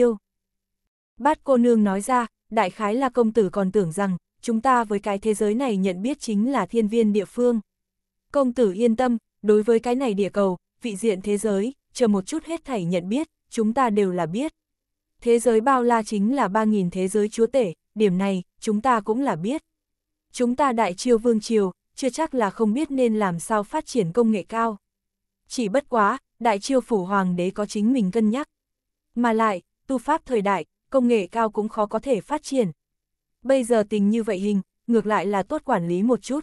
tiêu. Bát cô nương nói ra, đại khái là công tử còn tưởng rằng, chúng ta với cái thế giới này nhận biết chính là thiên viên địa phương. Công tử yên tâm, đối với cái này địa cầu, vị diện thế giới, chờ một chút hết thảy nhận biết, chúng ta đều là biết. Thế giới bao la chính là 3.000 thế giới chúa tể, điểm này, chúng ta cũng là biết. Chúng ta đại triều vương triều, chưa chắc là không biết nên làm sao phát triển công nghệ cao. Chỉ bất quá, đại triều phủ hoàng đế có chính mình cân nhắc. Mà lại, tu pháp thời đại, công nghệ cao cũng khó có thể phát triển. Bây giờ tình như vậy hình, ngược lại là tốt quản lý một chút.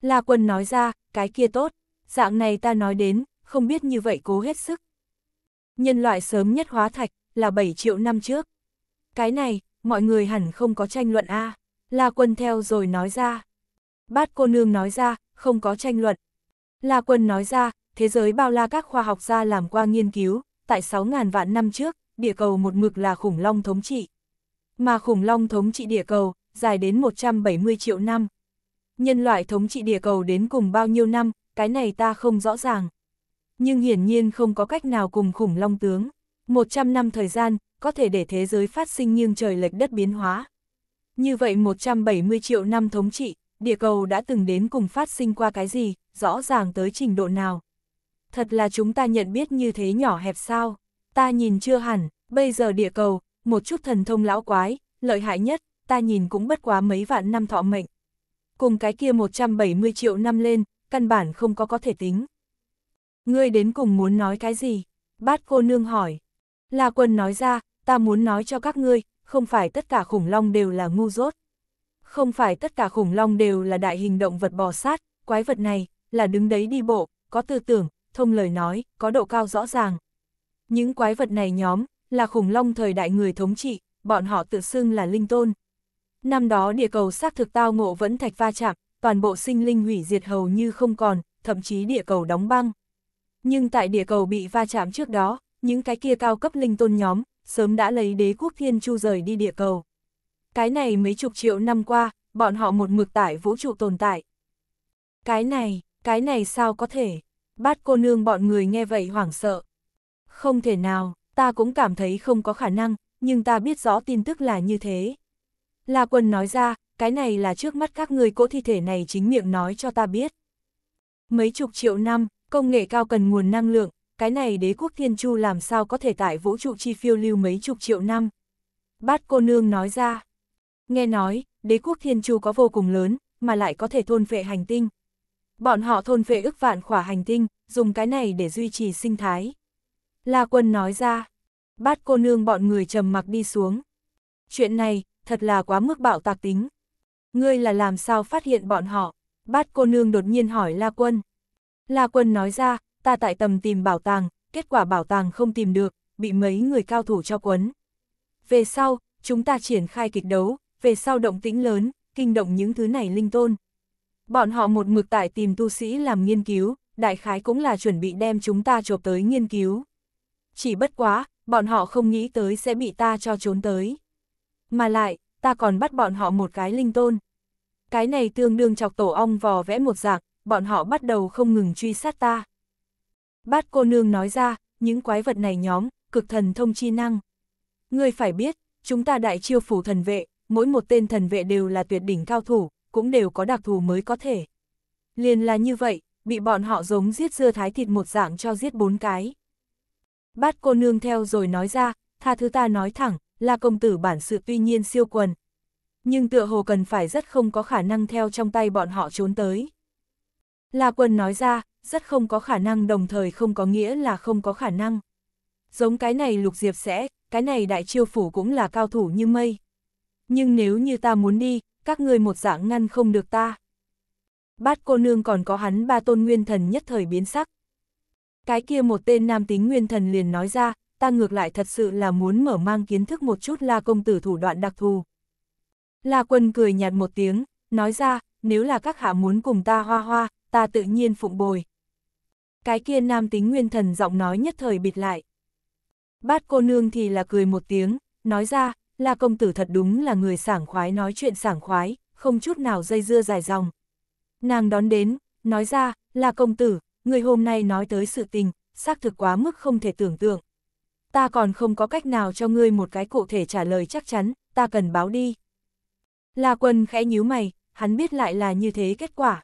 La quân nói ra, cái kia tốt, dạng này ta nói đến, không biết như vậy cố hết sức. Nhân loại sớm nhất hóa thạch, là 7 triệu năm trước. Cái này, mọi người hẳn không có tranh luận A. La quân theo rồi nói ra. Bát cô nương nói ra, không có tranh luận. La quân nói ra, thế giới bao la các khoa học gia làm qua nghiên cứu, tại 6.000 vạn năm trước, địa cầu một mực là khủng long thống trị. Mà khủng long thống trị địa cầu, dài đến 170 triệu năm. Nhân loại thống trị địa cầu đến cùng bao nhiêu năm, cái này ta không rõ ràng. Nhưng hiển nhiên không có cách nào cùng khủng long tướng. 100 năm thời gian, có thể để thế giới phát sinh nghiêng trời lệch đất biến hóa. Như vậy 170 triệu năm thống trị, địa cầu đã từng đến cùng phát sinh qua cái gì, rõ ràng tới trình độ nào. Thật là chúng ta nhận biết như thế nhỏ hẹp sao. Ta nhìn chưa hẳn, bây giờ địa cầu, một chút thần thông lão quái, lợi hại nhất, ta nhìn cũng bất quá mấy vạn năm thọ mệnh. Cùng cái kia 170 triệu năm lên, căn bản không có có thể tính. Ngươi đến cùng muốn nói cái gì? Bát cô nương hỏi. La quân nói ra, ta muốn nói cho các ngươi, không phải tất cả khủng long đều là ngu dốt. Không phải tất cả khủng long đều là đại hình động vật bò sát, quái vật này, là đứng đấy đi bộ, có tư tưởng, thông lời nói, có độ cao rõ ràng, những quái vật này nhóm, là khủng long thời đại người thống trị, bọn họ tự xưng là linh tôn. Năm đó địa cầu xác thực tao ngộ vẫn thạch va chạm, toàn bộ sinh linh hủy diệt hầu như không còn, thậm chí địa cầu đóng băng. Nhưng tại địa cầu bị va chạm trước đó, những cái kia cao cấp linh tôn nhóm, sớm đã lấy đế quốc thiên chu rời đi địa cầu. Cái này mấy chục triệu năm qua, bọn họ một mực tải vũ trụ tồn tại. Cái này, cái này sao có thể? Bát cô nương bọn người nghe vậy hoảng sợ, không thể nào, ta cũng cảm thấy không có khả năng, nhưng ta biết rõ tin tức là như thế. La quân nói ra, cái này là trước mắt các người cỗ thi thể này chính miệng nói cho ta biết. Mấy chục triệu năm, công nghệ cao cần nguồn năng lượng, cái này đế quốc thiên chu làm sao có thể tại vũ trụ chi phiêu lưu mấy chục triệu năm. Bát cô nương nói ra, nghe nói, đế quốc thiên chu có vô cùng lớn, mà lại có thể thôn vệ hành tinh. Bọn họ thôn vệ ức vạn khỏa hành tinh, dùng cái này để duy trì sinh thái. La Quân nói ra. Bát cô nương bọn người trầm mặc đi xuống. Chuyện này, thật là quá mức bạo tạc tính. Ngươi là làm sao phát hiện bọn họ? Bát cô nương đột nhiên hỏi La Quân. La Quân nói ra, ta tại tầm tìm bảo tàng, kết quả bảo tàng không tìm được, bị mấy người cao thủ cho quấn. Về sau, chúng ta triển khai kịch đấu, về sau động tĩnh lớn, kinh động những thứ này linh tôn. Bọn họ một mực tại tìm tu sĩ làm nghiên cứu, đại khái cũng là chuẩn bị đem chúng ta chộp tới nghiên cứu chỉ bất quá, bọn họ không nghĩ tới sẽ bị ta cho trốn tới. Mà lại, ta còn bắt bọn họ một cái linh tôn. Cái này tương đương chọc tổ ong vò vẽ một dạng, bọn họ bắt đầu không ngừng truy sát ta. Bát cô nương nói ra, những quái vật này nhóm, cực thần thông chi năng. Ngươi phải biết, chúng ta đại chiêu phủ thần vệ, mỗi một tên thần vệ đều là tuyệt đỉnh cao thủ, cũng đều có đặc thù mới có thể. Liền là như vậy, bị bọn họ giống giết dưa thái thịt một dạng cho giết bốn cái. Bát cô nương theo rồi nói ra, tha thứ ta nói thẳng, là công tử bản sự tuy nhiên siêu quần. Nhưng tựa hồ cần phải rất không có khả năng theo trong tay bọn họ trốn tới. La quân nói ra, rất không có khả năng đồng thời không có nghĩa là không có khả năng. Giống cái này lục diệp sẽ, cái này đại chiêu phủ cũng là cao thủ như mây. Nhưng nếu như ta muốn đi, các ngươi một dạng ngăn không được ta. Bát cô nương còn có hắn ba tôn nguyên thần nhất thời biến sắc cái kia một tên nam tính nguyên thần liền nói ra, ta ngược lại thật sự là muốn mở mang kiến thức một chút là công tử thủ đoạn đặc thù. La quân cười nhạt một tiếng, nói ra, nếu là các hạ muốn cùng ta hoa hoa, ta tự nhiên phụng bồi. Cái kia nam tính nguyên thần giọng nói nhất thời bịt lại. Bát cô nương thì là cười một tiếng, nói ra, là công tử thật đúng là người sảng khoái nói chuyện sảng khoái, không chút nào dây dưa dài dòng. Nàng đón đến, nói ra, là công tử, người hôm nay nói tới sự tình, xác thực quá mức không thể tưởng tượng. Ta còn không có cách nào cho ngươi một cái cụ thể trả lời chắc chắn, ta cần báo đi. La quân khẽ nhíu mày, hắn biết lại là như thế kết quả.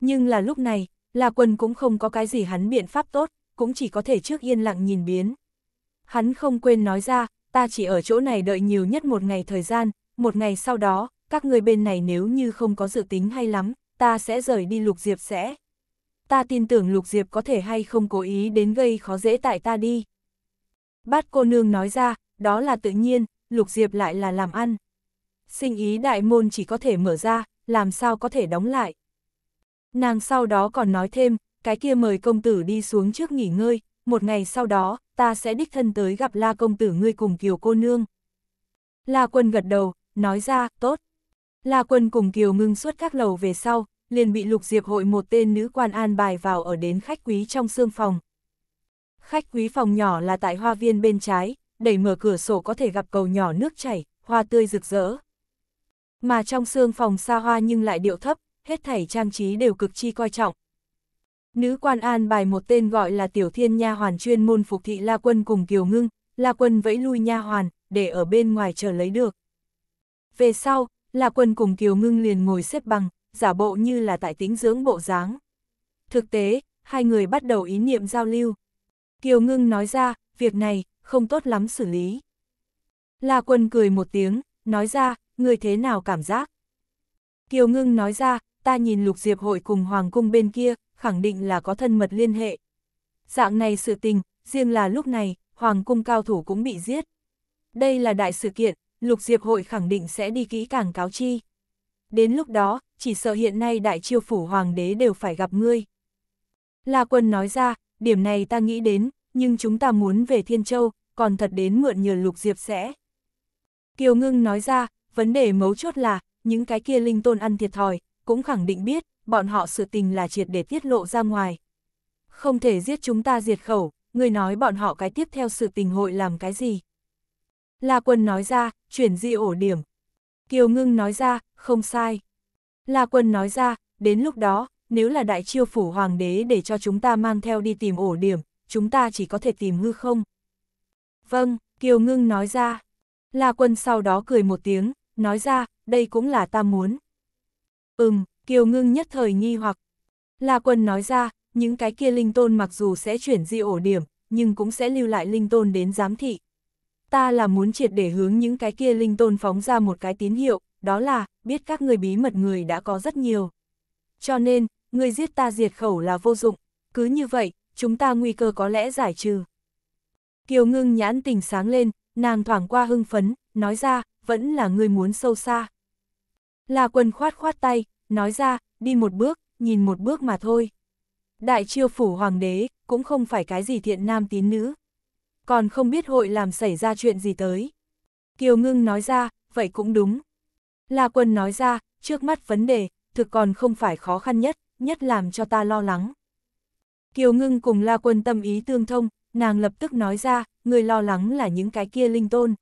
Nhưng là lúc này, La quân cũng không có cái gì hắn biện pháp tốt, cũng chỉ có thể trước yên lặng nhìn biến. Hắn không quên nói ra, ta chỉ ở chỗ này đợi nhiều nhất một ngày thời gian, một ngày sau đó, các người bên này nếu như không có dự tính hay lắm, ta sẽ rời đi lục diệp sẽ ta tin tưởng Lục Diệp có thể hay không cố ý đến gây khó dễ tại ta đi. Bát cô nương nói ra, đó là tự nhiên, Lục Diệp lại là làm ăn. Sinh ý đại môn chỉ có thể mở ra, làm sao có thể đóng lại. Nàng sau đó còn nói thêm, cái kia mời công tử đi xuống trước nghỉ ngơi, một ngày sau đó, ta sẽ đích thân tới gặp la công tử ngươi cùng kiều cô nương. La quân gật đầu, nói ra, tốt. La quân cùng kiều ngưng suốt các lầu về sau, liền bị lục diệp hội một tên nữ quan an bài vào ở đến khách quý trong xương phòng. Khách quý phòng nhỏ là tại hoa viên bên trái, đẩy mở cửa sổ có thể gặp cầu nhỏ nước chảy, hoa tươi rực rỡ. Mà trong xương phòng xa hoa nhưng lại điệu thấp, hết thảy trang trí đều cực chi coi trọng. Nữ quan an bài một tên gọi là Tiểu Thiên Nha Hoàn chuyên môn phục thị La Quân cùng Kiều Ngưng, La Quân vẫy lui Nha Hoàn, để ở bên ngoài chờ lấy được. Về sau, La Quân cùng Kiều Ngưng liền ngồi xếp bằng, giả bộ như là tại tính dưỡng bộ dáng. Thực tế, hai người bắt đầu ý niệm giao lưu. Kiều Ngưng nói ra, việc này, không tốt lắm xử lý. La Quân cười một tiếng, nói ra, người thế nào cảm giác? Kiều Ngưng nói ra, ta nhìn Lục Diệp hội cùng Hoàng Cung bên kia, khẳng định là có thân mật liên hệ. Dạng này sự tình, riêng là lúc này, Hoàng Cung cao thủ cũng bị giết. Đây là đại sự kiện, Lục Diệp hội khẳng định sẽ đi kỹ càng cáo chi. Đến lúc đó, chỉ sợ hiện nay đại chiêu phủ hoàng đế đều phải gặp ngươi. La quân nói ra, điểm này ta nghĩ đến, nhưng chúng ta muốn về Thiên Châu, còn thật đến mượn nhờ lục diệp sẽ. Kiều ngưng nói ra, vấn đề mấu chốt là, những cái kia linh tôn ăn thiệt thòi, cũng khẳng định biết, bọn họ sự tình là triệt để tiết lộ ra ngoài. Không thể giết chúng ta diệt khẩu, người nói bọn họ cái tiếp theo sự tình hội làm cái gì. La quân nói ra, chuyển di ổ điểm. Kiều ngưng nói ra, không sai. La Quân nói ra, đến lúc đó, nếu là đại chiêu phủ hoàng đế để cho chúng ta mang theo đi tìm ổ điểm, chúng ta chỉ có thể tìm ngư không? Vâng, Kiều Ngưng nói ra. La Quân sau đó cười một tiếng, nói ra, đây cũng là ta muốn. Ừm, Kiều Ngưng nhất thời nghi hoặc. La Quân nói ra, những cái kia linh tôn mặc dù sẽ chuyển di ổ điểm, nhưng cũng sẽ lưu lại linh tôn đến giám thị. Ta là muốn triệt để hướng những cái kia linh tôn phóng ra một cái tín hiệu, đó là, biết các người bí mật người đã có rất nhiều. Cho nên, người giết ta diệt khẩu là vô dụng, cứ như vậy, chúng ta nguy cơ có lẽ giải trừ. Kiều ngưng nhãn tình sáng lên, nàng thoảng qua hưng phấn, nói ra, vẫn là người muốn sâu xa. Là quần khoát khoát tay, nói ra, đi một bước, nhìn một bước mà thôi. Đại chiêu phủ hoàng đế, cũng không phải cái gì thiện nam tín nữ. Còn không biết hội làm xảy ra chuyện gì tới. Kiều ngưng nói ra, vậy cũng đúng. La Quân nói ra, trước mắt vấn đề, thực còn không phải khó khăn nhất, nhất làm cho ta lo lắng. Kiều Ngưng cùng La Quân tâm ý tương thông, nàng lập tức nói ra, người lo lắng là những cái kia linh tôn.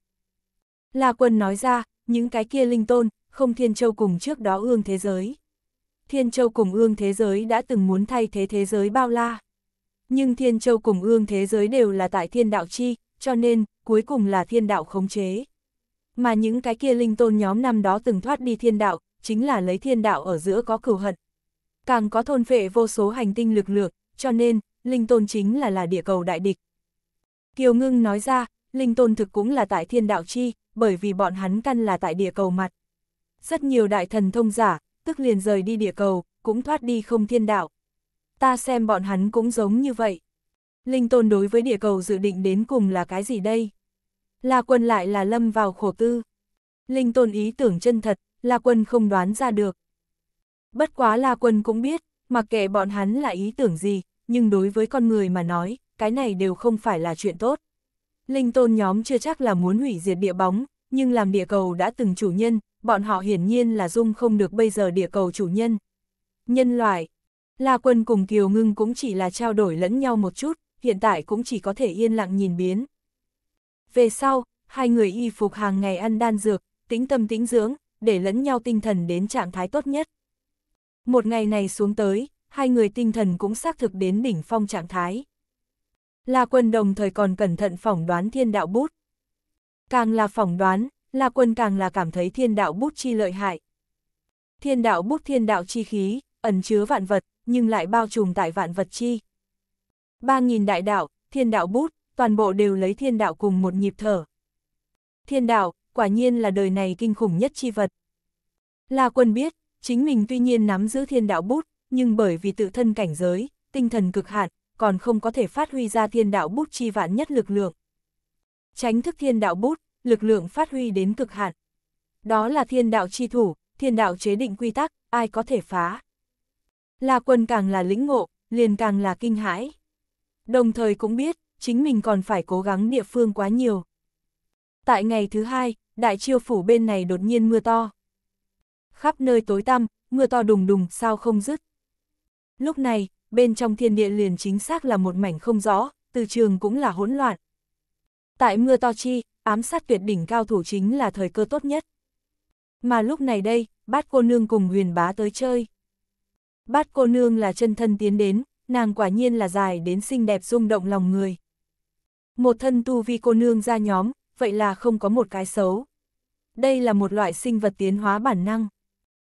La Quân nói ra, những cái kia linh tôn, không Thiên Châu cùng trước đó ương thế giới. Thiên Châu cùng ương thế giới đã từng muốn thay thế thế giới bao la. Nhưng Thiên Châu cùng ương thế giới đều là tại thiên đạo chi, cho nên, cuối cùng là thiên đạo khống chế. Mà những cái kia linh tôn nhóm năm đó từng thoát đi thiên đạo, chính là lấy thiên đạo ở giữa có cửu hận. Càng có thôn phệ vô số hành tinh lực lược, cho nên, linh tôn chính là là địa cầu đại địch. Kiều Ngưng nói ra, linh tôn thực cũng là tại thiên đạo chi, bởi vì bọn hắn căn là tại địa cầu mặt. Rất nhiều đại thần thông giả, tức liền rời đi địa cầu, cũng thoát đi không thiên đạo. Ta xem bọn hắn cũng giống như vậy. Linh tôn đối với địa cầu dự định đến cùng là cái gì đây? La Quân lại là lâm vào khổ tư. Linh Tôn ý tưởng chân thật, La Quân không đoán ra được. Bất quá La Quân cũng biết, mặc kệ bọn hắn là ý tưởng gì, nhưng đối với con người mà nói, cái này đều không phải là chuyện tốt. Linh Tôn nhóm chưa chắc là muốn hủy diệt địa bóng, nhưng làm địa cầu đã từng chủ nhân, bọn họ hiển nhiên là dung không được bây giờ địa cầu chủ nhân. Nhân loại, La Quân cùng Kiều Ngưng cũng chỉ là trao đổi lẫn nhau một chút, hiện tại cũng chỉ có thể yên lặng nhìn biến. Về sau, hai người y phục hàng ngày ăn đan dược, tĩnh tâm tĩnh dưỡng, để lẫn nhau tinh thần đến trạng thái tốt nhất. Một ngày này xuống tới, hai người tinh thần cũng xác thực đến đỉnh phong trạng thái. La quân đồng thời còn cẩn thận phỏng đoán thiên đạo bút. Càng là phỏng đoán, La quân càng là cảm thấy thiên đạo bút chi lợi hại. Thiên đạo bút thiên đạo chi khí, ẩn chứa vạn vật, nhưng lại bao trùm tại vạn vật chi. 3.000 đại đạo, thiên đạo bút, toàn bộ đều lấy thiên đạo cùng một nhịp thở. Thiên đạo, quả nhiên là đời này kinh khủng nhất chi vật. La quân biết, chính mình tuy nhiên nắm giữ thiên đạo bút, nhưng bởi vì tự thân cảnh giới, tinh thần cực hạn, còn không có thể phát huy ra thiên đạo bút chi vạn nhất lực lượng. Tránh thức thiên đạo bút, lực lượng phát huy đến cực hạn. Đó là thiên đạo chi thủ, thiên đạo chế định quy tắc, ai có thể phá. La quân càng là lĩnh ngộ, liền càng là kinh hãi. Đồng thời cũng biết, chính mình còn phải cố gắng địa phương quá nhiều. Tại ngày thứ hai, đại chiêu phủ bên này đột nhiên mưa to. Khắp nơi tối tăm, mưa to đùng đùng sao không dứt. Lúc này, bên trong thiên địa liền chính xác là một mảnh không rõ, từ trường cũng là hỗn loạn. Tại mưa to chi, ám sát tuyệt đỉnh cao thủ chính là thời cơ tốt nhất. Mà lúc này đây, bát cô nương cùng huyền bá tới chơi. Bát cô nương là chân thân tiến đến, nàng quả nhiên là dài đến xinh đẹp rung động lòng người. Một thân tu vi cô nương ra nhóm, vậy là không có một cái xấu. Đây là một loại sinh vật tiến hóa bản năng.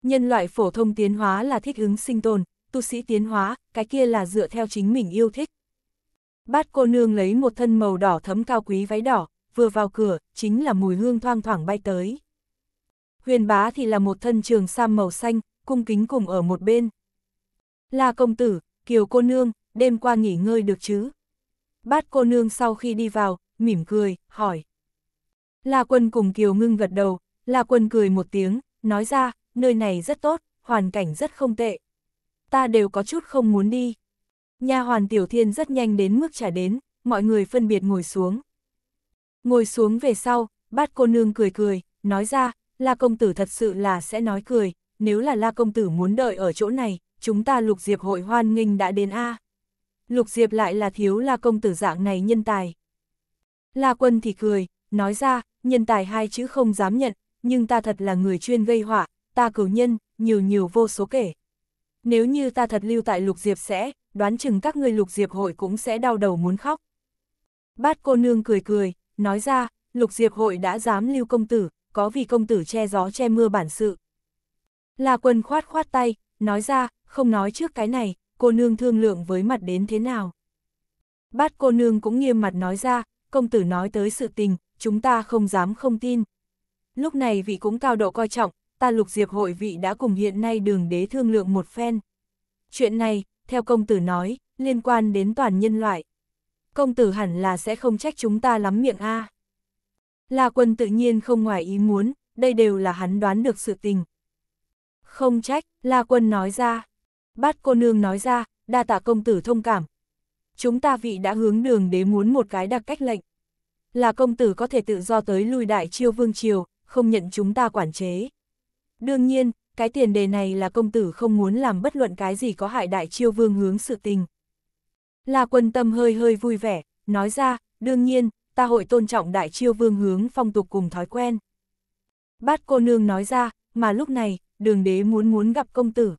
Nhân loại phổ thông tiến hóa là thích ứng sinh tồn, tu sĩ tiến hóa, cái kia là dựa theo chính mình yêu thích. Bát cô nương lấy một thân màu đỏ thấm cao quý váy đỏ, vừa vào cửa, chính là mùi hương thoang thoảng bay tới. Huyền bá thì là một thân trường sam màu xanh, cung kính cùng ở một bên. Là công tử, kiều cô nương, đêm qua nghỉ ngơi được chứ? Bát cô nương sau khi đi vào, mỉm cười, hỏi. La quân cùng Kiều ngưng gật đầu, La quân cười một tiếng, nói ra, nơi này rất tốt, hoàn cảnh rất không tệ. Ta đều có chút không muốn đi. Nhà hoàn tiểu thiên rất nhanh đến mức trả đến, mọi người phân biệt ngồi xuống. Ngồi xuống về sau, bát cô nương cười cười, nói ra, La công tử thật sự là sẽ nói cười, nếu là La công tử muốn đợi ở chỗ này, chúng ta lục diệp hội hoan nghênh đã đến A. À. Lục Diệp lại là thiếu là công tử dạng này nhân tài. La quân thì cười, nói ra, nhân tài hai chữ không dám nhận, nhưng ta thật là người chuyên gây họa, ta cửu nhân, nhiều nhiều vô số kể. Nếu như ta thật lưu tại Lục Diệp sẽ, đoán chừng các người Lục Diệp hội cũng sẽ đau đầu muốn khóc. Bát cô nương cười cười, nói ra, Lục Diệp hội đã dám lưu công tử, có vì công tử che gió che mưa bản sự. La quân khoát khoát tay, nói ra, không nói trước cái này, cô nương thương lượng với mặt đến thế nào. Bát cô nương cũng nghiêm mặt nói ra, công tử nói tới sự tình, chúng ta không dám không tin. Lúc này vị cũng cao độ coi trọng, ta lục diệp hội vị đã cùng hiện nay đường đế thương lượng một phen. Chuyện này, theo công tử nói, liên quan đến toàn nhân loại. Công tử hẳn là sẽ không trách chúng ta lắm miệng a. À. La quân tự nhiên không ngoài ý muốn, đây đều là hắn đoán được sự tình. Không trách, La quân nói ra. Bát cô nương nói ra, đa tạ công tử thông cảm. Chúng ta vị đã hướng đường đế muốn một cái đặc cách lệnh. Là công tử có thể tự do tới lui đại chiêu vương triều, không nhận chúng ta quản chế. Đương nhiên, cái tiền đề này là công tử không muốn làm bất luận cái gì có hại đại chiêu vương hướng sự tình. La quân tâm hơi hơi vui vẻ, nói ra, đương nhiên, ta hội tôn trọng đại chiêu vương hướng phong tục cùng thói quen. Bát cô nương nói ra, mà lúc này, đường đế muốn muốn gặp công tử.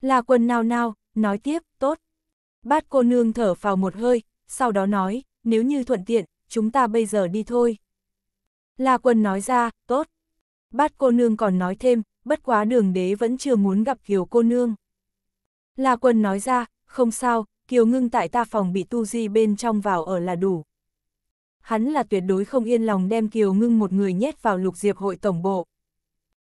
La quân nao nao, nói tiếp, tốt. Bát cô nương thở vào một hơi, sau đó nói, nếu như thuận tiện, chúng ta bây giờ đi thôi. La quân nói ra, tốt. Bát cô nương còn nói thêm, bất quá đường đế vẫn chưa muốn gặp kiều cô nương. La quân nói ra, không sao, kiều ngưng tại ta phòng bị tu di bên trong vào ở là đủ. Hắn là tuyệt đối không yên lòng đem kiều ngưng một người nhét vào lục diệp hội tổng bộ.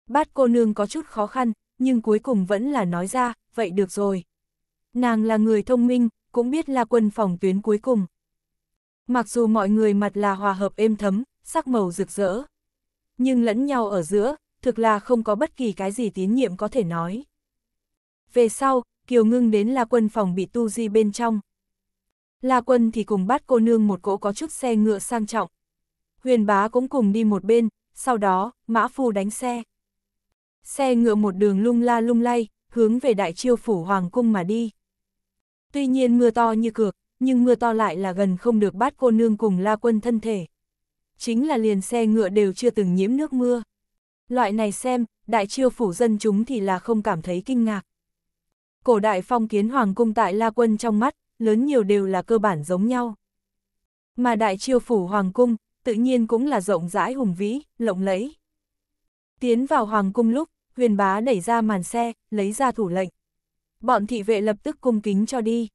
Bát cô nương có chút khó khăn, nhưng cuối cùng vẫn là nói ra, vậy được rồi. Nàng là người thông minh, cũng biết là quân phòng tuyến cuối cùng. Mặc dù mọi người mặt là hòa hợp êm thấm, sắc màu rực rỡ, nhưng lẫn nhau ở giữa, thực là không có bất kỳ cái gì tín nhiệm có thể nói. Về sau, Kiều Ngưng đến là quân phòng bị tu di bên trong. La quân thì cùng bắt cô nương một cỗ có chút xe ngựa sang trọng. Huyền bá cũng cùng đi một bên, sau đó, mã phu đánh xe. Xe ngựa một đường lung la lung lay, hướng về đại chiêu phủ hoàng cung mà đi. Tuy nhiên mưa to như cược, nhưng mưa to lại là gần không được bát cô nương cùng la quân thân thể. Chính là liền xe ngựa đều chưa từng nhiễm nước mưa. Loại này xem, đại chiêu phủ dân chúng thì là không cảm thấy kinh ngạc. Cổ đại phong kiến hoàng cung tại la quân trong mắt, lớn nhiều đều là cơ bản giống nhau. Mà đại chiêu phủ hoàng cung, tự nhiên cũng là rộng rãi hùng vĩ, lộng lẫy. Tiến vào hoàng cung lúc, huyền bá đẩy ra màn xe, lấy ra thủ lệnh. Bọn thị vệ lập tức cung kính cho đi.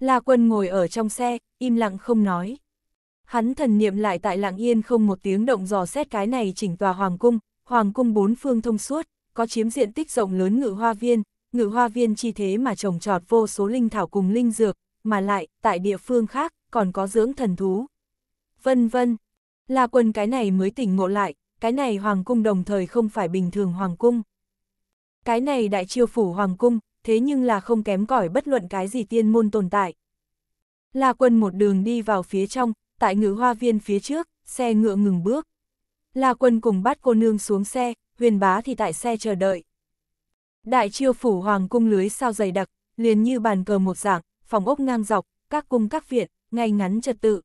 La quân ngồi ở trong xe, im lặng không nói. Hắn thần niệm lại tại lặng yên không một tiếng động dò xét cái này chỉnh tòa hoàng cung, hoàng cung bốn phương thông suốt, có chiếm diện tích rộng lớn ngự hoa viên, ngự hoa viên chi thế mà trồng trọt vô số linh thảo cùng linh dược, mà lại, tại địa phương khác, còn có dưỡng thần thú. Vân vân, là quân cái này mới tỉnh ngộ lại, cái này hoàng cung đồng thời không phải bình thường hoàng cung. Cái này đại triều phủ hoàng cung, thế nhưng là không kém cỏi bất luận cái gì tiên môn tồn tại. La quân một đường đi vào phía trong, tại ngự hoa viên phía trước, xe ngựa ngừng bước. La quân cùng bắt cô nương xuống xe, huyền bá thì tại xe chờ đợi. Đại triều phủ hoàng cung lưới sao dày đặc, liền như bàn cờ một dạng, phòng ốc ngang dọc, các cung các viện, ngay ngắn trật tự.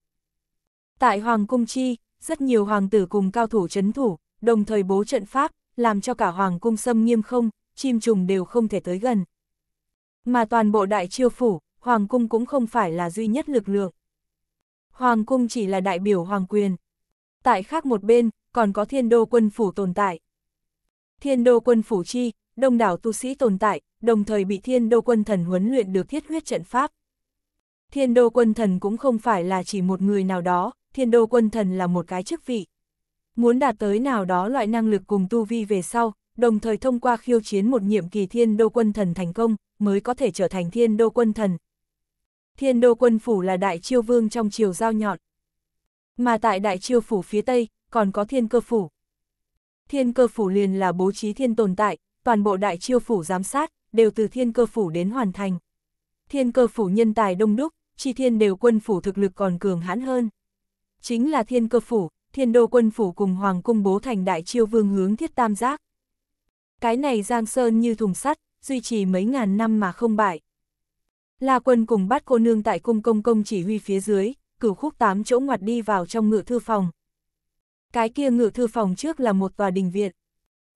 Tại hoàng cung chi, rất nhiều hoàng tử cùng cao thủ chấn thủ, đồng thời bố trận pháp, làm cho cả hoàng cung xâm nghiêm không, chim trùng đều không thể tới gần. Mà toàn bộ đại chiêu phủ, hoàng cung cũng không phải là duy nhất lực lượng. Hoàng cung chỉ là đại biểu hoàng quyền. Tại khác một bên, còn có thiên đô quân phủ tồn tại. Thiên đô quân phủ chi, đông đảo tu sĩ tồn tại, đồng thời bị thiên đô quân thần huấn luyện được thiết huyết trận pháp. Thiên đô quân thần cũng không phải là chỉ một người nào đó, thiên đô quân thần là một cái chức vị. Muốn đạt tới nào đó loại năng lực cùng tu vi về sau, đồng thời thông qua khiêu chiến một nhiệm kỳ thiên đô quân thần thành công, mới có thể trở thành thiên đô quân thần. Thiên đô quân phủ là đại chiêu vương trong chiều giao nhọn. Mà tại đại chiêu phủ phía tây, còn có thiên cơ phủ. Thiên cơ phủ liền là bố trí thiên tồn tại, toàn bộ đại chiêu phủ giám sát, đều từ thiên cơ phủ đến hoàn thành. Thiên cơ phủ nhân tài đông đúc, chi thiên đều quân phủ thực lực còn cường hãn hơn chính là thiên cơ phủ, thiên đô quân phủ cùng hoàng cung bố thành đại chiêu vương hướng thiết tam giác. Cái này giang sơn như thùng sắt, duy trì mấy ngàn năm mà không bại. La quân cùng bắt cô nương tại cung công công chỉ huy phía dưới, cửu khúc tám chỗ ngoặt đi vào trong ngựa thư phòng. Cái kia ngựa thư phòng trước là một tòa đình viện.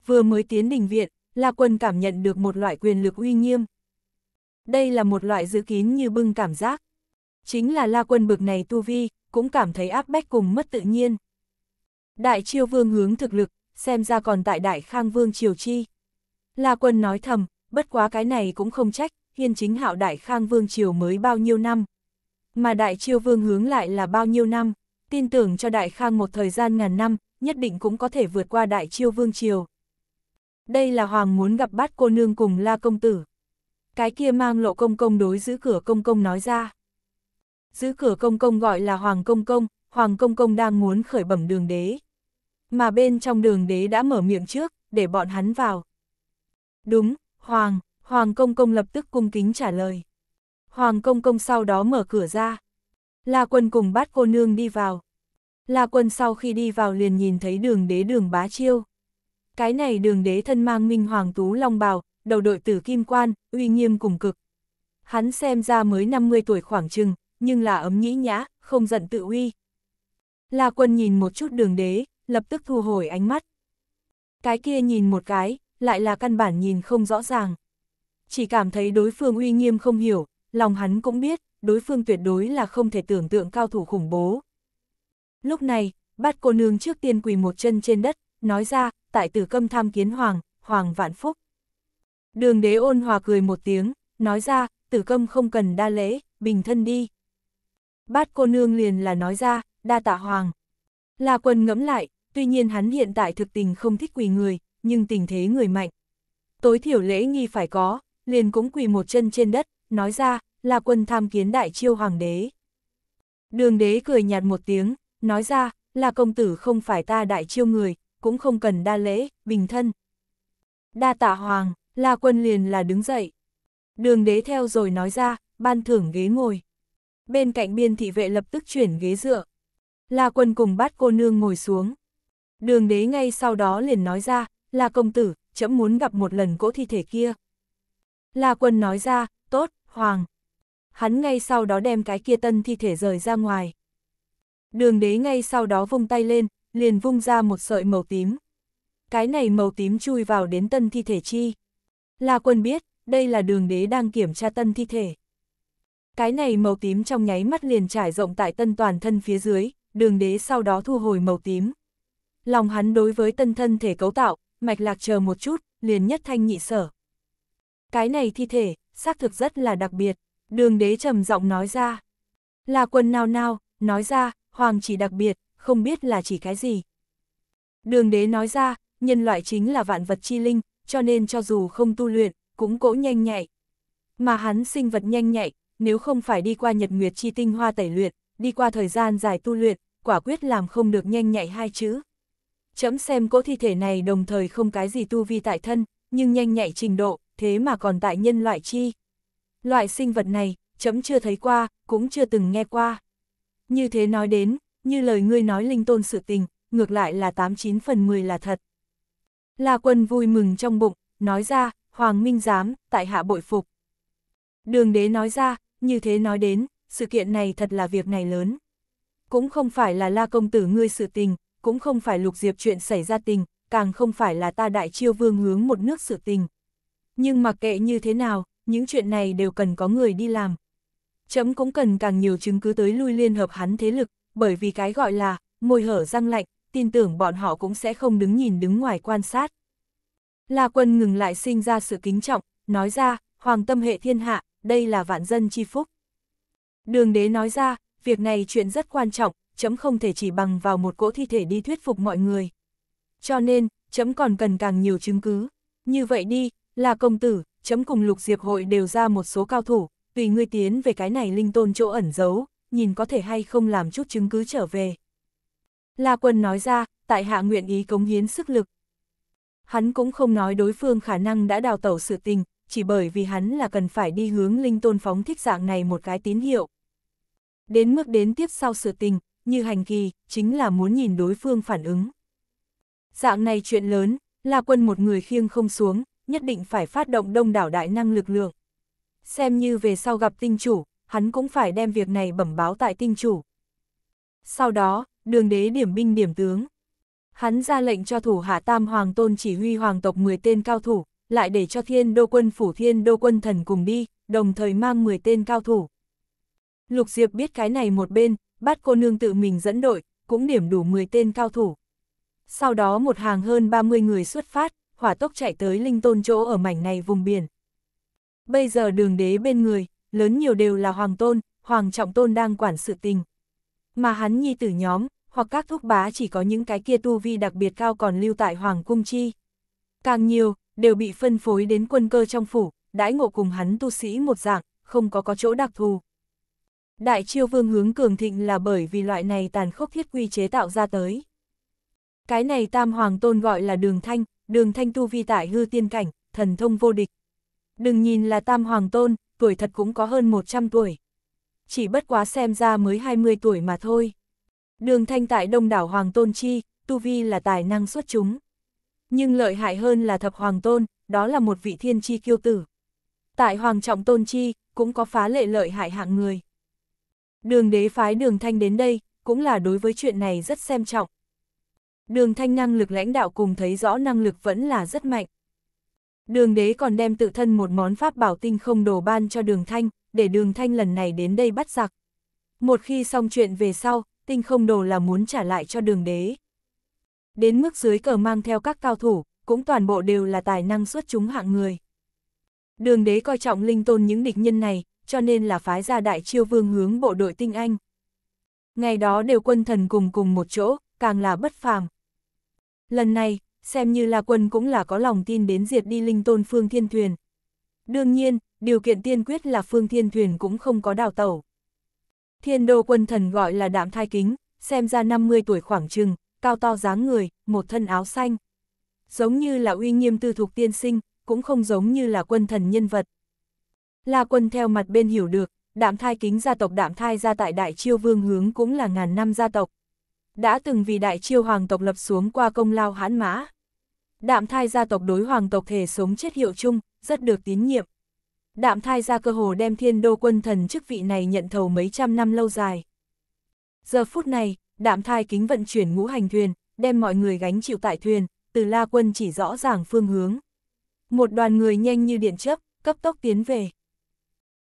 Vừa mới tiến đình viện, La quân cảm nhận được một loại quyền lực uy nghiêm. Đây là một loại giữ kín như bưng cảm giác. Chính là La quân bực này tu vi, cũng cảm thấy áp bách cùng mất tự nhiên. Đại chiêu vương hướng thực lực, xem ra còn tại đại khang vương triều chi. La quân nói thầm, bất quá cái này cũng không trách, hiên chính hạo đại khang vương triều mới bao nhiêu năm. Mà đại chiêu vương hướng lại là bao nhiêu năm, tin tưởng cho đại khang một thời gian ngàn năm, nhất định cũng có thể vượt qua đại chiêu vương triều. Đây là hoàng muốn gặp bát cô nương cùng la công tử. Cái kia mang lộ công công đối giữ cửa công công nói ra giữ cửa công công gọi là Hoàng Công Công, Hoàng Công Công đang muốn khởi bẩm đường đế. Mà bên trong đường đế đã mở miệng trước, để bọn hắn vào. Đúng, Hoàng, Hoàng Công Công lập tức cung kính trả lời. Hoàng Công Công sau đó mở cửa ra. La Quân cùng bắt cô nương đi vào. La Quân sau khi đi vào liền nhìn thấy đường đế đường bá chiêu. Cái này đường đế thân mang minh hoàng tú long bào, đầu đội tử kim quan, uy nghiêm cùng cực. Hắn xem ra mới 50 tuổi khoảng chừng, nhưng là ấm nhĩ nhã, không giận tự uy. La quân nhìn một chút đường đế, lập tức thu hồi ánh mắt. Cái kia nhìn một cái, lại là căn bản nhìn không rõ ràng. Chỉ cảm thấy đối phương uy nghiêm không hiểu, lòng hắn cũng biết, đối phương tuyệt đối là không thể tưởng tượng cao thủ khủng bố. Lúc này, bát cô nương trước tiên quỳ một chân trên đất, nói ra, tại tử câm tham kiến hoàng, hoàng vạn phúc. Đường đế ôn hòa cười một tiếng, nói ra, tử câm không cần đa lễ, bình thân đi bát cô nương liền là nói ra, đa tạ hoàng. La quân ngẫm lại, tuy nhiên hắn hiện tại thực tình không thích quỳ người, nhưng tình thế người mạnh. Tối thiểu lễ nghi phải có, liền cũng quỳ một chân trên đất, nói ra, là quân tham kiến đại chiêu hoàng đế. Đường đế cười nhạt một tiếng, nói ra, là công tử không phải ta đại chiêu người, cũng không cần đa lễ, bình thân. Đa tạ hoàng, La quân liền là đứng dậy. Đường đế theo rồi nói ra, ban thưởng ghế ngồi bên cạnh biên thị vệ lập tức chuyển ghế dựa. La quân cùng bắt cô nương ngồi xuống. Đường đế ngay sau đó liền nói ra, là công tử, chấm muốn gặp một lần cỗ thi thể kia. La quân nói ra, tốt, hoàng. Hắn ngay sau đó đem cái kia tân thi thể rời ra ngoài. Đường đế ngay sau đó vung tay lên, liền vung ra một sợi màu tím. Cái này màu tím chui vào đến tân thi thể chi. La quân biết, đây là đường đế đang kiểm tra tân thi thể. Cái này màu tím trong nháy mắt liền trải rộng tại tân toàn thân phía dưới, đường đế sau đó thu hồi màu tím. Lòng hắn đối với tân thân thể cấu tạo, mạch lạc chờ một chút, liền nhất thanh nhị sở. Cái này thi thể, xác thực rất là đặc biệt, đường đế trầm giọng nói ra. Là quần nào nào, nói ra, hoàng chỉ đặc biệt, không biết là chỉ cái gì. Đường đế nói ra, nhân loại chính là vạn vật chi linh, cho nên cho dù không tu luyện, cũng cỗ nhanh nhạy. Mà hắn sinh vật nhanh nhạy, nếu không phải đi qua nhật nguyệt chi tinh hoa tẩy luyện, đi qua thời gian dài tu luyện, quả quyết làm không được nhanh nhạy hai chữ. Chấm xem cỗ thi thể này đồng thời không cái gì tu vi tại thân, nhưng nhanh nhạy trình độ, thế mà còn tại nhân loại chi. Loại sinh vật này, chấm chưa thấy qua, cũng chưa từng nghe qua. Như thế nói đến, như lời ngươi nói linh tôn sự tình, ngược lại là 89 phần 10 là thật. La quân vui mừng trong bụng, nói ra, Hoàng Minh Dám tại hạ bội phục. Đường đế nói ra, như thế nói đến, sự kiện này thật là việc này lớn. Cũng không phải là la công tử ngươi sự tình, cũng không phải lục diệp chuyện xảy ra tình, càng không phải là ta đại chiêu vương hướng một nước sự tình. Nhưng mặc kệ như thế nào, những chuyện này đều cần có người đi làm. Chấm cũng cần càng nhiều chứng cứ tới lui liên hợp hắn thế lực, bởi vì cái gọi là, môi hở răng lạnh, tin tưởng bọn họ cũng sẽ không đứng nhìn đứng ngoài quan sát. La quân ngừng lại sinh ra sự kính trọng, nói ra, hoàng tâm hệ thiên hạ, đây là vạn dân chi phúc. Đường đế nói ra, việc này chuyện rất quan trọng, chấm không thể chỉ bằng vào một cỗ thi thể đi thuyết phục mọi người. Cho nên, chấm còn cần càng nhiều chứng cứ. Như vậy đi, là công tử, chấm cùng lục diệp hội đều ra một số cao thủ, tùy ngươi tiến về cái này linh tôn chỗ ẩn giấu, nhìn có thể hay không làm chút chứng cứ trở về. La quân nói ra, tại hạ nguyện ý cống hiến sức lực. Hắn cũng không nói đối phương khả năng đã đào tẩu sự tình, chỉ bởi vì hắn là cần phải đi hướng linh tôn phóng thích dạng này một cái tín hiệu. Đến mức đến tiếp sau sự tình, như hành kỳ, chính là muốn nhìn đối phương phản ứng. Dạng này chuyện lớn, là quân một người khiêng không xuống, nhất định phải phát động đông đảo đại năng lực lượng. Xem như về sau gặp tinh chủ, hắn cũng phải đem việc này bẩm báo tại tinh chủ. Sau đó, đường đế điểm binh điểm tướng. Hắn ra lệnh cho thủ hạ tam hoàng tôn chỉ huy hoàng tộc 10 tên cao thủ, lại để cho thiên đô quân phủ thiên đô quân thần cùng đi, đồng thời mang 10 tên cao thủ. Lục Diệp biết cái này một bên, bắt cô nương tự mình dẫn đội, cũng điểm đủ 10 tên cao thủ. Sau đó một hàng hơn 30 người xuất phát, hỏa tốc chạy tới linh tôn chỗ ở mảnh này vùng biển. Bây giờ đường đế bên người, lớn nhiều đều là hoàng tôn, hoàng trọng tôn đang quản sự tình. Mà hắn nhi tử nhóm, hoặc các thúc bá chỉ có những cái kia tu vi đặc biệt cao còn lưu tại hoàng cung chi. Càng nhiều, đều bị phân phối đến quân cơ trong phủ, đãi ngộ cùng hắn tu sĩ một dạng, không có có chỗ đặc thù. Đại chiêu vương hướng cường thịnh là bởi vì loại này tàn khốc thiết quy chế tạo ra tới. Cái này tam hoàng tôn gọi là đường thanh, đường thanh tu vi tại hư tiên cảnh, thần thông vô địch. Đừng nhìn là tam hoàng tôn, tuổi thật cũng có hơn 100 tuổi. Chỉ bất quá xem ra mới 20 tuổi mà thôi. Đường thanh tại đông đảo hoàng tôn chi, tu vi là tài năng xuất chúng. Nhưng lợi hại hơn là thập hoàng tôn, đó là một vị thiên chi kiêu tử. Tại hoàng trọng tôn chi, cũng có phá lệ lợi hại hạng người. Đường đế phái đường thanh đến đây, cũng là đối với chuyện này rất xem trọng. Đường thanh năng lực lãnh đạo cùng thấy rõ năng lực vẫn là rất mạnh. Đường đế còn đem tự thân một món pháp bảo tinh không đồ ban cho đường thanh, để đường thanh lần này đến đây bắt giặc. Một khi xong chuyện về sau, tinh không đồ là muốn trả lại cho đường đế đến mức dưới cờ mang theo các cao thủ, cũng toàn bộ đều là tài năng xuất chúng hạng người. Đường đế coi trọng linh tôn những địch nhân này, cho nên là phái ra đại chiêu vương hướng bộ đội tinh anh. Ngày đó đều quân thần cùng cùng một chỗ, càng là bất phàm. Lần này, xem như là quân cũng là có lòng tin đến diệt đi linh tôn Phương Thiên Thuyền. Đương nhiên, điều kiện tiên quyết là Phương Thiên Thuyền cũng không có đào tẩu. Thiên đô quân thần gọi là đạm thai kính, xem ra 50 tuổi khoảng chừng cao to dáng người, một thân áo xanh. Giống như là uy nghiêm tư thục tiên sinh, cũng không giống như là quân thần nhân vật. La quân theo mặt bên hiểu được, đạm thai kính gia tộc đạm thai ra tại đại chiêu vương hướng cũng là ngàn năm gia tộc. Đã từng vì đại chiêu hoàng tộc lập xuống qua công lao hãn mã. Đạm thai gia tộc đối hoàng tộc thể sống chết hiệu chung, rất được tín nhiệm. Đạm thai gia cơ hồ đem thiên đô quân thần chức vị này nhận thầu mấy trăm năm lâu dài. Giờ phút này, đạm thai kính vận chuyển ngũ hành thuyền, đem mọi người gánh chịu tại thuyền, từ la quân chỉ rõ ràng phương hướng. Một đoàn người nhanh như điện chớp cấp tốc tiến về.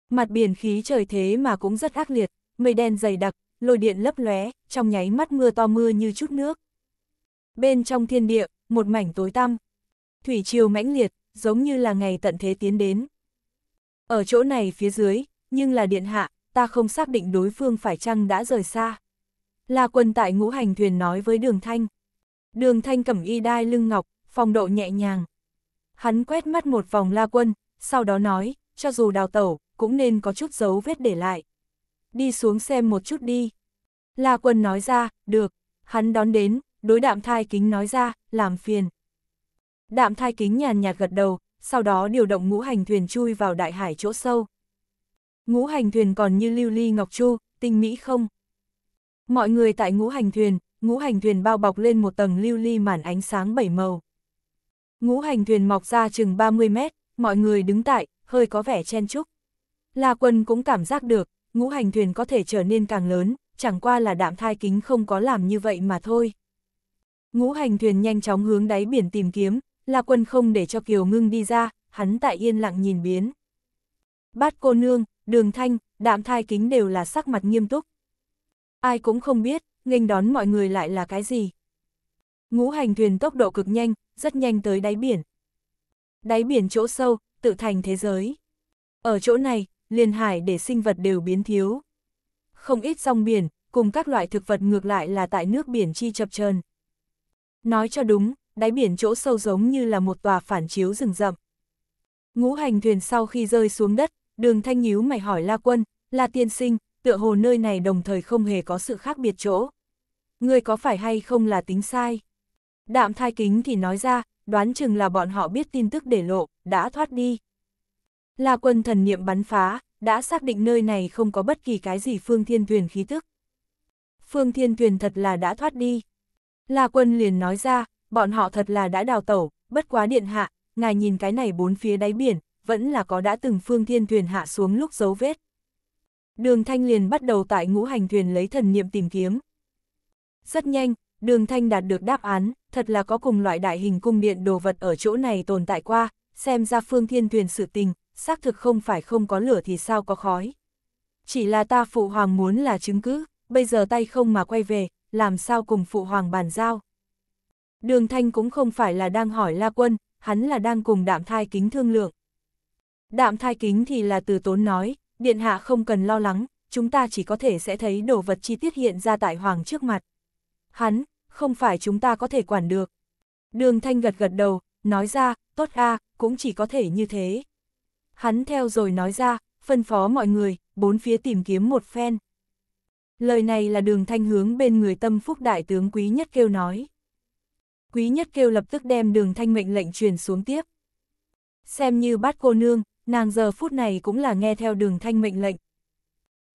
Mặt biển khí trời thế mà cũng rất ác liệt, mây đen dày đặc, lôi điện lấp lóe, trong nháy mắt mưa to mưa như chút nước. Bên trong thiên địa, một mảnh tối tăm. Thủy triều mãnh liệt, giống như là ngày tận thế tiến đến. Ở chỗ này phía dưới, nhưng là điện hạ, ta không xác định đối phương phải chăng đã rời xa. La Quân tại ngũ hành thuyền nói với Đường Thanh. Đường Thanh cẩm y đai lưng ngọc, phong độ nhẹ nhàng. Hắn quét mắt một vòng La Quân, sau đó nói, cho dù đào tẩu, cũng nên có chút dấu vết để lại. Đi xuống xem một chút đi. La Quân nói ra, được. Hắn đón đến, đối đạm thai kính nói ra, làm phiền. Đạm thai kính nhàn nhạt gật đầu, sau đó điều động ngũ hành thuyền chui vào đại hải chỗ sâu. Ngũ hành thuyền còn như lưu ly ngọc chu, tinh mỹ không? Mọi người tại ngũ hành thuyền, ngũ hành thuyền bao bọc lên một tầng lưu ly màn ánh sáng bảy màu. Ngũ hành thuyền mọc ra chừng 30 mét, mọi người đứng tại, hơi có vẻ chen chúc. La quân cũng cảm giác được, ngũ hành thuyền có thể trở nên càng lớn, chẳng qua là đạm thai kính không có làm như vậy mà thôi. Ngũ hành thuyền nhanh chóng hướng đáy biển tìm kiếm, La quân không để cho Kiều ngưng đi ra, hắn tại yên lặng nhìn biến. Bát cô nương, đường thanh, đạm thai kính đều là sắc mặt nghiêm túc ai cũng không biết, nghênh đón mọi người lại là cái gì. Ngũ hành thuyền tốc độ cực nhanh, rất nhanh tới đáy biển. Đáy biển chỗ sâu, tự thành thế giới. Ở chỗ này, liền hải để sinh vật đều biến thiếu. Không ít rong biển, cùng các loại thực vật ngược lại là tại nước biển chi chập chờn. Nói cho đúng, đáy biển chỗ sâu giống như là một tòa phản chiếu rừng rậm. Ngũ hành thuyền sau khi rơi xuống đất, đường thanh nhíu mày hỏi La Quân, La Tiên Sinh, tựa hồ nơi này đồng thời không hề có sự khác biệt chỗ. Ngươi có phải hay không là tính sai? Đạm thai kính thì nói ra, đoán chừng là bọn họ biết tin tức để lộ, đã thoát đi. Là quân thần niệm bắn phá, đã xác định nơi này không có bất kỳ cái gì phương thiên thuyền khí tức. Phương thiên thuyền thật là đã thoát đi. Là quân liền nói ra, bọn họ thật là đã đào tẩu, bất quá điện hạ, ngài nhìn cái này bốn phía đáy biển, vẫn là có đã từng phương thiên thuyền hạ xuống lúc dấu vết đường thanh liền bắt đầu tại ngũ hành thuyền lấy thần niệm tìm kiếm. Rất nhanh, đường thanh đạt được đáp án, thật là có cùng loại đại hình cung điện đồ vật ở chỗ này tồn tại qua, xem ra phương thiên thuyền sự tình, xác thực không phải không có lửa thì sao có khói. Chỉ là ta phụ hoàng muốn là chứng cứ, bây giờ tay không mà quay về, làm sao cùng phụ hoàng bàn giao. Đường thanh cũng không phải là đang hỏi La Quân, hắn là đang cùng đạm thai kính thương lượng. Đạm thai kính thì là từ tốn nói, Điện hạ không cần lo lắng, chúng ta chỉ có thể sẽ thấy đồ vật chi tiết hiện ra tại Hoàng trước mặt. Hắn, không phải chúng ta có thể quản được. Đường Thanh gật gật đầu, nói ra, tốt a cũng chỉ có thể như thế. Hắn theo rồi nói ra, phân phó mọi người, bốn phía tìm kiếm một phen. Lời này là đường thanh hướng bên người tâm phúc đại tướng Quý Nhất Kêu nói. Quý Nhất Kêu lập tức đem đường thanh mệnh lệnh truyền xuống tiếp. Xem như bát cô nương, nàng giờ phút này cũng là nghe theo đường thanh mệnh lệnh.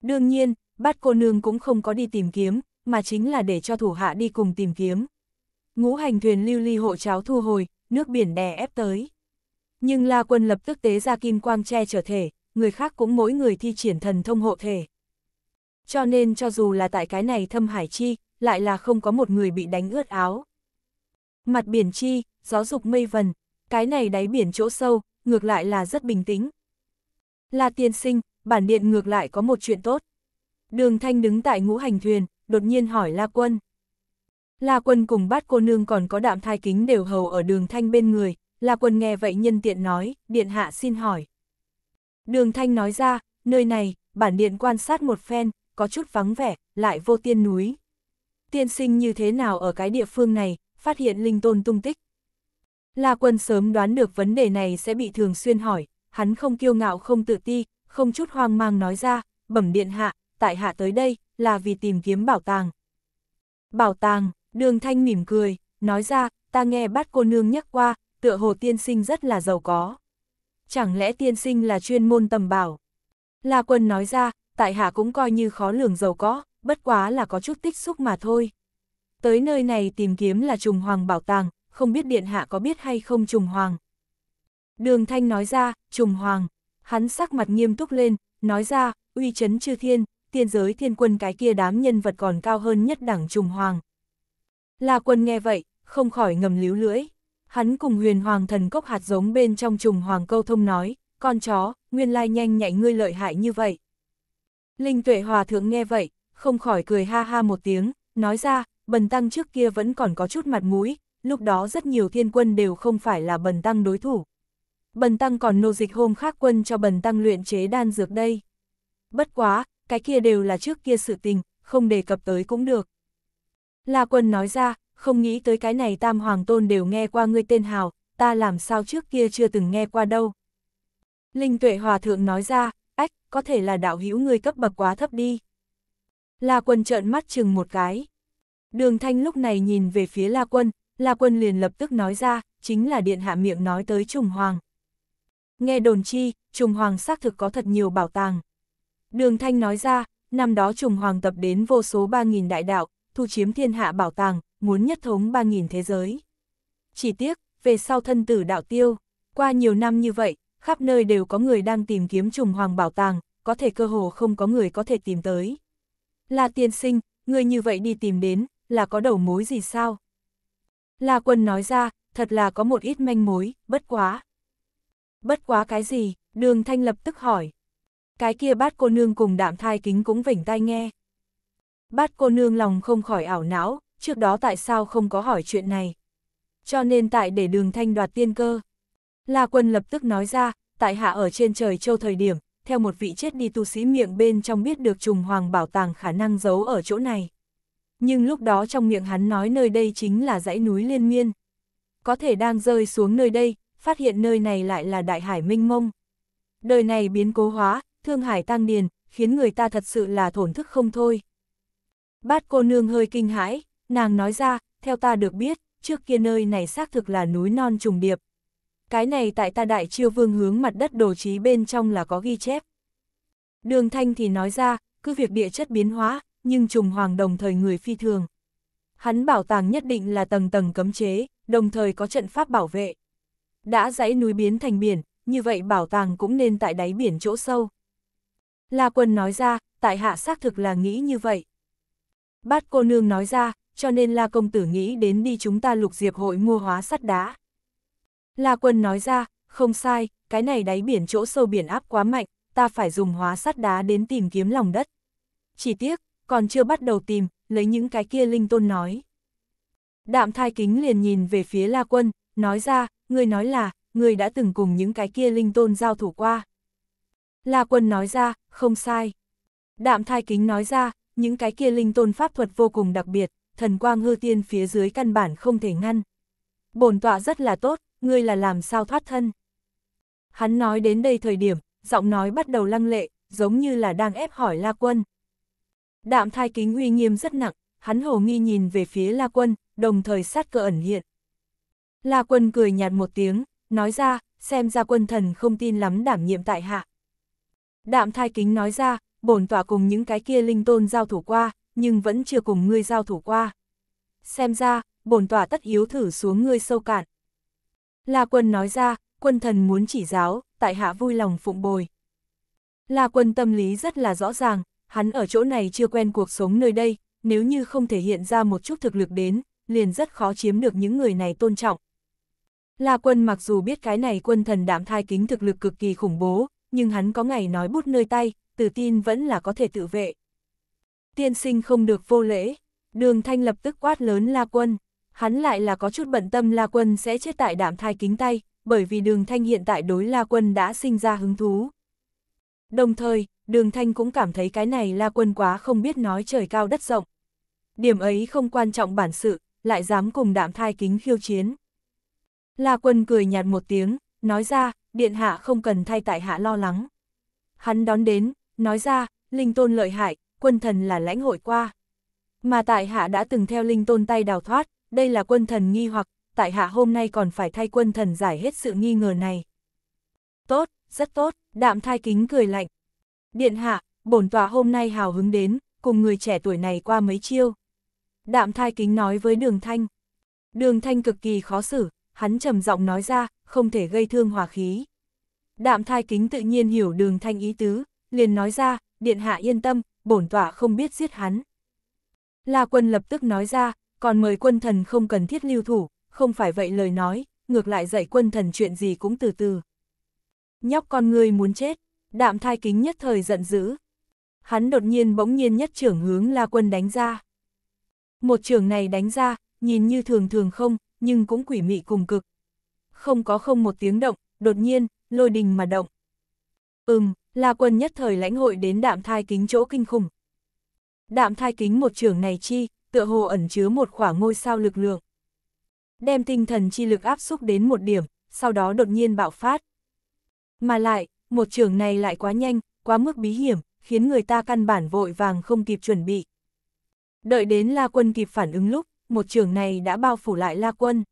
Đương nhiên, bát cô nương cũng không có đi tìm kiếm, mà chính là để cho thủ hạ đi cùng tìm kiếm. Ngũ hành thuyền lưu ly hộ cháo thu hồi, nước biển đè ép tới. Nhưng La Quân lập tức tế ra kim quang che trở thể, người khác cũng mỗi người thi triển thần thông hộ thể. Cho nên cho dù là tại cái này thâm hải chi, lại là không có một người bị đánh ướt áo. Mặt biển chi, gió dục mây vần, cái này đáy biển chỗ sâu, ngược lại là rất bình tĩnh. Là tiên sinh, bản điện ngược lại có một chuyện tốt. Đường Thanh đứng tại ngũ hành thuyền, đột nhiên hỏi La Quân. La Quân cùng bát cô nương còn có đạm thai kính đều hầu ở đường Thanh bên người, La Quân nghe vậy nhân tiện nói, điện hạ xin hỏi. Đường Thanh nói ra, nơi này, bản điện quan sát một phen, có chút vắng vẻ, lại vô tiên núi. Tiên sinh như thế nào ở cái địa phương này, phát hiện linh tôn tung tích. La Quân sớm đoán được vấn đề này sẽ bị thường xuyên hỏi, hắn không kiêu ngạo không tự ti, không chút hoang mang nói ra, bẩm điện hạ, tại hạ tới đây, là vì tìm kiếm bảo tàng. Bảo tàng, đường thanh mỉm cười, nói ra, ta nghe bát cô nương nhắc qua, tựa hồ tiên sinh rất là giàu có. Chẳng lẽ tiên sinh là chuyên môn tầm bảo? La Quân nói ra, tại hạ cũng coi như khó lường giàu có, bất quá là có chút tích xúc mà thôi. Tới nơi này tìm kiếm là trùng hoàng bảo tàng, không biết điện hạ có biết hay không trùng hoàng. Đường thanh nói ra, trùng hoàng, hắn sắc mặt nghiêm túc lên, nói ra, uy chấn chư thiên, tiên giới thiên quân cái kia đám nhân vật còn cao hơn nhất đẳng trùng hoàng. La quân nghe vậy, không khỏi ngầm líu lưỡi. Hắn cùng huyền hoàng thần cốc hạt giống bên trong trùng hoàng câu thông nói, con chó, nguyên lai nhanh nhạy ngươi lợi hại như vậy. Linh tuệ hòa thượng nghe vậy, không khỏi cười ha ha một tiếng, nói ra, bần tăng trước kia vẫn còn có chút mặt mũi, lúc đó rất nhiều thiên quân đều không phải là bần tăng đối thủ. Bần tăng còn nô dịch hôm khác quân cho bần tăng luyện chế đan dược đây. Bất quá, cái kia đều là trước kia sự tình, không đề cập tới cũng được. La quân nói ra, không nghĩ tới cái này tam hoàng tôn đều nghe qua ngươi tên hào, ta làm sao trước kia chưa từng nghe qua đâu. Linh tuệ hòa thượng nói ra, ách, có thể là đạo hữu ngươi cấp bậc quá thấp đi. La quân trợn mắt chừng một cái. Đường thanh lúc này nhìn về phía la quân, La Quân liền lập tức nói ra, chính là Điện Hạ miệng nói tới Trùng Hoàng. Nghe đồn chi, Trùng Hoàng xác thực có thật nhiều bảo tàng. Đường Thanh nói ra, năm đó Trùng Hoàng tập đến vô số 3.000 đại đạo, thu chiếm thiên hạ bảo tàng, muốn nhất thống 3.000 thế giới. Chỉ tiếc, về sau thân tử đạo tiêu, qua nhiều năm như vậy, khắp nơi đều có người đang tìm kiếm Trùng Hoàng bảo tàng, có thể cơ hồ không có người có thể tìm tới. Là tiên sinh, người như vậy đi tìm đến, là có đầu mối gì sao? La Quân nói ra, thật là có một ít manh mối, bất quá. Bất quá cái gì, đường thanh lập tức hỏi. Cái kia bát cô nương cùng đạm thai kính cũng vỉnh tai nghe. Bát cô nương lòng không khỏi ảo não, trước đó tại sao không có hỏi chuyện này. Cho nên tại để đường thanh đoạt tiên cơ. La Quân lập tức nói ra, tại hạ ở trên trời châu thời điểm, theo một vị chết đi tu sĩ miệng bên trong biết được trùng hoàng bảo tàng khả năng giấu ở chỗ này nhưng lúc đó trong miệng hắn nói nơi đây chính là dãy núi liên miên. Có thể đang rơi xuống nơi đây, phát hiện nơi này lại là đại hải minh mông. Đời này biến cố hóa, thương hải tăng điền, khiến người ta thật sự là thổn thức không thôi. Bát cô nương hơi kinh hãi, nàng nói ra, theo ta được biết, trước kia nơi này xác thực là núi non trùng điệp. Cái này tại ta đại chiêu vương hướng mặt đất đồ trí bên trong là có ghi chép. Đường thanh thì nói ra, cứ việc địa chất biến hóa, nhưng trùng hoàng đồng thời người phi thường. Hắn bảo tàng nhất định là tầng tầng cấm chế, đồng thời có trận pháp bảo vệ. Đã dãy núi biến thành biển, như vậy bảo tàng cũng nên tại đáy biển chỗ sâu. La quân nói ra, tại hạ xác thực là nghĩ như vậy. Bát cô nương nói ra, cho nên La công tử nghĩ đến đi chúng ta lục diệp hội mua hóa sắt đá. La quân nói ra, không sai, cái này đáy biển chỗ sâu biển áp quá mạnh, ta phải dùng hóa sắt đá đến tìm kiếm lòng đất. Chỉ tiếc, còn chưa bắt đầu tìm, lấy những cái kia linh tôn nói. Đạm thai kính liền nhìn về phía La Quân, nói ra, người nói là, người đã từng cùng những cái kia linh tôn giao thủ qua. La Quân nói ra, không sai. Đạm thai kính nói ra, những cái kia linh tôn pháp thuật vô cùng đặc biệt, thần quang hư tiên phía dưới căn bản không thể ngăn. Bổn tọa rất là tốt, ngươi là làm sao thoát thân. Hắn nói đến đây thời điểm, giọng nói bắt đầu lăng lệ, giống như là đang ép hỏi La Quân. Đạm thai kính uy nghiêm rất nặng, hắn hồ nghi nhìn về phía La Quân, đồng thời sát cơ ẩn hiện. La Quân cười nhạt một tiếng, nói ra, xem ra quân thần không tin lắm đảm nhiệm tại hạ. Đạm thai kính nói ra, bổn tỏa cùng những cái kia linh tôn giao thủ qua, nhưng vẫn chưa cùng ngươi giao thủ qua. Xem ra, bổn tỏa tất yếu thử xuống ngươi sâu cạn. La quân nói ra, quân thần muốn chỉ giáo, tại hạ vui lòng phụng bồi. La quân tâm lý rất là rõ ràng, hắn ở chỗ này chưa quen cuộc sống nơi đây, nếu như không thể hiện ra một chút thực lực đến, liền rất khó chiếm được những người này tôn trọng. La quân mặc dù biết cái này quân thần đạm thai kính thực lực cực kỳ khủng bố, nhưng hắn có ngày nói bút nơi tay, tự tin vẫn là có thể tự vệ. Tiên sinh không được vô lễ, đường thanh lập tức quát lớn La quân, hắn lại là có chút bận tâm La quân sẽ chết tại đạm thai kính tay, bởi vì đường thanh hiện tại đối La quân đã sinh ra hứng thú. Đồng thời, đường thanh cũng cảm thấy cái này la quân quá không biết nói trời cao đất rộng. Điểm ấy không quan trọng bản sự, lại dám cùng đạm thai kính khiêu chiến. La quân cười nhạt một tiếng, nói ra, điện hạ không cần thay tại hạ lo lắng. Hắn đón đến, nói ra, linh tôn lợi hại, quân thần là lãnh hội qua. Mà tại hạ đã từng theo linh tôn tay đào thoát, đây là quân thần nghi hoặc, tại hạ hôm nay còn phải thay quân thần giải hết sự nghi ngờ này. Tốt, rất tốt, đạm thai kính cười lạnh, Điện hạ, bổn tọa hôm nay hào hứng đến, cùng người trẻ tuổi này qua mấy chiêu. Đạm thai kính nói với đường thanh. Đường thanh cực kỳ khó xử, hắn trầm giọng nói ra, không thể gây thương hòa khí. Đạm thai kính tự nhiên hiểu đường thanh ý tứ, liền nói ra, điện hạ yên tâm, bổn tọa không biết giết hắn. La quân lập tức nói ra, còn mời quân thần không cần thiết lưu thủ, không phải vậy lời nói, ngược lại dạy quân thần chuyện gì cũng từ từ. Nhóc con ngươi muốn chết, đạm thai kính nhất thời giận dữ. Hắn đột nhiên bỗng nhiên nhất trưởng hướng La Quân đánh ra. Một trưởng này đánh ra, nhìn như thường thường không, nhưng cũng quỷ mị cùng cực. Không có không một tiếng động, đột nhiên, lôi đình mà động. Ừm, La Quân nhất thời lãnh hội đến đạm thai kính chỗ kinh khủng. Đạm thai kính một trưởng này chi, tựa hồ ẩn chứa một khỏa ngôi sao lực lượng. Đem tinh thần chi lực áp xúc đến một điểm, sau đó đột nhiên bạo phát. Mà lại, một trường này lại quá nhanh, quá mức bí hiểm, khiến người ta căn bản vội vàng không kịp chuẩn bị. Đợi đến La Quân kịp phản ứng lúc, một trường này đã bao phủ lại La Quân.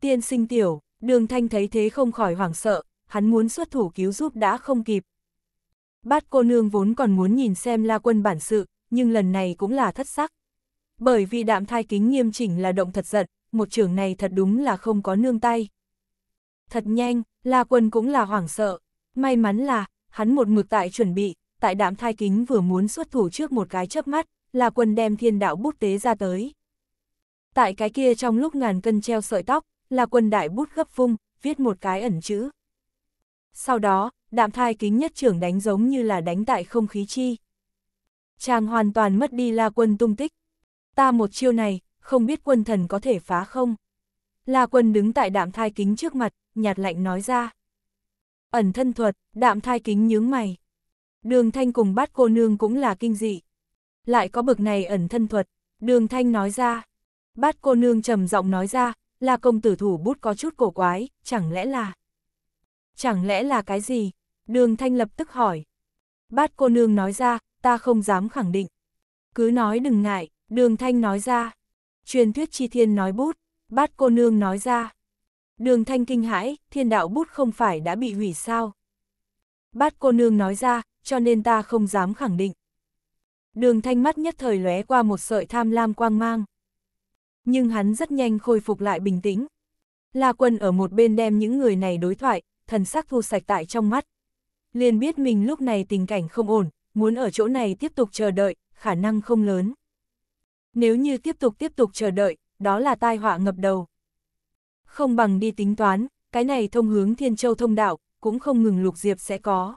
Tiên sinh tiểu, đường thanh thấy thế không khỏi hoảng sợ, hắn muốn xuất thủ cứu giúp đã không kịp. Bát cô nương vốn còn muốn nhìn xem La Quân bản sự, nhưng lần này cũng là thất sắc. Bởi vì đạm thai kính nghiêm chỉnh là động thật giận, một trường này thật đúng là không có nương tay. Thật nhanh, La Quân cũng là hoảng sợ. May mắn là, hắn một mực tại chuẩn bị, tại đạm thai kính vừa muốn xuất thủ trước một cái chớp mắt, là quân đem thiên đạo bút tế ra tới. Tại cái kia trong lúc ngàn cân treo sợi tóc, là quân đại bút gấp vung, viết một cái ẩn chữ. Sau đó, đạm thai kính nhất trưởng đánh giống như là đánh tại không khí chi. Chàng hoàn toàn mất đi la quân tung tích. Ta một chiêu này, không biết quân thần có thể phá không? La quân đứng tại đạm thai kính trước mặt, nhạt lạnh nói ra. Ẩn thân thuật, đạm thai kính nhướng mày. Đường thanh cùng bát cô nương cũng là kinh dị. Lại có bực này ẩn thân thuật, đường thanh nói ra. Bát cô nương trầm giọng nói ra, là công tử thủ bút có chút cổ quái, chẳng lẽ là... Chẳng lẽ là cái gì? Đường thanh lập tức hỏi. Bát cô nương nói ra, ta không dám khẳng định. Cứ nói đừng ngại, đường thanh nói ra. Truyền thuyết chi thiên nói bút, bát cô nương nói ra. Đường thanh kinh hãi, thiên đạo bút không phải đã bị hủy sao. Bát cô nương nói ra, cho nên ta không dám khẳng định. Đường thanh mắt nhất thời lóe qua một sợi tham lam quang mang. Nhưng hắn rất nhanh khôi phục lại bình tĩnh. La quân ở một bên đem những người này đối thoại, thần sắc thu sạch tại trong mắt. Liền biết mình lúc này tình cảnh không ổn, muốn ở chỗ này tiếp tục chờ đợi, khả năng không lớn. Nếu như tiếp tục tiếp tục chờ đợi, đó là tai họa ngập đầu. Không bằng đi tính toán, cái này thông hướng Thiên Châu thông đạo, cũng không ngừng Lục Diệp sẽ có.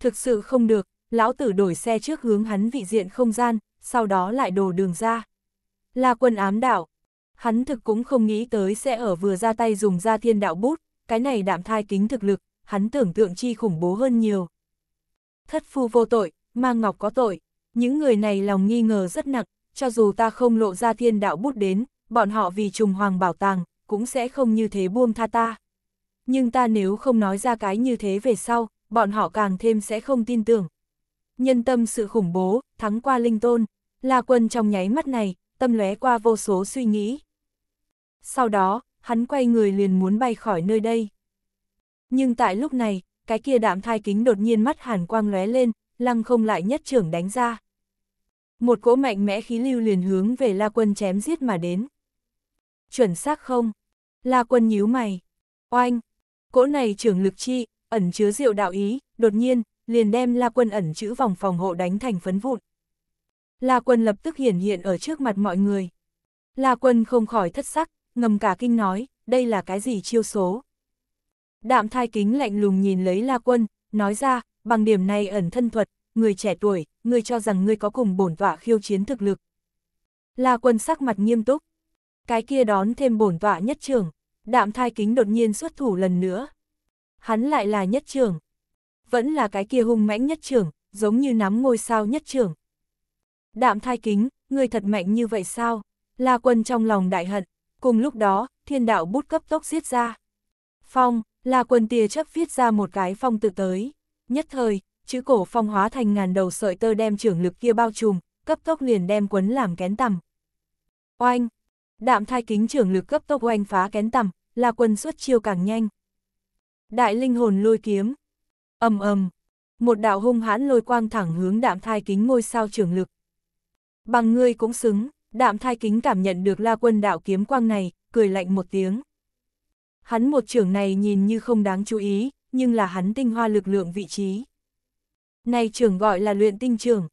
Thực sự không được, lão tử đổi xe trước hướng hắn vị diện không gian, sau đó lại đổ đường ra. Là quân ám đạo, hắn thực cũng không nghĩ tới sẽ ở vừa ra tay dùng ra thiên đạo bút, cái này đạm thai kính thực lực, hắn tưởng tượng chi khủng bố hơn nhiều. Thất phu vô tội, ma ngọc có tội, những người này lòng nghi ngờ rất nặng, cho dù ta không lộ ra thiên đạo bút đến, bọn họ vì trùng hoàng bảo tàng, cũng sẽ không như thế buông tha ta. Nhưng ta nếu không nói ra cái như thế về sau, bọn họ càng thêm sẽ không tin tưởng. Nhân tâm sự khủng bố, thắng qua linh tôn, La Quân trong nháy mắt này, tâm lóe qua vô số suy nghĩ. Sau đó, hắn quay người liền muốn bay khỏi nơi đây. Nhưng tại lúc này, cái kia đạm thai kính đột nhiên mắt hàn quang lóe lên, lăng không lại nhất trưởng đánh ra. Một cỗ mạnh mẽ khí lưu liền hướng về La Quân chém giết mà đến. Chuẩn xác không? La quân nhíu mày. Oanh! Cỗ này trưởng lực chi, ẩn chứa diệu đạo ý, đột nhiên, liền đem La quân ẩn chữ vòng phòng hộ đánh thành phấn vụn. La quân lập tức hiển hiện ở trước mặt mọi người. La quân không khỏi thất sắc, ngầm cả kinh nói, đây là cái gì chiêu số. Đạm thai kính lạnh lùng nhìn lấy La quân, nói ra, bằng điểm này ẩn thân thuật, người trẻ tuổi, người cho rằng người có cùng bổn tọa khiêu chiến thực lực. La quân sắc mặt nghiêm túc cái kia đón thêm bổn tọa nhất trưởng, đạm thai kính đột nhiên xuất thủ lần nữa. Hắn lại là nhất trưởng, vẫn là cái kia hung mãnh nhất trưởng, giống như nắm ngôi sao nhất trưởng. Đạm thai kính, người thật mạnh như vậy sao? La quân trong lòng đại hận, cùng lúc đó, thiên đạo bút cấp tốc giết ra. Phong, La quân tia chấp viết ra một cái phong tự tới. Nhất thời, chữ cổ phong hóa thành ngàn đầu sợi tơ đem trưởng lực kia bao trùm, cấp tốc liền đem quấn làm kén tầm. Oanh, đạm thai kính trưởng lực cấp tốc oanh phá kén tầm, là quân xuất chiêu càng nhanh. Đại linh hồn lôi kiếm, ầm ầm, một đạo hung hãn lôi quang thẳng hướng đạm thai kính ngôi sao trưởng lực. Bằng ngươi cũng xứng, đạm thai kính cảm nhận được la quân đạo kiếm quang này, cười lạnh một tiếng. Hắn một trưởng này nhìn như không đáng chú ý, nhưng là hắn tinh hoa lực lượng vị trí. Này trưởng gọi là luyện tinh trưởng,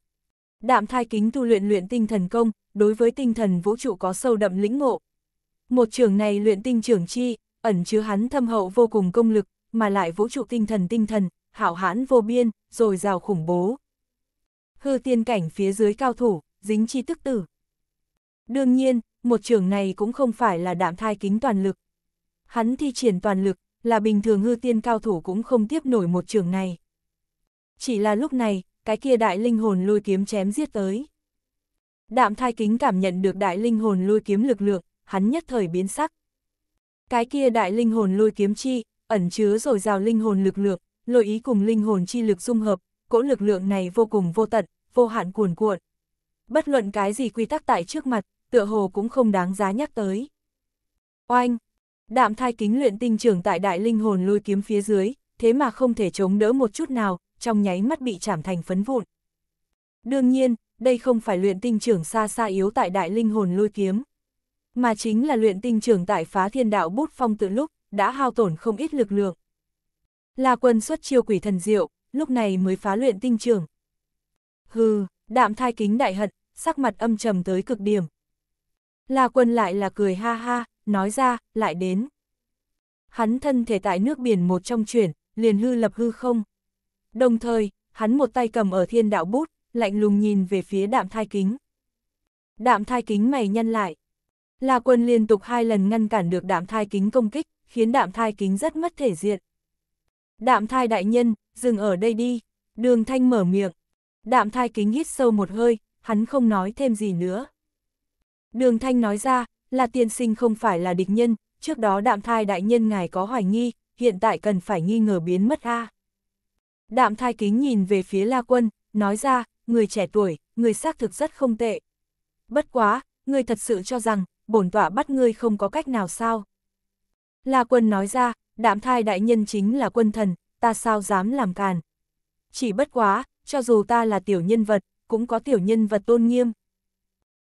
Đạm thai kính tu luyện luyện tinh thần công, đối với tinh thần vũ trụ có sâu đậm lĩnh ngộ. Một trường này luyện tinh trưởng chi, ẩn chứa hắn thâm hậu vô cùng công lực, mà lại vũ trụ tinh thần tinh thần, hảo hãn vô biên, rồi rào khủng bố. Hư tiên cảnh phía dưới cao thủ, dính chi tức tử. Đương nhiên, một trường này cũng không phải là đạm thai kính toàn lực. Hắn thi triển toàn lực, là bình thường hư tiên cao thủ cũng không tiếp nổi một trường này. Chỉ là lúc này, cái kia đại linh hồn lôi kiếm chém giết tới. Đạm thai kính cảm nhận được đại linh hồn lôi kiếm lực lượng, hắn nhất thời biến sắc. Cái kia đại linh hồn lôi kiếm chi, ẩn chứa rồi rào linh hồn lực lượng, lôi ý cùng linh hồn chi lực dung hợp, cỗ lực lượng này vô cùng vô tận, vô hạn cuồn cuộn. Bất luận cái gì quy tắc tại trước mặt, tựa hồ cũng không đáng giá nhắc tới. Oanh! Đạm thai kính luyện tinh trưởng tại đại linh hồn lôi kiếm phía dưới, thế mà không thể chống đỡ một chút nào, trong nháy mắt bị chảm thành phấn vụn. Đương nhiên, đây không phải luyện tinh trưởng xa xa yếu tại đại linh hồn lôi kiếm, mà chính là luyện tinh trưởng tại phá thiên đạo bút phong tự lúc, đã hao tổn không ít lực lượng. Là quân xuất chiêu quỷ thần diệu, lúc này mới phá luyện tinh trưởng. Hừ, đạm thai kính đại hận, sắc mặt âm trầm tới cực điểm. Là quân lại là cười ha ha, nói ra, lại đến. Hắn thân thể tại nước biển một trong chuyển, liền hư lập hư không. Đồng thời, hắn một tay cầm ở thiên đạo bút, lạnh lùng nhìn về phía đạm thai kính. Đạm thai kính mày nhăn lại. La quân liên tục hai lần ngăn cản được đạm thai kính công kích, khiến đạm thai kính rất mất thể diện. Đạm thai đại nhân, dừng ở đây đi. Đường thanh mở miệng. Đạm thai kính hít sâu một hơi, hắn không nói thêm gì nữa. Đường thanh nói ra, là tiên sinh không phải là địch nhân, trước đó đạm thai đại nhân ngài có hoài nghi, hiện tại cần phải nghi ngờ biến mất a. Đạm thai kính nhìn về phía La Quân, nói ra, người trẻ tuổi, người xác thực rất không tệ. Bất quá, người thật sự cho rằng, bổn tọa bắt ngươi không có cách nào sao. La Quân nói ra, đạm thai đại nhân chính là quân thần, ta sao dám làm càn. Chỉ bất quá, cho dù ta là tiểu nhân vật, cũng có tiểu nhân vật tôn nghiêm.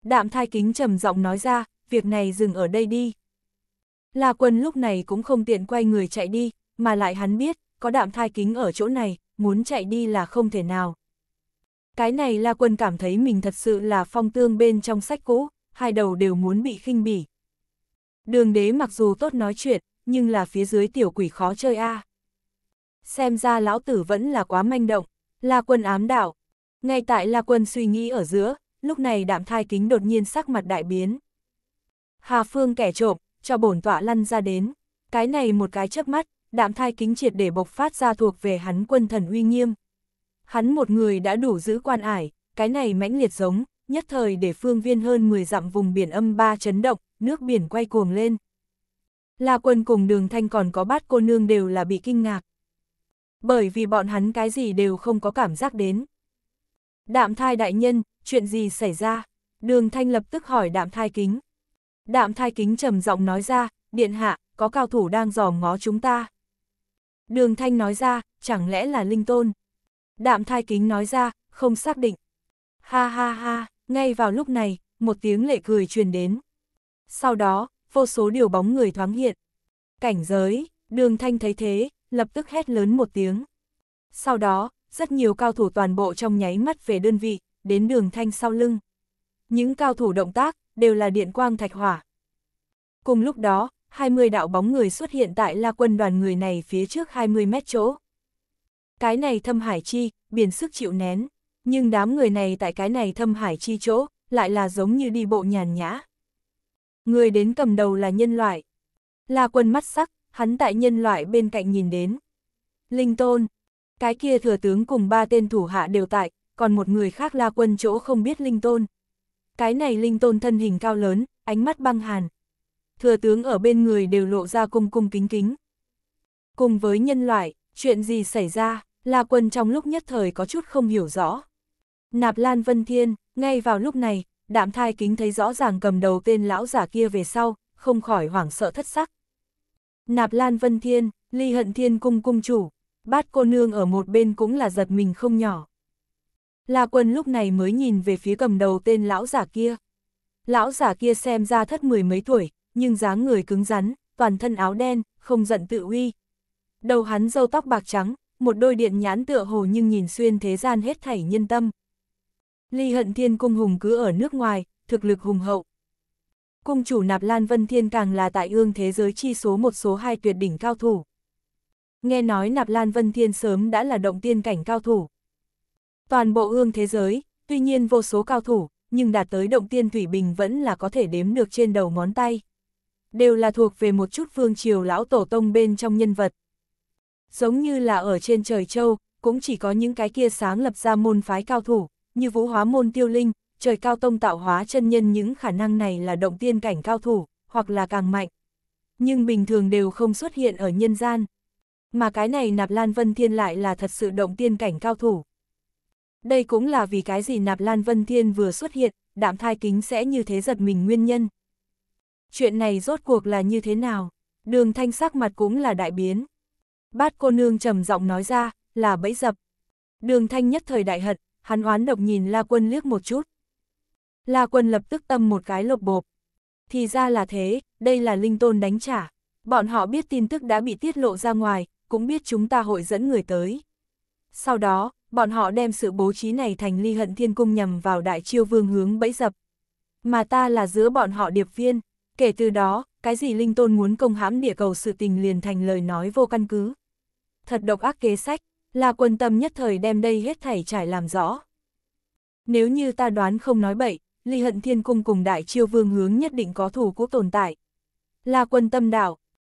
Đạm thai kính trầm giọng nói ra, việc này dừng ở đây đi. La Quân lúc này cũng không tiện quay người chạy đi, mà lại hắn biết, có đạm thai kính ở chỗ này, muốn chạy đi là không thể nào. Cái này La Quân cảm thấy mình thật sự là phong tương bên trong sách cũ, hai đầu đều muốn bị khinh bỉ. Đường đế mặc dù tốt nói chuyện, nhưng là phía dưới tiểu quỷ khó chơi a. À. Xem ra lão tử vẫn là quá manh động, La Quân ám đạo. Ngay tại La Quân suy nghĩ ở giữa, lúc này đạm thai kính đột nhiên sắc mặt đại biến. Hà Phương kẻ trộm, cho bổn tọa lăn ra đến. Cái này một cái chớp mắt, đạm thai kính triệt để bộc phát ra thuộc về hắn quân thần uy nghiêm. Hắn một người đã đủ giữ quan ải, cái này mãnh liệt giống, nhất thời để phương viên hơn 10 dặm vùng biển âm ba chấn động, nước biển quay cuồng lên. là quân cùng đường thanh còn có bát cô nương đều là bị kinh ngạc. Bởi vì bọn hắn cái gì đều không có cảm giác đến. Đạm thai đại nhân, chuyện gì xảy ra? Đường thanh lập tức hỏi đạm thai kính. Đạm thai kính trầm giọng nói ra, điện hạ, có cao thủ đang dò ngó chúng ta. Đường thanh nói ra, chẳng lẽ là linh tôn. Đạm thai kính nói ra, không xác định. Ha ha ha, ngay vào lúc này, một tiếng lệ cười truyền đến. Sau đó, vô số điều bóng người thoáng hiện. Cảnh giới, đường thanh thấy thế, lập tức hét lớn một tiếng. Sau đó, rất nhiều cao thủ toàn bộ trong nháy mắt về đơn vị, đến đường thanh sau lưng. Những cao thủ động tác, đều là điện quang thạch hỏa. Cùng lúc đó, 20 đạo bóng người xuất hiện tại la quân đoàn người này phía trước 20 mét chỗ. Cái này thâm hải chi, biển sức chịu nén, nhưng đám người này tại cái này thâm hải chi chỗ, lại là giống như đi bộ nhàn nhã. Người đến cầm đầu là nhân loại. La quân mắt sắc, hắn tại nhân loại bên cạnh nhìn đến. Linh tôn, cái kia thừa tướng cùng ba tên thủ hạ đều tại, còn một người khác la quân chỗ không biết linh tôn, cái này linh tôn thân hình cao lớn, ánh mắt băng hàn. Thừa tướng ở bên người đều lộ ra cung cung kính kính. Cùng với nhân loại, chuyện gì xảy ra, La Quân trong lúc nhất thời có chút không hiểu rõ. Nạp Lan Vân Thiên, ngay vào lúc này, đạm thai kính thấy rõ ràng cầm đầu tên lão giả kia về sau, không khỏi hoảng sợ thất sắc. Nạp Lan Vân Thiên, Ly Hận Thiên Cung Cung Chủ, bát cô nương ở một bên cũng là giật mình không nhỏ. La Quân lúc này mới nhìn về phía cầm đầu tên lão giả kia. Lão giả kia xem ra thất mười mấy tuổi, nhưng dáng người cứng rắn, toàn thân áo đen, không giận tự uy. Đầu hắn râu tóc bạc trắng, một đôi điện nhãn tựa hồ nhưng nhìn xuyên thế gian hết thảy nhân tâm. Ly hận thiên cung hùng cứ ở nước ngoài, thực lực hùng hậu. Cung chủ nạp Lan Vân Thiên càng là tại ương thế giới chi số một số hai tuyệt đỉnh cao thủ. Nghe nói nạp Lan Vân Thiên sớm đã là động tiên cảnh cao thủ, Toàn bộ hương thế giới, tuy nhiên vô số cao thủ, nhưng đạt tới động tiên Thủy Bình vẫn là có thể đếm được trên đầu ngón tay. Đều là thuộc về một chút vương triều lão tổ tông bên trong nhân vật. Giống như là ở trên trời châu, cũng chỉ có những cái kia sáng lập ra môn phái cao thủ, như vũ hóa môn tiêu linh, trời cao tông tạo hóa chân nhân những khả năng này là động tiên cảnh cao thủ, hoặc là càng mạnh. Nhưng bình thường đều không xuất hiện ở nhân gian. Mà cái này nạp Lan Vân Thiên lại là thật sự động tiên cảnh cao thủ. Đây cũng là vì cái gì nạp Lan Vân Thiên vừa xuất hiện, đạm thai kính sẽ như thế giật mình nguyên nhân. Chuyện này rốt cuộc là như thế nào? Đường thanh sắc mặt cũng là đại biến. Bát cô nương trầm giọng nói ra, là bẫy dập. Đường thanh nhất thời đại hận, hắn oán độc nhìn La Quân liếc một chút. La Quân lập tức tâm một cái lộp bộp. Thì ra là thế, đây là linh tôn đánh trả. Bọn họ biết tin tức đã bị tiết lộ ra ngoài, cũng biết chúng ta hội dẫn người tới. Sau đó, bọn họ đem sự bố trí này thành ly hận thiên cung nhằm vào đại chiêu vương hướng bẫy dập. Mà ta là giữa bọn họ điệp viên, kể từ đó, cái gì linh tôn muốn công hãm địa cầu sự tình liền thành lời nói vô căn cứ. Thật độc ác kế sách, là quân tâm nhất thời đem đây hết thảy trải làm rõ. Nếu như ta đoán không nói bậy, ly hận thiên cung cùng đại chiêu vương hướng nhất định có thủ quốc tồn tại. Là quân tâm đảo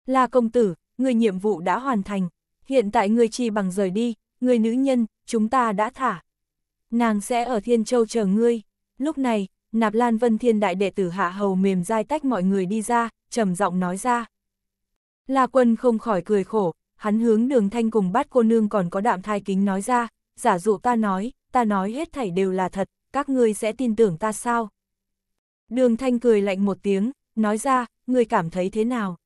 là công tử, người nhiệm vụ đã hoàn thành, hiện tại người chỉ bằng rời đi, người nữ nhân, chúng ta đã thả. Nàng sẽ ở Thiên Châu chờ ngươi. Lúc này, Nạp Lan Vân Thiên đại đệ tử Hạ Hầu mềm dai tách mọi người đi ra, trầm giọng nói ra. La Quân không khỏi cười khổ, hắn hướng đường thanh cùng bát cô nương còn có đạm thai kính nói ra, giả dụ ta nói, ta nói hết thảy đều là thật, các ngươi sẽ tin tưởng ta sao? Đường thanh cười lạnh một tiếng, nói ra, ngươi cảm thấy thế nào?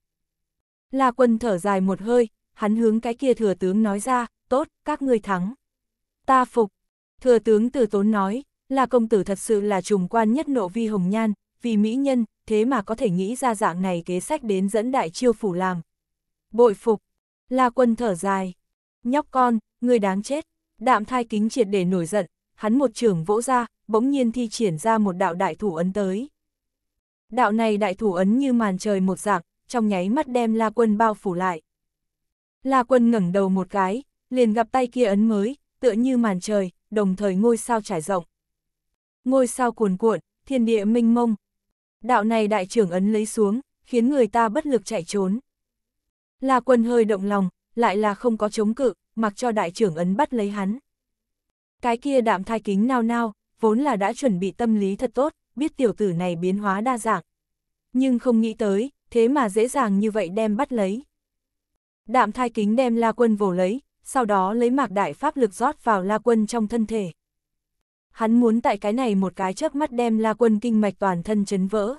La Quân thở dài một hơi, hắn hướng cái kia thừa tướng nói ra, tốt, các ngươi thắng ta phục. Thừa tướng từ tốn nói, là công tử thật sự là trùng quan nhất nộ vi hồng nhan, vì mỹ nhân, thế mà có thể nghĩ ra dạng này kế sách đến dẫn đại chiêu phủ làm. Bội phục, là quân thở dài, nhóc con, người đáng chết, đạm thai kính triệt để nổi giận, hắn một trường vỗ ra, bỗng nhiên thi triển ra một đạo đại thủ ấn tới. Đạo này đại thủ ấn như màn trời một dạng, trong nháy mắt đem la quân bao phủ lại. La quân ngẩng đầu một cái, liền gặp tay kia ấn mới, tựa như màn trời, đồng thời ngôi sao trải rộng. Ngôi sao cuồn cuộn, thiên địa minh mông. Đạo này đại trưởng ấn lấy xuống, khiến người ta bất lực chạy trốn. Là quân hơi động lòng, lại là không có chống cự, mặc cho đại trưởng ấn bắt lấy hắn. Cái kia đạm thai kính nao nao, vốn là đã chuẩn bị tâm lý thật tốt, biết tiểu tử này biến hóa đa dạng. Nhưng không nghĩ tới, thế mà dễ dàng như vậy đem bắt lấy. Đạm thai kính đem la quân vồ lấy, sau đó lấy mạc đại pháp lực rót vào la quân trong thân thể. Hắn muốn tại cái này một cái chớp mắt đem la quân kinh mạch toàn thân chấn vỡ.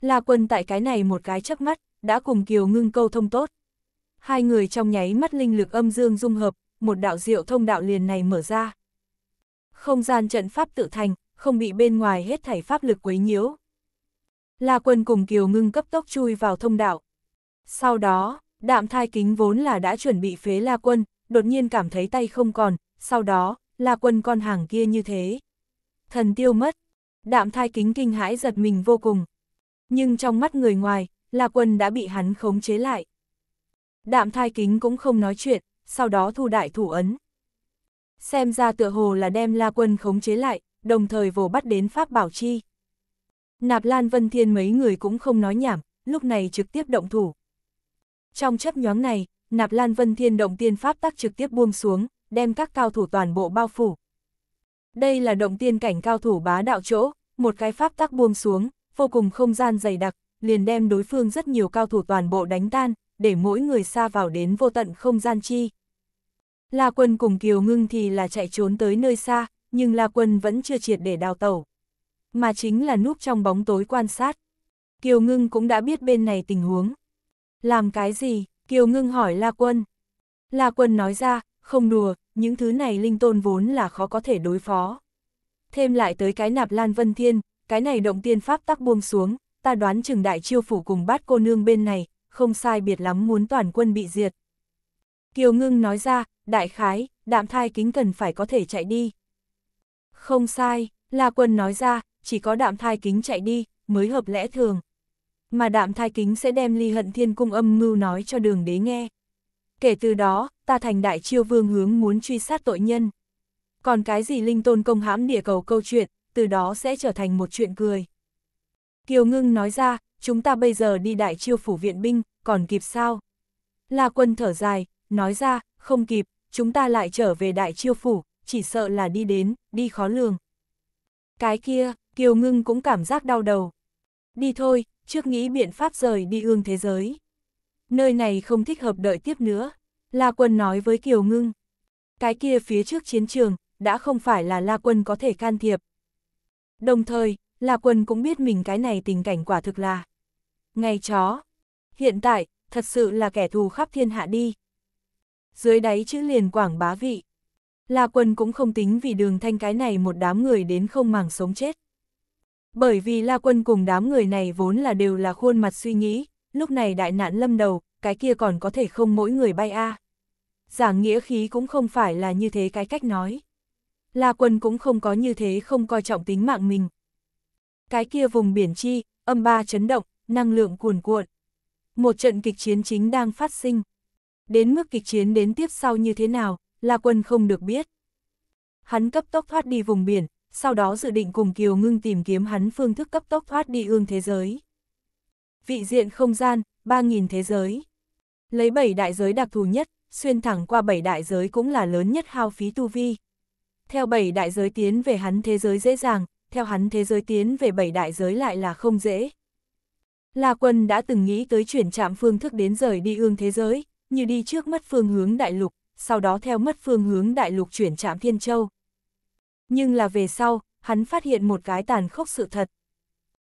La quân tại cái này một cái chớp mắt, đã cùng kiều ngưng câu thông tốt. Hai người trong nháy mắt linh lực âm dương dung hợp, một đạo diệu thông đạo liền này mở ra. Không gian trận pháp tự thành, không bị bên ngoài hết thảy pháp lực quấy nhiễu. La quân cùng kiều ngưng cấp tốc chui vào thông đạo. Sau đó, Đạm thai kính vốn là đã chuẩn bị phế La Quân, đột nhiên cảm thấy tay không còn, sau đó, La Quân con hàng kia như thế. Thần tiêu mất, đạm thai kính kinh hãi giật mình vô cùng. Nhưng trong mắt người ngoài, La Quân đã bị hắn khống chế lại. Đạm thai kính cũng không nói chuyện, sau đó thu đại thủ ấn. Xem ra tựa hồ là đem La Quân khống chế lại, đồng thời vồ bắt đến Pháp Bảo Chi. Nạp Lan Vân Thiên mấy người cũng không nói nhảm, lúc này trực tiếp động thủ. Trong chấp nhoáng này, nạp lan vân thiên động tiên pháp tác trực tiếp buông xuống, đem các cao thủ toàn bộ bao phủ. Đây là động tiên cảnh cao thủ bá đạo chỗ, một cái pháp tác buông xuống, vô cùng không gian dày đặc, liền đem đối phương rất nhiều cao thủ toàn bộ đánh tan, để mỗi người xa vào đến vô tận không gian chi. La quân cùng Kiều Ngưng thì là chạy trốn tới nơi xa, nhưng La quân vẫn chưa triệt để đào tẩu. Mà chính là núp trong bóng tối quan sát. Kiều Ngưng cũng đã biết bên này tình huống. Làm cái gì? Kiều ngưng hỏi La Quân. La Quân nói ra, không đùa, những thứ này linh tôn vốn là khó có thể đối phó. Thêm lại tới cái nạp lan vân thiên, cái này động tiên pháp tắc buông xuống, ta đoán chừng đại chiêu phủ cùng bát cô nương bên này, không sai biệt lắm muốn toàn quân bị diệt. Kiều ngưng nói ra, đại khái, đạm thai kính cần phải có thể chạy đi. Không sai, La Quân nói ra, chỉ có đạm thai kính chạy đi, mới hợp lẽ thường mà đạm thai kính sẽ đem ly hận thiên cung âm mưu nói cho đường đế nghe. Kể từ đó, ta thành đại chiêu vương hướng muốn truy sát tội nhân. Còn cái gì linh tôn công hãm địa cầu câu chuyện, từ đó sẽ trở thành một chuyện cười. Kiều ngưng nói ra, chúng ta bây giờ đi đại chiêu phủ viện binh, còn kịp sao? La quân thở dài, nói ra, không kịp, chúng ta lại trở về đại chiêu phủ, chỉ sợ là đi đến, đi khó lường. Cái kia, Kiều ngưng cũng cảm giác đau đầu, Đi thôi, trước nghĩ biện pháp rời đi ương thế giới. Nơi này không thích hợp đợi tiếp nữa, La Quân nói với Kiều Ngưng. Cái kia phía trước chiến trường, đã không phải là La Quân có thể can thiệp. Đồng thời, La Quân cũng biết mình cái này tình cảnh quả thực là ngày chó. Hiện tại, thật sự là kẻ thù khắp thiên hạ đi. Dưới đáy chữ liền quảng bá vị. La Quân cũng không tính vì đường thanh cái này một đám người đến không màng sống chết. Bởi vì La Quân cùng đám người này vốn là đều là khuôn mặt suy nghĩ, lúc này đại nạn lâm đầu, cái kia còn có thể không mỗi người bay a Giảng nghĩa khí cũng không phải là như thế cái cách nói. La Quân cũng không có như thế không coi trọng tính mạng mình. Cái kia vùng biển chi, âm ba chấn động, năng lượng cuồn cuộn. Một trận kịch chiến chính đang phát sinh. Đến mức kịch chiến đến tiếp sau như thế nào, La Quân không được biết. Hắn cấp tốc thoát đi vùng biển, sau đó dự định cùng Kiều Ngưng tìm kiếm hắn phương thức cấp tốc thoát đi ương thế giới. Vị diện không gian, 3.000 thế giới. Lấy 7 đại giới đặc thù nhất, xuyên thẳng qua 7 đại giới cũng là lớn nhất hao phí tu vi. Theo 7 đại giới tiến về hắn thế giới dễ dàng, theo hắn thế giới tiến về 7 đại giới lại là không dễ. La Quân đã từng nghĩ tới chuyển chạm phương thức đến rời đi ương thế giới, như đi trước mất phương hướng đại lục, sau đó theo mất phương hướng đại lục chuyển chạm thiên châu, nhưng là về sau, hắn phát hiện một cái tàn khốc sự thật.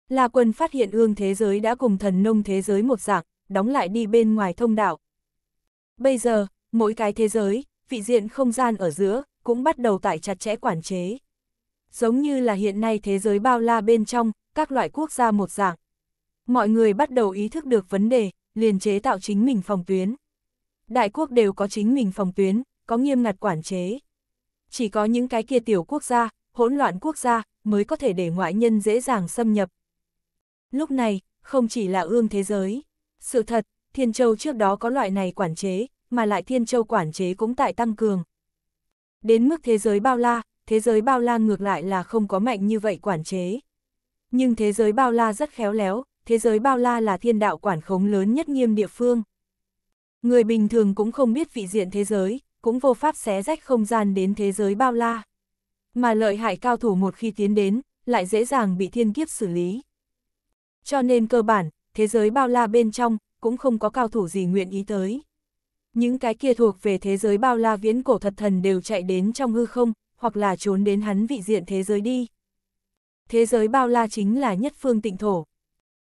Là quân phát hiện ương thế giới đã cùng thần nông thế giới một dạng, đóng lại đi bên ngoài thông đạo. Bây giờ, mỗi cái thế giới, vị diện không gian ở giữa, cũng bắt đầu tại chặt chẽ quản chế. Giống như là hiện nay thế giới bao la bên trong, các loại quốc gia một dạng. Mọi người bắt đầu ý thức được vấn đề, liền chế tạo chính mình phòng tuyến. Đại quốc đều có chính mình phòng tuyến, có nghiêm ngặt quản chế chỉ có những cái kia tiểu quốc gia, hỗn loạn quốc gia, mới có thể để ngoại nhân dễ dàng xâm nhập. Lúc này, không chỉ là ương thế giới. Sự thật, Thiên Châu trước đó có loại này quản chế, mà lại Thiên Châu quản chế cũng tại tăng cường. Đến mức thế giới bao la, thế giới bao la ngược lại là không có mạnh như vậy quản chế. Nhưng thế giới bao la rất khéo léo, thế giới bao la là thiên đạo quản khống lớn nhất nghiêm địa phương. Người bình thường cũng không biết vị diện thế giới, cũng vô pháp xé rách không gian đến thế giới bao la. Mà lợi hại cao thủ một khi tiến đến, lại dễ dàng bị thiên kiếp xử lý. Cho nên cơ bản, thế giới bao la bên trong, cũng không có cao thủ gì nguyện ý tới. Những cái kia thuộc về thế giới bao la viễn cổ thật thần đều chạy đến trong hư không, hoặc là trốn đến hắn vị diện thế giới đi. Thế giới bao la chính là nhất phương tịnh thổ.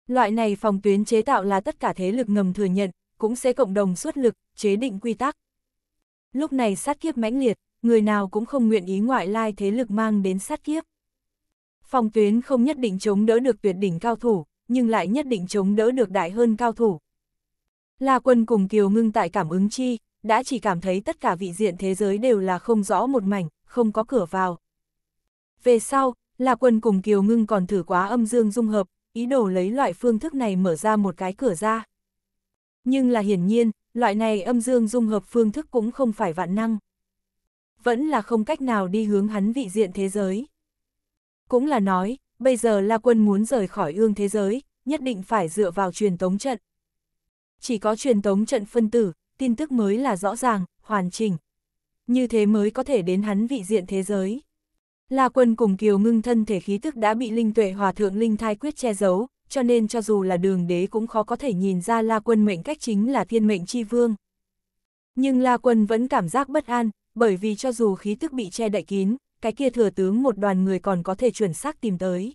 Loại này phòng tuyến chế tạo là tất cả thế lực ngầm thừa nhận, cũng sẽ cộng đồng xuất lực, chế định quy tắc. Lúc này sát kiếp mãnh liệt, người nào cũng không nguyện ý ngoại lai thế lực mang đến sát kiếp. Phòng tuyến không nhất định chống đỡ được tuyệt đỉnh cao thủ, nhưng lại nhất định chống đỡ được đại hơn cao thủ. La quân cùng Kiều ngưng tại cảm ứng chi, đã chỉ cảm thấy tất cả vị diện thế giới đều là không rõ một mảnh, không có cửa vào. Về sau, La quân cùng Kiều ngưng còn thử quá âm dương dung hợp, ý đồ lấy loại phương thức này mở ra một cái cửa ra. Nhưng là hiển nhiên, loại này âm dương dung hợp phương thức cũng không phải vạn năng. Vẫn là không cách nào đi hướng hắn vị diện thế giới. Cũng là nói, bây giờ La Quân muốn rời khỏi ương thế giới, nhất định phải dựa vào truyền tống trận. Chỉ có truyền tống trận phân tử, tin tức mới là rõ ràng, hoàn chỉnh. Như thế mới có thể đến hắn vị diện thế giới. La Quân cùng Kiều Ngưng thân thể khí tức đã bị linh tuệ hòa thượng linh thai quyết che giấu, cho nên cho dù là đường đế cũng khó có thể nhìn ra La Quân mệnh cách chính là thiên mệnh chi vương. Nhưng La Quân vẫn cảm giác bất an, bởi vì cho dù khí tức bị che đậy kín, cái kia thừa tướng một đoàn người còn có thể chuẩn xác tìm tới.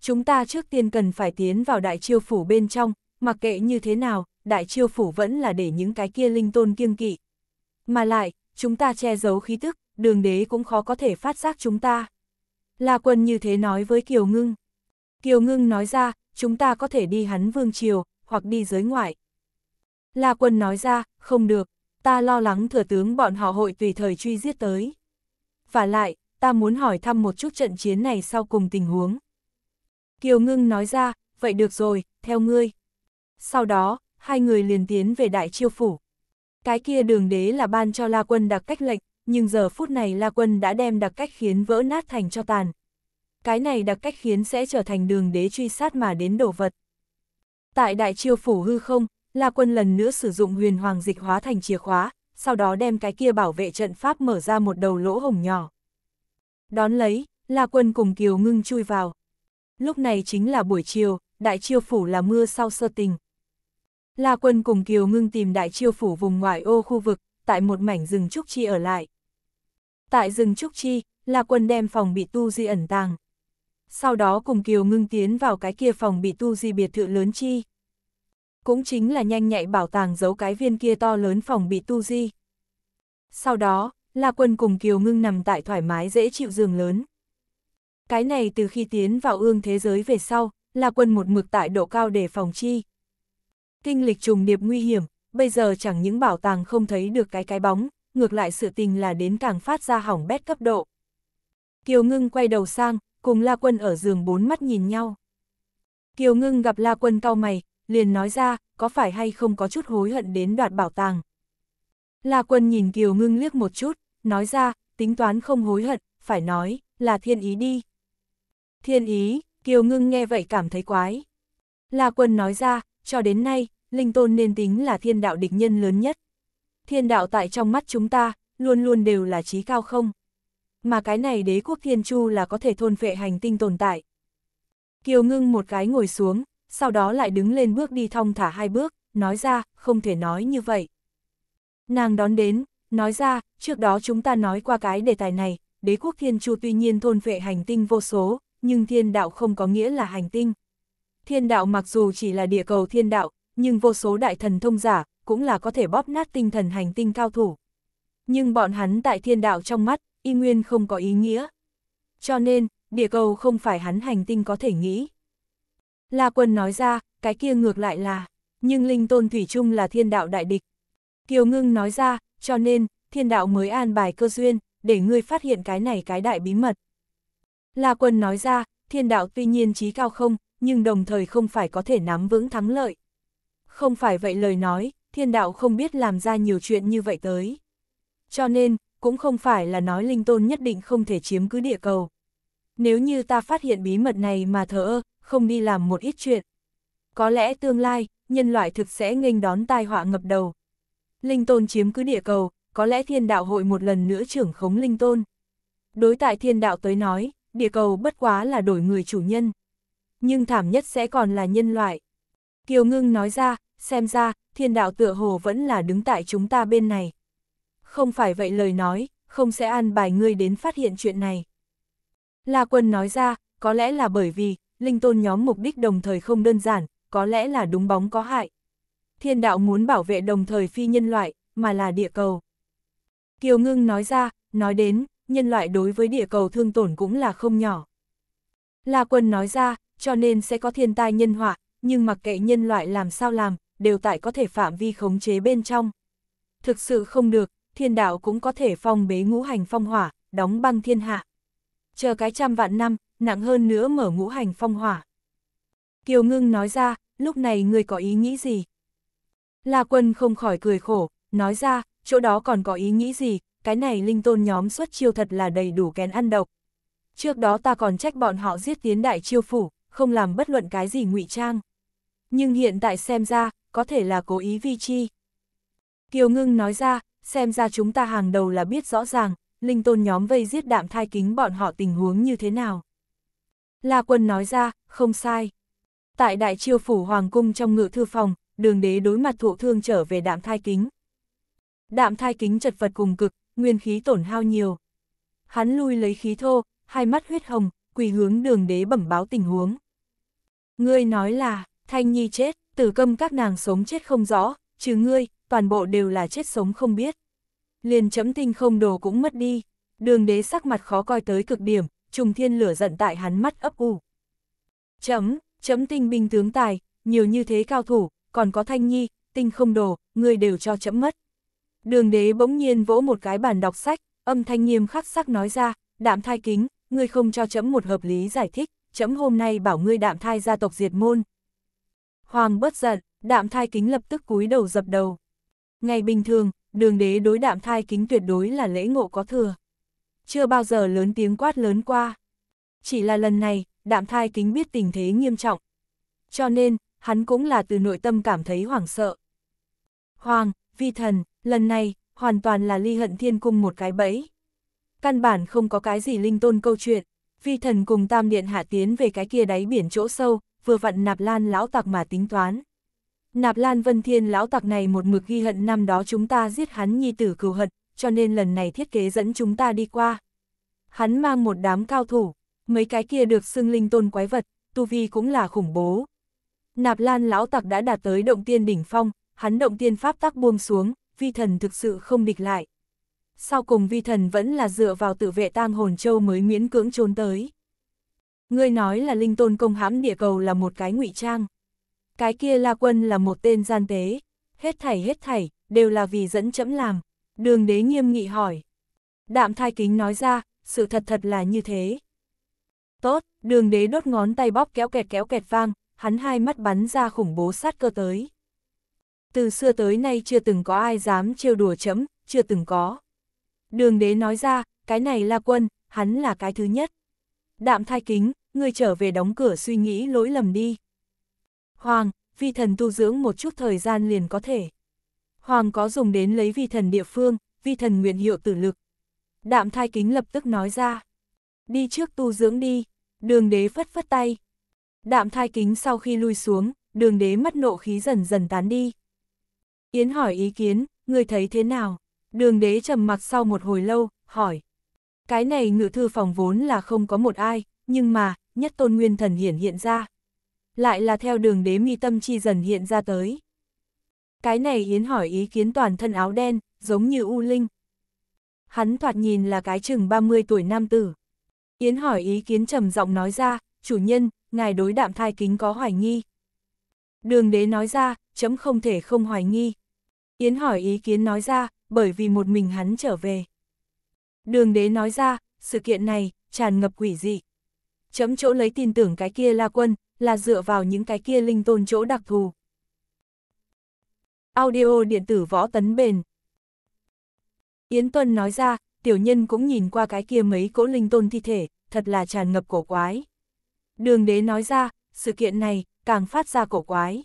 Chúng ta trước tiên cần phải tiến vào đại chiêu phủ bên trong, mặc kệ như thế nào, đại chiêu phủ vẫn là để những cái kia linh tôn kiêng kỵ. Mà lại, chúng ta che giấu khí tức, đường đế cũng khó có thể phát giác chúng ta. La quân như thế nói với Kiều Ngưng. Kiều Ngưng nói ra, chúng ta có thể đi hắn vương triều, hoặc đi giới ngoại. La quân nói ra, không được, ta lo lắng thừa tướng bọn họ hội tùy thời truy giết tới. Và lại, ta muốn hỏi thăm một chút trận chiến này sau cùng tình huống. Kiều Ngưng nói ra, vậy được rồi, theo ngươi. Sau đó, hai người liền tiến về Đại Chiêu Phủ. Cái kia đường đế là ban cho La Quân đặc cách lệnh, nhưng giờ phút này La Quân đã đem đặc cách khiến vỡ nát thành cho tàn, cái này đặc cách khiến sẽ trở thành đường đế truy sát mà đến đổ vật. Tại đại chiêu phủ hư không, La Quân lần nữa sử dụng huyền hoàng dịch hóa thành chìa khóa, sau đó đem cái kia bảo vệ trận pháp mở ra một đầu lỗ hồng nhỏ. Đón lấy, La Quân cùng Kiều Ngưng chui vào. Lúc này chính là buổi chiều, đại chiêu phủ là mưa sau sơ tình. La Quân cùng Kiều Ngưng tìm đại chiêu phủ vùng ngoại ô khu vực, tại một mảnh rừng trúc chi ở lại. Tại rừng trúc chi, La Quân đem phòng bị tu di ẩn tàng sau đó cùng Kiều Ngưng tiến vào cái kia phòng bị tu di biệt thự lớn chi. Cũng chính là nhanh nhạy bảo tàng giấu cái viên kia to lớn phòng bị tu di. Sau đó, La Quân cùng Kiều Ngưng nằm tại thoải mái dễ chịu giường lớn. Cái này từ khi tiến vào ương thế giới về sau, La Quân một mực tại độ cao để phòng chi. Kinh lịch trùng điệp nguy hiểm, bây giờ chẳng những bảo tàng không thấy được cái cái bóng, ngược lại sự tình là đến càng phát ra hỏng bét cấp độ. Kiều Ngưng quay đầu sang, cùng La Quân ở giường bốn mắt nhìn nhau. Kiều Ngưng gặp La Quân cau mày, liền nói ra, có phải hay không có chút hối hận đến đoạt bảo tàng. La Quân nhìn Kiều Ngưng liếc một chút, nói ra, tính toán không hối hận, phải nói, là thiên ý đi. Thiên ý, Kiều Ngưng nghe vậy cảm thấy quái. La Quân nói ra, cho đến nay, Linh Tôn nên tính là thiên đạo địch nhân lớn nhất. Thiên đạo tại trong mắt chúng ta, luôn luôn đều là trí cao không mà cái này đế quốc thiên chu là có thể thôn vệ hành tinh tồn tại. Kiều ngưng một cái ngồi xuống, sau đó lại đứng lên bước đi thong thả hai bước, nói ra, không thể nói như vậy. Nàng đón đến, nói ra, trước đó chúng ta nói qua cái đề tài này, đế quốc thiên chu tuy nhiên thôn vệ hành tinh vô số, nhưng thiên đạo không có nghĩa là hành tinh. Thiên đạo mặc dù chỉ là địa cầu thiên đạo, nhưng vô số đại thần thông giả, cũng là có thể bóp nát tinh thần hành tinh cao thủ. Nhưng bọn hắn tại thiên đạo trong mắt, y nguyên không có ý nghĩa. Cho nên, địa cầu không phải hắn hành tinh có thể nghĩ. La Quân nói ra, cái kia ngược lại là, nhưng linh tôn thủy chung là thiên đạo đại địch. Kiều Ngưng nói ra, cho nên, thiên đạo mới an bài cơ duyên, để ngươi phát hiện cái này cái đại bí mật. La Quân nói ra, thiên đạo tuy nhiên trí cao không, nhưng đồng thời không phải có thể nắm vững thắng lợi. Không phải vậy lời nói, thiên đạo không biết làm ra nhiều chuyện như vậy tới. Cho nên, cũng không phải là nói linh tôn nhất định không thể chiếm cứ địa cầu. Nếu như ta phát hiện bí mật này mà thờ ơ, không đi làm một ít chuyện. Có lẽ tương lai, nhân loại thực sẽ nghênh đón tai họa ngập đầu. Linh tôn chiếm cứ địa cầu, có lẽ thiên đạo hội một lần nữa trưởng khống linh tôn. Đối tại thiên đạo tới nói, địa cầu bất quá là đổi người chủ nhân. Nhưng thảm nhất sẽ còn là nhân loại. Kiều ngưng nói ra, xem ra, thiên đạo tựa hồ vẫn là đứng tại chúng ta bên này không phải vậy lời nói, không sẽ an bài ngươi đến phát hiện chuyện này. La Quân nói ra, có lẽ là bởi vì, linh tôn nhóm mục đích đồng thời không đơn giản, có lẽ là đúng bóng có hại. Thiên đạo muốn bảo vệ đồng thời phi nhân loại, mà là địa cầu. Kiều Ngưng nói ra, nói đến, nhân loại đối với địa cầu thương tổn cũng là không nhỏ. La Quân nói ra, cho nên sẽ có thiên tai nhân họa, nhưng mặc kệ nhân loại làm sao làm, đều tại có thể phạm vi khống chế bên trong. Thực sự không được, thiên đạo cũng có thể phong bế ngũ hành phong hỏa, đóng băng thiên hạ. Chờ cái trăm vạn năm, nặng hơn nữa mở ngũ hành phong hỏa. Kiều Ngưng nói ra, lúc này người có ý nghĩ gì? La Quân không khỏi cười khổ, nói ra, chỗ đó còn có ý nghĩ gì, cái này linh tôn nhóm xuất chiêu thật là đầy đủ kén ăn độc. Trước đó ta còn trách bọn họ giết tiến đại chiêu phủ, không làm bất luận cái gì ngụy trang. Nhưng hiện tại xem ra, có thể là cố ý vi chi. Kiều Ngưng nói ra, xem ra chúng ta hàng đầu là biết rõ ràng, linh tôn nhóm vây giết đạm thai kính bọn họ tình huống như thế nào. La quân nói ra, không sai. Tại đại chiêu phủ hoàng cung trong ngự thư phòng, đường đế đối mặt thụ thương trở về đạm thai kính. Đạm thai kính chật vật cùng cực, nguyên khí tổn hao nhiều. Hắn lui lấy khí thô, hai mắt huyết hồng, quỳ hướng đường đế bẩm báo tình huống. Ngươi nói là, Thanh Nhi chết, tử câm các nàng sống chết không rõ, trừ ngươi, toàn bộ đều là chết sống không biết. Liền chấm tinh không đồ cũng mất đi, đường đế sắc mặt khó coi tới cực điểm, trùng thiên lửa giận tại hắn mắt ấp u. Chấm, chấm tinh binh tướng tài, nhiều như thế cao thủ, còn có thanh nhi, tinh không đồ, ngươi đều cho chấm mất. Đường đế bỗng nhiên vỗ một cái bàn đọc sách, âm thanh nghiêm khắc sắc nói ra, đạm thai kính, ngươi không cho chấm một hợp lý giải thích, chấm hôm nay bảo ngươi đạm thai gia tộc diệt môn. Hoàng bất giận, đạm thai kính lập tức cúi đầu dập đầu. Ngày bình thường, đường đế đối đạm thai kính tuyệt đối là lễ ngộ có thừa. Chưa bao giờ lớn tiếng quát lớn qua. Chỉ là lần này, đạm thai kính biết tình thế nghiêm trọng. Cho nên, hắn cũng là từ nội tâm cảm thấy hoảng sợ. Hoàng, vi thần, lần này, hoàn toàn là ly hận thiên cung một cái bẫy. Căn bản không có cái gì linh tôn câu chuyện, vi thần cùng tam điện hạ tiến về cái kia đáy biển chỗ sâu, vừa vặn nạp lan lão tặc mà tính toán. Nạp Lan Vân Thiên lão tặc này một mực ghi hận năm đó chúng ta giết hắn nhi tử cừu hận, cho nên lần này thiết kế dẫn chúng ta đi qua. Hắn mang một đám cao thủ, mấy cái kia được xưng linh tôn quái vật, tu vi cũng là khủng bố. Nạp Lan lão tặc đã đạt tới động tiên đỉnh phong, hắn động tiên pháp tắc buông xuống, vi thần thực sự không địch lại. Sau cùng vi thần vẫn là dựa vào tự vệ tang hồn châu mới miễn cưỡng trốn tới. Ngươi nói là linh tôn công hãm địa cầu là một cái ngụy trang cái kia La Quân là một tên gian tế, hết thảy hết thảy, đều là vì dẫn chẫm làm. Đường đế nghiêm nghị hỏi. Đạm thai kính nói ra, sự thật thật là như thế. Tốt, đường đế đốt ngón tay bóp kéo kẹt kéo kẹt vang, hắn hai mắt bắn ra khủng bố sát cơ tới. Từ xưa tới nay chưa từng có ai dám trêu đùa chấm, chưa từng có. Đường đế nói ra, cái này la quân, hắn là cái thứ nhất. Đạm thai kính, người trở về đóng cửa suy nghĩ lỗi lầm đi. Hoàng, vi thần tu dưỡng một chút thời gian liền có thể. Hoàng có dùng đến lấy vi thần địa phương, vi thần nguyện hiệu tử lực. Đạm thai kính lập tức nói ra. Đi trước tu dưỡng đi, đường đế phất phất tay. Đạm thai kính sau khi lui xuống, đường đế mất nộ khí dần dần tán đi. Yến hỏi ý kiến, người thấy thế nào? Đường đế trầm mặc sau một hồi lâu, hỏi. Cái này ngự thư phòng vốn là không có một ai, nhưng mà, nhất tôn nguyên thần hiển hiện ra, lại là theo đường đế mi tâm chi dần hiện ra tới. Cái này yến hỏi ý kiến toàn thân áo đen, giống như U Linh. Hắn thoạt nhìn là cái chừng 30 tuổi nam tử. Yến hỏi ý kiến trầm giọng nói ra, chủ nhân, ngài đối đạm thai kính có hoài nghi. Đường đế nói ra, chấm không thể không hoài nghi. Yến hỏi ý kiến nói ra, bởi vì một mình hắn trở về. Đường đế nói ra, sự kiện này, tràn ngập quỷ dị chấm chỗ lấy tin tưởng cái kia la quân, là dựa vào những cái kia linh tôn chỗ đặc thù. Audio điện tử võ tấn bền. Yến Tuân nói ra, tiểu nhân cũng nhìn qua cái kia mấy cỗ linh tôn thi thể, thật là tràn ngập cổ quái. Đường đế nói ra, sự kiện này, càng phát ra cổ quái.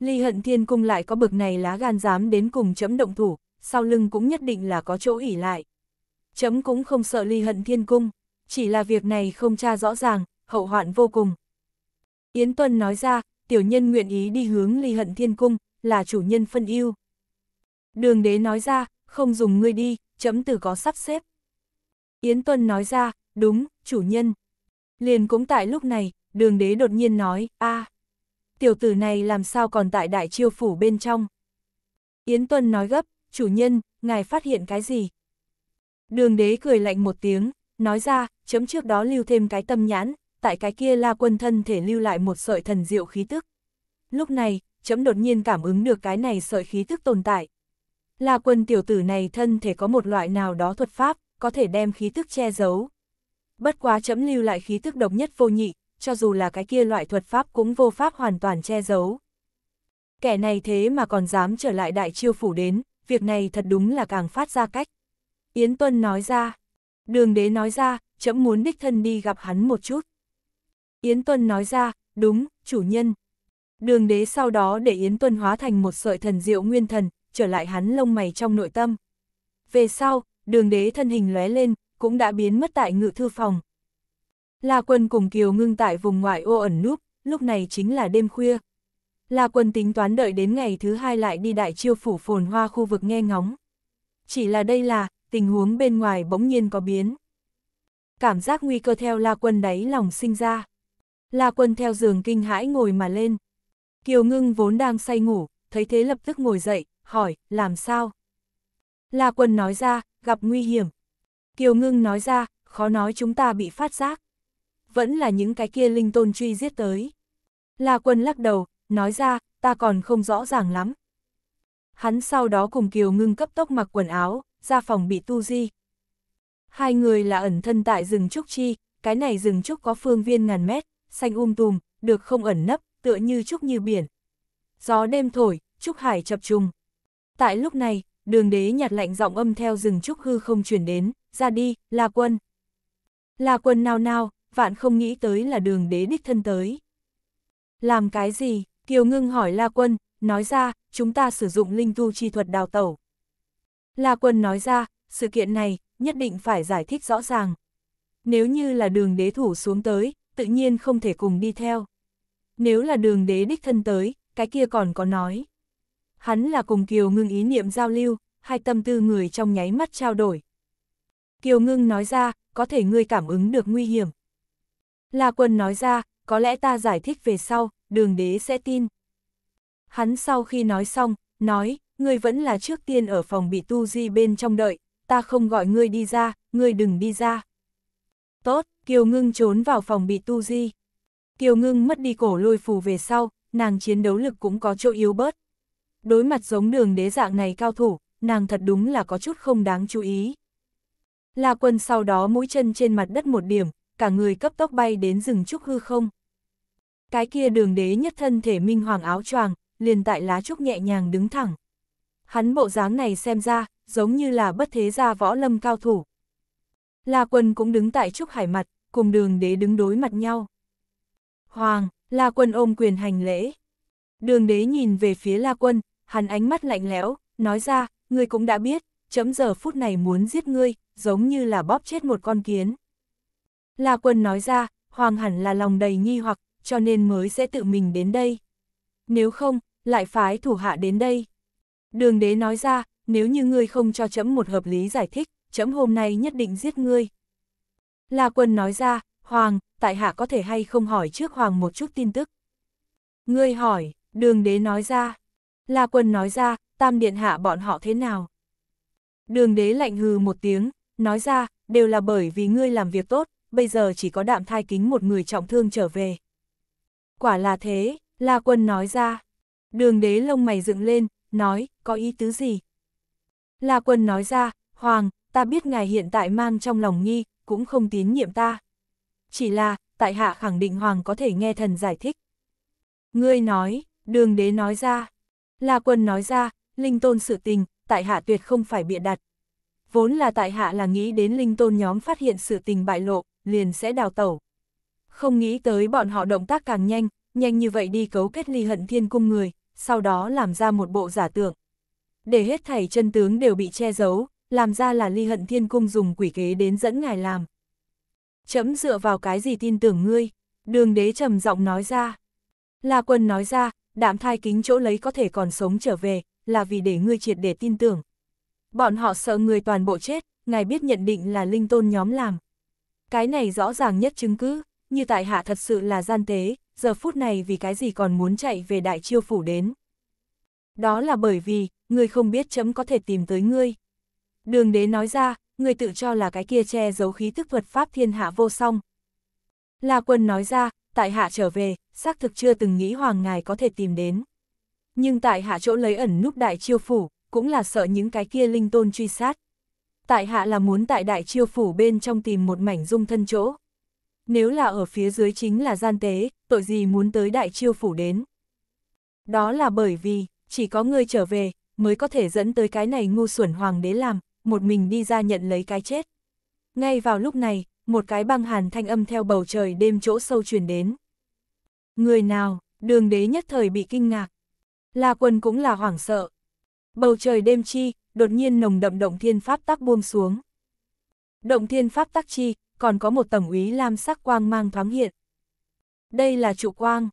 Ly hận thiên cung lại có bực này lá gan dám đến cùng chấm động thủ, sau lưng cũng nhất định là có chỗ ỉ lại. Chấm cũng không sợ ly hận thiên cung chỉ là việc này không tra rõ ràng, hậu hoạn vô cùng. Yến Tuân nói ra, tiểu nhân nguyện ý đi hướng ly hận thiên cung, là chủ nhân phân ưu Đường đế nói ra, không dùng ngươi đi, chấm từ có sắp xếp. Yến Tuân nói ra, đúng, chủ nhân. Liền cũng tại lúc này, đường đế đột nhiên nói, a à, tiểu tử này làm sao còn tại đại chiêu phủ bên trong. Yến Tuân nói gấp, chủ nhân, ngài phát hiện cái gì? Đường đế cười lạnh một tiếng, nói ra, chấm trước đó lưu thêm cái tâm nhãn, tại cái kia la quân thân thể lưu lại một sợi thần diệu khí tức. Lúc này, chấm đột nhiên cảm ứng được cái này sợi khí tức tồn tại. La quân tiểu tử này thân thể có một loại nào đó thuật pháp, có thể đem khí tức che giấu. Bất quá chấm lưu lại khí tức độc nhất vô nhị, cho dù là cái kia loại thuật pháp cũng vô pháp hoàn toàn che giấu. Kẻ này thế mà còn dám trở lại đại chiêu phủ đến, việc này thật đúng là càng phát ra cách. Yến Tuân nói ra, đường đế nói ra, chấm muốn đích thân đi gặp hắn một chút. Yến Tuân nói ra, đúng, chủ nhân. Đường đế sau đó để Yến Tuân hóa thành một sợi thần diệu nguyên thần, trở lại hắn lông mày trong nội tâm. Về sau, đường đế thân hình lóe lên, cũng đã biến mất tại ngự thư phòng. La quân cùng Kiều ngưng tại vùng ngoại ô ẩn núp, lúc này chính là đêm khuya. La quân tính toán đợi đến ngày thứ hai lại đi đại chiêu phủ phồn hoa khu vực nghe ngóng. Chỉ là đây là, tình huống bên ngoài bỗng nhiên có biến cảm giác nguy cơ theo La Quân đáy lòng sinh ra. La Quân theo giường kinh hãi ngồi mà lên. Kiều Ngưng vốn đang say ngủ, thấy thế lập tức ngồi dậy, hỏi, làm sao? La Quân nói ra, gặp nguy hiểm. Kiều Ngưng nói ra, khó nói chúng ta bị phát giác. Vẫn là những cái kia linh tôn truy giết tới. La Quân lắc đầu, nói ra, ta còn không rõ ràng lắm. Hắn sau đó cùng Kiều Ngưng cấp tốc mặc quần áo, ra phòng bị tu di, Hai người là ẩn thân tại rừng trúc chi, cái này rừng trúc có phương viên ngàn mét, xanh um tùm, được không ẩn nấp, tựa như trúc như biển. Gió đêm thổi, trúc hải chập trùng. Tại lúc này, đường đế nhạt lạnh giọng âm theo rừng trúc hư không chuyển đến, ra đi, là quân. Là quân nào nào, vạn không nghĩ tới là đường đế đích thân tới. Làm cái gì? Kiều ngưng hỏi La Quân, nói ra, chúng ta sử dụng linh tu chi thuật đào tẩu. La Quân nói ra, sự kiện này, nhất định phải giải thích rõ ràng. Nếu như là đường đế thủ xuống tới, tự nhiên không thể cùng đi theo. Nếu là đường đế đích thân tới, cái kia còn có nói. Hắn là cùng Kiều Ngưng ý niệm giao lưu, hai tâm tư người trong nháy mắt trao đổi. Kiều Ngưng nói ra, có thể ngươi cảm ứng được nguy hiểm. La Quân nói ra, có lẽ ta giải thích về sau, đường đế sẽ tin. Hắn sau khi nói xong, nói, ngươi vẫn là trước tiên ở phòng bị tu di bên trong đợi, ta không gọi ngươi đi ra, ngươi đừng đi ra. Tốt, Kiều Ngưng trốn vào phòng bị tu di. Kiều Ngưng mất đi cổ lôi phù về sau, nàng chiến đấu lực cũng có chỗ yếu bớt. Đối mặt giống đường đế dạng này cao thủ, nàng thật đúng là có chút không đáng chú ý. La quân sau đó mũi chân trên mặt đất một điểm, cả người cấp tốc bay đến rừng trúc hư không. Cái kia đường đế nhất thân thể minh hoàng áo choàng liền tại lá trúc nhẹ nhàng đứng thẳng. Hắn bộ dáng này xem ra, giống như là bất thế gia võ lâm cao thủ. La Quân cũng đứng tại Trúc Hải mặt, cùng đường đế đứng đối mặt nhau. Hoàng, La Quân ôm quyền hành lễ. Đường đế nhìn về phía La Quân, hắn ánh mắt lạnh lẽo, nói ra, ngươi cũng đã biết, chấm giờ phút này muốn giết ngươi, giống như là bóp chết một con kiến. La Quân nói ra, Hoàng hẳn là lòng đầy nghi hoặc, cho nên mới sẽ tự mình đến đây. Nếu không, lại phái thủ hạ đến đây. Đường đế nói ra, nếu như ngươi không cho chấm một hợp lý giải thích, chấm hôm nay nhất định giết ngươi. La quân nói ra, Hoàng, tại hạ có thể hay không hỏi trước Hoàng một chút tin tức. Ngươi hỏi, đường đế nói ra. La quân nói ra, tam điện hạ bọn họ thế nào? Đường đế lạnh hừ một tiếng, nói ra, đều là bởi vì ngươi làm việc tốt, bây giờ chỉ có đạm thai kính một người trọng thương trở về. Quả là thế, La quân nói ra. Đường đế lông mày dựng lên, nói, có ý tứ gì? La quân nói ra, Hoàng, ta biết ngài hiện tại mang trong lòng nghi, cũng không tín nhiệm ta. Chỉ là, tại hạ khẳng định Hoàng có thể nghe thần giải thích. Ngươi nói, đường đế nói ra. La quân nói ra, linh tôn sự tình, tại hạ tuyệt không phải bịa đặt. Vốn là tại hạ là nghĩ đến linh tôn nhóm phát hiện sự tình bại lộ, liền sẽ đào tẩu. Không nghĩ tới bọn họ động tác càng nhanh, nhanh như vậy đi cấu kết ly hận thiên cung người, sau đó làm ra một bộ giả tưởng. Để hết thảy chân tướng đều bị che giấu, làm ra là ly hận thiên cung dùng quỷ kế đến dẫn ngài làm. Chấm dựa vào cái gì tin tưởng ngươi, đường đế trầm giọng nói ra. La quân nói ra, đạm thai kính chỗ lấy có thể còn sống trở về, là vì để ngươi triệt để tin tưởng. Bọn họ sợ người toàn bộ chết, ngài biết nhận định là linh tôn nhóm làm. Cái này rõ ràng nhất chứng cứ, như tại hạ thật sự là gian tế, giờ phút này vì cái gì còn muốn chạy về đại chiêu phủ đến. Đó là bởi vì, ngươi không biết chấm có thể tìm tới ngươi. Đường đế nói ra, ngươi tự cho là cái kia che giấu khí thức thuật pháp thiên hạ vô song. La quân nói ra, tại hạ trở về, xác thực chưa từng nghĩ hoàng ngài có thể tìm đến. Nhưng tại hạ chỗ lấy ẩn núp đại chiêu phủ, cũng là sợ những cái kia linh tôn truy sát. Tại hạ là muốn tại đại chiêu phủ bên trong tìm một mảnh dung thân chỗ. Nếu là ở phía dưới chính là gian tế, tội gì muốn tới đại chiêu phủ đến. Đó là bởi vì, chỉ có ngươi trở về, mới có thể dẫn tới cái này ngu xuẩn hoàng đế làm, một mình đi ra nhận lấy cái chết. Ngay vào lúc này, một cái băng hàn thanh âm theo bầu trời đêm chỗ sâu truyền đến. Người nào, đường đế nhất thời bị kinh ngạc. La quân cũng là hoảng sợ. Bầu trời đêm chi, đột nhiên nồng đậm động thiên pháp tắc buông xuống. Động thiên pháp tắc chi, còn có một tầm úy lam sắc quang mang thoáng hiện. Đây là trụ quang.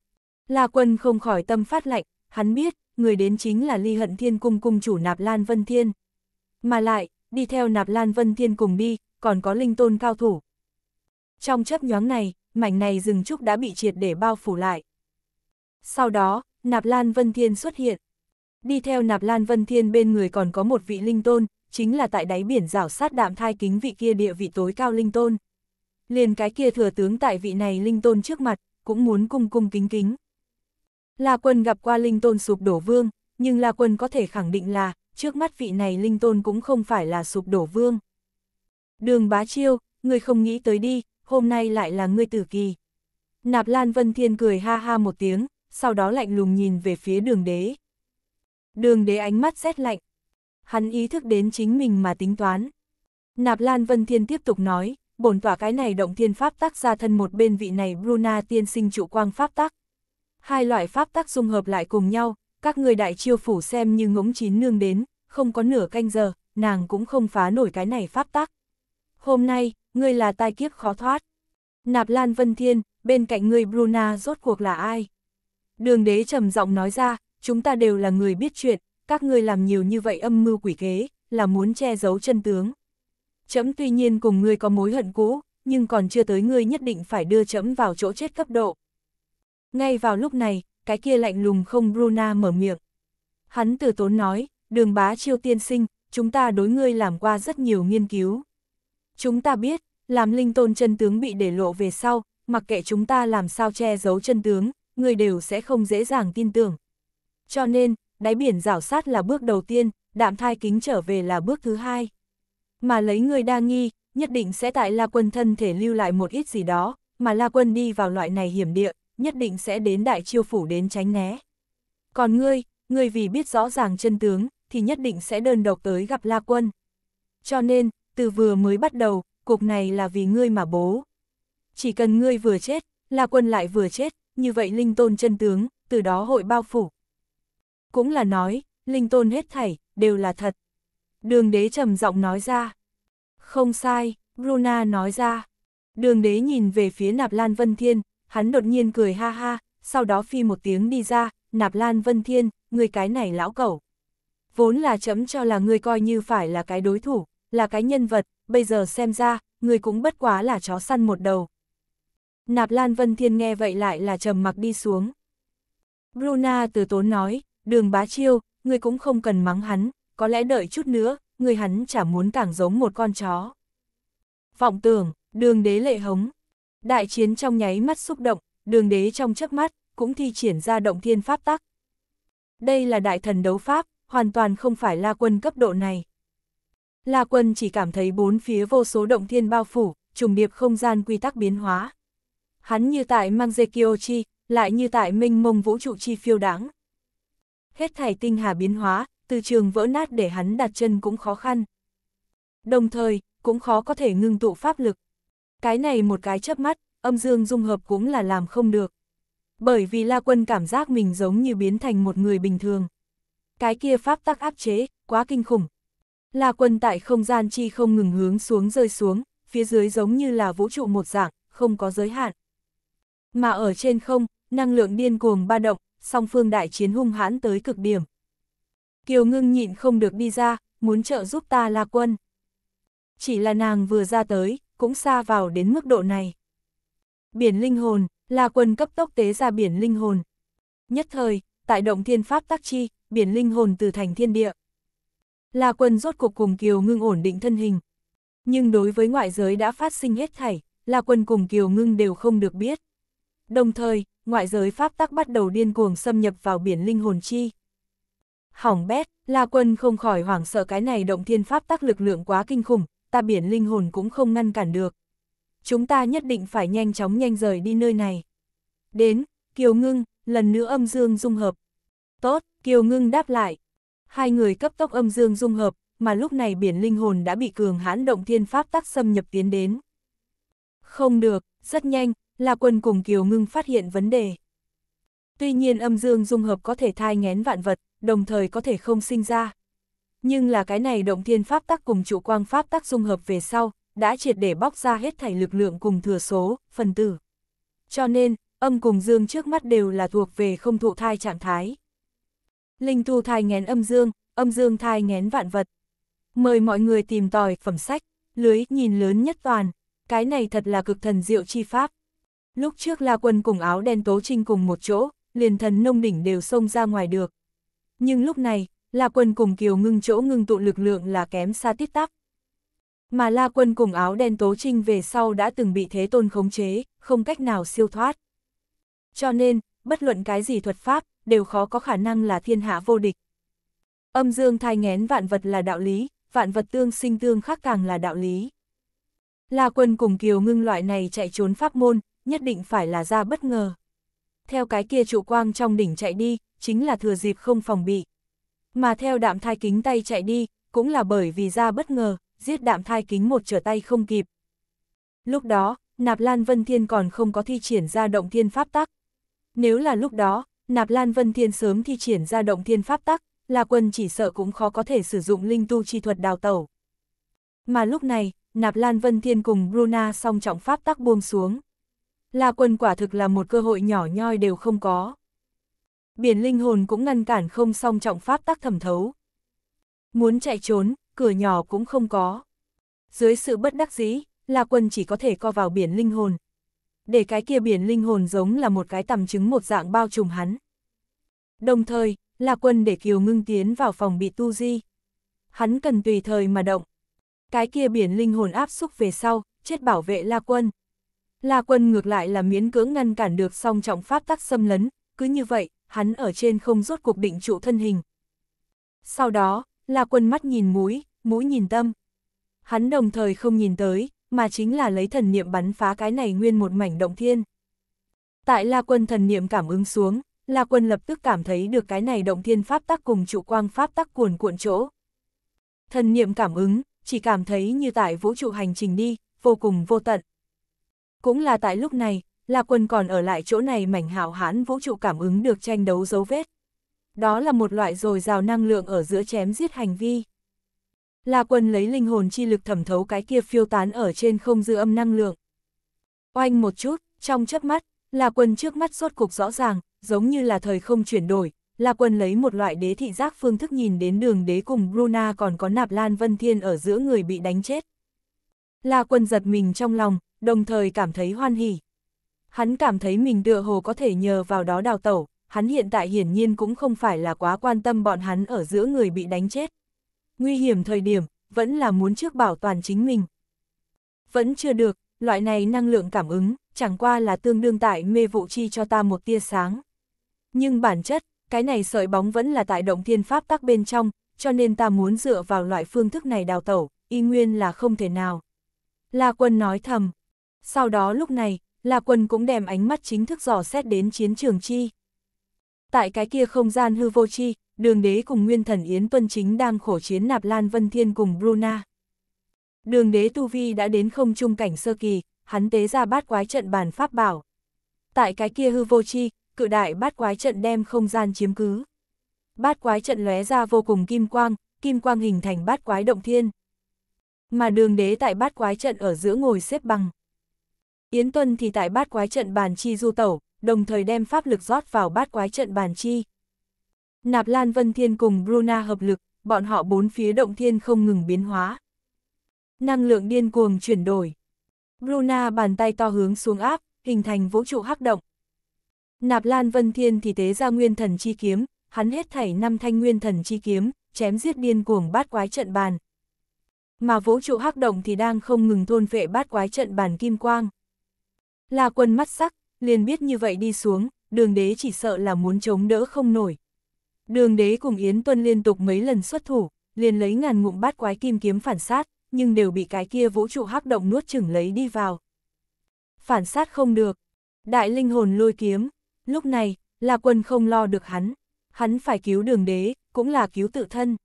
La quân không khỏi tâm phát lạnh, hắn biết, người đến chính là ly hận thiên cung cung chủ Nạp Lan Vân Thiên. Mà lại, đi theo Nạp Lan Vân Thiên cùng đi, còn có linh tôn cao thủ. Trong chấp nhoáng này, mảnh này rừng trúc đã bị triệt để bao phủ lại. Sau đó, Nạp Lan Vân Thiên xuất hiện. Đi theo Nạp Lan Vân Thiên bên người còn có một vị linh tôn, chính là tại đáy biển rảo sát đạm thai kính vị kia địa vị tối cao linh tôn. Liền cái kia thừa tướng tại vị này linh tôn trước mặt, cũng muốn cung cung kính kính. La Quân gặp qua Linh Tôn sụp đổ vương, nhưng La Quân có thể khẳng định là, trước mắt vị này Linh Tôn cũng không phải là sụp đổ vương. Đường bá chiêu, ngươi không nghĩ tới đi, hôm nay lại là ngươi tử kỳ. Nạp Lan Vân Thiên cười ha ha một tiếng, sau đó lạnh lùng nhìn về phía đường đế. Đường đế ánh mắt rét lạnh. Hắn ý thức đến chính mình mà tính toán. Nạp Lan Vân Thiên tiếp tục nói, bổn tỏa cái này động thiên pháp tắc ra thân một bên vị này Bruna tiên sinh trụ quang pháp tắc Hai loại pháp tắc dung hợp lại cùng nhau, các người đại chiêu phủ xem như ngỗng chín nương đến, không có nửa canh giờ, nàng cũng không phá nổi cái này pháp tắc Hôm nay, ngươi là tai kiếp khó thoát. Nạp Lan Vân Thiên, bên cạnh ngươi Bruna rốt cuộc là ai? Đường đế trầm giọng nói ra, chúng ta đều là người biết chuyện, các ngươi làm nhiều như vậy âm mưu quỷ kế, là muốn che giấu chân tướng chấm tuy nhiên cùng ngươi có mối hận cũ, nhưng còn chưa tới ngươi nhất định phải đưa chấm vào chỗ chết cấp độ. Ngay vào lúc này, cái kia lạnh lùng không Bruna mở miệng. Hắn từ tốn nói, đường bá chiêu tiên sinh, chúng ta đối ngươi làm qua rất nhiều nghiên cứu. Chúng ta biết, làm linh tôn chân tướng bị để lộ về sau, mặc kệ chúng ta làm sao che giấu chân tướng, người đều sẽ không dễ dàng tin tưởng. Cho nên, đáy biển rảo sát là bước đầu tiên, đạm thai kính trở về là bước thứ hai mà lấy người đa nghi, nhất định sẽ tại La Quân thân thể lưu lại một ít gì đó, mà La Quân đi vào loại này hiểm địa, nhất định sẽ đến đại chiêu phủ đến tránh né. Còn ngươi, ngươi vì biết rõ ràng chân tướng, thì nhất định sẽ đơn độc tới gặp La Quân. Cho nên, từ vừa mới bắt đầu, cuộc này là vì ngươi mà bố. Chỉ cần ngươi vừa chết, La Quân lại vừa chết, như vậy linh tôn chân tướng, từ đó hội bao phủ. Cũng là nói, linh tôn hết thảy, đều là thật. Đường đế trầm giọng nói ra. Không sai, Bruna nói ra. Đường đế nhìn về phía nạp lan vân thiên, hắn đột nhiên cười ha ha, sau đó phi một tiếng đi ra, nạp lan vân thiên, người cái này lão cẩu. Vốn là chấm cho là người coi như phải là cái đối thủ, là cái nhân vật, bây giờ xem ra, người cũng bất quá là chó săn một đầu. Nạp Lan Vân Thiên nghe vậy lại là trầm mặc đi xuống. Bruna từ tốn nói, đường bá chiêu, người cũng không cần mắng hắn, có lẽ đợi chút nữa, người hắn chả muốn càng giống một con chó. Vọng tưởng, đường đế lệ hống. Đại chiến trong nháy mắt xúc động, đường đế trong chớp mắt, cũng thi triển ra động thiên pháp tắc. Đây là đại thần đấu pháp, hoàn toàn không phải la quân cấp độ này. La quân chỉ cảm thấy bốn phía vô số động thiên bao phủ, trùng điệp không gian quy tắc biến hóa. Hắn như tại Mangekyochi, lại như tại minh mông vũ trụ chi phiêu đáng. Hết thảy tinh hà biến hóa, từ trường vỡ nát để hắn đặt chân cũng khó khăn. Đồng thời, cũng khó có thể ngưng tụ pháp lực. Cái này một cái chớp mắt, âm dương dung hợp cũng là làm không được. Bởi vì La Quân cảm giác mình giống như biến thành một người bình thường. Cái kia pháp tắc áp chế, quá kinh khủng. La Quân tại không gian chi không ngừng hướng xuống rơi xuống, phía dưới giống như là vũ trụ một dạng, không có giới hạn. Mà ở trên không, năng lượng điên cuồng ba động, song phương đại chiến hung hãn tới cực điểm, Kiều ngưng nhịn không được đi ra, muốn trợ giúp ta la quân. Chỉ là nàng vừa ra tới, cũng xa vào đến mức độ này. Biển linh hồn, la quân cấp tốc tế ra biển linh hồn. Nhất thời, tại động thiên pháp tác chi, biển linh hồn từ thành thiên địa. La quân rốt cuộc cùng Kiều ngưng ổn định thân hình. Nhưng đối với ngoại giới đã phát sinh hết thảy, La quân cùng Kiều ngưng đều không được biết. Đồng thời, ngoại giới pháp tắc bắt đầu điên cuồng xâm nhập vào biển linh hồn chi hỏng bét, La Quân không khỏi hoảng sợ cái này động thiên pháp tác lực lượng quá kinh khủng, ta biển linh hồn cũng không ngăn cản được. Chúng ta nhất định phải nhanh chóng nhanh rời đi nơi này. Đến, Kiều Ngưng, lần nữa âm dương dung hợp. Tốt, Kiều Ngưng đáp lại. Hai người cấp tốc âm dương dung hợp, mà lúc này biển linh hồn đã bị cường hãn động thiên pháp tác xâm nhập tiến đến. Không được, rất nhanh, La Quân cùng Kiều Ngưng phát hiện vấn đề. Tuy nhiên âm dương dung hợp có thể thai ngén vạn vật, đồng thời có thể không sinh ra. Nhưng là cái này động thiên pháp tắc cùng trụ quang pháp tắc dung hợp về sau, đã triệt để bóc ra hết thảy lực lượng cùng thừa số, phần tử. Cho nên, âm cùng dương trước mắt đều là thuộc về không thụ thai trạng thái. Linh tu thai nghén âm dương, âm dương thai nghén vạn vật. Mời mọi người tìm tòi phẩm sách, lưới nhìn lớn nhất toàn, cái này thật là cực thần diệu chi pháp. Lúc trước La Quân cùng áo đen tố trinh cùng một chỗ, liền thần nông đỉnh đều xông ra ngoài được, nhưng lúc này, La Quân cùng Kiều Ngưng chỗ ngưng tụ lực lượng là kém xa tít tắp. Mà La Quân cùng áo đen tố trinh về sau đã từng bị thế tôn khống chế, không cách nào siêu thoát. Cho nên, bất luận cái gì thuật pháp, đều khó có khả năng là thiên hạ vô địch. Âm dương thai ngén vạn vật là đạo lý, vạn vật tương sinh tương khắc càng là đạo lý. La Quân cùng Kiều Ngưng loại này chạy trốn pháp môn, nhất định phải là ra bất ngờ. Theo cái kia trụ quang trong đỉnh chạy đi, chính là thừa dịp không phòng bị. Mà theo đạm thai kính tay chạy đi, cũng là bởi vì ra bất ngờ, giết đạm thai kính một trở tay không kịp. Lúc đó, Nạp Lan Vân Thiên còn không có thi triển ra động thiên pháp tắc. Nếu là lúc đó, Nạp Lan Vân Thiên sớm thi triển ra động thiên pháp tắc, là quân chỉ sợ cũng khó có thể sử dụng linh tu chi thuật đào tẩu. Mà lúc này, Nạp Lan Vân Thiên cùng Bruna song trọng pháp tắc buông xuống. là quân quả thực là một cơ hội nhỏ nhoi đều không có biển linh hồn cũng ngăn cản không song trọng pháp tắc thẩm thấu. Muốn chạy trốn, cửa nhỏ cũng không có. Dưới sự bất đắc dĩ, La Quân chỉ có thể co vào biển linh hồn. Để cái kia biển linh hồn giống là một cái tầm trứng một dạng bao trùm hắn. Đồng thời, La Quân để Kiều Ngưng tiến vào phòng bị tu di. Hắn cần tùy thời mà động. Cái kia biển linh hồn áp xúc về sau, chết bảo vệ La Quân. La Quân ngược lại là miễn cưỡng ngăn cản được song trọng pháp tắc xâm lấn, cứ như vậy, hắn ở trên không rốt cuộc định trụ thân hình. Sau đó, là quân mắt nhìn mũi, mũi nhìn tâm. Hắn đồng thời không nhìn tới, mà chính là lấy thần niệm bắn phá cái này nguyên một mảnh động thiên. Tại La Quân thần niệm cảm ứng xuống, La Quân lập tức cảm thấy được cái này động thiên pháp tắc cùng trụ quang pháp tắc cuồn cuộn chỗ. Thần niệm cảm ứng, chỉ cảm thấy như tại vũ trụ hành trình đi, vô cùng vô tận. Cũng là tại lúc này, là quần còn ở lại chỗ này mảnh hào hán vũ trụ cảm ứng được tranh đấu dấu vết. Đó là một loại dồi dào năng lượng ở giữa chém giết hành vi. Là quần lấy linh hồn chi lực thẩm thấu cái kia phiêu tán ở trên không dư âm năng lượng. Oanh một chút, trong chớp mắt, là quần trước mắt rốt cục rõ ràng, giống như là thời không chuyển đổi, là quần lấy một loại đế thị giác phương thức nhìn đến đường đế cùng Bruna còn có nạp lan vân thiên ở giữa người bị đánh chết. Là quần giật mình trong lòng, đồng thời cảm thấy hoan hỉ hắn cảm thấy mình tựa hồ có thể nhờ vào đó đào tẩu, hắn hiện tại hiển nhiên cũng không phải là quá quan tâm bọn hắn ở giữa người bị đánh chết. Nguy hiểm thời điểm, vẫn là muốn trước bảo toàn chính mình. Vẫn chưa được, loại này năng lượng cảm ứng, chẳng qua là tương đương tại mê vụ chi cho ta một tia sáng. Nhưng bản chất, cái này sợi bóng vẫn là tại động thiên pháp tắc bên trong, cho nên ta muốn dựa vào loại phương thức này đào tẩu, y nguyên là không thể nào. La quân nói thầm. Sau đó lúc này, La Quân cũng đem ánh mắt chính thức dò xét đến chiến trường chi. Tại cái kia không gian hư vô chi, đường đế cùng nguyên thần Yến Tuân chính đang khổ chiến nạp Lan Vân Thiên cùng Bruna. Đường đế Tu Vi đã đến không trung cảnh sơ kỳ, hắn tế ra bát quái trận bàn pháp bảo. Tại cái kia hư vô chi, cự đại bát quái trận đem không gian chiếm cứ. Bát quái trận lóe ra vô cùng kim quang, kim quang hình thành bát quái động thiên. Mà đường đế tại bát quái trận ở giữa ngồi xếp bằng. Yến Tuân thì tại bát quái trận bàn chi du tẩu, đồng thời đem pháp lực rót vào bát quái trận bàn chi. Nạp Lan Vân Thiên cùng Bruna hợp lực, bọn họ bốn phía động thiên không ngừng biến hóa. Năng lượng điên cuồng chuyển đổi. Bruna bàn tay to hướng xuống áp, hình thành vũ trụ hắc động. Nạp Lan Vân Thiên thì tế ra nguyên thần chi kiếm, hắn hết thảy năm thanh nguyên thần chi kiếm, chém giết điên cuồng bát quái trận bàn. Mà vũ trụ hắc động thì đang không ngừng thôn vệ bát quái trận bàn kim quang. La quân mắt sắc, liền biết như vậy đi xuống, đường đế chỉ sợ là muốn chống đỡ không nổi. Đường đế cùng Yến Tuân liên tục mấy lần xuất thủ, liền lấy ngàn ngụm bát quái kim kiếm phản sát, nhưng đều bị cái kia vũ trụ hắc động nuốt chửng lấy đi vào. Phản sát không được. Đại linh hồn lôi kiếm. Lúc này, La Quân không lo được hắn. Hắn phải cứu đường đế, cũng là cứu tự thân.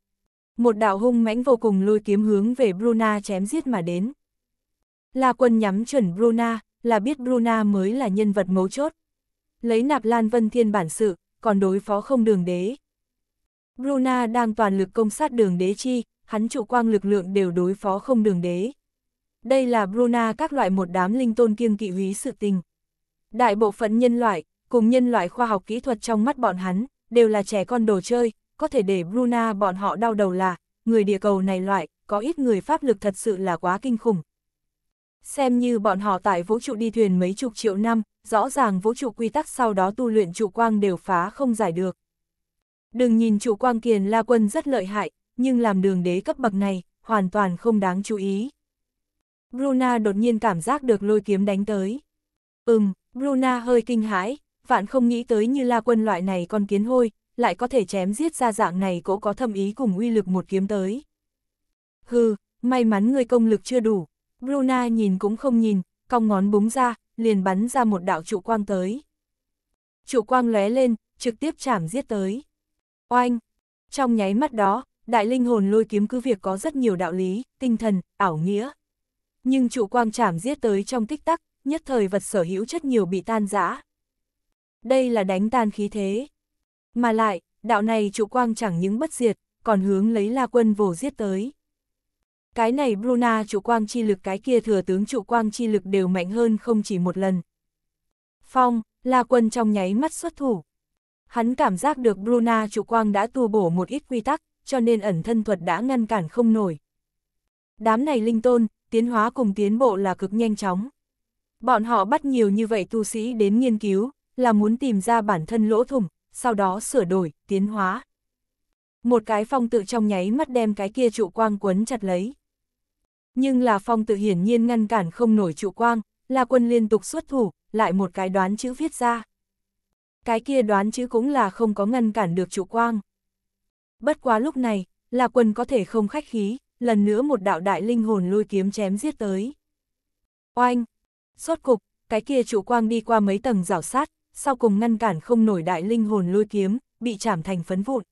Một đạo hung mãnh vô cùng lôi kiếm hướng về Bruna chém giết mà đến. La Quân nhắm chuẩn Bruna, là biết Bruna mới là nhân vật mấu chốt. Lấy nạp Lan Vân Thiên bản sự, còn đối phó không đường đế. Bruna đang toàn lực công sát đường đế chi, hắn trụ quang lực lượng đều đối phó không đường đế. Đây là Bruna các loại một đám linh tôn kiêng kỵ húy sự tình. Đại bộ phận nhân loại, cùng nhân loại khoa học kỹ thuật trong mắt bọn hắn, đều là trẻ con đồ chơi, có thể để Bruna bọn họ đau đầu là, người địa cầu này loại, có ít người pháp lực thật sự là quá kinh khủng, Xem như bọn họ tại vũ trụ đi thuyền mấy chục triệu năm, rõ ràng vũ trụ quy tắc sau đó tu luyện trụ quang đều phá không giải được. Đừng nhìn trụ quang kiền la quân rất lợi hại, nhưng làm đường đế cấp bậc này, hoàn toàn không đáng chú ý. Bruna đột nhiên cảm giác được lôi kiếm đánh tới. Ừm, Bruna hơi kinh hãi, vạn không nghĩ tới như la quân loại này con kiến hôi, lại có thể chém giết ra dạng này cũng có thâm ý cùng uy lực một kiếm tới. Hừ, may mắn người công lực chưa đủ, Bruna nhìn cũng không nhìn, cong ngón búng ra, liền bắn ra một đạo trụ quang tới. Trụ quang lóe lên, trực tiếp chảm giết tới. Oanh! Trong nháy mắt đó, đại linh hồn lôi kiếm cứ việc có rất nhiều đạo lý, tinh thần, ảo nghĩa. Nhưng trụ quang chảm giết tới trong tích tắc, nhất thời vật sở hữu chất nhiều bị tan rã. Đây là đánh tan khí thế. Mà lại, đạo này trụ quang chẳng những bất diệt, còn hướng lấy la quân vồ giết tới. Cái này Bruna trụ quang chi lực cái kia thừa tướng trụ quang chi lực đều mạnh hơn không chỉ một lần. Phong, La Quân trong nháy mắt xuất thủ. Hắn cảm giác được Bruna trụ quang đã tu bổ một ít quy tắc, cho nên ẩn thân thuật đã ngăn cản không nổi. Đám này linh tôn, tiến hóa cùng tiến bộ là cực nhanh chóng. Bọn họ bắt nhiều như vậy tu sĩ đến nghiên cứu, là muốn tìm ra bản thân lỗ thủng, sau đó sửa đổi, tiến hóa. Một cái phong tự trong nháy mắt đem cái kia trụ quang quấn chặt lấy. Nhưng là phong tự hiển nhiên ngăn cản không nổi trụ quang, là quân liên tục xuất thủ, lại một cái đoán chữ viết ra. Cái kia đoán chữ cũng là không có ngăn cản được trụ quang. Bất quá lúc này, là quân có thể không khách khí, lần nữa một đạo đại linh hồn lôi kiếm chém giết tới. Oanh! Sốt cục, cái kia trụ quang đi qua mấy tầng rào sát, sau cùng ngăn cản không nổi đại linh hồn lôi kiếm, bị chảm thành phấn vụn.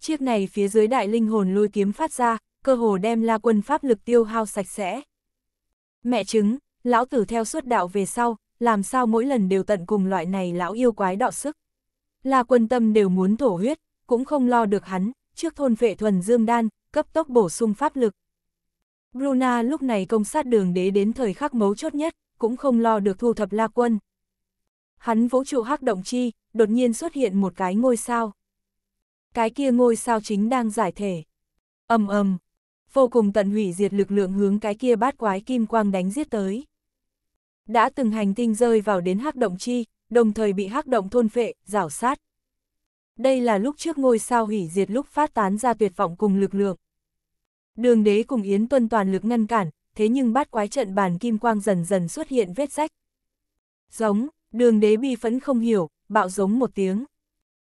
Chiếc này phía dưới đại linh hồn lôi kiếm phát ra, cơ hồ đem la quân pháp lực tiêu hao sạch sẽ. Mẹ chứng, lão tử theo suốt đạo về sau, làm sao mỗi lần đều tận cùng loại này lão yêu quái đọ sức. La quân tâm đều muốn thổ huyết, cũng không lo được hắn, trước thôn vệ thuần dương đan, cấp tốc bổ sung pháp lực. Bruna lúc này công sát đường đế đến thời khắc mấu chốt nhất, cũng không lo được thu thập La quân. Hắn vũ trụ hắc động chi, đột nhiên xuất hiện một cái ngôi sao. Cái kia ngôi sao chính đang giải thể. ầm ầm, vô cùng tận hủy diệt lực lượng hướng cái kia bát quái kim quang đánh giết tới. Đã từng hành tinh rơi vào đến hắc động chi, đồng thời bị hắc động thôn phệ, rảo sát. Đây là lúc trước ngôi sao hủy diệt lúc phát tán ra tuyệt vọng cùng lực lượng. Đường đế cùng Yến Tuân toàn lực ngăn cản, thế nhưng bát quái trận bàn kim quang dần dần xuất hiện vết rách. Giống, đường đế bi phẫn không hiểu, bạo giống một tiếng.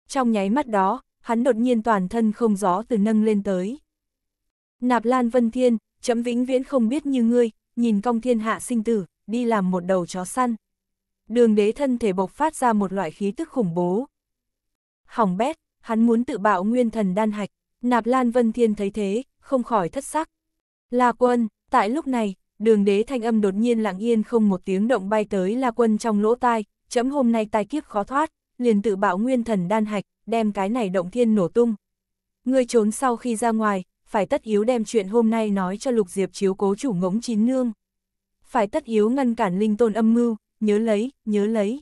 Trong nháy mắt đó, hắn đột nhiên toàn thân không gió từ nâng lên tới. Nạp Lan Vân Thiên, chấm vĩnh viễn không biết như ngươi, nhìn cong thiên hạ sinh tử, đi làm một đầu chó săn. Đường đế thân thể bộc phát ra một loại khí tức khủng bố. Hỏng bét, hắn muốn tự bạo nguyên thần đan hạch, Nạp Lan Vân Thiên thấy thế, không khỏi thất sắc. La quân, tại lúc này, đường đế thanh âm đột nhiên lặng yên không một tiếng động bay tới La quân trong lỗ tai, chấm hôm nay tai kiếp khó thoát, liền tự bạo nguyên thần đan hạch, đem cái này động thiên nổ tung. Ngươi trốn sau khi ra ngoài, phải tất yếu đem chuyện hôm nay nói cho Lục Diệp chiếu cố chủ ngỗng chín nương. Phải tất yếu ngăn cản linh tôn âm mưu, nhớ lấy, nhớ lấy.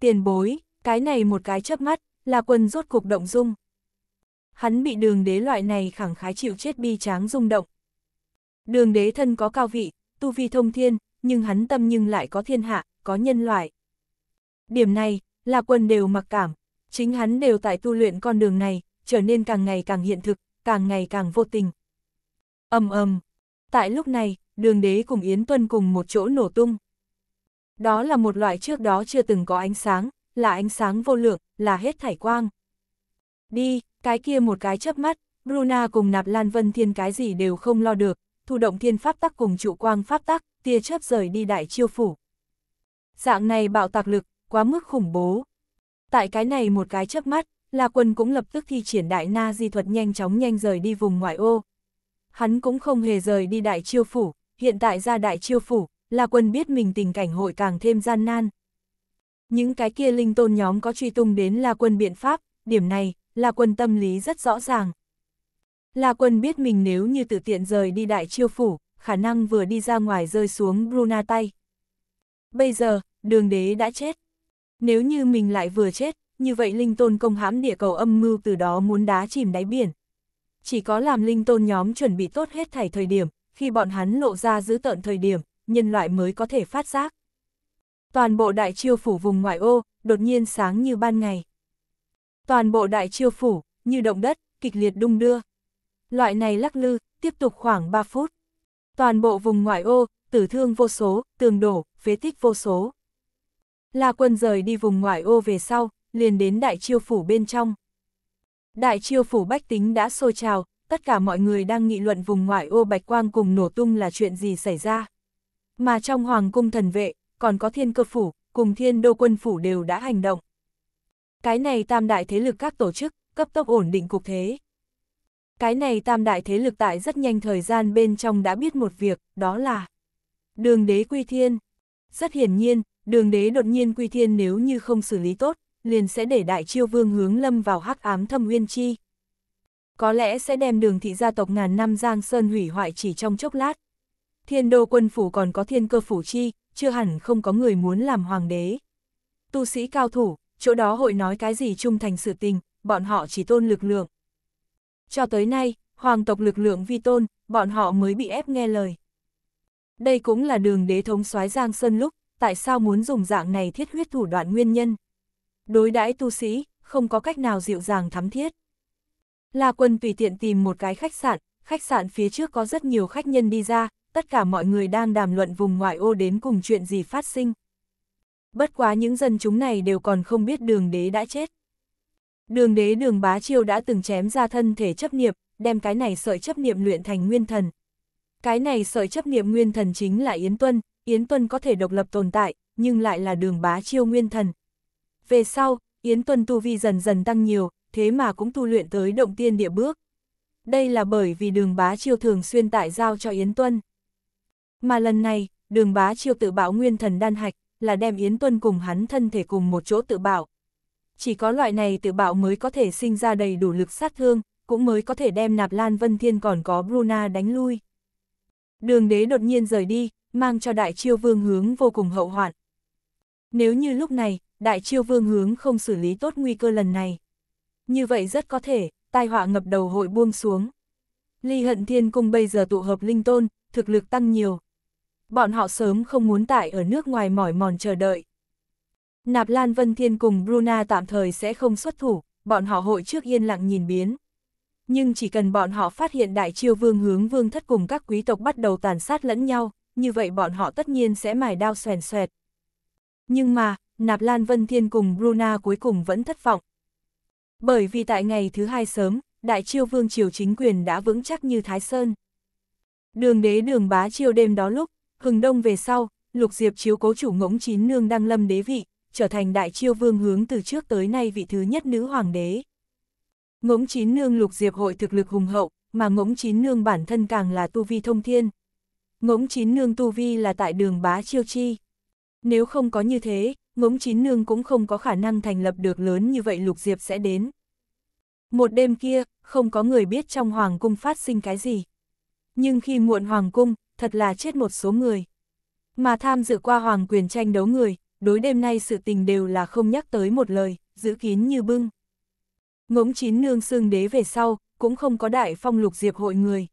Tiền bối, cái này một cái chớp mắt, là quân rốt cục động dung. Hắn bị đường đế loại này khẳng khái chịu chết bi tráng rung động. Đường đế thân có cao vị, tu vi thông thiên, nhưng hắn tâm nhưng lại có thiên hạ, có nhân loại. Điểm này, là quân đều mặc cảm, chính hắn đều tại tu luyện con đường này, trở nên càng ngày càng hiện thực, càng ngày càng vô tình. ầm ầm. tại lúc này, đường đế cùng Yến Tuân cùng một chỗ nổ tung. Đó là một loại trước đó chưa từng có ánh sáng, là ánh sáng vô lượng, là hết thải quang. Đi, cái kia một cái chớp mắt, Bruna cùng nạp Lan Vân Thiên cái gì đều không lo được, thủ động thiên pháp tắc cùng trụ quang pháp tắc, tia chớp rời đi đại chiêu phủ. Dạng này bạo tạc lực, quá mức khủng bố. Tại cái này một cái chớp mắt, La Quân cũng lập tức thi triển đại na di thuật nhanh chóng nhanh rời đi vùng ngoại ô. Hắn cũng không hề rời đi đại chiêu phủ, hiện tại ra đại chiêu phủ, La Quân biết mình tình cảnh hội càng thêm gian nan. Những cái kia linh tôn nhóm có truy tung đến La Quân biện pháp, điểm này, La Quân tâm lý rất rõ ràng. La Quân biết mình nếu như tự tiện rời đi đại chiêu phủ, khả năng vừa đi ra ngoài rơi xuống Bruna tay. Bây giờ, đường đế đã chết. Nếu như mình lại vừa chết, như vậy linh tôn công hãm địa cầu âm mưu từ đó muốn đá chìm đáy biển. Chỉ có làm linh tôn nhóm chuẩn bị tốt hết thảy thời điểm, khi bọn hắn lộ ra giữ tợn thời điểm, nhân loại mới có thể phát giác. Toàn bộ đại chiêu phủ vùng ngoại ô, đột nhiên sáng như ban ngày. Toàn bộ đại chiêu phủ, như động đất, kịch liệt đung đưa. Loại này lắc lư, tiếp tục khoảng 3 phút. Toàn bộ vùng ngoại ô, tử thương vô số, tường đổ, phế tích vô số. là quân rời đi vùng ngoại ô về sau, liền đến đại chiêu phủ bên trong. Đại chiêu phủ bách tính đã sôi trào, tất cả mọi người đang nghị luận vùng ngoại ô bạch quang cùng nổ tung là chuyện gì xảy ra. Mà trong hoàng cung thần vệ, còn có thiên cơ phủ, cùng thiên đô quân phủ đều đã hành động. Cái này tam đại thế lực các tổ chức, cấp tốc ổn định cục thế. Cái này tam đại thế lực tại rất nhanh thời gian bên trong đã biết một việc, đó là đường đế quy thiên. Rất hiển nhiên, đường đế đột nhiên quy thiên nếu như không xử lý tốt, liền sẽ để đại chiêu vương hướng lâm vào hắc ám thâm uyên chi. Có lẽ sẽ đem đường thị gia tộc ngàn năm Giang Sơn hủy hoại chỉ trong chốc lát. Thiên đô quân phủ còn có thiên cơ phủ chi, chưa hẳn không có người muốn làm hoàng đế. Tu sĩ cao thủ, chỗ đó hội nói cái gì trung thành sự tình, bọn họ chỉ tôn lực lượng. Cho tới nay, hoàng tộc lực lượng vi tôn, bọn họ mới bị ép nghe lời. Đây cũng là đường đế thống soái Giang Sơn lúc, tại sao muốn dùng dạng này thiết huyết thủ đoạn nguyên nhân đối đãi tu sĩ, không có cách nào dịu dàng thắm thiết. La Quân tùy tiện tìm một cái khách sạn, khách sạn phía trước có rất nhiều khách nhân đi ra, tất cả mọi người đang đàm luận vùng ngoại ô đến cùng chuyện gì phát sinh. Bất quá những dân chúng này đều còn không biết đường đế đã chết. Đường đế đường bá chiêu đã từng chém ra thân thể chấp niệm, đem cái này sợi chấp niệm luyện thành nguyên thần. Cái này sợi chấp niệm nguyên thần chính là Yến Tuân, Yến Tuân có thể độc lập tồn tại, nhưng lại là đường bá chiêu nguyên thần, về sau, Yến Tuân tu vi dần dần tăng nhiều, thế mà cũng tu luyện tới động tiên địa bước. Đây là bởi vì đường bá chiêu thường xuyên tại giao cho Yến Tuân. Mà lần này, đường bá chiêu tự bảo nguyên thần đan hạch, là đem Yến Tuân cùng hắn thân thể cùng một chỗ tự bảo. Chỉ có loại này tự bảo mới có thể sinh ra đầy đủ lực sát thương, cũng mới có thể đem nạp lan vân thiên còn có Bruna đánh lui. Đường đế đột nhiên rời đi, mang cho đại chiêu vương hướng vô cùng hậu hoạn. Nếu như lúc này, đại chiêu vương hướng không xử lý tốt nguy cơ lần này. Như vậy rất có thể, tai họa ngập đầu hội buông xuống. Ly hận thiên cung bây giờ tụ hợp linh tôn, thực lực tăng nhiều. Bọn họ sớm không muốn tại ở nước ngoài mỏi mòn chờ đợi. Nạp Lan Vân Thiên cùng Bruna tạm thời sẽ không xuất thủ, bọn họ hội trước yên lặng nhìn biến. Nhưng chỉ cần bọn họ phát hiện đại chiêu vương hướng vương thất cùng các quý tộc bắt đầu tàn sát lẫn nhau, như vậy bọn họ tất nhiên sẽ mài đao xoèn xoẹt, nhưng mà, Nạp Lan Vân Thiên cùng Bruna cuối cùng vẫn thất vọng. Bởi vì tại ngày thứ hai sớm, Đại Chiêu Vương Triều chính quyền đã vững chắc như Thái Sơn. Đường đế đường bá chiêu đêm đó lúc, hừng đông về sau, Lục Diệp chiếu cố chủ ngỗng chín nương đăng lâm đế vị, trở thành Đại Chiêu Vương hướng từ trước tới nay vị thứ nhất nữ hoàng đế. Ngỗng chín nương Lục Diệp hội thực lực hùng hậu, mà ngỗng chín nương bản thân càng là tu vi thông thiên. Ngỗng chín nương tu vi là tại đường bá chiêu chi. Nếu không có như thế, ngỗng chín nương cũng không có khả năng thành lập được lớn như vậy lục diệp sẽ đến. Một đêm kia, không có người biết trong hoàng cung phát sinh cái gì. Nhưng khi muộn hoàng cung, thật là chết một số người. Mà tham dự qua hoàng quyền tranh đấu người, đối đêm nay sự tình đều là không nhắc tới một lời, giữ kín như bưng. Ngỗng chín nương xương đế về sau, cũng không có đại phong lục diệp hội người.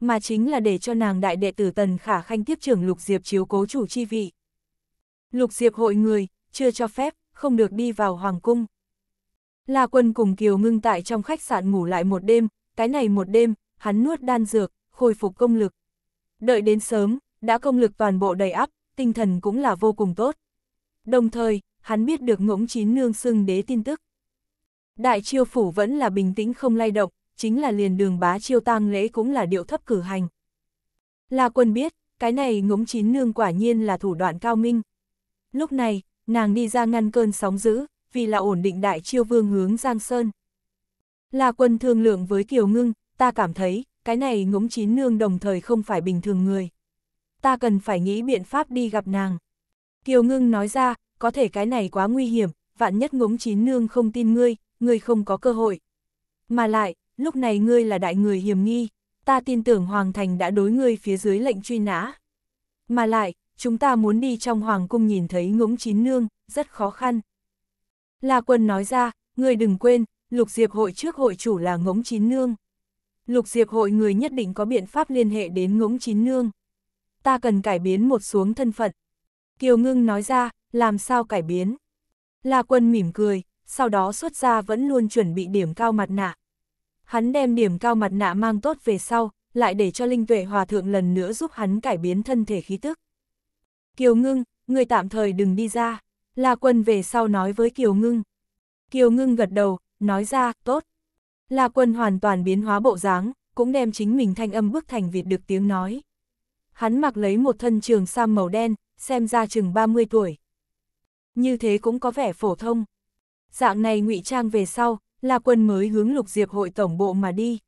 Mà chính là để cho nàng đại đệ tử Tần Khả Khanh tiếp trưởng lục diệp chiếu cố chủ chi vị. Lục Diệp hội người, chưa cho phép, không được đi vào Hoàng Cung. La Quân cùng Kiều Ngưng tại trong khách sạn ngủ lại một đêm, cái này một đêm, hắn nuốt đan dược, khôi phục công lực. Đợi đến sớm, đã công lực toàn bộ đầy áp, tinh thần cũng là vô cùng tốt. Đồng thời, hắn biết được ngỗng chín nương xưng đế tin tức. Đại chiêu phủ vẫn là bình tĩnh không lay động, chính là liền đường bá chiêu tang lễ cũng là điệu thấp cử hành. La quân biết, cái này ngỗng chín nương quả nhiên là thủ đoạn cao minh, Lúc này, nàng đi ra ngăn cơn sóng dữ, vì là ổn định đại chiêu vương hướng Giang Sơn. Là quân thương lượng với Kiều Ngưng, ta cảm thấy, cái này ngỗng chín nương đồng thời không phải bình thường người. Ta cần phải nghĩ biện pháp đi gặp nàng. Kiều Ngưng nói ra, có thể cái này quá nguy hiểm, vạn nhất ngỗng chín nương không tin ngươi, ngươi không có cơ hội. Mà lại, lúc này ngươi là đại người hiểm nghi, ta tin tưởng Hoàng Thành đã đối ngươi phía dưới lệnh truy nã. Mà lại, chúng ta muốn đi trong hoàng cung nhìn thấy ngỗng chín nương, rất khó khăn. La quân nói ra, người đừng quên, lục diệp hội trước hội chủ là ngỗng chín nương. Lục diệp hội người nhất định có biện pháp liên hệ đến ngỗng chín nương. Ta cần cải biến một xuống thân phận. Kiều ngưng nói ra, làm sao cải biến. La quân mỉm cười, sau đó xuất ra vẫn luôn chuẩn bị điểm cao mặt nạ. Hắn đem điểm cao mặt nạ mang tốt về sau, lại để cho Linh Tuệ Hòa Thượng lần nữa giúp hắn cải biến thân thể khí tức. Kiều Ngưng, người tạm thời đừng đi ra. La Quân về sau nói với Kiều Ngưng. Kiều Ngưng gật đầu, nói ra, tốt. La Quân hoàn toàn biến hóa bộ dáng, cũng đem chính mình thanh âm bước thành Việt được tiếng nói. Hắn mặc lấy một thân trường sam màu đen, xem ra chừng 30 tuổi. Như thế cũng có vẻ phổ thông. Dạng này ngụy trang về sau, La Quân mới hướng lục diệp hội tổng bộ mà đi.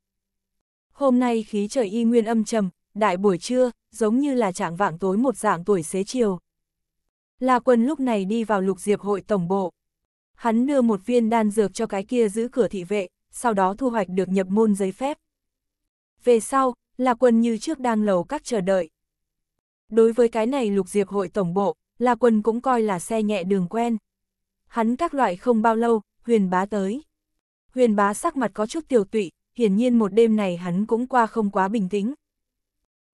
Hôm nay khí trời y nguyên âm trầm, đại buổi trưa, giống như là trạng vạng tối một dạng tuổi xế chiều. La Quân lúc này đi vào lục diệp hội tổng bộ. Hắn đưa một viên đan dược cho cái kia giữ cửa thị vệ, sau đó thu hoạch được nhập môn giấy phép. Về sau, La Quân như trước đang lầu các chờ đợi. Đối với cái này lục diệp hội tổng bộ, La Quân cũng coi là xe nhẹ đường quen. Hắn các loại không bao lâu, huyền bá tới. Huyền bá sắc mặt có chút tiểu tụy, hiển nhiên một đêm này hắn cũng qua không quá bình tĩnh,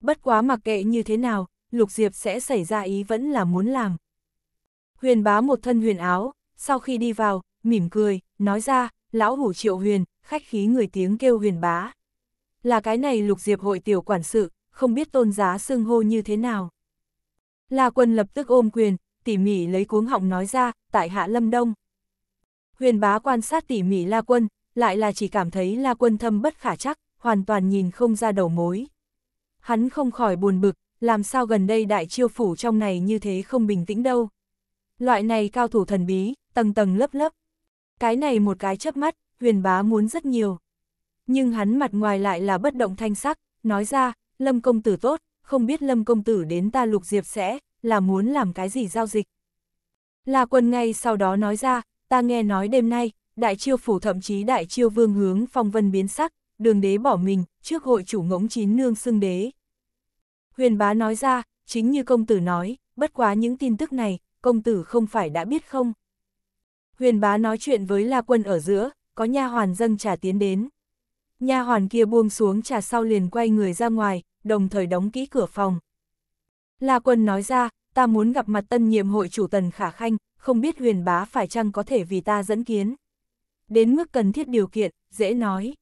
bất quá mặc kệ như thế nào, Lục Diệp sẽ xảy ra ý vẫn là muốn làm. Huyền bá một thân huyền áo, sau khi đi vào, mỉm cười, nói ra, lão hủ triệu huyền, khách khí người tiếng kêu huyền bá. Là cái này Lục Diệp hội tiểu quản sự, không biết tôn giá xưng hô như thế nào. La quân lập tức ôm quyền, tỉ mỉ lấy cuống họng nói ra, tại hạ Lâm Đông. Huyền bá quan sát tỉ mỉ La quân, lại là chỉ cảm thấy La quân thâm bất khả chắc, hoàn toàn nhìn không ra đầu mối hắn không khỏi buồn bực, làm sao gần đây đại chiêu phủ trong này như thế không bình tĩnh đâu. Loại này cao thủ thần bí, tầng tầng lớp lớp. Cái này một cái chớp mắt, huyền bá muốn rất nhiều. Nhưng hắn mặt ngoài lại là bất động thanh sắc, nói ra, lâm công tử tốt, không biết lâm công tử đến ta lục diệp sẽ, là muốn làm cái gì giao dịch. Là quân ngay sau đó nói ra, ta nghe nói đêm nay, đại chiêu phủ thậm chí đại chiêu vương hướng phong vân biến sắc, đường đế bỏ mình, trước hội chủ ngỗng chín nương xưng đế. Huyền bá nói ra, chính như công tử nói, bất quá những tin tức này, công tử không phải đã biết không. Huyền bá nói chuyện với La Quân ở giữa, có nha hoàn dâng trà tiến đến. Nha hoàn kia buông xuống trà sau liền quay người ra ngoài, đồng thời đóng kỹ cửa phòng. La Quân nói ra, ta muốn gặp mặt tân nhiệm hội chủ tần khả khanh, không biết huyền bá phải chăng có thể vì ta dẫn kiến. Đến mức cần thiết điều kiện, dễ nói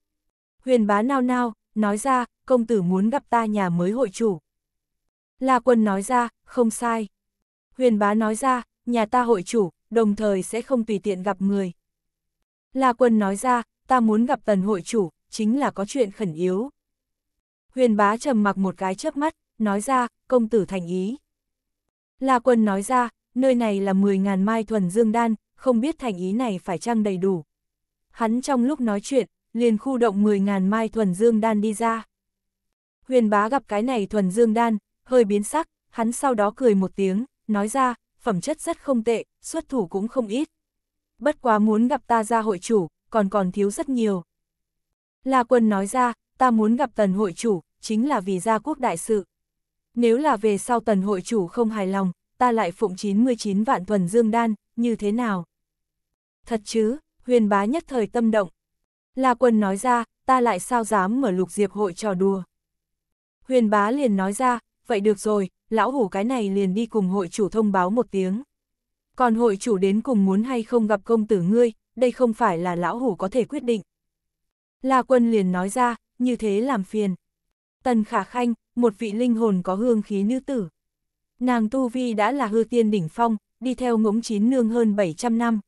huyền bá nao nao, nói ra, công tử muốn gặp ta nhà mới hội chủ. La quân nói ra, không sai. Huyền bá nói ra, nhà ta hội chủ, đồng thời sẽ không tùy tiện gặp người. La quân nói ra, ta muốn gặp tần hội chủ, chính là có chuyện khẩn yếu. Huyền bá trầm mặc một cái chớp mắt, nói ra, công tử thành ý. La quân nói ra, nơi này là 10.000 mai thuần dương đan, không biết thành ý này phải chăng đầy đủ. Hắn trong lúc nói chuyện, liền khu động 10.000 mai thuần dương đan đi ra. Huyền bá gặp cái này thuần dương đan, hơi biến sắc, hắn sau đó cười một tiếng, nói ra, phẩm chất rất không tệ, xuất thủ cũng không ít. Bất quá muốn gặp ta ra hội chủ, còn còn thiếu rất nhiều. La quân nói ra, ta muốn gặp tần hội chủ, chính là vì gia quốc đại sự. Nếu là về sau tần hội chủ không hài lòng, ta lại phụng 99 vạn thuần dương đan, như thế nào? Thật chứ, huyền bá nhất thời tâm động, La Quân nói ra, ta lại sao dám mở lục diệp hội trò đùa. Huyền bá liền nói ra, vậy được rồi, lão hủ cái này liền đi cùng hội chủ thông báo một tiếng. Còn hội chủ đến cùng muốn hay không gặp công tử ngươi, đây không phải là lão hủ có thể quyết định. La Quân liền nói ra, như thế làm phiền. Tần Khả Khanh, một vị linh hồn có hương khí nữ tử. Nàng Tu Vi đã là hư tiên đỉnh phong, đi theo ngỗng chín nương hơn 700 năm.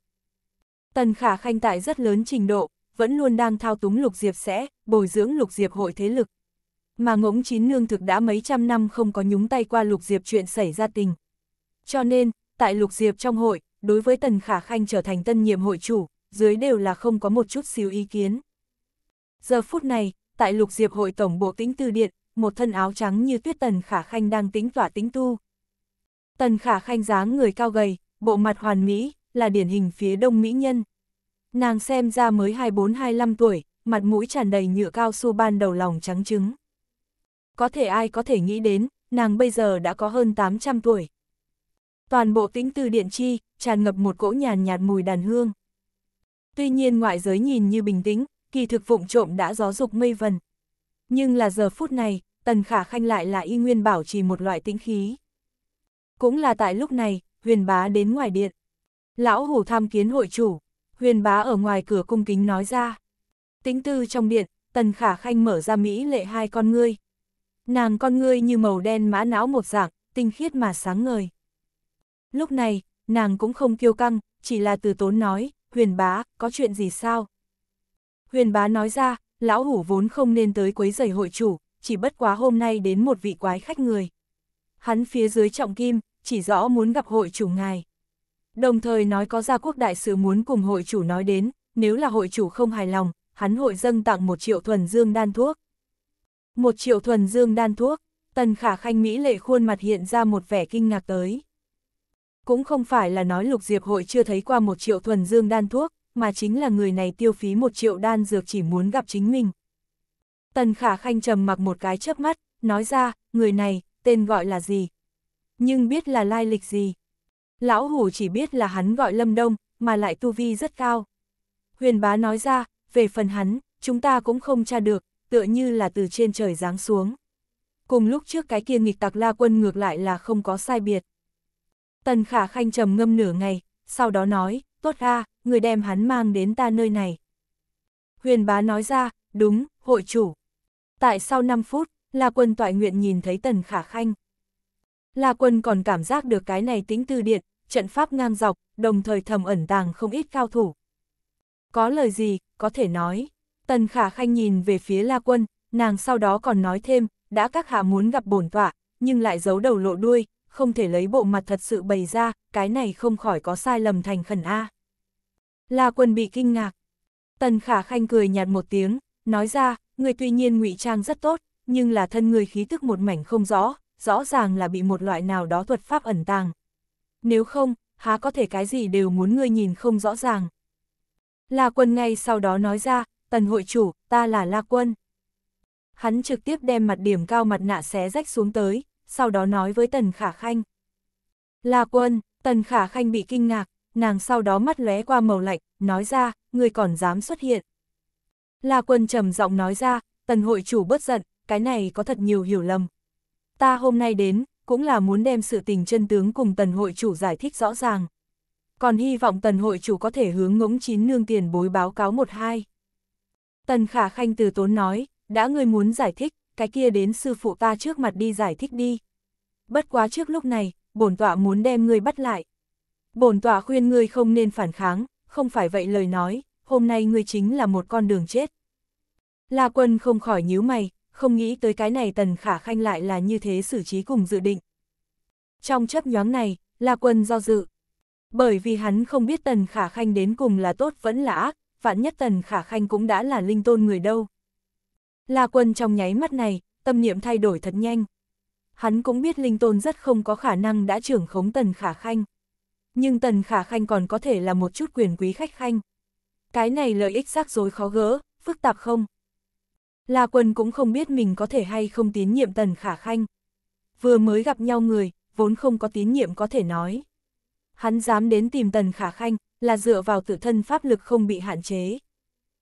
Tần Khả Khanh tại rất lớn trình độ, vẫn luôn đang thao túng Lục Diệp sẽ, bồi dưỡng Lục Diệp hội thế lực. Mà ngỗng chín nương thực đã mấy trăm năm không có nhúng tay qua Lục Diệp chuyện xảy ra tình. Cho nên, tại Lục Diệp trong hội, đối với Tần Khả Khanh trở thành tân nhiệm hội chủ, dưới đều là không có một chút xíu ý kiến. Giờ phút này, tại Lục Diệp hội tổng bộ tĩnh tư điện, một thân áo trắng như tuyết Tần Khả Khanh đang tĩnh tỏa tĩnh tu. Tần Khả Khanh dáng người cao gầy, bộ mặt hoàn mỹ, là điển hình phía đông mỹ nhân, Nàng xem ra mới 24-25 tuổi, mặt mũi tràn đầy nhựa cao su ban đầu lòng trắng trứng. Có thể ai có thể nghĩ đến, nàng bây giờ đã có hơn 800 tuổi. Toàn bộ tĩnh từ điện chi, tràn ngập một cỗ nhàn nhạt mùi đàn hương. Tuy nhiên ngoại giới nhìn như bình tĩnh, kỳ thực vụng trộm đã gió dục mây vần. Nhưng là giờ phút này, tần khả khanh lại là y nguyên bảo trì một loại tĩnh khí. Cũng là tại lúc này, huyền bá đến ngoài điện. Lão hủ tham kiến hội chủ, huyền bá ở ngoài cửa cung kính nói ra. Tính tư trong điện, tần khả khanh mở ra mỹ lệ hai con ngươi. Nàng con ngươi như màu đen mã não một dạng, tinh khiết mà sáng ngời. Lúc này, nàng cũng không kiêu căng, chỉ là từ tốn nói, huyền bá, có chuyện gì sao? Huyền bá nói ra, lão hủ vốn không nên tới quấy rầy hội chủ, chỉ bất quá hôm nay đến một vị quái khách người. Hắn phía dưới trọng kim, chỉ rõ muốn gặp hội chủ ngài đồng thời nói có gia quốc đại sứ muốn cùng hội chủ nói đến, nếu là hội chủ không hài lòng, hắn hội dâng tặng một triệu thuần dương đan thuốc. Một triệu thuần dương đan thuốc, tần khả khanh Mỹ lệ khuôn mặt hiện ra một vẻ kinh ngạc tới. Cũng không phải là nói lục diệp hội chưa thấy qua một triệu thuần dương đan thuốc, mà chính là người này tiêu phí một triệu đan dược chỉ muốn gặp chính mình. Tần khả khanh trầm mặc một cái chớp mắt, nói ra, người này, tên gọi là gì? Nhưng biết là lai lịch gì? Lão hủ chỉ biết là hắn gọi Lâm Đông, mà lại tu vi rất cao. Huyền bá nói ra, về phần hắn, chúng ta cũng không tra được, tựa như là từ trên trời giáng xuống. Cùng lúc trước cái kia nghịch tặc la quân ngược lại là không có sai biệt. Tần khả khanh trầm ngâm nửa ngày, sau đó nói, tốt ra người đem hắn mang đến ta nơi này. Huyền bá nói ra, đúng, hội chủ. Tại sau 5 phút, la quân toại nguyện nhìn thấy tần khả khanh. La Quân còn cảm giác được cái này tính từ điện, trận pháp ngang dọc, đồng thời thầm ẩn tàng không ít cao thủ. Có lời gì, có thể nói. Tần Khả Khanh nhìn về phía La Quân, nàng sau đó còn nói thêm, đã các hạ muốn gặp bổn tọa, nhưng lại giấu đầu lộ đuôi, không thể lấy bộ mặt thật sự bày ra, cái này không khỏi có sai lầm thành khẩn A. La Quân bị kinh ngạc. Tần Khả Khanh cười nhạt một tiếng, nói ra, người tuy nhiên ngụy trang rất tốt, nhưng là thân người khí tức một mảnh không rõ, rõ ràng là bị một loại nào đó thuật pháp ẩn tàng. Nếu không, há có thể cái gì đều muốn ngươi nhìn không rõ ràng. La quân ngay sau đó nói ra, tần hội chủ, ta là La quân. Hắn trực tiếp đem mặt điểm cao mặt nạ xé rách xuống tới, sau đó nói với tần khả khanh. La quân, tần khả khanh bị kinh ngạc, nàng sau đó mắt lóe qua màu lạnh, nói ra, ngươi còn dám xuất hiện. La quân trầm giọng nói ra, tần hội chủ bớt giận, cái này có thật nhiều hiểu lầm. Ta hôm nay đến, cũng là muốn đem sự tình chân tướng cùng tần hội chủ giải thích rõ ràng. Còn hy vọng tần hội chủ có thể hướng ngỗng chín nương tiền bối báo cáo một hai. Tần khả khanh từ tốn nói, đã ngươi muốn giải thích, cái kia đến sư phụ ta trước mặt đi giải thích đi. Bất quá trước lúc này, bổn tọa muốn đem ngươi bắt lại. Bổn tọa khuyên ngươi không nên phản kháng, không phải vậy lời nói, hôm nay ngươi chính là một con đường chết. La quân không khỏi nhíu mày, không nghĩ tới cái này tần khả khanh lại là như thế xử trí cùng dự định. Trong chấp nhoáng này, La Quân do dự. Bởi vì hắn không biết tần khả khanh đến cùng là tốt vẫn là ác, vạn nhất tần khả khanh cũng đã là linh tôn người đâu. La Quân trong nháy mắt này, tâm niệm thay đổi thật nhanh. Hắn cũng biết linh tôn rất không có khả năng đã trưởng khống tần khả khanh. Nhưng tần khả khanh còn có thể là một chút quyền quý khách khanh. Cái này lợi ích rắc rối khó gỡ, phức tạp không? La Quân cũng không biết mình có thể hay không tín nhiệm Tần Khả Khanh. Vừa mới gặp nhau người, vốn không có tín nhiệm có thể nói. Hắn dám đến tìm Tần Khả Khanh là dựa vào tự thân pháp lực không bị hạn chế.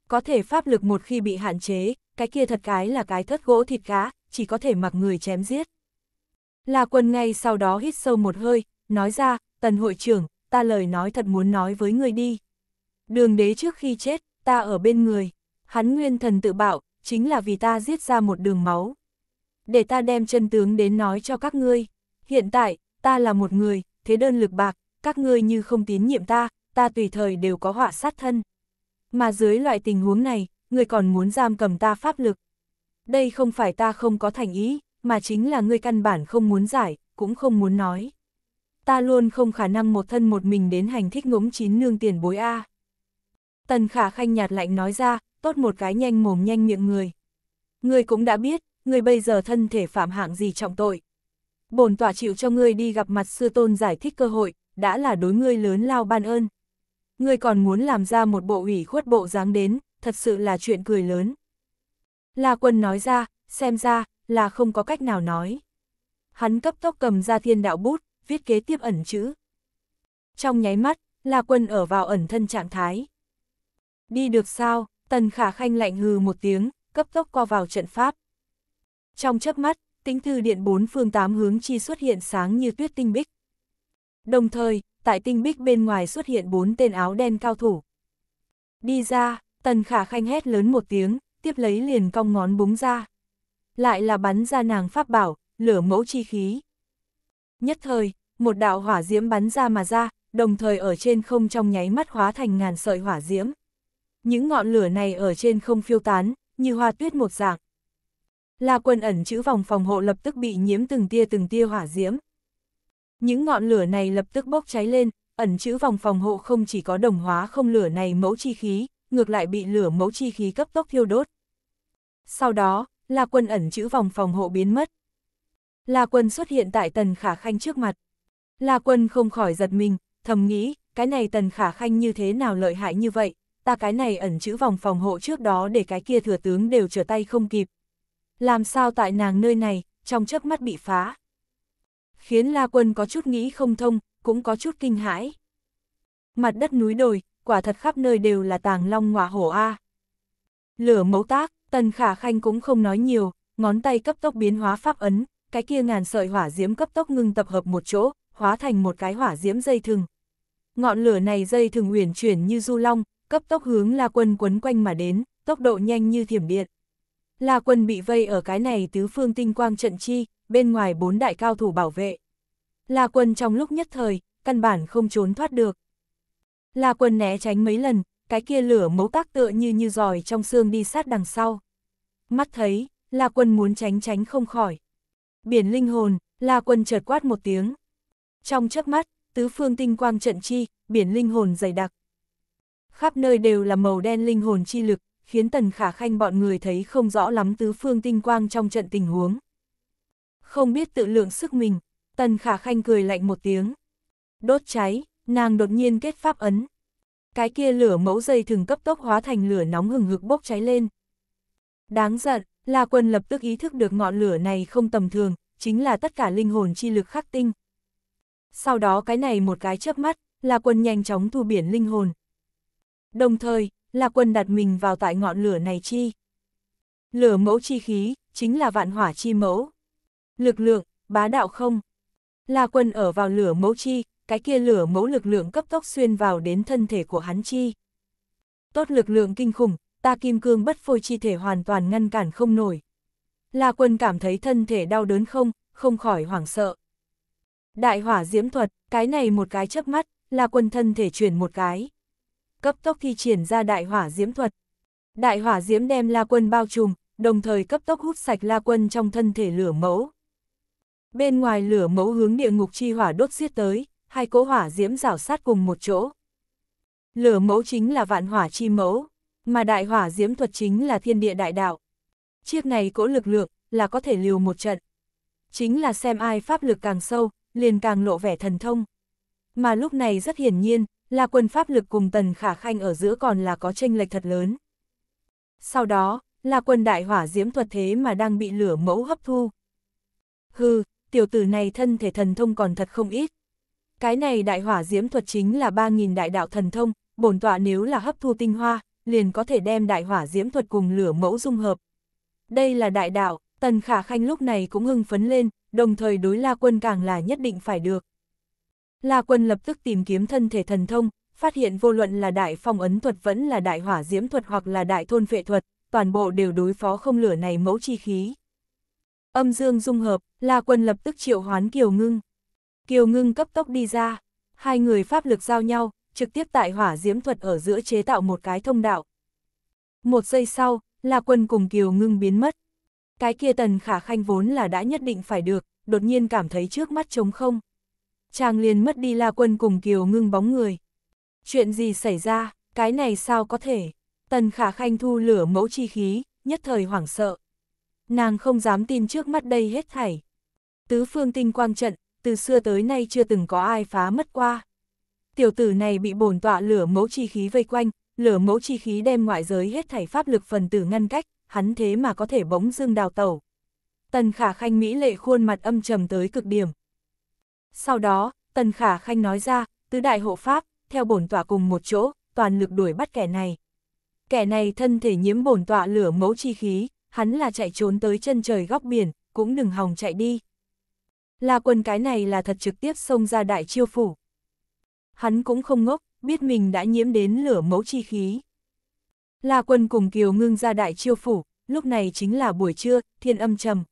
Có thể pháp lực một khi bị hạn chế, cái kia thật cái là cái thất gỗ thịt cá, chỉ có thể mặc người chém giết. La Quân ngay sau đó hít sâu một hơi, nói ra, Tần hội trưởng, ta lời nói thật muốn nói với người đi. Đường đế trước khi chết, ta ở bên người. Hắn nguyên thần tự bảo, chính là vì ta giết ra một đường máu. Để ta đem chân tướng đến nói cho các ngươi. Hiện tại, ta là một người, thế đơn lực bạc, các ngươi như không tín nhiệm ta, ta tùy thời đều có họa sát thân. Mà dưới loại tình huống này, ngươi còn muốn giam cầm ta pháp lực. Đây không phải ta không có thành ý, mà chính là ngươi căn bản không muốn giải, cũng không muốn nói. Ta luôn không khả năng một thân một mình đến hành thích ngỗng chín nương tiền bối A. Tần Khả Khanh nhạt lạnh nói ra, tốt một cái nhanh mồm nhanh miệng người. Người cũng đã biết, người bây giờ thân thể phạm hạng gì trọng tội. Bổn tỏa chịu cho người đi gặp mặt sư tôn giải thích cơ hội, đã là đối ngươi lớn lao ban ơn. Người còn muốn làm ra một bộ ủy khuất bộ dáng đến, thật sự là chuyện cười lớn. La quân nói ra, xem ra, là không có cách nào nói. Hắn cấp tốc cầm ra thiên đạo bút, viết kế tiếp ẩn chữ. Trong nháy mắt, La quân ở vào ẩn thân trạng thái. Đi được sao? Tần Khả Khanh lạnh hừ một tiếng, cấp tốc co vào trận pháp. Trong chớp mắt, tính thư điện bốn phương tám hướng chi xuất hiện sáng như tuyết tinh bích. Đồng thời, tại tinh bích bên ngoài xuất hiện bốn tên áo đen cao thủ. Đi ra, Tần Khả Khanh hét lớn một tiếng, tiếp lấy liền cong ngón búng ra. Lại là bắn ra nàng pháp bảo, lửa mẫu chi khí. Nhất thời, một đạo hỏa diễm bắn ra mà ra, đồng thời ở trên không trong nháy mắt hóa thành ngàn sợi hỏa diễm những ngọn lửa này ở trên không phiêu tán, như hoa tuyết một dạng. La quân ẩn chữ vòng phòng hộ lập tức bị nhiễm từng tia từng tia hỏa diễm. Những ngọn lửa này lập tức bốc cháy lên, ẩn chữ vòng phòng hộ không chỉ có đồng hóa không lửa này mẫu chi khí, ngược lại bị lửa mẫu chi khí cấp tốc thiêu đốt. Sau đó, La quân ẩn chữ vòng phòng hộ biến mất. La quân xuất hiện tại tần khả khanh trước mặt. La quân không khỏi giật mình, thầm nghĩ, cái này tần khả khanh như thế nào lợi hại như vậy, ta cái này ẩn chữ vòng phòng hộ trước đó để cái kia thừa tướng đều trở tay không kịp. Làm sao tại nàng nơi này, trong chớp mắt bị phá. Khiến La Quân có chút nghĩ không thông, cũng có chút kinh hãi. Mặt đất núi đồi, quả thật khắp nơi đều là tàng long ngọa hổ A. Lửa mẫu tác, tần khả khanh cũng không nói nhiều, ngón tay cấp tốc biến hóa pháp ấn, cái kia ngàn sợi hỏa diễm cấp tốc ngưng tập hợp một chỗ, hóa thành một cái hỏa diễm dây thừng. Ngọn lửa này dây thừng uyển chuyển như du long, cấp tốc hướng La Quân quấn quanh mà đến, tốc độ nhanh như thiểm điện. La Quân bị vây ở cái này tứ phương tinh quang trận chi, bên ngoài bốn đại cao thủ bảo vệ. La Quân trong lúc nhất thời, căn bản không trốn thoát được. La Quân né tránh mấy lần, cái kia lửa mấu tác tựa như như giòi trong xương đi sát đằng sau. Mắt thấy, La Quân muốn tránh tránh không khỏi. Biển linh hồn, La Quân chợt quát một tiếng. Trong chớp mắt, tứ phương tinh quang trận chi, biển linh hồn dày đặc khắp nơi đều là màu đen linh hồn chi lực, khiến Tần Khả Khanh bọn người thấy không rõ lắm tứ phương tinh quang trong trận tình huống. Không biết tự lượng sức mình, Tần Khả Khanh cười lạnh một tiếng. Đốt cháy, nàng đột nhiên kết pháp ấn. Cái kia lửa mẫu dây thường cấp tốc hóa thành lửa nóng hừng hực bốc cháy lên. Đáng giận, La Quân lập tức ý thức được ngọn lửa này không tầm thường, chính là tất cả linh hồn chi lực khắc tinh. Sau đó cái này một cái chớp mắt, La Quân nhanh chóng thu biển linh hồn, đồng thời, là quân đặt mình vào tại ngọn lửa này chi. Lửa mẫu chi khí, chính là vạn hỏa chi mẫu. Lực lượng, bá đạo không. Là quân ở vào lửa mẫu chi, cái kia lửa mẫu lực lượng cấp tốc xuyên vào đến thân thể của hắn chi. Tốt lực lượng kinh khủng, ta kim cương bất phôi chi thể hoàn toàn ngăn cản không nổi. là quân cảm thấy thân thể đau đớn không, không khỏi hoảng sợ. Đại hỏa diễm thuật, cái này một cái chớp mắt, là quân thân thể chuyển một cái cấp tốc thi triển ra đại hỏa diễm thuật. Đại hỏa diễm đem La Quân bao trùm, đồng thời cấp tốc hút sạch La Quân trong thân thể lửa mẫu. Bên ngoài lửa mẫu hướng địa ngục chi hỏa đốt giết tới, hai cỗ hỏa diễm rảo sát cùng một chỗ. Lửa mẫu chính là vạn hỏa chi mẫu, mà đại hỏa diễm thuật chính là thiên địa đại đạo. Chiếc này cỗ lực lượng là có thể liều một trận. Chính là xem ai pháp lực càng sâu, liền càng lộ vẻ thần thông. Mà lúc này rất hiển nhiên, La Quân pháp lực cùng Tần Khả Khanh ở giữa còn là có tranh lệch thật lớn. Sau đó, La Quân đại hỏa diễm thuật thế mà đang bị lửa mẫu hấp thu. Hừ, tiểu tử này thân thể thần thông còn thật không ít. Cái này đại hỏa diễm thuật chính là 3.000 đại đạo thần thông, bổn tọa nếu là hấp thu tinh hoa, liền có thể đem đại hỏa diễm thuật cùng lửa mẫu dung hợp. Đây là đại đạo, Tần Khả Khanh lúc này cũng hưng phấn lên, đồng thời đối La Quân càng là nhất định phải được. La Quân lập tức tìm kiếm thân thể thần thông, phát hiện vô luận là đại phong ấn thuật vẫn là đại hỏa diễm thuật hoặc là đại thôn vệ thuật, toàn bộ đều đối phó không lửa này mẫu chi khí. Âm dương dung hợp, La Quân lập tức triệu hoán Kiều Ngưng. Kiều Ngưng cấp tốc đi ra, hai người pháp lực giao nhau, trực tiếp tại hỏa diễm thuật ở giữa chế tạo một cái thông đạo. Một giây sau, La Quân cùng Kiều Ngưng biến mất. Cái kia tần khả khanh vốn là đã nhất định phải được, đột nhiên cảm thấy trước mắt trống không chàng liền mất đi La Quân cùng Kiều Ngưng bóng người. Chuyện gì xảy ra, cái này sao có thể? Tần Khả Khanh thu lửa mẫu chi khí, nhất thời hoảng sợ. Nàng không dám tin trước mắt đây hết thảy. Tứ phương tinh quang trận, từ xưa tới nay chưa từng có ai phá mất qua. Tiểu tử này bị bổn tọa lửa mẫu chi khí vây quanh, lửa mẫu chi khí đem ngoại giới hết thảy pháp lực phần tử ngăn cách, hắn thế mà có thể bỗng dưng đào tẩu. Tần khả khanh mỹ lệ khuôn mặt âm trầm tới cực điểm, sau đó, Tần Khả Khanh nói ra, tứ đại hộ pháp, theo bổn tọa cùng một chỗ, toàn lực đuổi bắt kẻ này. Kẻ này thân thể nhiễm bổn tọa lửa mẫu chi khí, hắn là chạy trốn tới chân trời góc biển, cũng đừng hòng chạy đi. Là quần cái này là thật trực tiếp xông ra đại chiêu phủ. Hắn cũng không ngốc, biết mình đã nhiễm đến lửa mẫu chi khí. Là quân cùng Kiều ngưng ra đại chiêu phủ, lúc này chính là buổi trưa, thiên âm trầm.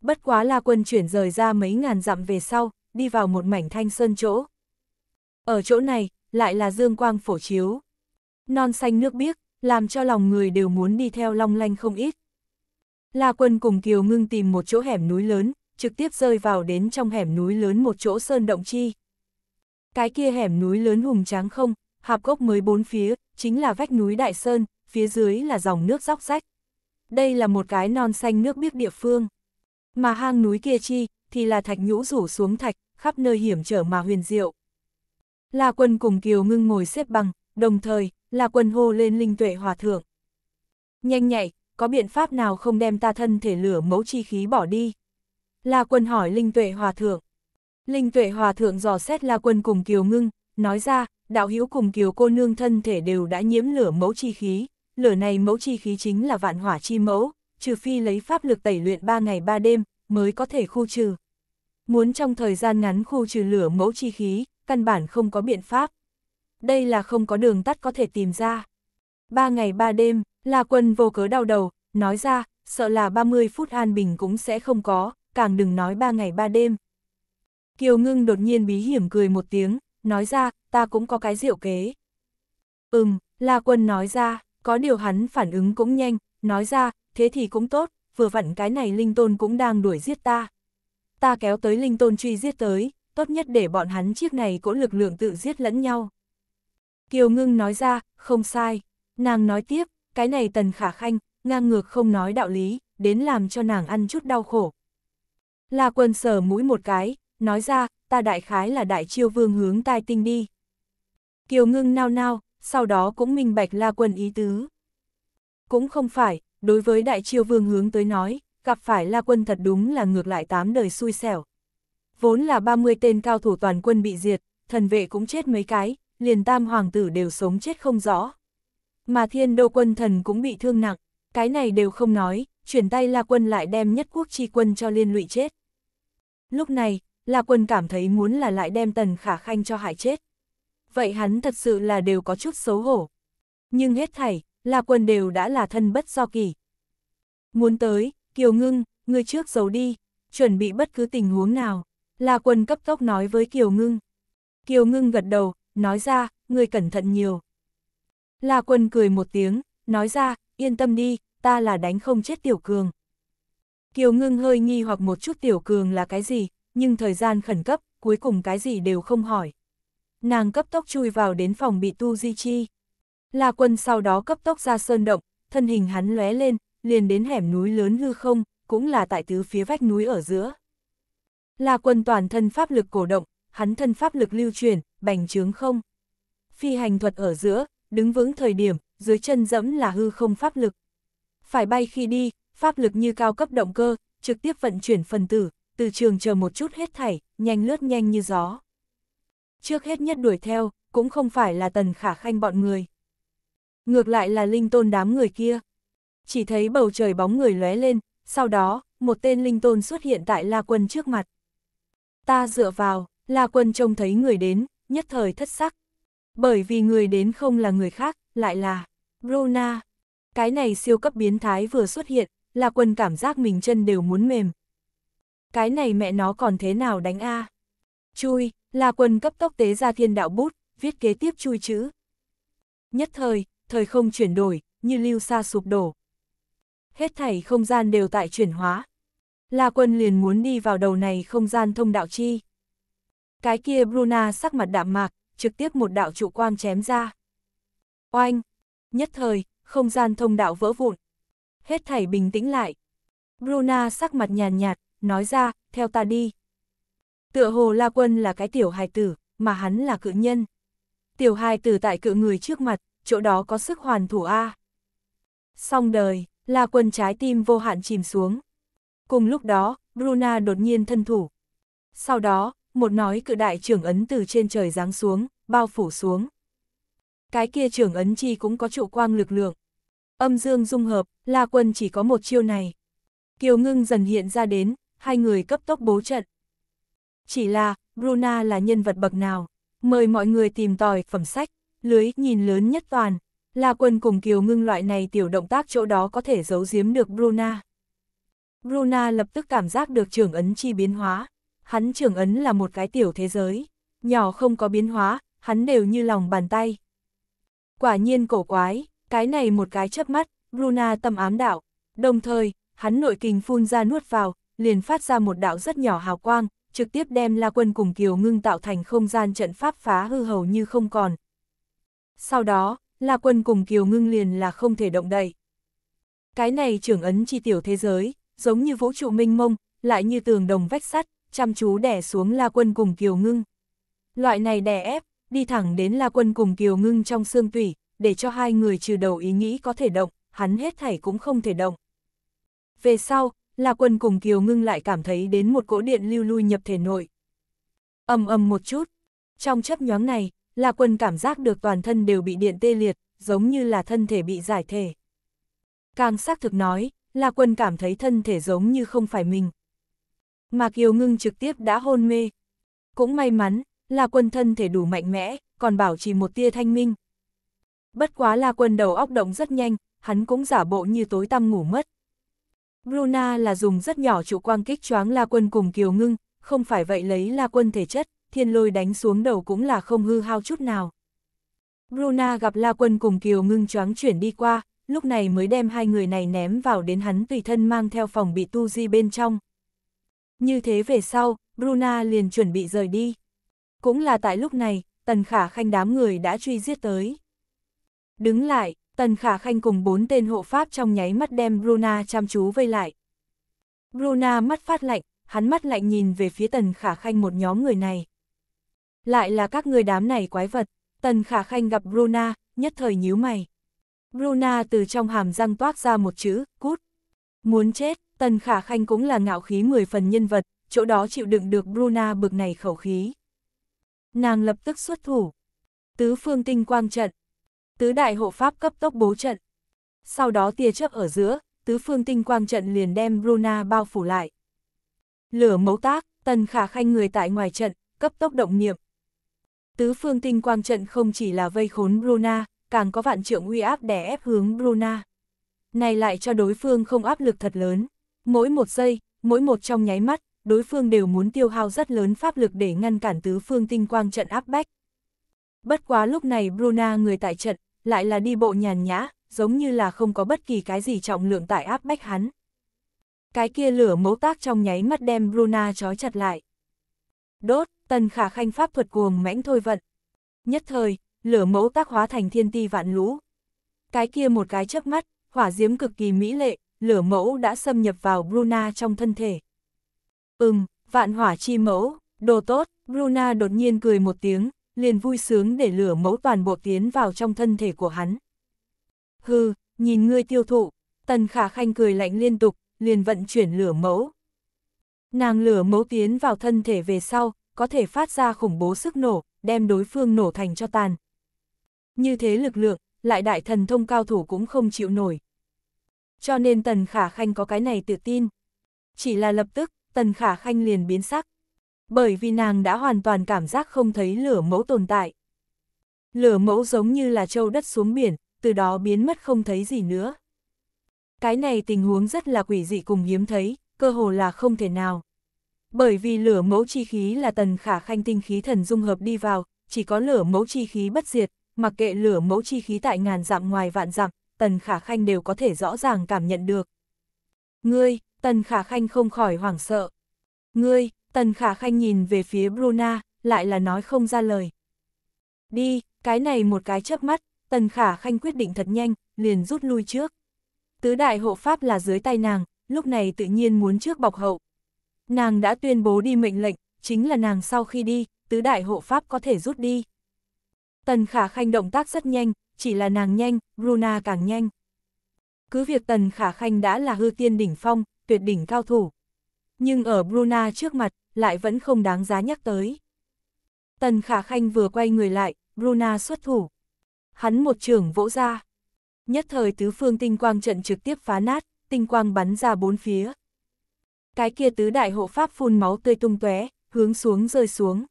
Bất quá là quân chuyển rời ra mấy ngàn dặm về sau, đi vào một mảnh thanh sơn chỗ. Ở chỗ này, lại là dương quang phổ chiếu. Non xanh nước biếc, làm cho lòng người đều muốn đi theo long lanh không ít. La quân cùng Kiều ngưng tìm một chỗ hẻm núi lớn, trực tiếp rơi vào đến trong hẻm núi lớn một chỗ sơn động chi. Cái kia hẻm núi lớn hùng tráng không, hạp gốc mới bốn phía, chính là vách núi Đại Sơn, phía dưới là dòng nước róc rách. Đây là một cái non xanh nước biếc địa phương. Mà hang núi kia chi, thì là thạch nhũ rủ xuống thạch, khắp nơi hiểm trở mà huyền diệu. La quân cùng Kiều ngưng ngồi xếp bằng, đồng thời, La quân hô lên linh tuệ hòa thượng. Nhanh nhạy, có biện pháp nào không đem ta thân thể lửa mẫu chi khí bỏ đi? La quân hỏi linh tuệ hòa thượng. Linh tuệ hòa thượng dò xét La quân cùng Kiều ngưng, nói ra, đạo hữu cùng Kiều cô nương thân thể đều đã nhiễm lửa mẫu chi khí, lửa này mẫu chi khí chính là vạn hỏa chi mẫu, trừ phi lấy pháp lực tẩy luyện ba ngày ba đêm, mới có thể khu trừ. Muốn trong thời gian ngắn khu trừ lửa mẫu chi khí, căn bản không có biện pháp. Đây là không có đường tắt có thể tìm ra. Ba ngày ba đêm, La Quân vô cớ đau đầu, nói ra, sợ là 30 phút an bình cũng sẽ không có, càng đừng nói ba ngày ba đêm. Kiều Ngưng đột nhiên bí hiểm cười một tiếng, nói ra, ta cũng có cái diệu kế. Ừm, La Quân nói ra, có điều hắn phản ứng cũng nhanh, nói ra, thế thì cũng tốt, vừa vặn cái này linh tôn cũng đang đuổi giết ta ta kéo tới linh tôn truy giết tới, tốt nhất để bọn hắn chiếc này cỗ lực lượng tự giết lẫn nhau. Kiều ngưng nói ra, không sai, nàng nói tiếp, cái này tần khả khanh, ngang ngược không nói đạo lý, đến làm cho nàng ăn chút đau khổ. La quân sờ mũi một cái, nói ra, ta đại khái là đại chiêu vương hướng tai tinh đi. Kiều ngưng nao nao, sau đó cũng minh bạch la quân ý tứ. Cũng không phải, đối với đại chiêu vương hướng tới nói, gặp phải La Quân thật đúng là ngược lại tám đời xui xẻo. Vốn là 30 tên cao thủ toàn quân bị diệt, thần vệ cũng chết mấy cái, liền tam hoàng tử đều sống chết không rõ. Mà thiên đô quân thần cũng bị thương nặng, cái này đều không nói, chuyển tay La Quân lại đem nhất quốc chi quân cho liên lụy chết. Lúc này, La Quân cảm thấy muốn là lại đem tần khả khanh cho hại chết. Vậy hắn thật sự là đều có chút xấu hổ. Nhưng hết thảy, La Quân đều đã là thân bất do kỳ. Muốn tới, Kiều Ngưng, ngươi trước giấu đi, chuẩn bị bất cứ tình huống nào. La Quân cấp tốc nói với Kiều Ngưng. Kiều Ngưng gật đầu, nói ra, ngươi cẩn thận nhiều. La Quân cười một tiếng, nói ra, yên tâm đi, ta là đánh không chết Tiểu Cường. Kiều Ngưng hơi nghi hoặc một chút Tiểu Cường là cái gì, nhưng thời gian khẩn cấp, cuối cùng cái gì đều không hỏi. Nàng cấp tốc chui vào đến phòng bị Tu Di Chi. La Quân sau đó cấp tốc ra sơn động, thân hình hắn lóe lên, liền đến hẻm núi lớn hư không, cũng là tại tứ phía vách núi ở giữa. Là quần toàn thân pháp lực cổ động, hắn thân pháp lực lưu truyền, bành trướng không. Phi hành thuật ở giữa, đứng vững thời điểm, dưới chân dẫm là hư không pháp lực. Phải bay khi đi, pháp lực như cao cấp động cơ, trực tiếp vận chuyển phần tử, từ trường chờ một chút hết thảy, nhanh lướt nhanh như gió. Trước hết nhất đuổi theo, cũng không phải là tần khả khanh bọn người. Ngược lại là linh tôn đám người kia chỉ thấy bầu trời bóng người lóe lên, sau đó, một tên linh tôn xuất hiện tại La Quân trước mặt. Ta dựa vào, La Quân trông thấy người đến, nhất thời thất sắc. Bởi vì người đến không là người khác, lại là Bruna. Cái này siêu cấp biến thái vừa xuất hiện, La Quân cảm giác mình chân đều muốn mềm. Cái này mẹ nó còn thế nào đánh a? Chui, La Quân cấp tốc tế ra thiên đạo bút, viết kế tiếp chui chữ. Nhất thời, thời không chuyển đổi, như lưu xa sụp đổ, hết thảy không gian đều tại chuyển hóa. La quân liền muốn đi vào đầu này không gian thông đạo chi. Cái kia Bruna sắc mặt đạm mạc, trực tiếp một đạo trụ quang chém ra. Oanh! Nhất thời, không gian thông đạo vỡ vụn. Hết thảy bình tĩnh lại. Bruna sắc mặt nhàn nhạt, nói ra, theo ta đi. Tựa hồ La Quân là cái tiểu hài tử, mà hắn là cự nhân. Tiểu hài tử tại cự người trước mặt, chỗ đó có sức hoàn thủ A. Xong đời. La quân trái tim vô hạn chìm xuống. Cùng lúc đó, Bruna đột nhiên thân thủ. Sau đó, một nói cự đại trưởng ấn từ trên trời giáng xuống, bao phủ xuống. Cái kia trưởng ấn chi cũng có trụ quang lực lượng. Âm dương dung hợp, La Quân chỉ có một chiêu này. Kiều Ngưng dần hiện ra đến, hai người cấp tốc bố trận. Chỉ là, Bruna là nhân vật bậc nào? Mời mọi người tìm tòi phẩm sách, lưới nhìn lớn nhất toàn. La Quân cùng Kiều Ngưng loại này tiểu động tác chỗ đó có thể giấu giếm được Bruna. Bruna lập tức cảm giác được trưởng ấn chi biến hóa. Hắn trưởng ấn là một cái tiểu thế giới. Nhỏ không có biến hóa, hắn đều như lòng bàn tay. Quả nhiên cổ quái, cái này một cái chớp mắt, Bruna tâm ám đạo. Đồng thời, hắn nội kình phun ra nuốt vào, liền phát ra một đạo rất nhỏ hào quang, trực tiếp đem La Quân cùng Kiều Ngưng tạo thành không gian trận pháp phá hư hầu như không còn. Sau đó, La Quân cùng Kiều Ngưng liền là không thể động đậy. Cái này trưởng ấn chi tiểu thế giới, giống như vũ trụ minh mông, lại như tường đồng vách sắt, chăm chú đè xuống La Quân cùng Kiều Ngưng. Loại này đè ép, đi thẳng đến La Quân cùng Kiều Ngưng trong xương tủy, để cho hai người trừ đầu ý nghĩ có thể động, hắn hết thảy cũng không thể động. Về sau, La Quân cùng Kiều Ngưng lại cảm thấy đến một cỗ điện lưu lui nhập thể nội. Ầm ầm một chút, trong chấp nhoáng này, La Quân cảm giác được toàn thân đều bị điện tê liệt, giống như là thân thể bị giải thể. Càng xác thực nói, La Quân cảm thấy thân thể giống như không phải mình. Mà Kiều Ngưng trực tiếp đã hôn mê. Cũng may mắn, La Quân thân thể đủ mạnh mẽ, còn bảo trì một tia thanh minh. Bất quá La Quân đầu óc động rất nhanh, hắn cũng giả bộ như tối tăm ngủ mất. Bruna là dùng rất nhỏ trụ quang kích choáng La Quân cùng Kiều Ngưng, không phải vậy lấy La Quân thể chất, thiên lôi đánh xuống đầu cũng là không hư hao chút nào. Bruna gặp La Quân cùng Kiều ngưng choáng chuyển đi qua, lúc này mới đem hai người này ném vào đến hắn tùy thân mang theo phòng bị tu di bên trong. Như thế về sau, Bruna liền chuẩn bị rời đi. Cũng là tại lúc này, Tần Khả Khanh đám người đã truy giết tới. Đứng lại, Tần Khả Khanh cùng bốn tên hộ pháp trong nháy mắt đem Bruna chăm chú vây lại. Bruna mắt phát lạnh, hắn mắt lạnh nhìn về phía Tần Khả Khanh một nhóm người này. Lại là các người đám này quái vật, Tần Khả Khanh gặp Bruna, nhất thời nhíu mày. Bruna từ trong hàm răng toát ra một chữ, cút. Muốn chết, Tần Khả Khanh cũng là ngạo khí 10 phần nhân vật, chỗ đó chịu đựng được Bruna bực này khẩu khí. Nàng lập tức xuất thủ. Tứ phương tinh quang trận. Tứ đại hộ pháp cấp tốc bố trận. Sau đó tia chớp ở giữa, tứ phương tinh quang trận liền đem Bruna bao phủ lại. Lửa mấu tác, Tần Khả Khanh người tại ngoài trận, cấp tốc động niệm, Tứ phương tinh quang trận không chỉ là vây khốn Bruna, càng có vạn trượng uy áp đè ép hướng Bruna. Này lại cho đối phương không áp lực thật lớn. Mỗi một giây, mỗi một trong nháy mắt, đối phương đều muốn tiêu hao rất lớn pháp lực để ngăn cản tứ phương tinh quang trận áp bách. Bất quá lúc này Bruna người tại trận, lại là đi bộ nhàn nhã, giống như là không có bất kỳ cái gì trọng lượng tại áp bách hắn. Cái kia lửa mấu tác trong nháy mắt đem Bruna trói chặt lại. Đốt, tần khả khanh pháp thuật cuồng mãnh thôi vận. Nhất thời, lửa mẫu tác hóa thành thiên ti vạn lũ. Cái kia một cái chớp mắt, hỏa diễm cực kỳ mỹ lệ, lửa mẫu đã xâm nhập vào Bruna trong thân thể. Ừm, vạn hỏa chi mẫu, đồ tốt, Bruna đột nhiên cười một tiếng, liền vui sướng để lửa mẫu toàn bộ tiến vào trong thân thể của hắn. Hừ, nhìn ngươi tiêu thụ, tần khả khanh cười lạnh liên tục, liền vận chuyển lửa mẫu. Nàng lửa mẫu tiến vào thân thể về sau, có thể phát ra khủng bố sức nổ, đem đối phương nổ thành cho tàn. Như thế lực lượng, lại đại thần thông cao thủ cũng không chịu nổi. Cho nên Tần Khả Khanh có cái này tự tin. Chỉ là lập tức, Tần Khả Khanh liền biến sắc. Bởi vì nàng đã hoàn toàn cảm giác không thấy lửa mẫu tồn tại. Lửa mẫu giống như là châu đất xuống biển, từ đó biến mất không thấy gì nữa. Cái này tình huống rất là quỷ dị cùng hiếm thấy, cơ hồ là không thể nào. Bởi vì lửa mẫu chi khí là tần khả khanh tinh khí thần dung hợp đi vào, chỉ có lửa mẫu chi khí bất diệt, mặc kệ lửa mẫu chi khí tại ngàn dặm ngoài vạn dặm, tần khả khanh đều có thể rõ ràng cảm nhận được. Ngươi, tần khả khanh không khỏi hoảng sợ. Ngươi, tần khả khanh nhìn về phía Bruna, lại là nói không ra lời. Đi, cái này một cái chớp mắt, tần khả khanh quyết định thật nhanh, liền rút lui trước. Tứ đại hộ pháp là dưới tay nàng, lúc này tự nhiên muốn trước bọc hậu, Nàng đã tuyên bố đi mệnh lệnh, chính là nàng sau khi đi, tứ đại hộ pháp có thể rút đi. Tần Khả Khanh động tác rất nhanh, chỉ là nàng nhanh, Bruna càng nhanh. Cứ việc Tần Khả Khanh đã là hư tiên đỉnh phong, tuyệt đỉnh cao thủ. Nhưng ở Bruna trước mặt, lại vẫn không đáng giá nhắc tới. Tần Khả Khanh vừa quay người lại, Bruna xuất thủ. Hắn một trường vỗ ra. Nhất thời tứ phương tinh quang trận trực tiếp phá nát, tinh quang bắn ra bốn phía. Cái kia tứ đại hộ pháp phun máu tươi tung tóe, hướng xuống rơi xuống.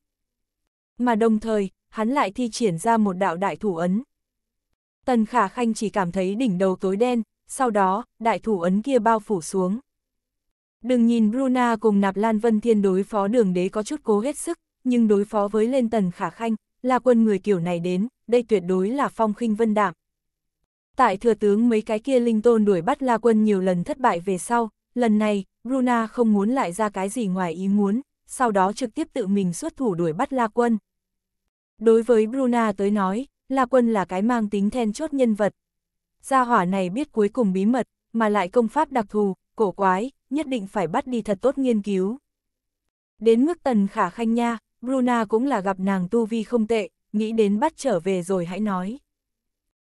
Mà đồng thời, hắn lại thi triển ra một đạo đại thủ ấn. Tần Khả Khanh chỉ cảm thấy đỉnh đầu tối đen, sau đó, đại thủ ấn kia bao phủ xuống. Đừng nhìn Bruna cùng Nạp Lan Vân Thiên đối phó đường đế có chút cố hết sức, nhưng đối phó với lên Tần Khả Khanh, là quân người kiểu này đến, đây tuyệt đối là phong khinh vân đạm Tại thừa tướng mấy cái kia linh tôn đuổi bắt La Quân nhiều lần thất bại về sau, lần này, Bruna không muốn lại ra cái gì ngoài ý muốn, sau đó trực tiếp tự mình xuất thủ đuổi bắt La Quân. Đối với Bruna tới nói, La Quân là cái mang tính then chốt nhân vật. Gia hỏa này biết cuối cùng bí mật, mà lại công pháp đặc thù, cổ quái, nhất định phải bắt đi thật tốt nghiên cứu. Đến mức tần khả khanh nha, Bruna cũng là gặp nàng tu vi không tệ, nghĩ đến bắt trở về rồi hãy nói.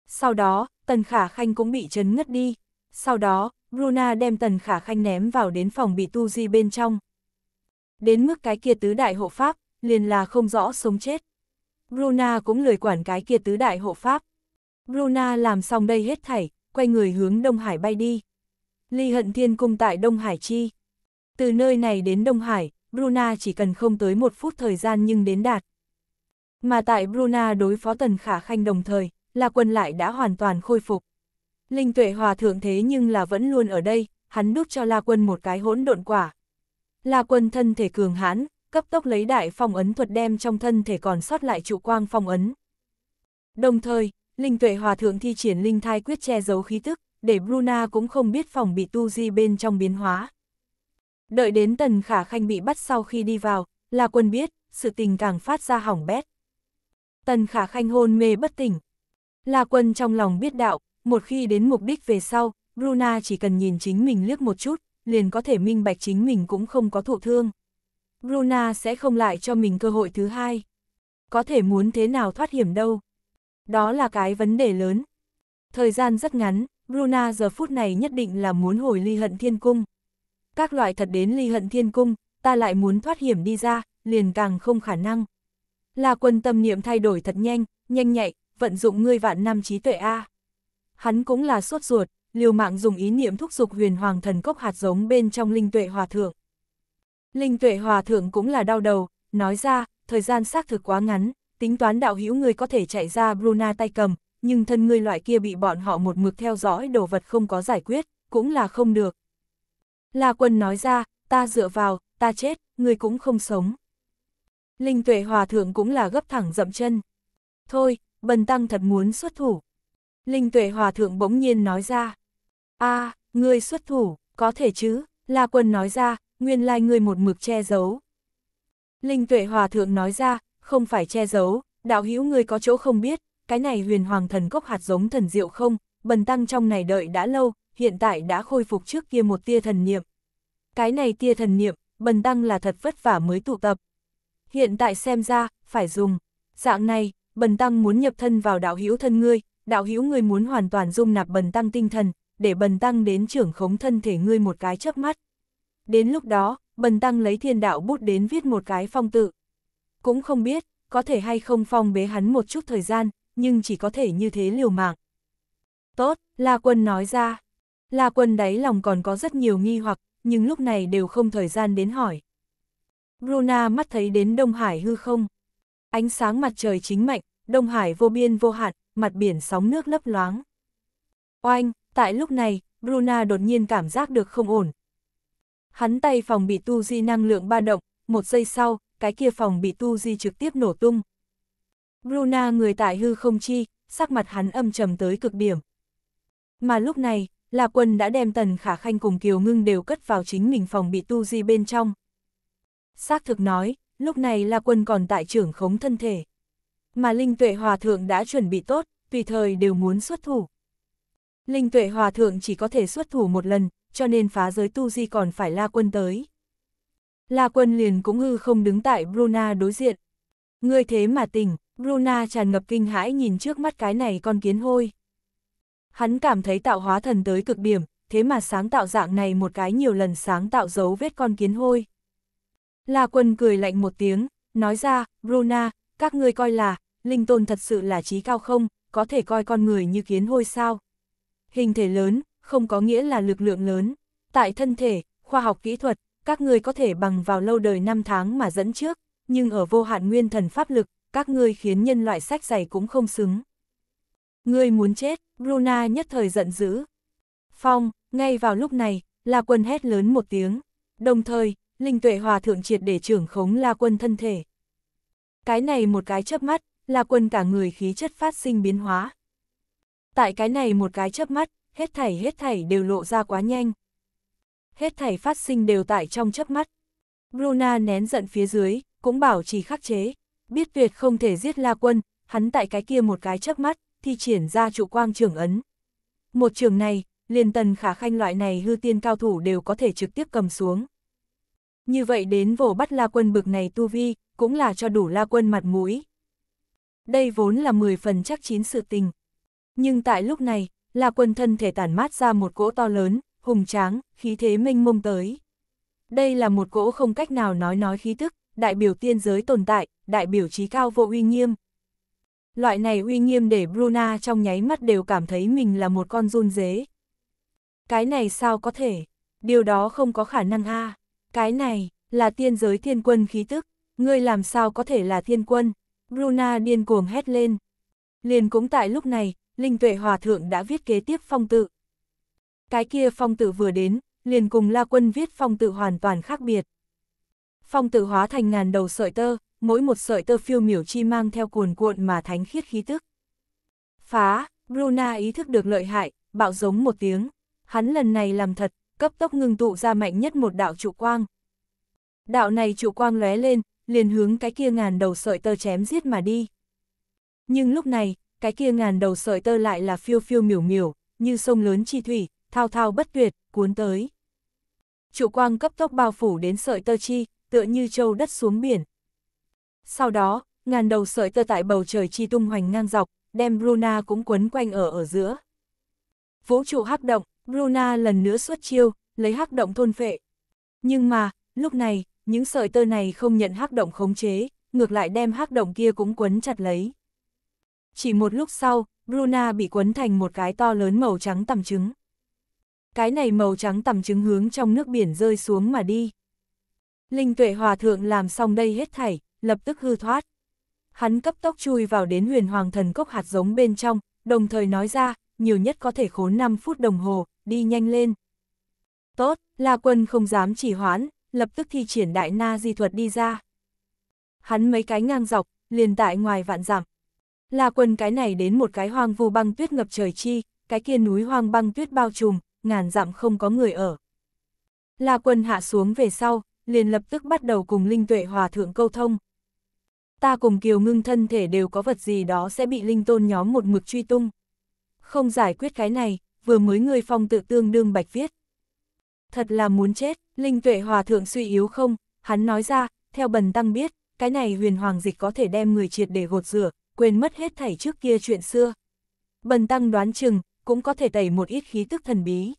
Sau đó, tần khả khanh cũng bị chấn ngất đi. Sau đó, Bruna đem tần khả khanh ném vào đến phòng bị tu di bên trong. Đến mức cái kia tứ đại hộ pháp, liền là không rõ sống chết. Bruna cũng lười quản cái kia tứ đại hộ pháp. Bruna làm xong đây hết thảy, quay người hướng Đông Hải bay đi. Ly hận thiên cung tại Đông Hải chi. Từ nơi này đến Đông Hải, Bruna chỉ cần không tới một phút thời gian nhưng đến đạt. Mà tại Bruna đối phó tần khả khanh đồng thời, là quân lại đã hoàn toàn khôi phục. Linh tuệ hòa thượng thế nhưng là vẫn luôn ở đây, hắn đút cho La Quân một cái hỗn độn quả. La Quân thân thể cường hãn, cấp tốc lấy đại phong ấn thuật đem trong thân thể còn sót lại trụ quang phong ấn. Đồng thời, Linh tuệ hòa thượng thi triển linh thai quyết che giấu khí tức, để Bruna cũng không biết phòng bị tu di bên trong biến hóa. Đợi đến Tần Khả Khanh bị bắt sau khi đi vào, La Quân biết, sự tình càng phát ra hỏng bét. Tần Khả Khanh hôn mê bất tỉnh. La Quân trong lòng biết đạo, một khi đến mục đích về sau, Bruna chỉ cần nhìn chính mình liếc một chút, liền có thể minh bạch chính mình cũng không có thụ thương. Bruna sẽ không lại cho mình cơ hội thứ hai. Có thể muốn thế nào thoát hiểm đâu. Đó là cái vấn đề lớn. Thời gian rất ngắn, Bruna giờ phút này nhất định là muốn hồi ly hận thiên cung. Các loại thật đến ly hận thiên cung, ta lại muốn thoát hiểm đi ra, liền càng không khả năng. Là quân tâm niệm thay đổi thật nhanh, nhanh nhạy, vận dụng ngươi vạn năm trí tuệ A. Hắn cũng là sốt ruột, liều mạng dùng ý niệm thúc giục huyền hoàng thần cốc hạt giống bên trong linh tuệ hòa thượng. Linh tuệ hòa thượng cũng là đau đầu, nói ra, thời gian xác thực quá ngắn, tính toán đạo hữu người có thể chạy ra Bruna tay cầm, nhưng thân người loại kia bị bọn họ một mực theo dõi đồ vật không có giải quyết, cũng là không được. La quân nói ra, ta dựa vào, ta chết, người cũng không sống. Linh tuệ hòa thượng cũng là gấp thẳng dậm chân. Thôi, bần tăng thật muốn xuất thủ. Linh tuệ hòa thượng bỗng nhiên nói ra. a à, ngươi xuất thủ, có thể chứ, La Quân nói ra, nguyên lai like ngươi một mực che giấu. Linh tuệ hòa thượng nói ra, không phải che giấu, đạo hữu ngươi có chỗ không biết, cái này huyền hoàng thần cốc hạt giống thần diệu không, bần tăng trong này đợi đã lâu, hiện tại đã khôi phục trước kia một tia thần niệm. Cái này tia thần niệm, bần tăng là thật vất vả mới tụ tập. Hiện tại xem ra, phải dùng. Dạng này, bần tăng muốn nhập thân vào đạo hữu thân ngươi, đạo hữu người muốn hoàn toàn dung nạp bần tăng tinh thần, để bần tăng đến trưởng khống thân thể ngươi một cái chớp mắt. Đến lúc đó, bần tăng lấy thiên đạo bút đến viết một cái phong tự. Cũng không biết, có thể hay không phong bế hắn một chút thời gian, nhưng chỉ có thể như thế liều mạng. Tốt, La Quân nói ra. La Quân đáy lòng còn có rất nhiều nghi hoặc, nhưng lúc này đều không thời gian đến hỏi. Bruna mắt thấy đến Đông Hải hư không. Ánh sáng mặt trời chính mạnh, Đông Hải vô biên vô hạn, mặt biển sóng nước lấp loáng. Oanh, tại lúc này, Bruna đột nhiên cảm giác được không ổn. Hắn tay phòng bị tu di năng lượng ba động, một giây sau, cái kia phòng bị tu di trực tiếp nổ tung. Bruna người tại hư không chi, sắc mặt hắn âm trầm tới cực điểm. Mà lúc này, là Quân đã đem Tần Khả Khanh cùng Kiều Ngưng đều cất vào chính mình phòng bị tu di bên trong. Xác thực nói, lúc này là Quân còn tại trưởng khống thân thể mà Linh Tuệ Hòa Thượng đã chuẩn bị tốt, tùy thời đều muốn xuất thủ. Linh Tuệ Hòa Thượng chỉ có thể xuất thủ một lần, cho nên phá giới tu di còn phải la quân tới. La quân liền cũng hư không đứng tại Bruna đối diện. Ngươi thế mà tỉnh, Bruna tràn ngập kinh hãi nhìn trước mắt cái này con kiến hôi. Hắn cảm thấy tạo hóa thần tới cực điểm, thế mà sáng tạo dạng này một cái nhiều lần sáng tạo dấu vết con kiến hôi. La quân cười lạnh một tiếng, nói ra, Bruna, các ngươi coi là, Linh Tôn thật sự là trí cao không, có thể coi con người như kiến hôi sao. Hình thể lớn, không có nghĩa là lực lượng lớn. Tại thân thể, khoa học kỹ thuật, các người có thể bằng vào lâu đời năm tháng mà dẫn trước, nhưng ở vô hạn nguyên thần pháp lực, các ngươi khiến nhân loại sách giày cũng không xứng. Ngươi muốn chết, Bruna nhất thời giận dữ. Phong, ngay vào lúc này, La Quân hét lớn một tiếng, đồng thời, Linh Tuệ Hòa Thượng triệt để trưởng khống La Quân thân thể. Cái này một cái chớp mắt, La Quân cả người khí chất phát sinh biến hóa. Tại cái này một cái chớp mắt, hết thảy hết thảy đều lộ ra quá nhanh. Hết thảy phát sinh đều tại trong chớp mắt. Bruna nén giận phía dưới, cũng bảo trì khắc chế, biết tuyệt không thể giết La Quân, hắn tại cái kia một cái chớp mắt, thi triển ra trụ quang trường ấn. Một trường này, liền tần khả khanh loại này hư tiên cao thủ đều có thể trực tiếp cầm xuống. Như vậy đến vồ bắt La Quân bực này tu vi, cũng là cho đủ La Quân mặt mũi, đây vốn là 10 phần chắc chín sự tình. Nhưng tại lúc này, là quân thân thể tản mát ra một cỗ to lớn, hùng tráng, khí thế minh mông tới. Đây là một cỗ không cách nào nói nói khí tức, đại biểu tiên giới tồn tại, đại biểu trí cao vô uy nghiêm. Loại này uy nghiêm để Bruna trong nháy mắt đều cảm thấy mình là một con run dế. Cái này sao có thể? Điều đó không có khả năng a. Cái này là tiên giới thiên quân khí tức, ngươi làm sao có thể là thiên quân? Bruna điên cuồng hét lên. Liền cũng tại lúc này, Linh Tuệ Hòa Thượng đã viết kế tiếp phong tự. Cái kia phong tự vừa đến, liền cùng La Quân viết phong tự hoàn toàn khác biệt. Phong tự hóa thành ngàn đầu sợi tơ, mỗi một sợi tơ phiêu miểu chi mang theo cuồn cuộn mà thánh khiết khí tức. Phá, Bruna ý thức được lợi hại, bạo giống một tiếng. Hắn lần này làm thật, cấp tốc ngưng tụ ra mạnh nhất một đạo trụ quang. Đạo này trụ quang lóe lên, liền hướng cái kia ngàn đầu sợi tơ chém giết mà đi. Nhưng lúc này, cái kia ngàn đầu sợi tơ lại là phiêu phiêu miểu miểu, như sông lớn chi thủy, thao thao bất tuyệt, cuốn tới. Trụ quang cấp tốc bao phủ đến sợi tơ chi, tựa như châu đất xuống biển. Sau đó, ngàn đầu sợi tơ tại bầu trời chi tung hoành ngang dọc, đem Bruna cũng quấn quanh ở ở giữa. Vũ trụ hắc động, Bruna lần nữa xuất chiêu, lấy hắc động thôn phệ. Nhưng mà, Lúc này, những sợi tơ này không nhận hắc động khống chế, ngược lại đem hắc động kia cũng quấn chặt lấy. Chỉ một lúc sau, Bruna bị quấn thành một cái to lớn màu trắng tầm trứng. Cái này màu trắng tầm trứng hướng trong nước biển rơi xuống mà đi. Linh tuệ hòa thượng làm xong đây hết thảy, lập tức hư thoát. Hắn cấp tốc chui vào đến huyền hoàng thần cốc hạt giống bên trong, đồng thời nói ra, nhiều nhất có thể khốn 5 phút đồng hồ, đi nhanh lên. Tốt, La Quân không dám chỉ hoãn, lập tức thi triển đại na di thuật đi ra. Hắn mấy cái ngang dọc, liền tại ngoài vạn dặm Là quần cái này đến một cái hoang vu băng tuyết ngập trời chi, cái kia núi hoang băng tuyết bao trùm, ngàn dặm không có người ở. là quần hạ xuống về sau, liền lập tức bắt đầu cùng Linh Tuệ Hòa Thượng câu thông. Ta cùng Kiều Ngưng thân thể đều có vật gì đó sẽ bị Linh Tôn nhóm một mực truy tung. Không giải quyết cái này, vừa mới người phong tự tương đương bạch viết thật là muốn chết, linh tuệ hòa thượng suy yếu không, hắn nói ra, theo bần tăng biết, cái này huyền hoàng dịch có thể đem người triệt để gột rửa, quên mất hết thảy trước kia chuyện xưa. Bần tăng đoán chừng, cũng có thể tẩy một ít khí tức thần bí.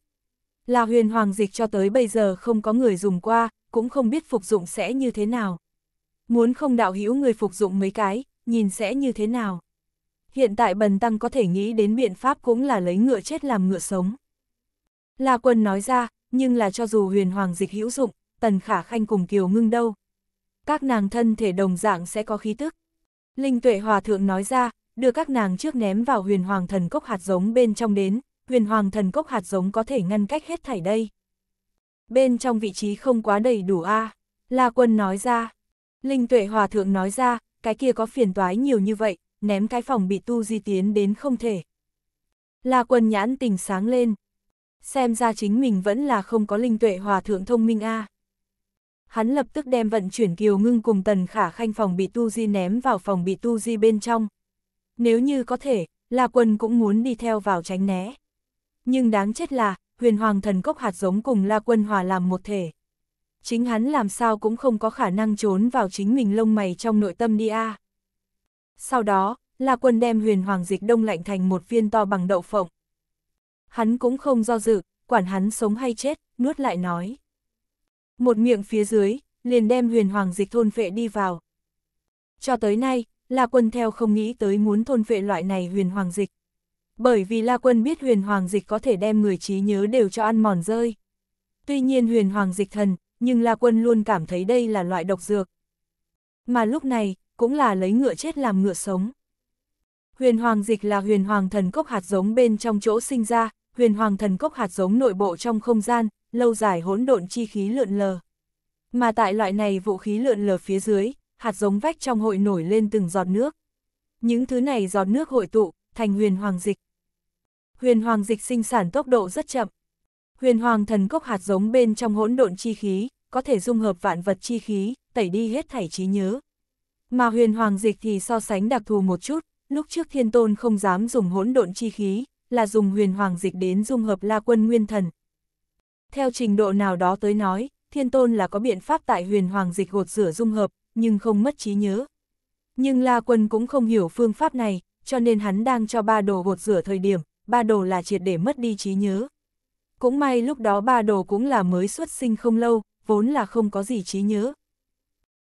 Là huyền hoàng dịch cho tới bây giờ không có người dùng qua, cũng không biết phục dụng sẽ như thế nào. Muốn không đạo hữu người phục dụng mấy cái, nhìn sẽ như thế nào. Hiện tại bần tăng có thể nghĩ đến biện pháp cũng là lấy ngựa chết làm ngựa sống. là quân nói ra, nhưng là cho dù huyền hoàng dịch hữu dụng, tần khả khanh cùng kiều ngưng đâu. Các nàng thân thể đồng dạng sẽ có khí tức. Linh tuệ hòa thượng nói ra, đưa các nàng trước ném vào huyền hoàng thần cốc hạt giống bên trong đến, huyền hoàng thần cốc hạt giống có thể ngăn cách hết thảy đây. Bên trong vị trí không quá đầy đủ a à. La quân nói ra. Linh tuệ hòa thượng nói ra, cái kia có phiền toái nhiều như vậy, ném cái phòng bị tu di tiến đến không thể. La quân nhãn tình sáng lên, xem ra chính mình vẫn là không có linh tuệ hòa thượng thông minh a. À. Hắn lập tức đem vận chuyển kiều ngưng cùng tần khả khanh phòng bị tu di ném vào phòng bị tu di bên trong. Nếu như có thể, La Quân cũng muốn đi theo vào tránh né. Nhưng đáng chết là, huyền hoàng thần cốc hạt giống cùng La Quân hòa làm một thể. Chính hắn làm sao cũng không có khả năng trốn vào chính mình lông mày trong nội tâm đi a. À. Sau đó, La Quân đem huyền hoàng dịch đông lạnh thành một viên to bằng đậu phộng hắn cũng không do dự, quản hắn sống hay chết, nuốt lại nói. Một miệng phía dưới, liền đem huyền hoàng dịch thôn vệ đi vào. Cho tới nay, La Quân theo không nghĩ tới muốn thôn vệ loại này huyền hoàng dịch. Bởi vì La Quân biết huyền hoàng dịch có thể đem người trí nhớ đều cho ăn mòn rơi. Tuy nhiên huyền hoàng dịch thần, nhưng La Quân luôn cảm thấy đây là loại độc dược. Mà lúc này, cũng là lấy ngựa chết làm ngựa sống. Huyền hoàng dịch là huyền hoàng thần cốc hạt giống bên trong chỗ sinh ra, huyền hoàng thần cốc hạt giống nội bộ trong không gian, lâu dài hỗn độn chi khí lượn lờ. Mà tại loại này vũ khí lượn lờ phía dưới, hạt giống vách trong hội nổi lên từng giọt nước. Những thứ này giọt nước hội tụ, thành huyền hoàng dịch. Huyền hoàng dịch sinh sản tốc độ rất chậm. Huyền hoàng thần cốc hạt giống bên trong hỗn độn chi khí, có thể dung hợp vạn vật chi khí, tẩy đi hết thảy trí nhớ. Mà huyền hoàng dịch thì so sánh đặc thù một chút, lúc trước thiên tôn không dám dùng hỗn độn chi khí, là dùng huyền hoàng dịch đến dung hợp la quân nguyên thần. Theo trình độ nào đó tới nói, thiên tôn là có biện pháp tại huyền hoàng dịch gột rửa dung hợp, nhưng không mất trí nhớ. Nhưng la quân cũng không hiểu phương pháp này, cho nên hắn đang cho ba đồ gột rửa thời điểm, ba đồ là triệt để mất đi trí nhớ. Cũng may lúc đó ba đồ cũng là mới xuất sinh không lâu, vốn là không có gì trí nhớ.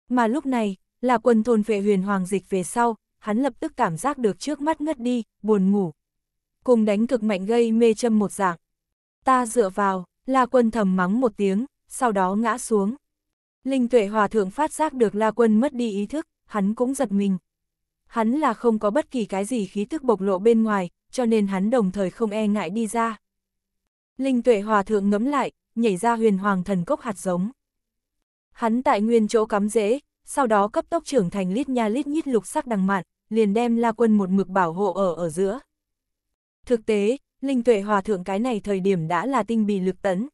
Mà lúc này, là quân thôn vệ huyền hoàng dịch về sau, hắn lập tức cảm giác được trước mắt ngất đi, buồn ngủ, cùng đánh cực mạnh gây mê châm một dạng. Ta dựa vào, La Quân thầm mắng một tiếng, sau đó ngã xuống. Linh tuệ hòa thượng phát giác được La Quân mất đi ý thức, hắn cũng giật mình. Hắn là không có bất kỳ cái gì khí thức bộc lộ bên ngoài, cho nên hắn đồng thời không e ngại đi ra. Linh tuệ hòa thượng ngấm lại, nhảy ra huyền hoàng thần cốc hạt giống. Hắn tại nguyên chỗ cắm rễ, sau đó cấp tốc trưởng thành lít nha lít nhít lục sắc đằng mạn, liền đem La Quân một mực bảo hộ ở ở giữa. Thực tế, Linh Tuệ Hòa Thượng cái này thời điểm đã là tinh bì lực tấn.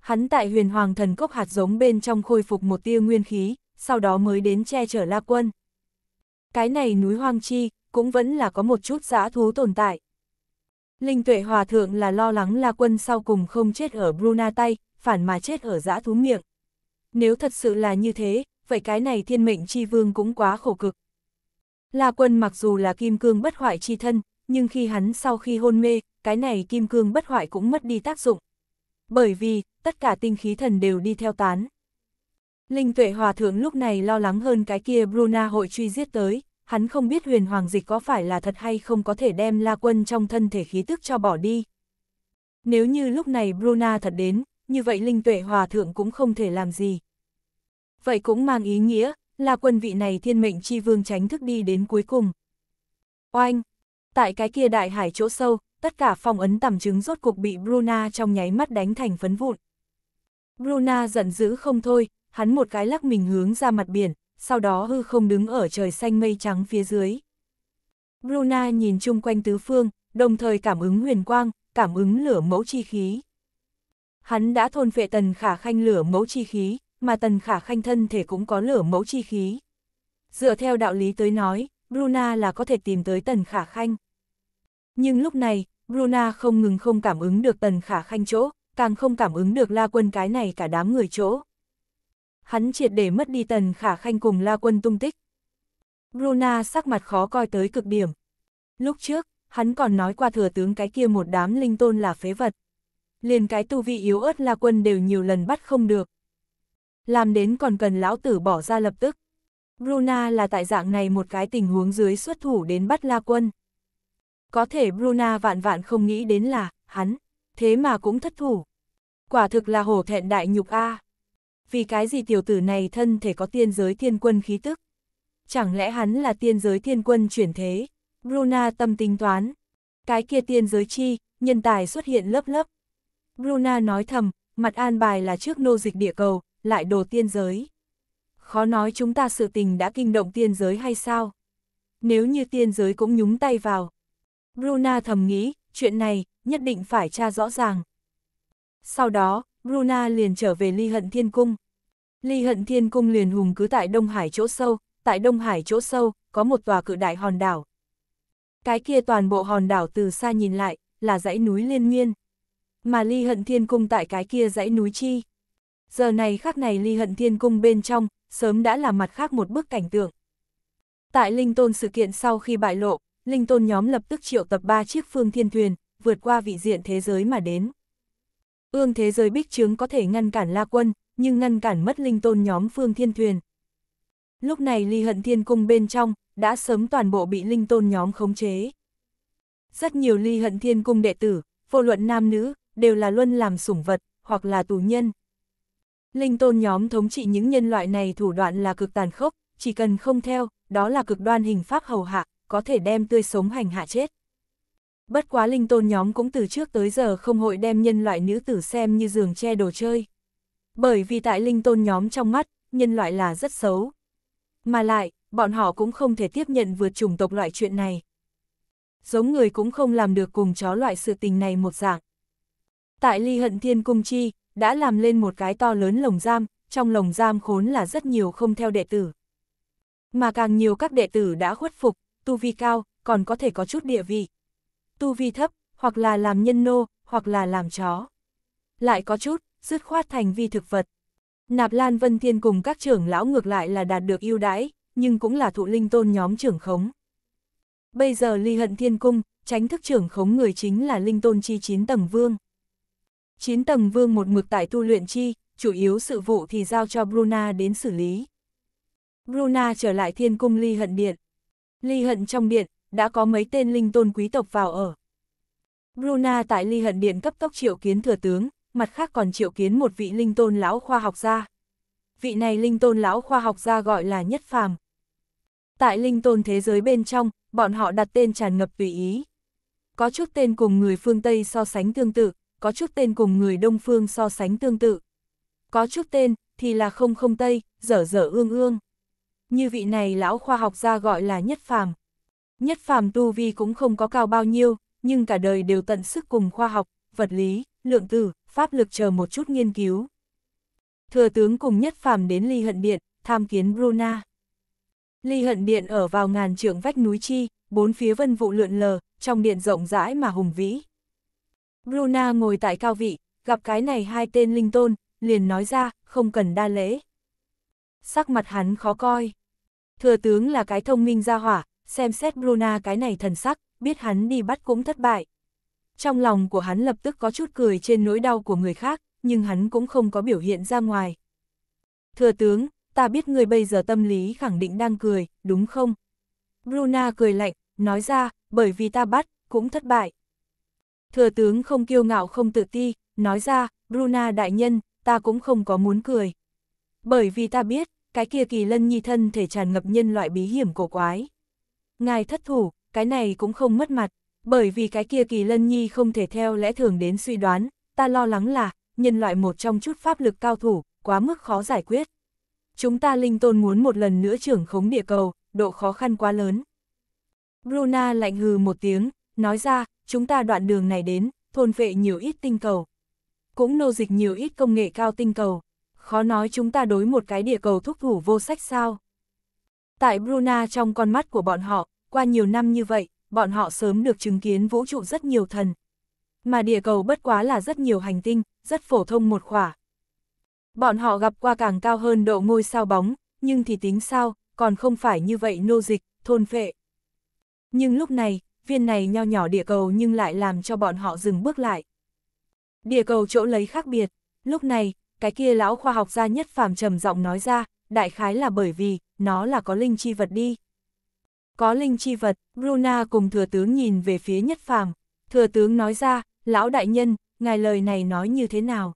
Hắn tại huyền hoàng thần cốc hạt giống bên trong khôi phục một tia nguyên khí, sau đó mới đến che chở La Quân. Cái này núi hoang chi, cũng vẫn là có một chút giã thú tồn tại. Linh Tuệ Hòa Thượng là lo lắng La Quân sau cùng không chết ở Bruna tay, phản mà chết ở giã thú miệng. Nếu thật sự là như thế, vậy cái này thiên mệnh chi vương cũng quá khổ cực. La Quân mặc dù là kim cương bất hoại chi thân, nhưng khi hắn sau khi hôn mê, cái này kim cương bất hoại cũng mất đi tác dụng. Bởi vì, tất cả tinh khí thần đều đi theo tán. Linh tuệ hòa thượng lúc này lo lắng hơn cái kia Bruna hội truy giết tới, hắn không biết huyền hoàng dịch có phải là thật hay không có thể đem la quân trong thân thể khí tức cho bỏ đi. Nếu như lúc này Bruna thật đến, như vậy linh tuệ hòa thượng cũng không thể làm gì. Vậy cũng mang ý nghĩa, là quân vị này thiên mệnh chi vương tránh thức đi đến cuối cùng. Oanh, Tại cái kia đại hải chỗ sâu, tất cả phong ấn tầm chứng rốt cuộc bị Bruna trong nháy mắt đánh thành phấn vụn. Bruna giận dữ không thôi, hắn một cái lắc mình hướng ra mặt biển, sau đó hư không đứng ở trời xanh mây trắng phía dưới. Bruna nhìn chung quanh tứ phương, đồng thời cảm ứng huyền quang, cảm ứng lửa mẫu chi khí. Hắn đã thôn phệ tần khả khanh lửa mẫu chi khí, mà tần khả khanh thân thể cũng có lửa mẫu chi khí. Dựa theo đạo lý tới nói, Bruna là có thể tìm tới Tần Khả Khanh. Nhưng lúc này, Bruna không ngừng không cảm ứng được Tần Khả Khanh chỗ, càng không cảm ứng được La Quân cái này cả đám người chỗ. Hắn triệt để mất đi Tần Khả Khanh cùng La Quân tung tích. Bruna sắc mặt khó coi tới cực điểm. Lúc trước, hắn còn nói qua thừa tướng cái kia một đám linh tôn là phế vật. Liền cái tu vi yếu ớt La Quân đều nhiều lần bắt không được. Làm đến còn cần lão tử bỏ ra lập tức. Bruna là tại dạng này một cái tình huống dưới xuất thủ đến bắt La Quân. Có thể Bruna vạn vạn không nghĩ đến là, hắn, thế mà cũng thất thủ. Quả thực là hổ thẹn đại nhục A. Vì cái gì tiểu tử này thân thể có tiên giới thiên quân khí tức? Chẳng lẽ hắn là tiên giới thiên quân chuyển thế? Bruna tâm tính toán. Cái kia tiên giới chi, nhân tài xuất hiện lớp lớp. Bruna nói thầm, mặt an bài là trước nô dịch địa cầu, lại đồ tiên giới khó nói chúng ta sự tình đã kinh động tiên giới hay sao? Nếu như tiên giới cũng nhúng tay vào. Bruna thầm nghĩ, chuyện này, nhất định phải tra rõ ràng. Sau đó, Bruna liền trở về Ly Hận Thiên Cung. Ly Hận Thiên Cung liền hùng cứ tại Đông Hải chỗ sâu, tại Đông Hải chỗ sâu, có một tòa cự đại hòn đảo. Cái kia toàn bộ hòn đảo từ xa nhìn lại, là dãy núi liên nguyên, Mà Ly Hận Thiên Cung tại cái kia dãy núi chi. Giờ này khắc này Ly Hận Thiên Cung bên trong, sớm đã là mặt khác một bức cảnh tượng. Tại Linh Tôn sự kiện sau khi bại lộ, Linh Tôn nhóm lập tức triệu tập ba chiếc phương thiên thuyền, vượt qua vị diện thế giới mà đến. Ương thế giới bích trướng có thể ngăn cản La Quân, nhưng ngăn cản mất Linh Tôn nhóm phương thiên thuyền. Lúc này ly hận thiên cung bên trong, đã sớm toàn bộ bị Linh Tôn nhóm khống chế. Rất nhiều ly hận thiên cung đệ tử, vô luận nam nữ, đều là luân làm sủng vật, hoặc là tù nhân. Linh tôn nhóm thống trị những nhân loại này thủ đoạn là cực tàn khốc, chỉ cần không theo, đó là cực đoan hình pháp hầu hạ, có thể đem tươi sống hành hạ chết. Bất quá linh tôn nhóm cũng từ trước tới giờ không hội đem nhân loại nữ tử xem như giường che đồ chơi. Bởi vì tại linh tôn nhóm trong mắt, nhân loại là rất xấu. Mà lại, bọn họ cũng không thể tiếp nhận vượt chủng tộc loại chuyện này. Giống người cũng không làm được cùng chó loại sự tình này một dạng. Tại ly hận thiên cung chi, đã làm lên một cái to lớn lồng giam, trong lồng giam khốn là rất nhiều không theo đệ tử. Mà càng nhiều các đệ tử đã khuất phục, tu vi cao, còn có thể có chút địa vị. Tu vi thấp, hoặc là làm nhân nô, hoặc là làm chó. Lại có chút, dứt khoát thành vi thực vật. Nạp Lan Vân Thiên cùng các trưởng lão ngược lại là đạt được ưu đãi, nhưng cũng là thụ linh tôn nhóm trưởng khống. Bây giờ ly hận thiên cung, tránh thức trưởng khống người chính là linh tôn chi chín tầng vương. 9 tầng vương một mực tại tu luyện chi, chủ yếu sự vụ thì giao cho Bruna đến xử lý. Bruna trở lại thiên cung ly hận điện. Ly hận trong điện, đã có mấy tên linh tôn quý tộc vào ở. Bruna tại ly hận điện cấp tốc triệu kiến thừa tướng, mặt khác còn triệu kiến một vị linh tôn lão khoa học gia. Vị này linh tôn lão khoa học gia gọi là nhất phàm. Tại linh tôn thế giới bên trong, bọn họ đặt tên tràn ngập tùy ý. Có chút tên cùng người phương Tây so sánh tương tự, có chút tên cùng người Đông Phương so sánh tương tự. Có chút tên, thì là không không tây, dở dở ương ương. Như vị này lão khoa học gia gọi là Nhất Phàm. Nhất Phàm tu vi cũng không có cao bao nhiêu, nhưng cả đời đều tận sức cùng khoa học, vật lý, lượng tử, pháp lực chờ một chút nghiên cứu. Thừa tướng cùng Nhất Phàm đến Ly Hận Điện, tham kiến Bruna. Ly Hận Điện ở vào ngàn trượng vách núi chi, bốn phía vân vụ lượn lờ, trong điện rộng rãi mà hùng vĩ. Bruna ngồi tại cao vị, gặp cái này hai tên linh tôn, liền nói ra, không cần đa lễ. Sắc mặt hắn khó coi. Thừa tướng là cái thông minh ra hỏa, xem xét Bruna cái này thần sắc, biết hắn đi bắt cũng thất bại. Trong lòng của hắn lập tức có chút cười trên nỗi đau của người khác, nhưng hắn cũng không có biểu hiện ra ngoài. Thừa tướng, ta biết người bây giờ tâm lý khẳng định đang cười, đúng không? Bruna cười lạnh, nói ra, bởi vì ta bắt, cũng thất bại. Thừa tướng không kiêu ngạo không tự ti, nói ra, Bruna đại nhân, ta cũng không có muốn cười. Bởi vì ta biết, cái kia kỳ lân nhi thân thể tràn ngập nhân loại bí hiểm cổ quái. Ngài thất thủ, cái này cũng không mất mặt, bởi vì cái kia kỳ lân nhi không thể theo lẽ thường đến suy đoán, ta lo lắng là, nhân loại một trong chút pháp lực cao thủ, quá mức khó giải quyết. Chúng ta linh tôn muốn một lần nữa trưởng khống địa cầu, độ khó khăn quá lớn. Bruna lạnh hừ một tiếng, nói ra, chúng ta đoạn đường này đến, thôn vệ nhiều ít tinh cầu. Cũng nô dịch nhiều ít công nghệ cao tinh cầu. Khó nói chúng ta đối một cái địa cầu thúc thủ vô sách sao. Tại Bruna trong con mắt của bọn họ, qua nhiều năm như vậy, bọn họ sớm được chứng kiến vũ trụ rất nhiều thần. Mà địa cầu bất quá là rất nhiều hành tinh, rất phổ thông một khỏa. Bọn họ gặp qua càng cao hơn độ ngôi sao bóng, nhưng thì tính sao, còn không phải như vậy nô dịch, thôn vệ Nhưng lúc này, viên này nho nhỏ địa cầu nhưng lại làm cho bọn họ dừng bước lại. Địa cầu chỗ lấy khác biệt, lúc này, cái kia lão khoa học gia nhất phàm trầm giọng nói ra, đại khái là bởi vì, nó là có linh chi vật đi. Có linh chi vật, Bruna cùng thừa tướng nhìn về phía nhất phàm, thừa tướng nói ra, lão đại nhân, ngài lời này nói như thế nào?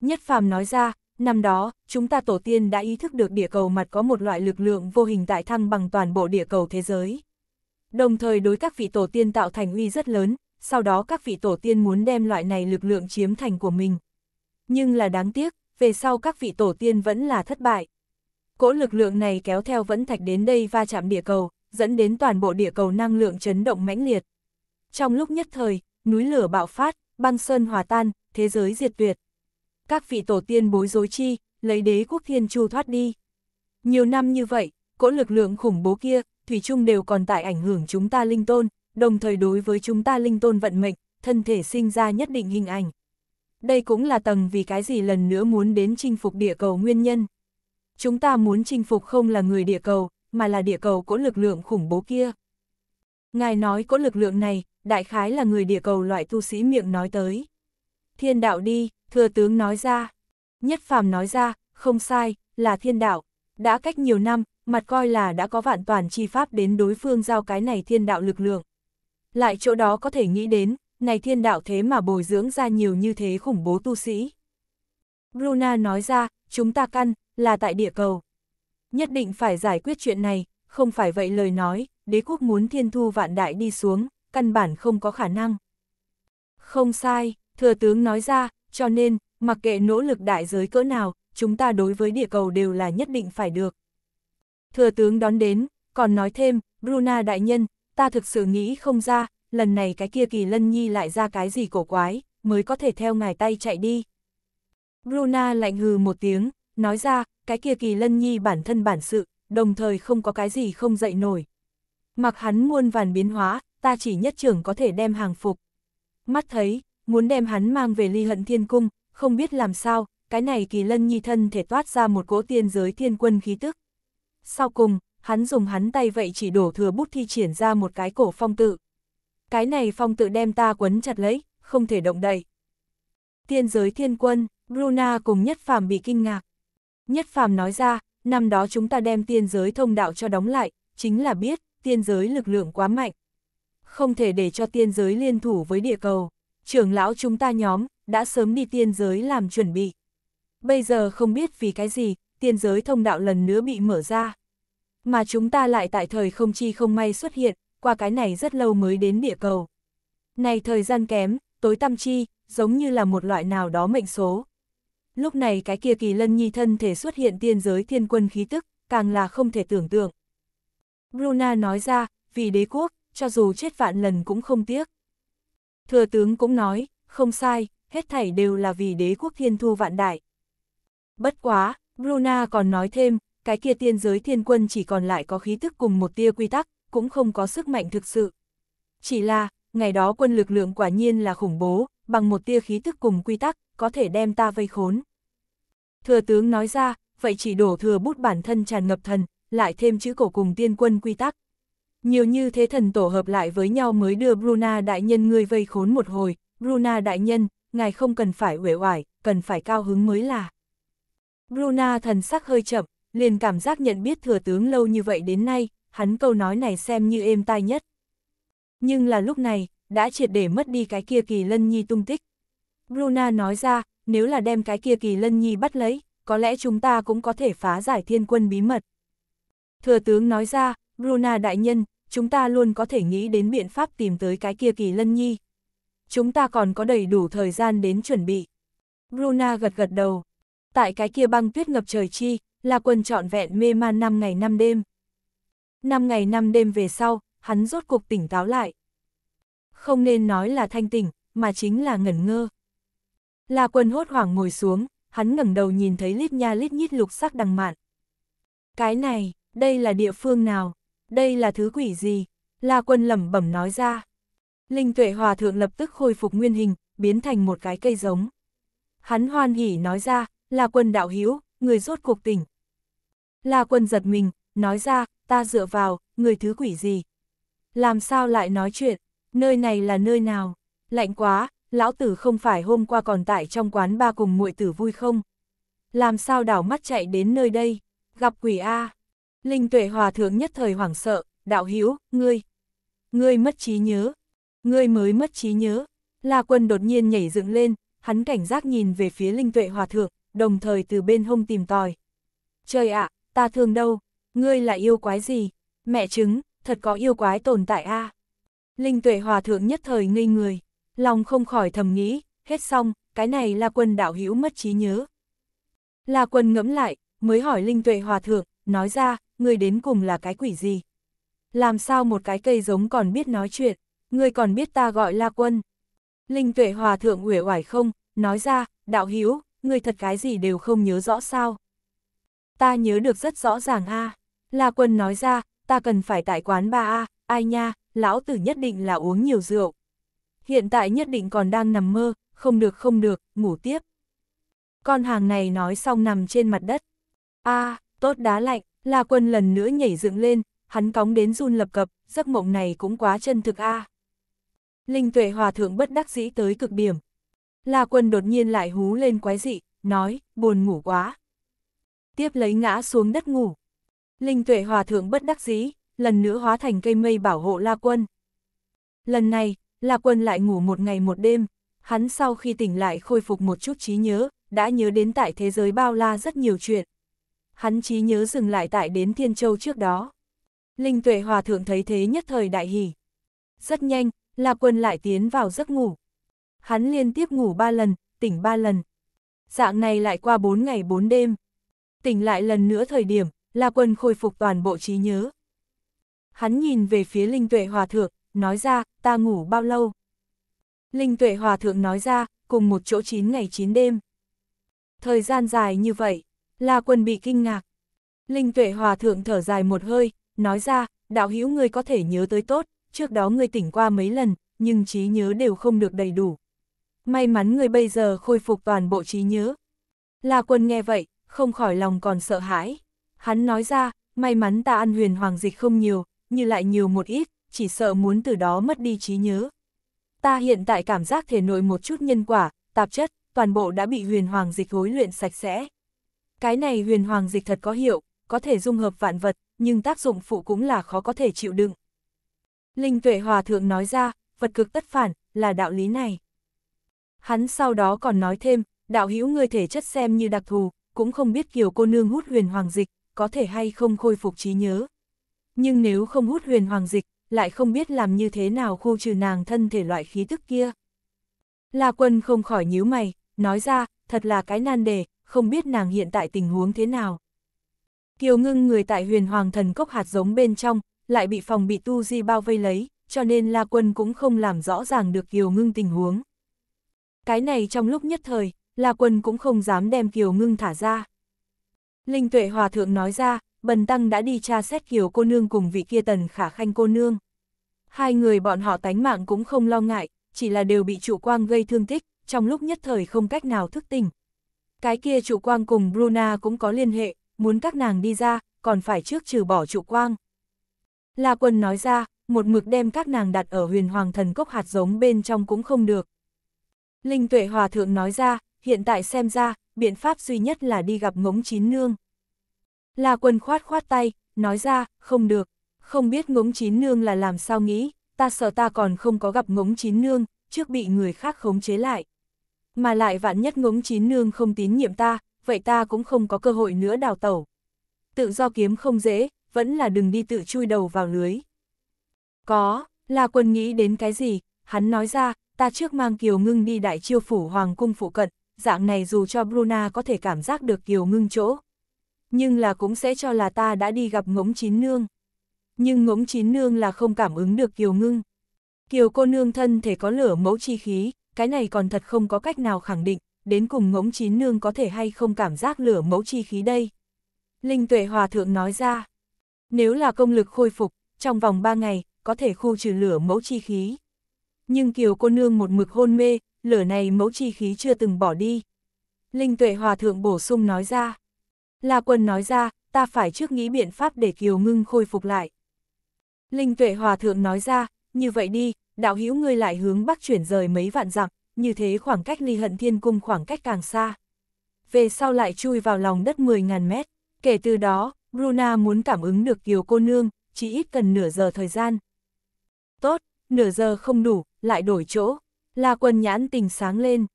Nhất phàm nói ra, năm đó, chúng ta tổ tiên đã ý thức được địa cầu mặt có một loại lực lượng vô hình tại thăng bằng toàn bộ địa cầu thế giới đồng thời đối các vị tổ tiên tạo thành uy rất lớn, sau đó các vị tổ tiên muốn đem loại này lực lượng chiếm thành của mình. Nhưng là đáng tiếc, về sau các vị tổ tiên vẫn là thất bại. Cỗ lực lượng này kéo theo vẫn thạch đến đây va chạm địa cầu, dẫn đến toàn bộ địa cầu năng lượng chấn động mãnh liệt. Trong lúc nhất thời, núi lửa bạo phát, băng sơn hòa tan, thế giới diệt tuyệt. Các vị tổ tiên bối rối chi, lấy đế quốc thiên chu thoát đi. Nhiều năm như vậy, cỗ lực lượng khủng bố kia, Thủy chung đều còn tại ảnh hưởng chúng ta linh tôn, đồng thời đối với chúng ta linh tôn vận mệnh, thân thể sinh ra nhất định hình ảnh. Đây cũng là tầng vì cái gì lần nữa muốn đến chinh phục địa cầu nguyên nhân. Chúng ta muốn chinh phục không là người địa cầu, mà là địa cầu có lực lượng khủng bố kia. Ngài nói có lực lượng này, đại khái là người địa cầu loại tu sĩ miệng nói tới. Thiên đạo đi, thừa tướng nói ra. Nhất phàm nói ra, không sai, là thiên đạo. Đã cách nhiều năm, mặt coi là đã có vạn toàn chi pháp đến đối phương giao cái này thiên đạo lực lượng. Lại chỗ đó có thể nghĩ đến, này thiên đạo thế mà bồi dưỡng ra nhiều như thế khủng bố tu sĩ. Bruna nói ra, chúng ta căn, là tại địa cầu. Nhất định phải giải quyết chuyện này, không phải vậy lời nói, đế quốc muốn thiên thu vạn đại đi xuống, căn bản không có khả năng. Không sai, thừa tướng nói ra, cho nên, mặc kệ nỗ lực đại giới cỡ nào, chúng ta đối với địa cầu đều là nhất định phải được. Thừa tướng đón đến, còn nói thêm, Bruna đại nhân, ta thực sự nghĩ không ra, lần này cái kia kỳ lân nhi lại ra cái gì cổ quái, mới có thể theo ngài tay chạy đi. Bruna lạnh hừ một tiếng, nói ra, cái kia kỳ lân nhi bản thân bản sự, đồng thời không có cái gì không dậy nổi. Mặc hắn muôn vàn biến hóa, ta chỉ nhất trưởng có thể đem hàng phục. Mắt thấy, muốn đem hắn mang về ly hận thiên cung, không biết làm sao, cái này kỳ lân nhi thân thể toát ra một cỗ tiên giới thiên quân khí tức sau cùng, hắn dùng hắn tay vậy chỉ đổ thừa bút thi triển ra một cái cổ phong tự. Cái này phong tự đem ta quấn chặt lấy, không thể động đậy. Tiên giới thiên quân, Bruna cùng Nhất Phàm bị kinh ngạc. Nhất Phàm nói ra, năm đó chúng ta đem tiên giới thông đạo cho đóng lại, chính là biết, tiên giới lực lượng quá mạnh. Không thể để cho tiên giới liên thủ với địa cầu. Trưởng lão chúng ta nhóm, đã sớm đi tiên giới làm chuẩn bị. Bây giờ không biết vì cái gì, tiên giới thông đạo lần nữa bị mở ra mà chúng ta lại tại thời không chi không may xuất hiện, qua cái này rất lâu mới đến địa cầu. Này thời gian kém, tối tăm chi, giống như là một loại nào đó mệnh số. Lúc này cái kia kỳ lân nhi thân thể xuất hiện tiên giới thiên quân khí tức, càng là không thể tưởng tượng. Bruna nói ra, vì đế quốc, cho dù chết vạn lần cũng không tiếc. Thừa tướng cũng nói, không sai, hết thảy đều là vì đế quốc thiên thu vạn đại. Bất quá, Bruna còn nói thêm, cái kia tiên giới thiên quân chỉ còn lại có khí thức cùng một tia quy tắc, cũng không có sức mạnh thực sự. Chỉ là, ngày đó quân lực lượng quả nhiên là khủng bố, bằng một tia khí thức cùng quy tắc, có thể đem ta vây khốn. Thừa tướng nói ra, vậy chỉ đổ thừa bút bản thân tràn ngập thần, lại thêm chữ cổ cùng tiên quân quy tắc. Nhiều như thế thần tổ hợp lại với nhau mới đưa Bruna đại nhân ngươi vây khốn một hồi, Bruna đại nhân, ngài không cần phải uể oải, cần phải cao hứng mới là. Bruna thần sắc hơi chậm, liền cảm giác nhận biết thừa tướng lâu như vậy đến nay, hắn câu nói này xem như êm tai nhất. Nhưng là lúc này, đã triệt để mất đi cái kia kỳ lân nhi tung tích. Bruna nói ra, nếu là đem cái kia kỳ lân nhi bắt lấy, có lẽ chúng ta cũng có thể phá giải thiên quân bí mật. Thừa tướng nói ra, Bruna đại nhân, chúng ta luôn có thể nghĩ đến biện pháp tìm tới cái kia kỳ lân nhi. Chúng ta còn có đầy đủ thời gian đến chuẩn bị. Bruna gật gật đầu. Tại cái kia băng tuyết ngập trời chi, La Quân trọn vẹn mê man 5 ngày 5 đêm. 5 ngày 5 đêm về sau, hắn rốt cuộc tỉnh táo lại. Không nên nói là thanh tỉnh, mà chính là ngẩn ngơ. La Quân hốt hoảng ngồi xuống, hắn ngẩng đầu nhìn thấy lít nha lít nhít lục sắc đằng mạn. Cái này, đây là địa phương nào? Đây là thứ quỷ gì? La Quân lẩm bẩm nói ra. Linh Tuệ Hòa Thượng lập tức khôi phục nguyên hình, biến thành một cái cây giống. Hắn hoan hỉ nói ra, là quân đạo hiếu người rốt cuộc tỉnh. La quân giật mình, nói ra, ta dựa vào, người thứ quỷ gì? Làm sao lại nói chuyện, nơi này là nơi nào? Lạnh quá, lão tử không phải hôm qua còn tại trong quán ba cùng muội tử vui không? Làm sao đảo mắt chạy đến nơi đây, gặp quỷ A? Linh tuệ hòa thượng nhất thời hoảng sợ, đạo hữu ngươi, ngươi mất trí nhớ, ngươi mới mất trí nhớ. La quân đột nhiên nhảy dựng lên, hắn cảnh giác nhìn về phía linh tuệ hòa thượng, đồng thời từ bên hông tìm tòi. Trời ạ, ta thương đâu, ngươi là yêu quái gì? Mẹ chứng, thật có yêu quái tồn tại a Linh tuệ hòa thượng nhất thời ngây người, lòng không khỏi thầm nghĩ, hết xong, cái này là quân đạo hữu mất trí nhớ. La quân ngẫm lại, mới hỏi linh tuệ hòa thượng, nói ra, ngươi đến cùng là cái quỷ gì? Làm sao một cái cây giống còn biết nói chuyện, ngươi còn biết ta gọi la quân? Linh tuệ hòa thượng uể oải không, nói ra, đạo hữu người thật cái gì đều không nhớ rõ sao. Ta nhớ được rất rõ ràng a La Quân nói ra, ta cần phải tại quán ba a ai nha, lão tử nhất định là uống nhiều rượu. Hiện tại nhất định còn đang nằm mơ, không được không được, ngủ tiếp. Con hàng này nói xong nằm trên mặt đất. a tốt đá lạnh, La Quân lần nữa nhảy dựng lên, hắn cóng đến run lập cập, giấc mộng này cũng quá chân thực a Linh tuệ hòa thượng bất đắc dĩ tới cực điểm, La quân đột nhiên lại hú lên quái dị, nói, buồn ngủ quá. Tiếp lấy ngã xuống đất ngủ. Linh tuệ hòa thượng bất đắc dĩ, lần nữa hóa thành cây mây bảo hộ La quân. Lần này, La quân lại ngủ một ngày một đêm, hắn sau khi tỉnh lại khôi phục một chút trí nhớ, đã nhớ đến tại thế giới bao la rất nhiều chuyện. Hắn trí nhớ dừng lại tại đến Thiên Châu trước đó. Linh tuệ hòa thượng thấy thế nhất thời đại hỉ. Rất nhanh, La quân lại tiến vào giấc ngủ. Hắn liên tiếp ngủ ba lần, tỉnh ba lần. Dạng này lại qua bốn ngày bốn đêm. Tỉnh lại lần nữa thời điểm, La Quân khôi phục toàn bộ trí nhớ. Hắn nhìn về phía Linh Tuệ Hòa Thượng, nói ra, ta ngủ bao lâu? Linh Tuệ Hòa Thượng nói ra, cùng một chỗ chín ngày chín đêm. Thời gian dài như vậy, La Quân bị kinh ngạc. Linh Tuệ Hòa Thượng thở dài một hơi, nói ra, đạo hữu ngươi có thể nhớ tới tốt, trước đó ngươi tỉnh qua mấy lần, nhưng trí nhớ đều không được đầy đủ, may mắn người bây giờ khôi phục toàn bộ trí nhớ. La quân nghe vậy, không khỏi lòng còn sợ hãi. Hắn nói ra, may mắn ta ăn huyền hoàng dịch không nhiều, như lại nhiều một ít, chỉ sợ muốn từ đó mất đi trí nhớ. Ta hiện tại cảm giác thể nội một chút nhân quả, tạp chất, toàn bộ đã bị huyền hoàng dịch hối luyện sạch sẽ. Cái này huyền hoàng dịch thật có hiệu, có thể dung hợp vạn vật, nhưng tác dụng phụ cũng là khó có thể chịu đựng. Linh tuệ hòa thượng nói ra, vật cực tất phản, là đạo lý này. Hắn sau đó còn nói thêm, đạo hữu ngươi thể chất xem như đặc thù, cũng không biết kiều cô nương hút huyền hoàng dịch, có thể hay không khôi phục trí nhớ. Nhưng nếu không hút huyền hoàng dịch, lại không biết làm như thế nào khu trừ nàng thân thể loại khí tức kia. La quân không khỏi nhíu mày, nói ra, thật là cái nan đề, không biết nàng hiện tại tình huống thế nào. Kiều ngưng người tại huyền hoàng thần cốc hạt giống bên trong, lại bị phòng bị tu di bao vây lấy, cho nên La Quân cũng không làm rõ ràng được Kiều Ngưng tình huống cái này trong lúc nhất thời, La quân cũng không dám đem Kiều Ngưng thả ra. Linh Tuệ Hòa Thượng nói ra, Bần Tăng đã đi tra xét Kiều cô nương cùng vị kia tần khả khanh cô nương. Hai người bọn họ tánh mạng cũng không lo ngại, chỉ là đều bị trụ quang gây thương tích, trong lúc nhất thời không cách nào thức tỉnh. Cái kia trụ quang cùng Bruna cũng có liên hệ, muốn các nàng đi ra, còn phải trước trừ bỏ trụ quang. La quân nói ra, một mực đem các nàng đặt ở huyền hoàng thần cốc hạt giống bên trong cũng không được, Linh tuệ hòa thượng nói ra, hiện tại xem ra, biện pháp duy nhất là đi gặp ngống chín nương. La quân khoát khoát tay, nói ra, không được, không biết ngống chín nương là làm sao nghĩ, ta sợ ta còn không có gặp ngống chín nương, trước bị người khác khống chế lại. Mà lại vạn nhất ngống chín nương không tín nhiệm ta, vậy ta cũng không có cơ hội nữa đào tẩu. Tự do kiếm không dễ, vẫn là đừng đi tự chui đầu vào lưới. Có, La quân nghĩ đến cái gì, hắn nói ra, ta trước mang Kiều Ngưng đi đại chiêu phủ Hoàng cung phụ cận, dạng này dù cho Bruna có thể cảm giác được Kiều Ngưng chỗ. Nhưng là cũng sẽ cho là ta đã đi gặp ngỗng chín nương. Nhưng ngỗng chín nương là không cảm ứng được Kiều Ngưng. Kiều cô nương thân thể có lửa mẫu chi khí, cái này còn thật không có cách nào khẳng định, đến cùng ngỗng chín nương có thể hay không cảm giác lửa mẫu chi khí đây. Linh tuệ hòa thượng nói ra, nếu là công lực khôi phục, trong vòng 3 ngày, có thể khu trừ lửa mẫu chi khí nhưng Kiều cô nương một mực hôn mê, lửa này mẫu chi khí chưa từng bỏ đi. Linh tuệ hòa thượng bổ sung nói ra. La quân nói ra, ta phải trước nghĩ biện pháp để Kiều ngưng khôi phục lại. Linh tuệ hòa thượng nói ra, như vậy đi, đạo hữu ngươi lại hướng bắc chuyển rời mấy vạn dặm, như thế khoảng cách ly hận thiên cung khoảng cách càng xa. Về sau lại chui vào lòng đất 10.000 mét, kể từ đó, Bruna muốn cảm ứng được kiều cô nương, chỉ ít cần nửa giờ thời gian. Tốt, nửa giờ không đủ, lại đổi chỗ. La Quân nhãn tình sáng lên.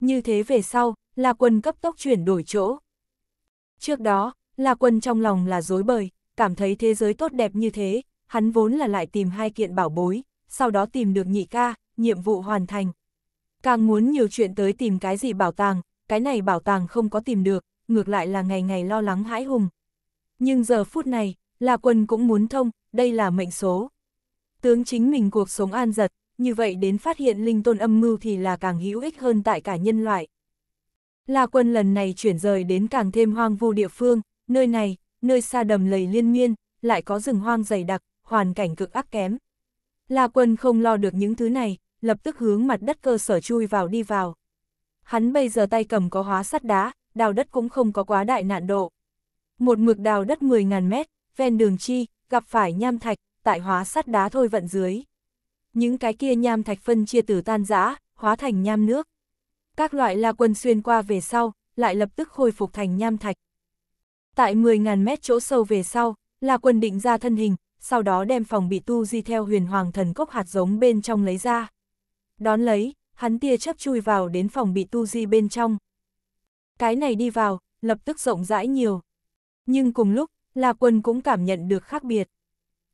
Như thế về sau, La Quân cấp tốc chuyển đổi chỗ. Trước đó, La Quân trong lòng là dối bời, cảm thấy thế giới tốt đẹp như thế, hắn vốn là lại tìm hai kiện bảo bối, sau đó tìm được nhị ca, nhiệm vụ hoàn thành. Càng muốn nhiều chuyện tới tìm cái gì bảo tàng, cái này bảo tàng không có tìm được, ngược lại là ngày ngày lo lắng hãi hùng. Nhưng giờ phút này, La Quân cũng muốn thông, đây là mệnh số. Tướng chính mình cuộc sống an giật, như vậy đến phát hiện linh tôn âm mưu thì là càng hữu ích hơn tại cả nhân loại. La quân lần này chuyển rời đến càng thêm hoang vu địa phương, nơi này, nơi xa đầm lầy liên miên, lại có rừng hoang dày đặc, hoàn cảnh cực ác kém. La quân không lo được những thứ này, lập tức hướng mặt đất cơ sở chui vào đi vào. Hắn bây giờ tay cầm có hóa sắt đá, đào đất cũng không có quá đại nạn độ. Một mực đào đất 10.000 mét, ven đường chi, gặp phải nham thạch, tại hóa sắt đá thôi vận dưới những cái kia nham thạch phân chia tử tan rã, hóa thành nham nước. Các loại la quân xuyên qua về sau, lại lập tức khôi phục thành nham thạch. Tại 10.000 mét chỗ sâu về sau, la quân định ra thân hình, sau đó đem phòng bị tu di theo huyền hoàng thần cốc hạt giống bên trong lấy ra. Đón lấy, hắn tia chấp chui vào đến phòng bị tu di bên trong. Cái này đi vào, lập tức rộng rãi nhiều. Nhưng cùng lúc, La Quân cũng cảm nhận được khác biệt.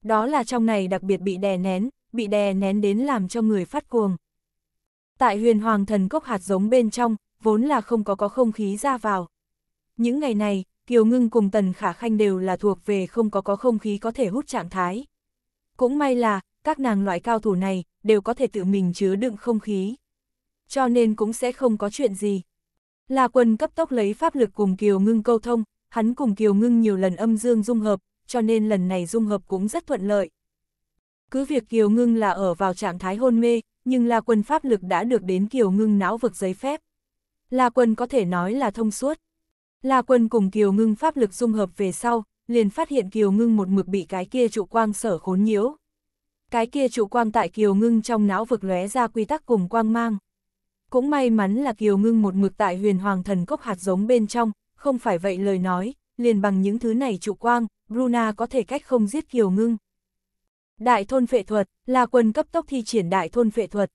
Đó là trong này đặc biệt bị đè nén, bị đè nén đến làm cho người phát cuồng. Tại huyền hoàng thần cốc hạt giống bên trong, vốn là không có có không khí ra vào. Những ngày này, Kiều Ngưng cùng Tần Khả Khanh đều là thuộc về không có có không khí có thể hút trạng thái. Cũng may là, các nàng loại cao thủ này, đều có thể tự mình chứa đựng không khí. Cho nên cũng sẽ không có chuyện gì. Là quân cấp tốc lấy pháp lực cùng Kiều Ngưng câu thông, hắn cùng Kiều Ngưng nhiều lần âm dương dung hợp, cho nên lần này dung hợp cũng rất thuận lợi. Cứ việc Kiều Ngưng là ở vào trạng thái hôn mê, nhưng La Quân pháp lực đã được đến Kiều Ngưng não vực giấy phép. La Quân có thể nói là thông suốt. La Quân cùng Kiều Ngưng pháp lực dung hợp về sau, liền phát hiện Kiều Ngưng một mực bị cái kia trụ quang sở khốn nhiễu. Cái kia trụ quang tại Kiều Ngưng trong não vực lóe ra quy tắc cùng quang mang. Cũng may mắn là Kiều Ngưng một mực tại huyền hoàng thần cốc hạt giống bên trong, không phải vậy lời nói, liền bằng những thứ này trụ quang, Bruna có thể cách không giết Kiều Ngưng. Đại thôn phệ thuật, La Quân cấp tốc thi triển đại thôn phệ thuật.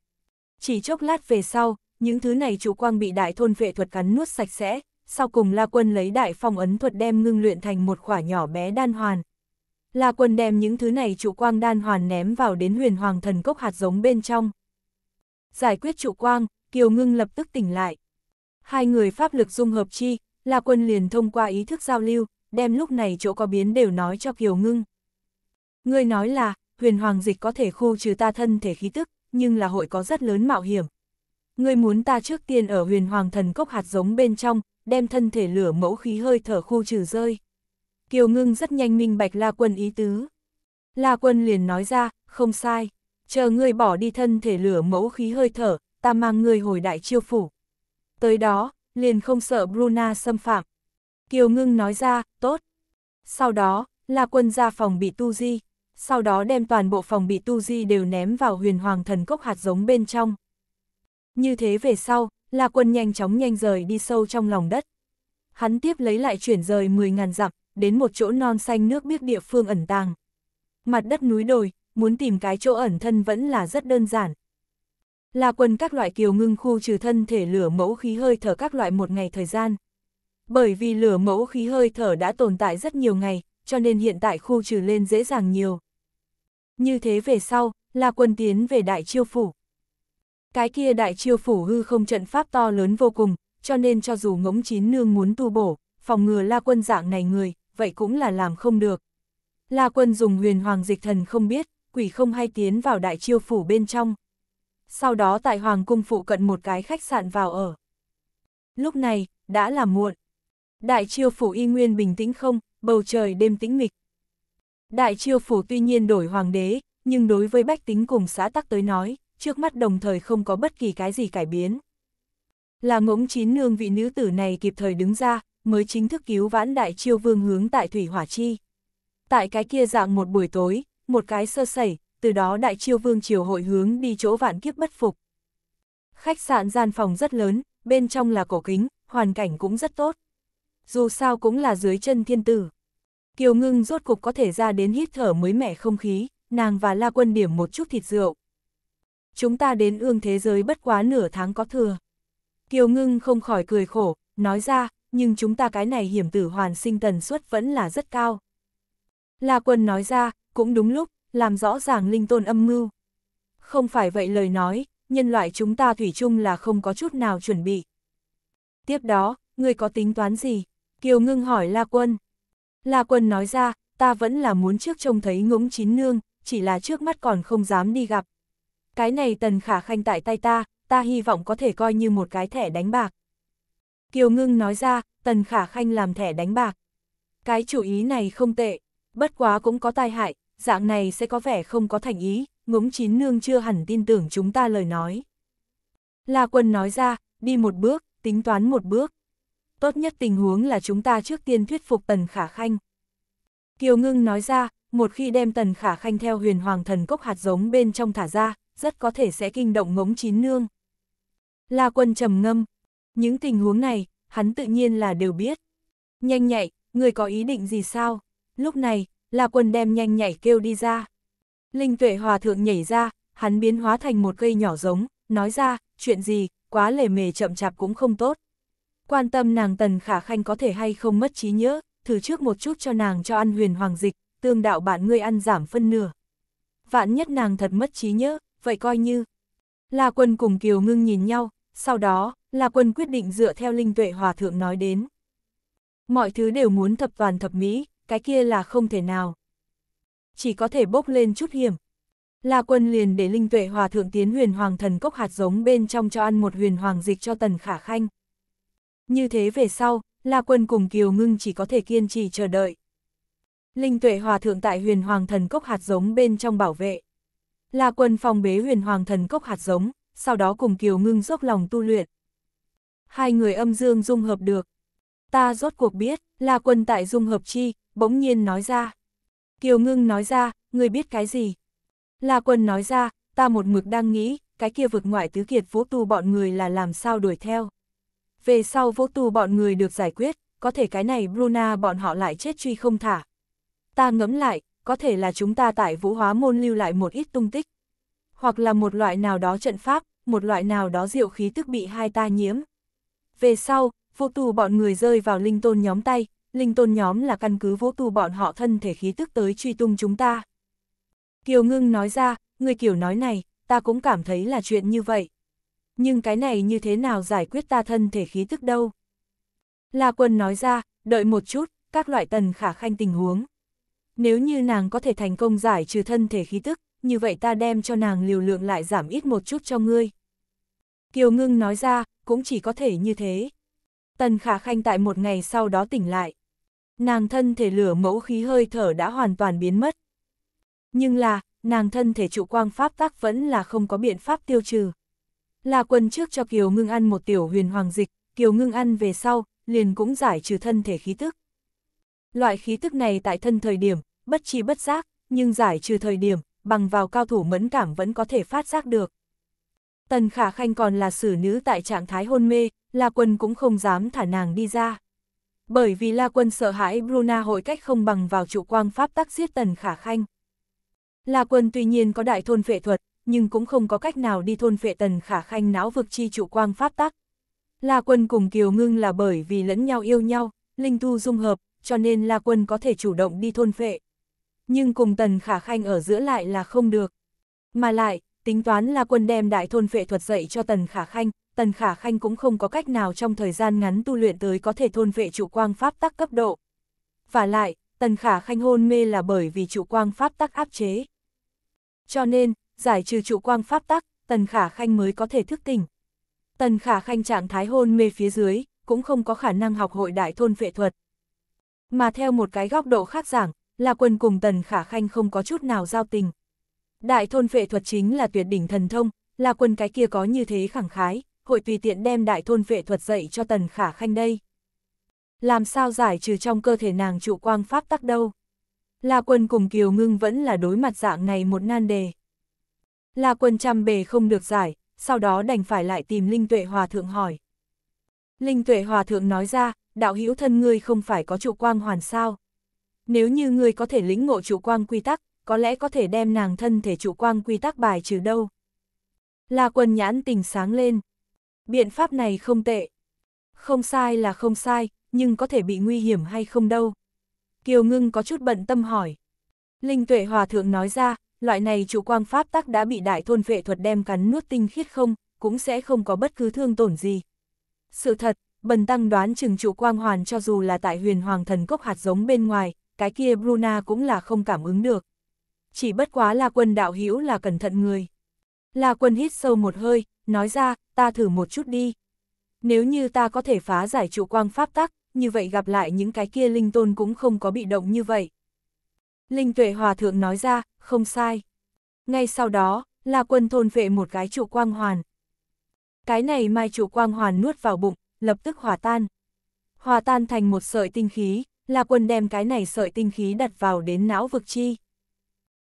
Chỉ chốc lát về sau, những thứ này chủ quang bị đại thôn phệ thuật cắn nuốt sạch sẽ, sau cùng La Quân lấy đại phong ấn thuật đem ngưng luyện thành một khỏa nhỏ bé đan hoàn. La Quân đem những thứ này trụ quang đan hoàn ném vào đến huyền hoàng thần cốc hạt giống bên trong. Giải quyết trụ quang, Kiều Ngưng lập tức tỉnh lại. Hai người pháp lực dung hợp chi, La Quân liền thông qua ý thức giao lưu, đem lúc này chỗ có biến đều nói cho Kiều Ngưng. Người nói là, huyền hoàng dịch có thể khu trừ ta thân thể khí tức, nhưng là hội có rất lớn mạo hiểm. Ngươi muốn ta trước tiên ở huyền hoàng thần cốc hạt giống bên trong, đem thân thể lửa mẫu khí hơi thở khu trừ rơi. Kiều ngưng rất nhanh minh bạch La Quân ý tứ. La Quân liền nói ra, không sai, chờ ngươi bỏ đi thân thể lửa mẫu khí hơi thở, ta mang ngươi hồi đại chiêu phủ. Tới đó, liền không sợ Bruna xâm phạm. Kiều ngưng nói ra, tốt. Sau đó, La Quân ra phòng bị tu di sau đó đem toàn bộ phòng bị tu di đều ném vào huyền hoàng thần cốc hạt giống bên trong. Như thế về sau, La Quân nhanh chóng nhanh rời đi sâu trong lòng đất. Hắn tiếp lấy lại chuyển rời 10.000 dặm, đến một chỗ non xanh nước biếc địa phương ẩn tàng. Mặt đất núi đồi, muốn tìm cái chỗ ẩn thân vẫn là rất đơn giản. La Quân các loại kiều ngưng khu trừ thân thể lửa mẫu khí hơi thở các loại một ngày thời gian. Bởi vì lửa mẫu khí hơi thở đã tồn tại rất nhiều ngày, cho nên hiện tại khu trừ lên dễ dàng nhiều. Như thế về sau, là quân tiến về đại chiêu phủ. Cái kia đại chiêu phủ hư không trận pháp to lớn vô cùng, cho nên cho dù ngỗng chín nương muốn tu bổ, phòng ngừa la quân dạng này người, vậy cũng là làm không được. La quân dùng huyền hoàng dịch thần không biết, quỷ không hay tiến vào đại chiêu phủ bên trong. Sau đó tại hoàng cung phụ cận một cái khách sạn vào ở. Lúc này, đã là muộn. Đại chiêu phủ y nguyên bình tĩnh không, bầu trời đêm tĩnh mịch, Đại triều phủ tuy nhiên đổi hoàng đế, nhưng đối với bách tính cùng xã tắc tới nói, trước mắt đồng thời không có bất kỳ cái gì cải biến. Là ngỗng chín nương vị nữ tử này kịp thời đứng ra, mới chính thức cứu vãn đại triều vương hướng tại Thủy Hỏa Chi. Tại cái kia dạng một buổi tối, một cái sơ sẩy, từ đó đại triều vương triều hội hướng đi chỗ vạn kiếp bất phục. Khách sạn gian phòng rất lớn, bên trong là cổ kính, hoàn cảnh cũng rất tốt. Dù sao cũng là dưới chân thiên tử. Kiều Ngưng rốt cục có thể ra đến hít thở mới mẻ không khí, nàng và La Quân điểm một chút thịt rượu. Chúng ta đến ương thế giới bất quá nửa tháng có thừa. Kiều Ngưng không khỏi cười khổ, nói ra, nhưng chúng ta cái này hiểm tử hoàn sinh tần suất vẫn là rất cao. La Quân nói ra, cũng đúng lúc, làm rõ ràng linh tôn âm mưu. Không phải vậy lời nói, nhân loại chúng ta thủy chung là không có chút nào chuẩn bị. Tiếp đó, người có tính toán gì? Kiều Ngưng hỏi La Quân. La Quân nói ra, ta vẫn là muốn trước trông thấy ngỗng chín nương, chỉ là trước mắt còn không dám đi gặp. Cái này tần khả khanh tại tay ta, ta hy vọng có thể coi như một cái thẻ đánh bạc. Kiều Ngưng nói ra, tần khả khanh làm thẻ đánh bạc. Cái chủ ý này không tệ, bất quá cũng có tai hại, dạng này sẽ có vẻ không có thành ý, ngỗng chín nương chưa hẳn tin tưởng chúng ta lời nói. La Quân nói ra, đi một bước, tính toán một bước tốt nhất tình huống là chúng ta trước tiên thuyết phục Tần Khả Khanh. Kiều Ngưng nói ra, một khi đem Tần Khả Khanh theo huyền hoàng thần cốc hạt giống bên trong thả ra, rất có thể sẽ kinh động ngống chín nương. La quân trầm ngâm, những tình huống này, hắn tự nhiên là đều biết. Nhanh nhạy, người có ý định gì sao? Lúc này, La quân đem nhanh nhạy kêu đi ra. Linh tuệ hòa thượng nhảy ra, hắn biến hóa thành một cây nhỏ giống, nói ra, chuyện gì, quá lề mề chậm chạp cũng không tốt quan tâm nàng Tần Khả Khanh có thể hay không mất trí nhớ, thử trước một chút cho nàng cho ăn huyền hoàng dịch, tương đạo bạn ngươi ăn giảm phân nửa. Vạn nhất nàng thật mất trí nhớ, vậy coi như. La Quân cùng Kiều Ngưng nhìn nhau, sau đó, La Quân quyết định dựa theo Linh Tuệ Hòa Thượng nói đến. Mọi thứ đều muốn thập toàn thập mỹ, cái kia là không thể nào. Chỉ có thể bốc lên chút hiểm. La Quân liền để Linh Tuệ Hòa Thượng tiến huyền hoàng thần cốc hạt giống bên trong cho ăn một huyền hoàng dịch cho Tần Khả Khanh. Như thế về sau, La Quân cùng Kiều Ngưng chỉ có thể kiên trì chờ đợi. Linh tuệ hòa thượng tại huyền hoàng thần cốc hạt giống bên trong bảo vệ. La Quân phong bế huyền hoàng thần cốc hạt giống, sau đó cùng Kiều Ngưng dốc lòng tu luyện. Hai người âm dương dung hợp được. Ta rốt cuộc biết, La Quân tại dung hợp chi, bỗng nhiên nói ra. Kiều Ngưng nói ra, người biết cái gì? La Quân nói ra, ta một mực đang nghĩ, cái kia vực ngoại tứ kiệt vũ tu bọn người là làm sao đuổi theo về sau vô tù bọn người được giải quyết, có thể cái này Bruna bọn họ lại chết truy không thả. Ta ngẫm lại, có thể là chúng ta tại vũ hóa môn lưu lại một ít tung tích. Hoặc là một loại nào đó trận pháp, một loại nào đó diệu khí tức bị hai ta nhiễm. Về sau, vô tù bọn người rơi vào linh tôn nhóm tay, linh tôn nhóm là căn cứ vô tù bọn họ thân thể khí tức tới truy tung chúng ta. Kiều ngưng nói ra, người kiểu nói này, ta cũng cảm thấy là chuyện như vậy nhưng cái này như thế nào giải quyết ta thân thể khí tức đâu? La quân nói ra, đợi một chút, các loại tần khả khanh tình huống. Nếu như nàng có thể thành công giải trừ thân thể khí tức, như vậy ta đem cho nàng liều lượng lại giảm ít một chút cho ngươi. Kiều ngưng nói ra, cũng chỉ có thể như thế. Tần khả khanh tại một ngày sau đó tỉnh lại. Nàng thân thể lửa mẫu khí hơi thở đã hoàn toàn biến mất. Nhưng là, nàng thân thể trụ quang pháp tác vẫn là không có biện pháp tiêu trừ. La Quân trước cho Kiều Ngưng ăn một tiểu huyền hoàng dịch, Kiều Ngưng ăn về sau, liền cũng giải trừ thân thể khí tức. Loại khí tức này tại thân thời điểm, bất chi bất giác, nhưng giải trừ thời điểm, bằng vào cao thủ mẫn cảm vẫn có thể phát giác được. Tần Khả Khanh còn là xử nữ tại trạng thái hôn mê, La Quân cũng không dám thả nàng đi ra. Bởi vì La Quân sợ hãi Bruna hội cách không bằng vào trụ quang pháp tắc giết Tần Khả Khanh. La Quân tuy nhiên có đại thôn vệ thuật, nhưng cũng không có cách nào đi thôn phệ tần khả khanh não vực chi trụ quang pháp tắc. La Quân cùng Kiều Ngưng là bởi vì lẫn nhau yêu nhau, linh thu dung hợp, cho nên La Quân có thể chủ động đi thôn phệ. Nhưng cùng tần khả khanh ở giữa lại là không được. Mà lại, tính toán La Quân đem đại thôn phệ thuật dạy cho tần khả khanh, tần khả khanh cũng không có cách nào trong thời gian ngắn tu luyện tới có thể thôn phệ trụ quang pháp tắc cấp độ. Và lại, tần khả khanh hôn mê là bởi vì trụ quang pháp tắc áp chế. Cho nên, giải trừ trụ quang pháp tắc, Tần Khả Khanh mới có thể thức tỉnh. Tần Khả Khanh trạng thái hôn mê phía dưới, cũng không có khả năng học hội đại thôn vệ thuật. Mà theo một cái góc độ khác giảng, là quân cùng Tần Khả Khanh không có chút nào giao tình. Đại thôn vệ thuật chính là tuyệt đỉnh thần thông, là quân cái kia có như thế khẳng khái, hội tùy tiện đem đại thôn vệ thuật dạy cho Tần Khả Khanh đây. Làm sao giải trừ trong cơ thể nàng trụ quang pháp tắc đâu? là quân cùng Kiều Ngưng vẫn là đối mặt dạng này một nan đề. La quân trăm bề không được giải, sau đó đành phải lại tìm Linh Tuệ Hòa Thượng hỏi. Linh Tuệ Hòa Thượng nói ra, đạo hữu thân ngươi không phải có trụ quang hoàn sao. Nếu như ngươi có thể lĩnh ngộ trụ quang quy tắc, có lẽ có thể đem nàng thân thể trụ quang quy tắc bài trừ đâu. La quân nhãn tình sáng lên. Biện pháp này không tệ. Không sai là không sai, nhưng có thể bị nguy hiểm hay không đâu. Kiều ngưng có chút bận tâm hỏi. Linh tuệ hòa thượng nói ra, loại này chủ quang pháp tắc đã bị đại thôn vệ thuật đem cắn nuốt tinh khiết không, cũng sẽ không có bất cứ thương tổn gì. Sự thật, Bần Tăng đoán chừng chủ quang hoàn cho dù là tại huyền hoàng thần cốc hạt giống bên ngoài, cái kia Bruna cũng là không cảm ứng được. Chỉ bất quá là quân đạo hữu là cẩn thận người. Là quân hít sâu một hơi, nói ra, ta thử một chút đi. Nếu như ta có thể phá giải trụ quang pháp tắc, như vậy gặp lại những cái kia linh tôn cũng không có bị động như vậy. Linh tuệ hòa thượng nói ra, không sai. Ngay sau đó, là quân thôn vệ một cái trụ quang hoàn. Cái này mai trụ quang hoàn nuốt vào bụng, lập tức hòa tan. Hòa tan thành một sợi tinh khí, là quân đem cái này sợi tinh khí đặt vào đến não vực chi.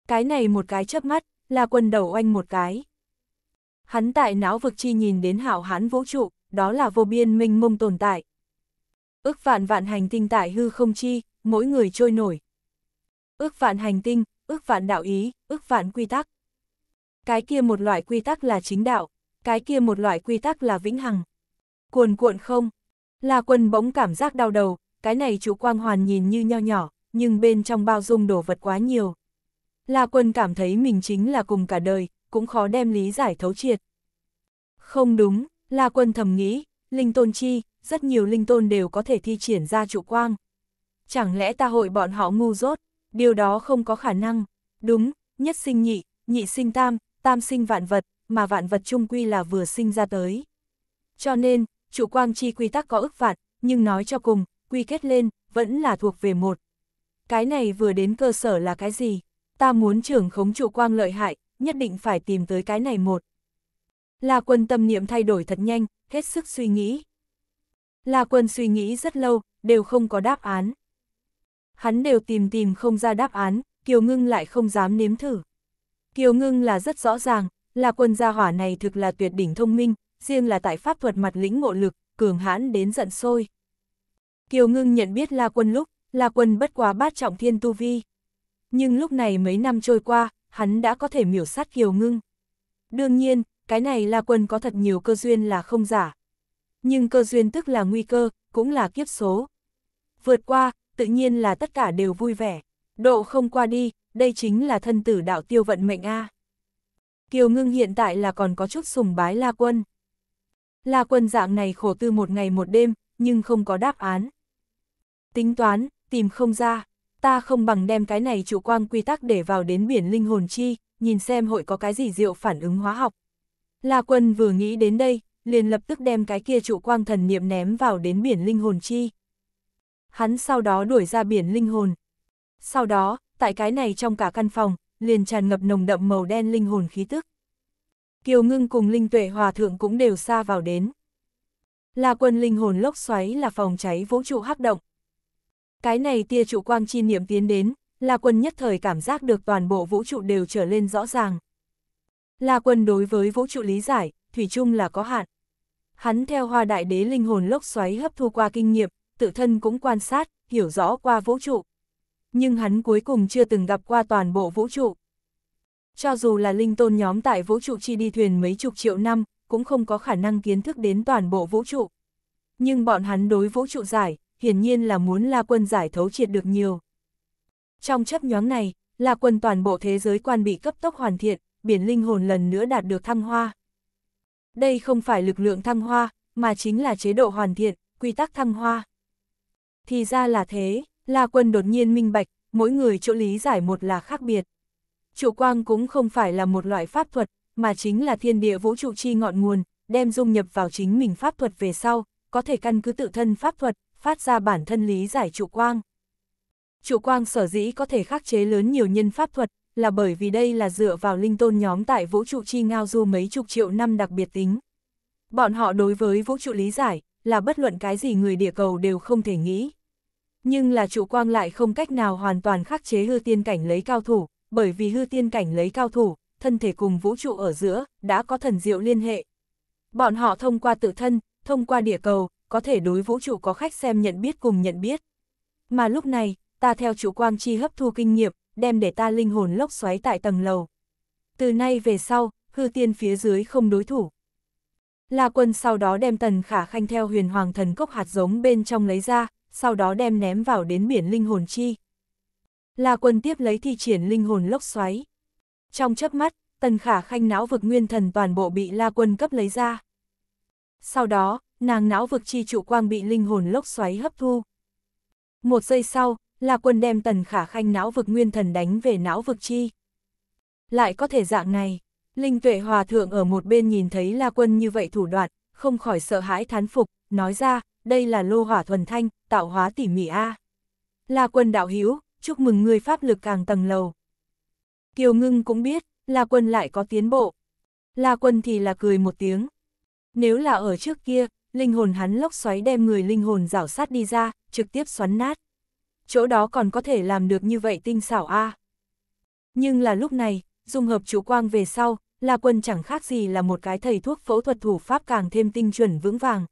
Cái này một cái chớp mắt, là quân đầu oanh một cái. Hắn tại não vực chi nhìn đến hảo hán vũ trụ, đó là vô biên minh mông tồn tại. Ước vạn vạn hành tinh tại hư không chi, mỗi người trôi nổi, Ước vạn hành tinh, ước vạn đạo ý, ước vạn quy tắc. Cái kia một loại quy tắc là chính đạo, cái kia một loại quy tắc là vĩnh hằng. Cuồn cuộn không? Là quân bỗng cảm giác đau đầu, cái này chủ quang hoàn nhìn như nho nhỏ, nhưng bên trong bao dung đồ vật quá nhiều. La quân cảm thấy mình chính là cùng cả đời, cũng khó đem lý giải thấu triệt. Không đúng, La quân thầm nghĩ, linh tôn chi, rất nhiều linh tôn đều có thể thi triển ra trụ quang. Chẳng lẽ ta hội bọn họ ngu dốt, điều đó không có khả năng. Đúng, nhất sinh nhị, nhị sinh tam, tam sinh vạn vật, mà vạn vật chung quy là vừa sinh ra tới. Cho nên, chủ quang chi quy tắc có ức vạn, nhưng nói cho cùng, quy kết lên, vẫn là thuộc về một. Cái này vừa đến cơ sở là cái gì? Ta muốn trưởng khống chủ quang lợi hại, nhất định phải tìm tới cái này một. là quân tâm niệm thay đổi thật nhanh, hết sức suy nghĩ. là quân suy nghĩ rất lâu, đều không có đáp án hắn đều tìm tìm không ra đáp án, Kiều Ngưng lại không dám nếm thử. Kiều Ngưng là rất rõ ràng, là quân gia hỏa này thực là tuyệt đỉnh thông minh, riêng là tại pháp thuật mặt lĩnh ngộ lực, cường hãn đến giận sôi. Kiều Ngưng nhận biết La Quân lúc, La Quân bất quá bát trọng thiên tu vi. Nhưng lúc này mấy năm trôi qua, hắn đã có thể miểu sát Kiều Ngưng. Đương nhiên, cái này La Quân có thật nhiều cơ duyên là không giả. Nhưng cơ duyên tức là nguy cơ, cũng là kiếp số. Vượt qua, tự nhiên là tất cả đều vui vẻ. Độ không qua đi, đây chính là thân tử đạo tiêu vận mệnh A. Kiều ngưng hiện tại là còn có chút sùng bái La Quân. La Quân dạng này khổ tư một ngày một đêm, nhưng không có đáp án. Tính toán, tìm không ra, ta không bằng đem cái này trụ quang quy tắc để vào đến biển linh hồn chi, nhìn xem hội có cái gì diệu phản ứng hóa học. La Quân vừa nghĩ đến đây, liền lập tức đem cái kia trụ quang thần niệm ném vào đến biển linh hồn chi hắn sau đó đuổi ra biển linh hồn. Sau đó, tại cái này trong cả căn phòng, liền tràn ngập nồng đậm màu đen linh hồn khí tức. Kiều Ngưng cùng Linh Tuệ Hòa Thượng cũng đều xa vào đến. là quân linh hồn lốc xoáy là phòng cháy vũ trụ hắc động. Cái này tia trụ quang chi niệm tiến đến, là quân nhất thời cảm giác được toàn bộ vũ trụ đều trở lên rõ ràng. là quân đối với vũ trụ lý giải, thủy chung là có hạn. Hắn theo hoa đại đế linh hồn lốc xoáy hấp thu qua kinh nghiệm, tự thân cũng quan sát, hiểu rõ qua vũ trụ. Nhưng hắn cuối cùng chưa từng gặp qua toàn bộ vũ trụ. Cho dù là linh tôn nhóm tại vũ trụ chi đi thuyền mấy chục triệu năm, cũng không có khả năng kiến thức đến toàn bộ vũ trụ. Nhưng bọn hắn đối vũ trụ giải, hiển nhiên là muốn La Quân giải thấu triệt được nhiều. Trong chấp nhóm này, La Quân toàn bộ thế giới quan bị cấp tốc hoàn thiện, biển linh hồn lần nữa đạt được thăng hoa. Đây không phải lực lượng thăng hoa, mà chính là chế độ hoàn thiện, quy tắc thăng hoa. Thì ra là thế, La Quân đột nhiên minh bạch, mỗi người chỗ lý giải một là khác biệt. Trụ quang cũng không phải là một loại pháp thuật, mà chính là thiên địa vũ trụ chi ngọn nguồn, đem dung nhập vào chính mình pháp thuật về sau, có thể căn cứ tự thân pháp thuật, phát ra bản thân lý giải trụ quang. Trụ quang sở dĩ có thể khắc chế lớn nhiều nhân pháp thuật, là bởi vì đây là dựa vào linh tôn nhóm tại vũ trụ chi ngao du mấy chục triệu năm đặc biệt tính. Bọn họ đối với vũ trụ lý giải, là bất luận cái gì người địa cầu đều không thể nghĩ. Nhưng là trụ quang lại không cách nào hoàn toàn khắc chế hư tiên cảnh lấy cao thủ, bởi vì hư tiên cảnh lấy cao thủ, thân thể cùng vũ trụ ở giữa, đã có thần diệu liên hệ. Bọn họ thông qua tự thân, thông qua địa cầu, có thể đối vũ trụ có khách xem nhận biết cùng nhận biết. Mà lúc này, ta theo trụ quang chi hấp thu kinh nghiệm, đem để ta linh hồn lốc xoáy tại tầng lầu. Từ nay về sau, hư tiên phía dưới không đối thủ. La Quân sau đó đem Tần Khả Khanh theo huyền hoàng thần cốc hạt giống bên trong lấy ra, sau đó đem ném vào đến biển linh hồn chi. La Quân tiếp lấy thi triển linh hồn lốc xoáy. Trong chớp mắt, Tần Khả Khanh não vực nguyên thần toàn bộ bị La Quân cấp lấy ra. Sau đó, nàng não vực chi trụ quang bị linh hồn lốc xoáy hấp thu. Một giây sau, La Quân đem Tần Khả Khanh não vực nguyên thần đánh về não vực chi. Lại có thể dạng này. Linh tuệ hòa thượng ở một bên nhìn thấy La Quân như vậy thủ đoạn, không khỏi sợ hãi thán phục, nói ra, đây là lô hỏa thuần thanh, tạo hóa tỉ mỉ A. À. La Quân đạo hữu chúc mừng người pháp lực càng tầng lầu. Kiều Ngưng cũng biết, La Quân lại có tiến bộ. La Quân thì là cười một tiếng. Nếu là ở trước kia, linh hồn hắn lốc xoáy đem người linh hồn rảo sát đi ra, trực tiếp xoắn nát. Chỗ đó còn có thể làm được như vậy tinh xảo a. Nhưng là lúc này, dung hợp chủ quang về sau, La Quân chẳng khác gì là một cái thầy thuốc phẫu thuật thủ pháp càng thêm tinh chuẩn vững vàng.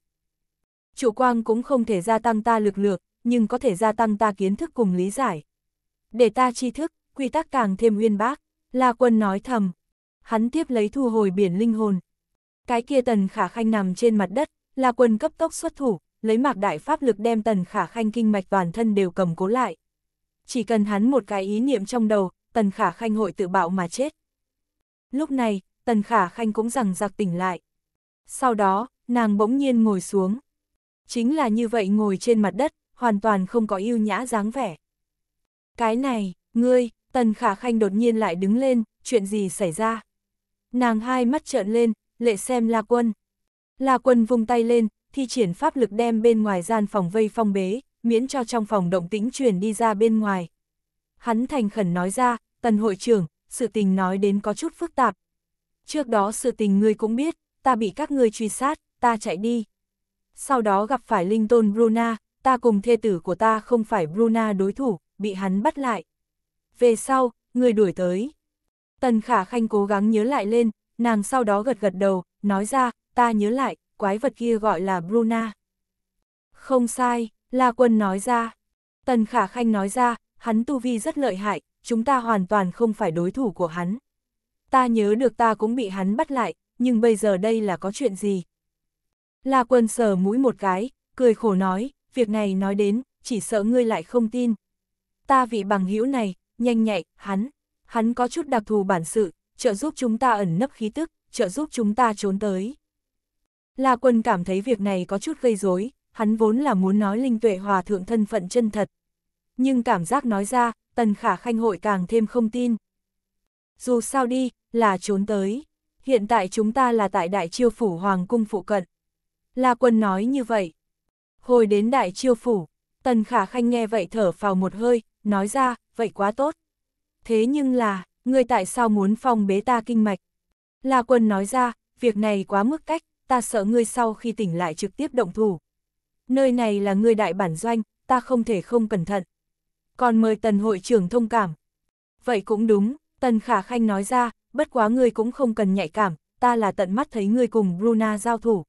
Chủ quang cũng không thể gia tăng ta lực lượng, nhưng có thể gia tăng ta kiến thức cùng lý giải. Để ta tri thức, quy tắc càng thêm uyên bác, La Quân nói thầm. Hắn tiếp lấy thu hồi biển linh hồn. Cái kia tần khả khanh nằm trên mặt đất, La Quân cấp tốc xuất thủ, lấy mạc đại pháp lực đem tần khả khanh kinh mạch toàn thân đều cầm cố lại. Chỉ cần hắn một cái ý niệm trong đầu, tần khả khanh hội tự bạo mà chết. Lúc này, Tần Khả Khanh cũng rằng giặc tỉnh lại. Sau đó, nàng bỗng nhiên ngồi xuống. Chính là như vậy ngồi trên mặt đất, hoàn toàn không có yêu nhã dáng vẻ. Cái này, ngươi, Tần Khả Khanh đột nhiên lại đứng lên, chuyện gì xảy ra? Nàng hai mắt trợn lên, lệ xem La Quân. La Quân vung tay lên, thi triển pháp lực đem bên ngoài gian phòng vây phong bế, miễn cho trong phòng động tĩnh truyền đi ra bên ngoài. Hắn thành khẩn nói ra, Tần hội trưởng, sự tình nói đến có chút phức tạp. Trước đó sự tình ngươi cũng biết, ta bị các ngươi truy sát, ta chạy đi. Sau đó gặp phải linh tôn Bruna, ta cùng thê tử của ta không phải Bruna đối thủ, bị hắn bắt lại. Về sau, người đuổi tới. Tần Khả Khanh cố gắng nhớ lại lên, nàng sau đó gật gật đầu, nói ra, ta nhớ lại, quái vật kia gọi là Bruna. Không sai, La Quân nói ra. Tần Khả Khanh nói ra, hắn tu vi rất lợi hại, chúng ta hoàn toàn không phải đối thủ của hắn. Ta nhớ được ta cũng bị hắn bắt lại, nhưng bây giờ đây là có chuyện gì? La quân sờ mũi một cái, cười khổ nói, việc này nói đến, chỉ sợ ngươi lại không tin. Ta vị bằng hữu này, nhanh nhạy, hắn, hắn có chút đặc thù bản sự, trợ giúp chúng ta ẩn nấp khí tức, trợ giúp chúng ta trốn tới. La quân cảm thấy việc này có chút gây rối, hắn vốn là muốn nói linh tuệ hòa thượng thân phận chân thật. Nhưng cảm giác nói ra, Tần Khả Khanh hội càng thêm không tin. Dù sao đi, là trốn tới. Hiện tại chúng ta là tại Đại Chiêu Phủ Hoàng Cung phụ cận. La Quân nói như vậy. Hồi đến Đại Chiêu Phủ, Tần Khả Khanh nghe vậy thở vào một hơi, nói ra, vậy quá tốt. Thế nhưng là, người tại sao muốn phong bế ta kinh mạch? La Quân nói ra, việc này quá mức cách, ta sợ ngươi sau khi tỉnh lại trực tiếp động thủ. Nơi này là ngươi đại bản doanh, ta không thể không cẩn thận còn mời tần hội trưởng thông cảm. Vậy cũng đúng, tần khả khanh nói ra, bất quá ngươi cũng không cần nhạy cảm, ta là tận mắt thấy ngươi cùng Bruna giao thủ.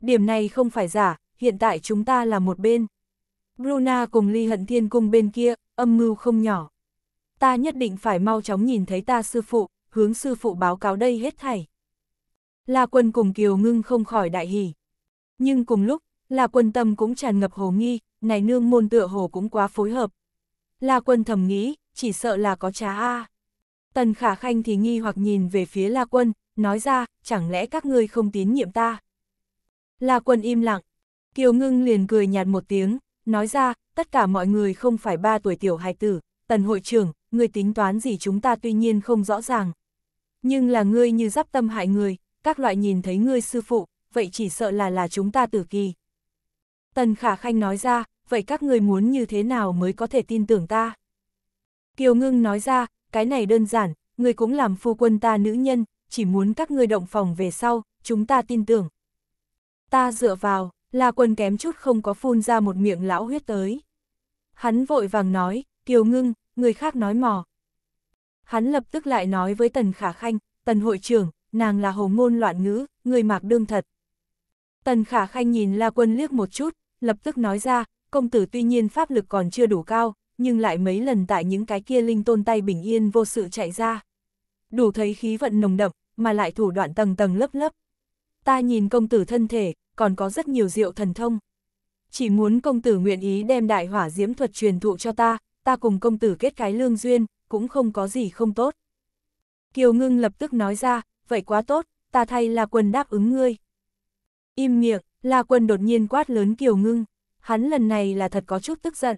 Điểm này không phải giả, hiện tại chúng ta là một bên. Bruna cùng ly hận thiên cung bên kia, âm mưu không nhỏ. Ta nhất định phải mau chóng nhìn thấy ta sư phụ, hướng sư phụ báo cáo đây hết thảy. La quân cùng Kiều ngưng không khỏi đại hỉ. Nhưng cùng lúc, La quân tâm cũng tràn ngập hồ nghi, này nương môn tựa hồ cũng quá phối hợp, La Quân thầm nghĩ, chỉ sợ là có trá a. Tần Khả Khanh thì nghi hoặc nhìn về phía La Quân, nói ra, chẳng lẽ các ngươi không tín nhiệm ta? La Quân im lặng. Kiều Ngưng liền cười nhạt một tiếng, nói ra, tất cả mọi người không phải ba tuổi tiểu hài tử, Tần hội trưởng, ngươi tính toán gì chúng ta tuy nhiên không rõ ràng. Nhưng là ngươi như giáp tâm hại người, các loại nhìn thấy ngươi sư phụ, vậy chỉ sợ là là chúng ta tử kỳ. Tần Khả Khanh nói ra, vậy các người muốn như thế nào mới có thể tin tưởng ta? Kiều Ngưng nói ra, cái này đơn giản, người cũng làm phu quân ta nữ nhân, chỉ muốn các ngươi động phòng về sau, chúng ta tin tưởng. Ta dựa vào, là quân kém chút không có phun ra một miệng lão huyết tới. Hắn vội vàng nói, Kiều Ngưng, người khác nói mò. Hắn lập tức lại nói với Tần Khả Khanh, Tần hội trưởng, nàng là hồ ngôn loạn ngữ, người mạc đương thật. Tần Khả Khanh nhìn La Quân liếc một chút, lập tức nói ra, công tử tuy nhiên pháp lực còn chưa đủ cao, nhưng lại mấy lần tại những cái kia linh tôn tay bình yên vô sự chạy ra. Đủ thấy khí vận nồng đậm, mà lại thủ đoạn tầng tầng lớp lớp. Ta nhìn công tử thân thể, còn có rất nhiều diệu thần thông. Chỉ muốn công tử nguyện ý đem đại hỏa diễm thuật truyền thụ cho ta, ta cùng công tử kết cái lương duyên, cũng không có gì không tốt. Kiều ngưng lập tức nói ra, vậy quá tốt, ta thay là quân đáp ứng ngươi. Im miệng, La Quân đột nhiên quát lớn Kiều Ngưng hắn lần này là thật có chút tức giận.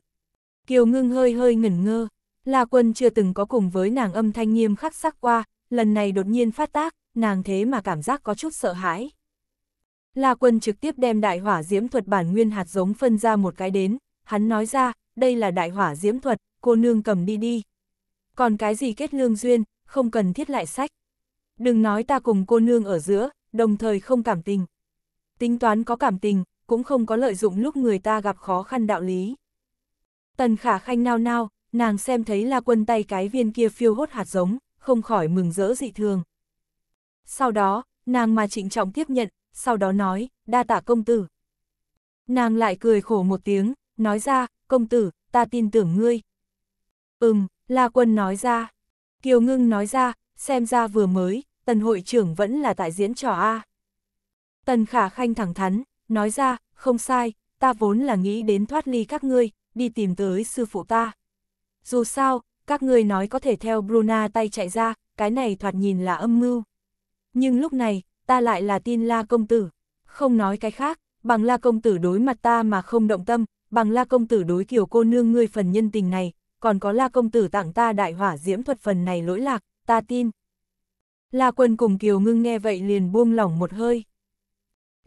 Kiều ngưng hơi hơi ngẩn ngơ, La Quân chưa từng có cùng với nàng âm thanh nghiêm khắc sắc qua, lần này đột nhiên phát tác, nàng thế mà cảm giác có chút sợ hãi. La Quân trực tiếp đem đại hỏa diễm thuật bản nguyên hạt giống phân ra một cái đến, hắn nói ra, đây là đại hỏa diễm thuật, cô nương cầm đi đi. Còn cái gì kết lương duyên, không cần thiết lại sách. Đừng nói ta cùng cô nương ở giữa, đồng thời không cảm tình. Tính toán có cảm tình, cũng không có lợi dụng lúc người ta gặp khó khăn đạo lý. Tần khả khanh nao nao, nàng xem thấy là quân tay cái viên kia phiêu hốt hạt giống, không khỏi mừng rỡ dị thường. Sau đó, nàng mà trịnh trọng tiếp nhận, sau đó nói, đa tạ công tử. Nàng lại cười khổ một tiếng, nói ra, công tử, ta tin tưởng ngươi. Ừm, La Quân nói ra. Kiều Ngưng nói ra, xem ra vừa mới, tần hội trưởng vẫn là tại diễn trò A. Tần Khả Khanh thẳng thắn, nói ra, không sai, ta vốn là nghĩ đến thoát ly các ngươi, đi tìm tới sư phụ ta. Dù sao, các ngươi nói có thể theo Bruna tay chạy ra, cái này thoạt nhìn là âm mưu. Nhưng lúc này, ta lại là tin La Công Tử. Không nói cái khác, bằng La Công Tử đối mặt ta mà không động tâm, bằng La Công Tử đối kiểu cô nương ngươi phần nhân tình này, còn có La Công Tử tặng ta đại hỏa diễm thuật phần này lỗi lạc, ta tin. La Quân cùng Kiều Ngưng nghe vậy liền buông lỏng một hơi.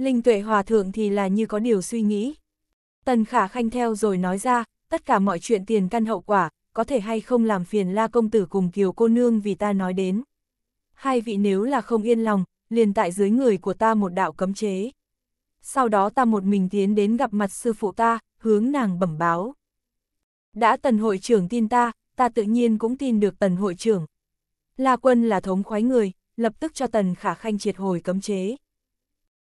Linh tuệ hòa thượng thì là như có điều suy nghĩ. Tần khả khanh theo rồi nói ra, tất cả mọi chuyện tiền căn hậu quả, có thể hay không làm phiền la công tử cùng kiều cô nương vì ta nói đến. Hai vị nếu là không yên lòng, liền tại dưới người của ta một đạo cấm chế. Sau đó ta một mình tiến đến gặp mặt sư phụ ta, hướng nàng bẩm báo. Đã tần hội trưởng tin ta, ta tự nhiên cũng tin được tần hội trưởng. La quân là thống khoái người, lập tức cho tần khả khanh triệt hồi cấm chế.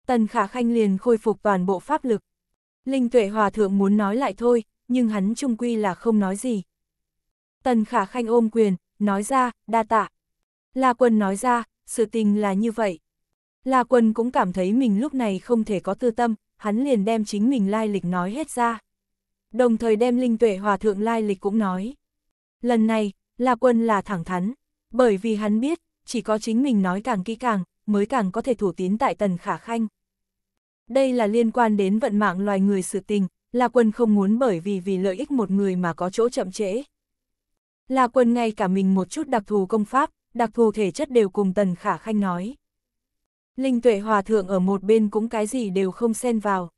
Tần Khả Khanh liền khôi phục toàn bộ pháp lực. Linh Tuệ Hòa Thượng muốn nói lại thôi, nhưng hắn trung quy là không nói gì. Tần Khả Khanh ôm quyền, nói ra, đa tạ. La Quân nói ra, sự tình là như vậy. La Quân cũng cảm thấy mình lúc này không thể có tư tâm, hắn liền đem chính mình lai lịch nói hết ra. Đồng thời đem Linh Tuệ Hòa Thượng lai lịch cũng nói. Lần này, La Quân là thẳng thắn, bởi vì hắn biết, chỉ có chính mình nói càng kỹ càng, mới càng có thể thủ tín tại Tần Khả Khanh. Đây là liên quan đến vận mạng loài người sự tình, La Quân không muốn bởi vì vì lợi ích một người mà có chỗ chậm trễ. La Quân ngay cả mình một chút đặc thù công pháp, đặc thù thể chất đều cùng Tần Khả Khanh nói. Linh tuệ hòa thượng ở một bên cũng cái gì đều không xen vào.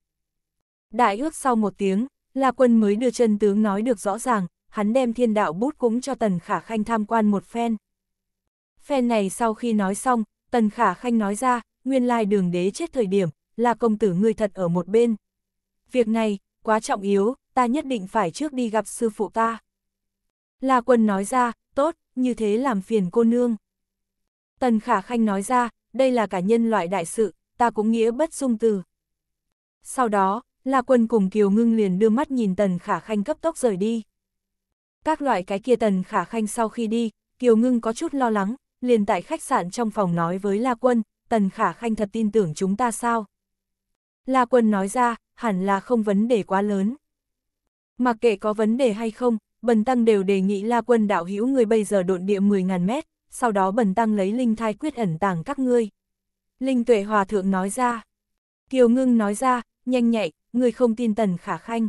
Đại ước sau một tiếng, La Quân mới đưa chân tướng nói được rõ ràng, hắn đem thiên đạo bút cúng cho Tần Khả Khanh tham quan một phen. Phen này sau khi nói xong, Tần Khả Khanh nói ra, nguyên lai đường đế chết thời điểm, là công tử ngươi thật ở một bên. Việc này, quá trọng yếu, ta nhất định phải trước đi gặp sư phụ ta. La quân nói ra, tốt, như thế làm phiền cô nương. Tần khả khanh nói ra, đây là cả nhân loại đại sự, ta cũng nghĩa bất dung từ. Sau đó, La quân cùng Kiều Ngưng liền đưa mắt nhìn tần khả khanh cấp tốc rời đi. Các loại cái kia tần khả khanh sau khi đi, Kiều Ngưng có chút lo lắng, liền tại khách sạn trong phòng nói với La quân, tần khả khanh thật tin tưởng chúng ta sao? La Quân nói ra, hẳn là không vấn đề quá lớn. Mặc kệ có vấn đề hay không, Bần Tăng đều đề nghị La Quân đạo hữu người bây giờ độn địa 10.000 mét, sau đó Bần Tăng lấy linh thai quyết ẩn tàng các ngươi. Linh Tuệ Hòa Thượng nói ra. Kiều Ngưng nói ra, nhanh nhạy, người không tin tần khả khanh.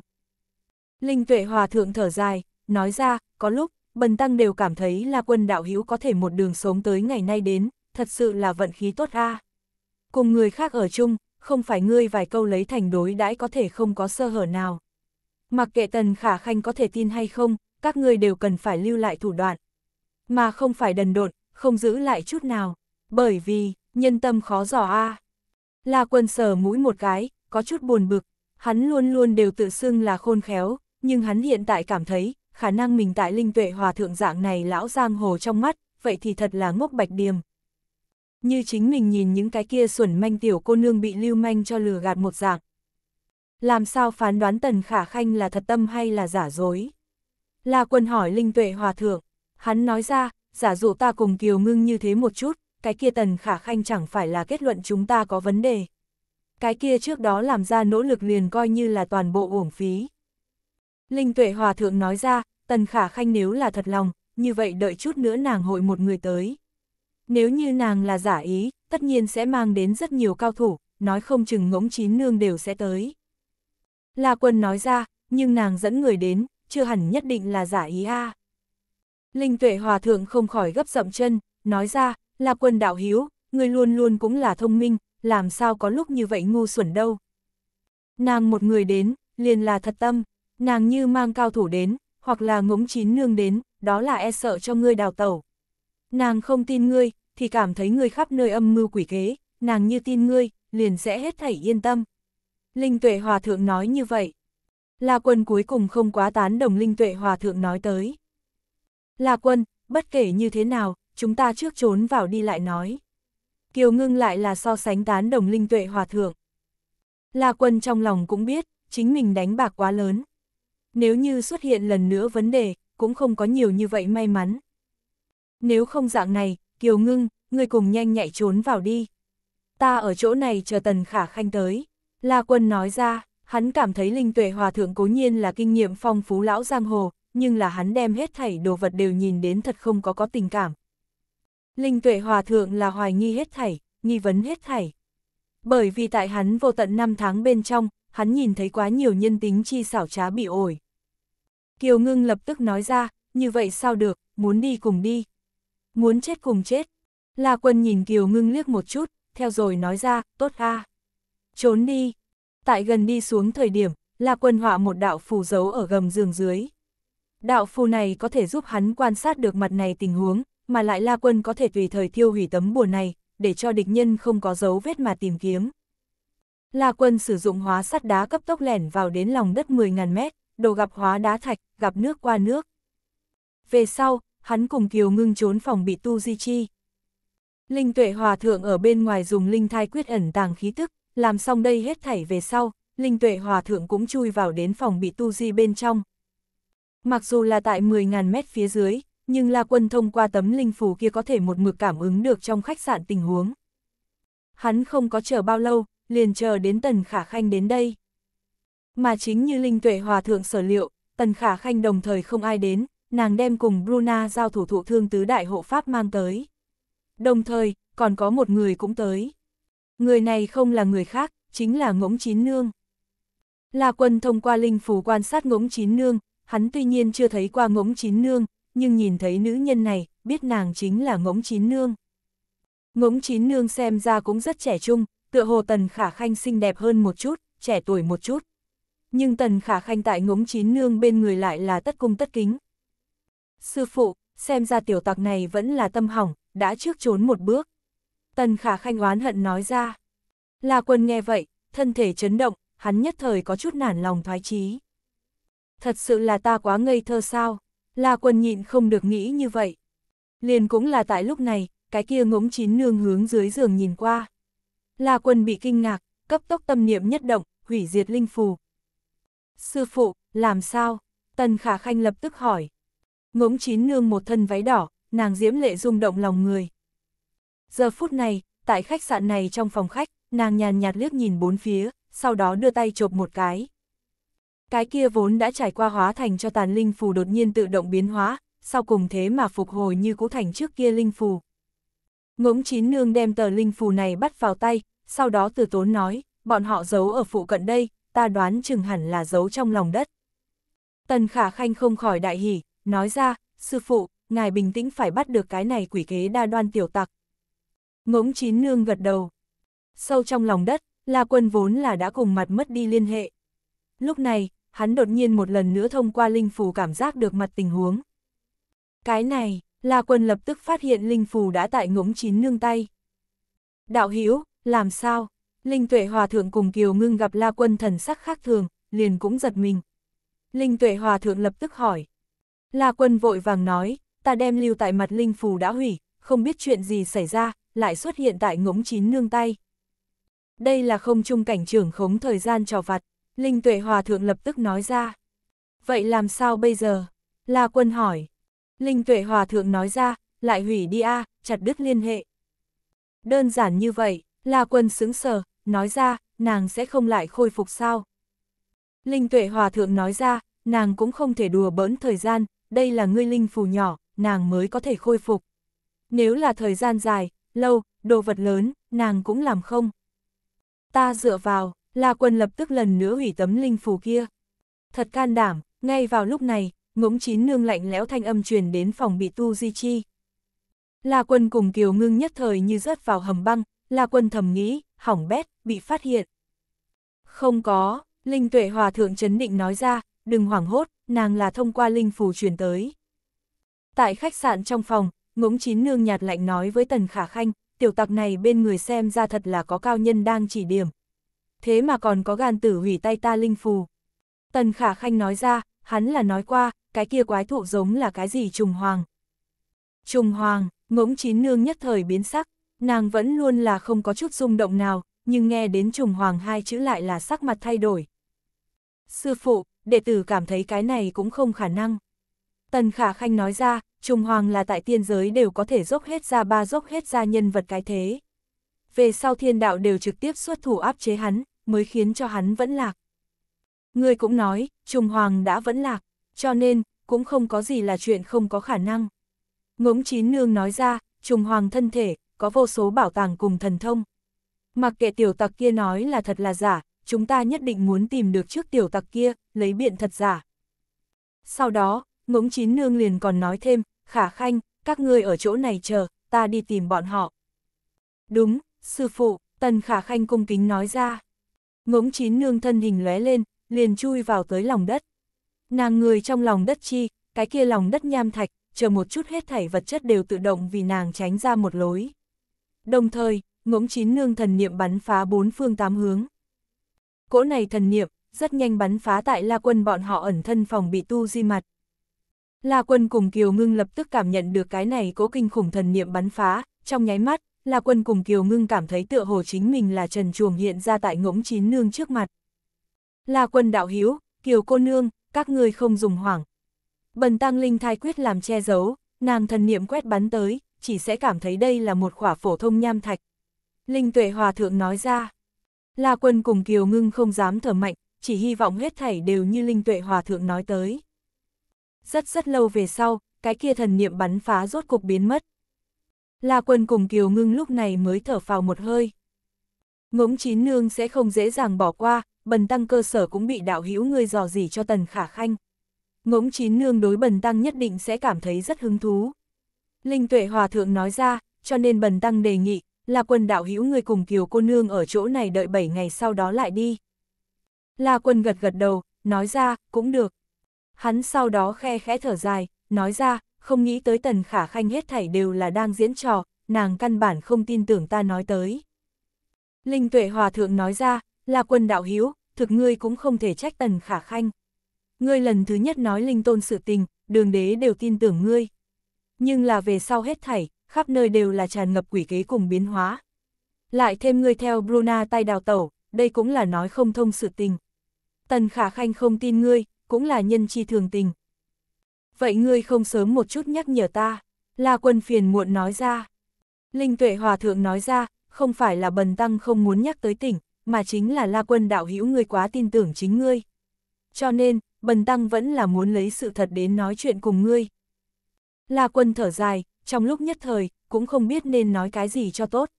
Linh Tuệ Hòa Thượng thở dài, nói ra, có lúc, Bần Tăng đều cảm thấy La Quân đạo hữu có thể một đường sống tới ngày nay đến, thật sự là vận khí tốt a Cùng người khác ở chung, không phải ngươi vài câu lấy thành đối đãi có thể không có sơ hở nào. Mặc kệ Tần Khả Khanh có thể tin hay không, các ngươi đều cần phải lưu lại thủ đoạn. Mà không phải đần độn, không giữ lại chút nào, bởi vì, nhân tâm khó dò a. À. La quân sờ mũi một cái, có chút buồn bực, hắn luôn luôn đều tự xưng là khôn khéo, nhưng hắn hiện tại cảm thấy, khả năng mình tại linh tuệ hòa thượng dạng này lão giang hồ trong mắt, vậy thì thật là ngốc bạch điềm. Như chính mình nhìn những cái kia xuẩn manh tiểu cô nương bị lưu manh cho lừa gạt một dạng. Làm sao phán đoán Tần Khả Khanh là thật tâm hay là giả dối? La quân hỏi Linh Tuệ Hòa Thượng, hắn nói ra, giả dụ ta cùng Kiều Ngưng như thế một chút, cái kia Tần Khả Khanh chẳng phải là kết luận chúng ta có vấn đề. Cái kia trước đó làm ra nỗ lực liền coi như là toàn bộ uổng phí. Linh Tuệ Hòa Thượng nói ra, Tần Khả Khanh nếu là thật lòng, như vậy đợi chút nữa nàng hội một người tới. Nếu như nàng là giả ý, tất nhiên sẽ mang đến rất nhiều cao thủ, nói không chừng ngỗng chín nương đều sẽ tới. La quân nói ra, nhưng nàng dẫn người đến, chưa hẳn nhất định là giả ý a. Linh tuệ hòa thượng không khỏi gấp dậm chân, nói ra, La quân đạo hiếu, người luôn luôn cũng là thông minh, làm sao có lúc như vậy ngu xuẩn đâu. Nàng một người đến, liền là thật tâm, nàng như mang cao thủ đến, hoặc là ngỗng chín nương đến, đó là e sợ cho ngươi đào tẩu. Nàng không tin ngươi, thì cảm thấy ngươi khắp nơi âm mưu quỷ kế, nàng như tin ngươi, liền sẽ hết thảy yên tâm. Linh tuệ hòa thượng nói như vậy. La quân cuối cùng không quá tán đồng linh tuệ hòa thượng nói tới. La quân, bất kể như thế nào, chúng ta trước trốn vào đi lại nói. Kiều ngưng lại là so sánh tán đồng linh tuệ hòa thượng. La quân trong lòng cũng biết, chính mình đánh bạc quá lớn. Nếu như xuất hiện lần nữa vấn đề, cũng không có nhiều như vậy may mắn. Nếu không dạng này, Kiều Ngưng, người cùng nhanh nhạy trốn vào đi. Ta ở chỗ này chờ Tần Khả Khanh tới. La Quân nói ra, hắn cảm thấy Linh Tuệ Hòa Thượng cố nhiên là kinh nghiệm phong phú lão giang hồ, nhưng là hắn đem hết thảy đồ vật đều nhìn đến thật không có có tình cảm. Linh Tuệ Hòa Thượng là hoài nghi hết thảy, nghi vấn hết thảy. Bởi vì tại hắn vô tận năm tháng bên trong, hắn nhìn thấy quá nhiều nhân tính chi xảo trá bị ổi. Kiều Ngưng lập tức nói ra, như vậy sao được, muốn đi cùng đi, muốn chết cùng chết. La quân nhìn Kiều ngưng liếc một chút, theo rồi nói ra, tốt ha, Trốn đi. Tại gần đi xuống thời điểm, La quân họa một đạo phù giấu ở gầm giường dưới. Đạo phù này có thể giúp hắn quan sát được mặt này tình huống, mà lại La quân có thể tùy thời thiêu hủy tấm bùa này, để cho địch nhân không có dấu vết mà tìm kiếm. La quân sử dụng hóa sắt đá cấp tốc lẻn vào đến lòng đất 10.000 mét, đồ gặp hóa đá thạch, gặp nước qua nước. Về sau, hắn cùng Kiều Ngưng trốn phòng bị Tu Di Chi. Linh tuệ hòa thượng ở bên ngoài dùng linh thai quyết ẩn tàng khí tức, làm xong đây hết thảy về sau, linh tuệ hòa thượng cũng chui vào đến phòng bị Tu Di bên trong. Mặc dù là tại 10.000 mét phía dưới, nhưng La Quân thông qua tấm linh phù kia có thể một mực cảm ứng được trong khách sạn tình huống. Hắn không có chờ bao lâu, liền chờ đến Tần Khả Khanh đến đây. Mà chính như Linh Tuệ Hòa Thượng sở liệu, Tần Khả Khanh đồng thời không ai đến, nàng đem cùng Bruna giao thủ thụ thương tứ đại hộ pháp mang tới. Đồng thời, còn có một người cũng tới. Người này không là người khác, chính là Ngỗng Chín Nương. La Quân thông qua linh phù quan sát Ngỗng Chín Nương, hắn tuy nhiên chưa thấy qua Ngỗng Chín Nương, nhưng nhìn thấy nữ nhân này, biết nàng chính là Ngỗng Chín Nương. Ngỗng Chín Nương xem ra cũng rất trẻ trung, tựa hồ Tần Khả Khanh xinh đẹp hơn một chút, trẻ tuổi một chút. Nhưng Tần Khả Khanh tại Ngỗng Chín Nương bên người lại là tất cung tất kính, Sư phụ, xem ra tiểu tặc này vẫn là tâm hỏng, đã trước trốn một bước. Tần khả khanh oán hận nói ra. La quân nghe vậy, thân thể chấn động, hắn nhất thời có chút nản lòng thoái chí. Thật sự là ta quá ngây thơ sao, La quân nhịn không được nghĩ như vậy. Liền cũng là tại lúc này, cái kia ngỗng chín nương hướng dưới giường nhìn qua. La quân bị kinh ngạc, cấp tốc tâm niệm nhất động, hủy diệt linh phù. Sư phụ, làm sao? Tần khả khanh lập tức hỏi. Ngỗng chín nương một thân váy đỏ, nàng diễm lệ rung động lòng người. Giờ phút này, tại khách sạn này trong phòng khách, nàng nhàn nhạt liếc nhìn bốn phía, sau đó đưa tay chộp một cái. Cái kia vốn đã trải qua hóa thành cho tàn linh phù đột nhiên tự động biến hóa, sau cùng thế mà phục hồi như cũ thành trước kia linh phù. Ngỗng chín nương đem tờ linh phù này bắt vào tay, sau đó từ tốn nói, bọn họ giấu ở phụ cận đây, ta đoán chừng hẳn là giấu trong lòng đất. Tần khả khanh không khỏi đại hỉ, nói ra, sư phụ, ngài bình tĩnh phải bắt được cái này quỷ kế đa đoan tiểu tặc. Ngỗng chín nương gật đầu. Sâu trong lòng đất, La Quân vốn là đã cùng mặt mất đi liên hệ. Lúc này, hắn đột nhiên một lần nữa thông qua linh phù cảm giác được mặt tình huống. Cái này, La Quân lập tức phát hiện linh phù đã tại ngỗng chín nương tay. Đạo Hữu làm sao? Linh Tuệ Hòa Thượng cùng Kiều Ngưng gặp La Quân thần sắc khác thường, liền cũng giật mình. Linh Tuệ Hòa Thượng lập tức hỏi, La quân vội vàng nói, ta đem lưu tại mặt linh phù đã hủy, không biết chuyện gì xảy ra, lại xuất hiện tại ngỗng chín nương tay. Đây là không trung cảnh trưởng khống thời gian trò vặt, Linh Tuệ Hòa Thượng lập tức nói ra. Vậy làm sao bây giờ? La Quân hỏi. Linh Tuệ Hòa Thượng nói ra, lại hủy đi a, chặt đứt liên hệ. Đơn giản như vậy, La Quân sững sờ, nói ra, nàng sẽ không lại khôi phục sao? Linh Tuệ Hòa Thượng nói ra, nàng cũng không thể đùa bỡn thời gian, đây là ngươi linh phù nhỏ, nàng mới có thể khôi phục. Nếu là thời gian dài, lâu, đồ vật lớn, nàng cũng làm không. Ta dựa vào, La Quân lập tức lần nữa hủy tấm linh phù kia. Thật can đảm, ngay vào lúc này, ngỗng chín nương lạnh lẽo thanh âm truyền đến phòng bị tu di chi. La Quân cùng Kiều Ngưng nhất thời như rớt vào hầm băng, La Quân thầm nghĩ, hỏng bét, bị phát hiện. Không có, Linh Tuệ Hòa Thượng Trấn Định nói ra, đừng hoảng hốt, nàng là thông qua linh phù truyền tới. Tại khách sạn trong phòng, ngỗng chín nương nhạt lạnh nói với Tần Khả Khanh, tiểu tặc này bên người xem ra thật là có cao nhân đang chỉ điểm. Thế mà còn có gan tử hủy tay ta linh phù. Tần Khả Khanh nói ra, hắn là nói qua, cái kia quái thụ giống là cái gì trùng hoàng. Trùng hoàng, ngỗng chín nương nhất thời biến sắc, nàng vẫn luôn là không có chút rung động nào, nhưng nghe đến trùng hoàng hai chữ lại là sắc mặt thay đổi. Sư phụ, đệ tử cảm thấy cái này cũng không khả năng. Tần Khả Khanh nói ra, Trung Hoàng là tại tiên giới đều có thể dốc hết ra ba dốc hết ra nhân vật cái thế. Về sau thiên đạo đều trực tiếp xuất thủ áp chế hắn, mới khiến cho hắn vẫn lạc. Người cũng nói, Trung Hoàng đã vẫn lạc, cho nên, cũng không có gì là chuyện không có khả năng. Ngỗng Chín Nương nói ra, Trung Hoàng thân thể, có vô số bảo tàng cùng thần thông. Mặc kệ tiểu tặc kia nói là thật là giả, chúng ta nhất định muốn tìm được trước tiểu tặc kia, lấy biện thật giả. Sau đó, ngỗng chín nương liền còn nói thêm, khả khanh, các ngươi ở chỗ này chờ, ta đi tìm bọn họ. Đúng, sư phụ, tần khả khanh cung kính nói ra. Ngỗng chín nương thân hình lóe lên, liền chui vào tới lòng đất. Nàng người trong lòng đất chi, cái kia lòng đất nham thạch, chờ một chút hết thảy vật chất đều tự động vì nàng tránh ra một lối. Đồng thời, ngỗng chín nương thần niệm bắn phá bốn phương tám hướng cỗ này thần niệm, rất nhanh bắn phá tại La Quân bọn họ ẩn thân phòng bị tu di mặt. La Quân cùng Kiều Ngưng lập tức cảm nhận được cái này cố kinh khủng thần niệm bắn phá, trong nháy mắt, La Quân cùng Kiều Ngưng cảm thấy tựa hồ chính mình là Trần Chuồng hiện ra tại ngỗng chín nương trước mặt. La Quân đạo hiếu, Kiều cô nương, các người không dùng hoảng. Bần tăng linh thai quyết làm che giấu, nàng thần niệm quét bắn tới, chỉ sẽ cảm thấy đây là một khỏa phổ thông nham thạch. Linh tuệ hòa thượng nói ra, La Quân cùng Kiều Ngưng không dám thở mạnh, chỉ hy vọng hết thảy đều như Linh Tuệ Hòa Thượng nói tới. Rất rất lâu về sau, cái kia thần niệm bắn phá rốt cục biến mất. La Quân cùng Kiều Ngưng lúc này mới thở phào một hơi. Ngỗng Chín Nương sẽ không dễ dàng bỏ qua, bần tăng cơ sở cũng bị đạo hữu ngươi dò dỉ cho tần khả khanh. Ngỗng Chín Nương đối bần tăng nhất định sẽ cảm thấy rất hứng thú. Linh Tuệ Hòa Thượng nói ra, cho nên bần tăng đề nghị là quần đạo hữu người cùng kiều cô nương ở chỗ này đợi 7 ngày sau đó lại đi. La quân gật gật đầu, nói ra, cũng được. Hắn sau đó khe khẽ thở dài, nói ra, không nghĩ tới tần khả khanh hết thảy đều là đang diễn trò, nàng căn bản không tin tưởng ta nói tới. Linh tuệ hòa thượng nói ra, là quân đạo hữu, thực ngươi cũng không thể trách tần khả khanh. Ngươi lần thứ nhất nói linh tôn sự tình, đường đế đều tin tưởng ngươi. Nhưng là về sau hết thảy, khắp nơi đều là tràn ngập quỷ kế cùng biến hóa. Lại thêm người theo Bruna tay đào tẩu, đây cũng là nói không thông sự tình. Tần Khả Khanh không tin ngươi, cũng là nhân chi thường tình. Vậy ngươi không sớm một chút nhắc nhở ta, La Quân phiền muộn nói ra. Linh Tuệ Hòa Thượng nói ra, không phải là bần tăng không muốn nhắc tới tỉnh, mà chính là La Quân đạo hữu ngươi quá tin tưởng chính ngươi. Cho nên, bần tăng vẫn là muốn lấy sự thật đến nói chuyện cùng ngươi. La Quân thở dài, trong lúc nhất thời, cũng không biết nên nói cái gì cho tốt.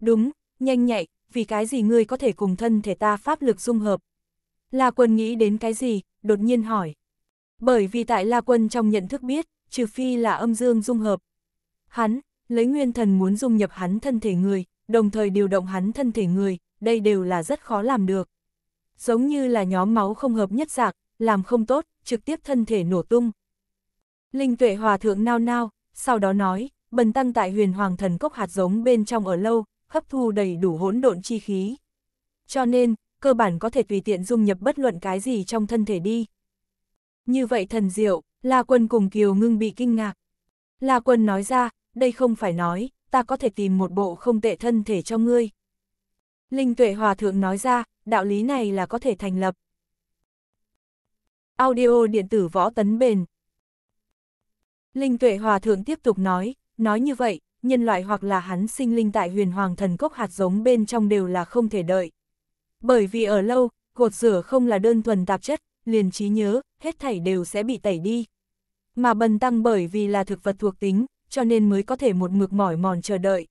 Đúng, nhanh nhạy, vì cái gì ngươi có thể cùng thân thể ta pháp lực dung hợp? La Quân nghĩ đến cái gì, đột nhiên hỏi. Bởi vì tại La Quân trong nhận thức biết, trừ phi là âm dương dung hợp. Hắn, lấy nguyên thần muốn dung nhập hắn thân thể người, đồng thời điều động hắn thân thể người, đây đều là rất khó làm được. Giống như là nhóm máu không hợp nhất dạng, làm không tốt, trực tiếp thân thể nổ tung. Linh tuệ hòa thượng nao nao, sau đó nói, bần tăng tại huyền hoàng thần cốc hạt giống bên trong ở lâu, hấp thu đầy đủ hỗn độn chi khí. Cho nên, cơ bản có thể tùy tiện dung nhập bất luận cái gì trong thân thể đi. Như vậy thần diệu, La Quân cùng Kiều Ngưng bị kinh ngạc. La Quân nói ra, đây không phải nói, ta có thể tìm một bộ không tệ thân thể cho ngươi. Linh Tuệ Hòa Thượng nói ra, đạo lý này là có thể thành lập. Audio điện tử võ tấn bền Linh tuệ hòa thượng tiếp tục nói, nói như vậy, nhân loại hoặc là hắn sinh linh tại huyền hoàng thần cốc hạt giống bên trong đều là không thể đợi. Bởi vì ở lâu, gột rửa không là đơn thuần tạp chất, liền trí nhớ, hết thảy đều sẽ bị tẩy đi. Mà bần tăng bởi vì là thực vật thuộc tính, cho nên mới có thể một mực mỏi mòn chờ đợi.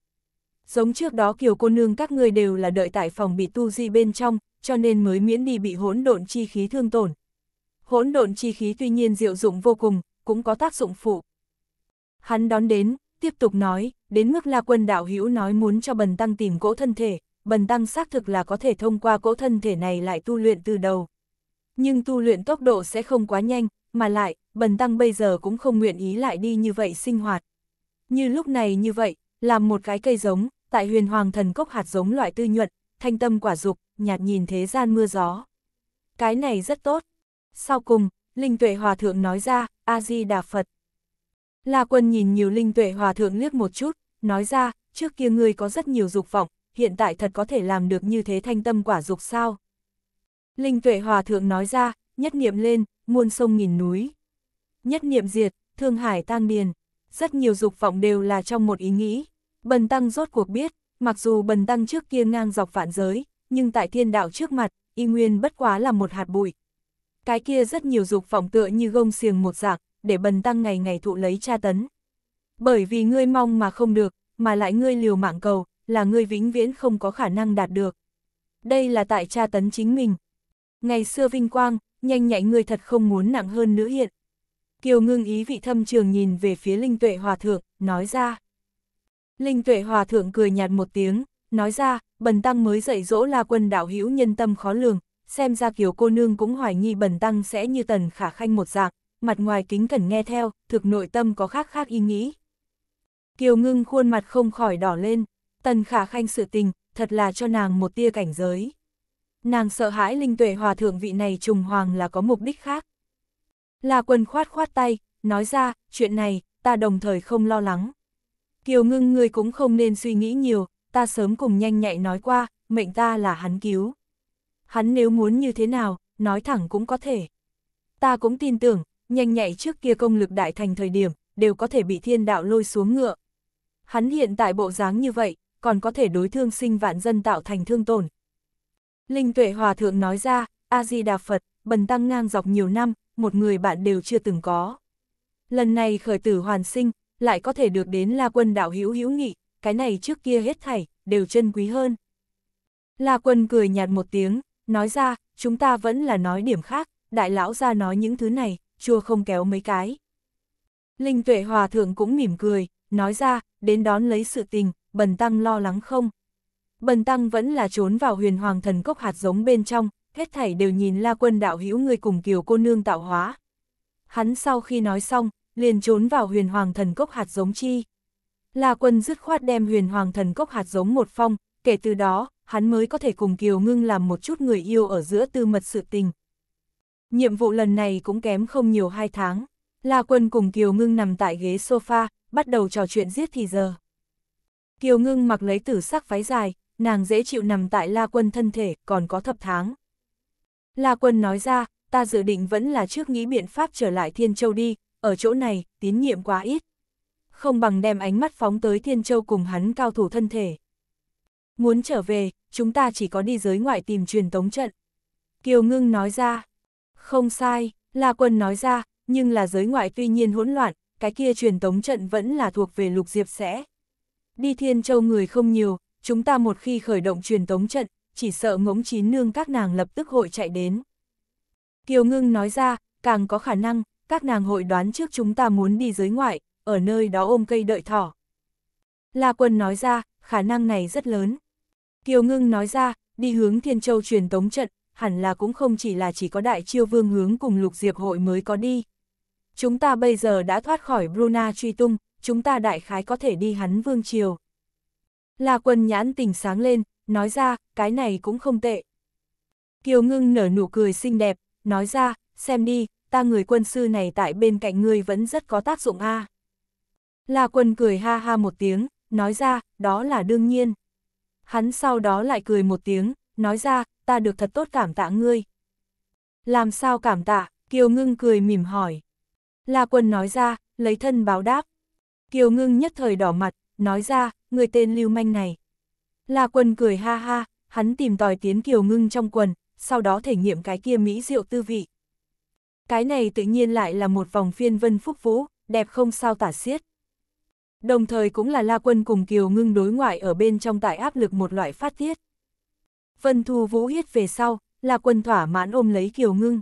Giống trước đó kiều cô nương các người đều là đợi tại phòng bị tu di bên trong, cho nên mới miễn đi bị hỗn độn chi khí thương tổn. Hỗn độn chi khí tuy nhiên diệu dụng vô cùng, cũng có tác dụng phụ. Hắn đón đến, tiếp tục nói, đến mức La Quân đạo hữu nói muốn cho Bần Tăng tìm cỗ thân thể, Bần Tăng xác thực là có thể thông qua cỗ thân thể này lại tu luyện từ đầu. Nhưng tu luyện tốc độ sẽ không quá nhanh, mà lại, Bần Tăng bây giờ cũng không nguyện ý lại đi như vậy sinh hoạt. Như lúc này như vậy, làm một cái cây giống, tại huyền hoàng thần cốc hạt giống loại tư nhuận, thanh tâm quả dục, nhạt nhìn thế gian mưa gió. Cái này rất tốt. Sau cùng, Linh Tuệ Hòa Thượng nói ra, A-di-đà Phật. La quân nhìn nhiều linh tuệ hòa thượng liếc một chút, nói ra, trước kia ngươi có rất nhiều dục vọng, hiện tại thật có thể làm được như thế thanh tâm quả dục sao. Linh tuệ hòa thượng nói ra, nhất niệm lên, muôn sông nghìn núi. Nhất niệm diệt, thương hải tan điền. Rất nhiều dục vọng đều là trong một ý nghĩ. Bần tăng rốt cuộc biết, mặc dù bần tăng trước kia ngang dọc vạn giới, nhưng tại thiên đạo trước mặt, y nguyên bất quá là một hạt bụi, cái kia rất nhiều dục vọng tựa như gông xiềng một dạng, để bần tăng ngày ngày thụ lấy tra tấn. Bởi vì ngươi mong mà không được, mà lại ngươi liều mạng cầu, là ngươi vĩnh viễn không có khả năng đạt được. Đây là tại tra tấn chính mình. Ngày xưa vinh quang, nhanh nhạy ngươi thật không muốn nặng hơn nữ hiện. Kiều ngưng ý vị thâm trường nhìn về phía Linh Tuệ Hòa Thượng, nói ra. Linh Tuệ Hòa Thượng cười nhạt một tiếng, nói ra, bần tăng mới dạy dỗ la quân đạo hữu nhân tâm khó lường, xem ra kiều cô nương cũng hoài nghi bần tăng sẽ như tần khả khanh một dạng, mặt ngoài kính cẩn nghe theo, thực nội tâm có khác khác ý nghĩ. Kiều ngưng khuôn mặt không khỏi đỏ lên, tần khả khanh sự tình, thật là cho nàng một tia cảnh giới. Nàng sợ hãi linh tuệ hòa thượng vị này trùng hoàng là có mục đích khác. Là quân khoát khoát tay, nói ra, chuyện này, ta đồng thời không lo lắng. Kiều ngưng người cũng không nên suy nghĩ nhiều, ta sớm cùng nhanh nhạy nói qua, mệnh ta là hắn cứu hắn nếu muốn như thế nào, nói thẳng cũng có thể. Ta cũng tin tưởng, nhanh nhạy trước kia công lực đại thành thời điểm, đều có thể bị thiên đạo lôi xuống ngựa. Hắn hiện tại bộ dáng như vậy, còn có thể đối thương sinh vạn dân tạo thành thương tổn. Linh tuệ hòa thượng nói ra, A-di-đà Phật, bần tăng ngang dọc nhiều năm, một người bạn đều chưa từng có. Lần này khởi tử hoàn sinh, lại có thể được đến La Quân đạo hữu hữu nghị, cái này trước kia hết thảy, đều chân quý hơn. La Quân cười nhạt một tiếng, Nói ra, chúng ta vẫn là nói điểm khác, đại lão ra nói những thứ này, chua không kéo mấy cái. Linh tuệ hòa thượng cũng mỉm cười, nói ra, đến đón lấy sự tình, bần tăng lo lắng không. Bần tăng vẫn là trốn vào huyền hoàng thần cốc hạt giống bên trong, hết thảy đều nhìn la quân đạo hữu người cùng kiều cô nương tạo hóa. Hắn sau khi nói xong, liền trốn vào huyền hoàng thần cốc hạt giống chi. La quân dứt khoát đem huyền hoàng thần cốc hạt giống một phong, kể từ đó, hắn mới có thể cùng Kiều Ngưng làm một chút người yêu ở giữa tư mật sự tình. Nhiệm vụ lần này cũng kém không nhiều hai tháng, La Quân cùng Kiều Ngưng nằm tại ghế sofa, bắt đầu trò chuyện giết thì giờ. Kiều Ngưng mặc lấy tử sắc váy dài, nàng dễ chịu nằm tại La Quân thân thể, còn có thập tháng. La Quân nói ra, ta dự định vẫn là trước nghĩ biện pháp trở lại Thiên Châu đi, ở chỗ này, tín nhiệm quá ít. Không bằng đem ánh mắt phóng tới Thiên Châu cùng hắn cao thủ thân thể. Muốn trở về, chúng ta chỉ có đi giới ngoại tìm truyền tống trận. Kiều Ngưng nói ra. Không sai, La Quân nói ra, nhưng là giới ngoại tuy nhiên hỗn loạn, cái kia truyền tống trận vẫn là thuộc về lục diệp sẽ. Đi Thiên Châu người không nhiều, chúng ta một khi khởi động truyền tống trận, chỉ sợ ngỗng chín nương các nàng lập tức hội chạy đến. Kiều Ngưng nói ra, càng có khả năng, các nàng hội đoán trước chúng ta muốn đi giới ngoại, ở nơi đó ôm cây đợi thỏ. La Quân nói ra, khả năng này rất lớn. Kiều Ngưng nói ra, đi hướng Thiên Châu truyền tống trận, hẳn là cũng không chỉ là chỉ có đại chiêu vương hướng cùng lục diệp hội mới có đi. Chúng ta bây giờ đã thoát khỏi Bruna truy tung, chúng ta đại khái có thể đi hắn vương triều. La quân nhãn tỉnh sáng lên, nói ra, cái này cũng không tệ. Kiều Ngưng nở nụ cười xinh đẹp, nói ra, xem đi, ta người quân sư này tại bên cạnh ngươi vẫn rất có tác dụng a. À. La quân cười ha ha một tiếng, nói ra, đó là đương nhiên hắn sau đó lại cười một tiếng, nói ra, ta được thật tốt cảm tạ ngươi. Làm sao cảm tạ, Kiều Ngưng cười mỉm hỏi. La Quân nói ra, lấy thân báo đáp. Kiều Ngưng nhất thời đỏ mặt, nói ra, người tên lưu manh này. La Quân cười ha ha, hắn tìm tòi tiến Kiều Ngưng trong quần, sau đó thể nghiệm cái kia mỹ rượu tư vị. Cái này tự nhiên lại là một vòng phiên vân phúc vũ, đẹp không sao tả xiết. Đồng thời cũng là La Quân cùng Kiều Ngưng đối ngoại ở bên trong tại áp lực một loại phát tiết. Vân Thu Vũ hiết về sau, La Quân thỏa mãn ôm lấy Kiều Ngưng.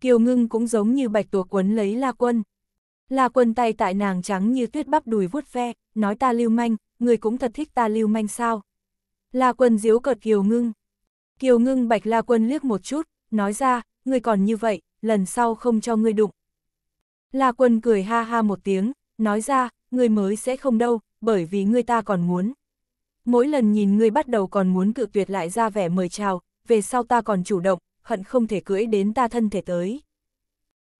Kiều Ngưng cũng giống như bạch tuộc quấn lấy La Quân. La Quân tay tại nàng trắng như tuyết bắp đùi vuốt ve, nói ta lưu manh, người cũng thật thích ta lưu manh sao. La Quân diếu cợt Kiều Ngưng. Kiều Ngưng bạch La Quân liếc một chút, nói ra, người còn như vậy, lần sau không cho ngươi đụng. La Quân cười ha ha một tiếng, nói ra, ngươi mới sẽ không đâu, bởi vì ngươi ta còn muốn. Mỗi lần nhìn ngươi bắt đầu còn muốn cự tuyệt lại ra vẻ mời chào, về sau ta còn chủ động, hận không thể cưỡi đến ta thân thể tới.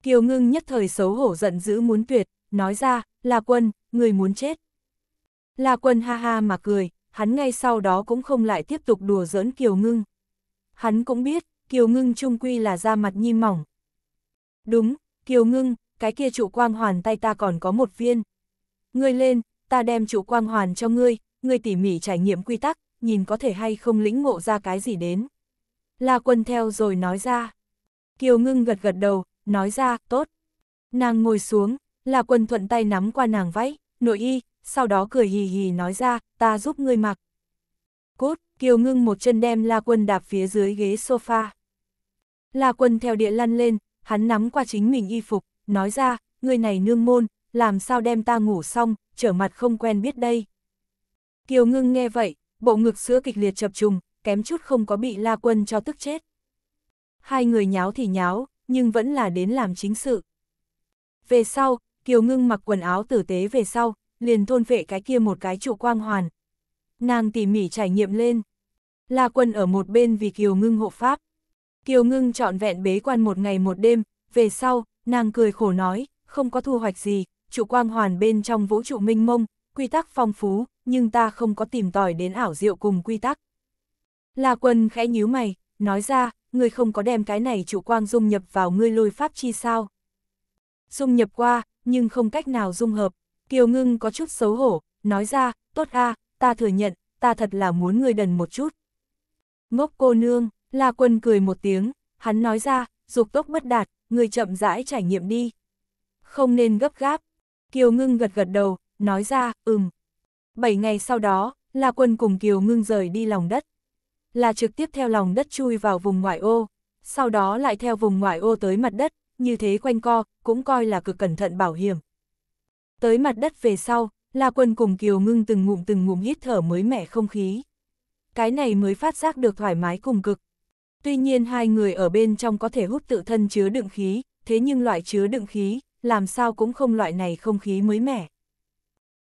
Kiều ngưng nhất thời xấu hổ giận dữ muốn tuyệt, nói ra, là quân, người muốn chết. La quân ha ha mà cười, hắn ngay sau đó cũng không lại tiếp tục đùa giỡn Kiều Ngưng. Hắn cũng biết, Kiều Ngưng trung quy là da mặt nhi mỏng. Đúng, Kiều Ngưng, cái kia trụ quang hoàn tay ta còn có một viên ngươi lên, ta đem chủ quang hoàn cho ngươi, ngươi tỉ mỉ trải nghiệm quy tắc, nhìn có thể hay không lĩnh ngộ ra cái gì đến. La quân theo rồi nói ra. Kiều ngưng gật gật đầu, nói ra, tốt. Nàng ngồi xuống, La quân thuận tay nắm qua nàng váy, nội y, sau đó cười hì hì nói ra, ta giúp ngươi mặc. Cốt, Kiều ngưng một chân đem La quân đạp phía dưới ghế sofa. La quân theo địa lăn lên, hắn nắm qua chính mình y phục, nói ra, người này nương môn, làm sao đem ta ngủ xong, trở mặt không quen biết đây. Kiều ngưng nghe vậy, bộ ngực sữa kịch liệt chập trùng, kém chút không có bị la quân cho tức chết. Hai người nháo thì nháo, nhưng vẫn là đến làm chính sự. Về sau, Kiều ngưng mặc quần áo tử tế về sau, liền thôn vệ cái kia một cái trụ quang hoàn. Nàng tỉ mỉ trải nghiệm lên. La quân ở một bên vì Kiều ngưng hộ pháp. Kiều ngưng trọn vẹn bế quan một ngày một đêm, về sau, nàng cười khổ nói, không có thu hoạch gì, chủ quang hoàn bên trong vũ trụ minh mông, quy tắc phong phú, nhưng ta không có tìm tòi đến ảo diệu cùng quy tắc. La quân khẽ nhíu mày, nói ra, ngươi không có đem cái này chủ quang dung nhập vào ngươi lôi pháp chi sao. Dung nhập qua, nhưng không cách nào dung hợp, kiều ngưng có chút xấu hổ, nói ra, tốt a, ta thừa nhận, ta thật là muốn ngươi đần một chút. Ngốc cô nương, La Quân cười một tiếng, hắn nói ra, dục tốc bất đạt, ngươi chậm rãi trải nghiệm đi. Không nên gấp gáp, Kiều Ngưng gật gật đầu, nói ra, ừm. Bảy ngày sau đó, La Quân cùng Kiều Ngưng rời đi lòng đất. Là trực tiếp theo lòng đất chui vào vùng ngoại ô, sau đó lại theo vùng ngoại ô tới mặt đất, như thế quanh co, cũng coi là cực cẩn thận bảo hiểm. Tới mặt đất về sau, La Quân cùng Kiều Ngưng từng ngụm từng ngụm hít thở mới mẻ không khí. Cái này mới phát giác được thoải mái cùng cực. Tuy nhiên hai người ở bên trong có thể hút tự thân chứa đựng khí, thế nhưng loại chứa đựng khí, làm sao cũng không loại này không khí mới mẻ.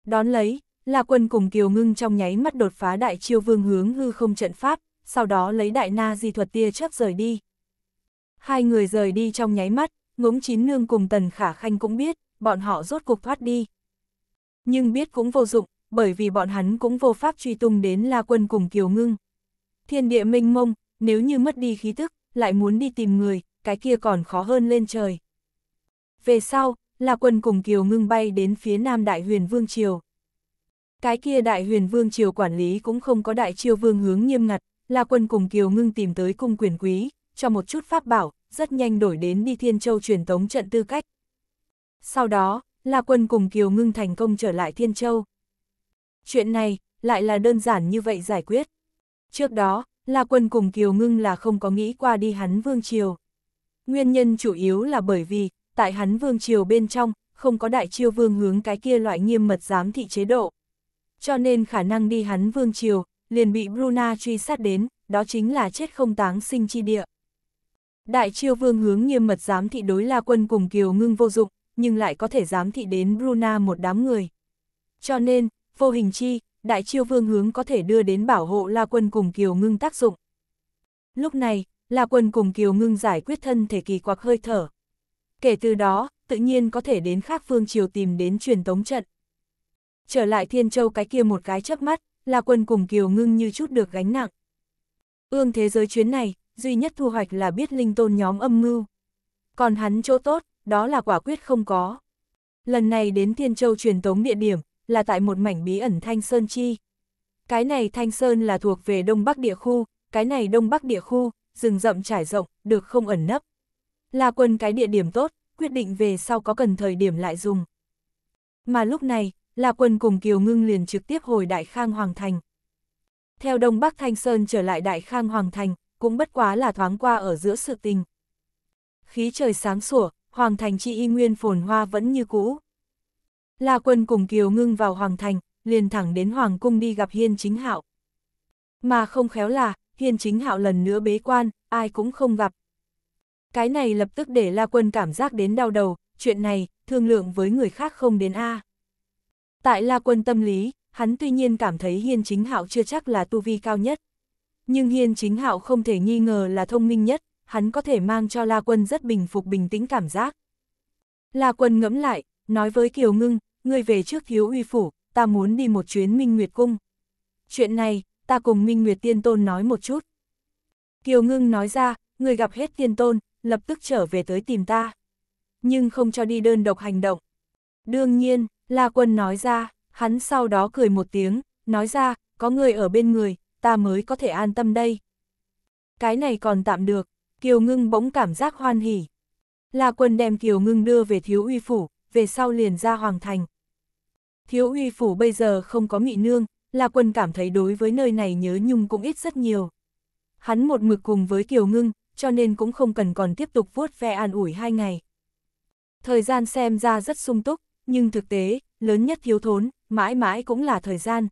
Đón lấy, La quân cùng Kiều Ngưng trong nháy mắt đột phá đại chiêu vương hướng hư không trận pháp, sau đó lấy đại na di thuật tia chớp rời đi. Hai người rời đi trong nháy mắt, ngỗng chín nương cùng tần khả khanh cũng biết, bọn họ rốt cuộc thoát đi. Nhưng biết cũng vô dụng, bởi vì bọn hắn cũng vô pháp truy tung đến La Quân cùng Kiều Ngưng. Thiên địa minh mông, nếu như mất đi khí tức, lại muốn đi tìm người, cái kia còn khó hơn lên trời về sau, là quân cùng Kiều Ngưng bay đến phía nam Đại Huyền Vương Triều. Cái kia Đại Huyền Vương Triều quản lý cũng không có Đại Triều Vương hướng nghiêm ngặt, là quân cùng Kiều Ngưng tìm tới cung quyền quý, cho một chút pháp bảo, rất nhanh đổi đến đi Thiên Châu truyền tống trận tư cách. Sau đó, là quân cùng Kiều Ngưng thành công trở lại Thiên Châu. Chuyện này, lại là đơn giản như vậy giải quyết. Trước đó, là quân cùng Kiều Ngưng là không có nghĩ qua đi hắn Vương Triều. Nguyên nhân chủ yếu là bởi vì, tại hắn vương triều bên trong, không có đại chiêu vương hướng cái kia loại nghiêm mật giám thị chế độ. Cho nên khả năng đi hắn vương triều, liền bị Bruna truy sát đến, đó chính là chết không táng sinh chi địa. Đại chiêu vương hướng nghiêm mật giám thị đối la quân cùng kiều ngưng vô dụng, nhưng lại có thể giám thị đến Bruna một đám người. Cho nên, vô hình chi, đại chiêu vương hướng có thể đưa đến bảo hộ la quân cùng kiều ngưng tác dụng. Lúc này, la quân cùng kiều ngưng giải quyết thân thể kỳ quặc hơi thở, kể từ đó, tự nhiên có thể đến khác phương chiều tìm đến truyền tống trận. Trở lại Thiên Châu cái kia một cái chớp mắt, là quân cùng Kiều ngưng như chút được gánh nặng. Ương thế giới chuyến này, duy nhất thu hoạch là biết linh tôn nhóm âm mưu. Còn hắn chỗ tốt, đó là quả quyết không có. Lần này đến Thiên Châu truyền tống địa điểm, là tại một mảnh bí ẩn Thanh Sơn Chi. Cái này Thanh Sơn là thuộc về Đông Bắc địa khu, cái này Đông Bắc địa khu, rừng rậm trải rộng, được không ẩn nấp là quân cái địa điểm tốt, quyết định về sau có cần thời điểm lại dùng. Mà lúc này, là quân cùng Kiều Ngưng liền trực tiếp hồi Đại Khang Hoàng Thành. Theo Đông Bắc Thanh Sơn trở lại Đại Khang Hoàng Thành, cũng bất quá là thoáng qua ở giữa sự tình. Khí trời sáng sủa, Hoàng Thành chi y nguyên phồn hoa vẫn như cũ. La quân cùng Kiều Ngưng vào Hoàng Thành, liền thẳng đến Hoàng Cung đi gặp Hiên Chính Hạo. Mà không khéo là, Hiên Chính Hạo lần nữa bế quan, ai cũng không gặp, cái này lập tức để La Quân cảm giác đến đau đầu, chuyện này, thương lượng với người khác không đến A. Tại La Quân tâm lý, hắn tuy nhiên cảm thấy Hiên Chính Hạo chưa chắc là tu vi cao nhất. Nhưng Hiên Chính Hạo không thể nghi ngờ là thông minh nhất, hắn có thể mang cho La Quân rất bình phục bình tĩnh cảm giác. La Quân ngẫm lại, nói với Kiều Ngưng, người về trước thiếu uy phủ, ta muốn đi một chuyến Minh Nguyệt Cung. Chuyện này, ta cùng Minh Nguyệt Tiên Tôn nói một chút. Kiều Ngưng nói ra, người gặp hết Tiên Tôn, lập tức trở về tới tìm ta. Nhưng không cho đi đơn độc hành động. Đương nhiên, La Quân nói ra, hắn sau đó cười một tiếng, nói ra, có người ở bên người, ta mới có thể an tâm đây. Cái này còn tạm được, Kiều Ngưng bỗng cảm giác hoan hỉ. La Quân đem Kiều Ngưng đưa về Thiếu Uy Phủ, về sau liền ra Hoàng Thành. Thiếu Uy Phủ bây giờ không có mị nương, La Quân cảm thấy đối với nơi này nhớ nhung cũng ít rất nhiều. Hắn một mực cùng với Kiều Ngưng, cho nên cũng không cần còn tiếp tục vuốt ve an ủi hai ngày. Thời gian xem ra rất sung túc, nhưng thực tế, lớn nhất thiếu thốn, mãi mãi cũng là thời gian.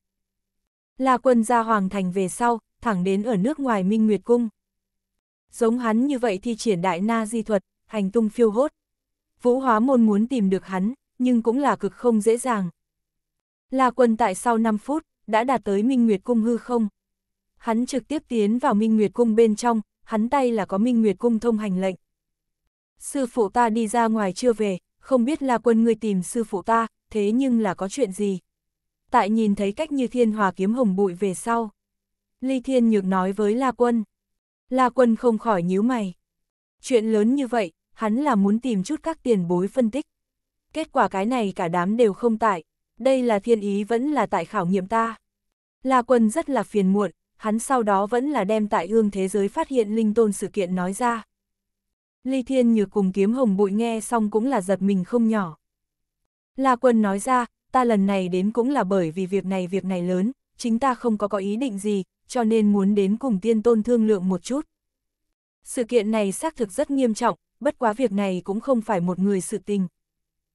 La quân ra hoàng thành về sau, thẳng đến ở nước ngoài Minh Nguyệt Cung. Giống hắn như vậy thì triển đại na di thuật, hành tung phiêu hốt. Vũ hóa môn muốn tìm được hắn, nhưng cũng là cực không dễ dàng. La quân tại sau 5 phút, đã đạt tới Minh Nguyệt Cung hư không. Hắn trực tiếp tiến vào Minh Nguyệt Cung bên trong, hắn tay là có minh nguyệt cung thông hành lệnh. Sư phụ ta đi ra ngoài chưa về, không biết là quân người tìm sư phụ ta, thế nhưng là có chuyện gì. Tại nhìn thấy cách như thiên hòa kiếm hồng bụi về sau. Ly Thiên Nhược nói với La Quân. La Quân không khỏi nhíu mày. Chuyện lớn như vậy, hắn là muốn tìm chút các tiền bối phân tích. Kết quả cái này cả đám đều không tại, đây là thiên ý vẫn là tại khảo nghiệm ta. La Quân rất là phiền muộn, hắn sau đó vẫn là đem tại ương thế giới phát hiện linh tôn sự kiện nói ra. Ly Thiên Nhược cùng kiếm hồng bụi nghe xong cũng là giật mình không nhỏ. La Quân nói ra, ta lần này đến cũng là bởi vì việc này việc này lớn, chính ta không có có ý định gì, cho nên muốn đến cùng tiên tôn thương lượng một chút. Sự kiện này xác thực rất nghiêm trọng, bất quá việc này cũng không phải một người sự tình.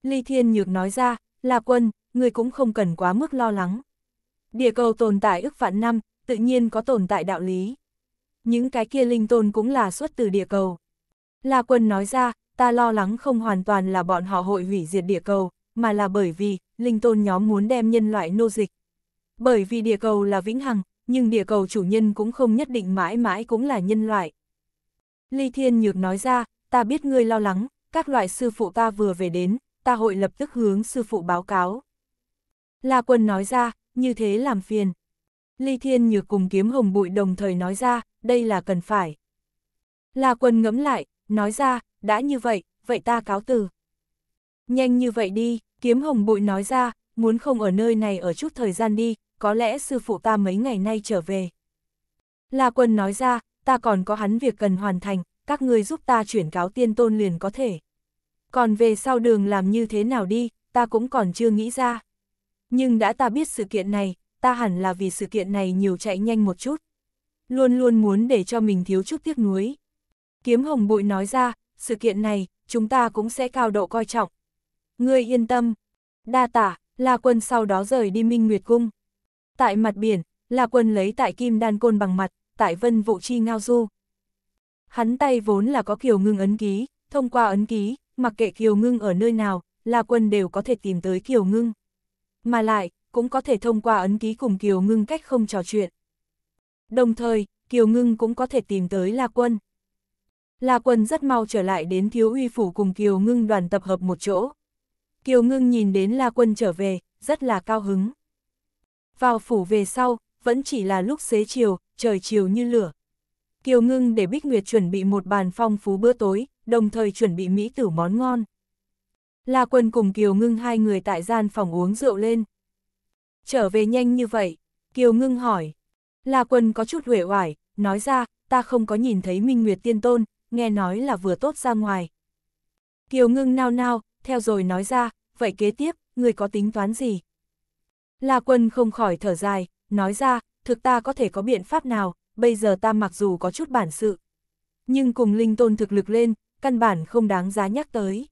Ly Thiên Nhược nói ra, La Quân, người cũng không cần quá mức lo lắng. Địa cầu tồn tại ước vạn năm, tự nhiên có tồn tại đạo lý. Những cái kia linh tôn cũng là xuất từ địa cầu. La Quân nói ra, ta lo lắng không hoàn toàn là bọn họ hội hủy diệt địa cầu, mà là bởi vì, linh tôn nhóm muốn đem nhân loại nô dịch. Bởi vì địa cầu là vĩnh hằng, nhưng địa cầu chủ nhân cũng không nhất định mãi mãi cũng là nhân loại. Ly Thiên Nhược nói ra, ta biết ngươi lo lắng, các loại sư phụ ta vừa về đến, ta hội lập tức hướng sư phụ báo cáo. La Quân nói ra, như thế làm phiền. Ly Thiên Nhược cùng kiếm hồng bụi đồng thời nói ra, đây là cần phải. La Quân ngẫm lại, nói ra, đã như vậy, vậy ta cáo từ. Nhanh như vậy đi, kiếm hồng bụi nói ra, muốn không ở nơi này ở chút thời gian đi, có lẽ sư phụ ta mấy ngày nay trở về. La Quân nói ra, ta còn có hắn việc cần hoàn thành, các ngươi giúp ta chuyển cáo tiên tôn liền có thể. Còn về sau đường làm như thế nào đi, ta cũng còn chưa nghĩ ra. Nhưng đã ta biết sự kiện này, ta hẳn là vì sự kiện này nhiều chạy nhanh một chút. Luôn luôn muốn để cho mình thiếu chút tiếc nuối. Kiếm hồng bụi nói ra, sự kiện này, chúng ta cũng sẽ cao độ coi trọng. Ngươi yên tâm. Đa tả, La Quân sau đó rời đi Minh Nguyệt Cung. Tại mặt biển, La Quân lấy tại kim đan côn bằng mặt, tại vân vụ chi ngao du. Hắn tay vốn là có kiều ngưng ấn ký, thông qua ấn ký, mặc kệ kiều ngưng ở nơi nào, La Quân đều có thể tìm tới kiều ngưng. Mà lại, cũng có thể thông qua ấn ký cùng Kiều Ngưng cách không trò chuyện. Đồng thời, Kiều Ngưng cũng có thể tìm tới La Quân. La Quân rất mau trở lại đến Thiếu Uy Phủ cùng Kiều Ngưng đoàn tập hợp một chỗ. Kiều Ngưng nhìn đến La Quân trở về, rất là cao hứng. Vào phủ về sau, vẫn chỉ là lúc xế chiều, trời chiều như lửa. Kiều Ngưng để Bích Nguyệt chuẩn bị một bàn phong phú bữa tối, đồng thời chuẩn bị mỹ tử món ngon. La Quân cùng Kiều Ngưng hai người tại gian phòng uống rượu lên trở về nhanh như vậy, Kiều Ngưng hỏi. La Quân có chút huệ hoài, nói ra, ta không có nhìn thấy Minh Nguyệt Tiên Tôn, nghe nói là vừa tốt ra ngoài. Kiều Ngưng nao nao, theo rồi nói ra, vậy kế tiếp, người có tính toán gì? La Quân không khỏi thở dài, nói ra, thực ta có thể có biện pháp nào, bây giờ ta mặc dù có chút bản sự. Nhưng cùng linh tôn thực lực lên, căn bản không đáng giá nhắc tới.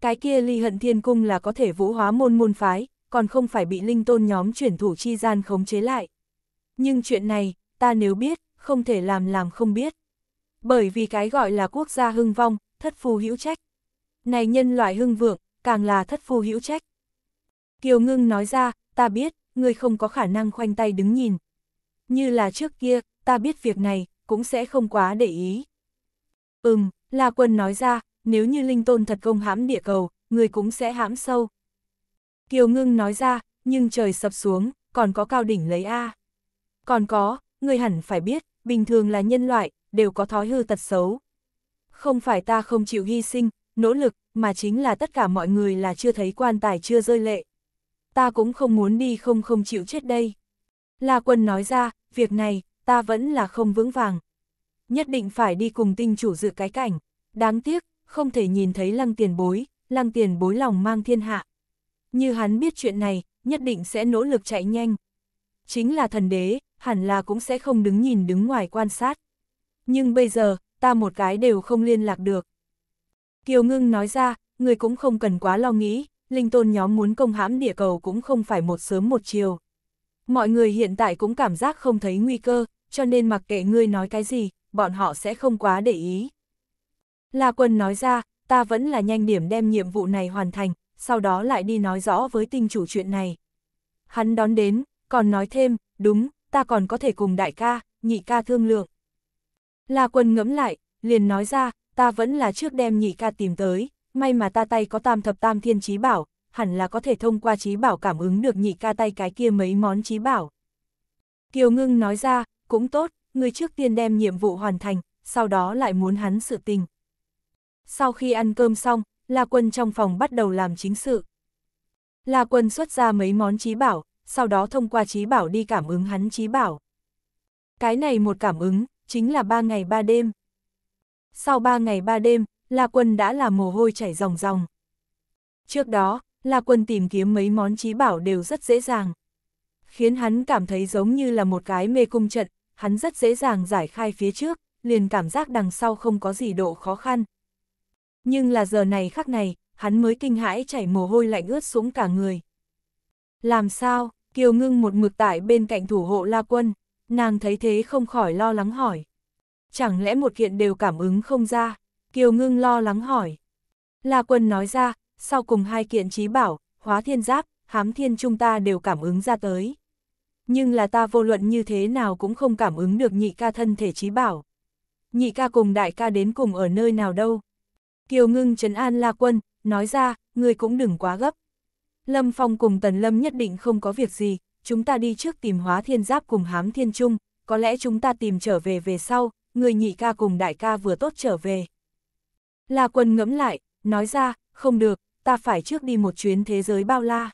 Cái kia ly hận thiên cung là có thể vũ hóa môn môn phái, còn không phải bị linh tôn nhóm chuyển thủ chi gian khống chế lại. Nhưng chuyện này, ta nếu biết, không thể làm làm không biết. Bởi vì cái gọi là quốc gia hưng vong, thất phu hữu trách. Này nhân loại hưng vượng, càng là thất phu hữu trách. Kiều ngưng nói ra, ta biết, người không có khả năng khoanh tay đứng nhìn. Như là trước kia, ta biết việc này, cũng sẽ không quá để ý. Ừm, La Quân nói ra, nếu như Linh Tôn thật công hãm địa cầu, người cũng sẽ hãm sâu. Kiều ngưng nói ra, nhưng trời sập xuống, còn có cao đỉnh lấy A. Còn có, người hẳn phải biết, bình thường là nhân loại, đều có thói hư tật xấu. Không phải ta không chịu hy sinh, nỗ lực, mà chính là tất cả mọi người là chưa thấy quan tài chưa rơi lệ. Ta cũng không muốn đi không không chịu chết đây. La quân nói ra, việc này, ta vẫn là không vững vàng. Nhất định phải đi cùng tinh chủ dự cái cảnh. Đáng tiếc, không thể nhìn thấy lăng tiền bối, lăng tiền bối lòng mang thiên hạ. Như hắn biết chuyện này, nhất định sẽ nỗ lực chạy nhanh. Chính là thần đế, hẳn là cũng sẽ không đứng nhìn đứng ngoài quan sát. Nhưng bây giờ, ta một cái đều không liên lạc được. Kiều Ngưng nói ra, người cũng không cần quá lo nghĩ, linh tôn nhóm muốn công hãm địa cầu cũng không phải một sớm một chiều. Mọi người hiện tại cũng cảm giác không thấy nguy cơ, cho nên mặc kệ ngươi nói cái gì, bọn họ sẽ không quá để ý. La Quân nói ra, ta vẫn là nhanh điểm đem nhiệm vụ này hoàn thành, sau đó lại đi nói rõ với tinh chủ chuyện này. Hắn đón đến, còn nói thêm, đúng, ta còn có thể cùng đại ca, nhị ca thương lượng. La quân ngẫm lại, liền nói ra, ta vẫn là trước đem nhị ca tìm tới, may mà ta tay có tam thập tam thiên trí bảo, hẳn là có thể thông qua trí bảo cảm ứng được nhị ca tay cái kia mấy món trí bảo. Kiều ngưng nói ra, cũng tốt, người trước tiên đem nhiệm vụ hoàn thành, sau đó lại muốn hắn sự tình. Sau khi ăn cơm xong, La Quân trong phòng bắt đầu làm chính sự. La Quân xuất ra mấy món trí bảo, sau đó thông qua trí bảo đi cảm ứng hắn trí bảo. Cái này một cảm ứng, chính là ba ngày ba đêm. Sau ba ngày ba đêm, La Quân đã là mồ hôi chảy ròng ròng. Trước đó, La Quân tìm kiếm mấy món trí bảo đều rất dễ dàng. Khiến hắn cảm thấy giống như là một cái mê cung trận, hắn rất dễ dàng giải khai phía trước, liền cảm giác đằng sau không có gì độ khó khăn, nhưng là giờ này khắc này, hắn mới kinh hãi chảy mồ hôi lạnh ướt xuống cả người. Làm sao, Kiều Ngưng một mực tại bên cạnh thủ hộ La Quân, nàng thấy thế không khỏi lo lắng hỏi. Chẳng lẽ một kiện đều cảm ứng không ra, Kiều Ngưng lo lắng hỏi. La Quân nói ra, sau cùng hai kiện trí bảo, hóa thiên giáp, hám thiên chúng ta đều cảm ứng ra tới. Nhưng là ta vô luận như thế nào cũng không cảm ứng được nhị ca thân thể trí bảo. Nhị ca cùng đại ca đến cùng ở nơi nào đâu. Kiều Ngưng trấn an La Quân, nói ra, người cũng đừng quá gấp. Lâm Phong cùng Tần Lâm nhất định không có việc gì, chúng ta đi trước tìm hóa thiên giáp cùng hám thiên trung, có lẽ chúng ta tìm trở về về sau, người nhị ca cùng đại ca vừa tốt trở về. La Quân ngẫm lại, nói ra, không được, ta phải trước đi một chuyến thế giới bao la.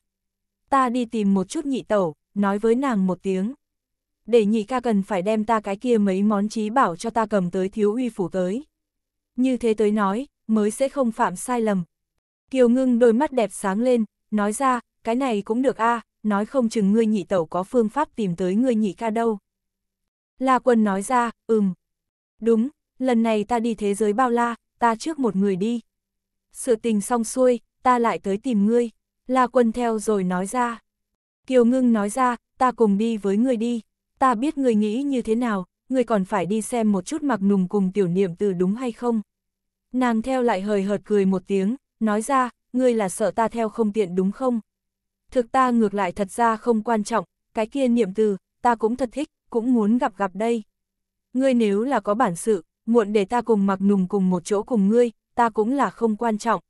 Ta đi tìm một chút nhị tẩu, nói với nàng một tiếng. Để nhị ca cần phải đem ta cái kia mấy món trí bảo cho ta cầm tới thiếu uy phủ tới. Như thế tới nói, mới sẽ không phạm sai lầm. Kiều ngưng đôi mắt đẹp sáng lên, nói ra, cái này cũng được a à, nói không chừng ngươi nhị tẩu có phương pháp tìm tới ngươi nhị ca đâu. La quân nói ra, ừm, đúng, lần này ta đi thế giới bao la, ta trước một người đi. Sự tình xong xuôi, ta lại tới tìm ngươi. La quân theo rồi nói ra. Kiều ngưng nói ra, ta cùng đi với ngươi đi. Ta biết ngươi nghĩ như thế nào, ngươi còn phải đi xem một chút mặc nùng cùng tiểu niệm từ đúng hay không. Nàng theo lại hời hợt cười một tiếng, nói ra, ngươi là sợ ta theo không tiện đúng không? Thực ta ngược lại thật ra không quan trọng, cái kia niệm từ, ta cũng thật thích, cũng muốn gặp gặp đây. Ngươi nếu là có bản sự, muộn để ta cùng mặc nùng cùng một chỗ cùng ngươi, ta cũng là không quan trọng.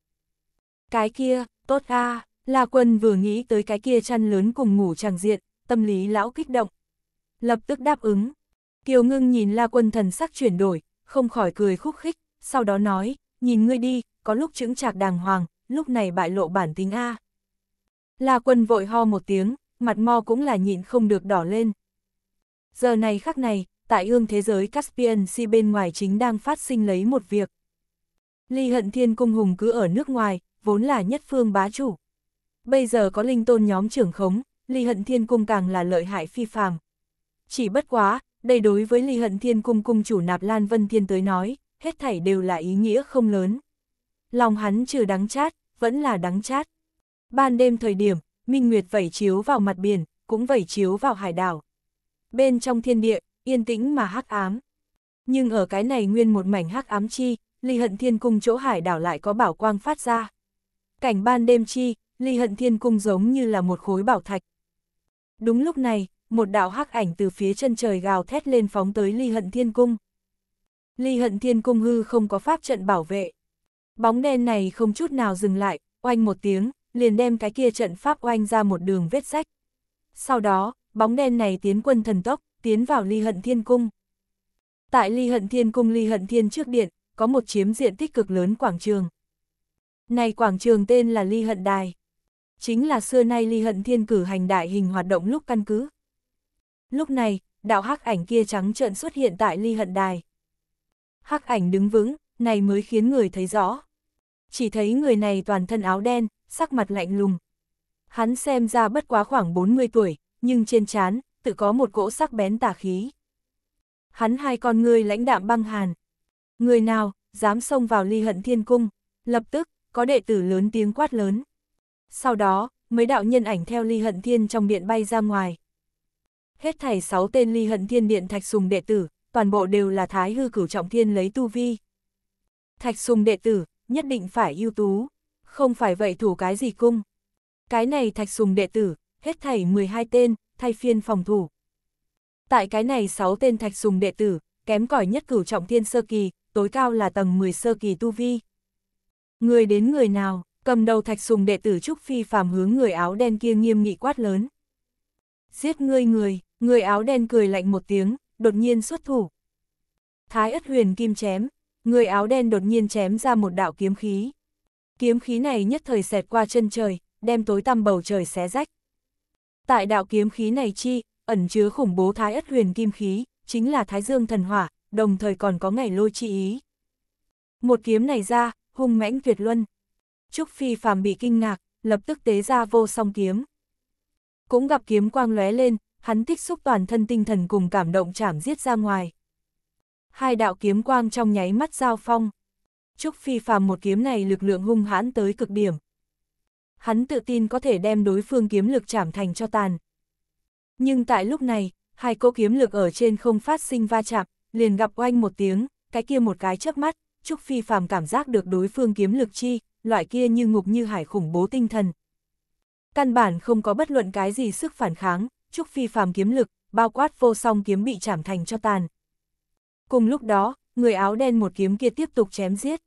Cái kia, tốt a La Quân vừa nghĩ tới cái kia chăn lớn cùng ngủ chẳng diện, tâm lý lão kích động. Lập tức đáp ứng. Kiều ngưng nhìn La Quân thần sắc chuyển đổi, không khỏi cười khúc khích, sau đó nói, nhìn ngươi đi, có lúc chững chạc đàng hoàng, lúc này bại lộ bản tính A. La quân vội ho một tiếng, mặt mo cũng là nhịn không được đỏ lên. Giờ này khắc này, tại ương thế giới Caspian si bên ngoài chính đang phát sinh lấy một việc. Ly hận thiên cung hùng cứ ở nước ngoài, vốn là nhất phương bá chủ. Bây giờ có linh tôn nhóm trưởng khống, ly hận thiên cung càng là lợi hại phi phàm. Chỉ bất quá, đây đối với ly hận thiên cung cung chủ nạp Lan Vân Thiên tới nói, hết thảy đều là ý nghĩa không lớn. Lòng hắn trừ đắng chát, vẫn là đắng chát. Ban đêm thời điểm, minh nguyệt vẩy chiếu vào mặt biển, cũng vẩy chiếu vào hải đảo. Bên trong thiên địa, yên tĩnh mà hắc ám. Nhưng ở cái này nguyên một mảnh hắc ám chi, ly hận thiên cung chỗ hải đảo lại có bảo quang phát ra. Cảnh ban đêm chi, ly hận thiên cung giống như là một khối bảo thạch. Đúng lúc này, một đạo hắc ảnh từ phía chân trời gào thét lên phóng tới ly hận thiên cung. Ly hận thiên cung hư không có pháp trận bảo vệ. Bóng đen này không chút nào dừng lại, oanh một tiếng, liền đem cái kia trận pháp oanh ra một đường vết sách. Sau đó, bóng đen này tiến quân thần tốc, tiến vào ly hận thiên cung. Tại ly hận thiên cung ly hận thiên trước điện, có một chiếm diện tích cực lớn quảng trường. Này quảng trường tên là ly hận đài. Chính là xưa nay ly hận thiên cử hành đại hình hoạt động lúc căn cứ. Lúc này, đạo hắc ảnh kia trắng trợn xuất hiện tại ly hận đài hắc ảnh đứng vững, này mới khiến người thấy rõ. Chỉ thấy người này toàn thân áo đen, sắc mặt lạnh lùng. Hắn xem ra bất quá khoảng 40 tuổi, nhưng trên trán tự có một cỗ sắc bén tà khí. Hắn hai con người lãnh đạm băng hàn. Người nào, dám xông vào ly hận thiên cung, lập tức, có đệ tử lớn tiếng quát lớn. Sau đó, mấy đạo nhân ảnh theo ly hận thiên trong điện bay ra ngoài. Hết thảy sáu tên ly hận thiên điện thạch sùng đệ tử, toàn bộ đều là thái hư cửu trọng thiên lấy tu vi. Thạch sùng đệ tử, nhất định phải ưu tú, không phải vậy thủ cái gì cung. Cái này thạch sùng đệ tử, hết thảy 12 tên, thay phiên phòng thủ. Tại cái này 6 tên thạch sùng đệ tử, kém cỏi nhất cửu trọng thiên sơ kỳ, tối cao là tầng 10 sơ kỳ tu vi. Người đến người nào, cầm đầu thạch sùng đệ tử Trúc Phi phàm hướng người áo đen kia nghiêm nghị quát lớn. Giết ngươi người, người áo đen cười lạnh một tiếng, đột nhiên xuất thủ. Thái ất huyền kim chém, người áo đen đột nhiên chém ra một đạo kiếm khí. Kiếm khí này nhất thời xẹt qua chân trời, đem tối tăm bầu trời xé rách. Tại đạo kiếm khí này chi, ẩn chứa khủng bố thái ất huyền kim khí, chính là thái dương thần hỏa, đồng thời còn có ngày lôi chi ý. Một kiếm này ra, hung mãnh tuyệt luân. Trúc Phi phàm bị kinh ngạc, lập tức tế ra vô song kiếm. Cũng gặp kiếm quang lóe lên, hắn thích xúc toàn thân tinh thần cùng cảm động chảm giết ra ngoài. Hai đạo kiếm quang trong nháy mắt giao phong. Trúc Phi phàm một kiếm này lực lượng hung hãn tới cực điểm. Hắn tự tin có thể đem đối phương kiếm lực chảm thành cho tàn. Nhưng tại lúc này, hai cỗ kiếm lực ở trên không phát sinh va chạm, liền gặp oanh một tiếng, cái kia một cái chớp mắt, Trúc Phi phàm cảm giác được đối phương kiếm lực chi, loại kia như ngục như hải khủng bố tinh thần. Căn bản không có bất luận cái gì sức phản kháng, trúc phi phàm kiếm lực, bao quát vô song kiếm bị chảm thành cho tàn. Cùng lúc đó, người áo đen một kiếm kia tiếp tục chém giết.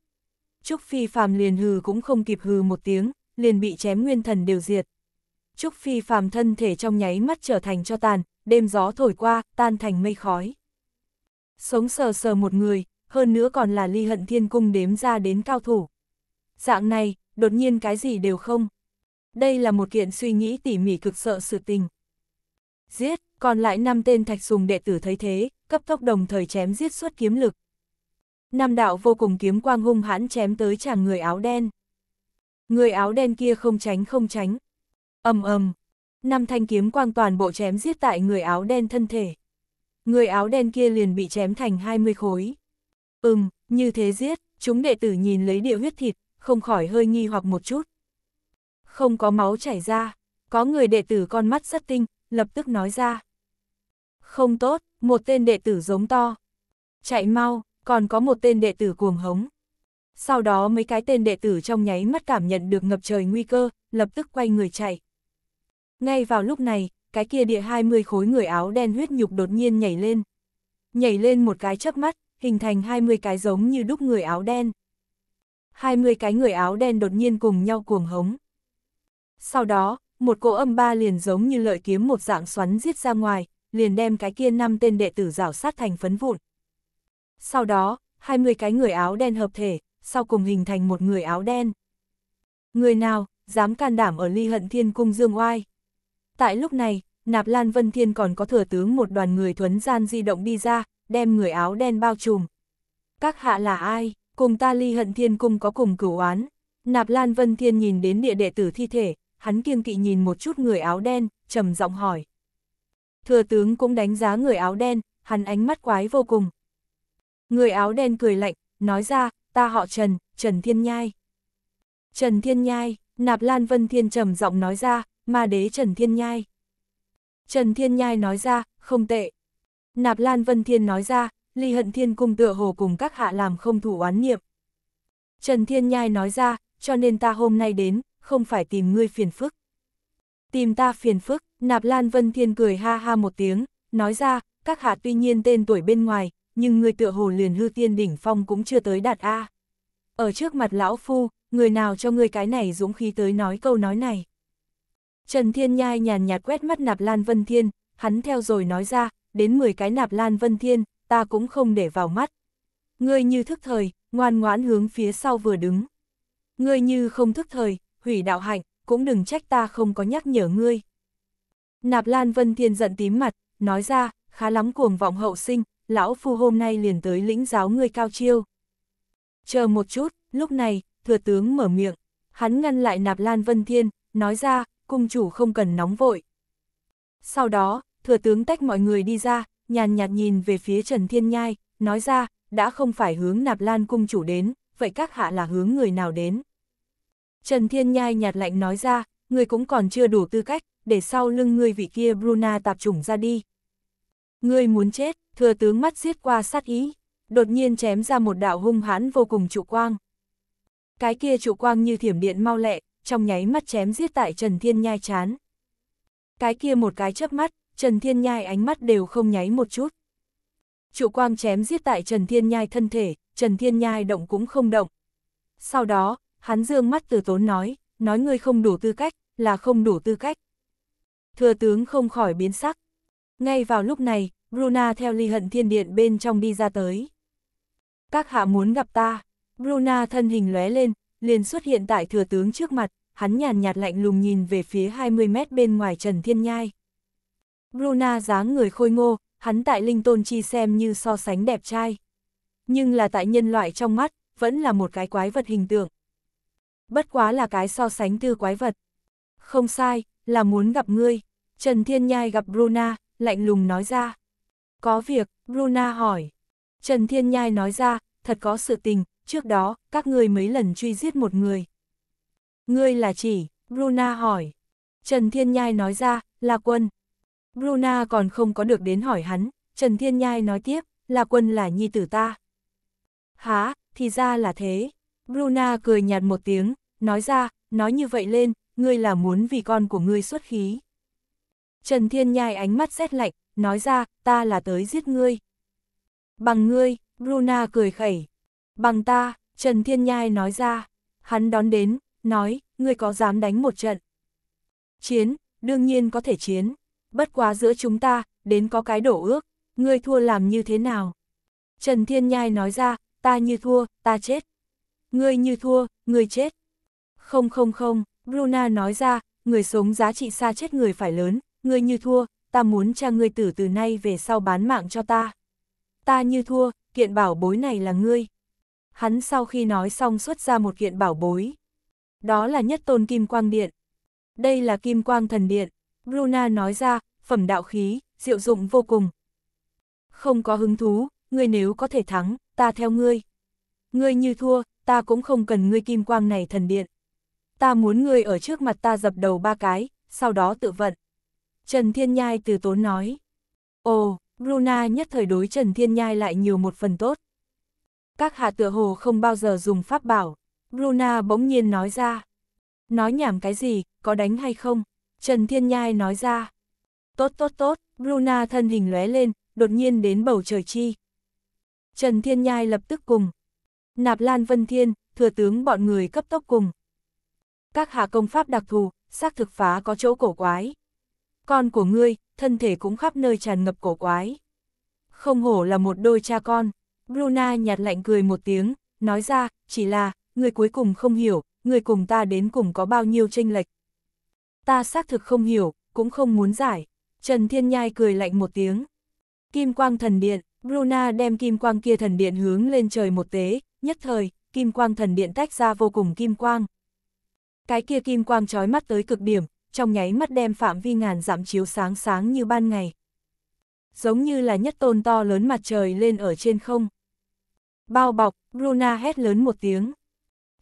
Trúc phi phàm liền hừ cũng không kịp hừ một tiếng, liền bị chém nguyên thần đều diệt. Trúc phi phàm thân thể trong nháy mắt trở thành cho tàn, đêm gió thổi qua, tan thành mây khói. Sống sờ sờ một người, hơn nữa còn là ly hận thiên cung đếm ra đến cao thủ. Dạng này, đột nhiên cái gì đều không. Đây là một kiện suy nghĩ tỉ mỉ cực sợ sự tình. Giết, còn lại năm tên thạch sùng đệ tử thấy thế, cấp tốc đồng thời chém giết suốt kiếm lực. Năm đạo vô cùng kiếm quang hung hãn chém tới chàng người áo đen. Người áo đen kia không tránh không tránh. ầm ầm, năm thanh kiếm quang toàn bộ chém giết tại người áo đen thân thể. Người áo đen kia liền bị chém thành 20 khối. Ừm, như thế giết, chúng đệ tử nhìn lấy địa huyết thịt, không khỏi hơi nghi hoặc một chút. Không có máu chảy ra, có người đệ tử con mắt rất tinh, lập tức nói ra. Không tốt, một tên đệ tử giống to. Chạy mau, còn có một tên đệ tử cuồng hống. Sau đó mấy cái tên đệ tử trong nháy mắt cảm nhận được ngập trời nguy cơ, lập tức quay người chạy. Ngay vào lúc này, cái kia địa 20 khối người áo đen huyết nhục đột nhiên nhảy lên. Nhảy lên một cái chớp mắt, hình thành 20 cái giống như đúc người áo đen. 20 cái người áo đen đột nhiên cùng nhau cuồng hống. Sau đó, một cỗ âm ba liền giống như lợi kiếm một dạng xoắn giết ra ngoài, liền đem cái kia năm tên đệ tử rảo sát thành phấn vụn. Sau đó, 20 cái người áo đen hợp thể, sau cùng hình thành một người áo đen. Người nào, dám can đảm ở ly hận thiên cung dương oai. Tại lúc này, Nạp Lan Vân Thiên còn có thừa tướng một đoàn người thuấn gian di động đi ra, đem người áo đen bao trùm. Các hạ là ai, cùng ta ly hận thiên cung có cùng cửu oán. Nạp Lan Vân Thiên nhìn đến địa đệ tử thi thể, hắn kiêng kỵ nhìn một chút người áo đen, trầm giọng hỏi. Thừa tướng cũng đánh giá người áo đen, hắn ánh mắt quái vô cùng. Người áo đen cười lạnh, nói ra, ta họ Trần, Trần Thiên Nhai. Trần Thiên Nhai, Nạp Lan Vân Thiên trầm giọng nói ra, ma đế Trần Thiên Nhai. Trần Thiên Nhai nói ra, không tệ. Nạp Lan Vân Thiên nói ra, ly hận thiên cung tựa hồ cùng các hạ làm không thủ oán niệm. Trần Thiên Nhai nói ra, cho nên ta hôm nay đến, không phải tìm ngươi phiền phức. Tìm ta phiền phức, nạp Lan Vân Thiên cười ha ha một tiếng, nói ra, các hạ tuy nhiên tên tuổi bên ngoài, nhưng người tựa hồ liền hư tiên đỉnh phong cũng chưa tới đạt A. Ở trước mặt lão phu, người nào cho ngươi cái này dũng khí tới nói câu nói này. Trần Thiên Nhai nhàn nhạt quét mắt nạp Lan Vân Thiên, hắn theo rồi nói ra, đến 10 cái nạp Lan Vân Thiên, ta cũng không để vào mắt. Ngươi như thức thời, ngoan ngoãn hướng phía sau vừa đứng. Ngươi như không thức thời, hủy đạo hạnh, cũng đừng trách ta không có nhắc nhở ngươi. Nạp Lan Vân Thiên giận tím mặt, nói ra, khá lắm cuồng vọng hậu sinh, lão phu hôm nay liền tới lĩnh giáo ngươi cao chiêu. Chờ một chút, lúc này, thừa tướng mở miệng, hắn ngăn lại Nạp Lan Vân Thiên, nói ra, cung chủ không cần nóng vội. Sau đó, thừa tướng tách mọi người đi ra, nhàn nhạt nhìn về phía Trần Thiên Nhai, nói ra, đã không phải hướng Nạp Lan cung chủ đến, vậy các hạ là hướng người nào đến? Trần Thiên Nhai nhạt lạnh nói ra, người cũng còn chưa đủ tư cách, để sau lưng ngươi vị kia Bruna tạp chủng ra đi. Ngươi muốn chết, thừa tướng mắt giết qua sát ý, đột nhiên chém ra một đạo hung hãn vô cùng trụ quang. Cái kia trụ quang như thiểm điện mau lẹ, trong nháy mắt chém giết tại Trần Thiên Nhai chán. Cái kia một cái chớp mắt, Trần Thiên Nhai ánh mắt đều không nháy một chút. Trụ quang chém giết tại Trần Thiên Nhai thân thể, Trần Thiên Nhai động cũng không động. Sau đó, Hắn dương mắt từ tốn nói, nói ngươi không đủ tư cách, là không đủ tư cách. Thừa tướng không khỏi biến sắc. Ngay vào lúc này, Bruna theo ly hận thiên điện bên trong đi ra tới. Các hạ muốn gặp ta, Bruna thân hình lóe lên, liền xuất hiện tại thừa tướng trước mặt, hắn nhàn nhạt lạnh lùng nhìn về phía 20 mét bên ngoài Trần Thiên Nhai. Bruna dáng người khôi ngô, hắn tại linh tôn chi xem như so sánh đẹp trai. Nhưng là tại nhân loại trong mắt, vẫn là một cái quái vật hình tượng bất quá là cái so sánh tư quái vật. Không sai, là muốn gặp ngươi. Trần Thiên Nhai gặp Bruna, lạnh lùng nói ra. Có việc, Bruna hỏi. Trần Thiên Nhai nói ra, thật có sự tình, trước đó, các ngươi mấy lần truy giết một người. Ngươi là chỉ, Bruna hỏi. Trần Thiên Nhai nói ra, là quân. Bruna còn không có được đến hỏi hắn, Trần Thiên Nhai nói tiếp, là quân là nhi tử ta. Há, thì ra là thế, Bruna cười nhạt một tiếng, nói ra, nói như vậy lên, ngươi là muốn vì con của ngươi xuất khí. Trần Thiên Nhai ánh mắt rét lạnh, nói ra, ta là tới giết ngươi. Bằng ngươi, Bruna cười khẩy. Bằng ta, Trần Thiên Nhai nói ra. Hắn đón đến, nói, ngươi có dám đánh một trận. Chiến, đương nhiên có thể chiến. Bất quá giữa chúng ta, đến có cái đổ ước, ngươi thua làm như thế nào? Trần Thiên Nhai nói ra, ta như thua, ta chết ngươi như thua, ngươi chết. Không không không, Bruna nói ra, người sống giá trị xa chết người phải lớn, ngươi như thua, ta muốn cha ngươi tử từ nay về sau bán mạng cho ta. Ta như thua, kiện bảo bối này là ngươi. Hắn sau khi nói xong xuất ra một kiện bảo bối. Đó là nhất tôn kim quang điện. Đây là kim quang thần điện. Bruna nói ra, phẩm đạo khí, diệu dụng vô cùng. Không có hứng thú, ngươi nếu có thể thắng, ta theo ngươi. Ngươi như thua, ta cũng không cần ngươi kim quang này thần điện. Ta muốn ngươi ở trước mặt ta dập đầu ba cái, sau đó tự vận. Trần Thiên Nhai từ tốn nói. Ồ, Bruna nhất thời đối Trần Thiên Nhai lại nhiều một phần tốt. Các hạ tựa hồ không bao giờ dùng pháp bảo. Bruna bỗng nhiên nói ra. Nói nhảm cái gì, có đánh hay không? Trần Thiên Nhai nói ra. Tốt tốt tốt, Bruna thân hình lóe lên, đột nhiên đến bầu trời chi. Trần Thiên Nhai lập tức cùng, Nạp Lan Vân Thiên, thừa tướng bọn người cấp tốc cùng. Các hạ công pháp đặc thù, xác thực phá có chỗ cổ quái. Con của ngươi, thân thể cũng khắp nơi tràn ngập cổ quái. Không hổ là một đôi cha con. Bruna nhạt lạnh cười một tiếng, nói ra, chỉ là, người cuối cùng không hiểu, người cùng ta đến cùng có bao nhiêu tranh lệch. Ta xác thực không hiểu, cũng không muốn giải. Trần Thiên Nhai cười lạnh một tiếng. Kim quang thần điện, Bruna đem kim quang kia thần điện hướng lên trời một tế, nhất thời, kim quang thần điện tách ra vô cùng kim quang. Cái kia kim quang trói mắt tới cực điểm, trong nháy mắt đem phạm vi ngàn giảm chiếu sáng sáng như ban ngày. Giống như là nhất tôn to lớn mặt trời lên ở trên không. Bao bọc, Bruna hét lớn một tiếng.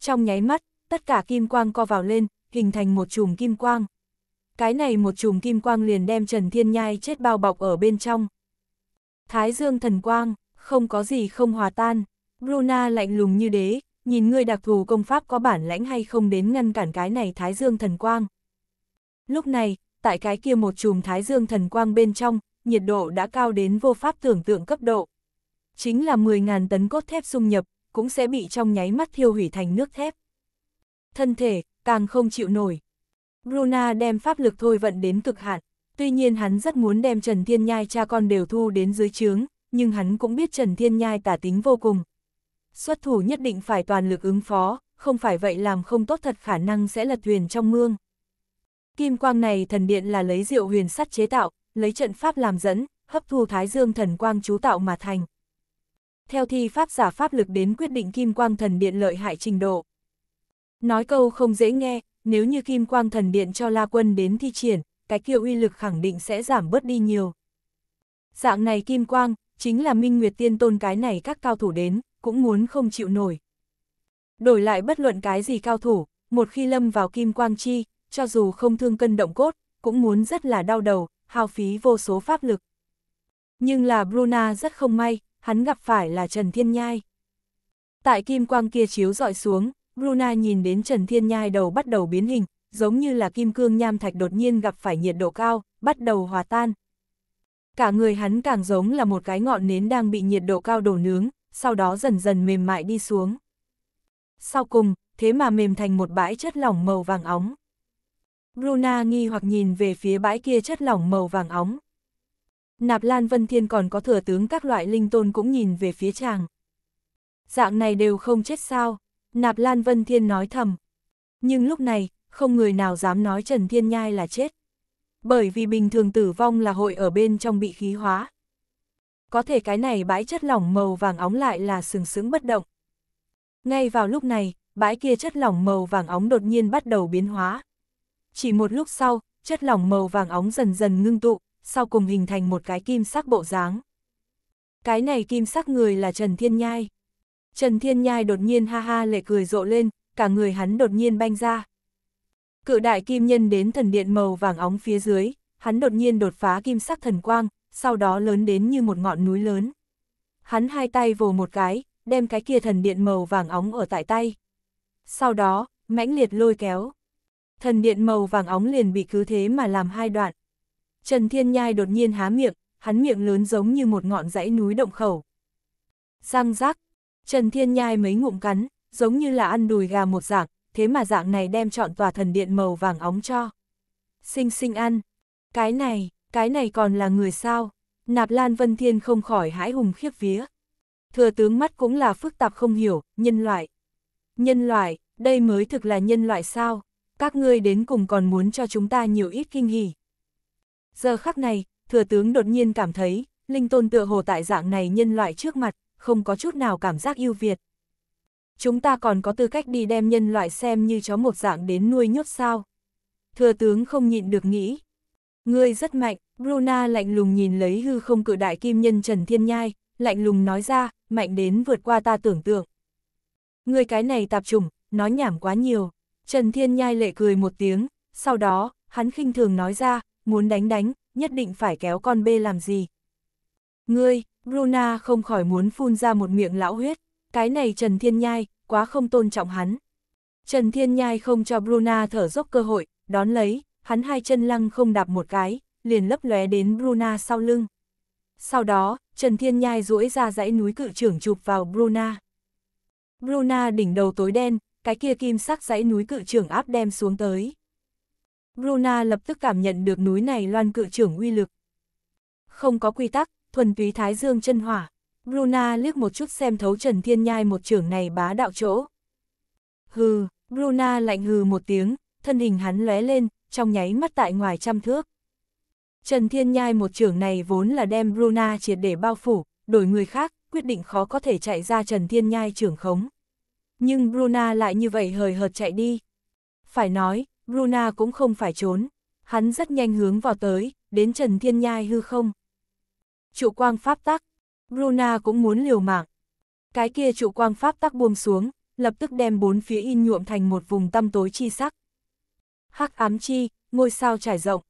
Trong nháy mắt, tất cả kim quang co vào lên, hình thành một chùm kim quang. Cái này một chùm kim quang liền đem Trần Thiên Nhai chết bao bọc ở bên trong. Thái dương thần quang, không có gì không hòa tan. Bruna lạnh lùng như đế, nhìn ngươi đặc thù công pháp có bản lãnh hay không đến ngăn cản cái này Thái Dương Thần Quang. Lúc này, tại cái kia một chùm Thái Dương Thần Quang bên trong, nhiệt độ đã cao đến vô pháp tưởng tượng cấp độ. Chính là 10.000 tấn cốt thép xung nhập, cũng sẽ bị trong nháy mắt thiêu hủy thành nước thép. Thân thể, càng không chịu nổi. Bruna đem pháp lực thôi vận đến cực hạn, tuy nhiên hắn rất muốn đem Trần Thiên Nhai cha con đều thu đến dưới trướng, nhưng hắn cũng biết Trần Thiên Nhai tả tính vô cùng, xuất thủ nhất định phải toàn lực ứng phó, không phải vậy làm không tốt thật khả năng sẽ lật thuyền trong mương. Kim quang này thần điện là lấy diệu huyền sắt chế tạo, lấy trận pháp làm dẫn, hấp thu thái dương thần quang chú tạo mà thành. Theo thi pháp giả pháp lực đến quyết định kim quang thần điện lợi hại trình độ. Nói câu không dễ nghe, nếu như kim quang thần điện cho La Quân đến thi triển, cái kia uy lực khẳng định sẽ giảm bớt đi nhiều. Dạng này kim quang, chính là minh nguyệt tiên tôn cái này các cao thủ đến, cũng muốn không chịu nổi. Đổi lại bất luận cái gì cao thủ, một khi lâm vào kim quang chi, cho dù không thương cân động cốt, cũng muốn rất là đau đầu, hao phí vô số pháp lực. Nhưng là Bruna rất không may, hắn gặp phải là Trần Thiên Nhai. Tại kim quang kia chiếu dọi xuống, Bruna nhìn đến Trần Thiên Nhai đầu bắt đầu biến hình, giống như là kim cương nham thạch đột nhiên gặp phải nhiệt độ cao, bắt đầu hòa tan. Cả người hắn càng giống là một cái ngọn nến đang bị nhiệt độ cao đổ nướng, sau đó dần dần mềm mại đi xuống. Sau cùng, thế mà mềm thành một bãi chất lỏng màu vàng óng. Bruna nghi hoặc nhìn về phía bãi kia chất lỏng màu vàng óng. Nạp Lan Vân Thiên còn có thừa tướng các loại linh tôn cũng nhìn về phía chàng. Dạng này đều không chết sao, Nạp Lan Vân Thiên nói thầm. Nhưng lúc này, không người nào dám nói Trần Thiên Nhai là chết. Bởi vì bình thường tử vong là hội ở bên trong bị khí hóa, có thể cái này bãi chất lỏng màu vàng óng lại là sừng sững bất động. Ngay vào lúc này, bãi kia chất lỏng màu vàng óng đột nhiên bắt đầu biến hóa. Chỉ một lúc sau, chất lỏng màu vàng óng dần dần ngưng tụ, sau cùng hình thành một cái kim sắc bộ dáng. Cái này kim sắc người là Trần Thiên Nhai. Trần Thiên Nhai đột nhiên ha ha lệ cười rộ lên, cả người hắn đột nhiên banh ra. Cự đại kim nhân đến thần điện màu vàng óng phía dưới, hắn đột nhiên đột phá kim sắc thần quang, sau đó lớn đến như một ngọn núi lớn. Hắn hai tay vồ một cái, đem cái kia thần điện màu vàng óng ở tại tay. Sau đó, mãnh liệt lôi kéo. Thần điện màu vàng óng liền bị cứ thế mà làm hai đoạn. Trần Thiên Nhai đột nhiên há miệng, hắn miệng lớn giống như một ngọn dãy núi động khẩu. Răng rác, Trần Thiên Nhai mấy ngụm cắn, giống như là ăn đùi gà một dạng, thế mà dạng này đem chọn tòa thần điện màu vàng óng cho. Xinh xinh ăn, cái này, cái này còn là người sao? Nạp Lan Vân Thiên không khỏi hãi hùng khiếp vía. Thừa tướng mắt cũng là phức tạp không hiểu, nhân loại. Nhân loại, đây mới thực là nhân loại sao? Các ngươi đến cùng còn muốn cho chúng ta nhiều ít kinh hỉ. Giờ khắc này, thừa tướng đột nhiên cảm thấy, linh tôn tựa hồ tại dạng này nhân loại trước mặt, không có chút nào cảm giác ưu việt. Chúng ta còn có tư cách đi đem nhân loại xem như chó một dạng đến nuôi nhốt sao. Thừa tướng không nhịn được nghĩ. Ngươi rất mạnh, Bruna lạnh lùng nhìn lấy hư không cự đại kim nhân Trần Thiên Nhai, lạnh lùng nói ra, mạnh đến vượt qua ta tưởng tượng. Ngươi cái này tạp trùng, nói nhảm quá nhiều. Trần Thiên Nhai lệ cười một tiếng, sau đó, hắn khinh thường nói ra, muốn đánh đánh, nhất định phải kéo con bê làm gì. Ngươi, Bruna không khỏi muốn phun ra một miệng lão huyết, cái này Trần Thiên Nhai, quá không tôn trọng hắn. Trần Thiên Nhai không cho Bruna thở dốc cơ hội, đón lấy, hắn hai chân lăng không đạp một cái, liền lấp lóe đến Bruna sau lưng. Sau đó, Trần Thiên Nhai duỗi ra dãy núi cự trưởng chụp vào Bruna. Bruna đỉnh đầu tối đen, cái kia kim sắc dãy núi cự trưởng áp đem xuống tới. Bruna lập tức cảm nhận được núi này loan cự trưởng uy lực. Không có quy tắc, thuần túy thái dương chân hỏa. Bruna liếc một chút xem thấu Trần Thiên Nhai một trưởng này bá đạo chỗ. Hừ, Bruna lạnh hừ một tiếng, thân hình hắn lóe lên, trong nháy mắt tại ngoài trăm thước. Trần Thiên Nhai một trưởng này vốn là đem Bruna triệt để bao phủ, đổi người khác, quyết định khó có thể chạy ra Trần Thiên Nhai trưởng khống. Nhưng Bruna lại như vậy hời hợt chạy đi. Phải nói, Bruna cũng không phải trốn, hắn rất nhanh hướng vào tới, đến Trần Thiên Nhai hư không. Trụ quang pháp tắc, Bruna cũng muốn liều mạng. Cái kia trụ quang pháp tắc buông xuống, lập tức đem bốn phía in nhuộm thành một vùng tăm tối chi sắc hắc ám chi, ngôi sao trải rộng.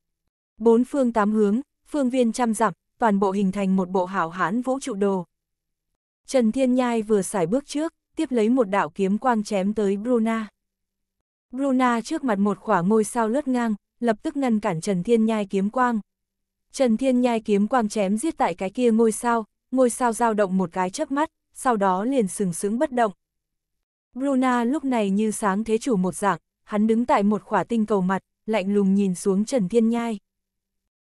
Bốn phương tám hướng, phương viên trăm dặm, toàn bộ hình thành một bộ hảo hãn vũ trụ đồ. Trần Thiên Nhai vừa xài bước trước, tiếp lấy một đạo kiếm quang chém tới Bruna. Bruna trước mặt một khỏa ngôi sao lướt ngang, lập tức ngăn cản Trần Thiên Nhai kiếm quang. Trần Thiên Nhai kiếm quang chém giết tại cái kia ngôi sao, ngôi sao dao động một cái chớp mắt, sau đó liền sừng sững bất động. Bruna lúc này như sáng thế chủ một dạng, hắn đứng tại một khỏa tinh cầu mặt, lạnh lùng nhìn xuống Trần Thiên Nhai.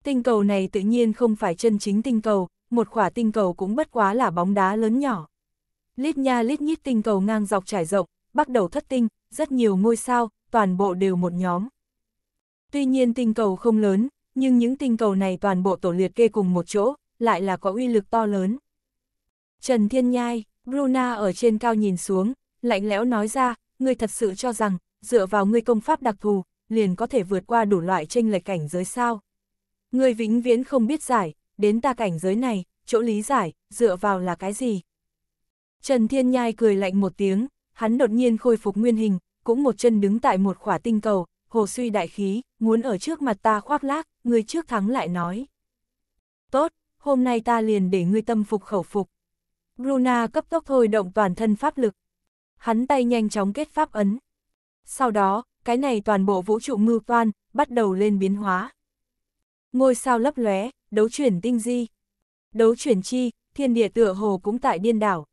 Tinh cầu này tự nhiên không phải chân chính tinh cầu, một khỏa tinh cầu cũng bất quá là bóng đá lớn nhỏ. Lít nha lít nhít tinh cầu ngang dọc trải rộng, bắt đầu thất tinh, rất nhiều ngôi sao, toàn bộ đều một nhóm. Tuy nhiên tinh cầu không lớn, nhưng những tinh cầu này toàn bộ tổ liệt kê cùng một chỗ, lại là có uy lực to lớn. Trần Thiên Nhai, Bruna ở trên cao nhìn xuống, lạnh lẽo nói ra, người thật sự cho rằng, dựa vào ngươi công pháp đặc thù, liền có thể vượt qua đủ loại tranh lệch cảnh giới sao. Ngươi vĩnh viễn không biết giải, đến ta cảnh giới này, chỗ lý giải, dựa vào là cái gì? Trần Thiên Nhai cười lạnh một tiếng, hắn đột nhiên khôi phục nguyên hình, cũng một chân đứng tại một khỏa tinh cầu, hồ suy đại khí, muốn ở trước mặt ta khoác lác, người trước thắng lại nói. Tốt, hôm nay ta liền để ngươi tâm phục khẩu phục. Bruna cấp tốc thôi động toàn thân pháp lực. Hắn tay nhanh chóng kết pháp ấn, sau đó, cái này toàn bộ vũ trụ mưu toan, bắt đầu lên biến hóa. Ngôi sao lấp lóe, đấu chuyển tinh di. Đấu chuyển chi, thiên địa tựa hồ cũng tại điên đảo.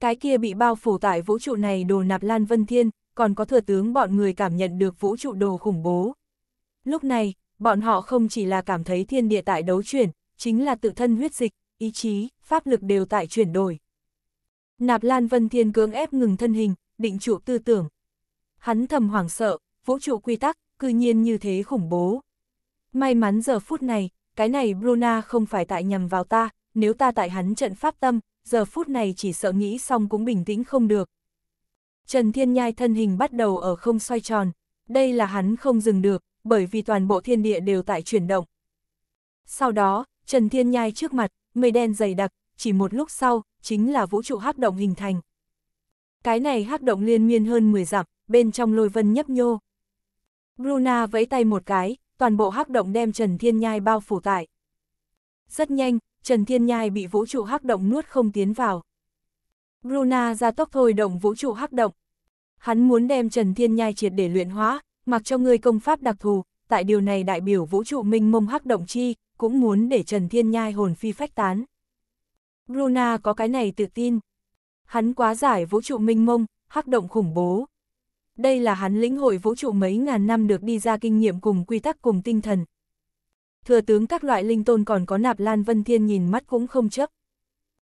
Cái kia bị bao phủ tại vũ trụ này đồ nạp Lan Vân Thiên, còn có thừa tướng bọn người cảm nhận được vũ trụ đồ khủng bố. Lúc này, bọn họ không chỉ là cảm thấy thiên địa tại đấu chuyển, chính là tự thân huyết dịch, ý chí, pháp lực đều tại chuyển đổi. Nạp Lan Vân Thiên cưỡng ép ngừng thân hình, định trụ tư tưởng, hắn thầm hoảng sợ, vũ trụ quy tắc, cư nhiên như thế khủng bố. May mắn giờ phút này, cái này Bruna không phải tại nhầm vào ta, nếu ta tại hắn trận pháp tâm, giờ phút này chỉ sợ nghĩ xong cũng bình tĩnh không được. Trần Thiên Nhai thân hình bắt đầu ở không xoay tròn, đây là hắn không dừng được, bởi vì toàn bộ thiên địa đều tại chuyển động. Sau đó, Trần Thiên Nhai trước mặt, mây đen dày đặc, chỉ một lúc sau, chính là vũ trụ hắc động hình thành cái này hắc động liên miên hơn 10 dặm, bên trong lôi vân nhấp nhô. Bruna vẫy tay một cái, toàn bộ hắc động đem Trần Thiên Nhai bao phủ tại. Rất nhanh, Trần Thiên Nhai bị vũ trụ hắc động nuốt không tiến vào. Bruna ra tốc thôi động vũ trụ hắc động. Hắn muốn đem Trần Thiên Nhai triệt để luyện hóa, mặc cho người công pháp đặc thù, tại điều này đại biểu vũ trụ minh mông hắc động chi, cũng muốn để Trần Thiên Nhai hồn phi phách tán. Bruna có cái này tự tin, Hắn quá giải vũ trụ minh mông, hắc động khủng bố. Đây là hắn lĩnh hội vũ trụ mấy ngàn năm được đi ra kinh nghiệm cùng quy tắc cùng tinh thần. Thừa tướng các loại linh tôn còn có nạp lan vân thiên nhìn mắt cũng không chấp.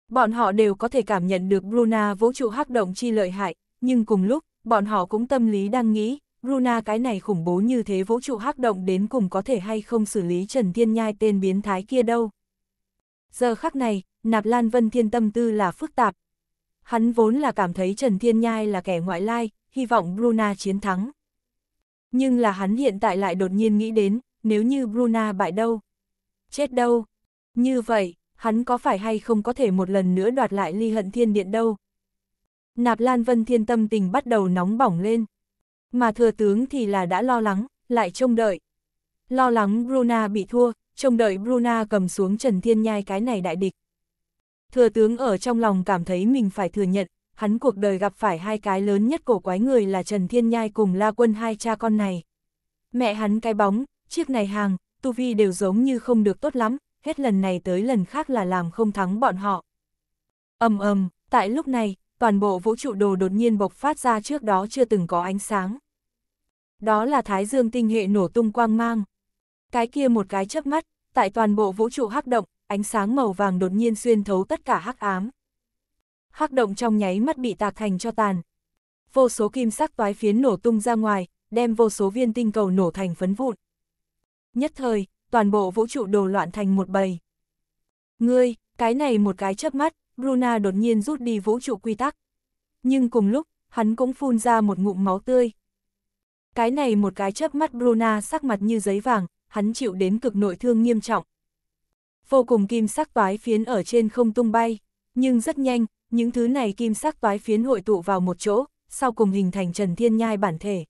Bọn họ đều có thể cảm nhận được Bruna vũ trụ hắc động chi lợi hại, nhưng cùng lúc, bọn họ cũng tâm lý đang nghĩ, Bruna cái này khủng bố như thế vũ trụ hắc động đến cùng có thể hay không xử lý Trần Thiên Nhai tên biến thái kia đâu. Giờ khắc này, Nạp Lan Vân Thiên tâm tư là phức tạp, Hắn vốn là cảm thấy Trần Thiên Nhai là kẻ ngoại lai, hy vọng Bruna chiến thắng. Nhưng là hắn hiện tại lại đột nhiên nghĩ đến, nếu như Bruna bại đâu? Chết đâu? Như vậy, hắn có phải hay không có thể một lần nữa đoạt lại ly hận thiên điện đâu? Nạp Lan Vân Thiên tâm tình bắt đầu nóng bỏng lên. Mà thừa tướng thì là đã lo lắng, lại trông đợi. Lo lắng Bruna bị thua, trông đợi Bruna cầm xuống Trần Thiên Nhai cái này đại địch. Thừa tướng ở trong lòng cảm thấy mình phải thừa nhận, hắn cuộc đời gặp phải hai cái lớn nhất cổ quái người là Trần Thiên Nhai cùng La Quân hai cha con này. Mẹ hắn cái bóng, chiếc này hàng, tu vi đều giống như không được tốt lắm, hết lần này tới lần khác là làm không thắng bọn họ. ầm ầm, tại lúc này, toàn bộ vũ trụ đồ đột nhiên bộc phát ra trước đó chưa từng có ánh sáng. Đó là Thái Dương tinh hệ nổ tung quang mang. Cái kia một cái chớp mắt, tại toàn bộ vũ trụ hắc động, ánh sáng màu vàng đột nhiên xuyên thấu tất cả hắc ám. Hắc động trong nháy mắt bị tạc thành cho tàn. Vô số kim sắc toái phiến nổ tung ra ngoài, đem vô số viên tinh cầu nổ thành phấn vụn. Nhất thời, toàn bộ vũ trụ đồ loạn thành một bầy. Ngươi, cái này một cái chớp mắt, Bruna đột nhiên rút đi vũ trụ quy tắc. Nhưng cùng lúc, hắn cũng phun ra một ngụm máu tươi. Cái này một cái chớp mắt Bruna sắc mặt như giấy vàng, hắn chịu đến cực nội thương nghiêm trọng, vô cùng kim sắc toái phiến ở trên không tung bay, nhưng rất nhanh, những thứ này kim sắc toái phiến hội tụ vào một chỗ, sau cùng hình thành Trần Thiên Nhai bản thể.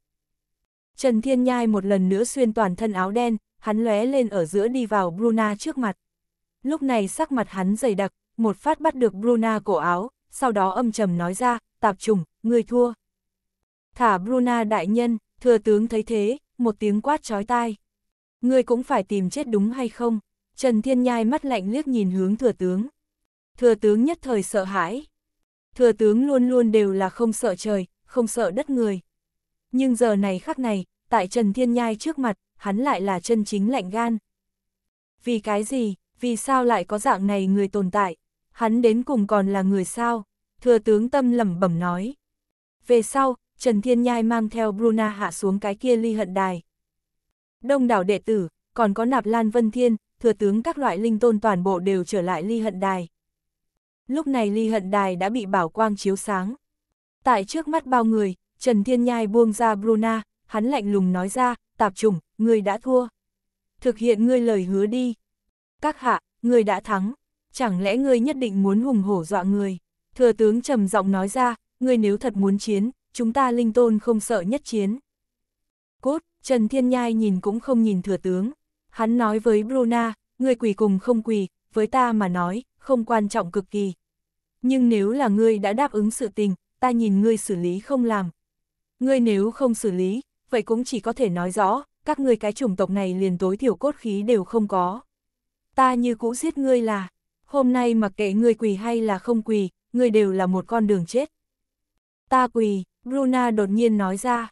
Trần Thiên Nhai một lần nữa xuyên toàn thân áo đen, hắn lóe lên ở giữa đi vào Bruna trước mặt. Lúc này sắc mặt hắn dày đặc, một phát bắt được Bruna cổ áo, sau đó âm trầm nói ra, tạp trùng, người thua. Thả Bruna đại nhân, thừa tướng thấy thế, một tiếng quát chói tai. người cũng phải tìm chết đúng hay không? Trần Thiên Nhai mắt lạnh liếc nhìn hướng thừa tướng. Thừa tướng nhất thời sợ hãi. Thừa tướng luôn luôn đều là không sợ trời, không sợ đất người. Nhưng giờ này khắc này, tại Trần Thiên Nhai trước mặt, hắn lại là chân chính lạnh gan. Vì cái gì, vì sao lại có dạng này người tồn tại, hắn đến cùng còn là người sao, thừa tướng tâm lẩm bẩm nói. Về sau, Trần Thiên Nhai mang theo Bruna hạ xuống cái kia ly hận đài. Đông đảo đệ tử, còn có nạp Lan Vân Thiên, thừa tướng các loại linh tôn toàn bộ đều trở lại ly hận đài. Lúc này ly hận đài đã bị bảo quang chiếu sáng. Tại trước mắt bao người, Trần Thiên Nhai buông ra Bruna, hắn lạnh lùng nói ra, tạp trùng, người đã thua. Thực hiện ngươi lời hứa đi. Các hạ, người đã thắng. Chẳng lẽ ngươi nhất định muốn hùng hổ dọa người? Thừa tướng trầm giọng nói ra, ngươi nếu thật muốn chiến, chúng ta linh tôn không sợ nhất chiến. Cốt, Trần Thiên Nhai nhìn cũng không nhìn thừa tướng. Hắn nói với Bruna, ngươi quỳ cùng không quỳ, với ta mà nói, không quan trọng cực kỳ. Nhưng nếu là ngươi đã đáp ứng sự tình, ta nhìn ngươi xử lý không làm. Ngươi nếu không xử lý, vậy cũng chỉ có thể nói rõ, các ngươi cái chủng tộc này liền tối thiểu cốt khí đều không có. Ta như cũ giết ngươi là, hôm nay mặc kệ ngươi quỳ hay là không quỳ, ngươi đều là một con đường chết. Ta quỳ, Bruna đột nhiên nói ra.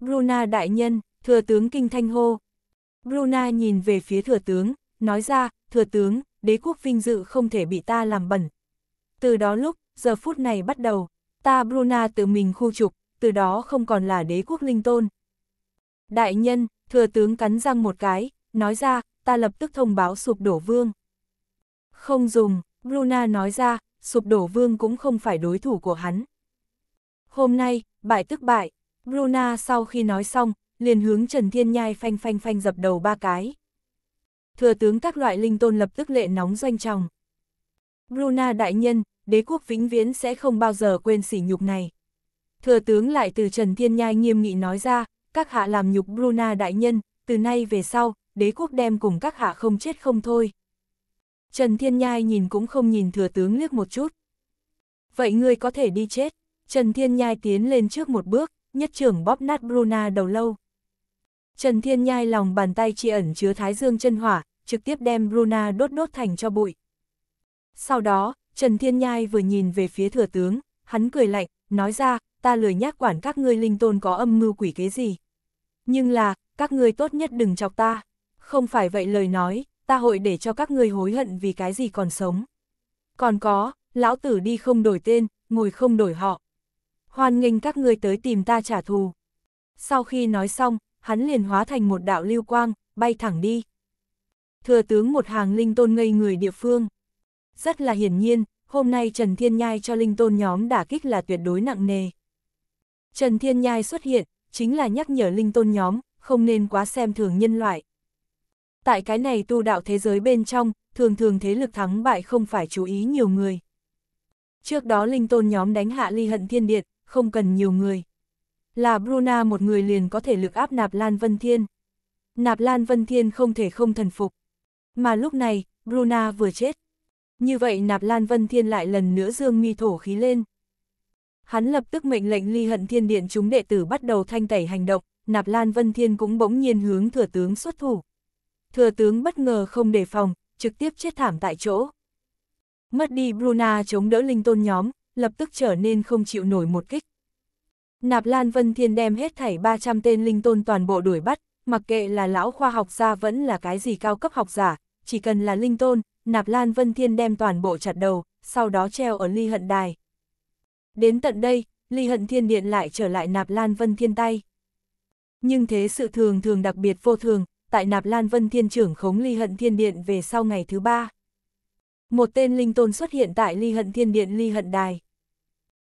Bruna đại nhân, thừa tướng kinh thanh hô, Bruna nhìn về phía thừa tướng, nói ra, thừa tướng, đế quốc vinh dự không thể bị ta làm bẩn. Từ đó lúc, giờ phút này bắt đầu, ta Bruna tự mình khu trục, từ đó không còn là đế quốc linh tôn. Đại nhân, thừa tướng cắn răng một cái, nói ra, ta lập tức thông báo sụp đổ vương. Không dùng, Bruna nói ra, sụp đổ vương cũng không phải đối thủ của hắn. Hôm nay, bại tức bại, Bruna sau khi nói xong, liền hướng Trần Thiên Nhai phanh phanh phanh dập đầu ba cái. Thừa tướng các loại linh tôn lập tức lệ nóng doanh tròng. Bruna đại nhân, đế quốc vĩnh viễn sẽ không bao giờ quên sỉ nhục này. Thừa tướng lại từ Trần Thiên Nhai nghiêm nghị nói ra, các hạ làm nhục Bruna đại nhân, từ nay về sau, đế quốc đem cùng các hạ không chết không thôi. Trần Thiên Nhai nhìn cũng không nhìn thừa tướng liếc một chút. Vậy ngươi có thể đi chết. Trần Thiên Nhai tiến lên trước một bước, nhất trưởng bóp nát Bruna đầu lâu. Trần Thiên Nhai lòng bàn tay chi ẩn chứa thái dương chân hỏa, trực tiếp đem Bruna đốt đốt thành cho bụi. Sau đó, Trần Thiên Nhai vừa nhìn về phía thừa tướng, hắn cười lạnh, nói ra, ta lười nhác quản các ngươi linh tôn có âm mưu quỷ kế gì. Nhưng là, các ngươi tốt nhất đừng chọc ta. Không phải vậy lời nói, ta hội để cho các ngươi hối hận vì cái gì còn sống. Còn có, lão tử đi không đổi tên, ngồi không đổi họ. Hoan nghênh các ngươi tới tìm ta trả thù. Sau khi nói xong, hắn liền hóa thành một đạo lưu quang, bay thẳng đi. Thừa tướng một hàng linh tôn ngây người địa phương. Rất là hiển nhiên, hôm nay Trần Thiên Nhai cho linh tôn nhóm đả kích là tuyệt đối nặng nề. Trần Thiên Nhai xuất hiện, chính là nhắc nhở linh tôn nhóm, không nên quá xem thường nhân loại. Tại cái này tu đạo thế giới bên trong, thường thường thế lực thắng bại không phải chú ý nhiều người. Trước đó linh tôn nhóm đánh hạ ly hận thiên điện, không cần nhiều người là Bruna một người liền có thể lực áp Nạp Lan Vân Thiên. Nạp Lan Vân Thiên không thể không thần phục. Mà lúc này, Bruna vừa chết. Như vậy Nạp Lan Vân Thiên lại lần nữa dương mi thổ khí lên. Hắn lập tức mệnh lệnh ly hận thiên điện chúng đệ tử bắt đầu thanh tẩy hành động, Nạp Lan Vân Thiên cũng bỗng nhiên hướng thừa tướng xuất thủ. Thừa tướng bất ngờ không đề phòng, trực tiếp chết thảm tại chỗ. Mất đi Bruna chống đỡ linh tôn nhóm, lập tức trở nên không chịu nổi một kích. Nạp Lan Vân Thiên đem hết thảy 300 tên linh tôn toàn bộ đuổi bắt, mặc kệ là lão khoa học gia vẫn là cái gì cao cấp học giả, chỉ cần là linh tôn, Nạp Lan Vân Thiên đem toàn bộ chặt đầu, sau đó treo ở ly hận đài. Đến tận đây, ly hận thiên điện lại trở lại Nạp Lan Vân Thiên tay. Nhưng thế sự thường thường đặc biệt vô thường, tại Nạp Lan Vân Thiên trưởng khống ly hận thiên điện về sau ngày thứ ba. Một tên linh tôn xuất hiện tại ly hận thiên điện ly hận đài.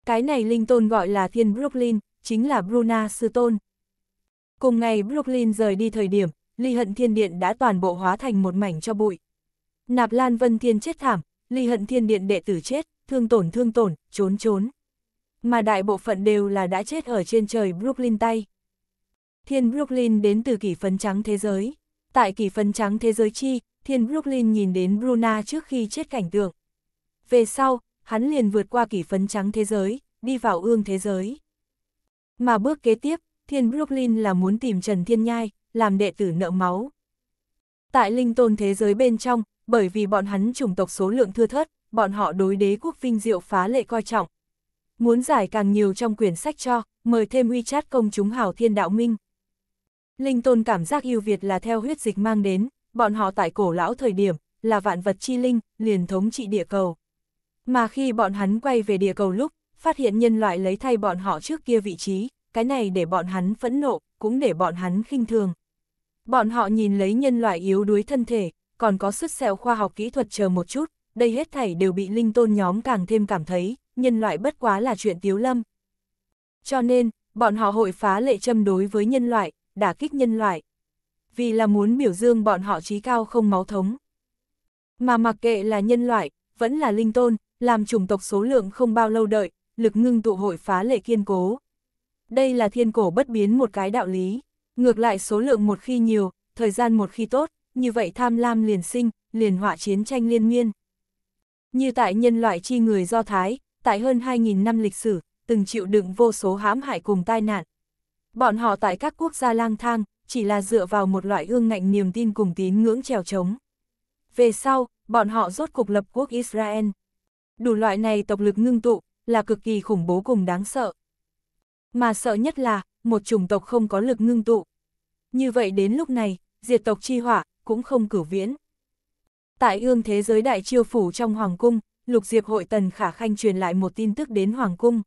Cái này linh tôn gọi là thiên Brooklyn, chính là Bruna Sư Tôn. Cùng ngày Brooklyn rời đi thời điểm, ly hận thiên điện đã toàn bộ hóa thành một mảnh cho bụi. Nạp Lan Vân Thiên chết thảm, ly hận thiên điện đệ tử chết, thương tổn thương tổn, trốn trốn. Mà đại bộ phận đều là đã chết ở trên trời Brooklyn tay. Thiên Brooklyn đến từ kỷ phấn trắng thế giới. Tại kỷ phấn trắng thế giới chi, Thiên Brooklyn nhìn đến Bruna trước khi chết cảnh tượng. Về sau, hắn liền vượt qua kỷ phấn trắng thế giới, đi vào ương thế giới. Mà bước kế tiếp, Thiên Brooklyn là muốn tìm Trần Thiên Nhai, làm đệ tử nợ máu. Tại linh tôn thế giới bên trong, bởi vì bọn hắn chủng tộc số lượng thưa thớt, bọn họ đối đế quốc vinh diệu phá lệ coi trọng. Muốn giải càng nhiều trong quyển sách cho, mời thêm uy chát công chúng hào thiên đạo minh. Linh tôn cảm giác yêu Việt là theo huyết dịch mang đến, bọn họ tại cổ lão thời điểm, là vạn vật chi linh, liền thống trị địa cầu. Mà khi bọn hắn quay về địa cầu lúc, phát hiện nhân loại lấy thay bọn họ trước kia vị trí, cái này để bọn hắn phẫn nộ, cũng để bọn hắn khinh thường. Bọn họ nhìn lấy nhân loại yếu đuối thân thể, còn có sức sẹo khoa học kỹ thuật chờ một chút, đây hết thảy đều bị linh tôn nhóm càng thêm cảm thấy, nhân loại bất quá là chuyện tiếu lâm. Cho nên, bọn họ hội phá lệ châm đối với nhân loại, đả kích nhân loại. Vì là muốn biểu dương bọn họ trí cao không máu thống. Mà mặc kệ là nhân loại, vẫn là linh tôn, làm chủng tộc số lượng không bao lâu đợi, lực ngưng tụ hội phá lệ kiên cố. Đây là thiên cổ bất biến một cái đạo lý, ngược lại số lượng một khi nhiều, thời gian một khi tốt, như vậy tham lam liền sinh, liền họa chiến tranh liên miên. Như tại nhân loại chi người Do Thái, tại hơn 2.000 năm lịch sử, từng chịu đựng vô số hãm hại cùng tai nạn. Bọn họ tại các quốc gia lang thang, chỉ là dựa vào một loại ương ngạnh niềm tin cùng tín ngưỡng trèo trống. Về sau, bọn họ rốt cục lập quốc Israel đủ loại này tộc lực ngưng tụ, là cực kỳ khủng bố cùng đáng sợ. Mà sợ nhất là, một chủng tộc không có lực ngưng tụ. Như vậy đến lúc này, diệt tộc chi hỏa, cũng không cử viễn. Tại ương thế giới đại chiêu phủ trong Hoàng Cung, Lục Diệp hội Tần Khả Khanh truyền lại một tin tức đến Hoàng Cung.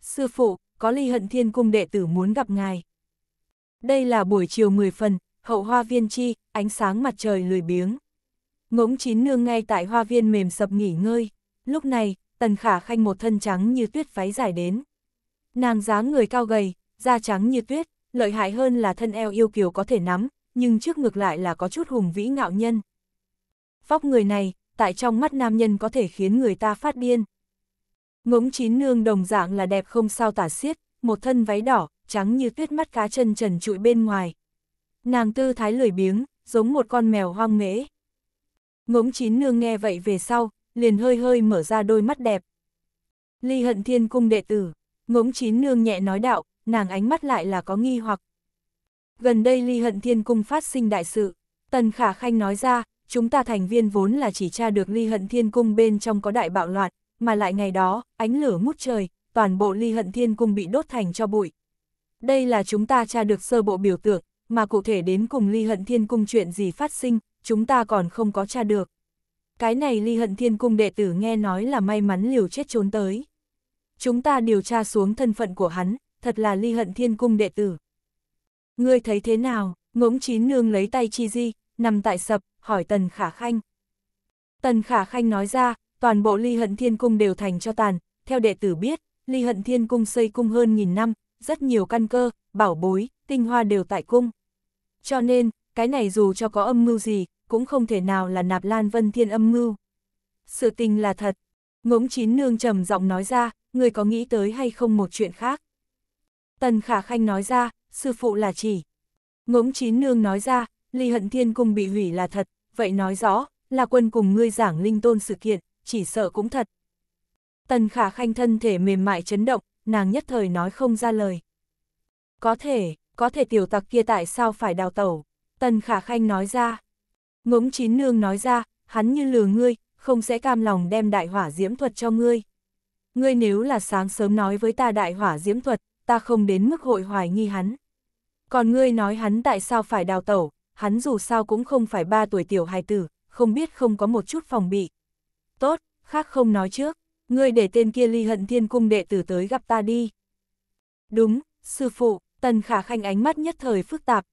Sư phụ, có ly hận thiên cung đệ tử muốn gặp ngài. Đây là buổi chiều 10 phần, hậu hoa viên chi, ánh sáng mặt trời lười biếng. Ngỗng chín nương ngay tại hoa viên mềm sập nghỉ ngơi. Lúc này, tần khả khanh một thân trắng như tuyết váy dài đến. Nàng dáng người cao gầy, da trắng như tuyết, lợi hại hơn là thân eo yêu kiều có thể nắm, nhưng trước ngược lại là có chút hùng vĩ ngạo nhân. Vóc người này, tại trong mắt nam nhân có thể khiến người ta phát điên. Ngỗng chín nương đồng dạng là đẹp không sao tả xiết, một thân váy đỏ, trắng như tuyết mắt cá chân trần trụi bên ngoài. Nàng tư thái lười biếng, giống một con mèo hoang mễ. Ngỗng chín nương nghe vậy về sau, liền hơi hơi mở ra đôi mắt đẹp. Ly hận thiên cung đệ tử, ngỗng chín nương nhẹ nói đạo, nàng ánh mắt lại là có nghi hoặc. Gần đây ly hận thiên cung phát sinh đại sự, tần khả khanh nói ra, chúng ta thành viên vốn là chỉ tra được ly hận thiên cung bên trong có đại bạo loạn, mà lại ngày đó, ánh lửa mút trời, toàn bộ ly hận thiên cung bị đốt thành cho bụi. Đây là chúng ta tra được sơ bộ biểu tượng, mà cụ thể đến cùng ly hận thiên cung chuyện gì phát sinh, chúng ta còn không có tra được cái này ly hận thiên cung đệ tử nghe nói là may mắn liều chết trốn tới. Chúng ta điều tra xuống thân phận của hắn, thật là ly hận thiên cung đệ tử. Ngươi thấy thế nào, ngỗng chín nương lấy tay chi di, nằm tại sập, hỏi Tần Khả Khanh. Tần Khả Khanh nói ra, toàn bộ ly hận thiên cung đều thành cho tàn, theo đệ tử biết, ly hận thiên cung xây cung hơn nghìn năm, rất nhiều căn cơ, bảo bối, tinh hoa đều tại cung. Cho nên, cái này dù cho có âm mưu gì, cũng không thể nào là nạp Lan Vân Thiên âm mưu. Sự tình là thật, ngỗng chín nương trầm giọng nói ra, người có nghĩ tới hay không một chuyện khác. Tần Khả Khanh nói ra, sư phụ là chỉ. Ngỗng chín nương nói ra, ly hận thiên cung bị hủy là thật, vậy nói rõ, là quân cùng ngươi giảng linh tôn sự kiện, chỉ sợ cũng thật. Tần Khả Khanh thân thể mềm mại chấn động, nàng nhất thời nói không ra lời. Có thể, có thể tiểu tặc kia tại sao phải đào tẩu? Tần Khả Khanh nói ra. Ngỗng chín nương nói ra, hắn như lừa ngươi, không sẽ cam lòng đem đại hỏa diễm thuật cho ngươi. Ngươi nếu là sáng sớm nói với ta đại hỏa diễm thuật, ta không đến mức hội hoài nghi hắn. Còn ngươi nói hắn tại sao phải đào tẩu, hắn dù sao cũng không phải ba tuổi tiểu hài tử, không biết không có một chút phòng bị. Tốt, khác không nói trước, ngươi để tên kia ly hận thiên cung đệ tử tới gặp ta đi. Đúng, sư phụ, tần khả khanh ánh mắt nhất thời phức tạp.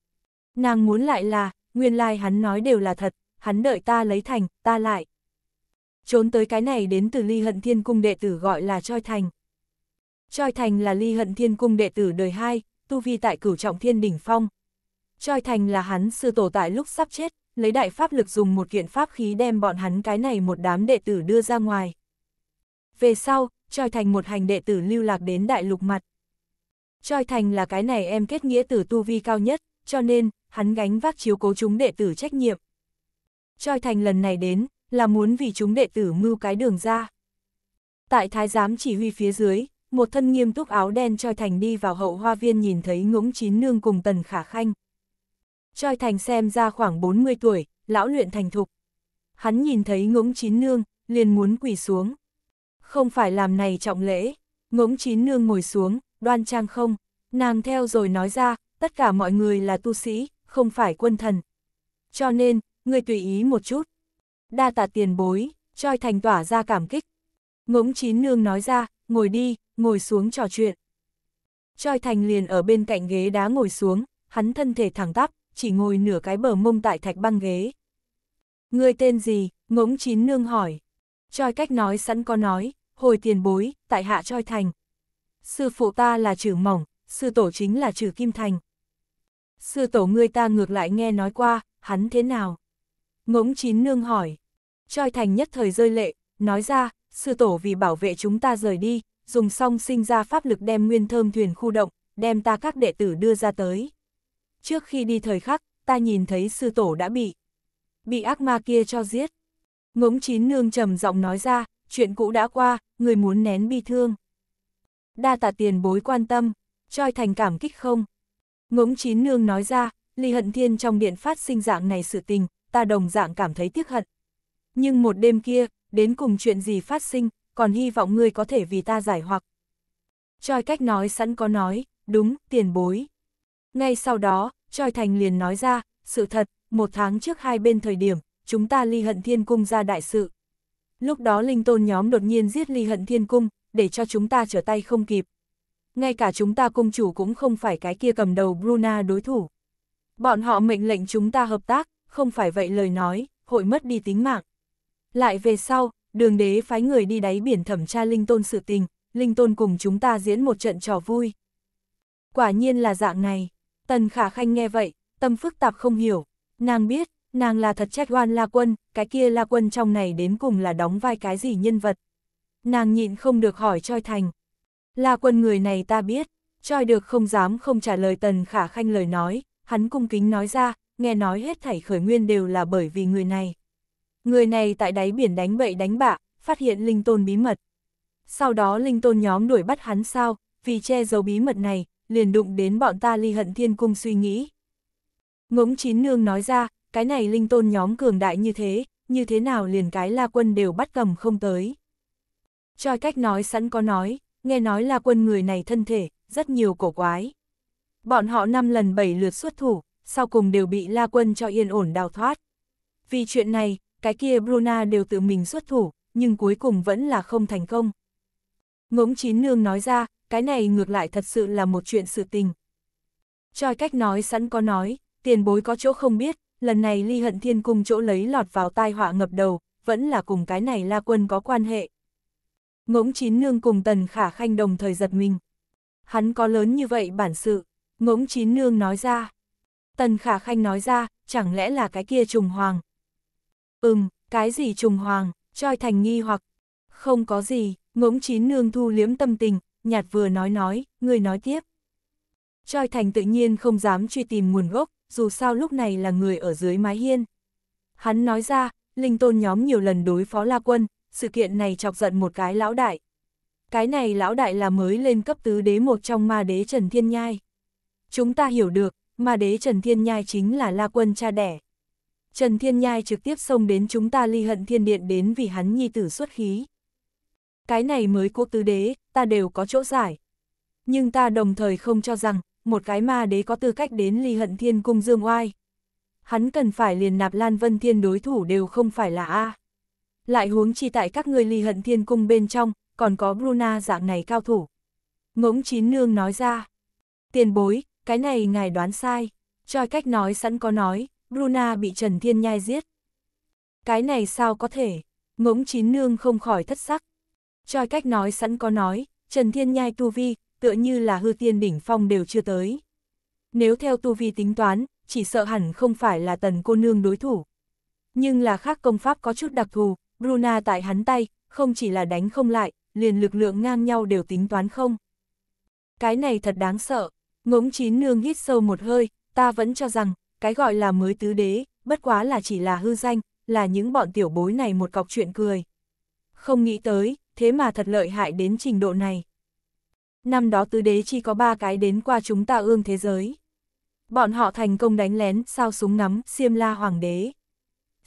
Nàng muốn lại là, nguyên lai like hắn nói đều là thật, hắn đợi ta lấy thành, ta lại. Trốn tới cái này đến từ ly hận thiên cung đệ tử gọi là Choi Thành. Choi Thành là ly hận thiên cung đệ tử đời 2, tu vi tại cửu trọng thiên đỉnh phong. Choi Thành là hắn sư tổ tại lúc sắp chết, lấy đại pháp lực dùng một kiện pháp khí đem bọn hắn cái này một đám đệ tử đưa ra ngoài. Về sau, Choi Thành một hành đệ tử lưu lạc đến đại lục mặt. Choi Thành là cái này em kết nghĩa tử tu vi cao nhất, cho nên, hắn gánh vác chiếu cố chúng đệ tử trách nhiệm. Choi Thành lần này đến, là muốn vì chúng đệ tử mưu cái đường ra. Tại thái giám chỉ huy phía dưới, một thân nghiêm túc áo đen Choi Thành đi vào hậu hoa viên nhìn thấy ngỗng chín nương cùng tần khả khanh. Choi Thành xem ra khoảng 40 tuổi, lão luyện thành thục. Hắn nhìn thấy ngỗng chín nương, liền muốn quỳ xuống. Không phải làm này trọng lễ, ngỗng chín nương ngồi xuống, đoan trang không, nàng theo rồi nói ra, tất cả mọi người là tu sĩ, không phải quân thần. Cho nên, người tùy ý một chút. Đa tạ tiền bối, Choi Thành tỏa ra cảm kích. Ngỗng Chín Nương nói ra, ngồi đi, ngồi xuống trò chuyện. Choi Thành liền ở bên cạnh ghế đá ngồi xuống, hắn thân thể thẳng tắp, chỉ ngồi nửa cái bờ mông tại thạch băng ghế. Người tên gì? Ngỗng Chín Nương hỏi. Choi cách nói sẵn có nói, hồi tiền bối, tại hạ Choi Thành. Sư phụ ta là trừ mỏng, sư tổ chính là trừ kim thành. Sư tổ người ta ngược lại nghe nói qua, hắn thế nào? Ngỗng chín nương hỏi. Choi thành nhất thời rơi lệ, nói ra, sư tổ vì bảo vệ chúng ta rời đi, dùng song sinh ra pháp lực đem nguyên thơm thuyền khu động, đem ta các đệ tử đưa ra tới. Trước khi đi thời khắc, ta nhìn thấy sư tổ đã bị, bị ác ma kia cho giết. Ngỗng chín nương trầm giọng nói ra, chuyện cũ đã qua, người muốn nén bi thương. Đa tạ tiền bối quan tâm, Choi thành cảm kích không? Ngỗng chín nương nói ra, ly hận thiên trong điện phát sinh dạng này sự tình, ta đồng dạng cảm thấy tiếc hận. Nhưng một đêm kia, đến cùng chuyện gì phát sinh, còn hy vọng ngươi có thể vì ta giải hoặc. Choi cách nói sẵn có nói, đúng, tiền bối. Ngay sau đó, Choi Thành liền nói ra, sự thật, một tháng trước hai bên thời điểm, chúng ta ly hận thiên cung ra đại sự. Lúc đó linh tôn nhóm đột nhiên giết ly hận thiên cung, để cho chúng ta trở tay không kịp, ngay cả chúng ta cung chủ cũng không phải cái kia cầm đầu Bruna đối thủ. Bọn họ mệnh lệnh chúng ta hợp tác, không phải vậy lời nói, hội mất đi tính mạng. Lại về sau, đường đế phái người đi đáy biển thẩm tra linh tôn sự tình, linh tôn cùng chúng ta diễn một trận trò vui. Quả nhiên là dạng này, tần khả khanh nghe vậy, tâm phức tạp không hiểu, nàng biết, nàng là thật trách oan la quân, cái kia la quân trong này đến cùng là đóng vai cái gì nhân vật. Nàng nhịn không được hỏi choi thành, là quân người này ta biết, choi được không dám không trả lời tần khả khanh lời nói, hắn cung kính nói ra, nghe nói hết thảy khởi nguyên đều là bởi vì người này. Người này tại đáy biển đánh bậy đánh bạ, phát hiện linh tôn bí mật. Sau đó linh tôn nhóm đuổi bắt hắn sao, vì che giấu bí mật này, liền đụng đến bọn ta ly hận thiên cung suy nghĩ. Ngỗng chín nương nói ra, cái này linh tôn nhóm cường đại như thế, như thế nào liền cái la quân đều bắt cầm không tới. Choi cách nói sẵn có nói, nghe nói là quân người này thân thể, rất nhiều cổ quái. Bọn họ năm lần bảy lượt xuất thủ, sau cùng đều bị La Quân cho yên ổn đào thoát. Vì chuyện này, cái kia Bruna đều tự mình xuất thủ, nhưng cuối cùng vẫn là không thành công. Ngỗng Chín Nương nói ra, cái này ngược lại thật sự là một chuyện sự tình. Choi cách nói sẵn có nói, tiền bối có chỗ không biết, lần này ly hận thiên cung chỗ lấy lọt vào tai họa ngập đầu, vẫn là cùng cái này La Quân có quan hệ. Ngỗng chín nương cùng tần khả khanh đồng thời giật mình. Hắn có lớn như vậy bản sự, ngỗng chín nương nói ra. Tần khả khanh nói ra, chẳng lẽ là cái kia trùng hoàng. Ừm, cái gì trùng hoàng, choi thành nghi hoặc. Không có gì, ngỗng chín nương thu liếm tâm tình, nhạt vừa nói nói, người nói tiếp. Choi thành tự nhiên không dám truy tìm nguồn gốc, dù sao lúc này là người ở dưới mái hiên. Hắn nói ra, linh tôn nhóm nhiều lần đối phó La Quân, sự kiện này chọc giận một cái lão đại. Cái này lão đại là mới lên cấp tứ đế một trong ma đế Trần Thiên Nhai. Chúng ta hiểu được, ma đế Trần Thiên Nhai chính là La Quân cha đẻ. Trần Thiên Nhai trực tiếp xông đến chúng ta ly hận thiên điện đến vì hắn nhi tử xuất khí. Cái này mới quốc tứ đế, ta đều có chỗ giải. Nhưng ta đồng thời không cho rằng, một cái ma đế có tư cách đến ly hận thiên cung dương oai. Hắn cần phải liền nạp Lan Vân Thiên đối thủ đều không phải là A lại huống chi tại các ngươi ly hận thiên cung bên trong, còn có Bruna dạng này cao thủ. Ngỗng chín nương nói ra, tiền bối, cái này ngài đoán sai, Choi cách nói sẵn có nói, Bruna bị Trần Thiên Nhai giết. Cái này sao có thể, ngỗng chín nương không khỏi thất sắc. Choi cách nói sẵn có nói, Trần Thiên Nhai tu vi, tựa như là hư tiên đỉnh phong đều chưa tới. Nếu theo tu vi tính toán, chỉ sợ hẳn không phải là tần cô nương đối thủ. Nhưng là khác công pháp có chút đặc thù, Bruna tại hắn tay, không chỉ là đánh không lại, liền lực lượng ngang nhau đều tính toán không. Cái này thật đáng sợ, ngỗng chín nương hít sâu một hơi, ta vẫn cho rằng, cái gọi là mới tứ đế, bất quá là chỉ là hư danh, là những bọn tiểu bối này một cọc chuyện cười. Không nghĩ tới, thế mà thật lợi hại đến trình độ này. Năm đó tứ đế chỉ có ba cái đến qua chúng ta ương thế giới. Bọn họ thành công đánh lén, sao súng ngắm, xiêm la hoàng đế.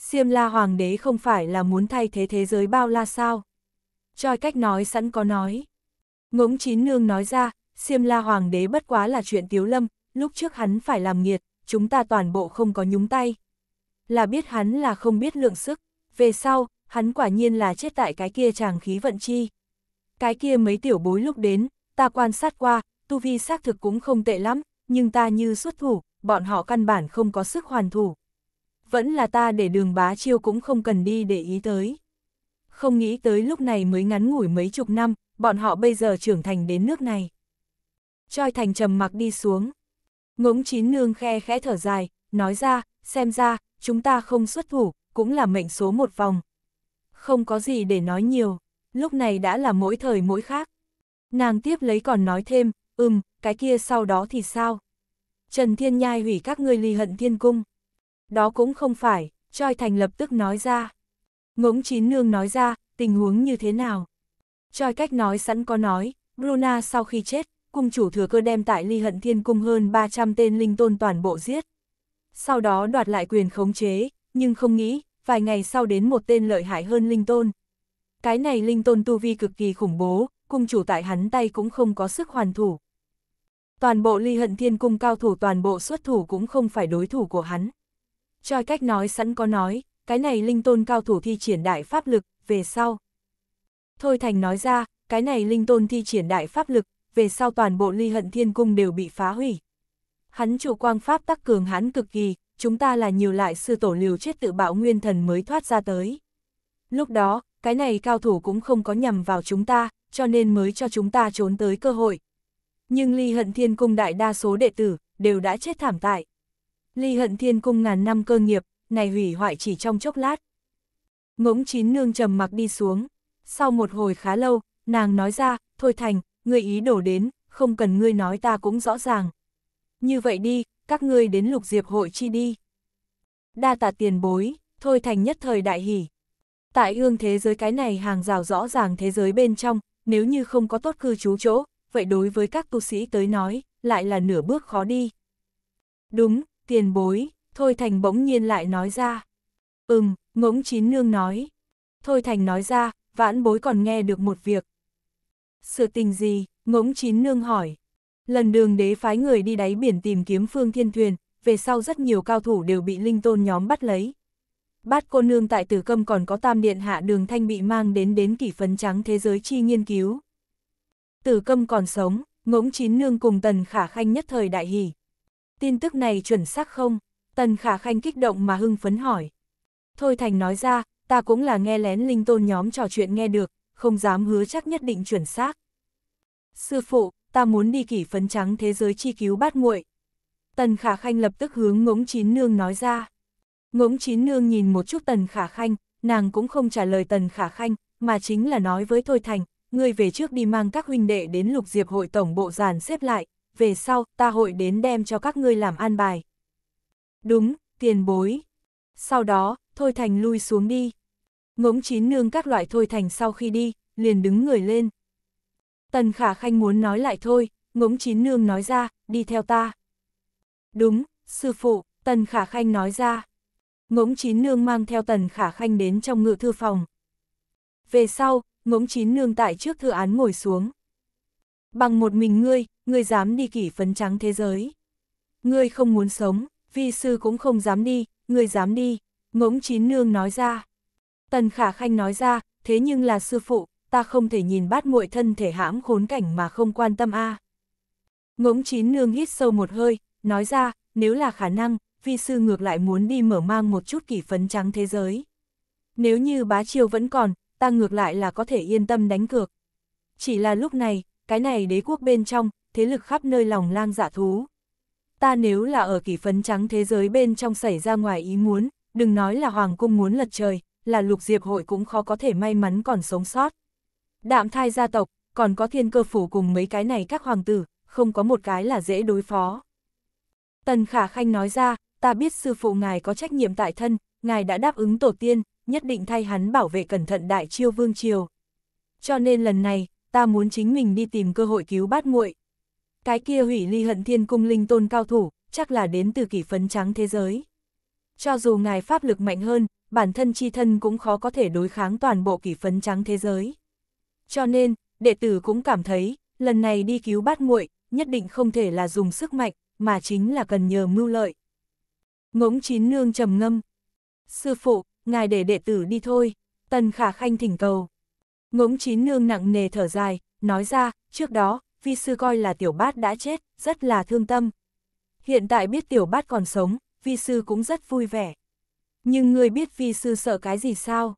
Siêm La Hoàng đế không phải là muốn thay thế thế giới bao la sao? Choi cách nói sẵn có nói. Ngỗng chín nương nói ra, Siêm La Hoàng đế bất quá là chuyện tiếu lâm, lúc trước hắn phải làm nghiệt, chúng ta toàn bộ không có nhúng tay. Là biết hắn là không biết lượng sức, về sau, hắn quả nhiên là chết tại cái kia chàng khí vận chi. Cái kia mấy tiểu bối lúc đến, ta quan sát qua, tu vi xác thực cũng không tệ lắm, nhưng ta như xuất thủ, bọn họ căn bản không có sức hoàn thủ, vẫn là ta để đường bá chiêu cũng không cần đi để ý tới. Không nghĩ tới lúc này mới ngắn ngủi mấy chục năm, bọn họ bây giờ trưởng thành đến nước này. Choi Thành trầm mặc đi xuống. Ngỗng chín nương khe khẽ thở dài, nói ra, xem ra, chúng ta không xuất thủ, cũng là mệnh số một vòng. Không có gì để nói nhiều, lúc này đã là mỗi thời mỗi khác. Nàng tiếp lấy còn nói thêm, ừm, cái kia sau đó thì sao? Trần Thiên Nhai hủy các ngươi ly hận thiên cung đó cũng không phải, Choi Thành lập tức nói ra. Ngỗng Chín Nương nói ra, tình huống như thế nào? Choi cách nói sẵn có nói, Bruna sau khi chết, cung chủ thừa cơ đem tại ly hận thiên cung hơn 300 tên linh tôn toàn bộ giết. Sau đó đoạt lại quyền khống chế, nhưng không nghĩ, vài ngày sau đến một tên lợi hại hơn linh tôn. Cái này linh tôn tu vi cực kỳ khủng bố, cung chủ tại hắn tay cũng không có sức hoàn thủ. Toàn bộ ly hận thiên cung cao thủ toàn bộ xuất thủ cũng không phải đối thủ của hắn. Choi cách nói sẵn có nói, cái này linh tôn cao thủ thi triển đại pháp lực, về sau. Thôi Thành nói ra, cái này linh tôn thi triển đại pháp lực, về sau toàn bộ ly hận thiên cung đều bị phá hủy. Hắn chủ quang pháp tắc cường hắn cực kỳ, chúng ta là nhiều lại sư tổ liều chết tự bạo nguyên thần mới thoát ra tới. Lúc đó, cái này cao thủ cũng không có nhầm vào chúng ta, cho nên mới cho chúng ta trốn tới cơ hội. Nhưng ly hận thiên cung đại đa số đệ tử, đều đã chết thảm tại. Ly hận thiên cung ngàn năm cơ nghiệp, này hủy hoại chỉ trong chốc lát. Ngỗng chín nương trầm mặc đi xuống. Sau một hồi khá lâu, nàng nói ra, thôi thành, ngươi ý đổ đến, không cần ngươi nói ta cũng rõ ràng. Như vậy đi, các ngươi đến lục diệp hội chi đi. Đa tạ tiền bối, thôi thành nhất thời đại hỷ. Tại ương thế giới cái này hàng rào rõ ràng thế giới bên trong, nếu như không có tốt cư trú chỗ, vậy đối với các tu sĩ tới nói, lại là nửa bước khó đi. Đúng, tiền bối, Thôi Thành bỗng nhiên lại nói ra. Ừm, ngỗng chín nương nói. Thôi Thành nói ra, vãn bối còn nghe được một việc. Sự tình gì, ngỗng chín nương hỏi. Lần đường đế phái người đi đáy biển tìm kiếm phương thiên thuyền, về sau rất nhiều cao thủ đều bị linh tôn nhóm bắt lấy. Bát cô nương tại tử câm còn có tam điện hạ đường thanh bị mang đến đến kỷ phấn trắng thế giới chi nghiên cứu. Tử câm còn sống, ngỗng chín nương cùng tần khả khanh nhất thời đại hỷ tin tức này chuẩn xác không? Tần Khả Khanh kích động mà hưng phấn hỏi. Thôi Thành nói ra, ta cũng là nghe lén linh tôn nhóm trò chuyện nghe được, không dám hứa chắc nhất định chuẩn xác. Sư phụ, ta muốn đi kỷ phấn trắng thế giới chi cứu bát muội. Tần Khả Khanh lập tức hướng ngỗng chín nương nói ra. Ngỗng chín nương nhìn một chút Tần Khả Khanh, nàng cũng không trả lời Tần Khả Khanh, mà chính là nói với Thôi Thành, ngươi về trước đi mang các huynh đệ đến lục diệp hội tổng bộ giàn xếp lại, về sau ta hội đến đem cho các ngươi làm an bài. Đúng, tiền bối. Sau đó, Thôi Thành lui xuống đi. Ngỗng chín nương các loại Thôi Thành sau khi đi, liền đứng người lên. Tần Khả Khanh muốn nói lại thôi, ngỗng chín nương nói ra, đi theo ta. Đúng, sư phụ, Tần Khả Khanh nói ra. Ngỗng chín nương mang theo Tần Khả Khanh đến trong ngự thư phòng. Về sau, ngỗng chín nương tại trước thư án ngồi xuống. Bằng một mình ngươi, ngươi dám đi kỷ phấn trắng thế giới. Ngươi không muốn sống, vi sư cũng không dám đi, ngươi dám đi, ngỗng chín nương nói ra. Tần khả khanh nói ra, thế nhưng là sư phụ, ta không thể nhìn bát muội thân thể hãm khốn cảnh mà không quan tâm a. Ngỗng chín nương hít sâu một hơi, nói ra, nếu là khả năng, vi sư ngược lại muốn đi mở mang một chút kỷ phấn trắng thế giới. Nếu như bá chiêu vẫn còn, ta ngược lại là có thể yên tâm đánh cược. Chỉ là lúc này, cái này đế quốc bên trong, thế lực khắp nơi lòng lang dạ thú. Ta nếu là ở kỷ phấn trắng thế giới bên trong xảy ra ngoài ý muốn, đừng nói là hoàng cung muốn lật trời, là lục diệp hội cũng khó có thể may mắn còn sống sót. Đạm thai gia tộc, còn có thiên cơ phủ cùng mấy cái này các hoàng tử, không có một cái là dễ đối phó. Tần Khả Khanh nói ra, ta biết sư phụ ngài có trách nhiệm tại thân, ngài đã đáp ứng tổ tiên, nhất định thay hắn bảo vệ cẩn thận đại chiêu vương triều. Cho nên lần này, ta muốn chính mình đi tìm cơ hội cứu bát nguội, Cái kia hủy ly hận thiên cung linh tôn cao thủ, chắc là đến từ kỷ phấn trắng thế giới. Cho dù ngài pháp lực mạnh hơn, bản thân chi thân cũng khó có thể đối kháng toàn bộ kỷ phấn trắng thế giới. Cho nên, đệ tử cũng cảm thấy, lần này đi cứu bát nguội nhất định không thể là dùng sức mạnh, mà chính là cần nhờ mưu lợi. Ngỗng chín nương trầm ngâm. Sư phụ, ngài để đệ tử đi thôi, tần khả khanh thỉnh cầu. Ngỗng chín nương nặng nề thở dài, nói ra, trước đó, vi sư coi là tiểu bát đã chết, rất là thương tâm. Hiện tại biết tiểu bát còn sống, vi sư cũng rất vui vẻ. Nhưng người biết vi sư sợ cái gì sao?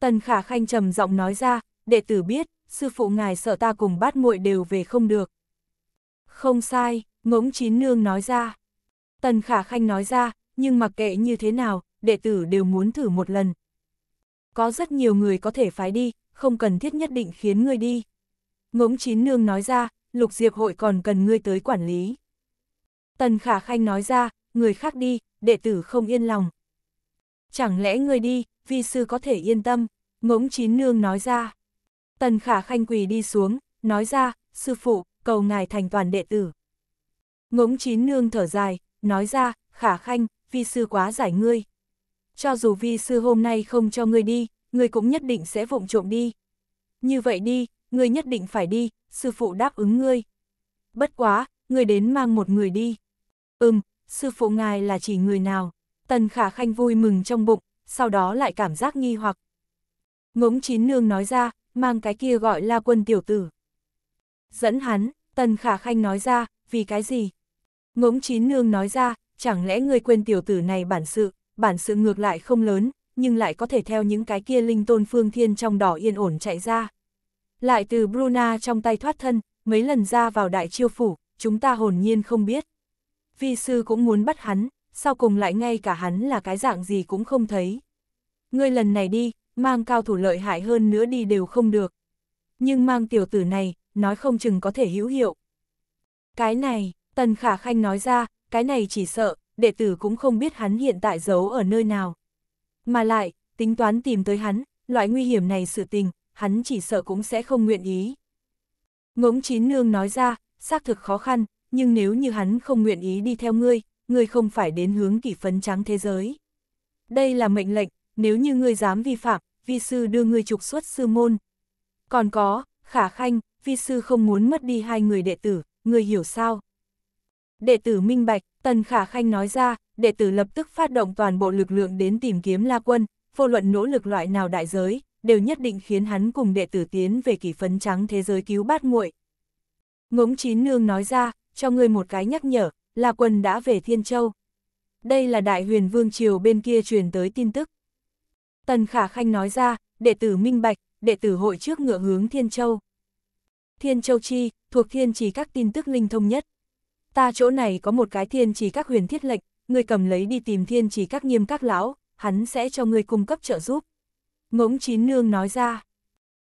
Tần khả khanh trầm giọng nói ra, đệ tử biết, sư phụ ngài sợ ta cùng bát muội đều về không được. Không sai, ngỗng chín nương nói ra. Tần khả khanh nói ra, nhưng mặc kệ như thế nào, đệ tử đều muốn thử một lần. Có rất nhiều người có thể phái đi, không cần thiết nhất định khiến ngươi đi. Ngỗng chín nương nói ra, lục diệp hội còn cần ngươi tới quản lý. Tần khả khanh nói ra, người khác đi, đệ tử không yên lòng. Chẳng lẽ ngươi đi, vi sư có thể yên tâm, ngỗng chín nương nói ra. Tần khả khanh quỳ đi xuống, nói ra, sư phụ, cầu ngài thành toàn đệ tử. Ngỗng chín nương thở dài, nói ra, khả khanh, vi sư quá giải ngươi. Cho dù vi sư hôm nay không cho ngươi đi, người cũng nhất định sẽ vụng trộm đi. Như vậy đi, người nhất định phải đi, sư phụ đáp ứng ngươi. Bất quá, người đến mang một người đi. Ừm, sư phụ ngài là chỉ người nào? Tần khả khanh vui mừng trong bụng, sau đó lại cảm giác nghi hoặc. Ngỗng chín nương nói ra, mang cái kia gọi là quân tiểu tử. Dẫn hắn, tần khả khanh nói ra, vì cái gì? Ngỗng chín nương nói ra, chẳng lẽ ngươi quên tiểu tử này bản sự, bản sự ngược lại không lớn, nhưng lại có thể theo những cái kia linh tôn phương thiên trong đỏ yên ổn chạy ra. Lại từ Bruna trong tay thoát thân, mấy lần ra vào đại chiêu phủ, chúng ta hồn nhiên không biết. Vi sư cũng muốn bắt hắn, sau cùng lại ngay cả hắn là cái dạng gì cũng không thấy. Ngươi lần này đi, mang cao thủ lợi hại hơn nữa đi đều không được. Nhưng mang tiểu tử này, nói không chừng có thể hữu hiệu. Cái này, Tần Khả Khanh nói ra, cái này chỉ sợ, đệ tử cũng không biết hắn hiện tại giấu ở nơi nào. Mà lại, tính toán tìm tới hắn, loại nguy hiểm này sự tình, hắn chỉ sợ cũng sẽ không nguyện ý. Ngỗng chín nương nói ra, xác thực khó khăn, nhưng nếu như hắn không nguyện ý đi theo ngươi, ngươi không phải đến hướng kỷ phấn trắng thế giới. Đây là mệnh lệnh, nếu như ngươi dám vi phạm, vi sư đưa ngươi trục xuất sư môn. Còn có, khả khanh, vi sư không muốn mất đi hai người đệ tử, ngươi hiểu sao? Đệ tử minh bạch, tần khả khanh nói ra, đệ tử lập tức phát động toàn bộ lực lượng đến tìm kiếm La Quân, vô luận nỗ lực loại nào đại giới, đều nhất định khiến hắn cùng đệ tử tiến về kỷ phấn trắng thế giới cứu bát nguội. Ngỗng Chín Nương nói ra, cho ngươi một cái nhắc nhở, La Quân đã về Thiên Châu. Đây là Đại Huyền Vương Triều bên kia truyền tới tin tức. Tần Khả Khanh nói ra, đệ tử minh bạch, đệ tử hội trước ngựa hướng Thiên Châu. Thiên Châu Chi, thuộc Thiên Chỉ các tin tức linh thông nhất. Ta chỗ này có một cái Thiên Chỉ các huyền thiết lệnh, ngươi cầm lấy đi tìm thiên chỉ các nghiêm các lão, hắn sẽ cho ngươi cung cấp trợ giúp. Ngỗng chín nương nói ra.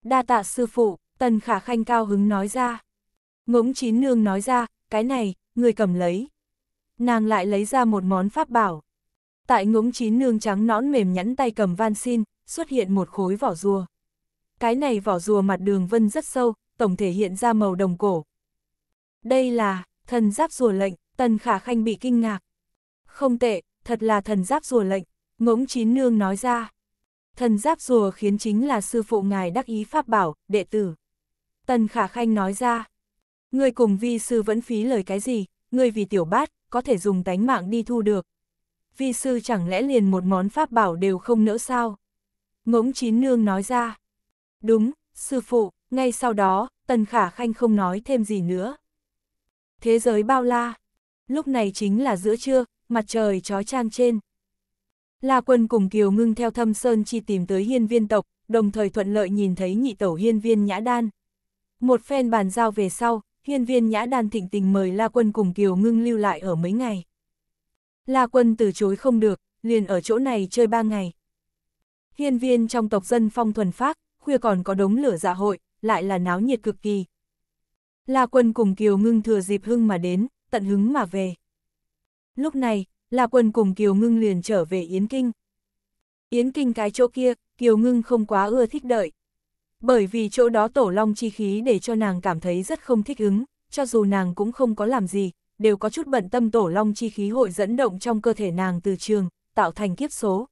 Đa tạ sư phụ, tần khả khanh cao hứng nói ra. Ngỗng chín nương nói ra, cái này, ngươi cầm lấy. Nàng lại lấy ra một món pháp bảo. Tại ngỗng chín nương trắng nõn mềm nhẵn tay cầm van xin, xuất hiện một khối vỏ rùa. Cái này vỏ rùa mặt đường vân rất sâu, tổng thể hiện ra màu đồng cổ. Đây là, thần giáp rùa lệnh, tần khả khanh bị kinh ngạc. Không tệ, thật là thần giáp rùa lệnh, ngỗng chín nương nói ra. Thần giáp rùa khiến chính là sư phụ ngài đắc ý pháp bảo, đệ tử. Tần khả khanh nói ra. Người cùng vi sư vẫn phí lời cái gì, người vì tiểu bát, có thể dùng tánh mạng đi thu được. Vi sư chẳng lẽ liền một món pháp bảo đều không nỡ sao? Ngỗng chín nương nói ra. Đúng, sư phụ, ngay sau đó, tần khả khanh không nói thêm gì nữa. Thế giới bao la, lúc này chính là giữa trưa, mặt trời chói trang trên. La quân cùng Kiều ngưng theo thâm sơn chi tìm tới hiên viên tộc, đồng thời thuận lợi nhìn thấy nhị tẩu hiên viên nhã đan. Một phen bàn giao về sau, hiên viên nhã đan thịnh tình mời La quân cùng Kiều ngưng lưu lại ở mấy ngày. La quân từ chối không được, liền ở chỗ này chơi ba ngày. Hiên viên trong tộc dân phong thuần phác, khuya còn có đống lửa dạ hội, lại là náo nhiệt cực kỳ. La quân cùng Kiều ngưng thừa dịp hưng mà đến, tận hứng mà về. Lúc này, là Quân cùng Kiều Ngưng liền trở về Yến Kinh. Yến Kinh cái chỗ kia, Kiều Ngưng không quá ưa thích đợi. Bởi vì chỗ đó tổ long chi khí để cho nàng cảm thấy rất không thích ứng, cho dù nàng cũng không có làm gì, đều có chút bận tâm tổ long chi khí hội dẫn động trong cơ thể nàng từ trường, tạo thành kiếp số.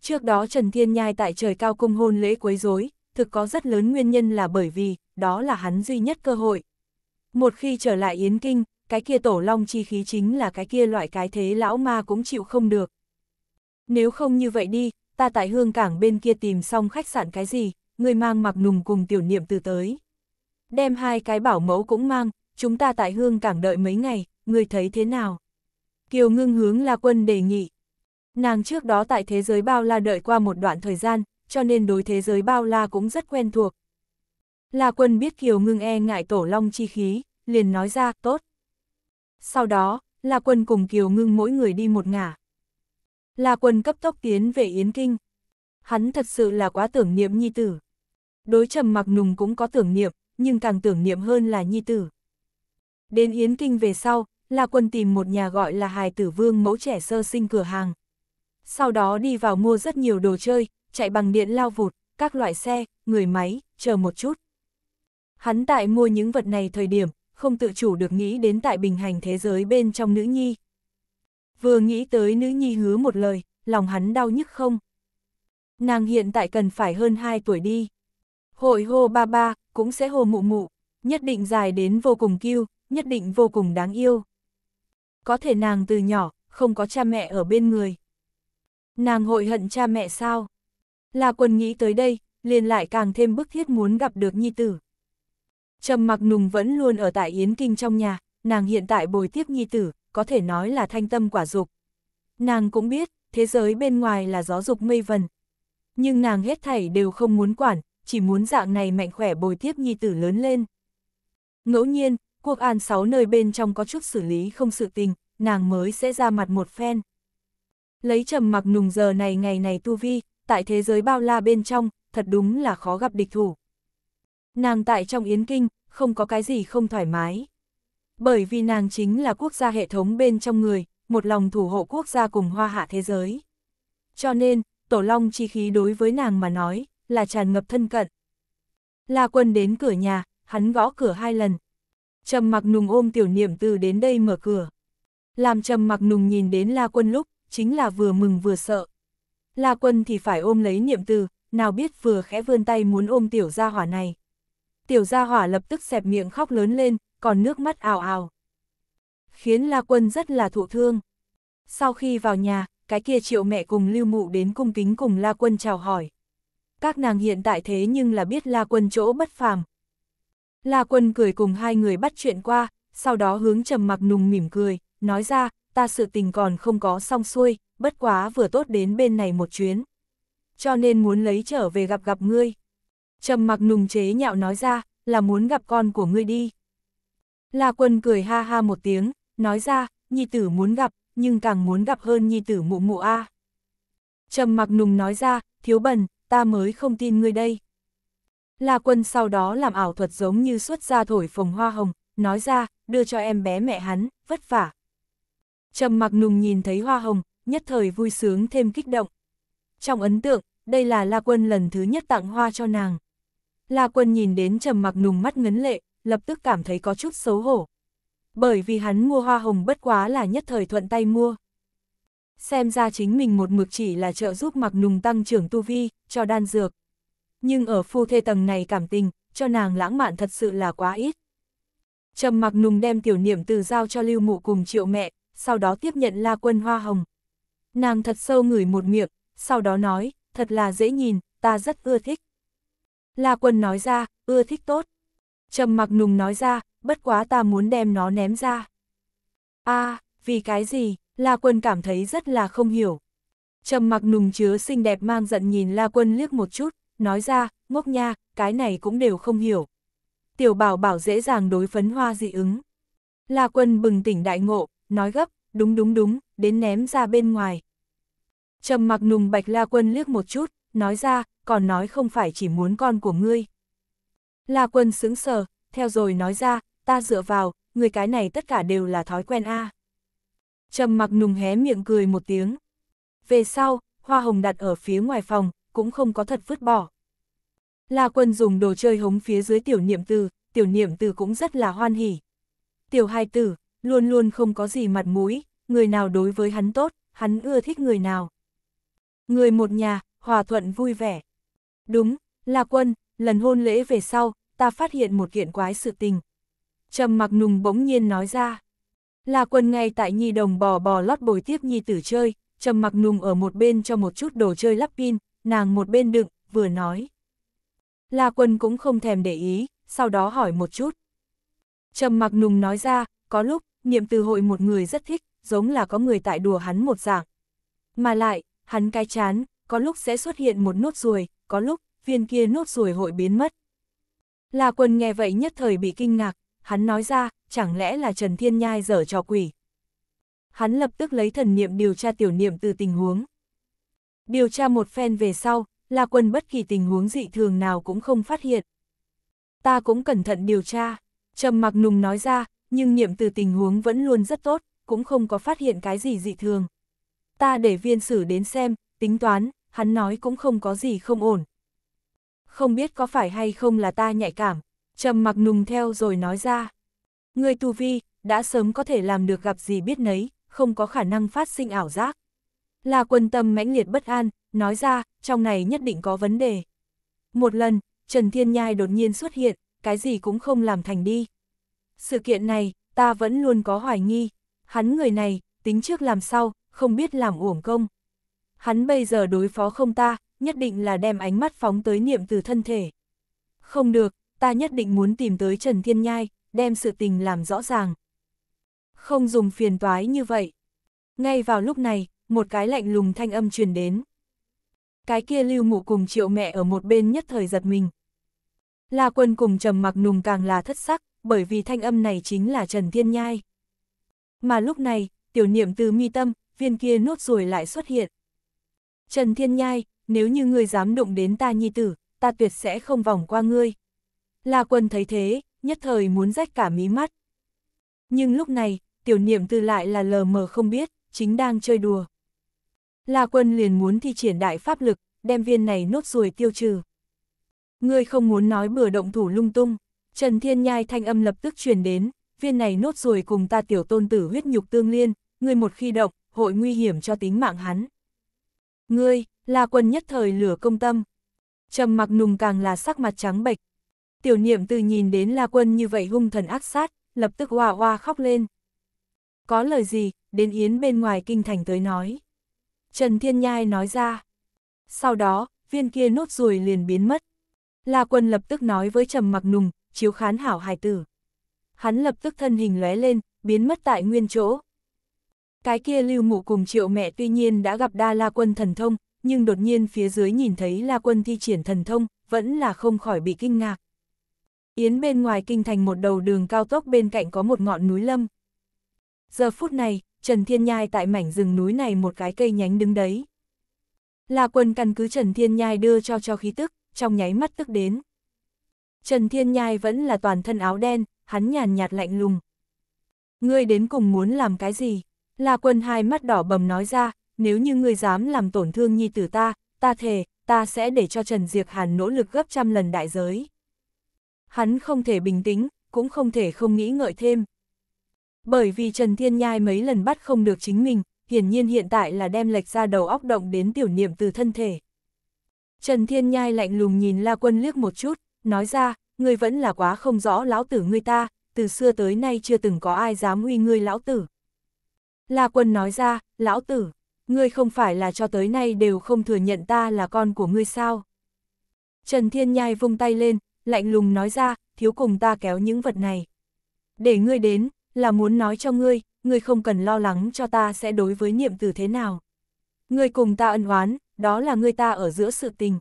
Trước đó Trần Thiên Nhai tại trời cao cung hôn lễ quấy rối, thực có rất lớn nguyên nhân là bởi vì, đó là hắn duy nhất cơ hội. Một khi trở lại Yến Kinh, cái kia tổ long chi khí chính là cái kia loại cái thế lão ma cũng chịu không được. Nếu không như vậy đi, ta tại hương cảng bên kia tìm xong khách sạn cái gì, người mang mặc nùng cùng tiểu niệm từ tới. Đem hai cái bảo mẫu cũng mang, chúng ta tại hương cảng đợi mấy ngày, người thấy thế nào? Kiều ngưng hướng La Quân đề nghị. Nàng trước đó tại thế giới bao la đợi qua một đoạn thời gian, cho nên đối thế giới bao la cũng rất quen thuộc. La Quân biết Kiều ngưng e ngại tổ long chi khí, liền nói ra, tốt, sau đó, La Quân cùng Kiều Ngưng mỗi người đi một ngả. La Quân cấp tốc tiến về Yến Kinh. Hắn thật sự là quá tưởng niệm nhi tử. Đối trầm mặc nùng cũng có tưởng niệm, nhưng càng tưởng niệm hơn là nhi tử. Đến Yến Kinh về sau, La Quân tìm một nhà gọi là hài tử vương mẫu trẻ sơ sinh cửa hàng. Sau đó đi vào mua rất nhiều đồ chơi, chạy bằng điện lao vụt, các loại xe, người máy, chờ một chút. Hắn tại mua những vật này thời điểm, không tự chủ được nghĩ đến tại bình hành thế giới bên trong nữ nhi. Vừa nghĩ tới nữ nhi hứa một lời, lòng hắn đau nhức không? Nàng hiện tại cần phải hơn 2 tuổi đi. Hội hô ba ba, cũng sẽ hô mụ mụ, nhất định dài đến vô cùng kiêu, nhất định vô cùng đáng yêu. Có thể nàng từ nhỏ, không có cha mẹ ở bên người. Nàng hội hận cha mẹ sao? Là quần nghĩ tới đây, liền lại càng thêm bức thiết muốn gặp được nhi tử. Trầm mặc nùng vẫn luôn ở tại Yến Kinh trong nhà, nàng hiện tại bồi tiếp nhi tử, có thể nói là thanh tâm quả dục. Nàng cũng biết, thế giới bên ngoài là gió dục mây vần. Nhưng nàng hết thảy đều không muốn quản, chỉ muốn dạng này mạnh khỏe bồi tiếp nhi tử lớn lên. Ngẫu nhiên, quốc an sáu nơi bên trong có chút xử lý không sự tình, nàng mới sẽ ra mặt một phen. Lấy trầm mặc nùng giờ này ngày này tu vi, tại thế giới bao la bên trong, thật đúng là khó gặp địch thủ nàng tại trong Yến Kinh, không có cái gì không thoải mái. Bởi vì nàng chính là quốc gia hệ thống bên trong người, một lòng thủ hộ quốc gia cùng hoa hạ thế giới. Cho nên, tổ long chi khí đối với nàng mà nói, là tràn ngập thân cận. La quân đến cửa nhà, hắn gõ cửa hai lần. Trầm mặc nùng ôm tiểu niệm từ đến đây mở cửa. Làm trầm mặc nùng nhìn đến la quân lúc, chính là vừa mừng vừa sợ. La quân thì phải ôm lấy niệm từ, nào biết vừa khẽ vươn tay muốn ôm tiểu gia hỏa này tiểu gia hỏa lập tức xẹp miệng khóc lớn lên, còn nước mắt ào ào. Khiến La Quân rất là thụ thương. Sau khi vào nhà, cái kia triệu mẹ cùng lưu mụ đến cung kính cùng La Quân chào hỏi. Các nàng hiện tại thế nhưng là biết La Quân chỗ bất phàm. La Quân cười cùng hai người bắt chuyện qua, sau đó hướng trầm mặc nùng mỉm cười, nói ra, ta sự tình còn không có xong xuôi, bất quá vừa tốt đến bên này một chuyến. Cho nên muốn lấy trở về gặp gặp ngươi. Trầm mặc nùng chế nhạo nói ra, là muốn gặp con của ngươi đi. La quân cười ha ha một tiếng, nói ra, nhi tử muốn gặp, nhưng càng muốn gặp hơn nhi tử mụ mụ a. Trầm mặc nùng nói ra, thiếu bần, ta mới không tin ngươi đây. La quân sau đó làm ảo thuật giống như xuất ra thổi phồng hoa hồng, nói ra, đưa cho em bé mẹ hắn, vất vả. Trầm mặc nùng nhìn thấy hoa hồng, nhất thời vui sướng thêm kích động. Trong ấn tượng, đây là La quân lần thứ nhất tặng hoa cho nàng. La Quân nhìn đến trầm mặc nùng mắt ngấn lệ, lập tức cảm thấy có chút xấu hổ. Bởi vì hắn mua hoa hồng bất quá là nhất thời thuận tay mua. Xem ra chính mình một mực chỉ là trợ giúp mặc nùng tăng trưởng tu vi, cho đan dược. Nhưng ở phu thê tầng này cảm tình, cho nàng lãng mạn thật sự là quá ít. Trầm mặc nùng đem tiểu niệm từ giao cho lưu mụ cùng triệu mẹ, sau đó tiếp nhận la quân hoa hồng. Nàng thật sâu ngửi một miệng, sau đó nói, thật là dễ nhìn, ta rất ưa thích. La Quân nói ra, ưa thích tốt. Trầm mặc nùng nói ra, bất quá ta muốn đem nó ném ra. a à, vì cái gì, La Quân cảm thấy rất là không hiểu. Trầm mặc nùng chứa xinh đẹp mang giận nhìn La Quân liếc một chút, nói ra, ngốc nha, cái này cũng đều không hiểu. Tiểu bảo bảo dễ dàng đối phấn hoa dị ứng. La Quân bừng tỉnh đại ngộ, nói gấp, đúng đúng đúng, đến ném ra bên ngoài. Trầm mặc nùng bạch La Quân liếc một chút, nói ra, còn nói không phải chỉ muốn con của ngươi. La quân xứng sờ, theo rồi nói ra, ta dựa vào, người cái này tất cả đều là thói quen a. Trầm mặc nùng hé miệng cười một tiếng. Về sau, hoa hồng đặt ở phía ngoài phòng, cũng không có thật vứt bỏ. La quân dùng đồ chơi hống phía dưới tiểu niệm từ, tiểu niệm từ cũng rất là hoan hỉ. Tiểu hai tử, luôn luôn không có gì mặt mũi, người nào đối với hắn tốt, hắn ưa thích người nào. Người một nhà, hòa thuận vui vẻ. Đúng, là quân, lần hôn lễ về sau, ta phát hiện một kiện quái sự tình. Trầm mặc nùng bỗng nhiên nói ra. Là quân ngay tại nhi đồng bò bò lót bồi tiếp nhi tử chơi, trầm mặc nùng ở một bên cho một chút đồ chơi lắp pin, nàng một bên đựng, vừa nói. Là quân cũng không thèm để ý, sau đó hỏi một chút. Trầm mặc nùng nói ra, có lúc, niệm từ hội một người rất thích, giống là có người tại đùa hắn một dạng. Mà lại, hắn cái chán, có lúc sẽ xuất hiện một nốt ruồi, có lúc, viên kia nốt ruồi hội biến mất. Là quần nghe vậy nhất thời bị kinh ngạc, hắn nói ra, chẳng lẽ là Trần Thiên Nhai dở trò quỷ. Hắn lập tức lấy thần niệm điều tra tiểu niệm từ tình huống. Điều tra một phen về sau, là quần bất kỳ tình huống dị thường nào cũng không phát hiện. Ta cũng cẩn thận điều tra, trầm mặc nùng nói ra, nhưng niệm từ tình huống vẫn luôn rất tốt, cũng không có phát hiện cái gì dị thường. Ta để viên sử đến xem, tính toán, hắn nói cũng không có gì không ổn. Không biết có phải hay không là ta nhạy cảm, trầm mặc nùng theo rồi nói ra. Người tu vi, đã sớm có thể làm được gặp gì biết nấy, không có khả năng phát sinh ảo giác. Là quân tâm mãnh liệt bất an, nói ra, trong này nhất định có vấn đề. Một lần, Trần Thiên Nhai đột nhiên xuất hiện, cái gì cũng không làm thành đi. Sự kiện này, ta vẫn luôn có hoài nghi, hắn người này, tính trước làm sau, không biết làm uổng công hắn bây giờ đối phó không ta, nhất định là đem ánh mắt phóng tới niệm từ thân thể. Không được, ta nhất định muốn tìm tới Trần Thiên Nhai, đem sự tình làm rõ ràng. Không dùng phiền toái như vậy. Ngay vào lúc này, một cái lạnh lùng thanh âm truyền đến. Cái kia lưu mụ cùng triệu mẹ ở một bên nhất thời giật mình. La quân cùng trầm mặc nùng càng là thất sắc, bởi vì thanh âm này chính là Trần Thiên Nhai. Mà lúc này, tiểu niệm từ mi tâm, viên kia nốt ruồi lại xuất hiện. Trần Thiên Nhai, nếu như ngươi dám đụng đến ta nhi tử, ta tuyệt sẽ không vòng qua ngươi. La quân thấy thế, nhất thời muốn rách cả mí mắt. Nhưng lúc này, tiểu niệm tư lại là lờ mờ không biết, chính đang chơi đùa. La quân liền muốn thi triển đại pháp lực, đem viên này nốt ruồi tiêu trừ. Ngươi không muốn nói bừa động thủ lung tung, Trần Thiên Nhai thanh âm lập tức truyền đến, viên này nốt ruồi cùng ta tiểu tôn tử huyết nhục tương liên, ngươi một khi động, hội nguy hiểm cho tính mạng hắn. Ngươi, là quân nhất thời lửa công tâm. Trầm mặc nùng càng là sắc mặt trắng bệch. Tiểu niệm từ nhìn đến La Quân như vậy hung thần ác sát, lập tức hoa hoa khóc lên. Có lời gì, đến Yến bên ngoài kinh thành tới nói. Trần Thiên Nhai nói ra. Sau đó, viên kia nốt ruồi liền biến mất. La Quân lập tức nói với Trầm Mặc Nùng, chiếu khán hảo hài tử. Hắn lập tức thân hình lóe lên, biến mất tại nguyên chỗ. Cái kia lưu mụ cùng triệu mẹ tuy nhiên đã gặp đa la quân thần thông, nhưng đột nhiên phía dưới nhìn thấy la quân thi triển thần thông, vẫn là không khỏi bị kinh ngạc. Yến bên ngoài kinh thành một đầu đường cao tốc bên cạnh có một ngọn núi lâm. Giờ phút này, Trần Thiên Nhai tại mảnh rừng núi này một cái cây nhánh đứng đấy. La quân căn cứ Trần Thiên Nhai đưa cho cho khí tức, trong nháy mắt tức đến. Trần Thiên Nhai vẫn là toàn thân áo đen, hắn nhàn nhạt lạnh lùng. Ngươi đến cùng muốn làm cái gì? La quân hai mắt đỏ bầm nói ra, nếu như ngươi dám làm tổn thương nhi tử ta, ta thề, ta sẽ để cho Trần Diệp Hàn nỗ lực gấp trăm lần đại giới. Hắn không thể bình tĩnh, cũng không thể không nghĩ ngợi thêm. Bởi vì Trần Thiên Nhai mấy lần bắt không được chính mình, hiển nhiên hiện tại là đem lệch ra đầu óc động đến tiểu niệm từ thân thể. Trần Thiên Nhai lạnh lùng nhìn La Quân liếc một chút, nói ra, ngươi vẫn là quá không rõ lão tử ngươi ta, từ xưa tới nay chưa từng có ai dám uy ngươi lão tử. La quân nói ra, lão tử, ngươi không phải là cho tới nay đều không thừa nhận ta là con của ngươi sao? Trần Thiên Nhai vung tay lên, lạnh lùng nói ra, thiếu cùng ta kéo những vật này. Để ngươi đến, là muốn nói cho ngươi, ngươi không cần lo lắng cho ta sẽ đối với niệm từ thế nào. Ngươi cùng ta ân oán, đó là ngươi ta ở giữa sự tình.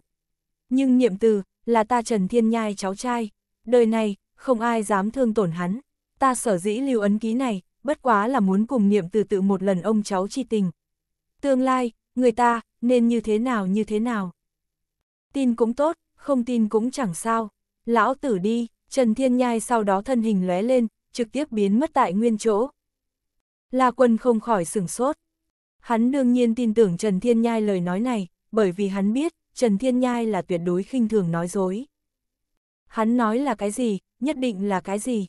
Nhưng niệm từ, là ta Trần Thiên Nhai cháu trai, đời này, không ai dám thương tổn hắn. Ta sở dĩ lưu ấn ký này, bất quá là muốn cùng niệm từ tự một lần ông cháu chi tình. Tương lai, người ta, nên như thế nào như thế nào. Tin cũng tốt, không tin cũng chẳng sao. Lão tử đi, Trần Thiên Nhai sau đó thân hình lóe lên, trực tiếp biến mất tại nguyên chỗ. La quân không khỏi sửng sốt. Hắn đương nhiên tin tưởng Trần Thiên Nhai lời nói này, bởi vì hắn biết, Trần Thiên Nhai là tuyệt đối khinh thường nói dối. Hắn nói là cái gì, nhất định là cái gì.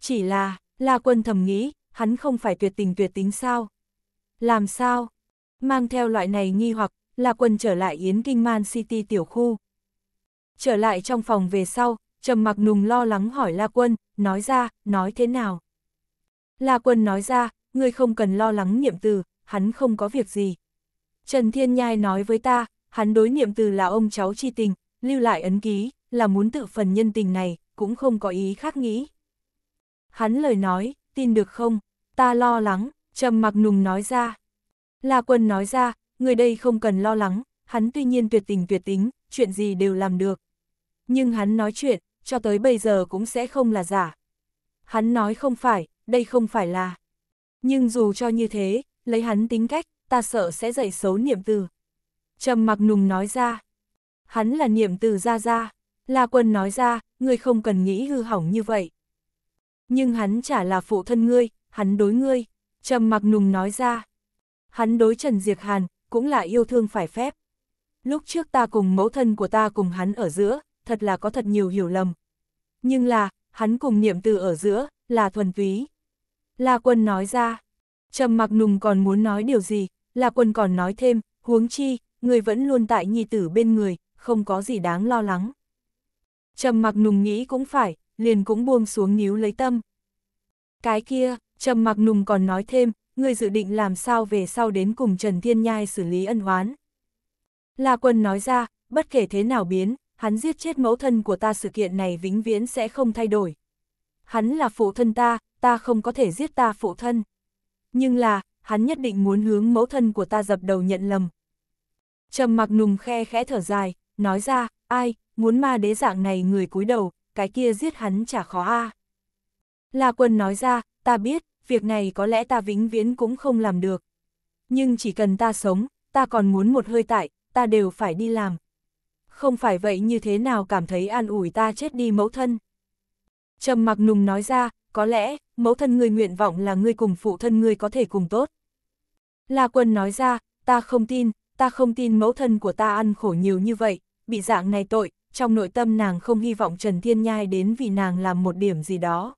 Chỉ là, La quân thầm nghĩ, hắn không phải tuyệt tình tuyệt tính sao? Làm sao? Mang theo loại này nghi hoặc, là quân trở lại Yến Kinh Man City tiểu khu. Trở lại trong phòng về sau, Trầm Mặc Nùng lo lắng hỏi La Quân, nói ra, nói thế nào? La Quân nói ra, ngươi không cần lo lắng niệm từ, hắn không có việc gì. Trần Thiên Nhai nói với ta, hắn đối niệm từ là ông cháu chi tình, lưu lại ấn ký, là muốn tự phần nhân tình này, cũng không có ý khác nghĩ. Hắn lời nói, tin được không? Ta lo lắng, trầm mặc nùng nói ra. La quân nói ra, người đây không cần lo lắng, hắn tuy nhiên tuyệt tình tuyệt tính, chuyện gì đều làm được. Nhưng hắn nói chuyện, cho tới bây giờ cũng sẽ không là giả. Hắn nói không phải, đây không phải là. Nhưng dù cho như thế, lấy hắn tính cách, ta sợ sẽ dậy xấu niệm từ. Trầm mặc nùng nói ra. Hắn là niệm từ ra ra. La quân nói ra, người không cần nghĩ hư hỏng như vậy nhưng hắn chả là phụ thân ngươi, hắn đối ngươi, trầm mặc nùng nói ra. Hắn đối Trần Diệc Hàn, cũng là yêu thương phải phép. Lúc trước ta cùng mẫu thân của ta cùng hắn ở giữa, thật là có thật nhiều hiểu lầm. Nhưng là, hắn cùng niệm từ ở giữa, là thuần túy. La quân nói ra, trầm mặc nùng còn muốn nói điều gì, La quân còn nói thêm, huống chi, người vẫn luôn tại nhi tử bên người, không có gì đáng lo lắng. Trầm mặc nùng nghĩ cũng phải, liền cũng buông xuống níu lấy tâm. Cái kia, trầm mặc nùng còn nói thêm, người dự định làm sao về sau đến cùng Trần Thiên Nhai xử lý ân oán. La Quân nói ra, bất kể thế nào biến, hắn giết chết mẫu thân của ta sự kiện này vĩnh viễn sẽ không thay đổi. Hắn là phụ thân ta, ta không có thể giết ta phụ thân. Nhưng là, hắn nhất định muốn hướng mẫu thân của ta dập đầu nhận lầm. Trầm mặc nùng khe khẽ thở dài, nói ra, ai, muốn ma đế dạng này người cúi đầu, cái kia giết hắn chả khó a. À. La quân nói ra, ta biết, việc này có lẽ ta vĩnh viễn cũng không làm được. Nhưng chỉ cần ta sống, ta còn muốn một hơi tại, ta đều phải đi làm. Không phải vậy như thế nào cảm thấy an ủi ta chết đi mẫu thân. Trầm mặc nùng nói ra, có lẽ, mẫu thân người nguyện vọng là người cùng phụ thân người có thể cùng tốt. La quân nói ra, ta không tin, ta không tin mẫu thân của ta ăn khổ nhiều như vậy, bị dạng này tội, trong nội tâm nàng không hy vọng Trần Thiên Nhai đến vì nàng làm một điểm gì đó.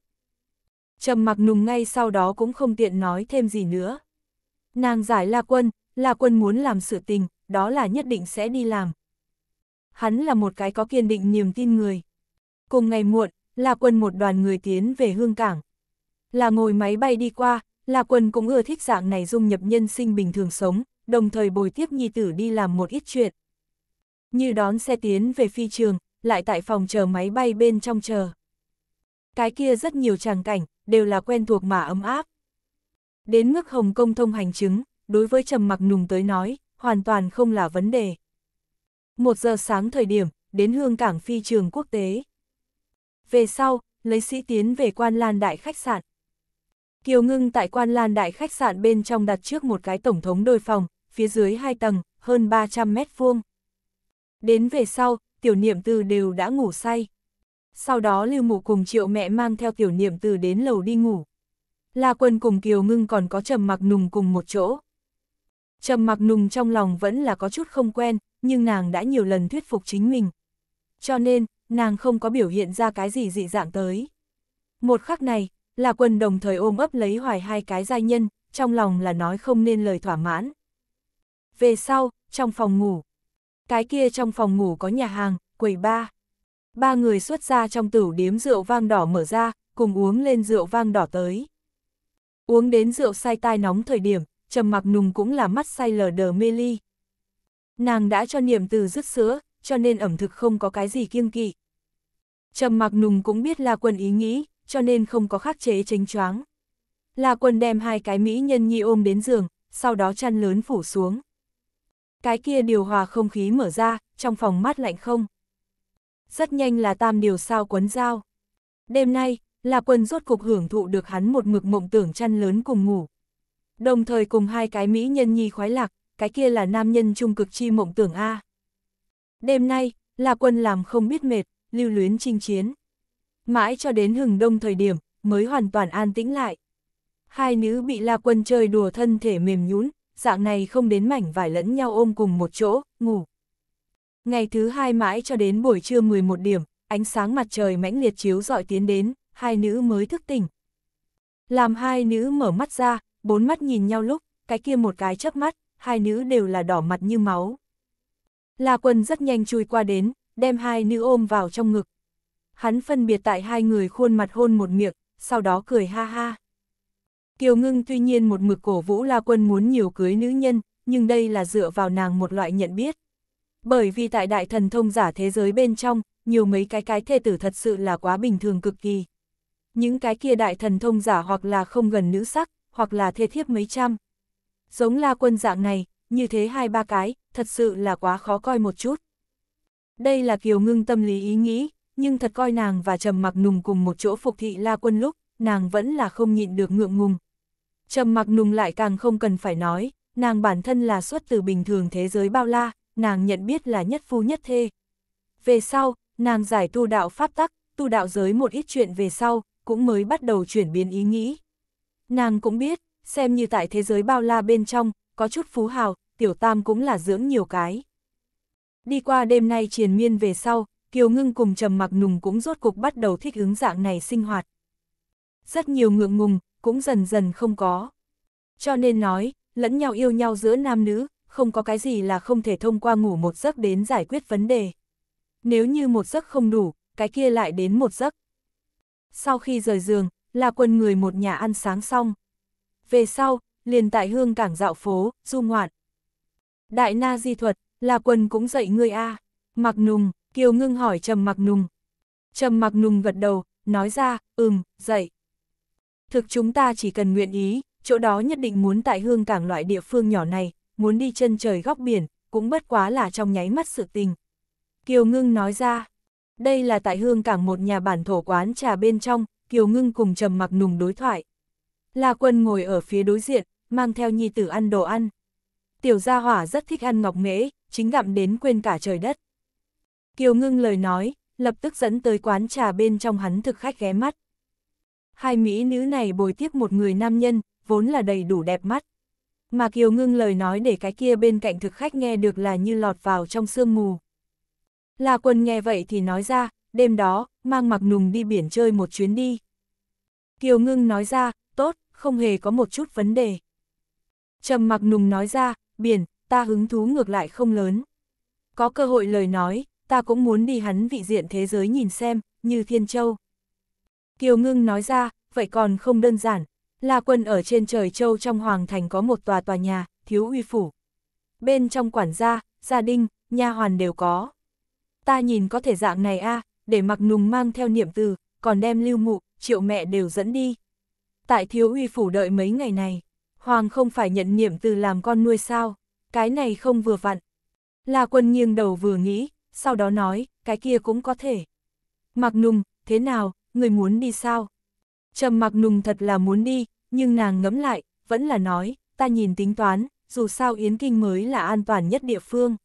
Trầm mặc nùng ngay sau đó cũng không tiện nói thêm gì nữa. Nàng giải La Quân, La Quân muốn làm sự tình, đó là nhất định sẽ đi làm. Hắn là một cái có kiên định niềm tin người. Cùng ngày muộn, La Quân một đoàn người tiến về hương cảng. Là ngồi máy bay đi qua, La Quân cũng ưa thích dạng này dung nhập nhân sinh bình thường sống, đồng thời bồi tiếp nhi tử đi làm một ít chuyện như đón xe tiến về phi trường, lại tại phòng chờ máy bay bên trong chờ. Cái kia rất nhiều tràng cảnh, đều là quen thuộc mà ấm áp. Đến mức Hồng Kông thông hành chứng, đối với Trầm Mặc Nùng tới nói, hoàn toàn không là vấn đề. Một giờ sáng thời điểm, đến hương cảng phi trường quốc tế. Về sau, lấy sĩ tiến về quan lan đại khách sạn. Kiều Ngưng tại quan lan đại khách sạn bên trong đặt trước một cái tổng thống đôi phòng, phía dưới hai tầng, hơn 300 mét vuông. Đến về sau, tiểu niệm từ đều đã ngủ say. Sau đó Lưu Mụ cùng triệu mẹ mang theo tiểu niệm từ đến lầu đi ngủ. La Quân cùng Kiều Ngưng còn có Trầm Mặc Nùng cùng một chỗ. Trầm Mặc Nùng trong lòng vẫn là có chút không quen, nhưng nàng đã nhiều lần thuyết phục chính mình. Cho nên, nàng không có biểu hiện ra cái gì dị dạng tới. Một khắc này, La Quân đồng thời ôm ấp lấy hoài hai cái giai nhân, trong lòng là nói không nên lời thỏa mãn. Về sau, trong phòng ngủ, cái kia trong phòng ngủ có nhà hàng, quầy ba. Ba người xuất ra trong tửu điếm rượu vang đỏ mở ra, cùng uống lên rượu vang đỏ tới. Uống đến rượu say tai nóng thời điểm, trầm mặc nùng cũng là mắt say lờ đờ mê ly. Nàng đã cho niệm từ dứt sữa, cho nên ẩm thực không có cái gì kiêng kỵ. Trầm mặc nùng cũng biết là quân ý nghĩ, cho nên không có khắc chế chính choáng. Là quân đem hai cái mỹ nhân nhi ôm đến giường, sau đó chăn lớn phủ xuống cái kia điều hòa không khí mở ra, trong phòng mát lạnh không. Rất nhanh là tam điều sao quấn dao. Đêm nay, là quân rốt cục hưởng thụ được hắn một mực mộng tưởng chăn lớn cùng ngủ. Đồng thời cùng hai cái mỹ nhân nhi khoái lạc, cái kia là nam nhân trung cực chi mộng tưởng A. Đêm nay, là quân làm không biết mệt, lưu luyến chinh chiến. Mãi cho đến hừng đông thời điểm, mới hoàn toàn an tĩnh lại. Hai nữ bị la quân chơi đùa thân thể mềm nhún, dạng này không đến mảnh vải lẫn nhau ôm cùng một chỗ, ngủ. Ngày thứ hai mãi cho đến buổi trưa 11 điểm, ánh sáng mặt trời mãnh liệt chiếu dọi tiến đến, hai nữ mới thức tỉnh. Làm hai nữ mở mắt ra, bốn mắt nhìn nhau lúc, cái kia một cái chớp mắt, hai nữ đều là đỏ mặt như máu. La quân rất nhanh chui qua đến, đem hai nữ ôm vào trong ngực. Hắn phân biệt tại hai người khuôn mặt hôn một miệng, sau đó cười ha ha. Kiều Ngưng tuy nhiên một mực cổ vũ La Quân muốn nhiều cưới nữ nhân, nhưng đây là dựa vào nàng một loại nhận biết. Bởi vì tại đại thần thông giả thế giới bên trong, nhiều mấy cái cái thê tử thật sự là quá bình thường cực kỳ. Những cái kia đại thần thông giả hoặc là không gần nữ sắc, hoặc là thê thiếp mấy trăm. Giống La Quân dạng này, như thế hai ba cái, thật sự là quá khó coi một chút. Đây là Kiều Ngưng tâm lý ý nghĩ, nhưng thật coi nàng và Trầm Mặc Nùng cùng một chỗ phục thị La Quân lúc, nàng vẫn là không nhịn được ngượng ngùng. Trầm mặc nùng lại càng không cần phải nói, nàng bản thân là xuất từ bình thường thế giới bao la, nàng nhận biết là nhất phu nhất thê. Về sau, nàng giải tu đạo pháp tắc, tu đạo giới một ít chuyện về sau, cũng mới bắt đầu chuyển biến ý nghĩ. Nàng cũng biết, xem như tại thế giới bao la bên trong, có chút phú hào, tiểu tam cũng là dưỡng nhiều cái. Đi qua đêm nay triền miên về sau, Kiều Ngưng cùng Trầm Mặc Nùng cũng rốt cục bắt đầu thích ứng dạng này sinh hoạt rất nhiều ngượng ngùng, cũng dần dần không có. Cho nên nói, lẫn nhau yêu nhau giữa nam nữ, không có cái gì là không thể thông qua ngủ một giấc đến giải quyết vấn đề. Nếu như một giấc không đủ, cái kia lại đến một giấc. Sau khi rời giường, là quần người một nhà ăn sáng xong. Về sau, liền tại hương cảng dạo phố, du ngoạn. Đại na di thuật, là quần cũng dạy ngươi a Mặc nùng, Kiều ngưng hỏi trầm mặc nùng. Trầm mặc nùng gật đầu, nói ra, ừm, dậy Thực chúng ta chỉ cần nguyện ý, chỗ đó nhất định muốn tại hương cảng loại địa phương nhỏ này, muốn đi chân trời góc biển, cũng bất quá là trong nháy mắt sự tình. Kiều Ngưng nói ra, đây là tại hương cảng một nhà bản thổ quán trà bên trong, Kiều Ngưng cùng trầm mặc nùng đối thoại. La Quân ngồi ở phía đối diện, mang theo nhi tử ăn đồ ăn. Tiểu gia hỏa rất thích ăn ngọc mễ, chính gặm đến quên cả trời đất. Kiều Ngưng lời nói, lập tức dẫn tới quán trà bên trong hắn thực khách ghé mắt hai mỹ nữ này bồi tiếp một người nam nhân, vốn là đầy đủ đẹp mắt. Mà Kiều ngưng lời nói để cái kia bên cạnh thực khách nghe được là như lọt vào trong sương mù. La quân nghe vậy thì nói ra, đêm đó, mang mặc nùng đi biển chơi một chuyến đi. Kiều ngưng nói ra, tốt, không hề có một chút vấn đề. Trầm mặc nùng nói ra, biển, ta hứng thú ngược lại không lớn. Có cơ hội lời nói, ta cũng muốn đi hắn vị diện thế giới nhìn xem, như Thiên Châu. Kiều Ngưng nói ra, vậy còn không đơn giản. La Quân ở trên trời châu trong Hoàng Thành có một tòa tòa nhà, thiếu uy phủ. Bên trong quản gia, gia đình, nha hoàn đều có. Ta nhìn có thể dạng này a để mặc nùng mang theo niệm từ, còn đem lưu mụ, triệu mẹ đều dẫn đi. Tại thiếu uy phủ đợi mấy ngày này, Hoàng không phải nhận niệm từ làm con nuôi sao, cái này không vừa vặn. La Quân nghiêng đầu vừa nghĩ, sau đó nói, cái kia cũng có thể. Mặc nùng, thế nào, người muốn đi sao? Trầm mặc nùng thật là muốn đi, nhưng nàng ngẫm lại, vẫn là nói, ta nhìn tính toán, dù sao Yến Kinh mới là an toàn nhất địa phương.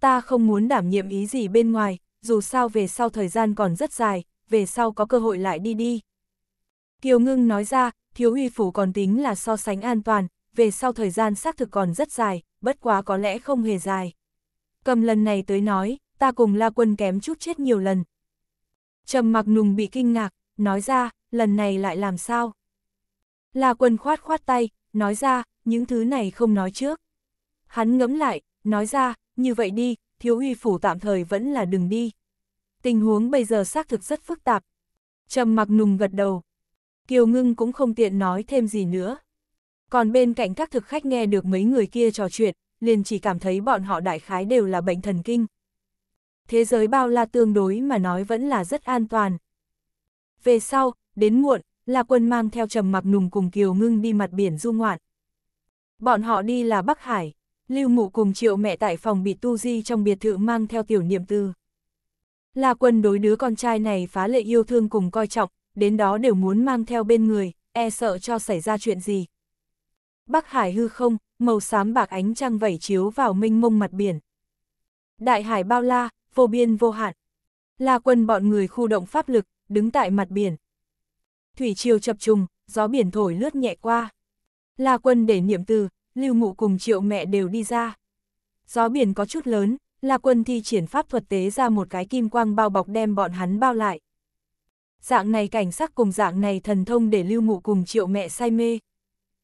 Ta không muốn đảm nhiệm ý gì bên ngoài, dù sao về sau thời gian còn rất dài, về sau có cơ hội lại đi đi. Kiều Ngưng nói ra, thiếu uy phủ còn tính là so sánh an toàn, về sau thời gian xác thực còn rất dài, bất quá có lẽ không hề dài. Cầm lần này tới nói, ta cùng La Quân kém chút chết nhiều lần, Trầm mặc nùng bị kinh ngạc, nói ra, lần này lại làm sao? Là quần khoát khoát tay, nói ra, những thứ này không nói trước. Hắn ngẫm lại, nói ra, như vậy đi, thiếu uy phủ tạm thời vẫn là đừng đi. Tình huống bây giờ xác thực rất phức tạp. Trầm mặc nùng gật đầu. Kiều ngưng cũng không tiện nói thêm gì nữa. Còn bên cạnh các thực khách nghe được mấy người kia trò chuyện, liền chỉ cảm thấy bọn họ đại khái đều là bệnh thần kinh thế giới bao la tương đối mà nói vẫn là rất an toàn. Về sau, đến muộn, là quân mang theo trầm mặc nùng cùng Kiều Ngưng đi mặt biển du ngoạn. Bọn họ đi là Bắc Hải, Lưu Mụ cùng triệu mẹ tại phòng bị tu di trong biệt thự mang theo tiểu niệm tư. La quân đối đứa con trai này phá lệ yêu thương cùng coi trọng, đến đó đều muốn mang theo bên người, e sợ cho xảy ra chuyện gì. Bắc Hải hư không, màu xám bạc ánh trăng vẩy chiếu vào minh mông mặt biển. Đại hải bao la, vô biên vô hạn. Là quân bọn người khu động pháp lực, đứng tại mặt biển. Thủy triều chập trùng, gió biển thổi lướt nhẹ qua. La quân để niệm từ, lưu ngụ cùng triệu mẹ đều đi ra. Gió biển có chút lớn, La quân thi triển pháp thuật tế ra một cái kim quang bao bọc đem bọn hắn bao lại. Dạng này cảnh sắc cùng dạng này thần thông để lưu ngụ cùng triệu mẹ say mê.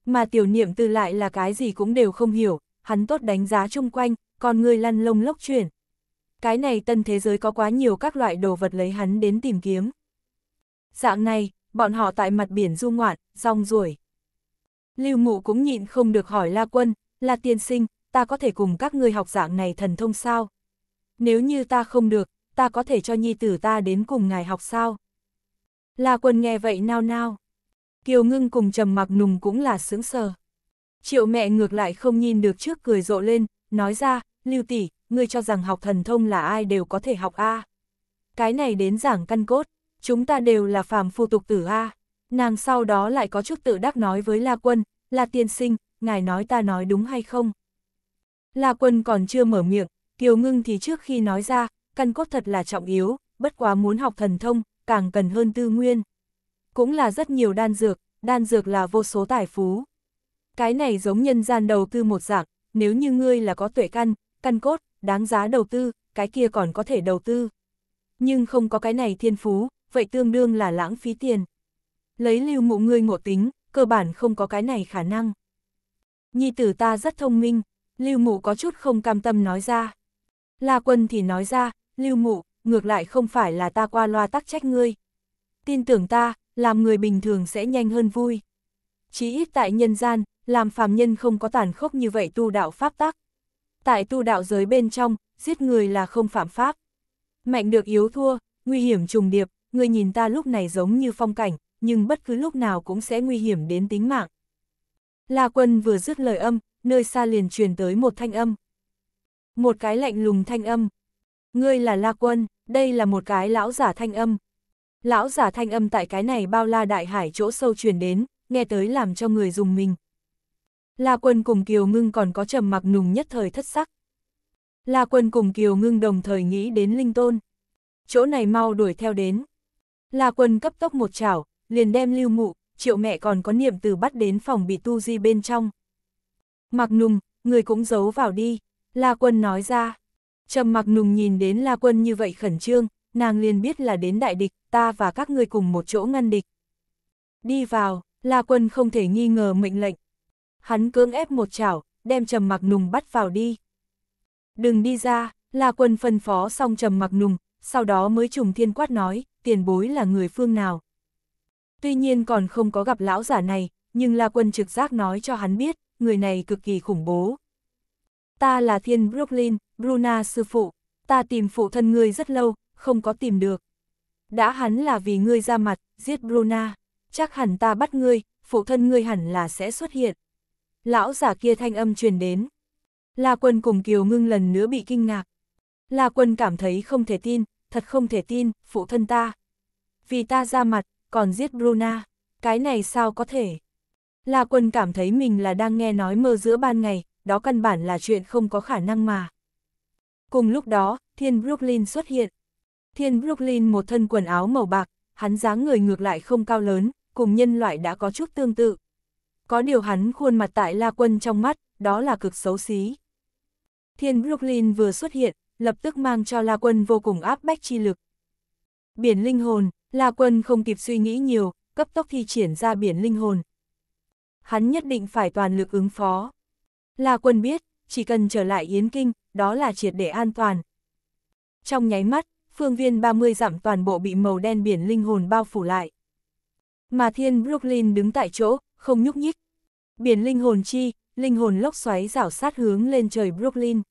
Mà tiểu niệm từ lại là cái gì cũng đều không hiểu, hắn tốt đánh giá chung quanh, còn người lăn lông lốc chuyển, cái này tân thế giới có quá nhiều các loại đồ vật lấy hắn đến tìm kiếm. Dạng này, bọn họ tại mặt biển du ngoạn, rong ruổi. Lưu Mụ cũng nhịn không được hỏi La Quân, La Tiên Sinh, ta có thể cùng các người học dạng này thần thông sao? Nếu như ta không được, ta có thể cho nhi tử ta đến cùng ngài học sao? La Quân nghe vậy nao nao. Kiều Ngưng cùng trầm mặc nùng cũng là sướng sờ. Triệu mẹ ngược lại không nhìn được trước cười rộ lên, nói ra, Lưu Tỷ, ngươi cho rằng học thần thông là ai đều có thể học A. Cái này đến giảng căn cốt, chúng ta đều là phàm phu tục tử A. Nàng sau đó lại có chút tự đắc nói với La Quân, La Tiên Sinh, ngài nói ta nói đúng hay không? La Quân còn chưa mở miệng, Kiều Ngưng thì trước khi nói ra, căn cốt thật là trọng yếu, bất quá muốn học thần thông, càng cần hơn tư nguyên. Cũng là rất nhiều đan dược, đan dược là vô số tài phú. Cái này giống nhân gian đầu tư một dạng, nếu như ngươi là có tuệ căn, căn cốt, đáng giá đầu tư, cái kia còn có thể đầu tư. Nhưng không có cái này thiên phú, vậy tương đương là lãng phí tiền. Lấy lưu mụ ngươi ngộ tính, cơ bản không có cái này khả năng. Nhi tử ta rất thông minh, lưu mụ có chút không cam tâm nói ra. La quân thì nói ra, lưu mụ, ngược lại không phải là ta qua loa tắc trách ngươi. Tin tưởng ta, làm người bình thường sẽ nhanh hơn vui. Chí ít tại nhân gian, làm phàm nhân không có tàn khốc như vậy tu đạo pháp tắc tại tu đạo giới bên trong, giết người là không phạm pháp. Mạnh được yếu thua, nguy hiểm trùng điệp, người nhìn ta lúc này giống như phong cảnh, nhưng bất cứ lúc nào cũng sẽ nguy hiểm đến tính mạng. La quân vừa dứt lời âm, nơi xa liền truyền tới một thanh âm. Một cái lạnh lùng thanh âm. Ngươi là La quân, đây là một cái lão giả thanh âm. Lão giả thanh âm tại cái này bao la đại hải chỗ sâu truyền đến, nghe tới làm cho người dùng mình, La Quân cùng Kiều Ngưng còn có trầm mặc nùng nhất thời thất sắc. La Quân cùng Kiều Ngưng đồng thời nghĩ đến Linh Tôn. Chỗ này mau đuổi theo đến. La Quân cấp tốc một chảo, liền đem lưu mụ, triệu mẹ còn có niệm từ bắt đến phòng bị tu di bên trong. Mặc nùng, người cũng giấu vào đi, La Quân nói ra. Trầm mặc nùng nhìn đến La Quân như vậy khẩn trương, nàng liền biết là đến đại địch, ta và các ngươi cùng một chỗ ngăn địch. Đi vào, La Quân không thể nghi ngờ mệnh lệnh, hắn cưỡng ép một chảo, đem Trầm Mặc Nùng bắt vào đi. Đừng đi ra, la quân phân phó xong Trầm Mặc Nùng, sau đó mới trùng thiên quát nói, tiền bối là người phương nào. Tuy nhiên còn không có gặp lão giả này, nhưng La Quân trực giác nói cho hắn biết, người này cực kỳ khủng bố. Ta là Thiên Brooklyn, Bruna sư phụ, ta tìm phụ thân ngươi rất lâu, không có tìm được. Đã hắn là vì ngươi ra mặt, giết Bruna, chắc hẳn ta bắt ngươi, phụ thân ngươi hẳn là sẽ xuất hiện lão giả kia thanh âm truyền đến. La quân cùng Kiều ngưng lần nữa bị kinh ngạc. La quân cảm thấy không thể tin, thật không thể tin, phụ thân ta. Vì ta ra mặt, còn giết Bruna, cái này sao có thể? La quân cảm thấy mình là đang nghe nói mơ giữa ban ngày, đó căn bản là chuyện không có khả năng mà. Cùng lúc đó, Thiên Brooklyn xuất hiện. Thiên Brooklyn một thân quần áo màu bạc, hắn dáng người ngược lại không cao lớn, cùng nhân loại đã có chút tương tự. Có điều hắn khuôn mặt tại La Quân trong mắt, đó là cực xấu xí. Thiên Brooklyn vừa xuất hiện, lập tức mang cho La Quân vô cùng áp bách chi lực. Biển linh hồn, La Quân không kịp suy nghĩ nhiều, cấp tốc thi triển ra biển linh hồn. Hắn nhất định phải toàn lực ứng phó. La Quân biết, chỉ cần trở lại Yến Kinh, đó là triệt để an toàn. Trong nháy mắt, phương viên 30 dặm toàn bộ bị màu đen biển linh hồn bao phủ lại. Mà thiên Brooklyn đứng tại chỗ, không nhúc nhích, Biển linh hồn chi, linh hồn lốc xoáy rảo sát hướng lên trời Brooklyn.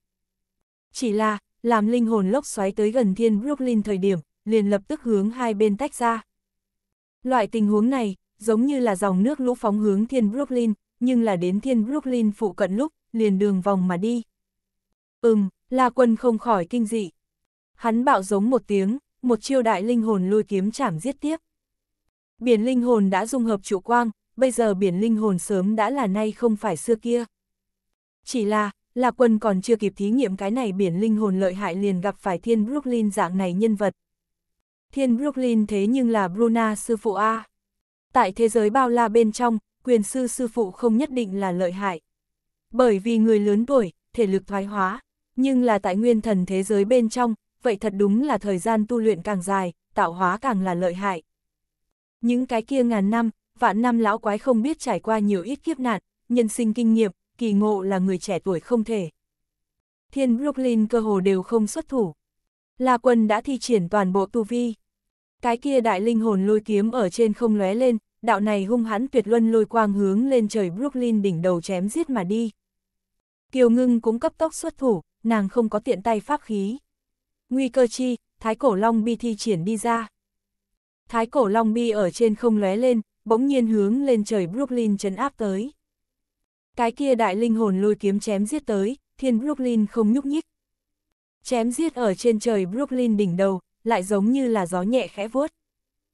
Chỉ là, làm linh hồn lốc xoáy tới gần thiên Brooklyn thời điểm, liền lập tức hướng hai bên tách ra. Loại tình huống này, giống như là dòng nước lũ phóng hướng thiên Brooklyn, nhưng là đến thiên Brooklyn phụ cận lúc, liền đường vòng mà đi. Ừm, La Quân không khỏi kinh dị. Hắn bạo giống một tiếng, một chiêu đại linh hồn lôi kiếm chảm giết tiếp. Biển linh hồn đã dung hợp trụ quang, bây giờ biển linh hồn sớm đã là nay không phải xưa kia. Chỉ là, là quân còn chưa kịp thí nghiệm cái này biển linh hồn lợi hại liền gặp phải thiên Brooklyn dạng này nhân vật. Thiên Brooklyn thế nhưng là Bruna sư phụ A. Tại thế giới bao la bên trong, quyền sư sư phụ không nhất định là lợi hại. Bởi vì người lớn tuổi, thể lực thoái hóa, nhưng là tại nguyên thần thế giới bên trong, vậy thật đúng là thời gian tu luyện càng dài, tạo hóa càng là lợi hại. Những cái kia ngàn năm, vạn năm lão quái không biết trải qua nhiều ít kiếp nạn, nhân sinh kinh nghiệm, kỳ ngộ là người trẻ tuổi không thể. Thiên Brooklyn cơ hồ đều không xuất thủ. La quân đã thi triển toàn bộ tu vi. Cái kia đại linh hồn lôi kiếm ở trên không lóe lên, đạo này hung hãn tuyệt luân lôi quang hướng lên trời Brooklyn đỉnh đầu chém giết mà đi. Kiều ngưng cũng cấp tốc xuất thủ, nàng không có tiện tay pháp khí. Nguy cơ chi, thái cổ long bi thi triển đi ra. Thái cổ long bi ở trên không lóe lên, bỗng nhiên hướng lên trời Brooklyn chấn áp tới. Cái kia đại linh hồn lôi kiếm chém giết tới, thiên Brooklyn không nhúc nhích. Chém giết ở trên trời Brooklyn đỉnh đầu, lại giống như là gió nhẹ khẽ vuốt.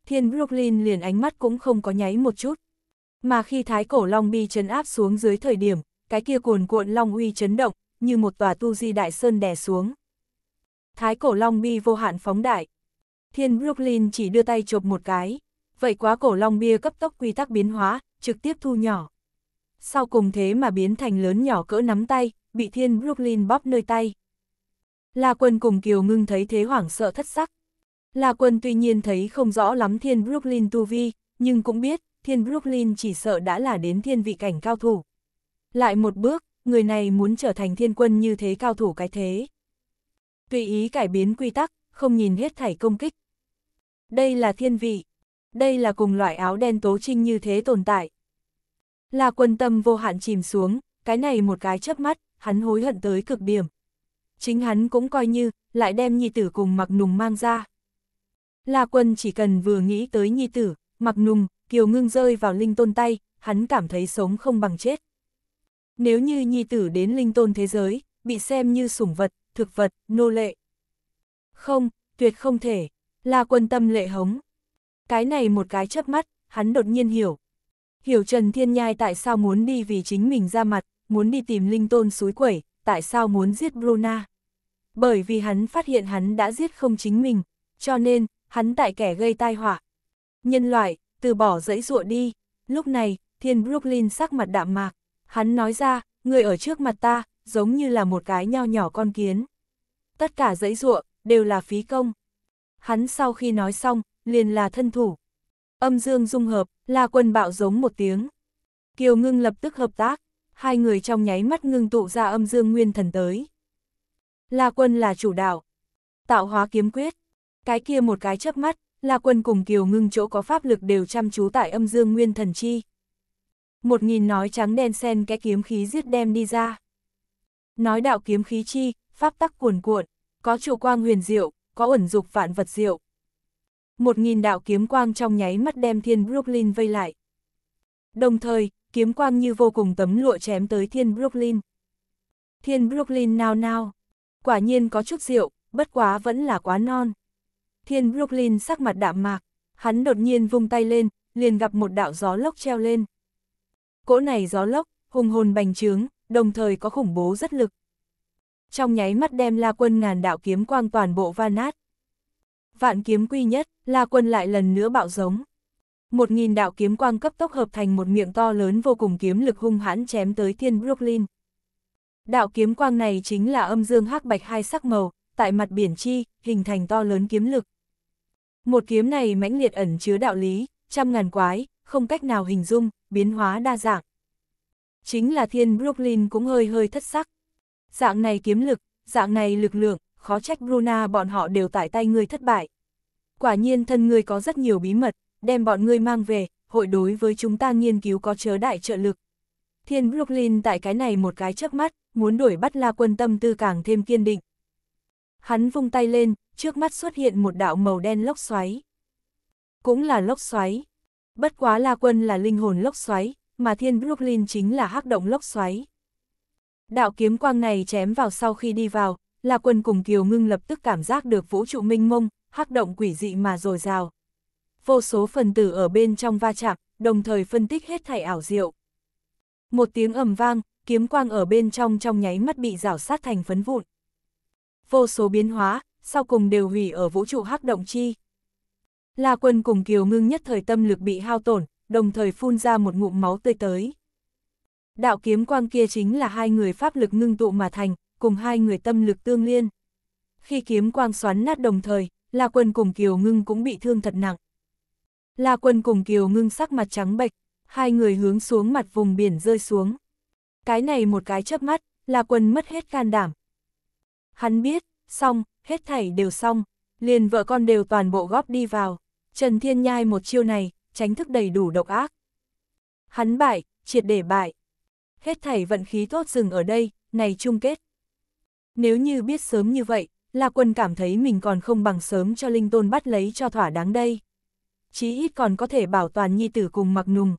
Thiên Brooklyn liền ánh mắt cũng không có nháy một chút. Mà khi thái cổ Long Bi chấn áp xuống dưới thời điểm, cái kia cuồn cuộn Long Uy chấn động, như một tòa tu di đại sơn đè xuống. Thái cổ Long Bi vô hạn phóng đại. Thiên Brooklyn chỉ đưa tay chộp một cái vậy quá cổ long bia cấp tốc quy tắc biến hóa, trực tiếp thu nhỏ. Sau cùng thế mà biến thành lớn nhỏ cỡ nắm tay, bị thiên Brooklyn bóp nơi tay. La quân cùng Kiều ngưng thấy thế hoảng sợ thất sắc. La quân tuy nhiên thấy không rõ lắm thiên Brooklyn tu vi, nhưng cũng biết, thiên Brooklyn chỉ sợ đã là đến thiên vị cảnh cao thủ. Lại một bước, người này muốn trở thành thiên quân như thế cao thủ cái thế. Tùy ý cải biến quy tắc, không nhìn hết thảy công kích. Đây là thiên vị, đây là cùng loại áo đen tố trinh như thế tồn tại. Là quân tâm vô hạn chìm xuống, cái này một cái chớp mắt, hắn hối hận tới cực điểm. Chính hắn cũng coi như, lại đem nhi tử cùng mặc nùng mang ra. là quân chỉ cần vừa nghĩ tới nhi tử, mặc nùng, kiều ngưng rơi vào linh tôn tay, hắn cảm thấy sống không bằng chết. Nếu như nhi tử đến linh tôn thế giới, bị xem như sủng vật, thực vật, nô lệ. Không, tuyệt không thể, là quân tâm lệ hống. Cái này một cái chớp mắt, hắn đột nhiên hiểu. Hiểu Trần Thiên Nhai tại sao muốn đi vì chính mình ra mặt, muốn đi tìm Linh Tôn suối quẩy, tại sao muốn giết Bruna. Bởi vì hắn phát hiện hắn đã giết không chính mình, cho nên, hắn tại kẻ gây tai họa. Nhân loại, từ bỏ dãy ruộ đi. Lúc này, Thiên Brooklyn sắc mặt đạm mạc. Hắn nói ra, người ở trước mặt ta, giống như là một cái nho nhỏ con kiến. Tất cả dãy ruộng, đều là phí công. Hắn sau khi nói xong, liền là thân thủ. Âm dương dung hợp, La Quân bạo giống một tiếng. Kiều Ngưng lập tức hợp tác, hai người trong nháy mắt ngưng tụ ra âm dương nguyên thần tới. La Quân là chủ đạo, tạo hóa kiếm quyết. Cái kia một cái chớp mắt, La Quân cùng Kiều Ngưng chỗ có pháp lực đều chăm chú tại âm dương nguyên thần chi. Một nghìn nói trắng đen sen cái kiếm khí giết đem đi ra. Nói đạo kiếm khí chi, pháp tắc cuồn cuộn, có trụ quang huyền diệu, có ẩn dục vạn vật diệu một nghìn đạo kiếm quang trong nháy mắt đem thiên Brooklyn vây lại. Đồng thời, kiếm quang như vô cùng tấm lụa chém tới thiên Brooklyn. Thiên Brooklyn nào nào, quả nhiên có chút rượu, bất quá vẫn là quá non. Thiên Brooklyn sắc mặt đạm mạc, hắn đột nhiên vung tay lên, liền gặp một đạo gió lốc treo lên. Cỗ này gió lốc, hùng hồn bành trướng, đồng thời có khủng bố rất lực. Trong nháy mắt đem la quân ngàn đạo kiếm quang toàn bộ va nát vạn kiếm quy nhất, La Quân lại lần nữa bạo giống. Một nghìn đạo kiếm quang cấp tốc hợp thành một miệng to lớn vô cùng kiếm lực hung hãn chém tới thiên Brooklyn. Đạo kiếm quang này chính là âm dương hắc bạch hai sắc màu, tại mặt biển chi, hình thành to lớn kiếm lực. Một kiếm này mãnh liệt ẩn chứa đạo lý, trăm ngàn quái, không cách nào hình dung, biến hóa đa dạng. Chính là thiên Brooklyn cũng hơi hơi thất sắc. Dạng này kiếm lực, dạng này lực lượng, khó trách Bruna bọn họ đều tại tay ngươi thất bại. Quả nhiên thân ngươi có rất nhiều bí mật, đem bọn ngươi mang về, hội đối với chúng ta nghiên cứu có chớ đại trợ lực. Thiên Brooklyn tại cái này một cái chớp mắt, muốn đuổi bắt La Quân tâm tư càng thêm kiên định. Hắn vung tay lên, trước mắt xuất hiện một đạo màu đen lốc xoáy. Cũng là lốc xoáy. Bất quá La Quân là linh hồn lốc xoáy, mà Thiên Brooklyn chính là hắc động lốc xoáy. Đạo kiếm quang này chém vào sau khi đi vào, là quân cùng Kiều Ngưng lập tức cảm giác được vũ trụ minh mông, hắc động quỷ dị mà dồi dào. Vô số phần tử ở bên trong va chạm, đồng thời phân tích hết thảy ảo diệu. Một tiếng ầm vang, kiếm quang ở bên trong trong nháy mắt bị rào sát thành phấn vụn. Vô số biến hóa, sau cùng đều hủy ở vũ trụ hắc động chi. La quân cùng Kiều Ngưng nhất thời tâm lực bị hao tổn, đồng thời phun ra một ngụm máu tươi tới. Đạo kiếm quang kia chính là hai người pháp lực ngưng tụ mà thành, cùng hai người tâm lực tương liên. Khi kiếm quang xoắn nát đồng thời, La Quân cùng Kiều Ngưng cũng bị thương thật nặng. La Quân cùng Kiều Ngưng sắc mặt trắng bệch, hai người hướng xuống mặt vùng biển rơi xuống. Cái này một cái chớp mắt, La Quân mất hết can đảm. Hắn biết, xong, hết thảy đều xong, liền vợ con đều toàn bộ góp đi vào. Trần Thiên Nhai một chiêu này, tránh thức đầy đủ độc ác. Hắn bại, triệt để bại. Hết thảy vận khí tốt dừng ở đây, này chung kết. Nếu như biết sớm như vậy, La Quân cảm thấy mình còn không bằng sớm cho Linh Tôn bắt lấy cho thỏa đáng đây. Chí ít còn có thể bảo toàn nhi tử cùng mặc nùng.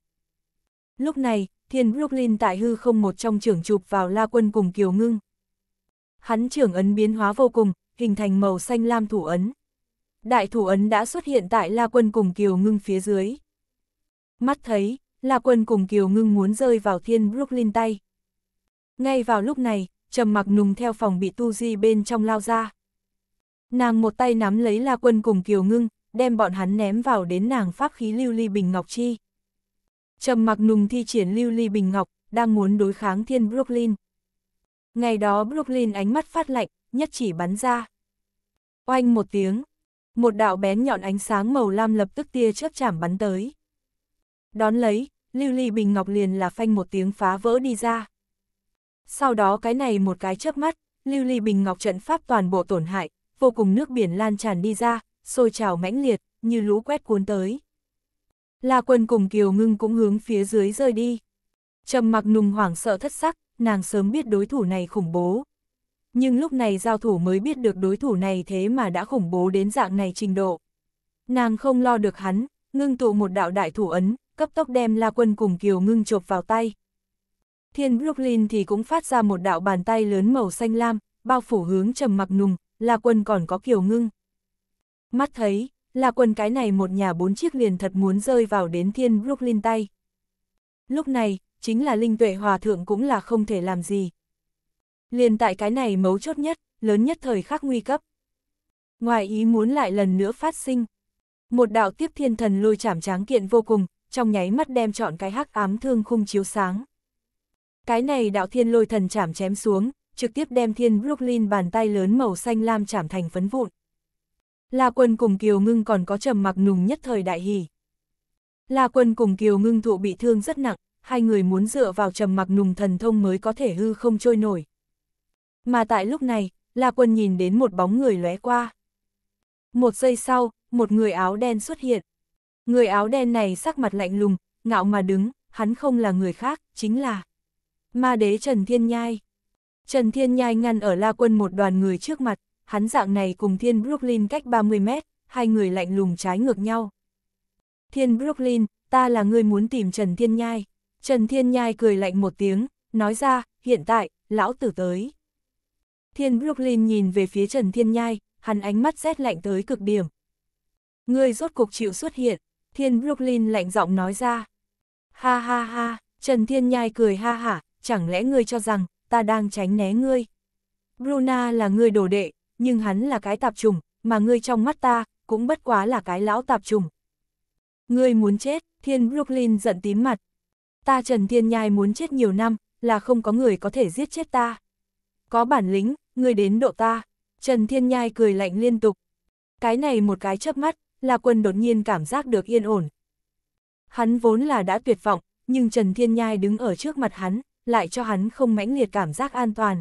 Lúc này, Thiên Brooklyn tại hư không một trong trưởng chụp vào La Quân cùng Kiều Ngưng. Hắn trưởng ấn biến hóa vô cùng, hình thành màu xanh lam thủ ấn. Đại thủ ấn đã xuất hiện tại La Quân cùng Kiều Ngưng phía dưới. Mắt thấy, La Quân cùng Kiều Ngưng muốn rơi vào Thiên Brooklyn tay. Ngay vào lúc này, trầm mặc nùng theo phòng bị tu di bên trong lao ra. Nàng một tay nắm lấy la quân cùng kiều ngưng, đem bọn hắn ném vào đến nàng pháp khí lưu ly bình ngọc chi. Trầm mặc nùng thi triển lưu ly bình ngọc, đang muốn đối kháng thiên Brooklyn. Ngày đó Brooklyn ánh mắt phát lạnh, nhất chỉ bắn ra. Oanh một tiếng, một đạo bén nhọn ánh sáng màu lam lập tức tia chớp chảm bắn tới. Đón lấy, lưu ly bình ngọc liền là phanh một tiếng phá vỡ đi ra sau đó cái này một cái chớp mắt, lưu ly bình ngọc trận pháp toàn bộ tổn hại, vô cùng nước biển lan tràn đi ra, sôi trào mãnh liệt, như lũ quét cuốn tới. La quân cùng Kiều Ngưng cũng hướng phía dưới rơi đi. Trầm mặc nùng hoảng sợ thất sắc, nàng sớm biết đối thủ này khủng bố. Nhưng lúc này giao thủ mới biết được đối thủ này thế mà đã khủng bố đến dạng này trình độ. Nàng không lo được hắn, ngưng tụ một đạo đại thủ ấn, cấp tốc đem La quân cùng Kiều Ngưng chộp vào tay, Thiên Brooklyn thì cũng phát ra một đạo bàn tay lớn màu xanh lam, bao phủ hướng trầm mặc nùng, là quân còn có kiều ngưng. Mắt thấy, là quân cái này một nhà bốn chiếc liền thật muốn rơi vào đến Thiên Brooklyn tay. Lúc này, chính là Linh Tuệ Hòa Thượng cũng là không thể làm gì. Liền tại cái này mấu chốt nhất, lớn nhất thời khắc nguy cấp. Ngoài ý muốn lại lần nữa phát sinh. Một đạo tiếp thiên thần lôi chảm tráng kiện vô cùng, trong nháy mắt đem chọn cái hắc ám thương khung chiếu sáng. Cái này đạo thiên lôi thần chảm chém xuống, trực tiếp đem thiên Brooklyn bàn tay lớn màu xanh lam chảm thành phấn vụn. La quân cùng Kiều Ngưng còn có trầm mặc nùng nhất thời đại hỉ. La quân cùng Kiều Ngưng thụ bị thương rất nặng, hai người muốn dựa vào trầm mặc nùng thần thông mới có thể hư không trôi nổi. Mà tại lúc này, La quân nhìn đến một bóng người lóe qua. Một giây sau, một người áo đen xuất hiện. Người áo đen này sắc mặt lạnh lùng, ngạo mà đứng, hắn không là người khác, chính là ma đế Trần Thiên Nhai. Trần Thiên Nhai ngăn ở La Quân một đoàn người trước mặt, hắn dạng này cùng Thiên Brooklyn cách 30 mét, hai người lạnh lùng trái ngược nhau. Thiên Brooklyn, ta là người muốn tìm Trần Thiên Nhai. Trần Thiên Nhai cười lạnh một tiếng, nói ra, hiện tại, lão tử tới. Thiên Brooklyn nhìn về phía Trần Thiên Nhai, hắn ánh mắt rét lạnh tới cực điểm. Ngươi rốt cục chịu xuất hiện, Thiên Brooklyn lạnh giọng nói ra. Ha ha ha, Trần Thiên Nhai cười ha hả, chẳng lẽ ngươi cho rằng, ta đang tránh né ngươi. Bruna là ngươi đồ đệ, nhưng hắn là cái tạp trùng, mà ngươi trong mắt ta, cũng bất quá là cái lão tạp trùng. Ngươi muốn chết, thiên Brooklyn giận tím mặt. Ta Trần Thiên Nhai muốn chết nhiều năm, là không có người có thể giết chết ta. Có bản lĩnh, ngươi đến độ ta. Trần Thiên Nhai cười lạnh liên tục. Cái này một cái chớp mắt, là quân đột nhiên cảm giác được yên ổn. Hắn vốn là đã tuyệt vọng, nhưng Trần Thiên Nhai đứng ở trước mặt hắn, lại cho hắn không mãnh liệt cảm giác an toàn.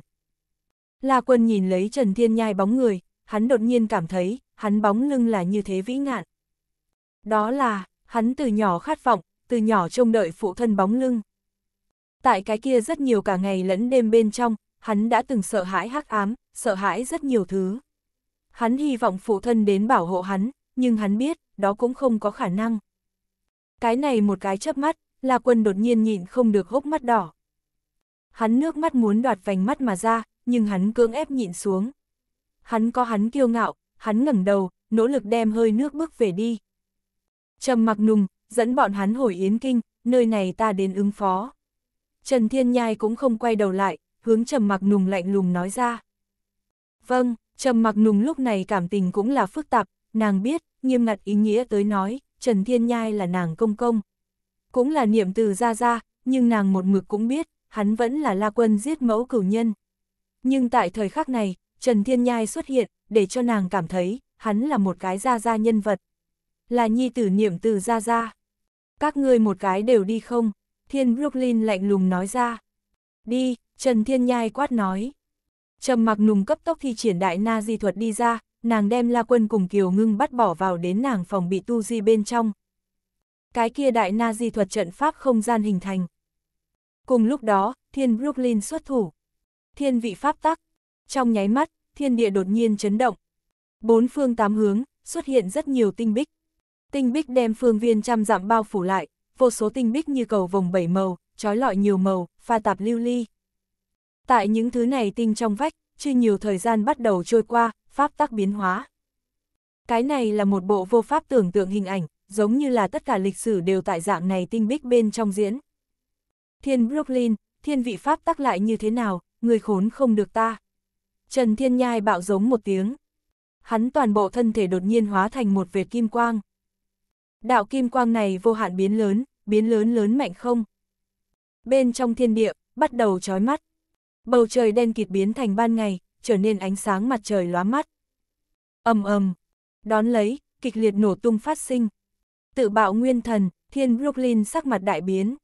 La Quân nhìn lấy Trần Thiên Nhai bóng người, hắn đột nhiên cảm thấy, hắn bóng lưng là như thế vĩ ngạn. Đó là, hắn từ nhỏ khát vọng, từ nhỏ trông đợi phụ thân bóng lưng. Tại cái kia rất nhiều cả ngày lẫn đêm bên trong, hắn đã từng sợ hãi hắc ám, sợ hãi rất nhiều thứ. Hắn hy vọng phụ thân đến bảo hộ hắn, nhưng hắn biết, đó cũng không có khả năng. Cái này một cái chớp mắt, La Quân đột nhiên nhịn không được hốc mắt đỏ hắn nước mắt muốn đoạt vành mắt mà ra, nhưng hắn cưỡng ép nhịn xuống. Hắn có hắn kiêu ngạo, hắn ngẩng đầu, nỗ lực đem hơi nước bước về đi. Trầm mặc nùng, dẫn bọn hắn hồi Yến Kinh, nơi này ta đến ứng phó. Trần Thiên Nhai cũng không quay đầu lại, hướng Trầm mặc nùng lạnh lùng nói ra. Vâng, Trầm mặc nùng lúc này cảm tình cũng là phức tạp, nàng biết, nghiêm ngặt ý nghĩa tới nói, Trần Thiên Nhai là nàng công công. Cũng là niệm từ ra ra, nhưng nàng một mực cũng biết, hắn vẫn là La Quân giết mẫu cửu nhân. Nhưng tại thời khắc này, Trần Thiên Nhai xuất hiện, để cho nàng cảm thấy, hắn là một cái gia gia nhân vật. Là nhi tử niệm từ gia gia. Các ngươi một cái đều đi không? Thiên Brooklyn lạnh lùng nói ra. Đi, Trần Thiên Nhai quát nói. Trầm mặc nùng cấp tốc thi triển đại na di thuật đi ra, nàng đem La Quân cùng Kiều Ngưng bắt bỏ vào đến nàng phòng bị tu di bên trong. Cái kia đại na di thuật trận pháp không gian hình thành, Cùng lúc đó, thiên Brooklyn xuất thủ. Thiên vị pháp tắc. Trong nháy mắt, thiên địa đột nhiên chấn động. Bốn phương tám hướng, xuất hiện rất nhiều tinh bích. Tinh bích đem phương viên trăm dặm bao phủ lại, vô số tinh bích như cầu vòng bảy màu, trói lọi nhiều màu, pha tạp lưu ly. Tại những thứ này tinh trong vách, chưa nhiều thời gian bắt đầu trôi qua, pháp tắc biến hóa. Cái này là một bộ vô pháp tưởng tượng hình ảnh, giống như là tất cả lịch sử đều tại dạng này tinh bích bên trong diễn. Thiên Brooklyn, thiên vị pháp tắc lại như thế nào, người khốn không được ta. Trần Thiên Nhai bạo giống một tiếng. Hắn toàn bộ thân thể đột nhiên hóa thành một vệt kim quang. Đạo kim quang này vô hạn biến lớn, biến lớn lớn mạnh không. Bên trong thiên địa, bắt đầu trói mắt. Bầu trời đen kịt biến thành ban ngày, trở nên ánh sáng mặt trời lóa mắt. ầm ầm, đón lấy, kịch liệt nổ tung phát sinh. Tự bạo nguyên thần, thiên Brooklyn sắc mặt đại biến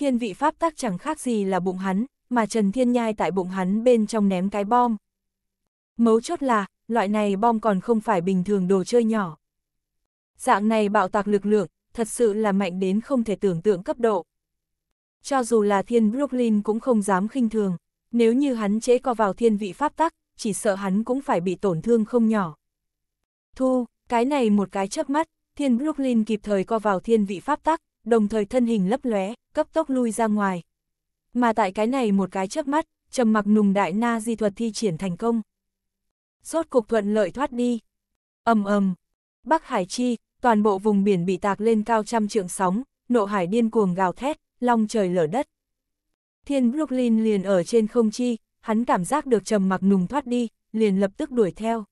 thiên vị pháp tắc chẳng khác gì là bụng hắn, mà Trần Thiên Nhai tại bụng hắn bên trong ném cái bom. Mấu chốt là, loại này bom còn không phải bình thường đồ chơi nhỏ. Dạng này bạo tạc lực lượng, thật sự là mạnh đến không thể tưởng tượng cấp độ. Cho dù là thiên Brooklyn cũng không dám khinh thường, nếu như hắn chế co vào thiên vị pháp tắc, chỉ sợ hắn cũng phải bị tổn thương không nhỏ. Thu, cái này một cái chớp mắt, thiên Brooklyn kịp thời co vào thiên vị pháp tắc, đồng thời thân hình lấp lóe, cấp tốc lui ra ngoài. Mà tại cái này một cái chớp mắt, trầm mặc nùng đại na di thuật thi triển thành công. Rốt cục thuận lợi thoát đi. ầm ầm, Bắc Hải Chi, toàn bộ vùng biển bị tạc lên cao trăm trượng sóng, nộ hải điên cuồng gào thét, long trời lở đất. Thiên Brooklyn liền ở trên không chi, hắn cảm giác được trầm mặc nùng thoát đi, liền lập tức đuổi theo.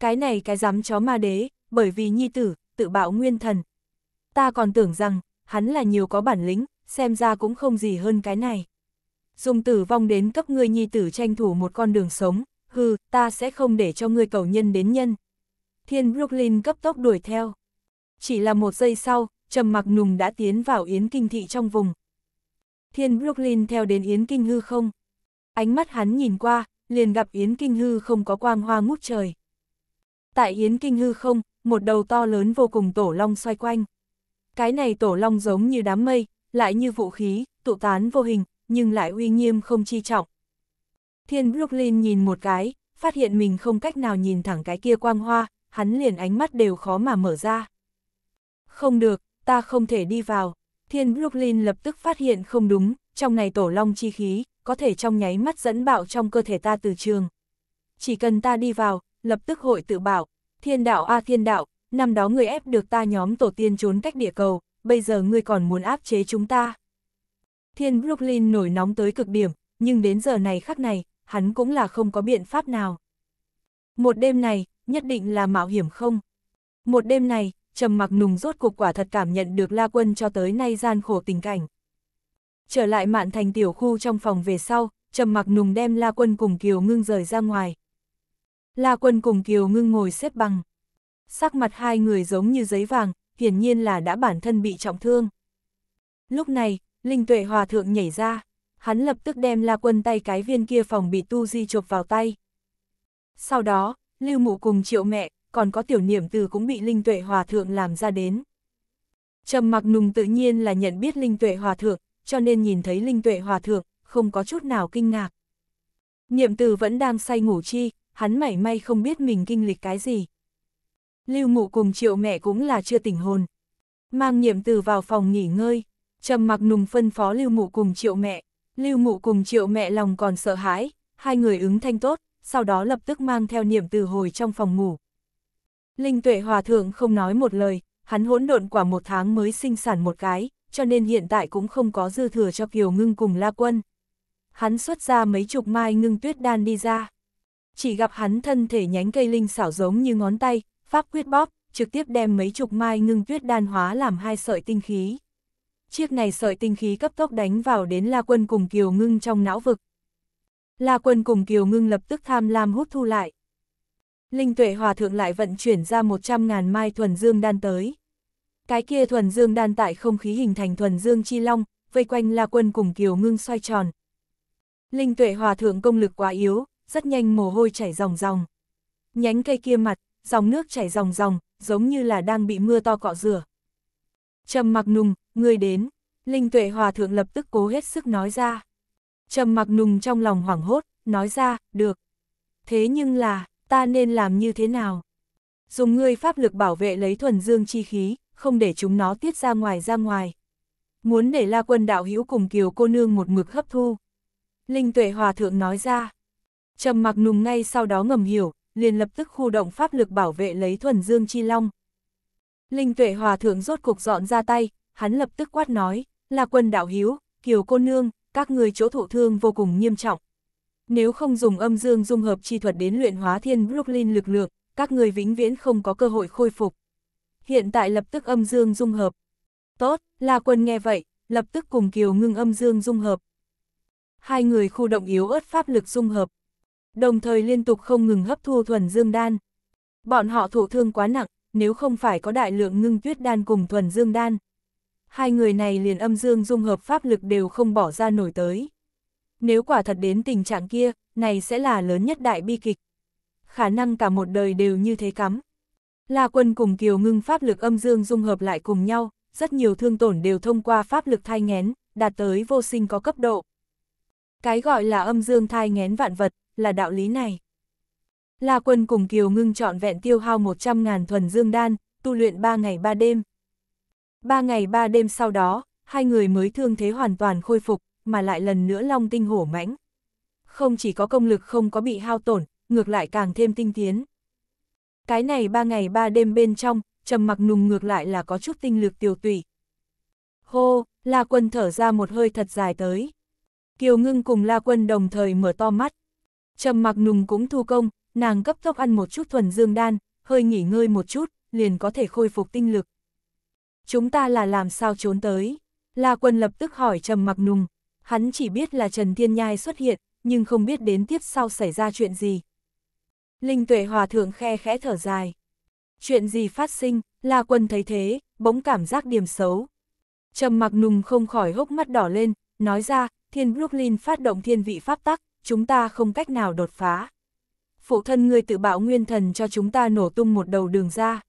Cái này cái dám chó ma đế, bởi vì nhi tử, tự bạo nguyên thần, ta còn tưởng rằng, hắn là nhiều có bản lĩnh, xem ra cũng không gì hơn cái này. Dùng tử vong đến cấp ngươi nhi tử tranh thủ một con đường sống, hừ, ta sẽ không để cho ngươi cầu nhân đến nhân. Thiên Brooklyn cấp tốc đuổi theo. Chỉ là một giây sau, trầm mặc nùng đã tiến vào Yến Kinh thị trong vùng. Thiên Brooklyn theo đến Yến Kinh hư không. Ánh mắt hắn nhìn qua, liền gặp Yến Kinh hư không có quang hoa ngút trời. Tại Yến Kinh hư không, một đầu to lớn vô cùng tổ long xoay quanh. Cái này tổ long giống như đám mây, lại như vũ khí, tụ tán vô hình, nhưng lại uy nghiêm không chi trọng. Thiên Brooklyn nhìn một cái, phát hiện mình không cách nào nhìn thẳng cái kia quang hoa, hắn liền ánh mắt đều khó mà mở ra. Không được, ta không thể đi vào. Thiên Brooklyn lập tức phát hiện không đúng, trong này tổ long chi khí, có thể trong nháy mắt dẫn bạo trong cơ thể ta từ trường. Chỉ cần ta đi vào, lập tức hội tự bảo, thiên đạo a thiên đạo, năm đó ngươi ép được ta nhóm tổ tiên trốn cách địa cầu, bây giờ ngươi còn muốn áp chế chúng ta. Thiên Brooklyn nổi nóng tới cực điểm, nhưng đến giờ này khắc này, hắn cũng là không có biện pháp nào. Một đêm này, nhất định là mạo hiểm không? Một đêm này, trầm mặc nùng rốt cuộc quả thật cảm nhận được La Quân cho tới nay gian khổ tình cảnh. Trở lại mạn thành tiểu khu trong phòng về sau, trầm mặc nùng đem La Quân cùng Kiều Ngưng rời ra ngoài. La Quân cùng Kiều Ngưng ngồi xếp bằng sắc mặt hai người giống như giấy vàng, hiển nhiên là đã bản thân bị trọng thương. Lúc này, Linh Tuệ Hòa Thượng nhảy ra, hắn lập tức đem la quân tay cái viên kia phòng bị tu di chộp vào tay. Sau đó, Lưu Mụ cùng triệu mẹ, còn có tiểu niệm từ cũng bị Linh Tuệ Hòa Thượng làm ra đến. Trầm mặc nùng tự nhiên là nhận biết Linh Tuệ Hòa Thượng, cho nên nhìn thấy Linh Tuệ Hòa Thượng, không có chút nào kinh ngạc. Niệm từ vẫn đang say ngủ chi, hắn mảy may không biết mình kinh lịch cái gì. Lưu Ngụ cùng triệu mẹ cũng là chưa tỉnh hồn. Mang Niệm từ vào phòng nghỉ ngơi, trầm mặc nùng phân phó Lưu Ngụ cùng triệu mẹ. Lưu Ngụ cùng triệu mẹ lòng còn sợ hãi, hai người ứng thanh tốt, sau đó lập tức mang theo niệm từ hồi trong phòng ngủ. Linh tuệ hòa thượng không nói một lời, hắn hỗn độn quả một tháng mới sinh sản một cái, cho nên hiện tại cũng không có dư thừa cho Kiều Ngưng cùng La Quân. Hắn xuất ra mấy chục mai ngưng tuyết đan đi ra. Chỉ gặp hắn thân thể nhánh cây linh xảo giống như ngón tay, pháp quyết bóp, trực tiếp đem mấy chục mai ngưng tuyết đan hóa làm hai sợi tinh khí. Chiếc này sợi tinh khí cấp tốc đánh vào đến La Quân cùng Kiều Ngưng trong não vực. La Quân cùng Kiều Ngưng lập tức tham lam hút thu lại. Linh Tuệ Hòa Thượng lại vận chuyển ra 100.000 mai thuần dương đan tới. Cái kia thuần dương đan tại không khí hình thành thuần dương chi long, vây quanh La Quân cùng Kiều Ngưng xoay tròn. Linh Tuệ Hòa Thượng công lực quá yếu, rất nhanh mồ hôi chảy ròng ròng. Nhánh cây kia mặt, dòng nước chảy ròng ròng, giống như là đang bị mưa to cọ rửa. Trầm mặc nùng, ngươi đến, Linh Tuệ Hòa Thượng lập tức cố hết sức nói ra. Trầm mặc nùng trong lòng hoảng hốt, nói ra, được. Thế nhưng là, ta nên làm như thế nào? Dùng ngươi pháp lực bảo vệ lấy thuần dương chi khí, không để chúng nó tiết ra ngoài ra ngoài. Muốn để la quân đạo hữu cùng kiều cô nương một mực hấp thu. Linh tuệ hòa thượng nói ra. Trầm mặc nùng ngay sau đó ngầm hiểu, liền lập tức khu động pháp lực bảo vệ lấy thuần dương chi long. Linh tuệ hòa thượng rốt cục dọn ra tay, hắn lập tức quát nói, là quân đạo hiếu, kiều cô nương, các người chỗ thụ thương vô cùng nghiêm trọng. Nếu không dùng âm dương dung hợp chi thuật đến luyện hóa thiên Brooklyn lực lượng, các người vĩnh viễn không có cơ hội khôi phục. Hiện tại lập tức âm dương dung hợp. Tốt, là quân nghe vậy, lập tức cùng kiều ngưng âm dương dung hợp. Hai người khu động yếu ớt pháp lực dung hợp, đồng thời liên tục không ngừng hấp thu thuần dương đan. Bọn họ thụ thương quá nặng, nếu không phải có đại lượng ngưng tuyết đan cùng thuần dương đan. Hai người này liền âm dương dung hợp pháp lực đều không bỏ ra nổi tới. Nếu quả thật đến tình trạng kia, này sẽ là lớn nhất đại bi kịch. Khả năng cả một đời đều như thế cắm. La quân cùng kiều ngưng pháp lực âm dương dung hợp lại cùng nhau, rất nhiều thương tổn đều thông qua pháp lực thai ngén, đạt tới vô sinh có cấp độ. Cái gọi là âm dương thai ngén vạn vật, là đạo lý này. La quân cùng Kiều ngưng trọn vẹn tiêu hao 100.000 thuần dương đan, tu luyện 3 ngày 3 đêm. 3 ngày 3 đêm sau đó, hai người mới thương thế hoàn toàn khôi phục, mà lại lần nữa long tinh hổ mãnh. Không chỉ có công lực không có bị hao tổn, ngược lại càng thêm tinh tiến. Cái này 3 ngày 3 đêm bên trong, trầm mặc nùng ngược lại là có chút tinh lực tiêu tụy. Hô, La Quân thở ra một hơi thật dài tới. Kiều Ngưng cùng La Quân đồng thời mở to mắt, Trầm mặc nùng cũng thu công, nàng cấp tốc ăn một chút thuần dương đan, hơi nghỉ ngơi một chút, liền có thể khôi phục tinh lực. Chúng ta là làm sao trốn tới? La quân lập tức hỏi trầm mặc nùng, hắn chỉ biết là Trần Thiên Nhai xuất hiện, nhưng không biết đến tiếp sau xảy ra chuyện gì. Linh tuệ hòa thượng khe khẽ thở dài. Chuyện gì phát sinh, La quân thấy thế, bỗng cảm giác điểm xấu. Trầm mặc nùng không khỏi hốc mắt đỏ lên, nói ra, thiên Brooklyn phát động thiên vị pháp tắc, chúng ta không cách nào đột phá. Phụ thân ngươi tự bạo nguyên thần cho chúng ta nổ tung một đầu đường ra.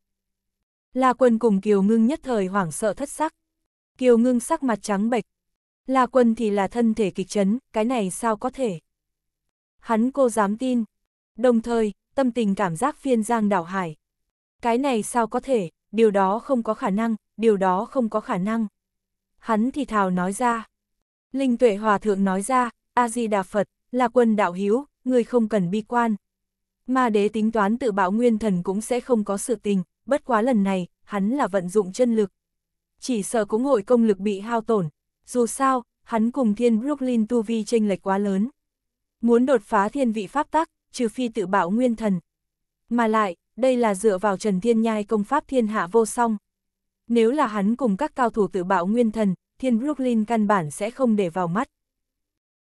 La quân cùng Kiều Ngưng nhất thời hoảng sợ thất sắc. Kiều Ngưng sắc mặt trắng bệch. La quân thì là thân thể kịch chấn, cái này sao có thể. Hắn cô dám tin. Đồng thời, tâm tình cảm giác phiên giang đảo hải. Cái này sao có thể, điều đó không có khả năng, điều đó không có khả năng. Hắn thì thào nói ra. Linh tuệ hòa thượng nói ra, A-di-đà Phật là quân đạo hiếu, người không cần bi quan. Ma đế tính toán tự bảo nguyên thần cũng sẽ không có sự tình, bất quá lần này, hắn là vận dụng chân lực. Chỉ sợ cũng hội công lực bị hao tổn, dù sao, hắn cùng thiên Brooklyn tu vi chênh lệch quá lớn. Muốn đột phá thiên vị pháp tắc, trừ phi tự bảo nguyên thần. Mà lại, đây là dựa vào Trần Thiên Nhai công pháp thiên hạ vô song. Nếu là hắn cùng các cao thủ tự bảo nguyên thần, thiên Brooklyn căn bản sẽ không để vào mắt.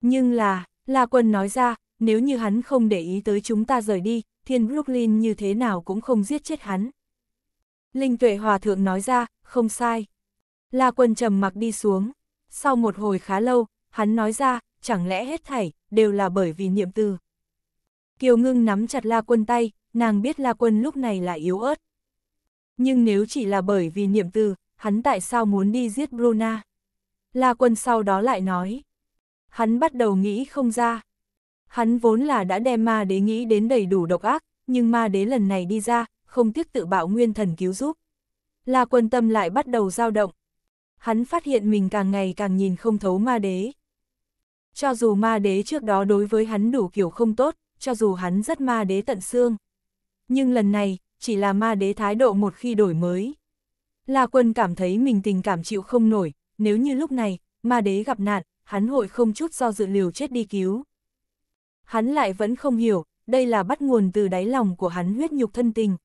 Nhưng là, La Quân nói ra, nếu như hắn không để ý tới chúng ta rời đi, thiên Brooklyn như thế nào cũng không giết chết hắn. Linh tuệ hòa thượng nói ra, không sai. La Quân trầm mặc đi xuống. Sau một hồi khá lâu, hắn nói ra, chẳng lẽ hết thảy, đều là bởi vì niệm từ. Kiều ngưng nắm chặt La Quân tay, nàng biết La Quân lúc này là yếu ớt. Nhưng nếu chỉ là bởi vì niệm từ, hắn tại sao muốn đi giết Bruna? La Quân sau đó lại nói hắn bắt đầu nghĩ không ra. Hắn vốn là đã đem ma đế nghĩ đến đầy đủ độc ác, nhưng ma đế lần này đi ra, không tiếc tự bạo nguyên thần cứu giúp. La quân tâm lại bắt đầu dao động. Hắn phát hiện mình càng ngày càng nhìn không thấu ma đế. Cho dù ma đế trước đó đối với hắn đủ kiểu không tốt, cho dù hắn rất ma đế tận xương. Nhưng lần này, chỉ là ma đế thái độ một khi đổi mới. La quân cảm thấy mình tình cảm chịu không nổi, nếu như lúc này, ma đế gặp nạn, hắn hội không chút do dự liều chết đi cứu. Hắn lại vẫn không hiểu, đây là bắt nguồn từ đáy lòng của hắn huyết nhục thân tình.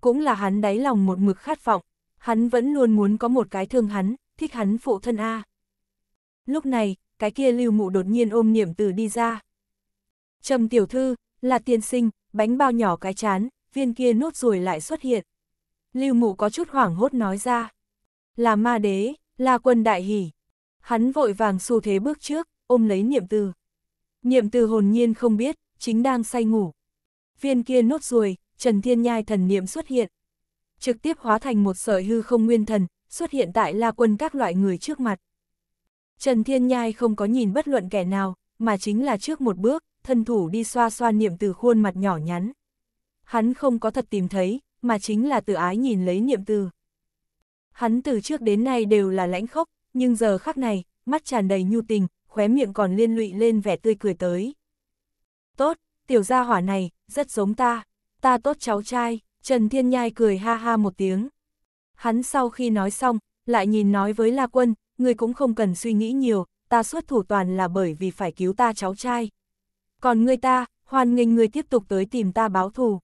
Cũng là hắn đáy lòng một mực khát vọng, hắn vẫn luôn muốn có một cái thương hắn, thích hắn phụ thân A. Lúc này, cái kia lưu mụ đột nhiên ôm niệm từ đi ra. Trầm tiểu thư, là tiên sinh, bánh bao nhỏ cái chán, viên kia nốt ruồi lại xuất hiện. Lưu mụ có chút hoảng hốt nói ra. Là ma đế, là quân đại hỷ. Hắn vội vàng xu thế bước trước, ôm lấy niệm từ. Niệm từ hồn nhiên không biết, chính đang say ngủ. Viên kia nốt ruồi, Trần Thiên Nhai thần niệm xuất hiện. Trực tiếp hóa thành một sợi hư không nguyên thần, xuất hiện tại la quân các loại người trước mặt. Trần Thiên Nhai không có nhìn bất luận kẻ nào, mà chính là trước một bước, thân thủ đi xoa xoa niệm từ khuôn mặt nhỏ nhắn. Hắn không có thật tìm thấy, mà chính là từ ái nhìn lấy niệm từ. Hắn từ trước đến nay đều là lãnh khốc, nhưng giờ khắc này, mắt tràn đầy nhu tình, khóe miệng còn liên lụy lên vẻ tươi cười tới. Tốt, tiểu gia hỏa này, rất giống ta, ta tốt cháu trai, Trần Thiên Nhai cười ha ha một tiếng. Hắn sau khi nói xong, lại nhìn nói với La Quân, người cũng không cần suy nghĩ nhiều, ta xuất thủ toàn là bởi vì phải cứu ta cháu trai. Còn ngươi ta, hoàn nghênh ngươi tiếp tục tới tìm ta báo thù.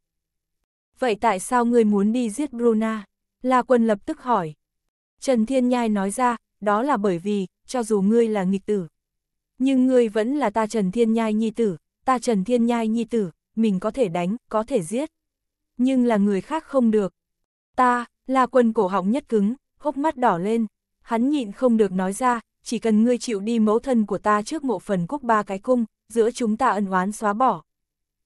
Vậy tại sao ngươi muốn đi giết Bruna? La Quân lập tức hỏi. Trần Thiên Nhai nói ra, đó là bởi vì, cho dù ngươi là nghịch tử, nhưng ngươi vẫn là ta Trần Thiên Nhai nhi tử, ta Trần Thiên Nhai nhi tử, mình có thể đánh, có thể giết, nhưng là người khác không được. Ta, là quân cổ họng nhất cứng, hốc mắt đỏ lên, hắn nhịn không được nói ra, chỉ cần ngươi chịu đi mẫu thân của ta trước mộ phần cúc ba cái cung, giữa chúng ta ân oán xóa bỏ.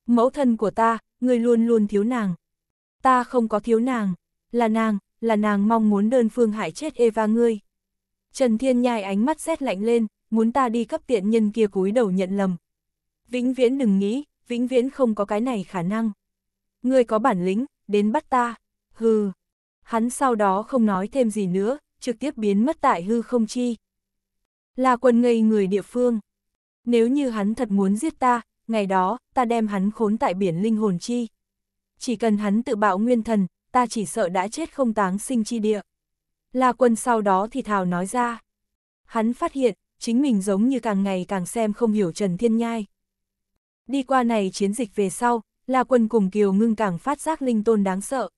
Mẫu thân của ta, ngươi luôn luôn thiếu nàng. Ta không có thiếu nàng, là nàng, là nàng mong muốn đơn phương hại chết Eva ngươi. Trần Thiên Nhai ánh mắt rét lạnh lên, muốn ta đi cấp tiện nhân kia cúi đầu nhận lầm. Vĩnh viễn đừng nghĩ, vĩnh viễn không có cái này khả năng. Ngươi có bản lĩnh, đến bắt ta. Hừ. Hắn sau đó không nói thêm gì nữa, trực tiếp biến mất tại hư không chi. Là quần ngây người địa phương. Nếu như hắn thật muốn giết ta, ngày đó, ta đem hắn khốn tại biển linh hồn chi. Chỉ cần hắn tự bạo nguyên thần, ta chỉ sợ đã chết không táng sinh chi địa. La Quân sau đó thì thào nói ra. Hắn phát hiện, chính mình giống như càng ngày càng xem không hiểu Trần Thiên Nhai. Đi qua này chiến dịch về sau, La Quân cùng Kiều Ngưng càng phát giác linh tôn đáng sợ.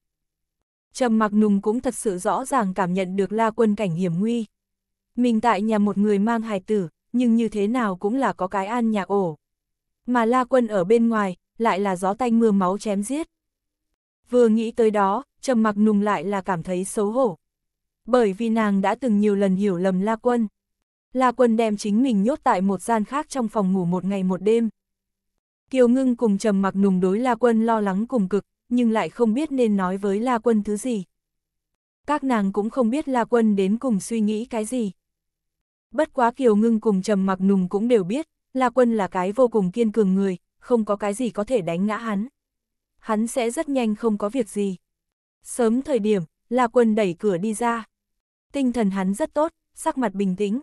Trầm Mặc Nùng cũng thật sự rõ ràng cảm nhận được La Quân cảnh hiểm nguy. Mình tại nhà một người mang hài tử, nhưng như thế nào cũng là có cái an nhạc ổ. Mà La Quân ở bên ngoài, lại là gió tanh mưa máu chém giết. Vừa nghĩ tới đó, Trầm Mặc Nùng lại là cảm thấy xấu hổ bởi vì nàng đã từng nhiều lần hiểu lầm La Quân. La Quân đem chính mình nhốt tại một gian khác trong phòng ngủ một ngày một đêm. Kiều Ngưng cùng trầm mặc nùng đối La Quân lo lắng cùng cực, nhưng lại không biết nên nói với La Quân thứ gì. Các nàng cũng không biết La Quân đến cùng suy nghĩ cái gì. Bất quá Kiều Ngưng cùng trầm mặc nùng cũng đều biết, La Quân là cái vô cùng kiên cường người, không có cái gì có thể đánh ngã hắn. Hắn sẽ rất nhanh không có việc gì. Sớm thời điểm, La Quân đẩy cửa đi ra tinh thần hắn rất tốt, sắc mặt bình tĩnh.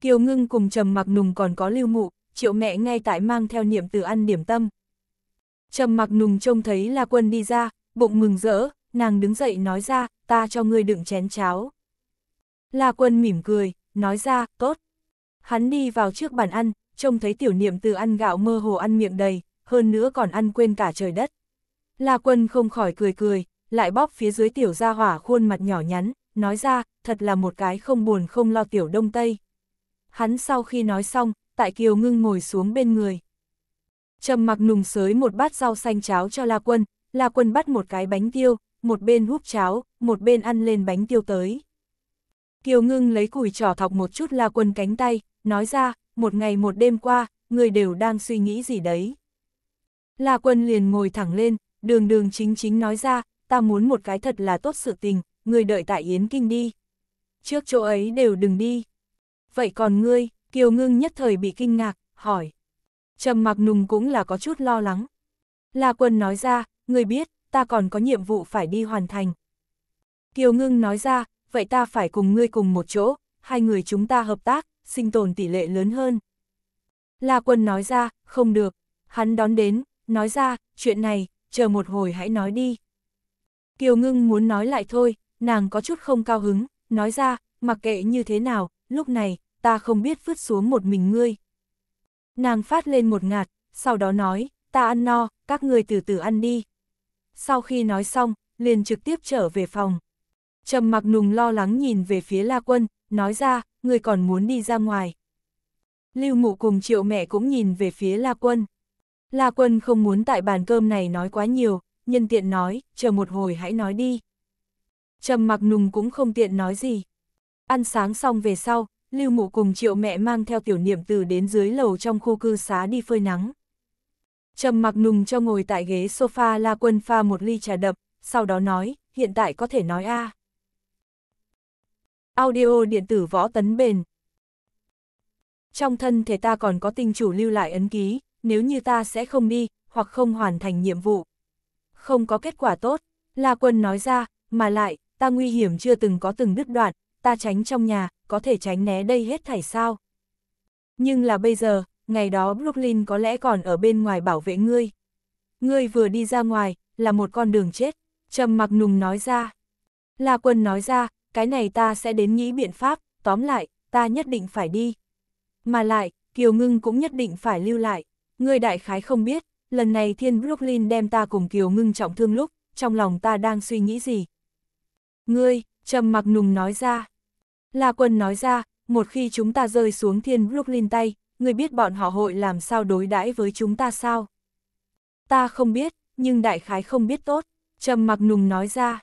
Kiều ngưng cùng trầm mặc nùng còn có lưu mụ, triệu mẹ ngay tại mang theo niệm từ ăn điểm tâm. Trầm mặc nùng trông thấy là quân đi ra, bụng mừng rỡ, nàng đứng dậy nói ra, ta cho ngươi đựng chén cháo. La quân mỉm cười, nói ra, tốt. Hắn đi vào trước bàn ăn, trông thấy tiểu niệm từ ăn gạo mơ hồ ăn miệng đầy, hơn nữa còn ăn quên cả trời đất. La quân không khỏi cười cười, lại bóp phía dưới tiểu gia hỏa khuôn mặt nhỏ nhắn, nói ra, thật là một cái không buồn không lo tiểu đông tây. Hắn sau khi nói xong, tại kiều ngưng ngồi xuống bên người. Trầm mặc nùng sới một bát rau xanh cháo cho La Quân, La Quân bắt một cái bánh tiêu, một bên húp cháo, một bên ăn lên bánh tiêu tới. Kiều ngưng lấy củi trỏ thọc một chút La Quân cánh tay, nói ra, một ngày một đêm qua, người đều đang suy nghĩ gì đấy. La Quân liền ngồi thẳng lên, đường đường chính chính nói ra, ta muốn một cái thật là tốt sự tình, người đợi tại Yến Kinh đi. Trước chỗ ấy đều đừng đi. Vậy còn ngươi, Kiều Ngưng nhất thời bị kinh ngạc, hỏi. Trầm mặc nùng cũng là có chút lo lắng. La quân nói ra, ngươi biết, ta còn có nhiệm vụ phải đi hoàn thành. Kiều Ngưng nói ra, vậy ta phải cùng ngươi cùng một chỗ, hai người chúng ta hợp tác, sinh tồn tỷ lệ lớn hơn. La quân nói ra, không được, hắn đón đến, nói ra, chuyện này, chờ một hồi hãy nói đi. Kiều Ngưng muốn nói lại thôi, nàng có chút không cao hứng, nói ra, mặc kệ như thế nào, lúc này, ta không biết vứt xuống một mình ngươi. Nàng phát lên một ngạt, sau đó nói, ta ăn no, các người từ từ ăn đi. Sau khi nói xong, liền trực tiếp trở về phòng. Trầm mặc nùng lo lắng nhìn về phía La Quân, nói ra, người còn muốn đi ra ngoài. Lưu mụ cùng triệu mẹ cũng nhìn về phía La Quân. La Quân không muốn tại bàn cơm này nói quá nhiều, nhân tiện nói, chờ một hồi hãy nói đi. Trầm mặc nùng cũng không tiện nói gì. Ăn sáng xong về sau, Lưu Mụ cùng triệu mẹ mang theo tiểu niệm từ đến dưới lầu trong khu cư xá đi phơi nắng. Trầm mặc nùng cho ngồi tại ghế sofa la quân pha một ly trà đập, sau đó nói, hiện tại có thể nói a à. Audio điện tử võ tấn bền. Trong thân thể ta còn có tinh chủ lưu lại ấn ký, nếu như ta sẽ không đi, hoặc không hoàn thành nhiệm vụ. Không có kết quả tốt, La Quân nói ra, mà lại, ta nguy hiểm chưa từng có từng đứt đoạn, ta tránh trong nhà, có thể tránh né đây hết thảy sao. Nhưng là bây giờ, ngày đó Brooklyn có lẽ còn ở bên ngoài bảo vệ ngươi. Ngươi vừa đi ra ngoài, là một con đường chết, trầm mặc nùng nói ra. La quân nói ra, cái này ta sẽ đến nghĩ biện pháp, tóm lại, ta nhất định phải đi. Mà lại, Kiều Ngưng cũng nhất định phải lưu lại. Ngươi đại khái không biết, lần này Thiên Brooklyn đem ta cùng Kiều Ngưng trọng thương lúc, trong lòng ta đang suy nghĩ gì. Ngươi, trầm mặc nùng nói ra. La quân nói ra, một khi chúng ta rơi xuống thiên Brooklyn tay, ngươi biết bọn họ hội làm sao đối đãi với chúng ta sao? Ta không biết, nhưng đại khái không biết tốt, trầm mặc nùng nói ra.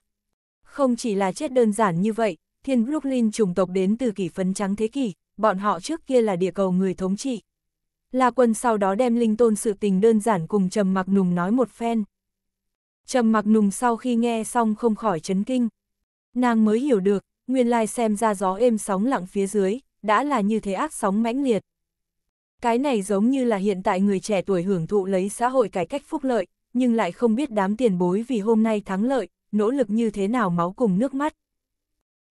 Không chỉ là chết đơn giản như vậy, thiên Brooklyn chủng tộc đến từ kỷ phấn trắng thế kỷ, bọn họ trước kia là địa cầu người thống trị. La quân sau đó đem linh tôn sự tình đơn giản cùng trầm mặc nùng nói một phen. Trầm mặc nùng sau khi nghe xong không khỏi chấn kinh, Nàng mới hiểu được, nguyên lai xem ra gió êm sóng lặng phía dưới, đã là như thế ác sóng mãnh liệt. Cái này giống như là hiện tại người trẻ tuổi hưởng thụ lấy xã hội cải cách phúc lợi, nhưng lại không biết đám tiền bối vì hôm nay thắng lợi, nỗ lực như thế nào máu cùng nước mắt.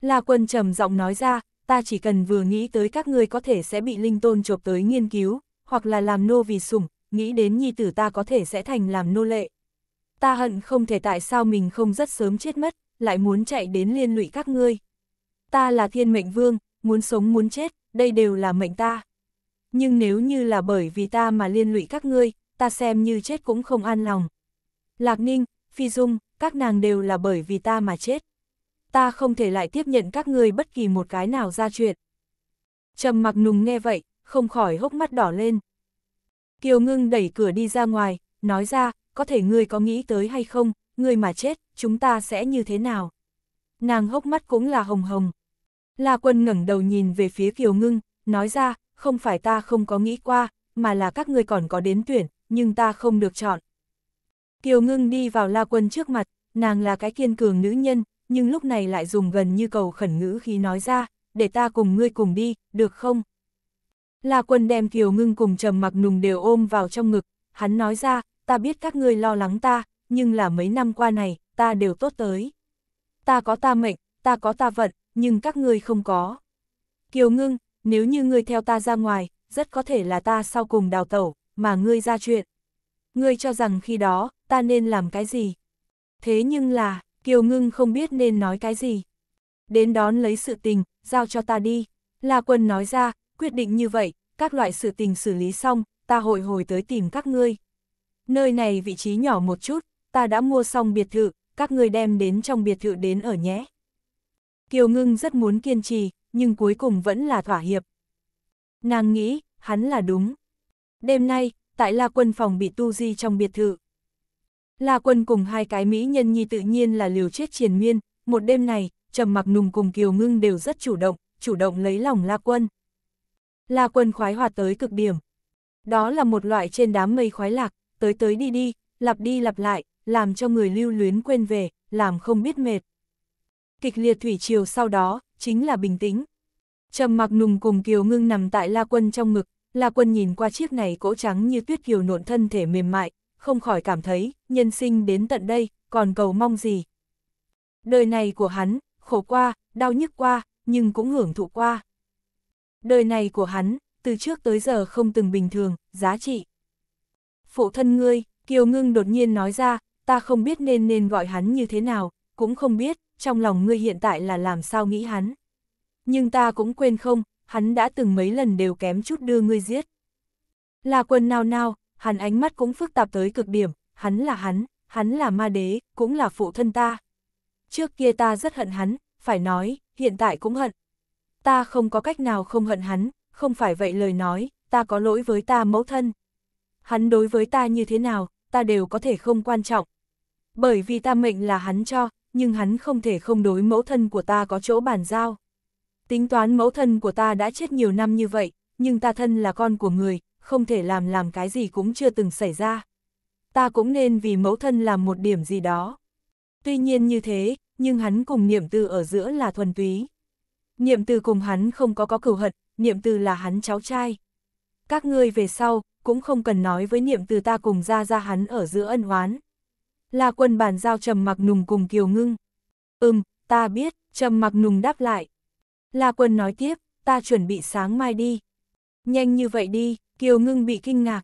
La quân trầm giọng nói ra, ta chỉ cần vừa nghĩ tới các ngươi có thể sẽ bị linh tôn chộp tới nghiên cứu, hoặc là làm nô vì sủng, nghĩ đến nhi tử ta có thể sẽ thành làm nô lệ. Ta hận không thể tại sao mình không rất sớm chết mất lại muốn chạy đến liên lụy các ngươi. Ta là thiên mệnh vương, muốn sống muốn chết, đây đều là mệnh ta. Nhưng nếu như là bởi vì ta mà liên lụy các ngươi, ta xem như chết cũng không an lòng. Lạc Ninh, Phi Dung, các nàng đều là bởi vì ta mà chết. Ta không thể lại tiếp nhận các ngươi bất kỳ một cái nào ra chuyện. Trầm mặc nùng nghe vậy, không khỏi hốc mắt đỏ lên. Kiều ngưng đẩy cửa đi ra ngoài, nói ra, có thể ngươi có nghĩ tới hay không, ngươi mà chết, chúng ta sẽ như thế nào? Nàng hốc mắt cũng là hồng hồng. La quân ngẩng đầu nhìn về phía Kiều Ngưng, nói ra, không phải ta không có nghĩ qua, mà là các ngươi còn có đến tuyển, nhưng ta không được chọn. Kiều Ngưng đi vào La quân trước mặt, nàng là cái kiên cường nữ nhân, nhưng lúc này lại dùng gần như cầu khẩn ngữ khi nói ra, để ta cùng ngươi cùng đi, được không? La quân đem Kiều Ngưng cùng trầm mặc nùng đều ôm vào trong ngực, hắn nói ra, ta biết các ngươi lo lắng ta, nhưng là mấy năm qua này, ta đều tốt tới. Ta có ta mệnh, ta có ta vận, nhưng các ngươi không có. Kiều ngưng, nếu như ngươi theo ta ra ngoài, rất có thể là ta sau cùng đào tẩu, mà ngươi ra chuyện. Ngươi cho rằng khi đó, ta nên làm cái gì? Thế nhưng là, Kiều ngưng không biết nên nói cái gì. Đến đón lấy sự tình, giao cho ta đi. La quân nói ra, quyết định như vậy, các loại sự tình xử lý xong, ta hội hồi tới tìm các ngươi. Nơi này vị trí nhỏ một chút, ta đã mua xong biệt thự, các người đem đến trong biệt thự đến ở nhé. Kiều Ngưng rất muốn kiên trì, nhưng cuối cùng vẫn là thỏa hiệp. Nàng nghĩ, hắn là đúng. Đêm nay, tại La Quân phòng bị tu di trong biệt thự. La Quân cùng hai cái mỹ nhân nhi tự nhiên là liều chết triền miên, một đêm này, Trầm Mặc Nùng cùng Kiều Ngưng đều rất chủ động, chủ động lấy lòng La Quân. La Quân khoái hoạt tới cực điểm. Đó là một loại trên đám mây khoái lạc, tới tới đi đi, lặp đi lặp lại, làm cho người lưu luyến quên về, làm không biết mệt. Kịch liệt thủy triều sau đó, chính là bình tĩnh. Trầm mặc nùng cùng Kiều Ngưng nằm tại La Quân trong ngực, La Quân nhìn qua chiếc này cỗ trắng như tuyết kiều nộn thân thể mềm mại, không khỏi cảm thấy, nhân sinh đến tận đây, còn cầu mong gì. Đời này của hắn, khổ qua, đau nhức qua, nhưng cũng hưởng thụ qua. Đời này của hắn, từ trước tới giờ không từng bình thường, giá trị. Phụ thân ngươi, Kiều Ngưng đột nhiên nói ra, ta không biết nên nên gọi hắn như thế nào, cũng không biết, trong lòng ngươi hiện tại là làm sao nghĩ hắn. Nhưng ta cũng quên không, hắn đã từng mấy lần đều kém chút đưa ngươi giết. Là quần nào nào, hắn ánh mắt cũng phức tạp tới cực điểm, hắn là hắn, hắn là ma đế, cũng là phụ thân ta. Trước kia ta rất hận hắn, phải nói, hiện tại cũng hận. Ta không có cách nào không hận hắn, không phải vậy lời nói, ta có lỗi với ta mẫu thân. Hắn đối với ta như thế nào, ta đều có thể không quan trọng. Bởi vì ta mệnh là hắn cho, nhưng hắn không thể không đối mẫu thân của ta có chỗ bàn giao. Tính toán mẫu thân của ta đã chết nhiều năm như vậy, nhưng ta thân là con của người, không thể làm làm cái gì cũng chưa từng xảy ra. Ta cũng nên vì mẫu thân làm một điểm gì đó. Tuy nhiên như thế, nhưng hắn cùng niệm từ ở giữa là thuần túy. Niệm từ cùng hắn không có có cửu hận, niệm từ là hắn cháu trai. Các ngươi về sau, cũng không cần nói với niệm từ ta cùng ra ra hắn ở giữa ân oán. La quân bàn giao trầm mặc nùng cùng kiều ngưng. Ừm, ta biết, trầm mặc nùng đáp lại. La quân nói tiếp, ta chuẩn bị sáng mai đi. Nhanh như vậy đi, kiều ngưng bị kinh ngạc.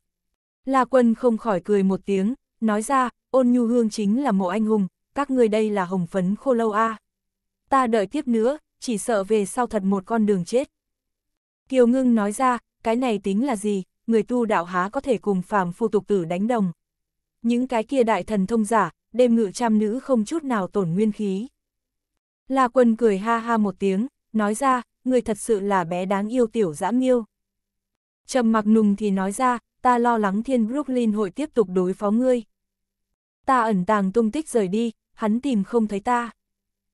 La quân không khỏi cười một tiếng, nói ra, ôn nhu hương chính là mộ anh hùng, các ngươi đây là hồng phấn khô lâu a. Ta đợi tiếp nữa, chỉ sợ về sau thật một con đường chết. Kiều ngưng nói ra, cái này tính là gì, người tu đạo há có thể cùng phàm phu tục tử đánh đồng. Những cái kia đại thần thông giả, đêm ngự trăm nữ không chút nào tổn nguyên khí. La quân cười ha ha một tiếng, nói ra, người thật sự là bé đáng yêu tiểu dã miêu. Trầm mặc nùng thì nói ra, ta lo lắng thiên Brooklyn hội tiếp tục đối phó ngươi. Ta ẩn tàng tung tích rời đi, hắn tìm không thấy ta.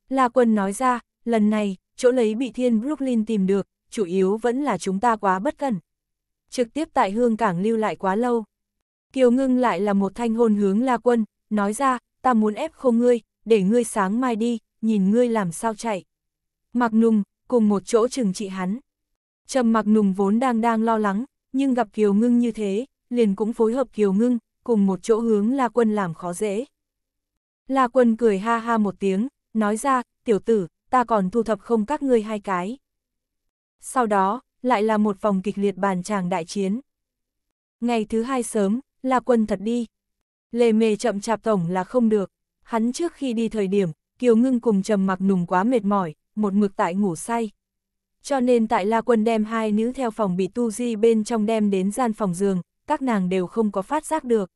La quân nói ra, lần này, chỗ lấy bị thiên Brooklyn tìm được, chủ yếu vẫn là chúng ta quá bất cẩn trực tiếp tại hương cảng lưu lại quá lâu. Kiều ngưng lại là một thanh hôn hướng la quân, nói ra, ta muốn ép khô ngươi, để ngươi sáng mai đi, nhìn ngươi làm sao chạy. Mặc nùng, cùng một chỗ chừng trị hắn. Trầm mặc nùng vốn đang đang lo lắng, nhưng gặp Kiều ngưng như thế, liền cũng phối hợp Kiều ngưng, cùng một chỗ hướng la quân làm khó dễ. La quân cười ha ha một tiếng, nói ra, tiểu tử, ta còn thu thập không các ngươi hai cái. Sau đó, lại là một vòng kịch liệt bàn tràng đại chiến. Ngày thứ hai sớm, là quân thật đi. Lề mề chậm chạp tổng là không được. Hắn trước khi đi thời điểm, Kiều Ngưng cùng trầm mặc nùng quá mệt mỏi, một mực tại ngủ say. Cho nên tại La Quân đem hai nữ theo phòng bị tu di bên trong đem đến gian phòng giường, các nàng đều không có phát giác được.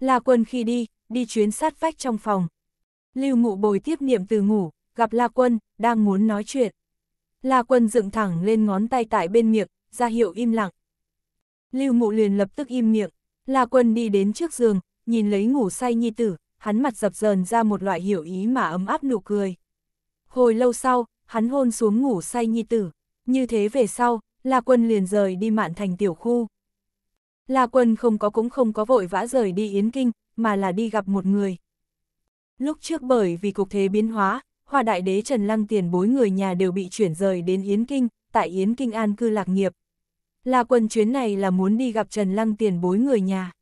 La Quân khi đi, đi chuyến sát vách trong phòng. Lưu Ngụ bồi tiếp niệm từ ngủ, gặp La Quân, đang muốn nói chuyện. La quân dựng thẳng lên ngón tay tại bên miệng, ra hiệu im lặng. Lưu mụ liền lập tức im miệng, La quân đi đến trước giường, nhìn lấy ngủ say nhi tử, hắn mặt dập dờn ra một loại hiểu ý mà ấm áp nụ cười. Hồi lâu sau, hắn hôn xuống ngủ say nhi tử, như thế về sau, La quân liền rời đi mạn thành tiểu khu. La quân không có cũng không có vội vã rời đi Yến Kinh, mà là đi gặp một người. Lúc trước bởi vì cục thế biến hóa, hoa đại đế Trần Lăng tiền bối người nhà đều bị chuyển rời đến Yến Kinh, tại Yến Kinh an cư lạc nghiệp. Là quần chuyến này là muốn đi gặp Trần Lăng tiền bối người nhà.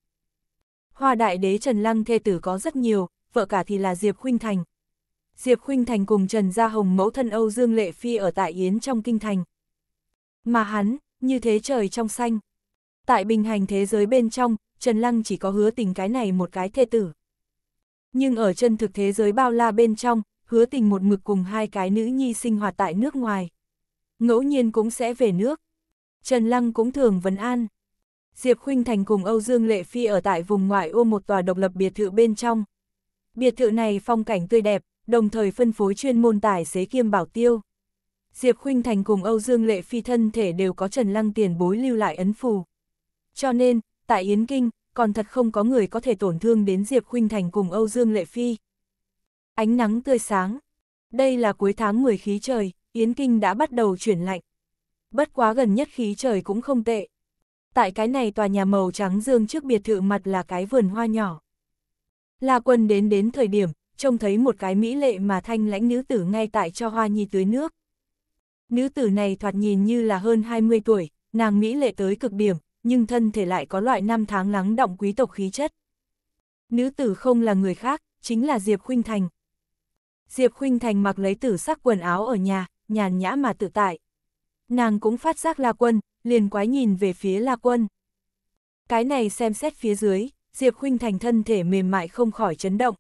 Hoa đại đế Trần Lăng thê tử có rất nhiều, vợ cả thì là Diệp Khuynh Thành. Diệp Khuynh Thành cùng Trần Gia Hồng mẫu thân Âu Dương Lệ Phi ở tại Yến trong kinh thành. Mà hắn, như thế trời trong xanh. Tại bình hành thế giới bên trong, Trần Lăng chỉ có hứa tình cái này một cái thê tử. Nhưng ở chân thực thế giới bao la bên trong, hứa tình một mực cùng hai cái nữ nhi sinh hoạt tại nước ngoài. Ngẫu nhiên cũng sẽ về nước. Trần Lăng cũng thường vấn an. Diệp Khuynh Thành cùng Âu Dương Lệ Phi ở tại vùng ngoại ô một tòa độc lập biệt thự bên trong. Biệt thự này phong cảnh tươi đẹp, đồng thời phân phối chuyên môn tài xế kiêm bảo tiêu. Diệp Khuynh Thành cùng Âu Dương Lệ Phi thân thể đều có Trần Lăng tiền bối lưu lại ấn phù. Cho nên, tại Yến Kinh, còn thật không có người có thể tổn thương đến Diệp Khuynh Thành cùng Âu Dương Lệ Phi. Ánh nắng tươi sáng. Đây là cuối tháng 10 khí trời, Yến Kinh đã bắt đầu chuyển lạnh. Bất quá gần nhất khí trời cũng không tệ. Tại cái này tòa nhà màu trắng dương trước biệt thự mặt là cái vườn hoa nhỏ. La quân đến đến thời điểm, trông thấy một cái mỹ lệ mà thanh lãnh nữ tử ngay tại cho hoa nhi tưới nước. Nữ tử này thoạt nhìn như là hơn 20 tuổi, nàng mỹ lệ tới cực điểm, nhưng thân thể lại có loại năm tháng lắng động quý tộc khí chất. Nữ tử không là người khác, chính là Diệp Khuynh Thành. Diệp Khuynh Thành mặc lấy tử sắc quần áo ở nhà, nhàn nhã mà tự tại. Nàng cũng phát giác La Quân, liền quái nhìn về phía La Quân. Cái này xem xét phía dưới, Diệp Khuynh Thành thân thể mềm mại không khỏi chấn động.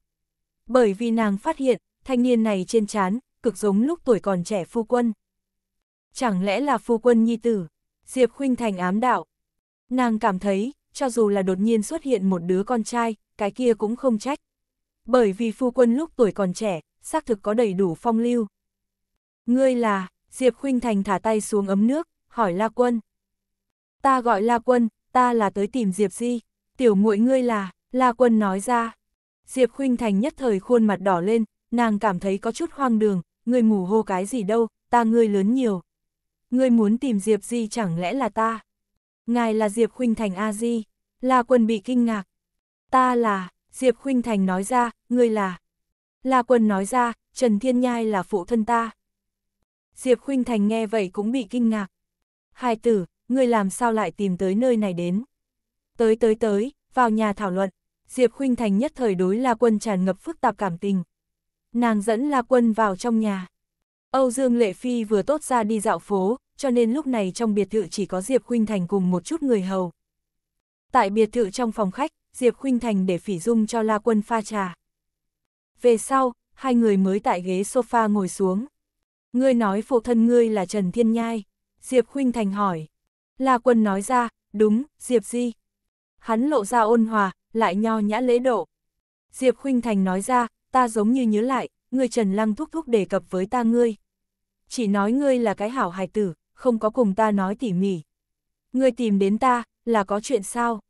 Bởi vì nàng phát hiện, thanh niên này trên trán cực giống lúc tuổi còn trẻ phu quân. Chẳng lẽ là phu quân nhi tử? Diệp Khuynh Thành ám đạo. Nàng cảm thấy, cho dù là đột nhiên xuất hiện một đứa con trai, cái kia cũng không trách. Bởi vì phu quân lúc tuổi còn trẻ, xác thực có đầy đủ phong lưu. Ngươi là, Diệp Khuynh Thành thả tay xuống ấm nước, hỏi La Quân. Ta gọi La Quân, ta là tới tìm Diệp Di, tiểu muội ngươi là, La Quân nói ra. Diệp Khuynh Thành nhất thời khuôn mặt đỏ lên, nàng cảm thấy có chút hoang đường, ngươi mù hô cái gì đâu, ta ngươi lớn nhiều. Ngươi muốn tìm Diệp Di chẳng lẽ là ta? Ngài là Diệp Khuynh Thành A Di, La Quân bị kinh ngạc. Ta là, Diệp Khuynh Thành nói ra, ngươi là, La Quân nói ra, Trần Thiên Nhai là phụ thân ta. Diệp Khuynh Thành nghe vậy cũng bị kinh ngạc. Hai tử, ngươi làm sao lại tìm tới nơi này đến? Tới tới tới, vào nhà thảo luận, Diệp Khuynh Thành nhất thời đối La Quân tràn ngập phức tạp cảm tình. Nàng dẫn La Quân vào trong nhà. Âu Dương Lệ Phi vừa tốt ra đi dạo phố, cho nên lúc này trong biệt thự chỉ có Diệp Khuynh Thành cùng một chút người hầu. Tại biệt thự trong phòng khách, Diệp Khuynh Thành để Phỉ Dung cho La Quân pha trà. Về sau, hai người mới tại ghế sofa ngồi xuống. Ngươi nói phụ thân ngươi là Trần Thiên Nhai. Diệp huynh Thành hỏi. La Quân nói ra, đúng, Diệp Di. Hắn lộ ra ôn hòa, lại nho nhã lễ độ. Diệp huynh Thành nói ra, ta giống như nhớ lại, người Trần Lăng thúc thúc đề cập với ta ngươi. Chỉ nói ngươi là cái hảo hài tử, không có cùng ta nói tỉ mỉ. Ngươi tìm đến ta, là có chuyện sao?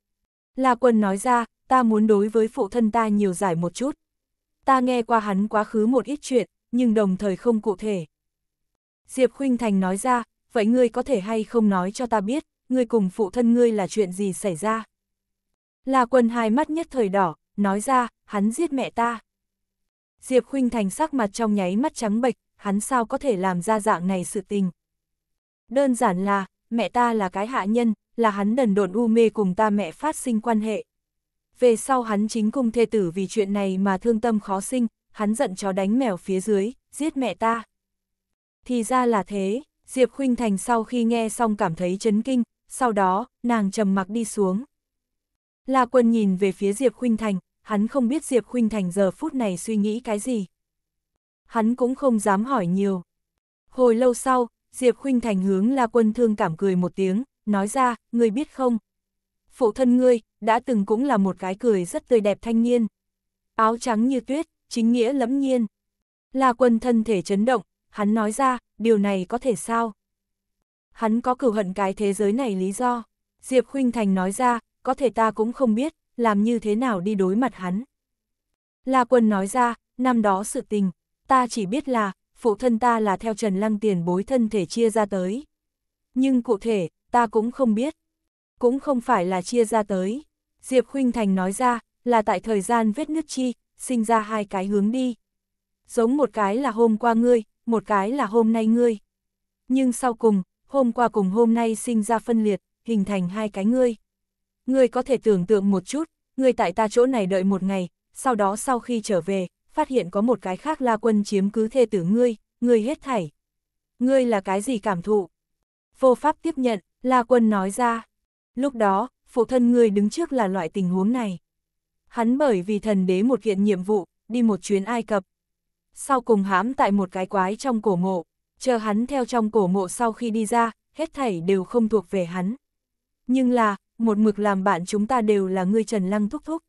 La Quân nói ra, ta muốn đối với phụ thân ta nhiều giải một chút ta nghe qua hắn quá khứ một ít chuyện, nhưng đồng thời không cụ thể. Diệp Khuynh Thành nói ra, vậy ngươi có thể hay không nói cho ta biết, ngươi cùng phụ thân ngươi là chuyện gì xảy ra? Là quân hai mắt nhất thời đỏ, nói ra, hắn giết mẹ ta. Diệp Khuynh Thành sắc mặt trong nháy mắt trắng bệch, hắn sao có thể làm ra dạng này sự tình. Đơn giản là, mẹ ta là cái hạ nhân, là hắn đần độn u mê cùng ta mẹ phát sinh quan hệ về sau hắn chính cùng thê tử vì chuyện này mà thương tâm khó sinh, hắn giận chó đánh mèo phía dưới, giết mẹ ta. Thì ra là thế, Diệp Khuynh Thành sau khi nghe xong cảm thấy chấn kinh, sau đó, nàng trầm mặc đi xuống. La Quân nhìn về phía Diệp Khuynh Thành, hắn không biết Diệp Khuynh Thành giờ phút này suy nghĩ cái gì. Hắn cũng không dám hỏi nhiều. Hồi lâu sau, Diệp Khuynh Thành hướng La Quân thương cảm cười một tiếng, nói ra, người biết không, phụ thân ngươi, đã từng cũng là một cái cười rất tươi đẹp thanh niên. Áo trắng như tuyết, chính nghĩa lẫm nhiên. La quân thân thể chấn động, hắn nói ra, điều này có thể sao? Hắn có cửu hận cái thế giới này lý do. Diệp Khuynh Thành nói ra, có thể ta cũng không biết, làm như thế nào đi đối mặt hắn. La quân nói ra, năm đó sự tình, ta chỉ biết là, phụ thân ta là theo Trần Lăng tiền bối thân thể chia ra tới. Nhưng cụ thể, ta cũng không biết cũng không phải là chia ra tới. Diệp Khuynh Thành nói ra, là tại thời gian vết nứt chi, sinh ra hai cái hướng đi. Giống một cái là hôm qua ngươi, một cái là hôm nay ngươi. Nhưng sau cùng, hôm qua cùng hôm nay sinh ra phân liệt, hình thành hai cái ngươi. Ngươi có thể tưởng tượng một chút, ngươi tại ta chỗ này đợi một ngày, sau đó sau khi trở về, phát hiện có một cái khác la quân chiếm cứ thê tử ngươi, ngươi hết thảy. Ngươi là cái gì cảm thụ? Vô pháp tiếp nhận, la quân nói ra. Lúc đó, phụ thân người đứng trước là loại tình huống này. Hắn bởi vì thần đế một kiện nhiệm vụ, đi một chuyến Ai Cập. Sau cùng hãm tại một cái quái trong cổ mộ, chờ hắn theo trong cổ mộ sau khi đi ra, hết thảy đều không thuộc về hắn. Nhưng là, một mực làm bạn chúng ta đều là người Trần Lăng thúc thúc.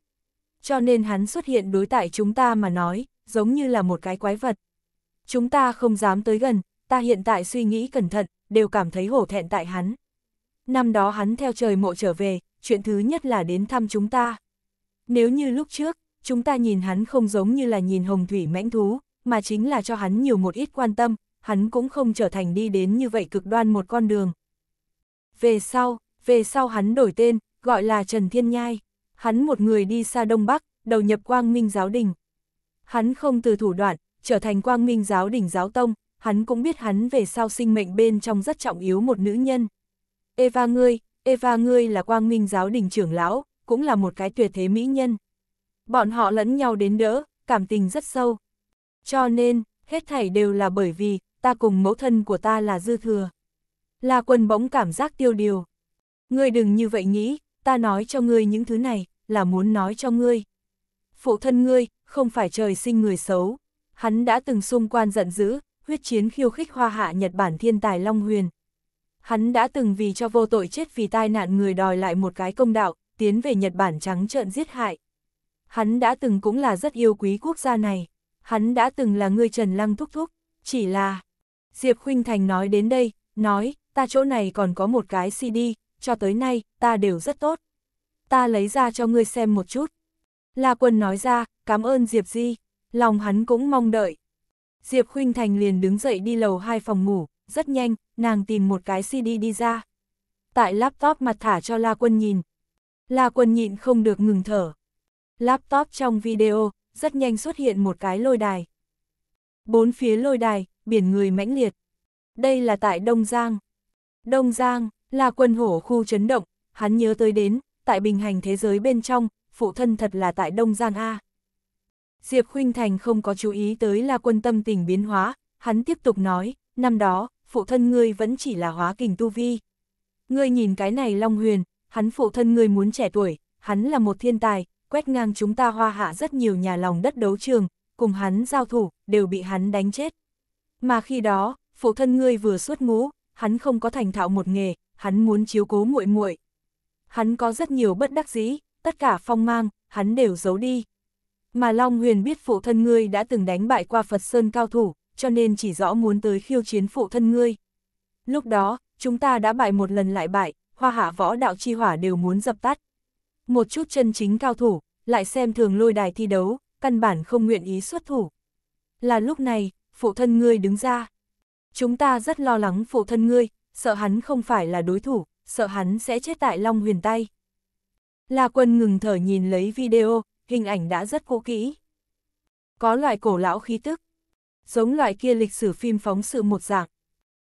Cho nên hắn xuất hiện đối tại chúng ta mà nói, giống như là một cái quái vật. Chúng ta không dám tới gần, ta hiện tại suy nghĩ cẩn thận, đều cảm thấy hổ thẹn tại hắn năm đó hắn theo trời mộ trở về, chuyện thứ nhất là đến thăm chúng ta. Nếu như lúc trước, chúng ta nhìn hắn không giống như là nhìn hồng thủy mãnh thú, mà chính là cho hắn nhiều một ít quan tâm, hắn cũng không trở thành đi đến như vậy cực đoan một con đường. Về sau, về sau hắn đổi tên, gọi là Trần Thiên Nhai. Hắn một người đi xa Đông Bắc, đầu nhập Quang Minh Giáo Đình. Hắn không từ thủ đoạn, trở thành Quang Minh Giáo Đình Giáo Tông, hắn cũng biết hắn về sau sinh mệnh bên trong rất trọng yếu một nữ nhân. Eva ngươi, Eva ngươi là quang minh giáo đình trưởng lão, cũng là một cái tuyệt thế mỹ nhân. Bọn họ lẫn nhau đến đỡ, cảm tình rất sâu. Cho nên, hết thảy đều là bởi vì, ta cùng mẫu thân của ta là dư thừa. Là quần bỗng cảm giác tiêu điều. Ngươi đừng như vậy nghĩ, ta nói cho ngươi những thứ này, là muốn nói cho ngươi. Phụ thân ngươi, không phải trời sinh người xấu. Hắn đã từng xung quan giận dữ, huyết chiến khiêu khích hoa hạ Nhật Bản thiên tài Long Huyền, hắn đã từng vì cho vô tội chết vì tai nạn người đòi lại một cái công đạo, tiến về Nhật Bản trắng trợn giết hại. Hắn đã từng cũng là rất yêu quý quốc gia này, hắn đã từng là người Trần Lăng thúc thúc, chỉ là... Diệp Khuynh Thành nói đến đây, nói, ta chỗ này còn có một cái CD, cho tới nay, ta đều rất tốt. Ta lấy ra cho ngươi xem một chút. La Quân nói ra, cảm ơn Diệp Di, lòng hắn cũng mong đợi. Diệp Khuynh Thành liền đứng dậy đi lầu hai phòng ngủ, rất nhanh, nàng tìm một cái CD đi ra. Tại laptop mặt thả cho La Quân nhìn. La Quân nhịn không được ngừng thở. Laptop trong video, rất nhanh xuất hiện một cái lôi đài. Bốn phía lôi đài, biển người mãnh liệt. Đây là tại Đông Giang. Đông Giang, La quân hổ khu chấn động, hắn nhớ tới đến, tại bình hành thế giới bên trong, phụ thân thật là tại Đông Giang A. Diệp Khuynh Thành không có chú ý tới La quân tâm tình biến hóa, hắn tiếp tục nói, năm đó, phụ thân ngươi vẫn chỉ là hóa kình tu vi. Ngươi nhìn cái này Long Huyền, hắn phụ thân ngươi muốn trẻ tuổi, hắn là một thiên tài, quét ngang chúng ta hoa hạ rất nhiều nhà lòng đất đấu trường, cùng hắn giao thủ, đều bị hắn đánh chết. Mà khi đó, phụ thân ngươi vừa xuất ngũ, hắn không có thành thạo một nghề, hắn muốn chiếu cố muội muội. Hắn có rất nhiều bất đắc dĩ, tất cả phong mang, hắn đều giấu đi. Mà Long Huyền biết phụ thân ngươi đã từng đánh bại qua Phật Sơn cao thủ, cho nên chỉ rõ muốn tới khiêu chiến phụ thân ngươi. Lúc đó, chúng ta đã bại một lần lại bại, hoa hạ võ đạo chi hỏa đều muốn dập tắt. Một chút chân chính cao thủ, lại xem thường lôi đài thi đấu, căn bản không nguyện ý xuất thủ. Là lúc này, phụ thân ngươi đứng ra. Chúng ta rất lo lắng phụ thân ngươi, sợ hắn không phải là đối thủ, sợ hắn sẽ chết tại Long Huyền tay. La quân ngừng thở nhìn lấy video, hình ảnh đã rất cũ kỹ. Có loại cổ lão khí tức, giống loại kia lịch sử phim phóng sự một dạng.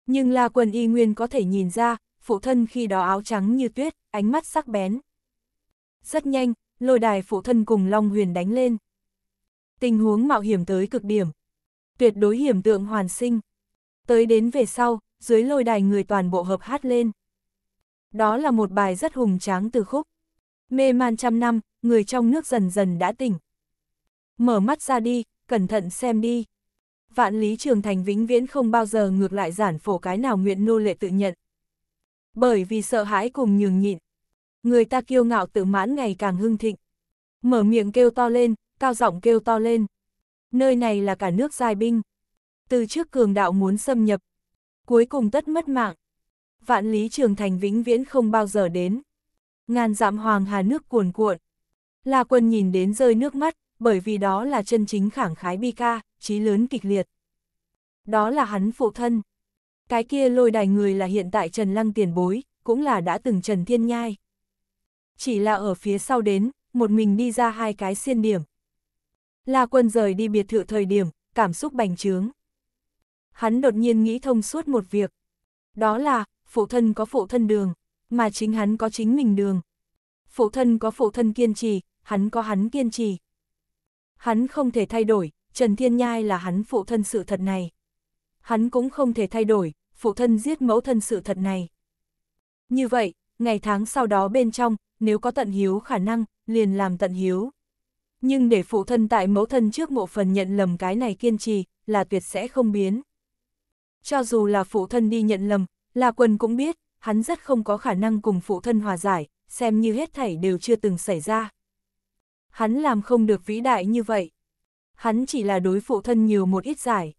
Nhưng La quần y nguyên có thể nhìn ra, phụ thân khi đó áo trắng như tuyết, ánh mắt sắc bén. Rất nhanh, lôi đài phụ thân cùng Long Huyền đánh lên. Tình huống mạo hiểm tới cực điểm. Tuyệt đối hiểm tượng hoàn sinh. Tới đến về sau, dưới lôi đài người toàn bộ hợp hát lên. Đó là một bài rất hùng tráng từ khúc. Mê man trăm năm, người trong nước dần dần đã tỉnh. Mở mắt ra đi, cẩn thận xem đi vạn lý trường thành vĩnh viễn không bao giờ ngược lại giản phổ cái nào nguyện nô lệ tự nhận. Bởi vì sợ hãi cùng nhường nhịn, người ta kiêu ngạo tự mãn ngày càng hưng thịnh. Mở miệng kêu to lên, cao giọng kêu to lên. Nơi này là cả nước giai binh. Từ trước cường đạo muốn xâm nhập, cuối cùng tất mất mạng. Vạn lý trường thành vĩnh viễn không bao giờ đến. Ngàn dạm hoàng hà nước cuồn cuộn. là quân nhìn đến rơi nước mắt, bởi vì đó là chân chính khẳng khái bi ca, trí lớn kịch liệt. Đó là hắn phụ thân. Cái kia lôi đài người là hiện tại Trần Lăng tiền bối, cũng là đã từng Trần Thiên Nhai. Chỉ là ở phía sau đến, một mình đi ra hai cái xiên điểm. La quân rời đi biệt thự thời điểm, cảm xúc bành trướng. Hắn đột nhiên nghĩ thông suốt một việc. Đó là, phụ thân có phụ thân đường, mà chính hắn có chính mình đường. Phụ thân có phụ thân kiên trì, hắn có hắn kiên trì. Hắn không thể thay đổi, Trần Thiên Nhai là hắn phụ thân sự thật này. Hắn cũng không thể thay đổi, phụ thân giết mẫu thân sự thật này. Như vậy, ngày tháng sau đó bên trong, nếu có tận hiếu khả năng, liền làm tận hiếu. Nhưng để phụ thân tại mẫu thân trước mộ phần nhận lầm cái này kiên trì, là tuyệt sẽ không biến. Cho dù là phụ thân đi nhận lầm, là quần cũng biết, hắn rất không có khả năng cùng phụ thân hòa giải, xem như hết thảy đều chưa từng xảy ra hắn làm không được vĩ đại như vậy. Hắn chỉ là đối phụ thân nhiều một ít giải.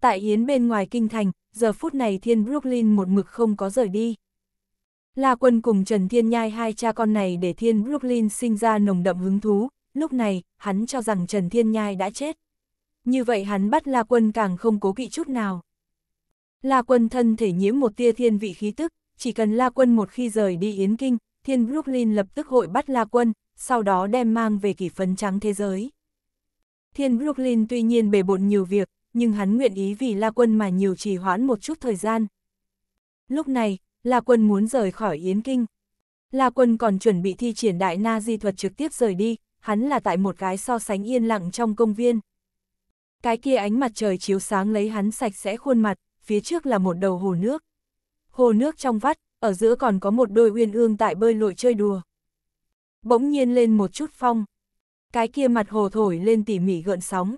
Tại Yến bên ngoài kinh thành, giờ phút này Thiên Brooklyn một mực không có rời đi. La Quân cùng Trần Thiên Nhai hai cha con này để Thiên Brooklyn sinh ra nồng đậm hứng thú, lúc này, hắn cho rằng Trần Thiên Nhai đã chết. Như vậy hắn bắt La Quân càng không cố kỵ chút nào. La Quân thân thể nhiễm một tia thiên vị khí tức, chỉ cần La Quân một khi rời đi Yến Kinh, Thiên Brooklyn lập tức hội bắt La Quân, sau đó đem mang về kỷ phấn trắng thế giới. Thiên Brooklyn tuy nhiên bề bộn nhiều việc, nhưng hắn nguyện ý vì La Quân mà nhiều trì hoãn một chút thời gian. Lúc này, La Quân muốn rời khỏi Yến Kinh. La Quân còn chuẩn bị thi triển đại na di thuật trực tiếp rời đi, hắn là tại một cái so sánh yên lặng trong công viên. Cái kia ánh mặt trời chiếu sáng lấy hắn sạch sẽ khuôn mặt, phía trước là một đầu hồ nước. Hồ nước trong vắt, ở giữa còn có một đôi uyên ương tại bơi lội chơi đùa. Bỗng nhiên lên một chút phong. Cái kia mặt hồ thổi lên tỉ mỉ gợn sóng.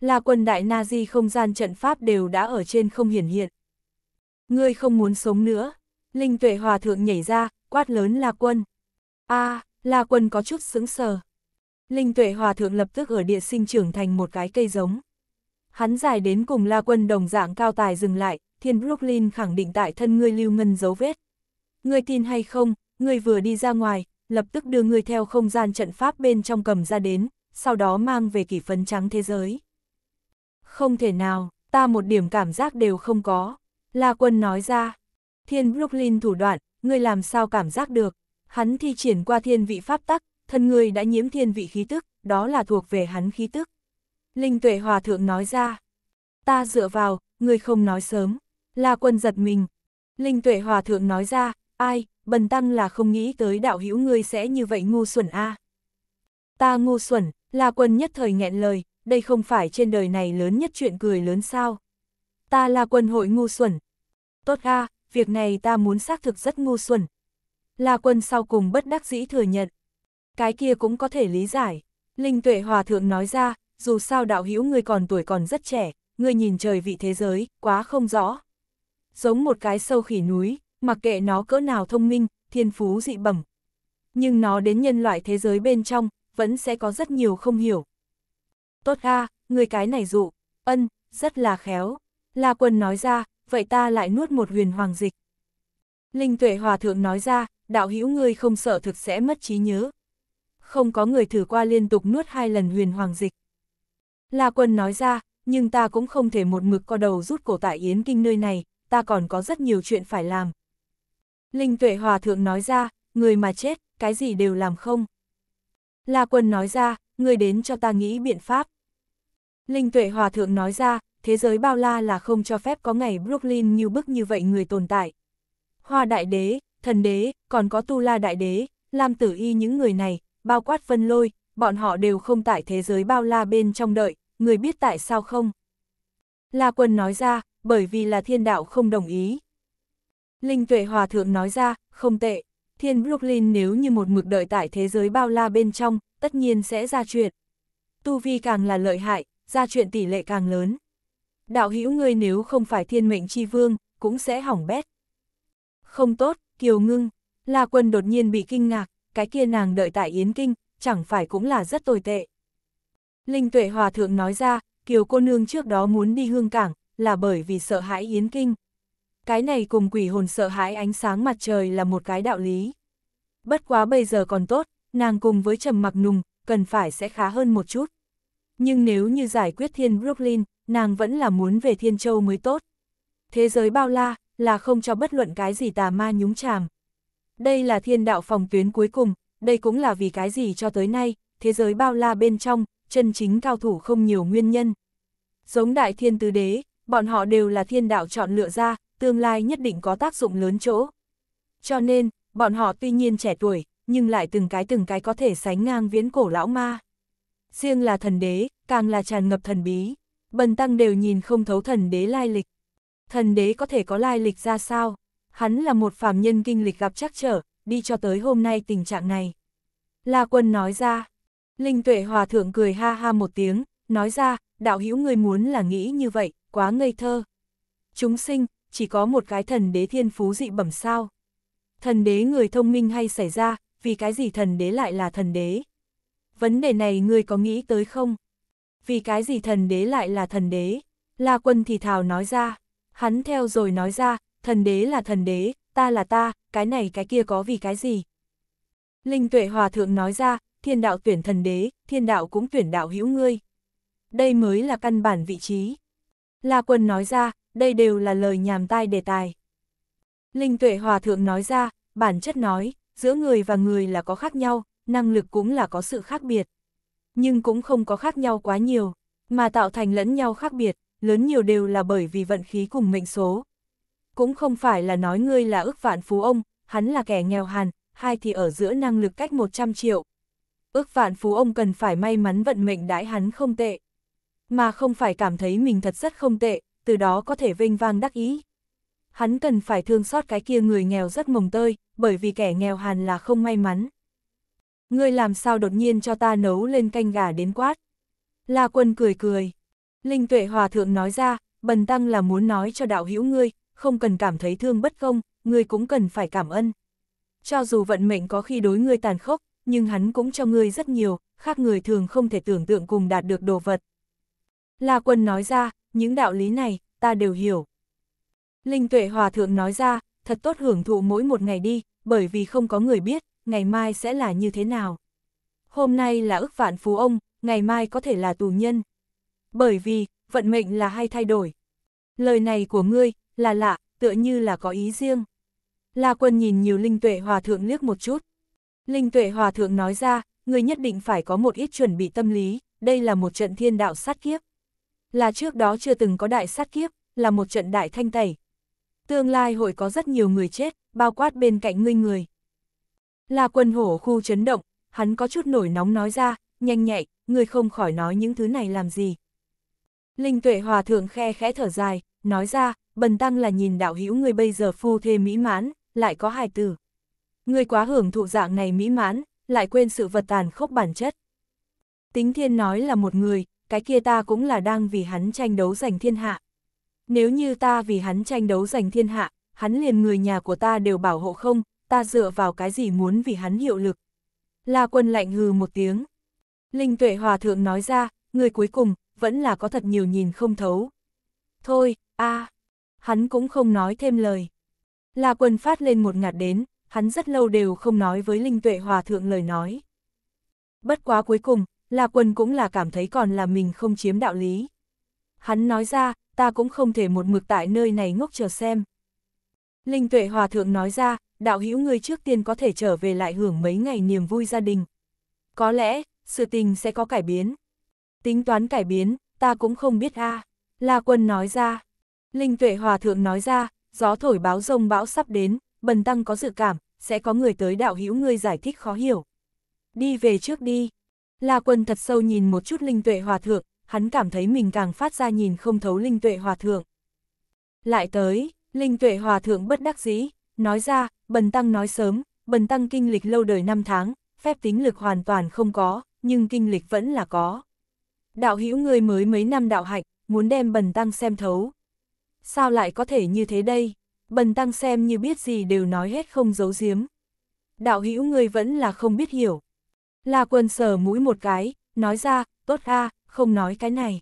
Là quân đại Nazi không gian trận pháp đều đã ở trên không hiển hiện. Ngươi không muốn sống nữa. Linh tuệ hòa thượng nhảy ra, quát lớn là quân. a à, La quân có chút sững sờ. Linh tuệ hòa thượng lập tức ở địa sinh trưởng thành một cái cây giống. Hắn dài đến cùng La quân đồng dạng cao tài dừng lại, thiên Brooklyn khẳng định tại thân ngươi lưu ngân dấu vết. Ngươi tin hay không, ngươi vừa đi ra ngoài, lập tức đưa người theo không gian trận pháp bên trong cầm ra đến, sau đó mang về kỷ phấn trắng thế giới. Không thể nào, ta một điểm cảm giác đều không có. La quân nói ra, thiên Brooklyn thủ đoạn, ngươi làm sao cảm giác được. Hắn thi triển qua thiên vị pháp tắc, thân người đã nhiễm thiên vị khí tức, đó là thuộc về hắn khí tức. Linh tuệ hòa thượng nói ra, ta dựa vào, ngươi không nói sớm. La quân giật mình. Linh tuệ hòa thượng nói ra, ai, bần tăng là không nghĩ tới đạo hữu ngươi sẽ như vậy ngu xuẩn a. À. Ta ngu xuẩn, là quân nhất thời nghẹn lời, đây không phải trên đời này lớn nhất chuyện cười lớn sao. Ta là quân hội ngu xuẩn. Tốt a, việc này ta muốn xác thực rất ngu xuẩn. La quân sau cùng bất đắc dĩ thừa nhận. Cái kia cũng có thể lý giải. Linh tuệ hòa thượng nói ra, dù sao đạo hữu người còn tuổi còn rất trẻ, người nhìn trời vị thế giới, quá không rõ. Giống một cái sâu khỉ núi, mặc kệ nó cỡ nào thông minh, thiên phú dị bẩm. Nhưng nó đến nhân loại thế giới bên trong, vẫn sẽ có rất nhiều không hiểu. Tốt a, người cái này dụ, ân, rất là khéo. La quân nói ra, vậy ta lại nuốt một huyền hoàng dịch. Linh tuệ hòa thượng nói ra, đạo hữu ngươi không sợ thực sẽ mất trí nhớ. Không có người thử qua liên tục nuốt hai lần huyền hoàng dịch. La quân nói ra, nhưng ta cũng không thể một mực co đầu rút cổ tại Yến Kinh nơi này, ta còn có rất nhiều chuyện phải làm, Linh tuệ hòa thượng nói ra, người mà chết, cái gì đều làm không. La quân nói ra, người đến cho ta nghĩ biện pháp. Linh tuệ hòa thượng nói ra, thế giới bao la là không cho phép có ngày Brooklyn như bức như vậy người tồn tại. Hoa đại đế, thần đế, còn có tu la đại đế, Lam tử y những người này, bao quát phân lôi, bọn họ đều không tại thế giới bao la bên trong đợi, người biết tại sao không? La quân nói ra, bởi vì là thiên đạo không đồng ý. Linh tuệ hòa thượng nói ra, không tệ, thiên Brooklyn nếu như một mực đợi tại thế giới bao la bên trong, tất nhiên sẽ ra chuyện. Tu vi càng là lợi hại, ra chuyện tỷ lệ càng lớn. Đạo hữu ngươi nếu không phải thiên mệnh chi vương, cũng sẽ hỏng bét. Không tốt, kiều ngưng, La Quân đột nhiên bị kinh ngạc, cái kia nàng đợi tại Yến Kinh, chẳng phải cũng là rất tồi tệ. Linh Tuệ Hòa Thượng nói ra, Kiều cô nương trước đó muốn đi hương cảng, là bởi vì sợ hãi Yến Kinh cái này cùng quỷ hồn sợ hãi ánh sáng mặt trời là một cái đạo lý. Bất quá bây giờ còn tốt, nàng cùng với trầm mặc nùng, cần phải sẽ khá hơn một chút. Nhưng nếu như giải quyết thiên Brooklyn, nàng vẫn là muốn về thiên châu mới tốt. Thế giới bao la, là không cho bất luận cái gì tà ma nhúng chàm. Đây là thiên đạo phòng tuyến cuối cùng, đây cũng là vì cái gì cho tới nay, thế giới bao la bên trong, chân chính cao thủ không nhiều nguyên nhân. Giống đại thiên tứ đế, bọn họ đều là thiên đạo chọn lựa ra, tương lai nhất định có tác dụng lớn chỗ. Cho nên, bọn họ tuy nhiên trẻ tuổi, nhưng lại từng cái từng cái có thể sánh ngang viễn cổ lão ma. Riêng là thần đế, càng là tràn ngập thần bí, bần tăng đều nhìn không thấu thần đế lai lịch. Thần đế có thể có lai lịch ra sao? Hắn là một phàm nhân kinh lịch gặp trắc trở, đi cho tới hôm nay tình trạng này. La quân nói ra, Linh tuệ hòa thượng cười ha ha một tiếng, nói ra, đạo hữu người muốn là nghĩ như vậy, quá ngây thơ. Chúng sinh, chỉ có một cái thần đế thiên phú dị bẩm sao. Thần đế người thông minh hay xảy ra, vì cái gì thần đế lại là thần đế? Vấn đề này ngươi có nghĩ tới không? Vì cái gì thần đế lại là thần đế? La quân thì thào nói ra, hắn theo rồi nói ra, thần đế là thần đế, ta là ta, cái này cái kia có vì cái gì? Linh tuệ hòa thượng nói ra, thiên đạo tuyển thần đế, thiên đạo cũng tuyển đạo hữu ngươi. Đây mới là căn bản vị trí. La Quân nói ra, đây đều là lời nhàm tai đề tài. Linh Tuệ Hòa Thượng nói ra, bản chất nói, giữa người và người là có khác nhau, năng lực cũng là có sự khác biệt. Nhưng cũng không có khác nhau quá nhiều, mà tạo thành lẫn nhau khác biệt, lớn nhiều đều là bởi vì vận khí cùng mệnh số. Cũng không phải là nói ngươi là ước vạn phú ông, hắn là kẻ nghèo hàn, hai thì ở giữa năng lực cách 100 triệu. Ước vạn phú ông cần phải may mắn vận mệnh đãi hắn không tệ mà không phải cảm thấy mình thật rất không tệ, từ đó có thể vinh vang đắc ý. Hắn cần phải thương xót cái kia người nghèo rất mồng tơi, bởi vì kẻ nghèo hàn là không may mắn. Ngươi làm sao đột nhiên cho ta nấu lên canh gà đến quát? La quân cười cười. Linh tuệ hòa thượng nói ra, bần tăng là muốn nói cho đạo hữu ngươi, không cần cảm thấy thương bất công, ngươi cũng cần phải cảm ơn. Cho dù vận mệnh có khi đối ngươi tàn khốc, nhưng hắn cũng cho ngươi rất nhiều, khác người thường không thể tưởng tượng cùng đạt được đồ vật, La Quân nói ra, những đạo lý này, ta đều hiểu. Linh Tuệ Hòa Thượng nói ra, thật tốt hưởng thụ mỗi một ngày đi, bởi vì không có người biết, ngày mai sẽ là như thế nào. Hôm nay là ức vạn phú ông, ngày mai có thể là tù nhân. Bởi vì, vận mệnh là hay thay đổi. Lời này của ngươi, là lạ, tựa như là có ý riêng. La Quân nhìn nhiều Linh Tuệ Hòa Thượng liếc một chút. Linh Tuệ Hòa Thượng nói ra, ngươi nhất định phải có một ít chuẩn bị tâm lý, đây là một trận thiên đạo sát kiếp là trước đó chưa từng có đại sát kiếp, là một trận đại thanh tẩy. Tương lai hội có rất nhiều người chết, bao quát bên cạnh ngươi người. Là quân hổ khu chấn động, hắn có chút nổi nóng nói ra, nhanh nhạy, ngươi không khỏi nói những thứ này làm gì. Linh tuệ hòa thượng khe khẽ thở dài, nói ra, bần tăng là nhìn đạo hữu ngươi bây giờ phu thê mỹ mãn, lại có hài tử. ngươi quá hưởng thụ dạng này mỹ mãn, lại quên sự vật tàn khốc bản chất. Tính thiên nói là một người, cái kia ta cũng là đang vì hắn tranh đấu giành thiên hạ. Nếu như ta vì hắn tranh đấu giành thiên hạ, hắn liền người nhà của ta đều bảo hộ không, ta dựa vào cái gì muốn vì hắn hiệu lực. La quân lạnh hừ một tiếng. Linh tuệ hòa thượng nói ra, người cuối cùng, vẫn là có thật nhiều nhìn không thấu. Thôi, a hắn cũng không nói thêm lời. La quân phát lên một ngạt đến, hắn rất lâu đều không nói với Linh tuệ hòa thượng lời nói. Bất quá cuối cùng, La Quân cũng là cảm thấy còn là mình không chiếm đạo lý. Hắn nói ra, ta cũng không thể một mực tại nơi này ngốc chờ xem. Linh Tuệ Hòa Thượng nói ra, đạo hữu ngươi trước tiên có thể trở về lại hưởng mấy ngày niềm vui gia đình. Có lẽ, sự tình sẽ có cải biến. Tính toán cải biến, ta cũng không biết a. La Quân nói ra. Linh Tuệ Hòa Thượng nói ra, gió thổi báo rông bão sắp đến, bần tăng có dự cảm, sẽ có người tới đạo hữu ngươi giải thích khó hiểu. Đi về trước đi, La Quân thật sâu nhìn một chút Linh Tuệ Hòa Thượng, hắn cảm thấy mình càng phát ra nhìn không thấu Linh Tuệ Hòa Thượng. Lại tới, Linh Tuệ Hòa Thượng bất đắc dĩ, nói ra, Bần Tăng nói sớm, Bần Tăng kinh lịch lâu đời năm tháng, phép tính lực hoàn toàn không có, nhưng kinh lịch vẫn là có. Đạo hữu người mới mấy năm đạo hạnh, muốn đem Bần Tăng xem thấu. Sao lại có thể như thế đây? Bần Tăng xem như biết gì đều nói hết không giấu giếm. Đạo hữu người vẫn là không biết hiểu, La quân sờ mũi một cái, nói ra, tốt ha, không nói cái này.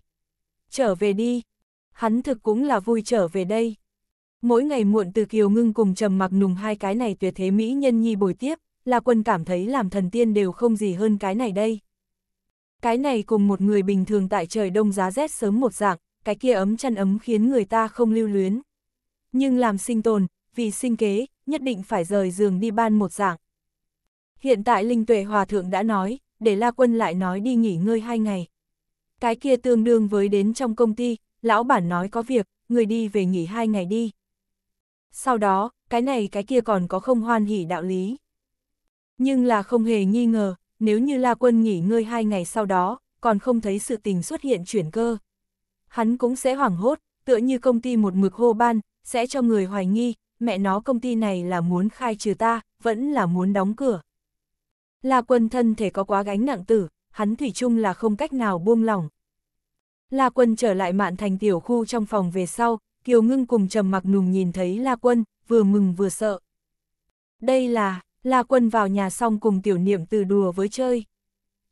Trở về đi. Hắn thực cũng là vui trở về đây. Mỗi ngày muộn từ kiều ngưng cùng trầm mặc nùng hai cái này tuyệt thế mỹ nhân nhi bồi tiếp, là quân cảm thấy làm thần tiên đều không gì hơn cái này đây. Cái này cùng một người bình thường tại trời đông giá rét sớm một dạng, cái kia ấm chăn ấm khiến người ta không lưu luyến. Nhưng làm sinh tồn, vì sinh kế, nhất định phải rời giường đi ban một dạng. Hiện tại Linh Tuệ Hòa Thượng đã nói, để La Quân lại nói đi nghỉ ngơi hai ngày. Cái kia tương đương với đến trong công ty, lão bản nói có việc, người đi về nghỉ hai ngày đi. Sau đó, cái này cái kia còn có không hoan hỉ đạo lý. Nhưng là không hề nghi ngờ, nếu như La Quân nghỉ ngơi hai ngày sau đó, còn không thấy sự tình xuất hiện chuyển cơ. Hắn cũng sẽ hoảng hốt, tựa như công ty một mực hô ban, sẽ cho người hoài nghi, mẹ nó công ty này là muốn khai trừ ta, vẫn là muốn đóng cửa. La Quân thân thể có quá gánh nặng tử, hắn thủy chung là không cách nào buông lỏng. La Quân trở lại mạn thành tiểu khu trong phòng về sau, Kiều Ngưng cùng Trầm Mặc Nùng nhìn thấy La Quân, vừa mừng vừa sợ. Đây là, La Quân vào nhà xong cùng tiểu niệm từ đùa với chơi.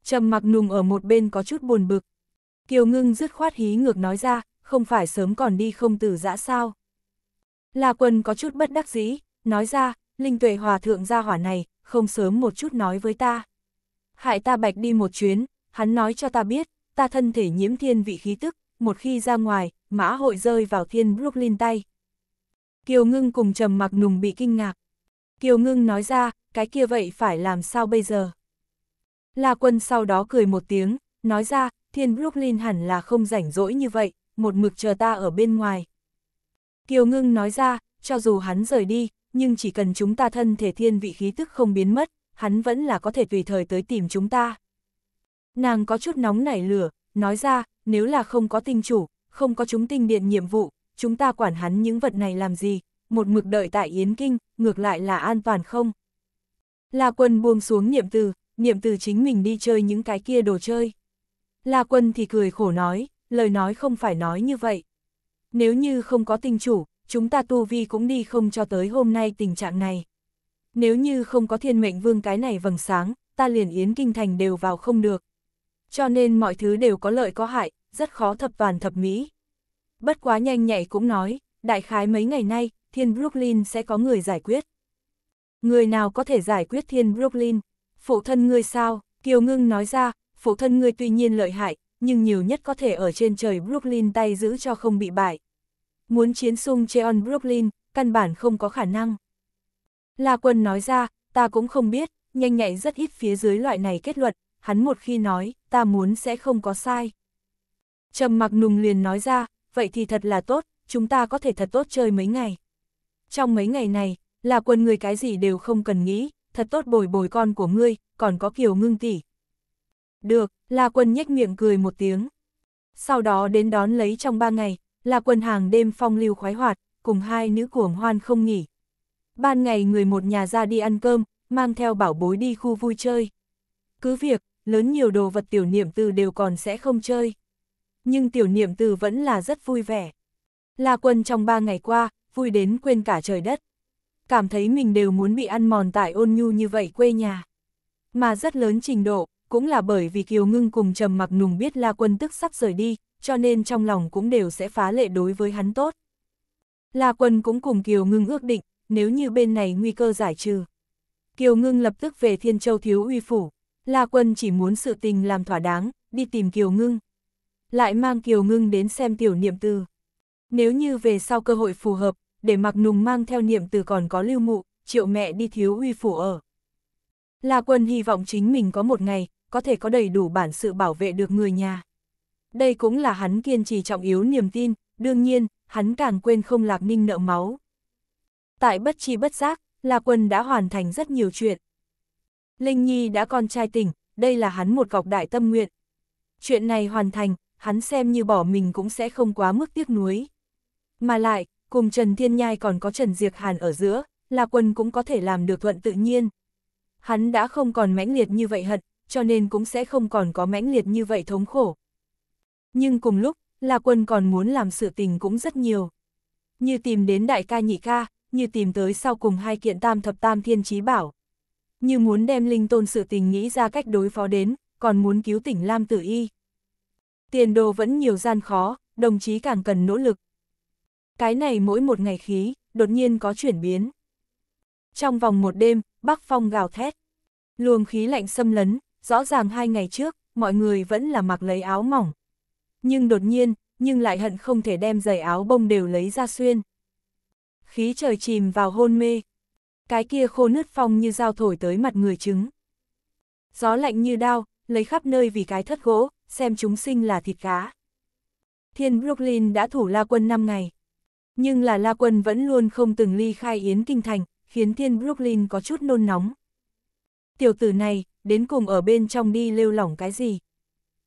Trầm Mặc Nùng ở một bên có chút buồn bực. Kiều Ngưng dứt khoát hí ngược nói ra, không phải sớm còn đi không tử dã sao. La Quân có chút bất đắc dĩ, nói ra, Linh Tuệ Hòa Thượng gia hỏa này, không sớm một chút nói với ta. Hại ta bạch đi một chuyến, hắn nói cho ta biết, ta thân thể nhiễm thiên vị khí tức, một khi ra ngoài, mã hội rơi vào thiên Brooklyn tay. Kiều Ngưng cùng trầm mặc nùng bị kinh ngạc. Kiều Ngưng nói ra, cái kia vậy phải làm sao bây giờ? La quân sau đó cười một tiếng, nói ra, thiên Brooklyn hẳn là không rảnh rỗi như vậy, một mực chờ ta ở bên ngoài. Kiều Ngưng nói ra, cho dù hắn rời đi, nhưng chỉ cần chúng ta thân thể thiên vị khí tức không biến mất, hắn vẫn là có thể tùy thời tới tìm chúng ta. Nàng có chút nóng nảy lửa, nói ra, nếu là không có tinh chủ, không có chúng tinh điện nhiệm vụ, chúng ta quản hắn những vật này làm gì, một mực đợi tại Yến Kinh, ngược lại là an toàn không? La quân buông xuống niệm từ, niệm từ chính mình đi chơi những cái kia đồ chơi. La quân thì cười khổ nói, lời nói không phải nói như vậy. Nếu như không có tinh chủ, chúng ta tu vi cũng đi không cho tới hôm nay tình trạng này. Nếu như không có thiên mệnh vương cái này vầng sáng, ta liền yến kinh thành đều vào không được. Cho nên mọi thứ đều có lợi có hại, rất khó thập toàn thập mỹ. Bất quá nhanh nhạy cũng nói, đại khái mấy ngày nay, thiên Brooklyn sẽ có người giải quyết. Người nào có thể giải quyết thiên Brooklyn? Phụ thân ngươi sao? Kiều ngưng nói ra, phụ thân ngươi tuy nhiên lợi hại, nhưng nhiều nhất có thể ở trên trời Brooklyn tay giữ cho không bị bại muốn chiến sung Cheon Brooklyn, căn bản không có khả năng. La Quân nói ra, ta cũng không biết, nhanh nhạy rất ít phía dưới loại này kết luận, hắn một khi nói, ta muốn sẽ không có sai. Trầm mặc nùng liền nói ra, vậy thì thật là tốt, chúng ta có thể thật tốt chơi mấy ngày. Trong mấy ngày này, La quân người cái gì đều không cần nghĩ, thật tốt bồi bồi con của ngươi, còn có kiều ngưng tỷ. Được, La quân nhếch miệng cười một tiếng. Sau đó đến đón lấy trong ba ngày, là quần hàng đêm phong lưu khoái hoạt, cùng hai nữ cuồng hoan không nghỉ. Ban ngày người một nhà ra đi ăn cơm, mang theo bảo bối đi khu vui chơi. Cứ việc, lớn nhiều đồ vật tiểu niệm từ đều còn sẽ không chơi. Nhưng tiểu niệm từ vẫn là rất vui vẻ. La quân trong ba ngày qua, vui đến quên cả trời đất. Cảm thấy mình đều muốn bị ăn mòn tại ôn nhu như vậy quê nhà. Mà rất lớn trình độ, cũng là bởi vì Kiều Ngưng cùng Trầm Mặc Nùng biết La Quân tức sắp rời đi, cho nên trong lòng cũng đều sẽ phá lệ đối với hắn tốt. La Quân cũng cùng Kiều Ngưng ước định, nếu như bên này nguy cơ giải trừ. Kiều Ngưng lập tức về Thiên Châu Thiếu Uy Phủ, La Quân chỉ muốn sự tình làm thỏa đáng, đi tìm Kiều Ngưng. Lại mang Kiều Ngưng đến xem tiểu niệm từ. Nếu như về sau cơ hội phù hợp, để mặc nùng mang theo niệm từ còn có lưu mụ, triệu mẹ đi thiếu uy phủ ở. La Quân hy vọng chính mình có một ngày, có thể có đầy đủ bản sự bảo vệ được người nhà đây cũng là hắn kiên trì trọng yếu niềm tin, đương nhiên, hắn càng quên không Lạc Ninh nợ máu. Tại bất chi bất giác, Lạc Quân đã hoàn thành rất nhiều chuyện. Linh Nhi đã con trai tỉnh, đây là hắn một gọc đại tâm nguyện. Chuyện này hoàn thành, hắn xem như bỏ mình cũng sẽ không quá mức tiếc nuối. Mà lại, cùng Trần Thiên Nhai còn có Trần Diệc Hàn ở giữa, Lạc Quân cũng có thể làm được thuận tự nhiên. Hắn đã không còn mãnh liệt như vậy hận, cho nên cũng sẽ không còn có mãnh liệt như vậy thống khổ. Nhưng cùng lúc, La Quân còn muốn làm sự tình cũng rất nhiều. Như tìm đến đại ca nhị ca, như tìm tới sau cùng hai kiện tam thập tam thiên chí bảo. Như muốn đem linh tôn sự tình nghĩ ra cách đối phó đến, còn muốn cứu tỉnh Lam Tử Y. Tiền đồ vẫn nhiều gian khó, đồng chí càng cần nỗ lực. Cái này mỗi một ngày khí, đột nhiên có chuyển biến. Trong vòng một đêm, Bắc Phong gào thét. Luồng khí lạnh xâm lấn, rõ ràng hai ngày trước, mọi người vẫn là mặc lấy áo mỏng, nhưng đột nhiên, nhưng lại hận không thể đem giày áo bông đều lấy ra xuyên. Khí trời chìm vào hôn mê. Cái kia khô nứt phong như dao thổi tới mặt người trứng. Gió lạnh như đao, lấy khắp nơi vì cái thất gỗ, xem chúng sinh là thịt cá. Thiên Brooklyn đã thủ La Quân 5 ngày. Nhưng là La Quân vẫn luôn không từng ly khai Yến Kinh Thành, khiến Thiên Brooklyn có chút nôn nóng. Tiểu tử này, đến cùng ở bên trong đi lêu lỏng cái gì?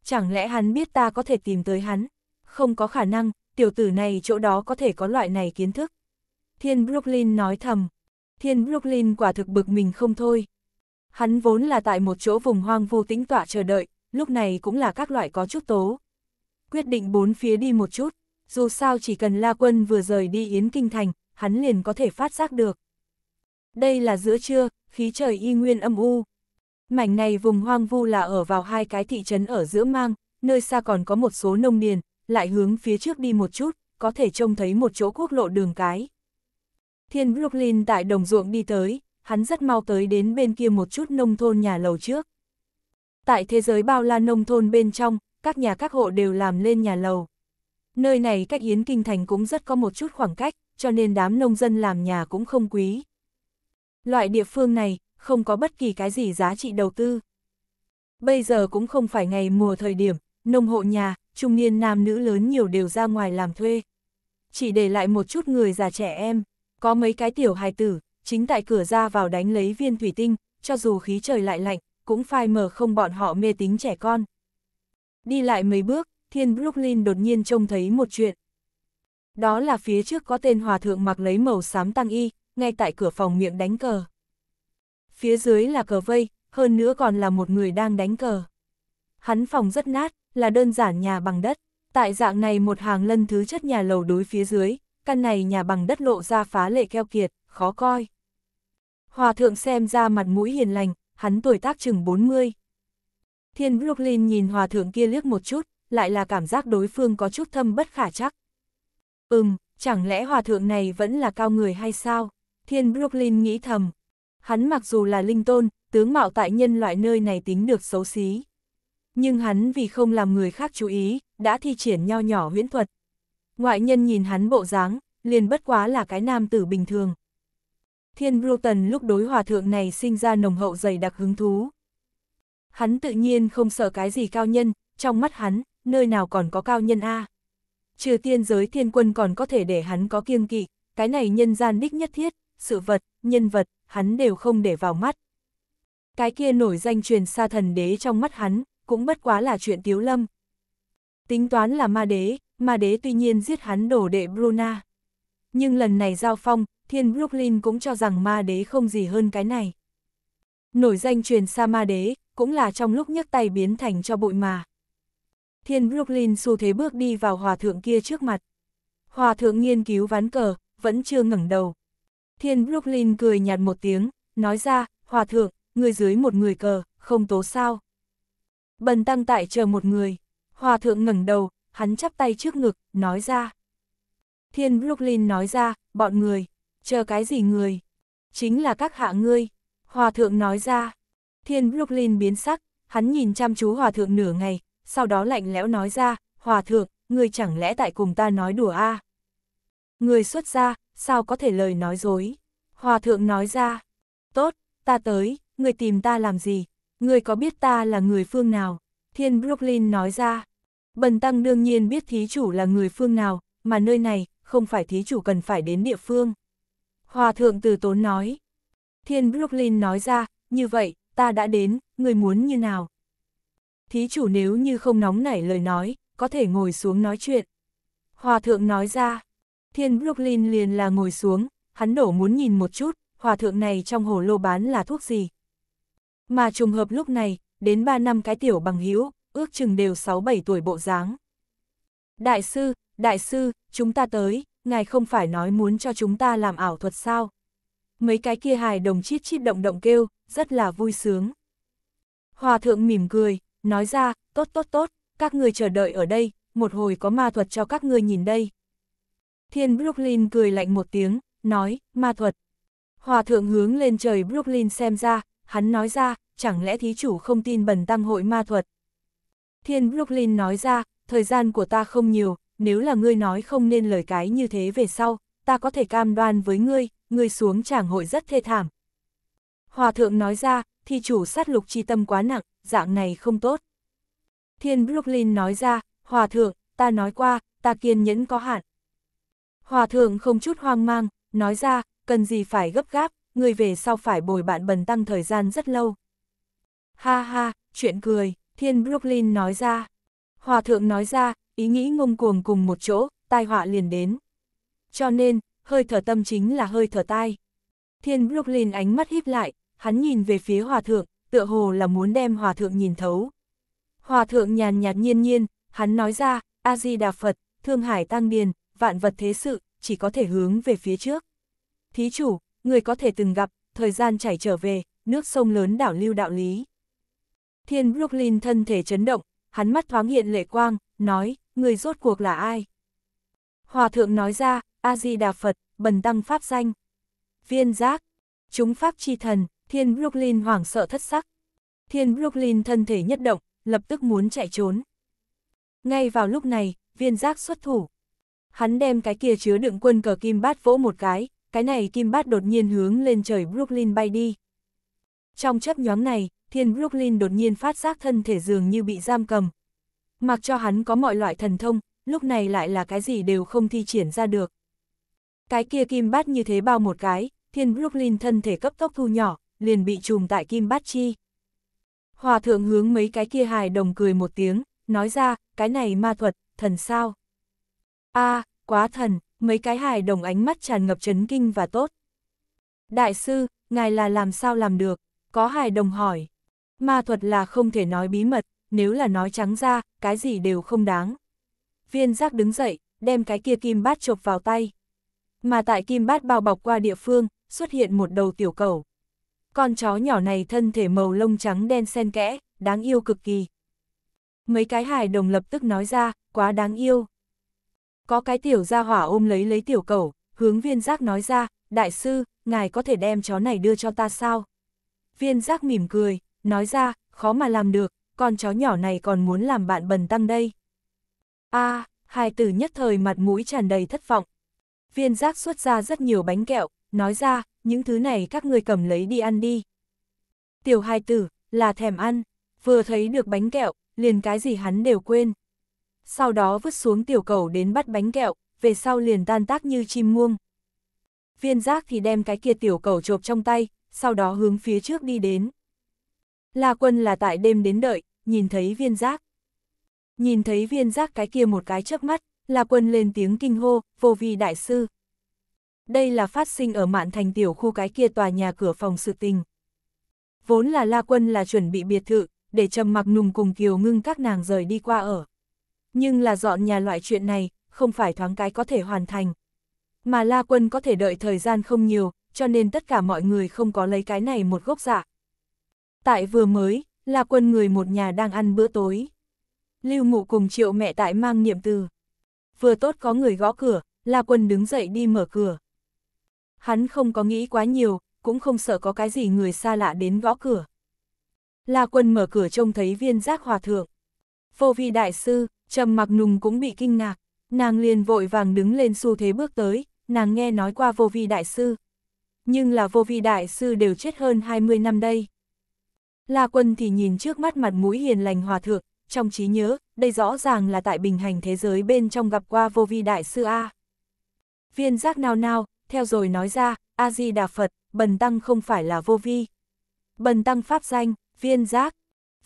chẳng lẽ hắn biết ta có thể tìm tới hắn? Không có khả năng, tiểu tử này chỗ đó có thể có loại này kiến thức. Thiên Brooklyn nói thầm. Thiên Brooklyn quả thực bực mình không thôi. Hắn vốn là tại một chỗ vùng hoang vu tĩnh tọa chờ đợi, lúc này cũng là các loại có chút tố. Quyết định bốn phía đi một chút, dù sao chỉ cần La Quân vừa rời đi Yến Kinh Thành, hắn liền có thể phát giác được. Đây là giữa trưa, khí trời y nguyên âm u, Mảnh này vùng hoang vu là ở vào hai cái thị trấn ở giữa mang, nơi xa còn có một số nông điền, lại hướng phía trước đi một chút, có thể trông thấy một chỗ quốc lộ đường cái. Thiên Brooklyn tại đồng ruộng đi tới, hắn rất mau tới đến bên kia một chút nông thôn nhà lầu trước. Tại thế giới bao la nông thôn bên trong, các nhà các hộ đều làm lên nhà lầu. Nơi này cách Yến Kinh Thành cũng rất có một chút khoảng cách, cho nên đám nông dân làm nhà cũng không quý. Loại địa phương này, không có bất kỳ cái gì giá trị đầu tư. Bây giờ cũng không phải ngày mùa thời điểm, nông hộ nhà, trung niên nam nữ lớn nhiều đều ra ngoài làm thuê. Chỉ để lại một chút người già trẻ em, có mấy cái tiểu hài tử, chính tại cửa ra vào đánh lấy viên thủy tinh, cho dù khí trời lại lạnh, cũng phai mờ không bọn họ mê tính trẻ con. Đi lại mấy bước, thiên Brooklyn đột nhiên trông thấy một chuyện. Đó là phía trước có tên hòa thượng mặc lấy màu xám tăng y, ngay tại cửa phòng miệng đánh cờ phía dưới là cờ vây, hơn nữa còn là một người đang đánh cờ. Hắn phòng rất nát, là đơn giản nhà bằng đất, tại dạng này một hàng lân thứ chất nhà lầu đối phía dưới, căn này nhà bằng đất lộ ra phá lệ keo kiệt, khó coi. Hòa thượng xem ra mặt mũi hiền lành, hắn tuổi tác chừng 40. Thiên Brooklyn nhìn hòa thượng kia liếc một chút, lại là cảm giác đối phương có chút thâm bất khả chắc. Ừm, chẳng lẽ hòa thượng này vẫn là cao người hay sao? Thiên Brooklyn nghĩ thầm, Hắn mặc dù là linh tôn, tướng mạo tại nhân loại nơi này tính được xấu xí. Nhưng hắn vì không làm người khác chú ý, đã thi triển nho nhỏ huyễn thuật. Ngoại nhân nhìn hắn bộ dáng, liền bất quá là cái nam tử bình thường. Thiên Bruton lúc đối hòa thượng này sinh ra nồng hậu dày đặc hứng thú. Hắn tự nhiên không sợ cái gì cao nhân, trong mắt hắn, nơi nào còn có cao nhân A. Trừ tiên giới thiên quân còn có thể để hắn có kiêng kỵ, cái này nhân gian đích nhất thiết, sự vật, nhân vật, hắn đều không để vào mắt. Cái kia nổi danh truyền xa thần đế trong mắt hắn, cũng bất quá là chuyện tiếu lâm. Tính toán là ma đế, ma đế tuy nhiên giết hắn đổ đệ Bruna. Nhưng lần này giao phong, thiên Brooklyn cũng cho rằng ma đế không gì hơn cái này. Nổi danh truyền xa ma đế, cũng là trong lúc nhấc tay biến thành cho bụi mà. Thiên Brooklyn xu thế bước đi vào hòa thượng kia trước mặt. Hòa thượng nghiên cứu ván cờ, vẫn chưa ngẩng đầu. Thiên Brooklyn cười nhạt một tiếng, nói ra, hòa thượng, người dưới một người cờ, không tố sao. Bần tăng tại chờ một người, hòa thượng ngẩng đầu, hắn chắp tay trước ngực, nói ra. Thiên Brooklyn nói ra, bọn người, chờ cái gì người? Chính là các hạ ngươi. Hòa thượng nói ra. Thiên Brooklyn biến sắc, hắn nhìn chăm chú hòa thượng nửa ngày, sau đó lạnh lẽo nói ra, hòa thượng, người chẳng lẽ tại cùng ta nói đùa a Người xuất ra sao có thể lời nói dối. Hòa thượng nói ra, tốt, ta tới, người tìm ta làm gì, người có biết ta là người phương nào? Thiên Brooklyn nói ra, bần tăng đương nhiên biết thí chủ là người phương nào, mà nơi này, không phải thí chủ cần phải đến địa phương. Hòa thượng từ tốn nói, Thiên Brooklyn nói ra, như vậy, ta đã đến, người muốn như nào? Thí chủ nếu như không nóng nảy lời nói, có thể ngồi xuống nói chuyện. Hòa thượng nói ra, Thiên Brooklyn liền là ngồi xuống, hắn đổ muốn nhìn một chút, hòa thượng này trong hồ lô bán là thuốc gì. Mà trùng hợp lúc này, đến 3 năm cái tiểu bằng hữu ước chừng đều 6-7 tuổi bộ dáng. Đại sư, đại sư, chúng ta tới, ngài không phải nói muốn cho chúng ta làm ảo thuật sao? Mấy cái kia hài đồng chít chít động động kêu, rất là vui sướng. Hòa thượng mỉm cười, nói ra, tốt tốt tốt, các người chờ đợi ở đây, một hồi có ma thuật cho các người nhìn đây. Thiên Brooklyn cười lạnh một tiếng, nói, ma thuật. Hòa thượng hướng lên trời Brooklyn xem ra, hắn nói ra, chẳng lẽ thí chủ không tin bần tăng hội ma thuật. Thiên Brooklyn nói ra, thời gian của ta không nhiều, nếu là ngươi nói không nên lời cái như thế về sau, ta có thể cam đoan với ngươi, ngươi xuống chẳng hội rất thê thảm. Hòa thượng nói ra, thí chủ sát lục chi tâm quá nặng, dạng này không tốt. Thiên Brooklyn nói ra, Hòa thượng, ta nói qua, ta kiên nhẫn có hạn. Hòa thượng không chút hoang mang, nói ra, cần gì phải gấp gáp, người về sau phải bồi bạn bần tăng thời gian rất lâu. Ha ha, chuyện cười, thiên Brooklyn nói ra. Hòa thượng nói ra, ý nghĩ ngông cuồng cùng một chỗ, tai họa liền đến. Cho nên, hơi thở tâm chính là hơi thở tai. Thiên Brooklyn ánh mắt híp lại, hắn nhìn về phía hòa thượng, tựa hồ là muốn đem hòa thượng nhìn thấu. Hòa thượng nhàn nhạt nhiên nhiên, hắn nói ra, A-di-đà Phật, Thương Hải Tăng Điền, vạn vật thế sự, chỉ có thể hướng về phía trước. Thí chủ, người có thể từng gặp, thời gian chảy trở về, nước sông lớn đảo lưu đạo lý. Thiên Brooklyn thân thể chấn động, hắn mắt thoáng hiện lệ quang, nói, người rốt cuộc là ai? Hòa thượng nói ra, A-di-đà Phật, bần tăng pháp danh. Viên giác, chúng pháp chi thần, thiên Brooklyn hoảng sợ thất sắc. Thiên Brooklyn thân thể nhất động, lập tức muốn chạy trốn. Ngay vào lúc này, viên giác xuất thủ. Hắn đem cái kia chứa đựng quân cờ kim bát vỗ một cái, cái này kim bát đột nhiên hướng lên trời Brooklyn bay đi. Trong chấp nhóm này, thiên Brooklyn đột nhiên phát giác thân thể dường như bị giam cầm. Mặc cho hắn có mọi loại thần thông, lúc này lại là cái gì đều không thi triển ra được. Cái kia kim bát như thế bao một cái, thiên Brooklyn thân thể cấp tốc thu nhỏ, liền bị trùm tại kim bát chi. Hòa thượng hướng mấy cái kia hài đồng cười một tiếng, nói ra, cái này ma thuật, thần sao a à, quá thần, mấy cái hài đồng ánh mắt tràn ngập chấn kinh và tốt. Đại sư, ngài là làm sao làm được? Có hài đồng hỏi. Ma thuật là không thể nói bí mật, nếu là nói trắng ra, cái gì đều không đáng. Viên giác đứng dậy, đem cái kia kim bát chộp vào tay. Mà tại kim bát bao bọc qua địa phương, xuất hiện một đầu tiểu cầu. Con chó nhỏ này thân thể màu lông trắng đen xen kẽ, đáng yêu cực kỳ. Mấy cái hài đồng lập tức nói ra, quá đáng yêu. Có cái tiểu gia hỏa ôm lấy lấy tiểu cầu, hướng viên giác nói ra, đại sư, ngài có thể đem chó này đưa cho ta sao? Viên giác mỉm cười, nói ra, khó mà làm được, con chó nhỏ này còn muốn làm bạn bần tăng đây. a hai tử nhất thời mặt mũi tràn đầy thất vọng. Viên giác xuất ra rất nhiều bánh kẹo, nói ra, những thứ này các người cầm lấy đi ăn đi. Tiểu hai tử, là thèm ăn, vừa thấy được bánh kẹo, liền cái gì hắn đều quên sau đó vứt xuống tiểu cầu đến bắt bánh kẹo, về sau liền tan tác như chim muông. Viên giác thì đem cái kia tiểu cầu chộp trong tay, sau đó hướng phía trước đi đến. La quân là tại đêm đến đợi, nhìn thấy viên giác. Nhìn thấy viên giác cái kia một cái chớp mắt, La quân lên tiếng kinh hô, vô vi đại sư. Đây là phát sinh ở mạn thành tiểu khu cái kia tòa nhà cửa phòng sự tình. Vốn là La quân là chuẩn bị biệt thự, để trầm mặc nùng cùng kiều ngưng các nàng rời đi qua ở. Nhưng là dọn nhà loại chuyện này, không phải thoáng cái có thể hoàn thành. Mà La Quân có thể đợi thời gian không nhiều, cho nên tất cả mọi người không có lấy cái này một gốc dạ. Tại vừa mới, La Quân người một nhà đang ăn bữa tối. Lưu Ngụ cùng triệu mẹ tại mang niệm từ. Vừa tốt có người gõ cửa, La Quân đứng dậy đi mở cửa. Hắn không có nghĩ quá nhiều, cũng không sợ có cái gì người xa lạ đến gõ cửa. La Quân mở cửa trông thấy viên giác hòa thượng. Vô vi đại sư, trầm mặc nùng cũng bị kinh ngạc, nàng liền vội vàng đứng lên xu thế bước tới, nàng nghe nói qua vô vi đại sư. Nhưng là vô vi đại sư đều chết hơn 20 năm đây. La quân thì nhìn trước mắt mặt mũi hiền lành hòa thượng, trong trí nhớ, đây rõ ràng là tại bình hành thế giới bên trong gặp qua vô vi đại sư A. Viên giác nào nào, theo rồi nói ra, A-di-đà Phật, bần tăng không phải là vô vi. Bần tăng pháp danh, viên giác,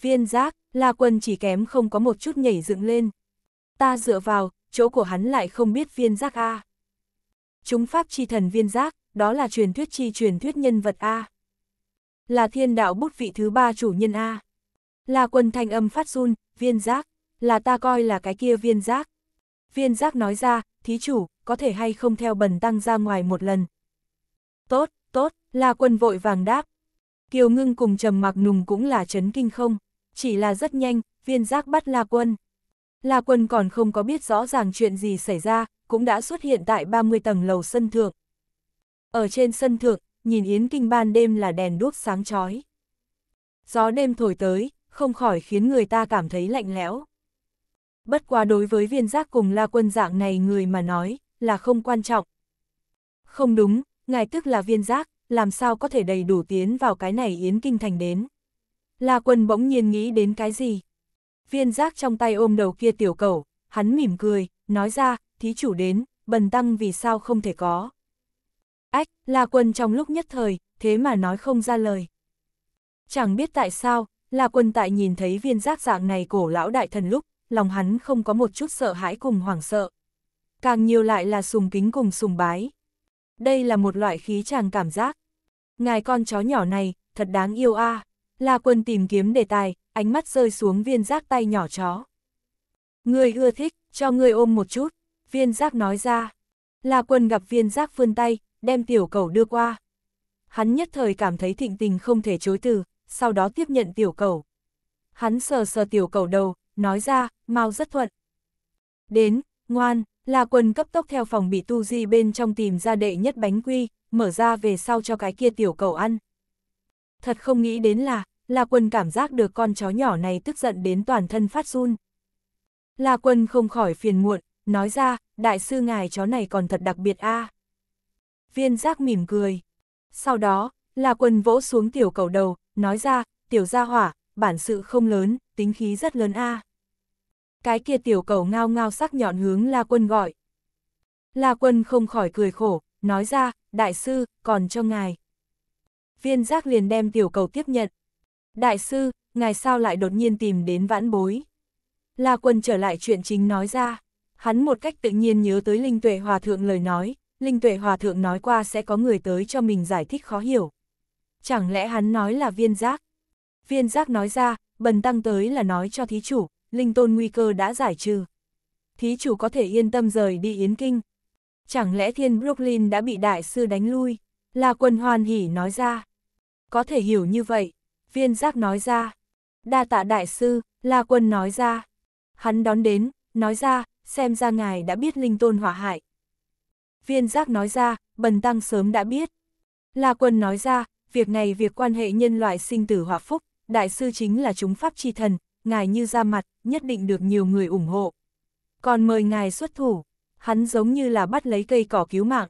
Viên giác, La Quân chỉ kém không có một chút nhảy dựng lên. Ta dựa vào, chỗ của hắn lại không biết viên giác A. Chúng pháp chi thần viên giác, đó là truyền thuyết chi truyền thuyết nhân vật A. Là thiên đạo bút vị thứ ba chủ nhân A. La Quân thanh âm phát run, viên giác, là ta coi là cái kia viên giác. Viên giác nói ra, thí chủ, có thể hay không theo bần tăng ra ngoài một lần. Tốt, tốt, La Quân vội vàng đáp. Kiều ngưng cùng trầm mặc nùng cũng là chấn kinh không. Chỉ là rất nhanh, viên giác bắt La Quân. La Quân còn không có biết rõ ràng chuyện gì xảy ra, cũng đã xuất hiện tại 30 tầng lầu sân thượng. Ở trên sân thượng, nhìn Yến Kinh ban đêm là đèn đuốc sáng chói. Gió đêm thổi tới, không khỏi khiến người ta cảm thấy lạnh lẽo. Bất quá đối với viên giác cùng La Quân dạng này người mà nói, là không quan trọng. Không đúng, ngài tức là viên giác, làm sao có thể đầy đủ tiến vào cái này Yến Kinh thành đến. La Quân bỗng nhiên nghĩ đến cái gì? Viên giác trong tay ôm đầu kia tiểu cầu, hắn mỉm cười, nói ra, thí chủ đến, bần tăng vì sao không thể có. Ách, La Quân trong lúc nhất thời, thế mà nói không ra lời. Chẳng biết tại sao, La Quân tại nhìn thấy viên giác dạng này cổ lão đại thần lúc, lòng hắn không có một chút sợ hãi cùng hoảng sợ. Càng nhiều lại là sùng kính cùng sùng bái. Đây là một loại khí chàng cảm giác. Ngài con chó nhỏ này, thật đáng yêu a. À. La quân tìm kiếm đề tài, ánh mắt rơi xuống viên giác tay nhỏ chó. Người ưa thích, cho người ôm một chút, viên giác nói ra. La quân gặp viên giác vươn tay, đem tiểu cầu đưa qua. Hắn nhất thời cảm thấy thịnh tình không thể chối từ, sau đó tiếp nhận tiểu cầu. Hắn sờ sờ tiểu cầu đầu, nói ra, mau rất thuận. Đến, ngoan, La Quân cấp tốc theo phòng bị tu di bên trong tìm ra đệ nhất bánh quy, mở ra về sau cho cái kia tiểu cầu ăn. Thật không nghĩ đến là, La Quân cảm giác được con chó nhỏ này tức giận đến toàn thân phát run. La Quân không khỏi phiền muộn, nói ra, đại sư ngài chó này còn thật đặc biệt a. À. Viên giác mỉm cười. Sau đó, La Quân vỗ xuống tiểu cầu đầu, nói ra, tiểu gia hỏa, bản sự không lớn, tính khí rất lớn a. À. Cái kia tiểu cầu ngao ngao sắc nhọn hướng La Quân gọi. La Quân không khỏi cười khổ, nói ra, đại sư, còn cho ngài. Viên giác liền đem tiểu cầu tiếp nhận, Đại sư, ngài sao lại đột nhiên tìm đến vãn bối? La quân trở lại chuyện chính nói ra, hắn một cách tự nhiên nhớ tới Linh Tuệ Hòa Thượng lời nói, Linh Tuệ Hòa Thượng nói qua sẽ có người tới cho mình giải thích khó hiểu. Chẳng lẽ hắn nói là viên giác? Viên giác nói ra, bần tăng tới là nói cho thí chủ, linh tôn nguy cơ đã giải trừ. Thí chủ có thể yên tâm rời đi Yến Kinh. Chẳng lẽ thiên Brooklyn đã bị đại sư đánh lui? La quân hoan hỉ nói ra. Có thể hiểu như vậy viên giác nói ra. Đa tạ đại sư, La Quân nói ra. Hắn đón đến, nói ra, xem ra ngài đã biết linh tôn hỏa hại. Viên giác nói ra, bần tăng sớm đã biết. La Quân nói ra, việc này việc quan hệ nhân loại sinh tử hỏa phúc, đại sư chính là chúng pháp chi thần, ngài như ra mặt, nhất định được nhiều người ủng hộ. Còn mời ngài xuất thủ, hắn giống như là bắt lấy cây cỏ cứu mạng.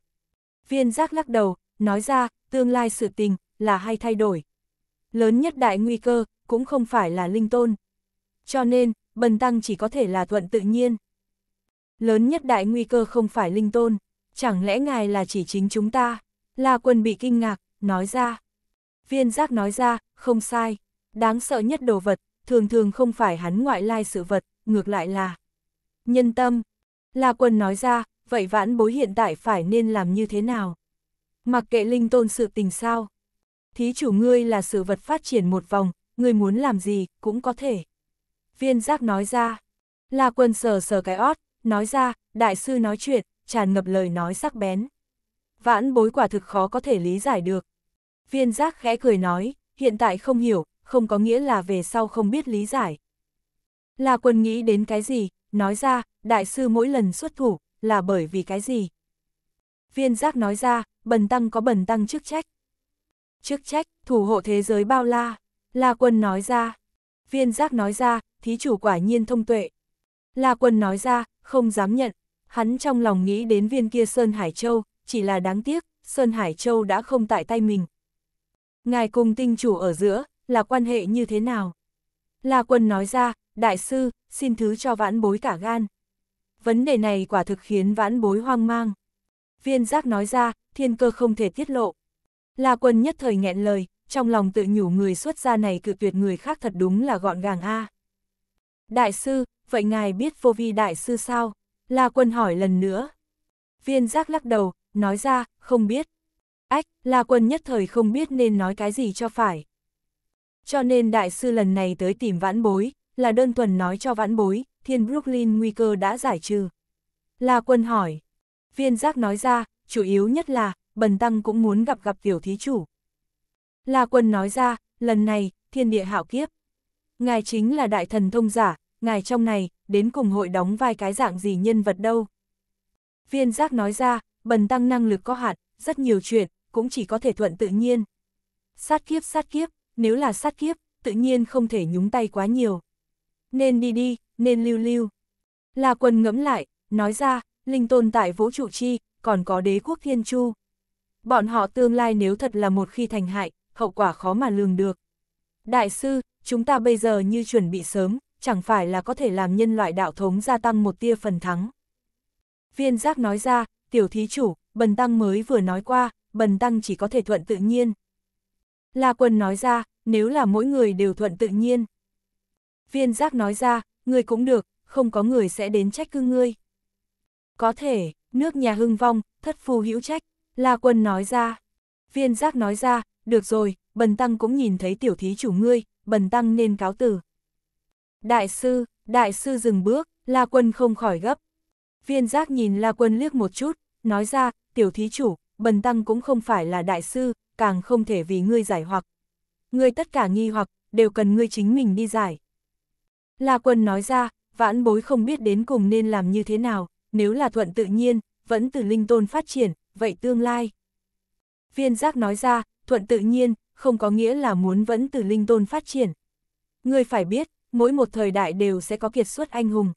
Viên giác lắc đầu, nói ra, tương lai sự tình, là hay thay đổi, Lớn nhất đại nguy cơ, cũng không phải là linh tôn. Cho nên, bần tăng chỉ có thể là thuận tự nhiên. Lớn nhất đại nguy cơ không phải linh tôn, chẳng lẽ ngài là chỉ chính chúng ta? La quân bị kinh ngạc, nói ra. Viên giác nói ra, không sai, đáng sợ nhất đồ vật, thường thường không phải hắn ngoại lai sự vật, ngược lại là nhân tâm. La quân nói ra, vậy vãn bối hiện tại phải nên làm như thế nào? Mặc kệ linh tôn sự tình sao? Thí chủ ngươi là sự vật phát triển một vòng, ngươi muốn làm gì, cũng có thể. Viên giác nói ra. La quân sờ sờ cái ót, nói ra, đại sư nói chuyện, tràn ngập lời nói sắc bén. Vãn bối quả thực khó có thể lý giải được. Viên giác khẽ cười nói, hiện tại không hiểu, không có nghĩa là về sau không biết lý giải. La quân nghĩ đến cái gì, nói ra, đại sư mỗi lần xuất thủ, là bởi vì cái gì? Viên giác nói ra, bần tăng có bần tăng chức trách. Chức trách, thủ hộ thế giới bao la, La Quân nói ra. Viên giác nói ra, thí chủ quả nhiên thông tuệ. La Quân nói ra, không dám nhận. Hắn trong lòng nghĩ đến viên kia Sơn Hải Châu, chỉ là đáng tiếc, Sơn Hải Châu đã không tại tay mình. Ngài cùng tinh chủ ở giữa, là quan hệ như thế nào? La Quân nói ra, đại sư, xin thứ cho vãn bối cả gan. Vấn đề này quả thực khiến vãn bối hoang mang. Viên giác nói ra, thiên cơ không thể tiết lộ. La quân nhất thời nghẹn lời, trong lòng tự nhủ người xuất gia này cự tuyệt người khác thật đúng là gọn gàng a. Đại sư, vậy ngài biết vô vi đại sư sao? La quân hỏi lần nữa. Viên giác lắc đầu, nói ra, không biết. Ách, La quân nhất thời không biết nên nói cái gì cho phải. Cho nên đại sư lần này tới tìm vãn bối, là đơn thuần nói cho vãn bối, thiên Brooklyn nguy cơ đã giải trừ. La quân hỏi. Viên giác nói ra, chủ yếu nhất là, bần tăng cũng muốn gặp gặp tiểu thí chủ. La quân nói ra, lần này, thiên địa hảo kiếp. Ngài chính là đại thần thông giả, ngài trong này, đến cùng hội đóng vai cái dạng gì nhân vật đâu. Viên giác nói ra, bần tăng năng lực có hạn, rất nhiều chuyện, cũng chỉ có thể thuận tự nhiên. Sát kiếp sát kiếp, nếu là sát kiếp, tự nhiên không thể nhúng tay quá nhiều. Nên đi đi, nên lưu lưu. La quân ngẫm lại, nói ra, linh tồn tại vũ trụ chi, còn có đế quốc thiên chu. Bọn họ tương lai nếu thật là một khi thành hại, hậu quả khó mà lường được. Đại sư, chúng ta bây giờ như chuẩn bị sớm, chẳng phải là có thể làm nhân loại đạo thống gia tăng một tia phần thắng. Viên giác nói ra, tiểu thí chủ, bần tăng mới vừa nói qua, bần tăng chỉ có thể thuận tự nhiên. La quân nói ra, nếu là mỗi người đều thuận tự nhiên. Viên giác nói ra, ngươi cũng được, không có người sẽ đến trách cứ ngươi. Có thể, nước nhà hưng vong, thất phu hữu trách, La quân nói ra. Viên giác nói ra, được rồi, bần tăng cũng nhìn thấy tiểu thí chủ ngươi, bần tăng nên cáo từ. Đại sư, đại sư dừng bước, La quân không khỏi gấp. Viên giác nhìn La quân liếc một chút, nói ra, tiểu thí chủ, bần tăng cũng không phải là đại sư, càng không thể vì ngươi giải hoặc. Ngươi tất cả nghi hoặc, đều cần ngươi chính mình đi giải. La quân nói ra, vãn bối không biết đến cùng nên làm như thế nào, nếu là thuận tự nhiên, vẫn từ linh tôn phát triển, vậy tương lai. Viên giác nói ra, thuận tự nhiên, không có nghĩa là muốn vẫn từ linh tôn phát triển. Người phải biết, mỗi một thời đại đều sẽ có kiệt xuất anh hùng.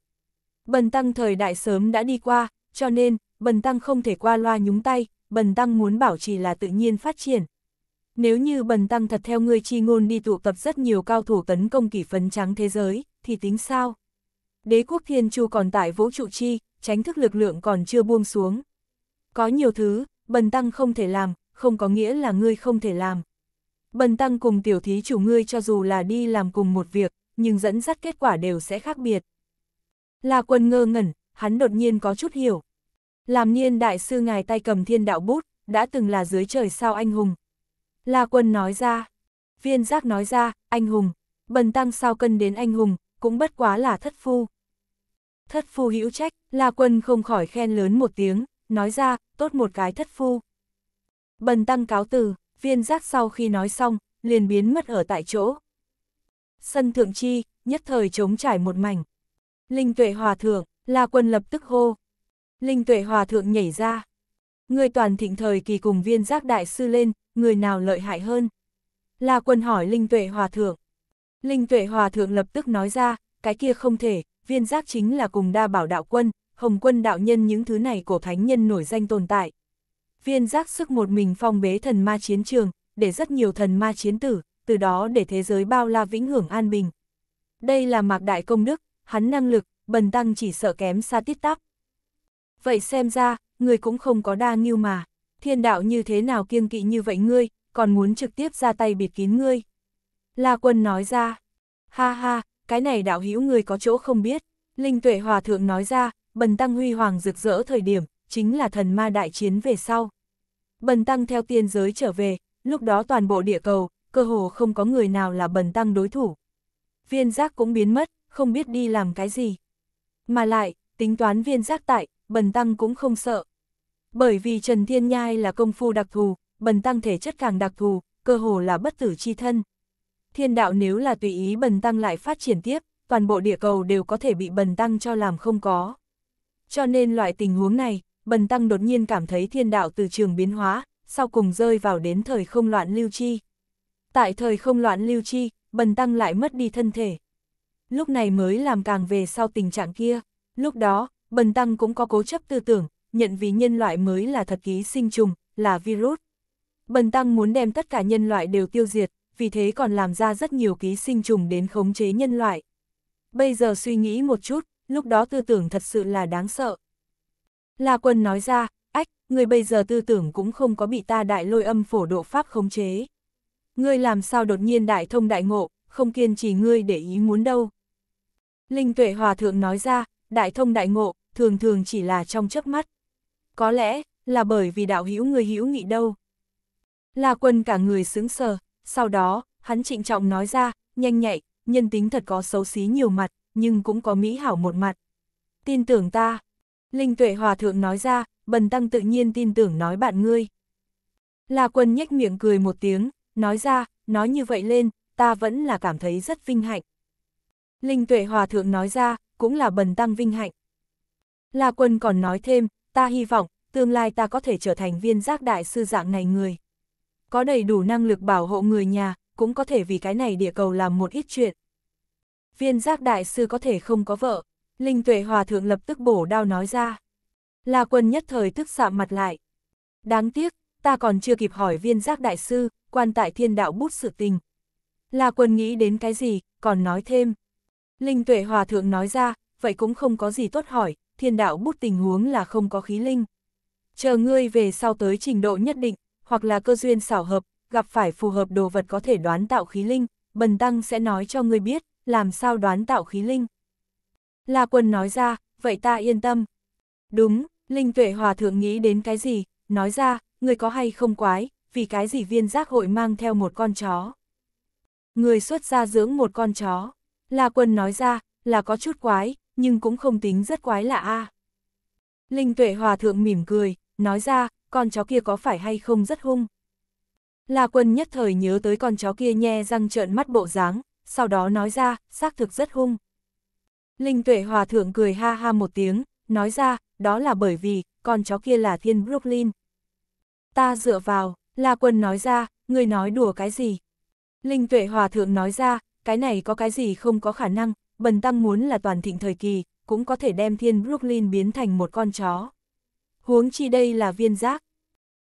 Bần tăng thời đại sớm đã đi qua, cho nên, bần tăng không thể qua loa nhúng tay, bần tăng muốn bảo trì là tự nhiên phát triển. Nếu như bần tăng thật theo người chi ngôn đi tụ tập rất nhiều cao thủ tấn công kỷ phấn trắng thế giới, thì tính sao? Đế quốc thiên chu còn tại vũ trụ chi, tránh thức lực lượng còn chưa buông xuống có nhiều thứ, bần tăng không thể làm, không có nghĩa là ngươi không thể làm. Bần tăng cùng tiểu thí chủ ngươi cho dù là đi làm cùng một việc, nhưng dẫn dắt kết quả đều sẽ khác biệt. Là quân ngơ ngẩn, hắn đột nhiên có chút hiểu. Làm nhiên đại sư ngài tay cầm thiên đạo bút, đã từng là dưới trời sao anh hùng. La quân nói ra, viên giác nói ra, anh hùng, bần tăng sao cân đến anh hùng, cũng bất quá là thất phu. Thất phu hữu trách, La quân không khỏi khen lớn một tiếng, nói ra, tốt một cái thất phu. Bần tăng cáo từ, viên giác sau khi nói xong, liền biến mất ở tại chỗ. Sân thượng chi, nhất thời chống trải một mảnh. Linh tuệ hòa thượng, la quân lập tức hô. Linh tuệ hòa thượng nhảy ra. Người toàn thịnh thời kỳ cùng viên giác đại sư lên, người nào lợi hại hơn? La quân hỏi Linh tuệ hòa thượng. Linh tuệ hòa thượng lập tức nói ra, cái kia không thể, viên giác chính là cùng đa bảo đạo quân, Hồng Quân đạo nhân những thứ này của thánh nhân nổi danh tồn tại. Viên giác sức một mình phong bế thần ma chiến trường, để rất nhiều thần ma chiến tử, từ đó để thế giới bao la vĩnh hưởng an bình. Đây là mạc đại công đức, hắn năng lực, bần tăng chỉ sợ kém xa tiết tắc. Vậy xem ra, người cũng không có đa nghiêu mà, thiên đạo như thế nào kiêng kỵ như vậy ngươi, còn muốn trực tiếp ra tay bịt kín ngươi. La quân nói ra, ha ha, cái này đạo hữu người có chỗ không biết, Linh Tuệ Hòa Thượng nói ra, Bần Tăng huy hoàng rực rỡ thời điểm, chính là thần ma đại chiến về sau. Bần Tăng theo tiên giới trở về, lúc đó toàn bộ địa cầu, cơ hồ không có người nào là Bần Tăng đối thủ. Viên giác cũng biến mất, không biết đi làm cái gì. Mà lại, tính toán viên giác tại, Bần Tăng cũng không sợ. Bởi vì Trần Thiên Nhai là công phu đặc thù, Bần Tăng thể chất càng đặc thù, cơ hồ là bất tử chi thân. Thiên đạo nếu là tùy ý Bần Tăng lại phát triển tiếp, toàn bộ địa cầu đều có thể bị Bần Tăng cho làm không có. Cho nên loại tình huống này, Bần Tăng đột nhiên cảm thấy thiên đạo từ trường biến hóa, sau cùng rơi vào đến thời không loạn lưu chi. Tại thời không loạn lưu chi, Bần Tăng lại mất đi thân thể. Lúc này mới làm càng về sau tình trạng kia. Lúc đó, Bần Tăng cũng có cố chấp tư tưởng, nhận vì nhân loại mới là thật ký sinh trùng, là virus. Bần Tăng muốn đem tất cả nhân loại đều tiêu diệt, vì thế còn làm ra rất nhiều ký sinh trùng đến khống chế nhân loại. Bây giờ suy nghĩ một chút, lúc đó tư tưởng thật sự là đáng sợ. La quân nói ra, ách, người bây giờ tư tưởng cũng không có bị ta đại lôi âm phổ độ pháp khống chế. Ngươi làm sao đột nhiên đại thông đại ngộ, không kiên trì ngươi để ý muốn đâu. Linh tuệ hòa thượng nói ra, đại thông đại ngộ, thường thường chỉ là trong chớp mắt. Có lẽ, là bởi vì đạo hữu người hữu nghị đâu. La quân cả người sững sờ, sau đó, hắn trịnh trọng nói ra, nhanh nhạy, nhân tính thật có xấu xí nhiều mặt nhưng cũng có mỹ hảo một mặt. Tin tưởng ta. Linh tuệ hòa thượng nói ra, bần tăng tự nhiên tin tưởng nói bạn ngươi. La quân nhếch miệng cười một tiếng, nói ra, nói như vậy lên, ta vẫn là cảm thấy rất vinh hạnh. Linh tuệ hòa thượng nói ra, cũng là bần tăng vinh hạnh. La quân còn nói thêm, ta hy vọng, tương lai ta có thể trở thành viên giác đại sư dạng này người. Có đầy đủ năng lực bảo hộ người nhà, cũng có thể vì cái này địa cầu làm một ít chuyện viên giác đại sư có thể không có vợ. Linh tuệ hòa thượng lập tức bổ đao nói ra. La quân nhất thời tức sạm mặt lại. Đáng tiếc, ta còn chưa kịp hỏi viên giác đại sư, quan tại thiên đạo bút sự tình. La quân nghĩ đến cái gì, còn nói thêm. Linh tuệ hòa thượng nói ra, vậy cũng không có gì tốt hỏi, thiên đạo bút tình huống là không có khí linh. Chờ ngươi về sau tới trình độ nhất định, hoặc là cơ duyên xảo hợp, gặp phải phù hợp đồ vật có thể đoán tạo khí linh, bần tăng sẽ nói cho ngươi biết, làm sao đoán tạo khí linh? La quân nói ra, vậy ta yên tâm. Đúng, Linh Tuệ Hòa Thượng nghĩ đến cái gì, nói ra, người có hay không quái, vì cái gì viên giác hội mang theo một con chó. Người xuất gia dưỡng một con chó, La Quân nói ra, là có chút quái, nhưng cũng không tính rất quái lạ a. Linh Tuệ Hòa Thượng mỉm cười, nói ra, con chó kia có phải hay không rất hung. La Quân nhất thời nhớ tới con chó kia nhe răng trợn mắt bộ dáng, sau đó nói ra, xác thực rất hung. Linh tuệ hòa thượng cười ha ha một tiếng, nói ra, đó là bởi vì, con chó kia là thiên Brooklyn. Ta dựa vào, La Quân nói ra, ngươi nói đùa cái gì? Linh tuệ hòa thượng nói ra, cái này có cái gì không có khả năng, bần tăng muốn là toàn thịnh thời kỳ, cũng có thể đem thiên Brooklyn biến thành một con chó. Huống chi đây là viên giác.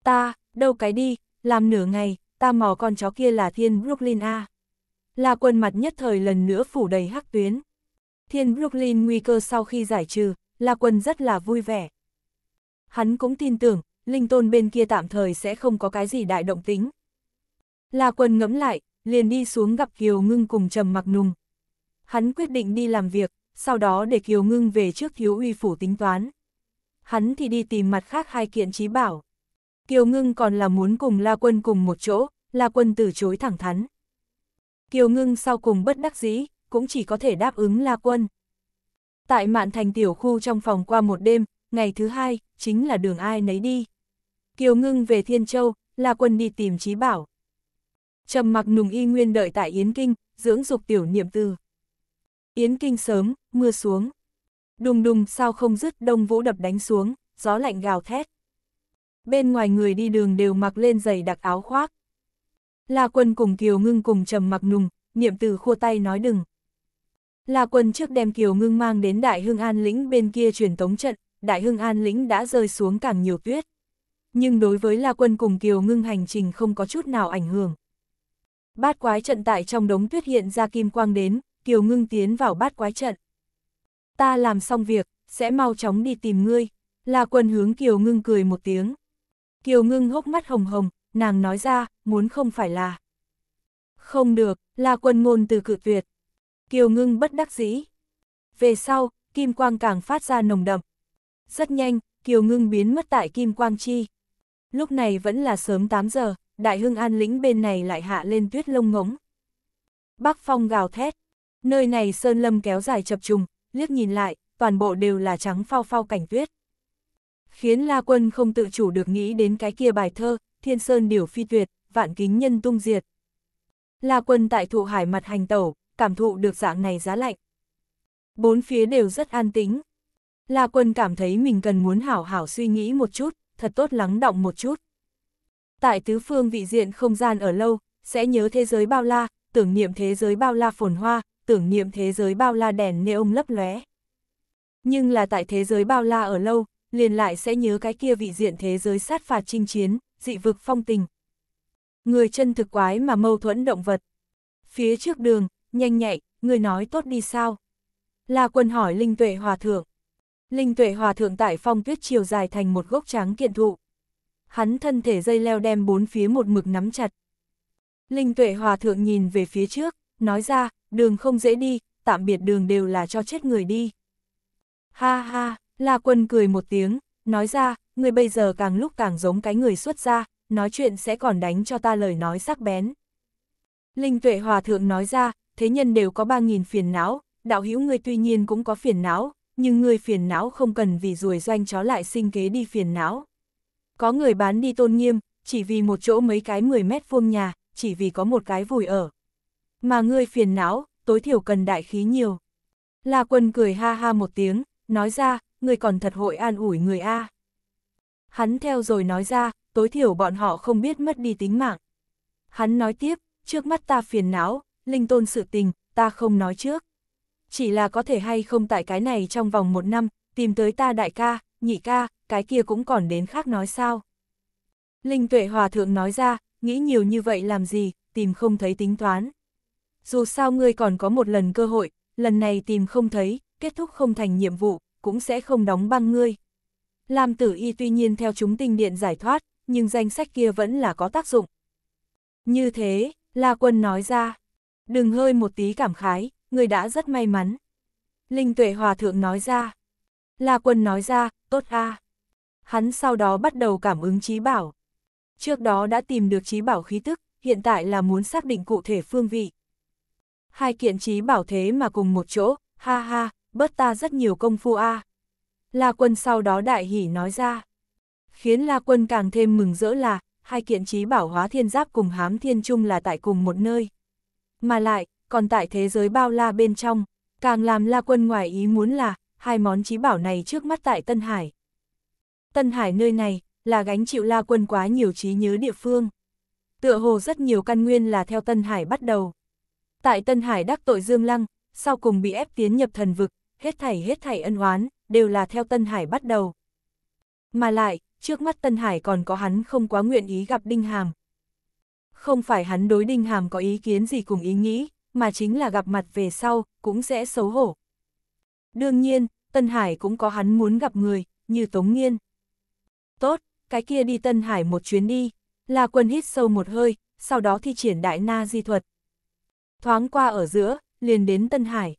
Ta, đâu cái đi, làm nửa ngày, ta mò con chó kia là thiên Brooklyn A. La quân mặt nhất thời lần nữa phủ đầy hắc tuyến. Thiên Brooklyn nguy cơ sau khi giải trừ, La quân rất là vui vẻ. Hắn cũng tin tưởng, linh tôn bên kia tạm thời sẽ không có cái gì đại động tính. La quân ngẫm lại, liền đi xuống gặp Kiều Ngưng cùng Trầm Mặc Nùng. Hắn quyết định đi làm việc, sau đó để Kiều Ngưng về trước thiếu uy phủ tính toán. Hắn thì đi tìm mặt khác hai kiện trí bảo. Kiều Ngưng còn là muốn cùng La Quân cùng một chỗ, La Quân từ chối thẳng thắn. Kiều Ngưng sau cùng bất đắc dĩ, cũng chỉ có thể đáp ứng La Quân. Tại Mạn Thành tiểu khu trong phòng qua một đêm, ngày thứ hai, chính là đường ai nấy đi. Kiều Ngưng về Thiên Châu, La Quân đi tìm Chí Bảo. Trầm mặc nùng y nguyên đợi tại Yến Kinh, dưỡng dục tiểu niệm từ Yến Kinh sớm, mưa xuống. Đùng đùng sao không dứt đông vũ đập đánh xuống, gió lạnh gào thét. Bên ngoài người đi đường đều mặc lên giày đặc áo khoác, La Quân cùng Kiều Ngưng cùng trầm mặc nùng, niệm từ khua tay nói đừng. La Quân trước đem Kiều Ngưng mang đến Đại Hưng An Lĩnh bên kia truyền tống trận, Đại Hưng An Lĩnh đã rơi xuống càng nhiều tuyết. Nhưng đối với La Quân cùng Kiều Ngưng hành trình không có chút nào ảnh hưởng. Bát quái trận tại trong đống tuyết hiện ra kim quang đến, Kiều Ngưng tiến vào bát quái trận. Ta làm xong việc, sẽ mau chóng đi tìm ngươi. La Quân hướng Kiều Ngưng cười một tiếng. Kiều Ngưng hốc mắt hồng hồng, nàng nói ra, muốn không phải là. Không được, là quân ngôn từ cự tuyệt. Kiều ngưng bất đắc dĩ. Về sau, kim quang càng phát ra nồng đậm. Rất nhanh, kiều ngưng biến mất tại kim quang chi. Lúc này vẫn là sớm 8 giờ, đại hưng an lĩnh bên này lại hạ lên tuyết lông ngống. Bắc phong gào thét, nơi này sơn lâm kéo dài chập trùng, liếc nhìn lại, toàn bộ đều là trắng phao phao cảnh tuyết. Khiến La Quân không tự chủ được nghĩ đến cái kia bài thơ, thiên sơn điểu phi tuyệt, vạn kính nhân tung diệt. La quân tại thụ hải mặt hành tẩu, cảm thụ được dạng này giá lạnh. Bốn phía đều rất an tĩnh. La quân cảm thấy mình cần muốn hảo hảo suy nghĩ một chút, thật tốt lắng động một chút. Tại tứ phương vị diện không gian ở lâu, sẽ nhớ thế giới bao la, tưởng niệm thế giới bao la phồn hoa, tưởng niệm thế giới bao la đèn nê ông lấp lóe. Nhưng là tại thế giới bao la ở lâu, liền lại sẽ nhớ cái kia vị diện thế giới sát phạt chinh chiến, dị vực phong tình. Người chân thực quái mà mâu thuẫn động vật. Phía trước đường, nhanh nhạy, người nói tốt đi sao? là quân hỏi Linh Tuệ Hòa Thượng. Linh Tuệ Hòa Thượng tại phong tuyết chiều dài thành một gốc tráng kiện thụ. Hắn thân thể dây leo đem bốn phía một mực nắm chặt. Linh Tuệ Hòa Thượng nhìn về phía trước, nói ra, đường không dễ đi, tạm biệt đường đều là cho chết người đi. Ha ha, La Quân cười một tiếng, nói ra, người bây giờ càng lúc càng giống cái người xuất ra, nói chuyện sẽ còn đánh cho ta lời nói sắc bén. Linh tuệ hòa thượng nói ra, thế nhân đều có ba nghìn phiền não, đạo hữu người tuy nhiên cũng có phiền não, nhưng người phiền não không cần vì ruồi doanh chó lại sinh kế đi phiền não. Có người bán đi tôn nghiêm, chỉ vì một chỗ mấy cái 10 mét vuông nhà, chỉ vì có một cái vùi ở. Mà người phiền não, tối thiểu cần đại khí nhiều. La quân cười ha ha một tiếng, nói ra, người còn thật hội an ủi người A. Hắn theo rồi nói ra, tối thiểu bọn họ không biết mất đi tính mạng. Hắn nói tiếp, trước mắt ta phiền não, linh tôn sự tình, ta không nói trước. Chỉ là có thể hay không tại cái này trong vòng một năm, tìm tới ta đại ca, nhị ca, cái kia cũng còn đến khác nói sao. Linh tuệ hòa thượng nói ra, nghĩ nhiều như vậy làm gì, tìm không thấy tính toán. Dù sao ngươi còn có một lần cơ hội, lần này tìm không thấy, kết thúc không thành nhiệm vụ, cũng sẽ không đóng băng ngươi. Lam tử y tuy nhiên theo chúng tinh điện giải thoát, nhưng danh sách kia vẫn là có tác dụng. Như thế, La Quân nói ra, đừng hơi một tí cảm khái, người đã rất may mắn. Linh tuệ hòa thượng nói ra, La Quân nói ra, tốt a. Hắn sau đó bắt đầu cảm ứng trí bảo. Trước đó đã tìm được trí bảo khí tức, hiện tại là muốn xác định cụ thể phương vị. Hai kiện trí bảo thế mà cùng một chỗ, ha ha, bớt ta rất nhiều công phu a. À. La quân sau đó đại hỉ nói ra. Khiến La quân càng thêm mừng rỡ là, hai kiện trí bảo hóa thiên giáp cùng hám thiên trung là tại cùng một nơi. Mà lại, còn tại thế giới bao la bên trong, càng làm La quân ngoài ý muốn là, hai món trí bảo này trước mắt tại Tân Hải. Tân Hải nơi này, là gánh chịu La quân quá nhiều trí nhớ địa phương. Tựa hồ rất nhiều căn nguyên là theo Tân Hải bắt đầu. Tại Tân Hải đắc tội Dương Lăng, sau cùng bị ép tiến nhập thần vực, hết thảy hết thảy ân oán, đều là theo Tân Hải bắt đầu. Mà lại, trước mắt Tân Hải còn có hắn không quá nguyện ý gặp Đinh Hàm. Không phải hắn đối Đinh Hàm có ý kiến gì cùng ý nghĩ, mà chính là gặp mặt về sau, cũng sẽ xấu hổ. Đương nhiên, Tân Hải cũng có hắn muốn gặp người, như Tống Nghiên. Tốt, cái kia đi Tân Hải một chuyến đi, là quân hít sâu một hơi, sau đó thi triển đại na di thuật. Thoáng qua ở giữa, liền đến Tân Hải.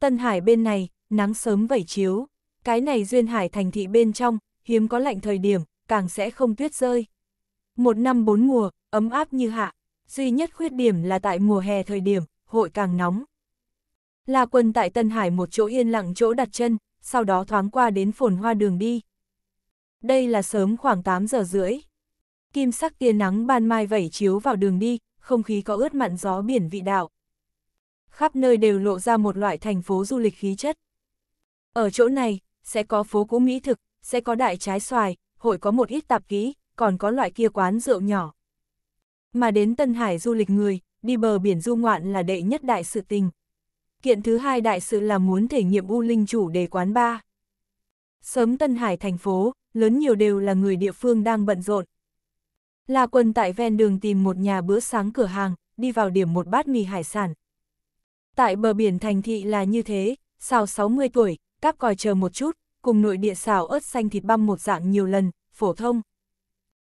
Tân Hải bên này, nắng sớm vẩy chiếu, cái này duyên hải thành thị bên trong, hiếm có lạnh thời điểm, càng sẽ không tuyết rơi. Một năm bốn mùa, ấm áp như hạ, duy nhất khuyết điểm là tại mùa hè thời điểm, hội càng nóng. La quân tại Tân Hải một chỗ yên lặng chỗ đặt chân, sau đó thoáng qua đến phồn hoa đường đi. Đây là sớm khoảng 8 giờ rưỡi. Kim sắc tia nắng ban mai vẩy chiếu vào đường đi, không khí có ướt mặn gió biển vị đạo khắp nơi đều lộ ra một loại thành phố du lịch khí chất. Ở chỗ này, sẽ có phố cũ mỹ thực, sẽ có đại trái xoài, hội có một ít tạp kỹ, còn có loại kia quán rượu nhỏ. Mà đến Tân Hải du lịch người, đi bờ biển du ngoạn là đệ nhất đại sự tình. Kiện thứ hai đại sự là muốn thể nghiệm U Linh chủ đề quán ba. Sớm Tân Hải thành phố, lớn nhiều đều là người địa phương đang bận rộn. là Quân tại ven đường tìm một nhà bữa sáng cửa hàng, đi vào điểm một bát mì hải sản, Tại bờ biển thành thị là như thế, xào 60 tuổi, các còi chờ một chút, cùng nội địa xào ớt xanh thịt băm một dạng nhiều lần, phổ thông.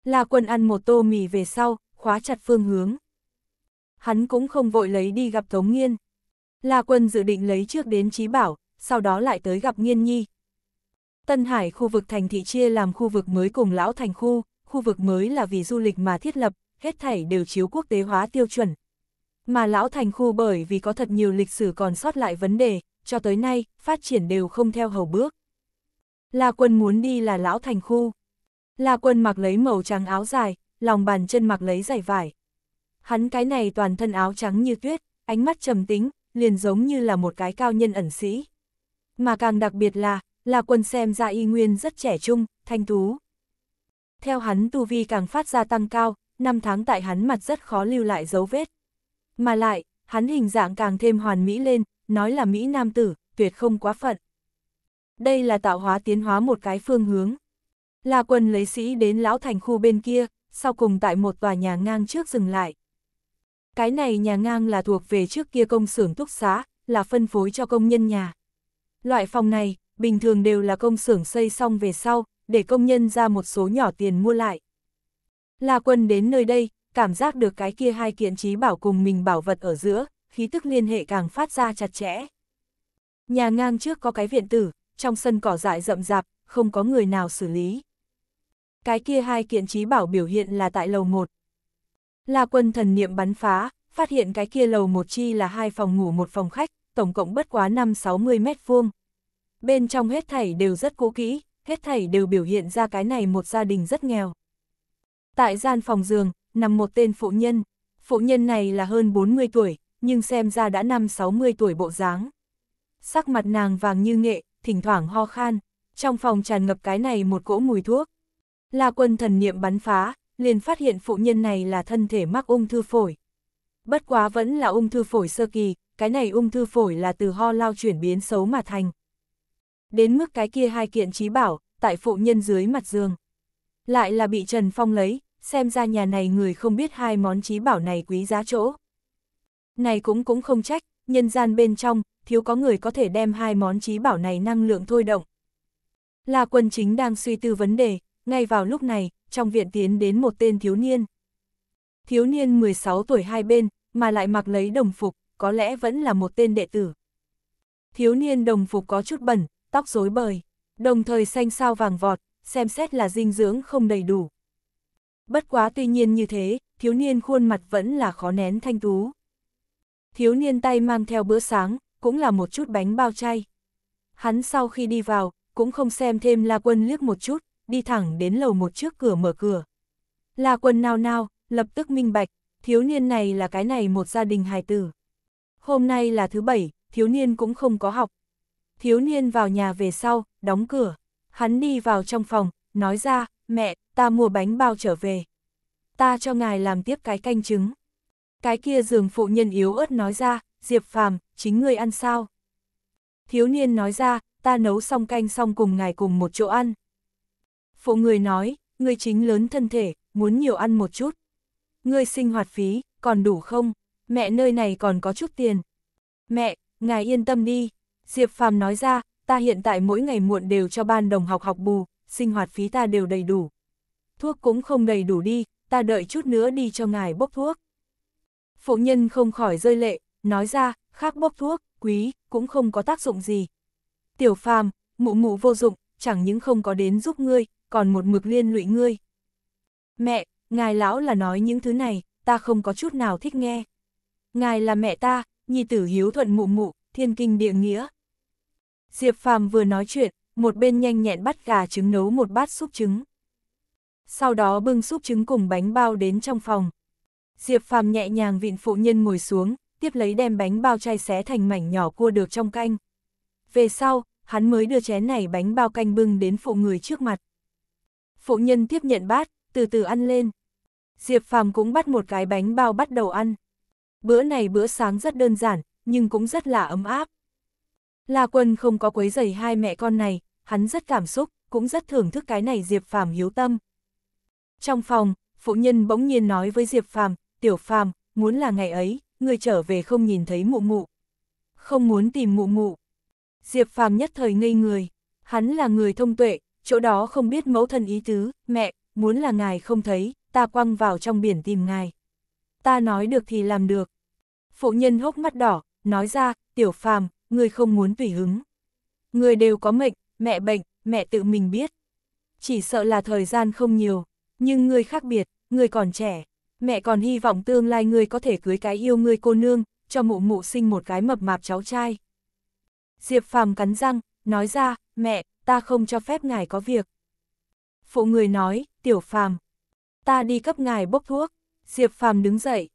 Là quân ăn một tô mì về sau, khóa chặt phương hướng. Hắn cũng không vội lấy đi gặp Tống Nghiên. La quân dự định lấy trước đến Trí Bảo, sau đó lại tới gặp Nghiên Nhi. Tân Hải khu vực thành thị chia làm khu vực mới cùng lão thành khu, khu vực mới là vì du lịch mà thiết lập, hết thảy đều chiếu quốc tế hóa tiêu chuẩn, mà lão thành khu bởi vì có thật nhiều lịch sử còn sót lại vấn đề, cho tới nay, phát triển đều không theo hầu bước. La quân muốn đi là lão thành khu. La quân mặc lấy màu trắng áo dài, lòng bàn chân mặc lấy giày vải. Hắn cái này toàn thân áo trắng như tuyết, ánh mắt trầm tính, liền giống như là một cái cao nhân ẩn sĩ. Mà càng đặc biệt là, La quân xem ra y nguyên rất trẻ trung, thanh tú. Theo hắn tu vi càng phát ra tăng cao, năm tháng tại hắn mặt rất khó lưu lại dấu vết. Mà lại, hắn hình dạng càng thêm hoàn mỹ lên, nói là Mỹ nam tử, tuyệt không quá phận. Đây là tạo hóa tiến hóa một cái phương hướng. Là quân lấy sĩ đến lão thành khu bên kia, sau cùng tại một tòa nhà ngang trước dừng lại. Cái này nhà ngang là thuộc về trước kia công xưởng túc xá, là phân phối cho công nhân nhà. Loại phòng này, bình thường đều là công xưởng xây xong về sau, để công nhân ra một số nhỏ tiền mua lại. Là quân đến nơi đây, cảm giác được cái kia hai kiện trí bảo cùng mình bảo vật ở giữa, khí tức liên hệ càng phát ra chặt chẽ. Nhà ngang trước có cái viện tử, trong sân cỏ dại rậm rạp, không có người nào xử lý. Cái kia hai kiện trí bảo biểu hiện là tại lầu 1. Là quân thần niệm bắn phá, phát hiện cái kia lầu một chi là hai phòng ngủ một phòng khách, tổng cộng bất quá 5-60 mét vuông. Bên trong hết thảy đều rất cũ kỹ, hết thảy đều biểu hiện ra cái này một gia đình rất nghèo. Tại gian phòng giường, nằm một tên phụ nhân. Phụ nhân này là hơn 40 tuổi, nhưng xem ra đã năm 60 tuổi bộ dáng. Sắc mặt nàng vàng như nghệ, thỉnh thoảng ho khan, trong phòng tràn ngập cái này một cỗ mùi thuốc. La quân thần niệm bắn phá, liền phát hiện phụ nhân này là thân thể mắc ung thư phổi. Bất quá vẫn là ung thư phổi sơ kỳ, cái này ung thư phổi là từ ho lao chuyển biến xấu mà thành. Đến mức cái kia hai kiện trí bảo, tại phụ nhân dưới mặt giường. Lại là bị Trần Phong lấy, xem ra nhà này người không biết hai món trí bảo này quý giá chỗ. Này cũng cũng không trách, nhân gian bên trong, thiếu có người có thể đem hai món trí bảo này năng lượng thôi động. Là quân chính đang suy tư vấn đề, ngay vào lúc này, trong viện tiến đến một tên thiếu niên. Thiếu niên 16 tuổi hai bên, mà lại mặc lấy đồng phục, có lẽ vẫn là một tên đệ tử. Thiếu niên đồng phục có chút bẩn, tóc rối bời, đồng thời xanh sao vàng vọt, xem xét là dinh dưỡng không đầy đủ, Bất quá tuy nhiên như thế, thiếu niên khuôn mặt vẫn là khó nén thanh tú. Thiếu niên tay mang theo bữa sáng, cũng là một chút bánh bao chay. Hắn sau khi đi vào, cũng không xem thêm La Quân liếc một chút, đi thẳng đến lầu một trước cửa mở cửa. La Quân nao nao, lập tức minh bạch, thiếu niên này là cái này một gia đình hài tử. Hôm nay là thứ bảy, thiếu niên cũng không có học. Thiếu niên vào nhà về sau, đóng cửa. Hắn đi vào trong phòng, nói ra, mẹ, ta mua bánh bao trở về. Ta cho ngài làm tiếp cái canh trứng. Cái kia giường phụ nhân yếu ớt nói ra, Diệp Phàm, chính ngươi ăn sao? Thiếu niên nói ra, ta nấu xong canh xong cùng ngài cùng một chỗ ăn. Phụ người nói, ngươi chính lớn thân thể, muốn nhiều ăn một chút. Ngươi sinh hoạt phí, còn đủ không? Mẹ nơi này còn có chút tiền. Mẹ, ngài yên tâm đi. Diệp Phàm nói ra, ta hiện tại mỗi ngày muộn đều cho ban đồng học học bù, sinh hoạt phí ta đều đầy đủ thuốc cũng không đầy đủ đi, ta đợi chút nữa đi cho ngài bốc thuốc. Phụ nhân không khỏi rơi lệ, nói ra, khác bốc thuốc, quý, cũng không có tác dụng gì. Tiểu phàm, mụ mụ vô dụng, chẳng những không có đến giúp ngươi, còn một mực liên lụy ngươi. Mẹ, ngài lão là nói những thứ này, ta không có chút nào thích nghe. Ngài là mẹ ta, nhi tử hiếu thuận mụ mụ, thiên kinh địa nghĩa. Diệp phàm vừa nói chuyện, một bên nhanh nhẹn bắt gà trứng nấu một bát súp trứng sau đó bưng súp trứng cùng bánh bao đến trong phòng. Diệp Phàm nhẹ nhàng vịn phụ nhân ngồi xuống, tiếp lấy đem bánh bao chai xé thành mảnh nhỏ cua được trong canh. Về sau, hắn mới đưa chén này bánh bao canh bưng đến phụ người trước mặt. Phụ nhân tiếp nhận bát, từ từ ăn lên. Diệp Phàm cũng bắt một cái bánh bao bắt đầu ăn. Bữa này bữa sáng rất đơn giản, nhưng cũng rất là ấm áp. La Quân không có quấy giày hai mẹ con này, hắn rất cảm xúc, cũng rất thưởng thức cái này Diệp Phàm hiếu tâm. Trong phòng, phụ nhân bỗng nhiên nói với Diệp Phàm, "Tiểu Phàm, muốn là ngày ấy, người trở về không nhìn thấy mụ mụ." "Không muốn tìm mụ mụ." Diệp Phàm nhất thời ngây người, hắn là người thông tuệ, chỗ đó không biết mẫu thân ý tứ, "Mẹ, muốn là ngài không thấy, ta quăng vào trong biển tìm ngài." "Ta nói được thì làm được." Phụ nhân hốc mắt đỏ, nói ra, "Tiểu Phàm, người không muốn tùy hứng. Người đều có mệnh, mẹ bệnh, mẹ tự mình biết." Chỉ sợ là thời gian không nhiều, nhưng ngươi khác biệt, ngươi còn trẻ, mẹ còn hy vọng tương lai ngươi có thể cưới cái yêu ngươi cô nương, cho mụ mụ sinh một cái mập mạp cháu trai. Diệp Phàm cắn răng, nói ra, mẹ, ta không cho phép ngài có việc. Phụ người nói, tiểu Phàm, ta đi cấp ngài bốc thuốc. Diệp Phàm đứng dậy,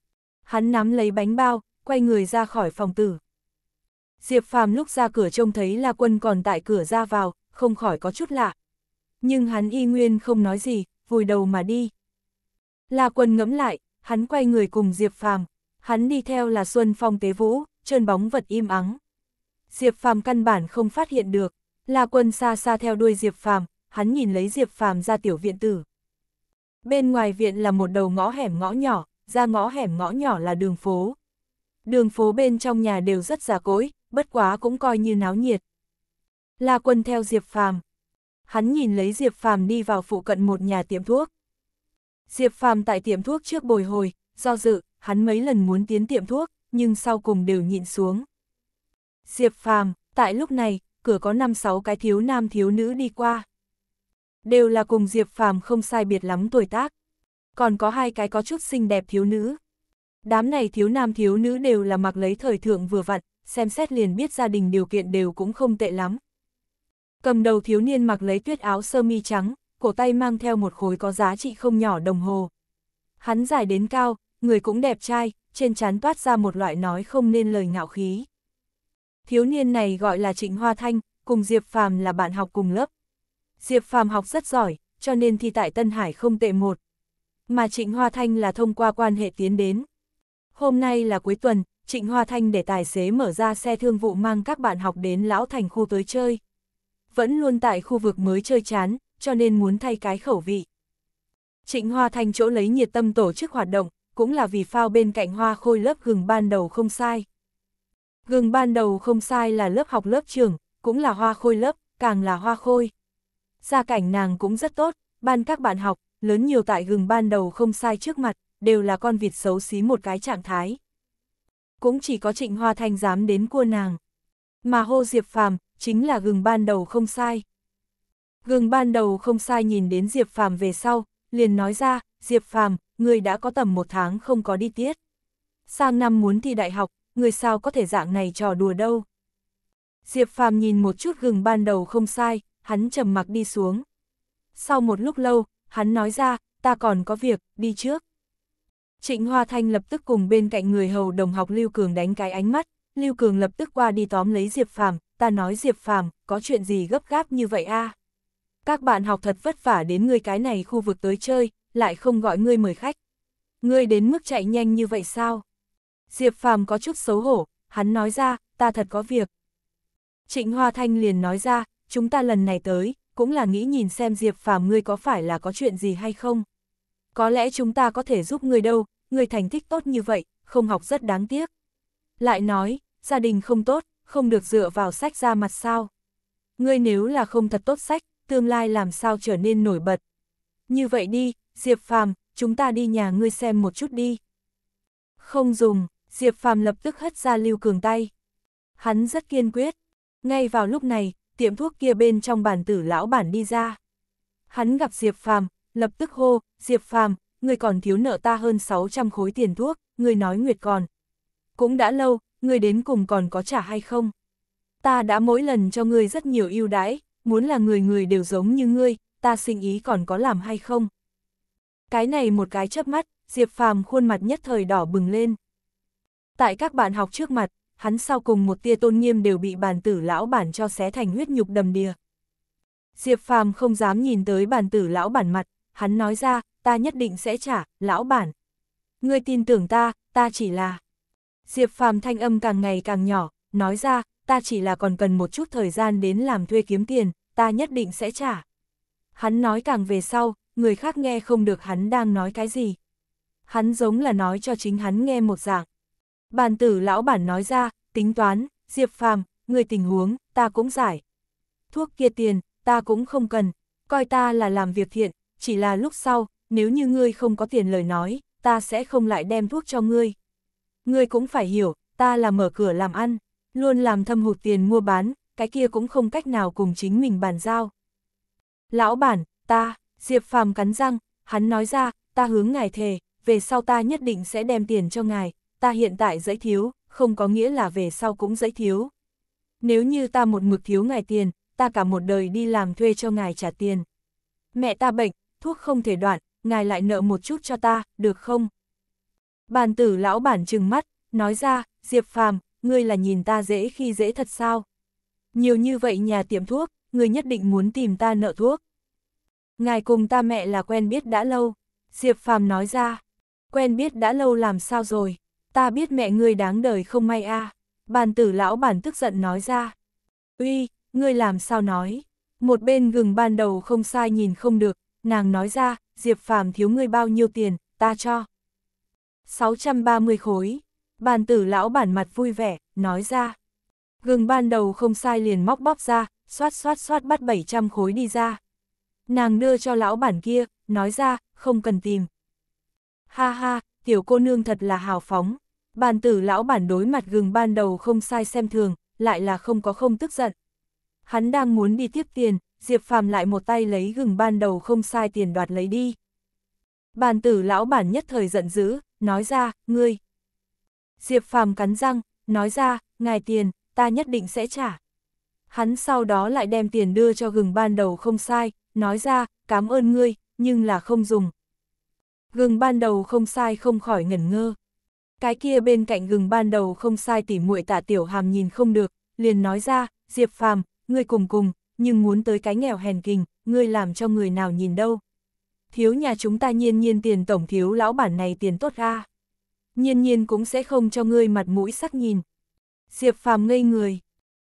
hắn nắm lấy bánh bao, quay người ra khỏi phòng tử. Diệp Phàm lúc ra cửa trông thấy La Quân còn tại cửa ra vào, không khỏi có chút lạ. Nhưng hắn y nguyên không nói gì, vùi đầu mà đi. La Quân ngẫm lại, hắn quay người cùng Diệp Phàm, hắn đi theo là Xuân Phong Tế Vũ, trơn bóng vật im ắng. Diệp Phàm căn bản không phát hiện được, La Quân xa xa theo đuôi Diệp Phàm, hắn nhìn lấy Diệp Phàm ra tiểu viện tử. Bên ngoài viện là một đầu ngõ hẻm ngõ nhỏ, ra ngõ hẻm ngõ nhỏ là đường phố. Đường phố bên trong nhà đều rất già cỗi, bất quá cũng coi như náo nhiệt. La Quân theo Diệp Phàm, hắn nhìn lấy Diệp Phàm đi vào phụ cận một nhà tiệm thuốc. Diệp Phàm tại tiệm thuốc trước bồi hồi, do dự, hắn mấy lần muốn tiến tiệm thuốc, nhưng sau cùng đều nhịn xuống. Diệp Phàm, tại lúc này, cửa có 5-6 cái thiếu nam thiếu nữ đi qua. Đều là cùng Diệp Phàm không sai biệt lắm tuổi tác. Còn có hai cái có chút xinh đẹp thiếu nữ. Đám này thiếu nam thiếu nữ đều là mặc lấy thời thượng vừa vặn, xem xét liền biết gia đình điều kiện đều cũng không tệ lắm, Cầm đầu thiếu niên mặc lấy tuyết áo sơ mi trắng, cổ tay mang theo một khối có giá trị không nhỏ đồng hồ. Hắn dài đến cao, người cũng đẹp trai, trên trán toát ra một loại nói không nên lời ngạo khí. Thiếu niên này gọi là Trịnh Hoa Thanh, cùng Diệp Phàm là bạn học cùng lớp. Diệp Phàm học rất giỏi, cho nên thi tại Tân Hải không tệ một. Mà Trịnh Hoa Thanh là thông qua quan hệ tiến đến. Hôm nay là cuối tuần, Trịnh Hoa Thanh để tài xế mở ra xe thương vụ mang các bạn học đến Lão Thành khu tới chơi vẫn luôn tại khu vực mới chơi chán, cho nên muốn thay cái khẩu vị. Trịnh Hoa Thành chỗ lấy nhiệt tâm tổ chức hoạt động, cũng là vì phao bên cạnh hoa khôi lớp gừng ban đầu không sai. Gừng ban đầu không sai là lớp học lớp trường, cũng là hoa khôi lớp, càng là hoa khôi. Gia cảnh nàng cũng rất tốt, ban các bạn học, lớn nhiều tại gừng ban đầu không sai trước mặt, đều là con vịt xấu xí một cái trạng thái. Cũng chỉ có trịnh hoa thanh dám đến cua nàng. Mà hô Diệp Phàm chính là gừng ban đầu không sai. Gừng ban đầu không sai nhìn đến Diệp Phàm về sau, liền nói ra, Diệp Phàm người đã có tầm một tháng không có đi tiết. Sang năm muốn thi đại học, người sao có thể dạng này trò đùa đâu. Diệp Phàm nhìn một chút gừng ban đầu không sai, hắn trầm mặc đi xuống. Sau một lúc lâu, hắn nói ra, ta còn có việc, đi trước. Trịnh Hoa Thanh lập tức cùng bên cạnh người hầu đồng học Lưu Cường đánh cái ánh mắt, Lưu Cường lập tức qua đi tóm lấy Diệp Phàm ta nói Diệp Phàm, có chuyện gì gấp gáp như vậy a? À? Các bạn học thật vất vả đến ngươi cái này khu vực tới chơi, lại không gọi ngươi mời khách. Ngươi đến mức chạy nhanh như vậy sao? Diệp Phàm có chút xấu hổ, hắn nói ra, ta thật có việc. Trịnh Hoa Thanh liền nói ra, chúng ta lần này tới, cũng là nghĩ nhìn xem Diệp Phàm ngươi có phải là có chuyện gì hay không. Có lẽ chúng ta có thể giúp ngươi đâu, ngươi thành tích tốt như vậy, không học rất đáng tiếc. Lại nói, gia đình không tốt, không được dựa vào sách ra mặt sao. Ngươi nếu là không thật tốt sách, tương lai làm sao trở nên nổi bật. Như vậy đi, Diệp Phàm, chúng ta đi nhà ngươi xem một chút đi. Không dùng, Diệp Phàm lập tức hất ra Lưu Cường tay. Hắn rất kiên quyết. Ngay vào lúc này, tiệm thuốc kia bên trong bản tử lão bản đi ra. Hắn gặp Diệp Phàm, lập tức hô, Diệp Phàm, người còn thiếu nợ ta hơn 600 khối tiền thuốc, người nói nguyệt còn. Cũng đã lâu, ngươi đến cùng còn có trả hay không? Ta đã mỗi lần cho ngươi rất nhiều ưu đãi, muốn là người người đều giống như ngươi, ta sinh ý còn có làm hay không? Cái này một cái chớp mắt, Diệp Phàm khuôn mặt nhất thời đỏ bừng lên. Tại các bạn học trước mặt, hắn sau cùng một tia tôn nghiêm đều bị bàn tử lão bản cho xé thành huyết nhục đầm đìa. Diệp Phàm không dám nhìn tới bàn tử lão bản mặt, hắn nói ra, ta nhất định sẽ trả, lão bản. Ngươi tin tưởng ta, ta chỉ là... Diệp Phàm thanh âm càng ngày càng nhỏ, nói ra, ta chỉ là còn cần một chút thời gian đến làm thuê kiếm tiền, ta nhất định sẽ trả. Hắn nói càng về sau, người khác nghe không được hắn đang nói cái gì. Hắn giống là nói cho chính hắn nghe một dạng. Bàn tử lão bản nói ra, tính toán, Diệp Phàm, người tình huống, ta cũng giải. Thuốc kia tiền, ta cũng không cần, coi ta là làm việc thiện, chỉ là lúc sau, nếu như ngươi không có tiền lời nói, ta sẽ không lại đem thuốc cho ngươi ngươi cũng phải hiểu, ta là mở cửa làm ăn, luôn làm thâm hụt tiền mua bán, cái kia cũng không cách nào cùng chính mình bàn giao. Lão bản, ta, Diệp Phàm cắn răng, hắn nói ra, ta hướng ngài thề, về sau ta nhất định sẽ đem tiền cho ngài, ta hiện tại dẫy thiếu, không có nghĩa là về sau cũng dẫy thiếu. Nếu như ta một mực thiếu ngài tiền, ta cả một đời đi làm thuê cho ngài trả tiền. Mẹ ta bệnh, thuốc không thể đoạn, ngài lại nợ một chút cho ta, được không? Bàn tử lão bản trừng mắt, nói ra, Diệp Phàm, ngươi là nhìn ta dễ khi dễ thật sao? Nhiều như vậy nhà tiệm thuốc, ngươi nhất định muốn tìm ta nợ thuốc. Ngài cùng ta mẹ là quen biết đã lâu, Diệp Phàm nói ra, quen biết đã lâu làm sao rồi, ta biết mẹ ngươi đáng đời không may a. Bàn tử lão bản tức giận nói ra, uy, ngươi làm sao nói, một bên gừng ban đầu không sai nhìn không được, nàng nói ra, Diệp Phàm thiếu ngươi bao nhiêu tiền, ta cho. 630 khối. Bàn tử lão bản mặt vui vẻ, nói ra. Gừng ban đầu không sai liền móc bóp ra, xoát xoát xoát bắt 700 khối đi ra. Nàng đưa cho lão bản kia, nói ra, không cần tìm. Ha ha, tiểu cô nương thật là hào phóng. Bàn tử lão bản đối mặt gừng ban đầu không sai xem thường, lại là không có không tức giận. Hắn đang muốn đi tiếp tiền, Diệp Phàm lại một tay lấy gừng ban đầu không sai tiền đoạt lấy đi. Bàn tử lão bản nhất thời giận dữ, nói ra, ngươi. Diệp phàm cắn răng, nói ra, ngài tiền, ta nhất định sẽ trả. Hắn sau đó lại đem tiền đưa cho gừng ban đầu không sai, nói ra, cảm ơn ngươi, nhưng là không dùng. Gừng ban đầu không sai không khỏi ngẩn ngơ. Cái kia bên cạnh gừng ban đầu không sai tỉ muội tạ tiểu hàm nhìn không được, liền nói ra, Diệp phàm, ngươi cùng cùng, nhưng muốn tới cái nghèo hèn kình, ngươi làm cho người nào nhìn đâu thiếu nhà chúng ta nhiên nhiên tiền tổng thiếu lão bản này tiền tốt ra Nhiên nhiên cũng sẽ không cho ngươi mặt mũi sắc nhìn. Diệp Phàm ngây người.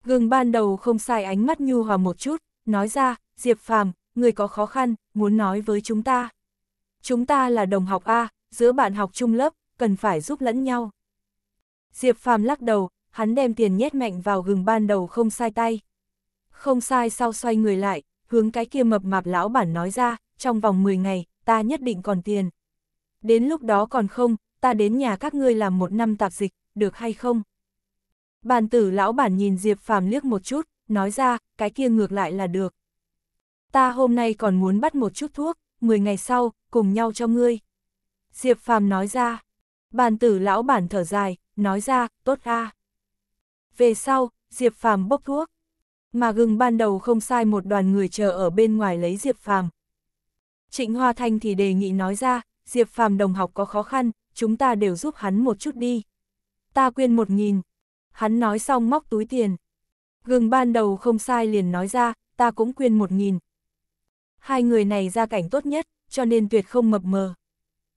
Gừng ban đầu không sai ánh mắt nhu hòa một chút, nói ra, Diệp Phàm người có khó khăn, muốn nói với chúng ta. Chúng ta là đồng học A, giữa bạn học chung lớp, cần phải giúp lẫn nhau. Diệp Phàm lắc đầu, hắn đem tiền nhét mạnh vào gừng ban đầu không sai tay. Không sai sau xoay người lại, hướng cái kia mập mạp lão bản nói ra, trong vòng 10 ngày, ta nhất định còn tiền. Đến lúc đó còn không, ta đến nhà các ngươi làm một năm tạp dịch, được hay không? Bàn tử lão bản nhìn Diệp Phàm liếc một chút, nói ra, cái kia ngược lại là được. Ta hôm nay còn muốn bắt một chút thuốc, 10 ngày sau, cùng nhau cho ngươi. Diệp Phàm nói ra, bàn tử lão bản thở dài, nói ra, tốt a. Về sau, Diệp Phàm bốc thuốc. Mà gừng ban đầu không sai một đoàn người chờ ở bên ngoài lấy Diệp Phàm, Trịnh Hoa Thanh thì đề nghị nói ra, Diệp Phàm đồng học có khó khăn, chúng ta đều giúp hắn một chút đi. Ta quyên một nghìn. Hắn nói xong móc túi tiền. Gừng ban đầu không sai liền nói ra, ta cũng quyên một nghìn. Hai người này ra cảnh tốt nhất, cho nên tuyệt không mập mờ.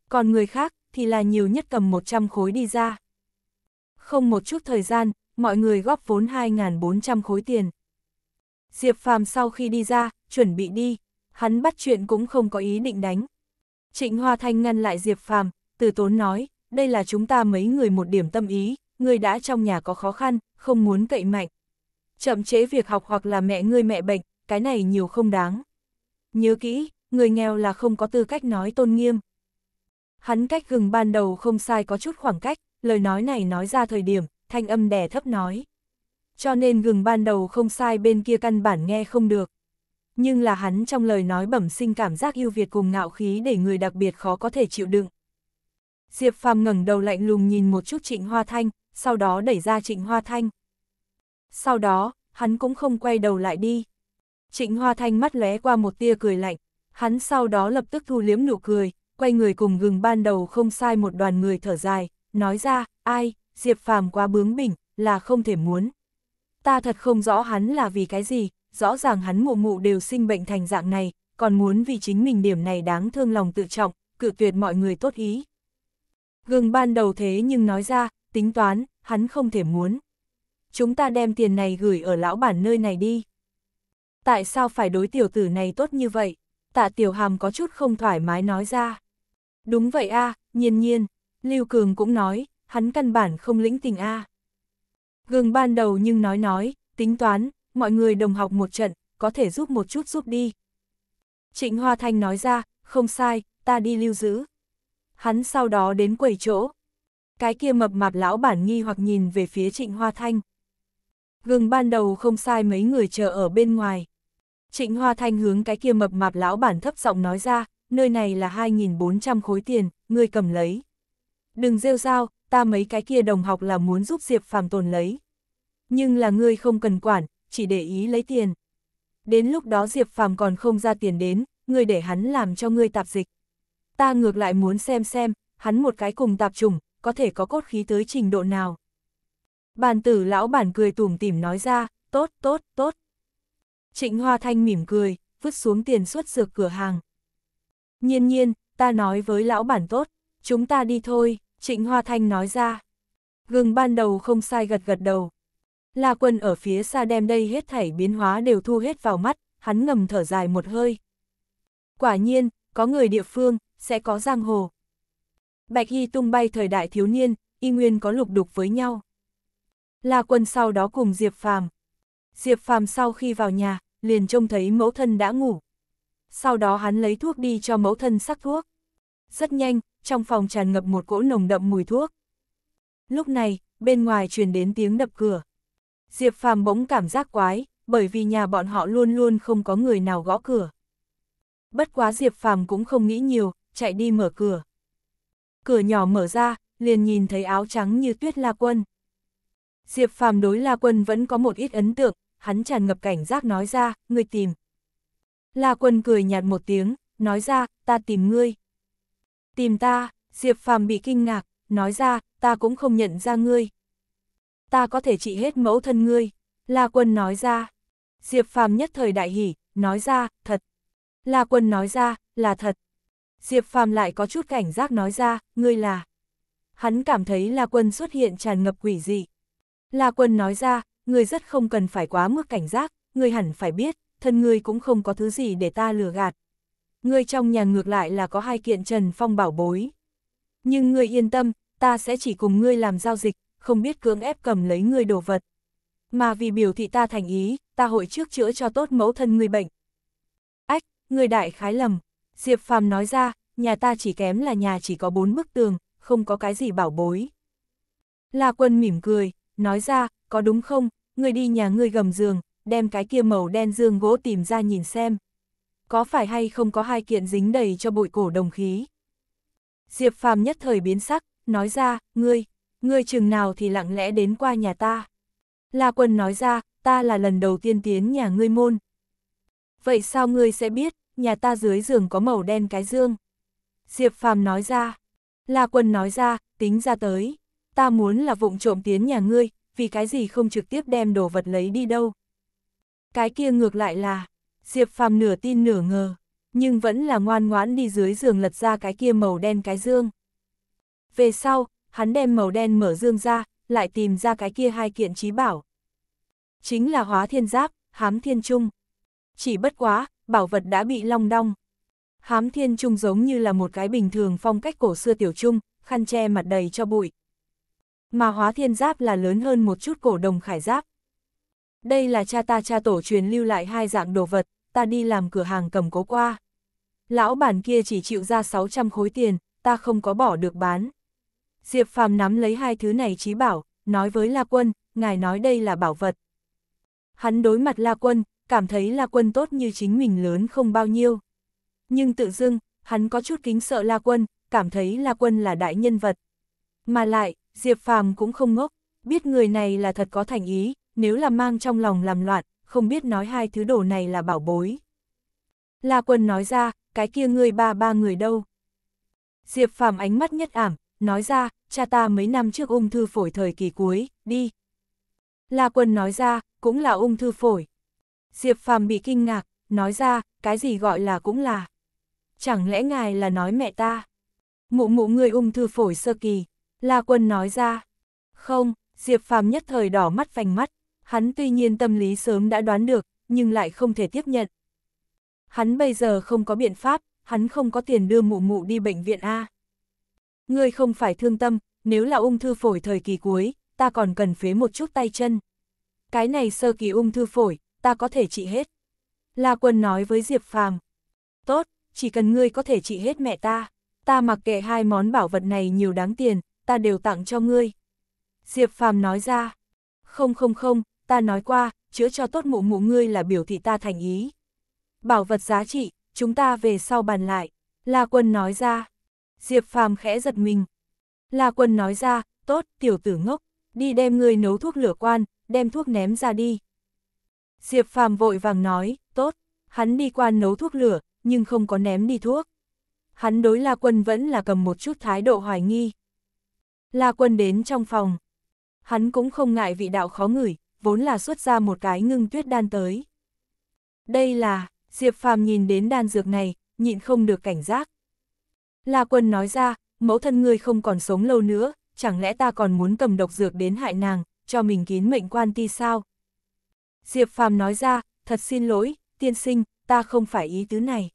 Còn người khác thì là nhiều nhất cầm 100 khối đi ra. Không một chút thời gian, mọi người góp vốn 2.400 khối tiền. Diệp Phàm sau khi đi ra, chuẩn bị đi, hắn bắt chuyện cũng không có ý định đánh. Trịnh Hoa Thanh ngăn lại Diệp Phàm, từ tốn nói, đây là chúng ta mấy người một điểm tâm ý, người đã trong nhà có khó khăn, không muốn cậy mạnh. Chậm chế việc học hoặc là mẹ ngươi mẹ bệnh, cái này nhiều không đáng. Nhớ kỹ, người nghèo là không có tư cách nói tôn nghiêm. Hắn cách gừng ban đầu không sai có chút khoảng cách, lời nói này nói ra thời điểm, thanh âm đẻ thấp nói. Cho nên gừng ban đầu không sai bên kia căn bản nghe không được nhưng là hắn trong lời nói bẩm sinh cảm giác yêu Việt cùng ngạo khí để người đặc biệt khó có thể chịu đựng. Diệp Phàm ngẩng đầu lạnh lùng nhìn một chút Trịnh Hoa Thanh, sau đó đẩy ra Trịnh Hoa Thanh. Sau đó, hắn cũng không quay đầu lại đi. Trịnh Hoa Thanh mắt lóe qua một tia cười lạnh, hắn sau đó lập tức thu liếm nụ cười, quay người cùng gừng ban đầu không sai một đoàn người thở dài, nói ra, ai, Diệp Phàm quá bướng bỉnh, là không thể muốn. Ta thật không rõ hắn là vì cái gì, rõ ràng hắn mụ mụ đều sinh bệnh thành dạng này, còn muốn vì chính mình điểm này đáng thương lòng tự trọng, cự tuyệt mọi người tốt ý. Gương ban đầu thế nhưng nói ra, tính toán, hắn không thể muốn. Chúng ta đem tiền này gửi ở lão bản nơi này đi. Tại sao phải đối tiểu tử này tốt như vậy? Tạ tiểu hàm có chút không thoải mái nói ra. Đúng vậy a nhiên nhiên, Lưu Cường cũng nói, hắn căn bản không lĩnh tình a à. Gương ban đầu nhưng nói nói, tính toán, mọi người đồng học một trận, có thể giúp một chút giúp đi. Trịnh Hoa Thanh nói ra, không sai, ta đi lưu giữ. Hắn sau đó đến quầy chỗ. Cái kia mập mạp lão bản nghi hoặc nhìn về phía Trịnh Hoa Thanh. Gừng ban đầu không sai mấy người chờ ở bên ngoài. Trịnh Hoa Thanh hướng cái kia mập mạp lão bản thấp giọng nói ra, nơi này là 2.400 khối tiền, ngươi cầm lấy. Đừng rêu rao, ta mấy cái kia đồng học là muốn giúp Diệp Phàm tồn lấy. Nhưng là ngươi không cần quản, chỉ để ý lấy tiền. Đến lúc đó Diệp Phàm còn không ra tiền đến, ngươi để hắn làm cho ngươi tạp dịch. Ta ngược lại muốn xem xem, hắn một cái cùng tạp trùng, có thể có cốt khí tới trình độ nào. Bàn tử lão bản cười tủm tỉm nói ra, tốt, tốt, tốt. Trịnh Hoa Thanh mỉm cười, vứt xuống tiền suất dược cửa hàng. Nhiên nhiên, ta nói với lão bản tốt, chúng ta đi thôi, Trịnh Hoa Thanh nói ra. Gừng ban đầu không sai gật gật đầu, La quân ở phía xa đem đây hết thảy biến hóa đều thu hết vào mắt, hắn ngầm thở dài một hơi. Quả nhiên, có người địa phương, sẽ có giang hồ. Bạch Hy tung bay thời đại thiếu niên, y nguyên có lục đục với nhau. La quân sau đó cùng Diệp Phàm. Diệp Phàm sau khi vào nhà, liền trông thấy mẫu thân đã ngủ. Sau đó hắn lấy thuốc đi cho mẫu thân sắc thuốc. Rất nhanh, trong phòng tràn ngập một cỗ nồng đậm mùi thuốc. Lúc này, bên ngoài truyền đến tiếng đập cửa. Diệp Phàm bỗng cảm giác quái, bởi vì nhà bọn họ luôn luôn không có người nào gõ cửa. Bất quá Diệp Phàm cũng không nghĩ nhiều, chạy đi mở cửa. Cửa nhỏ mở ra, liền nhìn thấy áo trắng như tuyết La Quân. Diệp Phàm đối La Quân vẫn có một ít ấn tượng, hắn tràn ngập cảnh giác nói ra, ngươi tìm. La Quân cười nhạt một tiếng, nói ra, ta tìm ngươi. Tìm ta, Diệp Phàm bị kinh ngạc, nói ra, ta cũng không nhận ra ngươi, ta có thể trị hết mẫu thân ngươi. La Quân nói ra. Diệp Phàm nhất thời đại hỉ, nói ra, thật. La Quân nói ra, là thật. Diệp Phàm lại có chút cảnh giác nói ra, ngươi là. Hắn cảm thấy La Quân xuất hiện tràn ngập quỷ dị. La Quân nói ra, ngươi rất không cần phải quá mức cảnh giác, ngươi hẳn phải biết, thân ngươi cũng không có thứ gì để ta lừa gạt. Ngươi trong nhà ngược lại là có hai kiện Trần Phong bảo bối. Nhưng ngươi yên tâm, ta sẽ chỉ cùng ngươi làm giao dịch, không biết cưỡng ép cầm lấy ngươi đồ vật. Mà vì biểu thị ta thành ý, ta hội trước chữa cho tốt mẫu thân ngươi bệnh. Ách, người đại khái lầm. Diệp Phàm nói ra, nhà ta chỉ kém là nhà chỉ có bốn bức tường, không có cái gì bảo bối. La quân mỉm cười, nói ra, có đúng không, người đi nhà ngươi gầm giường, đem cái kia màu đen dương gỗ tìm ra nhìn xem. Có phải hay không có hai kiện dính đầy cho bụi cổ đồng khí? Diệp Phàm nhất thời biến sắc, nói ra, ngươi, ngươi chừng nào thì lặng lẽ đến qua nhà ta. La quân nói ra, ta là lần đầu tiên tiến nhà ngươi môn. Vậy sao ngươi sẽ biết, nhà ta dưới giường có màu đen cái dương? Diệp Phàm nói ra. La quân nói ra, tính ra tới. Ta muốn là vụng trộm tiến nhà ngươi, vì cái gì không trực tiếp đem đồ vật lấy đi đâu. Cái kia ngược lại là, Diệp Phàm nửa tin nửa ngờ, nhưng vẫn là ngoan ngoãn đi dưới giường lật ra cái kia màu đen cái dương. Về sau, hắn đem màu đen mở dương ra, lại tìm ra cái kia hai kiện trí bảo. Chính là hóa thiên giáp, hám thiên trung. Chỉ bất quá, bảo vật đã bị long đong. Hám thiên trung giống như là một cái bình thường phong cách cổ xưa tiểu trung, khăn che mặt đầy cho bụi. Mà hóa thiên giáp là lớn hơn một chút cổ đồng khải giáp. Đây là cha ta cha tổ truyền lưu lại hai dạng đồ vật, ta đi làm cửa hàng cầm cố qua. Lão bản kia chỉ chịu ra 600 khối tiền, ta không có bỏ được bán. Diệp Phàm nắm lấy hai thứ này trí bảo, nói với La Quân, ngài nói đây là bảo vật. Hắn đối mặt La Quân, cảm thấy La Quân tốt như chính mình lớn không bao nhiêu. Nhưng tự dưng, hắn có chút kính sợ La Quân, cảm thấy La Quân là đại nhân vật. Mà lại, Diệp Phàm cũng không ngốc, biết người này là thật có thành ý, nếu là mang trong lòng làm loạn, không biết nói hai thứ đồ này là bảo bối. La Quân nói ra, cái kia người ba ba người đâu. Diệp Phàm ánh mắt nhất ảm, nói ra, cha ta mấy năm trước ung thư phổi thời kỳ cuối, đi. La Quân nói ra, cũng là ung thư phổi. Diệp Phàm bị kinh ngạc, nói ra, cái gì gọi là cũng là. Chẳng lẽ ngài là nói mẹ ta? Mụ mụ người ung thư phổi sơ kỳ. La Quân nói ra. Không, Diệp Phàm nhất thời đỏ mắt vành mắt. Hắn tuy nhiên tâm lý sớm đã đoán được, nhưng lại không thể tiếp nhận. Hắn bây giờ không có biện pháp, hắn không có tiền đưa mụ mụ đi bệnh viện A ngươi không phải thương tâm, nếu là ung thư phổi thời kỳ cuối, ta còn cần phế một chút tay chân. Cái này sơ kỳ ung thư phổi, ta có thể trị hết. La Quân nói với Diệp Phàm. Tốt, chỉ cần ngươi có thể trị hết mẹ ta, ta mặc kệ hai món bảo vật này nhiều đáng tiền, ta đều tặng cho ngươi. Diệp Phàm nói ra. Không không không, ta nói qua, chữa cho tốt mụ mụ ngươi là biểu thị ta thành ý. Bảo vật giá trị, chúng ta về sau bàn lại. La Quân nói ra. Diệp Phàm khẽ giật mình. La Quân nói ra, tốt, tiểu tử ngốc, đi đem ngươi nấu thuốc lửa quan, đem thuốc ném ra đi. Diệp Phàm vội vàng nói, tốt, hắn đi quan nấu thuốc lửa, nhưng không có ném đi thuốc. Hắn đối La Quân vẫn là cầm một chút thái độ hoài nghi. La Quân đến trong phòng. Hắn cũng không ngại vị đạo khó ngửi, vốn là xuất ra một cái ngưng tuyết đan tới. Đây là, Diệp Phàm nhìn đến đan dược này, nhịn không được cảnh giác. La Quân nói ra, mẫu thân ngươi không còn sống lâu nữa, chẳng lẽ ta còn muốn cầm độc dược đến hại nàng, cho mình kín mệnh quan ti sao? Diệp Phàm nói ra, thật xin lỗi, tiên sinh, ta không phải ý tứ này.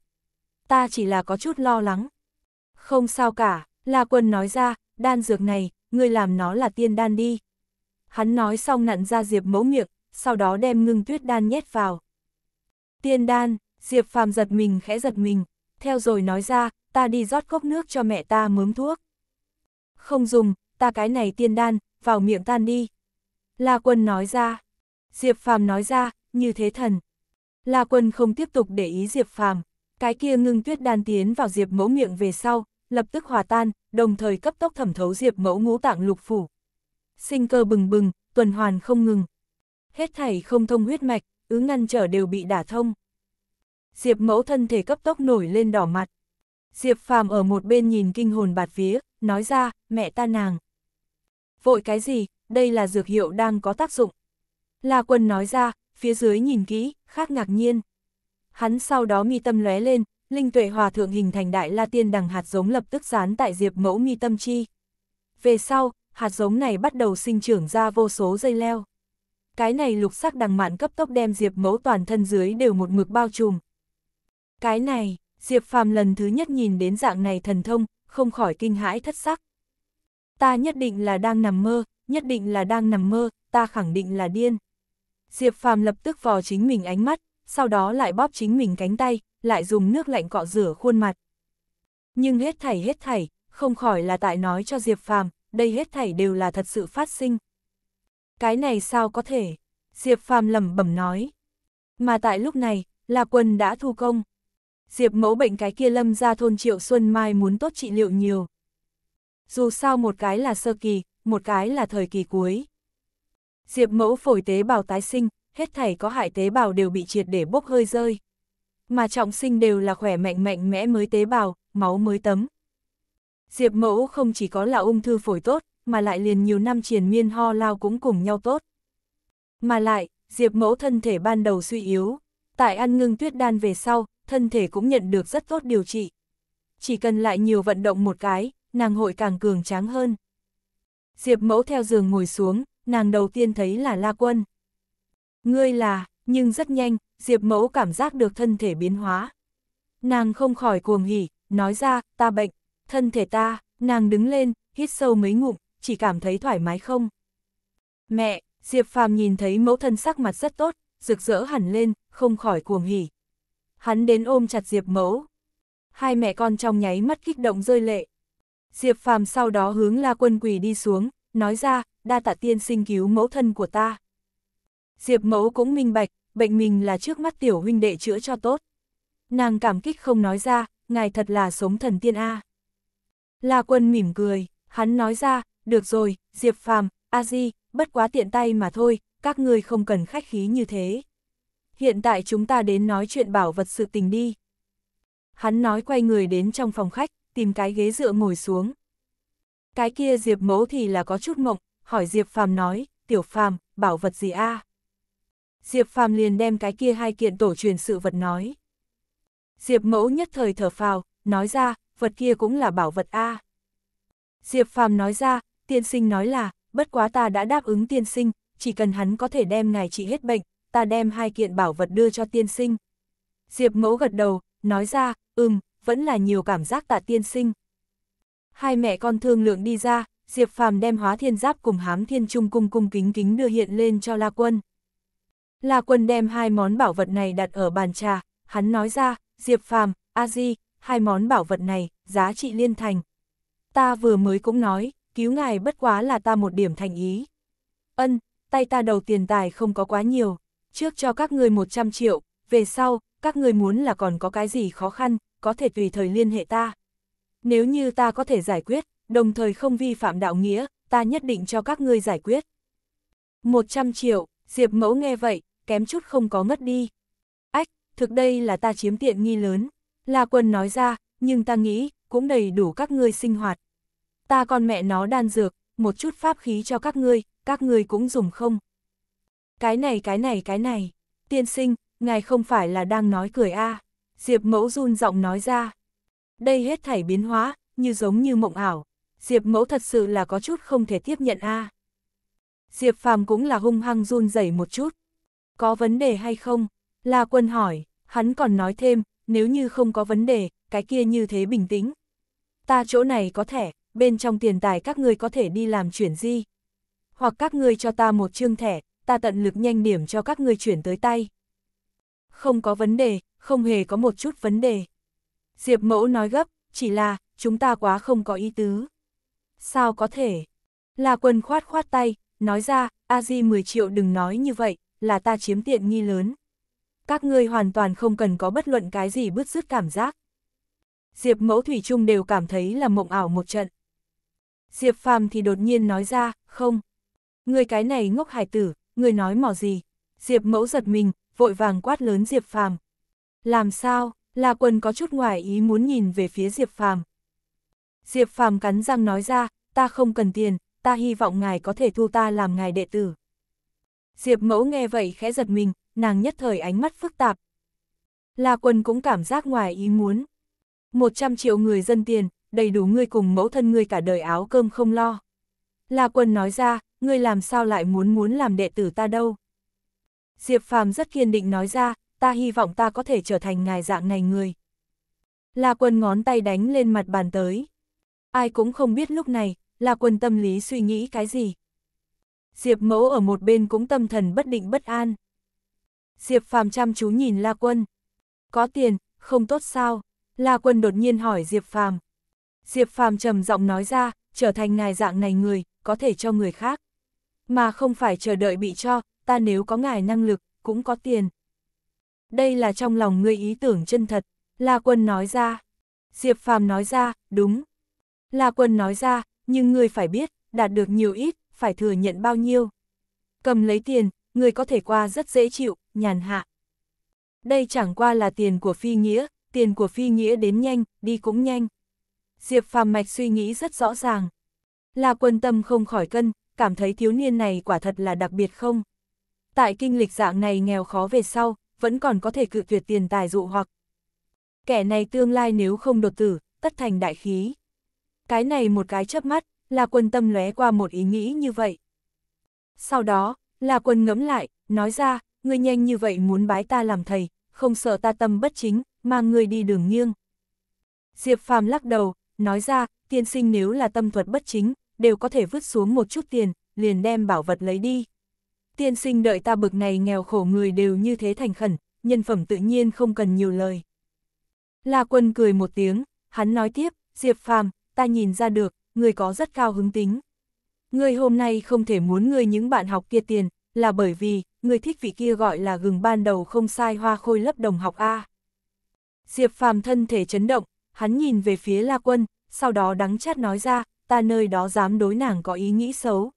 Ta chỉ là có chút lo lắng. Không sao cả, La Quân nói ra, đan dược này, ngươi làm nó là tiên đan đi. Hắn nói xong nặn ra Diệp mẫu miệng, sau đó đem ngưng tuyết đan nhét vào. Tiên đan, Diệp Phàm giật mình khẽ giật mình, theo rồi nói ra, ta đi rót cốc nước cho mẹ ta mớm thuốc. Không dùng, ta cái này tiên đan, vào miệng tan đi. La quân nói ra. Diệp phàm nói ra, như thế thần. La quân không tiếp tục để ý Diệp phàm. Cái kia ngưng tuyết đan tiến vào Diệp mẫu miệng về sau, lập tức hòa tan, đồng thời cấp tốc thẩm thấu Diệp mẫu ngũ tạng lục phủ. Sinh cơ bừng bừng, tuần hoàn không ngừng. Hết thảy không thông huyết mạch, ứ ngăn trở đều bị đả thông. Diệp mẫu thân thể cấp tốc nổi lên đỏ mặt. Diệp Phàm ở một bên nhìn kinh hồn bạt vía, nói ra, mẹ ta nàng. Vội cái gì, đây là dược hiệu đang có tác dụng. La quân nói ra, phía dưới nhìn kỹ, khác ngạc nhiên. Hắn sau đó mi tâm lóe lên, linh tuệ hòa thượng hình thành đại la tiên đằng hạt giống lập tức dán tại diệp mẫu mi tâm chi. Về sau, hạt giống này bắt đầu sinh trưởng ra vô số dây leo. Cái này lục sắc đằng mạn cấp tốc đem diệp mẫu toàn thân dưới đều một mực bao trùm. Cái này, Diệp Phàm lần thứ nhất nhìn đến dạng này thần thông, không khỏi kinh hãi thất sắc. Ta nhất định là đang nằm mơ, nhất định là đang nằm mơ, ta khẳng định là điên. Diệp Phàm lập tức vò chính mình ánh mắt, sau đó lại bóp chính mình cánh tay, lại dùng nước lạnh cọ rửa khuôn mặt. Nhưng hết thảy hết thảy, không khỏi là tại nói cho Diệp Phàm, đây hết thảy đều là thật sự phát sinh. Cái này sao có thể? Diệp Phàm lẩm bẩm nói. Mà tại lúc này, La Quân đã thu công. Diệp mẫu bệnh cái kia lâm ra thôn Triệu Xuân Mai muốn tốt trị liệu nhiều. Dù sao một cái là sơ kỳ, một cái là thời kỳ cuối. Diệp mẫu phổi tế bào tái sinh, hết thảy có hại tế bào đều bị triệt để bốc hơi rơi. Mà trọng sinh đều là khỏe mạnh mạnh mẽ mới tế bào, máu mới tấm. Diệp mẫu không chỉ có là ung thư phổi tốt, mà lại liền nhiều năm triền miên ho lao cũng cùng nhau tốt. Mà lại, Diệp mẫu thân thể ban đầu suy yếu, tại ăn ngưng tuyết đan về sau, thân thể cũng nhận được rất tốt điều trị. Chỉ cần lại nhiều vận động một cái, nàng hội càng cường tráng hơn. Diệp mẫu theo giường ngồi xuống, nàng đầu tiên thấy là La Quân. Ngươi là, nhưng rất nhanh, Diệp mẫu cảm giác được thân thể biến hóa. Nàng không khỏi cuồng hỉ, nói ra, ta bệnh, thân thể ta, nàng đứng lên, hít sâu mấy ngụm, chỉ cảm thấy thoải mái không. Mẹ, Diệp phàm nhìn thấy mẫu thân sắc mặt rất tốt, rực rỡ hẳn lên, không khỏi cuồng hỉ hắn đến ôm chặt Diệp Mẫu. Hai mẹ con trong nháy mắt kích động rơi lệ. Diệp Phàm sau đó hướng La Quân Quỳ đi xuống, nói ra, đa tạ tiên sinh cứu mẫu thân của ta. Diệp Mẫu cũng minh bạch, bệnh mình là trước mắt tiểu huynh đệ chữa cho tốt. Nàng cảm kích không nói ra, ngài thật là sống thần tiên A. La Quân mỉm cười, hắn nói ra, được rồi, Diệp Phàm, A Di, bất quá tiện tay mà thôi, các ngươi không cần khách khí như thế hiện tại chúng ta đến nói chuyện bảo vật sự tình đi. Hắn nói quay người đến trong phòng khách, tìm cái ghế dựa ngồi xuống. Cái kia Diệp mẫu thì là có chút mộng, hỏi Diệp Phàm nói, tiểu Phàm bảo vật gì a à? Diệp Phàm liền đem cái kia hai kiện tổ truyền sự vật nói. Diệp mẫu nhất thời thở phào, nói ra, vật kia cũng là bảo vật a à. Diệp Phàm nói ra, tiên sinh nói là, bất quá ta đã đáp ứng tiên sinh, chỉ cần hắn có thể đem ngài trị hết bệnh, ta đem hai kiện bảo vật đưa cho tiên sinh. Diệp mẫu gật đầu, nói ra, ừm, vẫn là nhiều cảm giác tạ tiên sinh. Hai mẹ con thương lượng đi ra, Diệp phàm đem hóa thiên giáp cùng hám thiên trung cung cung kính kính đưa hiện lên cho La Quân. La Quân đem hai món bảo vật này đặt ở bàn trà, hắn nói ra, Diệp phàm, a di, hai món bảo vật này, giá trị liên thành. Ta vừa mới cũng nói, cứu ngài bất quá là ta một điểm thành ý. Ân, tay ta đầu tiền tài không có quá nhiều, trước cho các người 100 triệu, về sau, các người muốn là còn có cái gì khó khăn, có thể tùy thời liên hệ ta. Nếu như ta có thể giải quyết, đồng thời không vi phạm đạo nghĩa, ta nhất định cho các ngươi giải quyết. 100 triệu, Diệp Mẫu nghe vậy, kém chút không có ngất đi. Ách, thực đây là ta chiếm tiện nghi lớn. La Quân nói ra, nhưng ta nghĩ, cũng đầy đủ các ngươi sinh hoạt. Ta còn mẹ nó đan dược, một chút pháp khí cho các ngươi, các ngươi cũng dùng không. Cái này cái này cái này, tiên sinh, ngài không phải là đang nói cười a à. Diệp mẫu run giọng nói ra. Đây hết thảy biến hóa, như giống như mộng ảo. Diệp mẫu thật sự là có chút không thể tiếp nhận a à. Diệp phàm cũng là hung hăng run rẩy một chút. Có vấn đề hay không? La quân hỏi, hắn còn nói thêm, nếu như không có vấn đề, cái kia như thế bình tĩnh. Ta chỗ này có thẻ, bên trong tiền tài các ngươi có thể đi làm chuyển di. Hoặc các ngươi cho ta một chương thẻ, ta tận lực nhanh điểm cho các ngươi chuyển tới tay. Không có vấn đề, không hề có một chút vấn đề. Diệp mẫu nói gấp, chỉ là, chúng ta quá không có ý tứ. Sao có thể? La quân khoát khoát tay, nói ra, a di 10 triệu đừng nói như vậy, là ta chiếm tiện nghi lớn. Các ngươi hoàn toàn không cần có bất luận cái gì bứt rứt cảm giác. Diệp mẫu thủy chung đều cảm thấy là mộng ảo một trận. Diệp phàm thì đột nhiên nói ra, không. Người cái này ngốc hải tử, người nói mỏ gì? Diệp mẫu giật mình, vội vàng quát lớn Diệp Phàm. Làm sao? La Quân có chút ngoài ý muốn nhìn về phía Diệp Phàm. Diệp Phàm cắn răng nói ra, ta không cần tiền, ta hy vọng ngài có thể thu ta làm ngài đệ tử. Diệp mẫu nghe vậy khẽ giật mình, nàng nhất thời ánh mắt phức tạp. La Quân cũng cảm giác ngoài ý muốn. 100 triệu người dân tiền, đầy đủ ngươi cùng mẫu thân ngươi cả đời áo cơm không lo. La Quân nói ra, ngươi làm sao lại muốn muốn làm đệ tử ta đâu? Diệp Phàm rất kiên định nói ra, ta hy vọng ta có thể trở thành ngài dạng này người. La quân ngón tay đánh lên mặt bàn tới. Ai cũng không biết lúc này, La quân tâm lý suy nghĩ cái gì. Diệp mẫu ở một bên cũng tâm thần bất định bất an. Diệp Phàm chăm chú nhìn La quân. Có tiền, không tốt sao? La quân đột nhiên hỏi Diệp Phàm. Diệp Phàm trầm giọng nói ra, trở thành ngài dạng này người, có thể cho người khác mà không phải chờ đợi bị cho, ta nếu có ngài năng lực, cũng có tiền. Đây là trong lòng ngươi ý tưởng chân thật, La Quân nói ra. Diệp Phàm nói ra, đúng. La Quân nói ra, nhưng ngươi phải biết, đạt được nhiều ít, phải thừa nhận bao nhiêu. Cầm lấy tiền, ngươi có thể qua rất dễ chịu, nhàn hạ. Đây chẳng qua là tiền của phi nghĩa, tiền của phi nghĩa đến nhanh, đi cũng nhanh. Diệp Phàm mạch suy nghĩ rất rõ ràng. La Quân tâm không khỏi cân, cảm thấy thiếu niên này quả thật là đặc biệt không. Tại kinh lịch dạng này nghèo khó về sau, vẫn còn có thể cự tuyệt tiền tài dụ hoặc. Kẻ này tương lai nếu không đột tử, tất thành đại khí. Cái này một cái chớp mắt, là quân tâm lóe qua một ý nghĩ như vậy. Sau đó, là quân ngẫm lại, nói ra, ngươi nhanh như vậy muốn bái ta làm thầy, không sợ ta tâm bất chính, mang ngươi đi đường nghiêng. Diệp Phàm lắc đầu, nói ra, tiên sinh nếu là tâm thuật bất chính, đều có thể vứt xuống một chút tiền, liền đem bảo vật lấy đi. Tiên sinh đợi ta bực này nghèo khổ người đều như thế thành khẩn, nhân phẩm tự nhiên không cần nhiều lời. La quân cười một tiếng, hắn nói tiếp, Diệp Phàm, ta nhìn ra được, người có rất cao hứng tính. Người hôm nay không thể muốn người những bạn học kia tiền, là bởi vì, người thích vị kia gọi là gừng ban đầu không sai hoa khôi lấp đồng học A. Diệp Phàm thân thể chấn động, hắn nhìn về phía La Quân, sau đó đắng chát nói ra, ta nơi đó dám đối nàng có ý nghĩ xấu.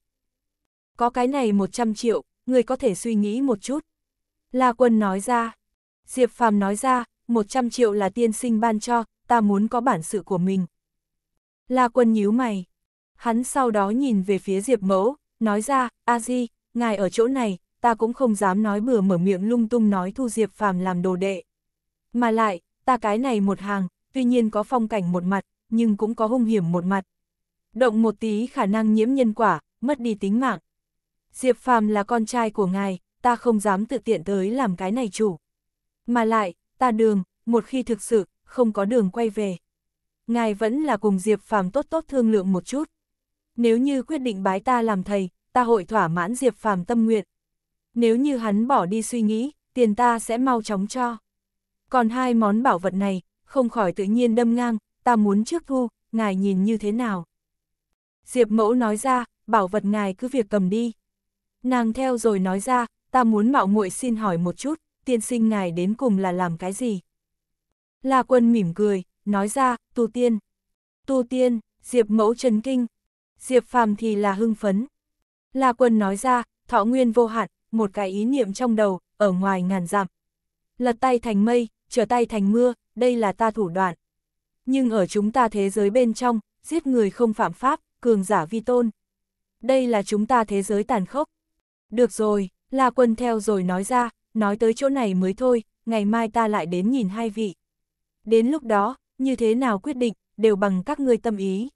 Có cái này 100 triệu, người có thể suy nghĩ một chút. La Quân nói ra, Diệp Phàm nói ra, 100 triệu là tiên sinh ban cho, ta muốn có bản sự của mình. La Quân nhíu mày, hắn sau đó nhìn về phía Diệp Mẫu, nói ra, a di, ngài ở chỗ này, ta cũng không dám nói bừa mở miệng lung tung nói thu Diệp Phàm làm đồ đệ. Mà lại, ta cái này một hàng, tuy nhiên có phong cảnh một mặt, nhưng cũng có hung hiểm một mặt, Động một tí khả năng nhiễm nhân quả, mất đi tính mạng. Diệp Phàm là con trai của ngài, ta không dám tự tiện tới làm cái này chủ. Mà lại, ta đường, một khi thực sự, không có đường quay về. Ngài vẫn là cùng Diệp Phàm tốt tốt thương lượng một chút. Nếu như quyết định bái ta làm thầy, ta hội thỏa mãn Diệp Phàm tâm nguyện. Nếu như hắn bỏ đi suy nghĩ, tiền ta sẽ mau chóng cho. Còn hai món bảo vật này, không khỏi tự nhiên đâm ngang, ta muốn trước thu, ngài nhìn như thế nào. Diệp mẫu nói ra, bảo vật ngài cứ việc cầm đi. Nàng theo rồi nói ra, ta muốn mạo muội xin hỏi một chút, tiên sinh ngài đến cùng là làm cái gì? La quân mỉm cười, nói ra, tu tiên. Tu tiên, Diệp mẫu trần kinh. Diệp phàm thì là hưng phấn. La quân nói ra, thọ nguyên vô hạn, một cái ý niệm trong đầu, ở ngoài ngàn dặm. Lật tay thành mây, trở tay thành mưa, đây là ta thủ đoạn. Nhưng ở chúng ta thế giới bên trong, giết người không phạm pháp, cường giả vi tôn. Đây là chúng ta thế giới tàn khốc. Được rồi, La Quân theo rồi nói ra, nói tới chỗ này mới thôi, ngày mai ta lại đến nhìn hai vị. Đến lúc đó, như thế nào quyết định, đều bằng các ngươi tâm ý.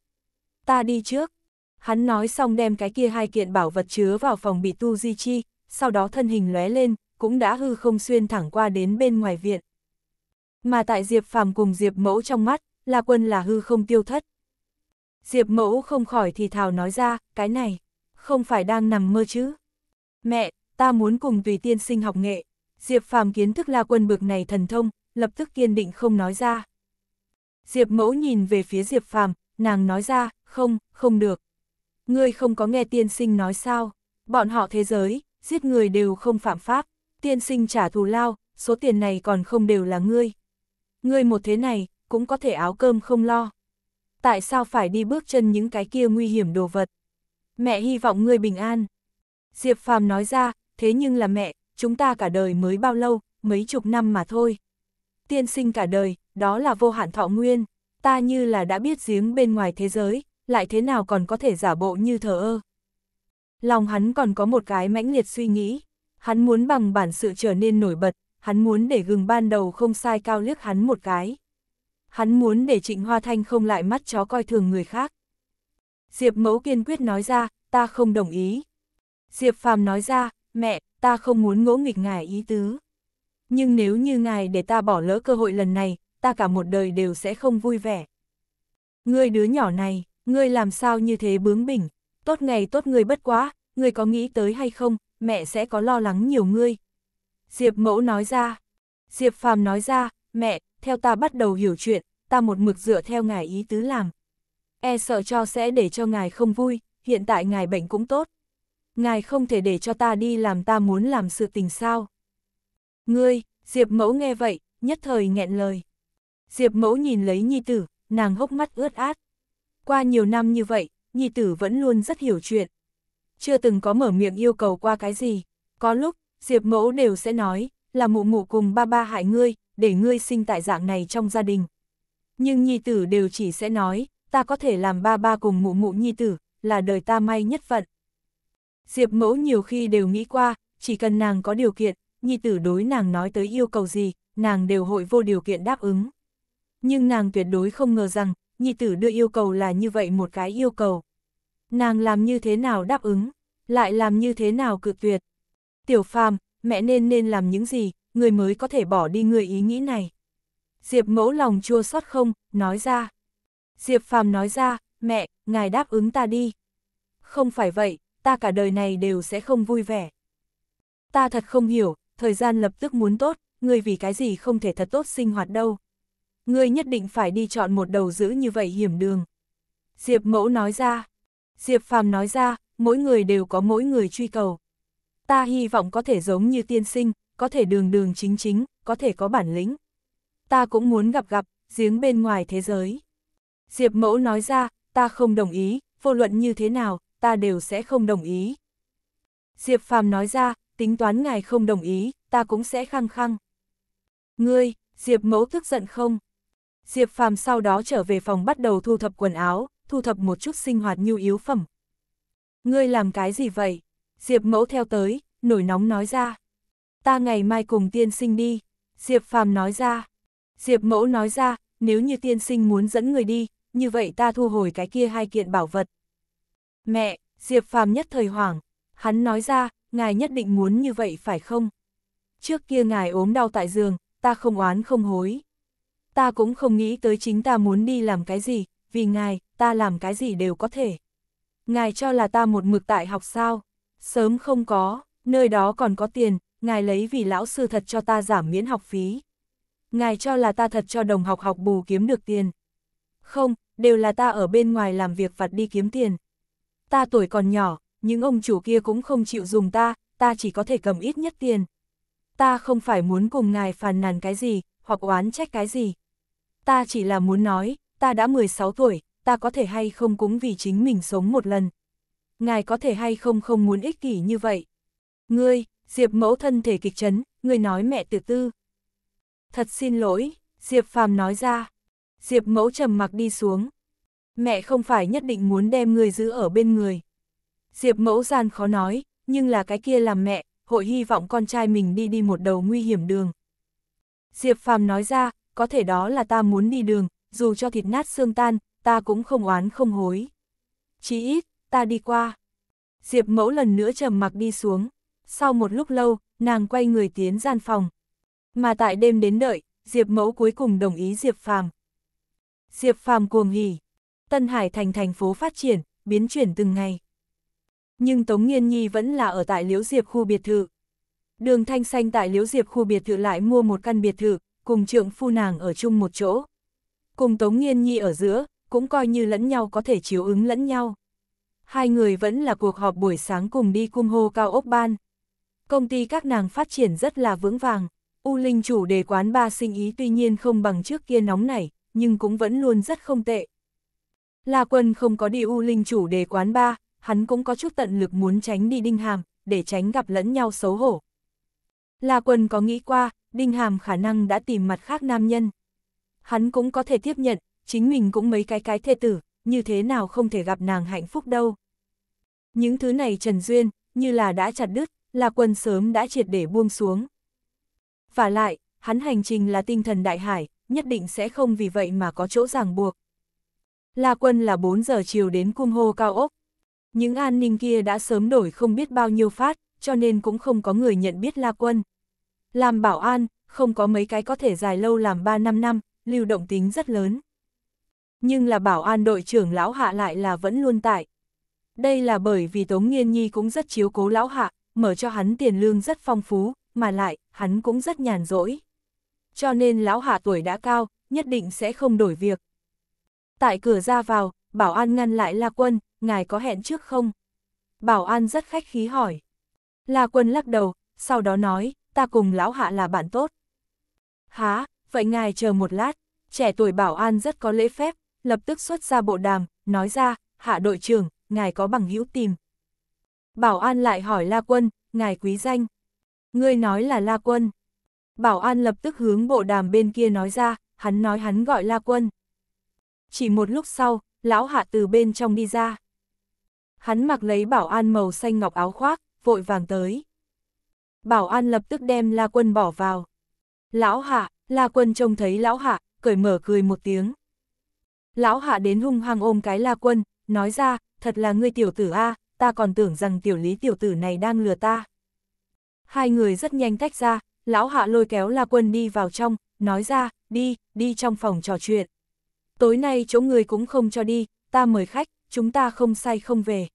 Ta đi trước. Hắn nói xong đem cái kia hai kiện bảo vật chứa vào phòng bị tu di chi, sau đó thân hình lóe lên, cũng đã hư không xuyên thẳng qua đến bên ngoài viện. Mà tại Diệp Phàm cùng Diệp Mẫu trong mắt, La Quân là hư không tiêu thất. Diệp mẫu không khỏi thì thào nói ra, cái này, không phải đang nằm mơ chứ. Mẹ, ta muốn cùng tùy tiên sinh học nghệ. Diệp phàm kiến thức la quân bực này thần thông, lập tức kiên định không nói ra. Diệp mẫu nhìn về phía Diệp phàm, nàng nói ra, không, không được. Ngươi không có nghe tiên sinh nói sao, bọn họ thế giới, giết người đều không phạm pháp, tiên sinh trả thù lao, số tiền này còn không đều là ngươi. Ngươi một thế này, cũng có thể áo cơm không lo tại sao phải đi bước chân những cái kia nguy hiểm đồ vật. Mẹ hy vọng ngươi bình an. Diệp Phàm nói ra, thế nhưng là mẹ, chúng ta cả đời mới bao lâu, mấy chục năm mà thôi. Tiên sinh cả đời, đó là vô hạn thọ nguyên, ta như là đã biết giếng bên ngoài thế giới, lại thế nào còn có thể giả bộ như thờ ơ. Lòng hắn còn có một cái mãnh liệt suy nghĩ, hắn muốn bằng bản sự trở nên nổi bật, hắn muốn để gừng ban đầu không sai cao liếc hắn một cái hắn muốn để Trịnh Hoa Thanh không lại mắt chó coi thường người khác. Diệp Mẫu kiên quyết nói ra, ta không đồng ý. Diệp Phàm nói ra, mẹ, ta không muốn ngỗ nghịch ngài ý tứ. Nhưng nếu như ngài để ta bỏ lỡ cơ hội lần này, ta cả một đời đều sẽ không vui vẻ. Ngươi đứa nhỏ này, ngươi làm sao như thế bướng bỉnh, tốt ngày tốt người bất quá, ngươi có nghĩ tới hay không, mẹ sẽ có lo lắng nhiều ngươi. Diệp Mẫu nói ra, Diệp Phàm nói ra, mẹ, theo ta bắt đầu hiểu chuyện, ta một mực dựa theo ngài ý tứ làm. E sợ cho sẽ để cho ngài không vui, hiện tại ngài bệnh cũng tốt. Ngài không thể để cho ta đi làm ta muốn làm sự tình sao. Ngươi, Diệp Mẫu nghe vậy, nhất thời nghẹn lời. Diệp Mẫu nhìn lấy Nhi Tử, nàng hốc mắt ướt át. Qua nhiều năm như vậy, Nhi Tử vẫn luôn rất hiểu chuyện. Chưa từng có mở miệng yêu cầu qua cái gì. Có lúc, Diệp Mẫu đều sẽ nói, là mụ mụ cùng ba ba hại ngươi, để ngươi sinh tại dạng này trong gia đình. Nhưng nhi tử đều chỉ sẽ nói, ta có thể làm ba ba cùng mụ mụ nhi tử, là đời ta may nhất phận. Diệp mẫu nhiều khi đều nghĩ qua, chỉ cần nàng có điều kiện, nhi tử đối nàng nói tới yêu cầu gì, nàng đều hội vô điều kiện đáp ứng. Nhưng nàng tuyệt đối không ngờ rằng, nhi tử đưa yêu cầu là như vậy một cái yêu cầu. Nàng làm như thế nào đáp ứng, lại làm như thế nào cự tuyệt. Tiểu phàm, mẹ nên nên làm những gì, người mới có thể bỏ đi người ý nghĩ này. Diệp mẫu lòng chua xót không, nói ra. Diệp phàm nói ra, mẹ, ngài đáp ứng ta đi. Không phải vậy, ta cả đời này đều sẽ không vui vẻ. Ta thật không hiểu, thời gian lập tức muốn tốt, người vì cái gì không thể thật tốt sinh hoạt đâu. Người nhất định phải đi chọn một đầu giữ như vậy hiểm đường. Diệp mẫu nói ra. Diệp phàm nói ra, mỗi người đều có mỗi người truy cầu. Ta hy vọng có thể giống như tiên sinh, có thể đường đường chính chính, có thể có bản lĩnh. Ta cũng muốn gặp gặp, giếng bên ngoài thế giới. Diệp mẫu nói ra, ta không đồng ý, vô luận như thế nào, ta đều sẽ không đồng ý. Diệp phàm nói ra, tính toán ngài không đồng ý, ta cũng sẽ khăng khăng. Ngươi, Diệp mẫu tức giận không? Diệp phàm sau đó trở về phòng bắt đầu thu thập quần áo, thu thập một chút sinh hoạt nhu yếu phẩm. Ngươi làm cái gì vậy? Diệp mẫu theo tới, nổi nóng nói ra ta ngày mai cùng tiên sinh đi, Diệp Phàm nói ra. Diệp Mẫu nói ra, nếu như tiên sinh muốn dẫn người đi, như vậy ta thu hồi cái kia hai kiện bảo vật. Mẹ, Diệp Phàm nhất thời hoảng, hắn nói ra, ngài nhất định muốn như vậy phải không? Trước kia ngài ốm đau tại giường, ta không oán không hối. Ta cũng không nghĩ tới chính ta muốn đi làm cái gì, vì ngài, ta làm cái gì đều có thể. Ngài cho là ta một mực tại học sao? Sớm không có, nơi đó còn có tiền, ngài lấy vì lão sư thật cho ta giảm miễn học phí. Ngài cho là ta thật cho đồng học học bù kiếm được tiền. Không, đều là ta ở bên ngoài làm việc vặt đi kiếm tiền. Ta tuổi còn nhỏ, những ông chủ kia cũng không chịu dùng ta, ta chỉ có thể cầm ít nhất tiền. Ta không phải muốn cùng ngài phàn nàn cái gì, hoặc oán trách cái gì. Ta chỉ là muốn nói, ta đã 16 tuổi, ta có thể hay không cũng vì chính mình sống một lần. Ngài có thể hay không không muốn ích kỷ như vậy. Ngươi, Diệp mẫu thân thể kịch chấn, người nói mẹ tự tư. Thật xin lỗi, Diệp phàm nói ra. Diệp mẫu trầm mặc đi xuống. Mẹ không phải nhất định muốn đem người giữ ở bên người. Diệp mẫu gian khó nói, nhưng là cái kia làm mẹ, hội hy vọng con trai mình đi đi một đầu nguy hiểm đường. Diệp phàm nói ra, có thể đó là ta muốn đi đường, dù cho thịt nát xương tan, ta cũng không oán không hối. Chí ít, ta đi qua. Diệp mẫu lần nữa trầm mặc đi xuống sau một lúc lâu, nàng quay người tiến gian phòng. Mà tại đêm đến đợi, Diệp Mẫu cuối cùng đồng ý Diệp Phàm. Diệp Phàm cuồng hỉ. Tân Hải thành thành phố phát triển, biến chuyển từng ngày. Nhưng Tống Nghiên Nhi vẫn là ở tại Liễu Diệp khu biệt thự. Đường Thanh Xanh tại Liễu Diệp khu biệt thự lại mua một căn biệt thự, cùng trượng phu nàng ở chung một chỗ. Cùng Tống Nghiên Nhi ở giữa, cũng coi như lẫn nhau có thể chiếu ứng lẫn nhau. Hai người vẫn là cuộc họp buổi sáng cùng đi cung hô cao ốc ban công ty các nàng phát triển rất là vững vàng. U Linh chủ đề quán ba sinh ý tuy nhiên không bằng trước kia nóng này, nhưng cũng vẫn luôn rất không tệ. La Quân không có đi U Linh chủ đề quán ba, hắn cũng có chút tận lực muốn tránh đi Đinh Hàm, để tránh gặp lẫn nhau xấu hổ. La Quân có nghĩ qua, Đinh Hàm khả năng đã tìm mặt khác nam nhân. Hắn cũng có thể tiếp nhận, chính mình cũng mấy cái cái thê tử, như thế nào không thể gặp nàng hạnh phúc đâu. Những thứ này Trần Duyên, như là đã chặt đứt, là quân sớm đã triệt để buông xuống. Và lại, hắn hành trình là tinh thần đại hải, nhất định sẽ không vì vậy mà có chỗ ràng buộc. La quân là 4 giờ chiều đến cung hô cao ốc. Những an ninh kia đã sớm đổi không biết bao nhiêu phát, cho nên cũng không có người nhận biết La quân. Làm bảo an, không có mấy cái có thể dài lâu làm 3-5 năm, lưu động tính rất lớn. Nhưng là bảo an đội trưởng lão hạ lại là vẫn luôn tại. Đây là bởi vì Tống Nghiên Nhi cũng rất chiếu cố lão hạ, mở cho hắn tiền lương rất phong phú, mà lại, hắn cũng rất nhàn rỗi. Cho nên lão hạ tuổi đã cao, nhất định sẽ không đổi việc. Tại cửa ra vào, bảo an ngăn lại La Quân, ngài có hẹn trước không? Bảo an rất khách khí hỏi. La Quân lắc đầu, sau đó nói, ta cùng lão hạ là bạn tốt. Há, vậy ngài chờ một lát, trẻ tuổi bảo an rất có lễ phép, lập tức xuất ra bộ đàm, nói ra, hạ đội trưởng, ngài có bằng hữu tìm. Bảo An lại hỏi La Quân, ngài quý danh. Ngươi nói là La Quân. Bảo An lập tức hướng bộ đàm bên kia nói ra, hắn nói hắn gọi La Quân. Chỉ một lúc sau, lão hạ từ bên trong đi ra. Hắn mặc lấy Bảo An màu xanh ngọc áo khoác, vội vàng tới. Bảo An lập tức đem La Quân bỏ vào. Lão hạ, La Quân trông thấy lão hạ, cởi mở cười một tiếng. Lão hạ đến hung hăng ôm cái La Quân, nói ra, thật là ngươi tiểu tử A, ta còn tưởng rằng tiểu lý tiểu tử này đang lừa ta. Hai người rất nhanh tách ra, lão hạ lôi kéo La Quân đi vào trong, nói ra, đi, đi trong phòng trò chuyện. Tối nay chỗ người cũng không cho đi, ta mời khách, chúng ta không say không về.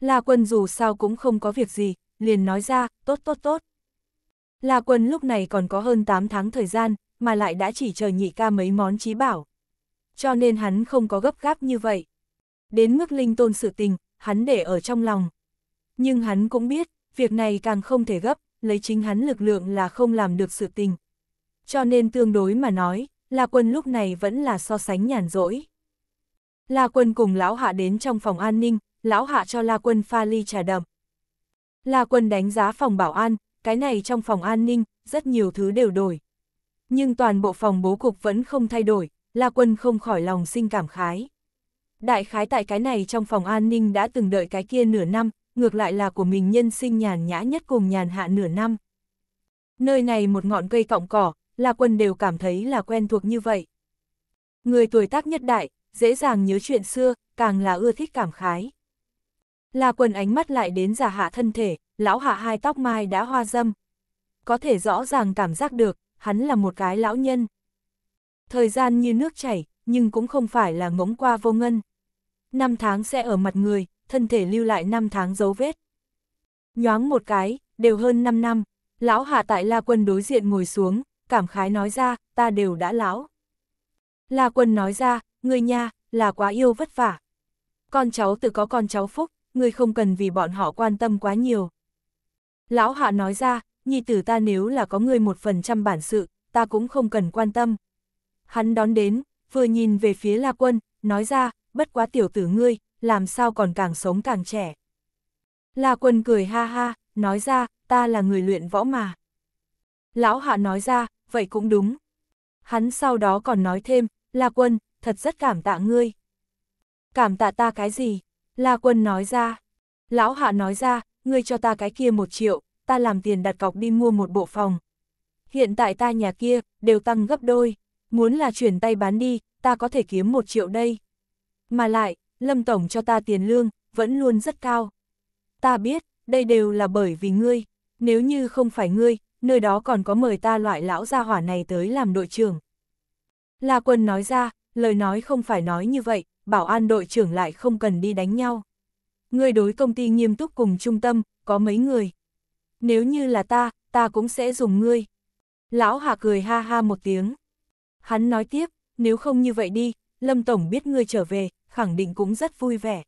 La Quân dù sao cũng không có việc gì, liền nói ra, tốt tốt tốt. La Quân lúc này còn có hơn 8 tháng thời gian, mà lại đã chỉ chờ nhị ca mấy món trí bảo. Cho nên hắn không có gấp gáp như vậy. Đến mức linh tôn sự tình, hắn để ở trong lòng. Nhưng hắn cũng biết, việc này càng không thể gấp, lấy chính hắn lực lượng là không làm được sự tình. Cho nên tương đối mà nói, La Quân lúc này vẫn là so sánh nhàn rỗi. La Quân cùng Lão Hạ đến trong phòng an ninh, Lão Hạ cho La Quân pha ly trà đậm. La Quân đánh giá phòng bảo an, cái này trong phòng an ninh, rất nhiều thứ đều đổi. Nhưng toàn bộ phòng bố cục vẫn không thay đổi, La Quân không khỏi lòng sinh cảm khái. Đại khái tại cái này trong phòng an ninh đã từng đợi cái kia nửa năm, ngược lại là của mình nhân sinh nhàn nhã nhất cùng nhàn hạ nửa năm. Nơi này một ngọn cây cọng cỏ, là quân đều cảm thấy là quen thuộc như vậy. Người tuổi tác nhất đại, dễ dàng nhớ chuyện xưa, càng là ưa thích cảm khái. Là quân ánh mắt lại đến già hạ thân thể, lão hạ hai tóc mai đã hoa dâm. Có thể rõ ràng cảm giác được, hắn là một cái lão nhân. Thời gian như nước chảy, nhưng cũng không phải là ngỗng qua vô ngân năm tháng sẽ ở mặt người, thân thể lưu lại năm tháng dấu vết. Nhoáng một cái, đều hơn 5 năm, lão hạ tại La Quân đối diện ngồi xuống, cảm khái nói ra, ta đều đã lão. La Quân nói ra, người nha, là quá yêu vất vả. Con cháu tự có con cháu phúc, người không cần vì bọn họ quan tâm quá nhiều. Lão hạ nói ra, nhi tử ta nếu là có người một phần trăm bản sự, ta cũng không cần quan tâm. Hắn đón đến, vừa nhìn về phía La Quân, nói ra, bất quá tiểu tử ngươi, làm sao còn càng sống càng trẻ. La quân cười ha ha, nói ra, ta là người luyện võ mà. Lão hạ nói ra, vậy cũng đúng. Hắn sau đó còn nói thêm, La quân, thật rất cảm tạ ngươi. Cảm tạ ta cái gì? La quân nói ra. Lão hạ nói ra, ngươi cho ta cái kia một triệu, ta làm tiền đặt cọc đi mua một bộ phòng. Hiện tại ta nhà kia, đều tăng gấp đôi. Muốn là chuyển tay bán đi, ta có thể kiếm một triệu đây. Mà lại, Lâm Tổng cho ta tiền lương, vẫn luôn rất cao. Ta biết, đây đều là bởi vì ngươi. Nếu như không phải ngươi, nơi đó còn có mời ta loại lão gia hỏa này tới làm đội trưởng. La quân nói ra, lời nói không phải nói như vậy, bảo an đội trưởng lại không cần đi đánh nhau. Ngươi đối công ty nghiêm túc cùng trung tâm, có mấy người. Nếu như là ta, ta cũng sẽ dùng ngươi. Lão Hà cười ha ha một tiếng. Hắn nói tiếp, nếu không như vậy đi, Lâm Tổng biết ngươi trở về, khẳng định cũng rất vui vẻ.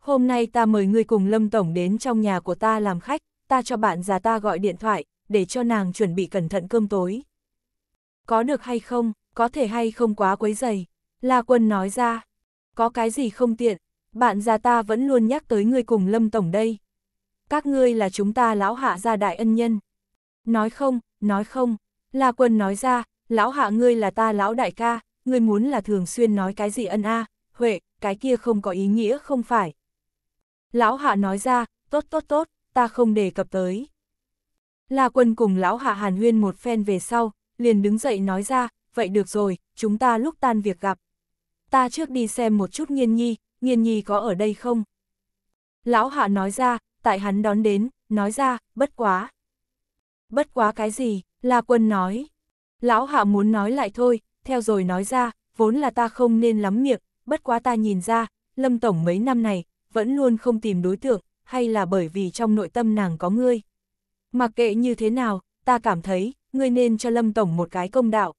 Hôm nay ta mời ngươi cùng Lâm Tổng đến trong nhà của ta làm khách, ta cho bạn già ta gọi điện thoại, để cho nàng chuẩn bị cẩn thận cơm tối. Có được hay không, có thể hay không quá quấy dày. La Quân nói ra, có cái gì không tiện, bạn già ta vẫn luôn nhắc tới ngươi cùng Lâm Tổng đây. Các ngươi là chúng ta lão hạ gia đại ân nhân. Nói không, nói không, La Quân nói ra, lão hạ ngươi là ta lão đại ca, ngươi muốn là thường xuyên nói cái gì ân a, Huệ, cái kia không có ý nghĩa không phải. Lão hạ nói ra, tốt tốt tốt, ta không đề cập tới. La quân cùng lão hạ hàn huyên một phen về sau, liền đứng dậy nói ra, vậy được rồi, chúng ta lúc tan việc gặp. Ta trước đi xem một chút nghiên nhi, nghiên nhi có ở đây không? Lão hạ nói ra, tại hắn đón đến, nói ra, bất quá. Bất quá cái gì, La Quân nói. Lão hạ muốn nói lại thôi, theo rồi nói ra, vốn là ta không nên lắm miệng, bất quá ta nhìn ra, Lâm Tổng mấy năm này, vẫn luôn không tìm đối tượng, hay là bởi vì trong nội tâm nàng có ngươi. Mặc kệ như thế nào, ta cảm thấy, ngươi nên cho Lâm Tổng một cái công đạo.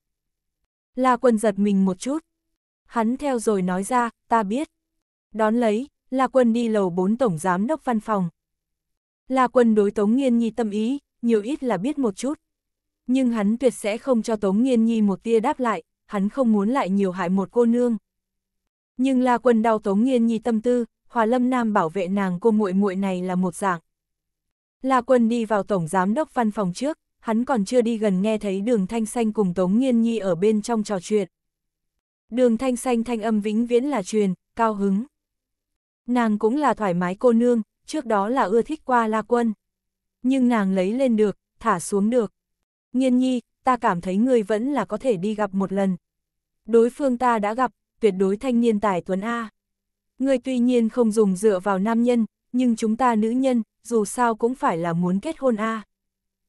La Quân giật mình một chút. Hắn theo rồi nói ra, ta biết. Đón lấy, La Quân đi lầu 4 Tổng Giám Đốc Văn Phòng. La Quân đối Tống Nghiên Nhi tâm ý, nhiều ít là biết một chút. Nhưng hắn tuyệt sẽ không cho Tống Nghiên Nhi một tia đáp lại, hắn không muốn lại nhiều hại một cô nương. Nhưng La Quân đau Tống Nghiên Nhi tâm tư, Hòa Lâm Nam bảo vệ nàng cô muội muội này là một dạng. La Quân đi vào tổng giám đốc văn phòng trước, hắn còn chưa đi gần nghe thấy Đường Thanh Xanh cùng Tống Nghiên Nhi ở bên trong trò chuyện. Đường Thanh Xanh thanh âm vĩnh viễn là truyền, cao hứng. Nàng cũng là thoải mái cô nương, trước đó là ưa thích qua La Quân. Nhưng nàng lấy lên được, thả xuống được. Nghiên Nhi, ta cảm thấy người vẫn là có thể đi gặp một lần. Đối phương ta đã gặp, tuyệt đối thanh niên tài tuấn A. Người tuy nhiên không dùng dựa vào nam nhân, nhưng chúng ta nữ nhân, dù sao cũng phải là muốn kết hôn A.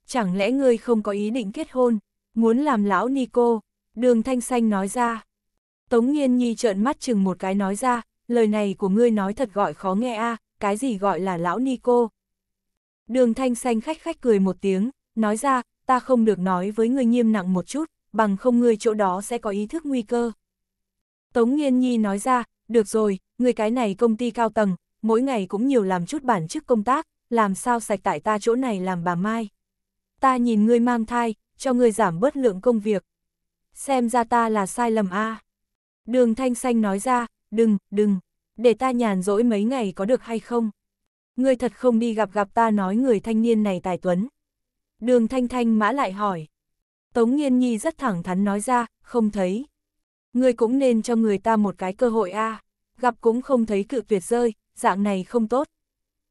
Chẳng lẽ ngươi không có ý định kết hôn, muốn làm lão ni cô, đường thanh xanh nói ra. Tống nhiên Nhi trợn mắt chừng một cái nói ra, lời này của ngươi nói thật gọi khó nghe a, cái gì gọi là lão ni cô. Đường thanh xanh khách khách cười một tiếng, nói ra, ta không được nói với ngươi nghiêm nặng một chút, bằng không ngươi chỗ đó sẽ có ý thức nguy cơ. Tống Nghiên Nhi nói ra, được rồi, người cái này công ty cao tầng, mỗi ngày cũng nhiều làm chút bản chức công tác, làm sao sạch tại ta chỗ này làm bà Mai. Ta nhìn ngươi mang thai, cho ngươi giảm bớt lượng công việc. Xem ra ta là sai lầm a. Đường Thanh Xanh nói ra, đừng, đừng, để ta nhàn rỗi mấy ngày có được hay không? Ngươi thật không đi gặp gặp ta nói người thanh niên này tài tuấn. Đường Thanh Thanh mã lại hỏi. Tống Nghiên Nhi rất thẳng thắn nói ra, không thấy. Ngươi cũng nên cho người ta một cái cơ hội a gặp cũng không thấy cự tuyệt rơi, dạng này không tốt.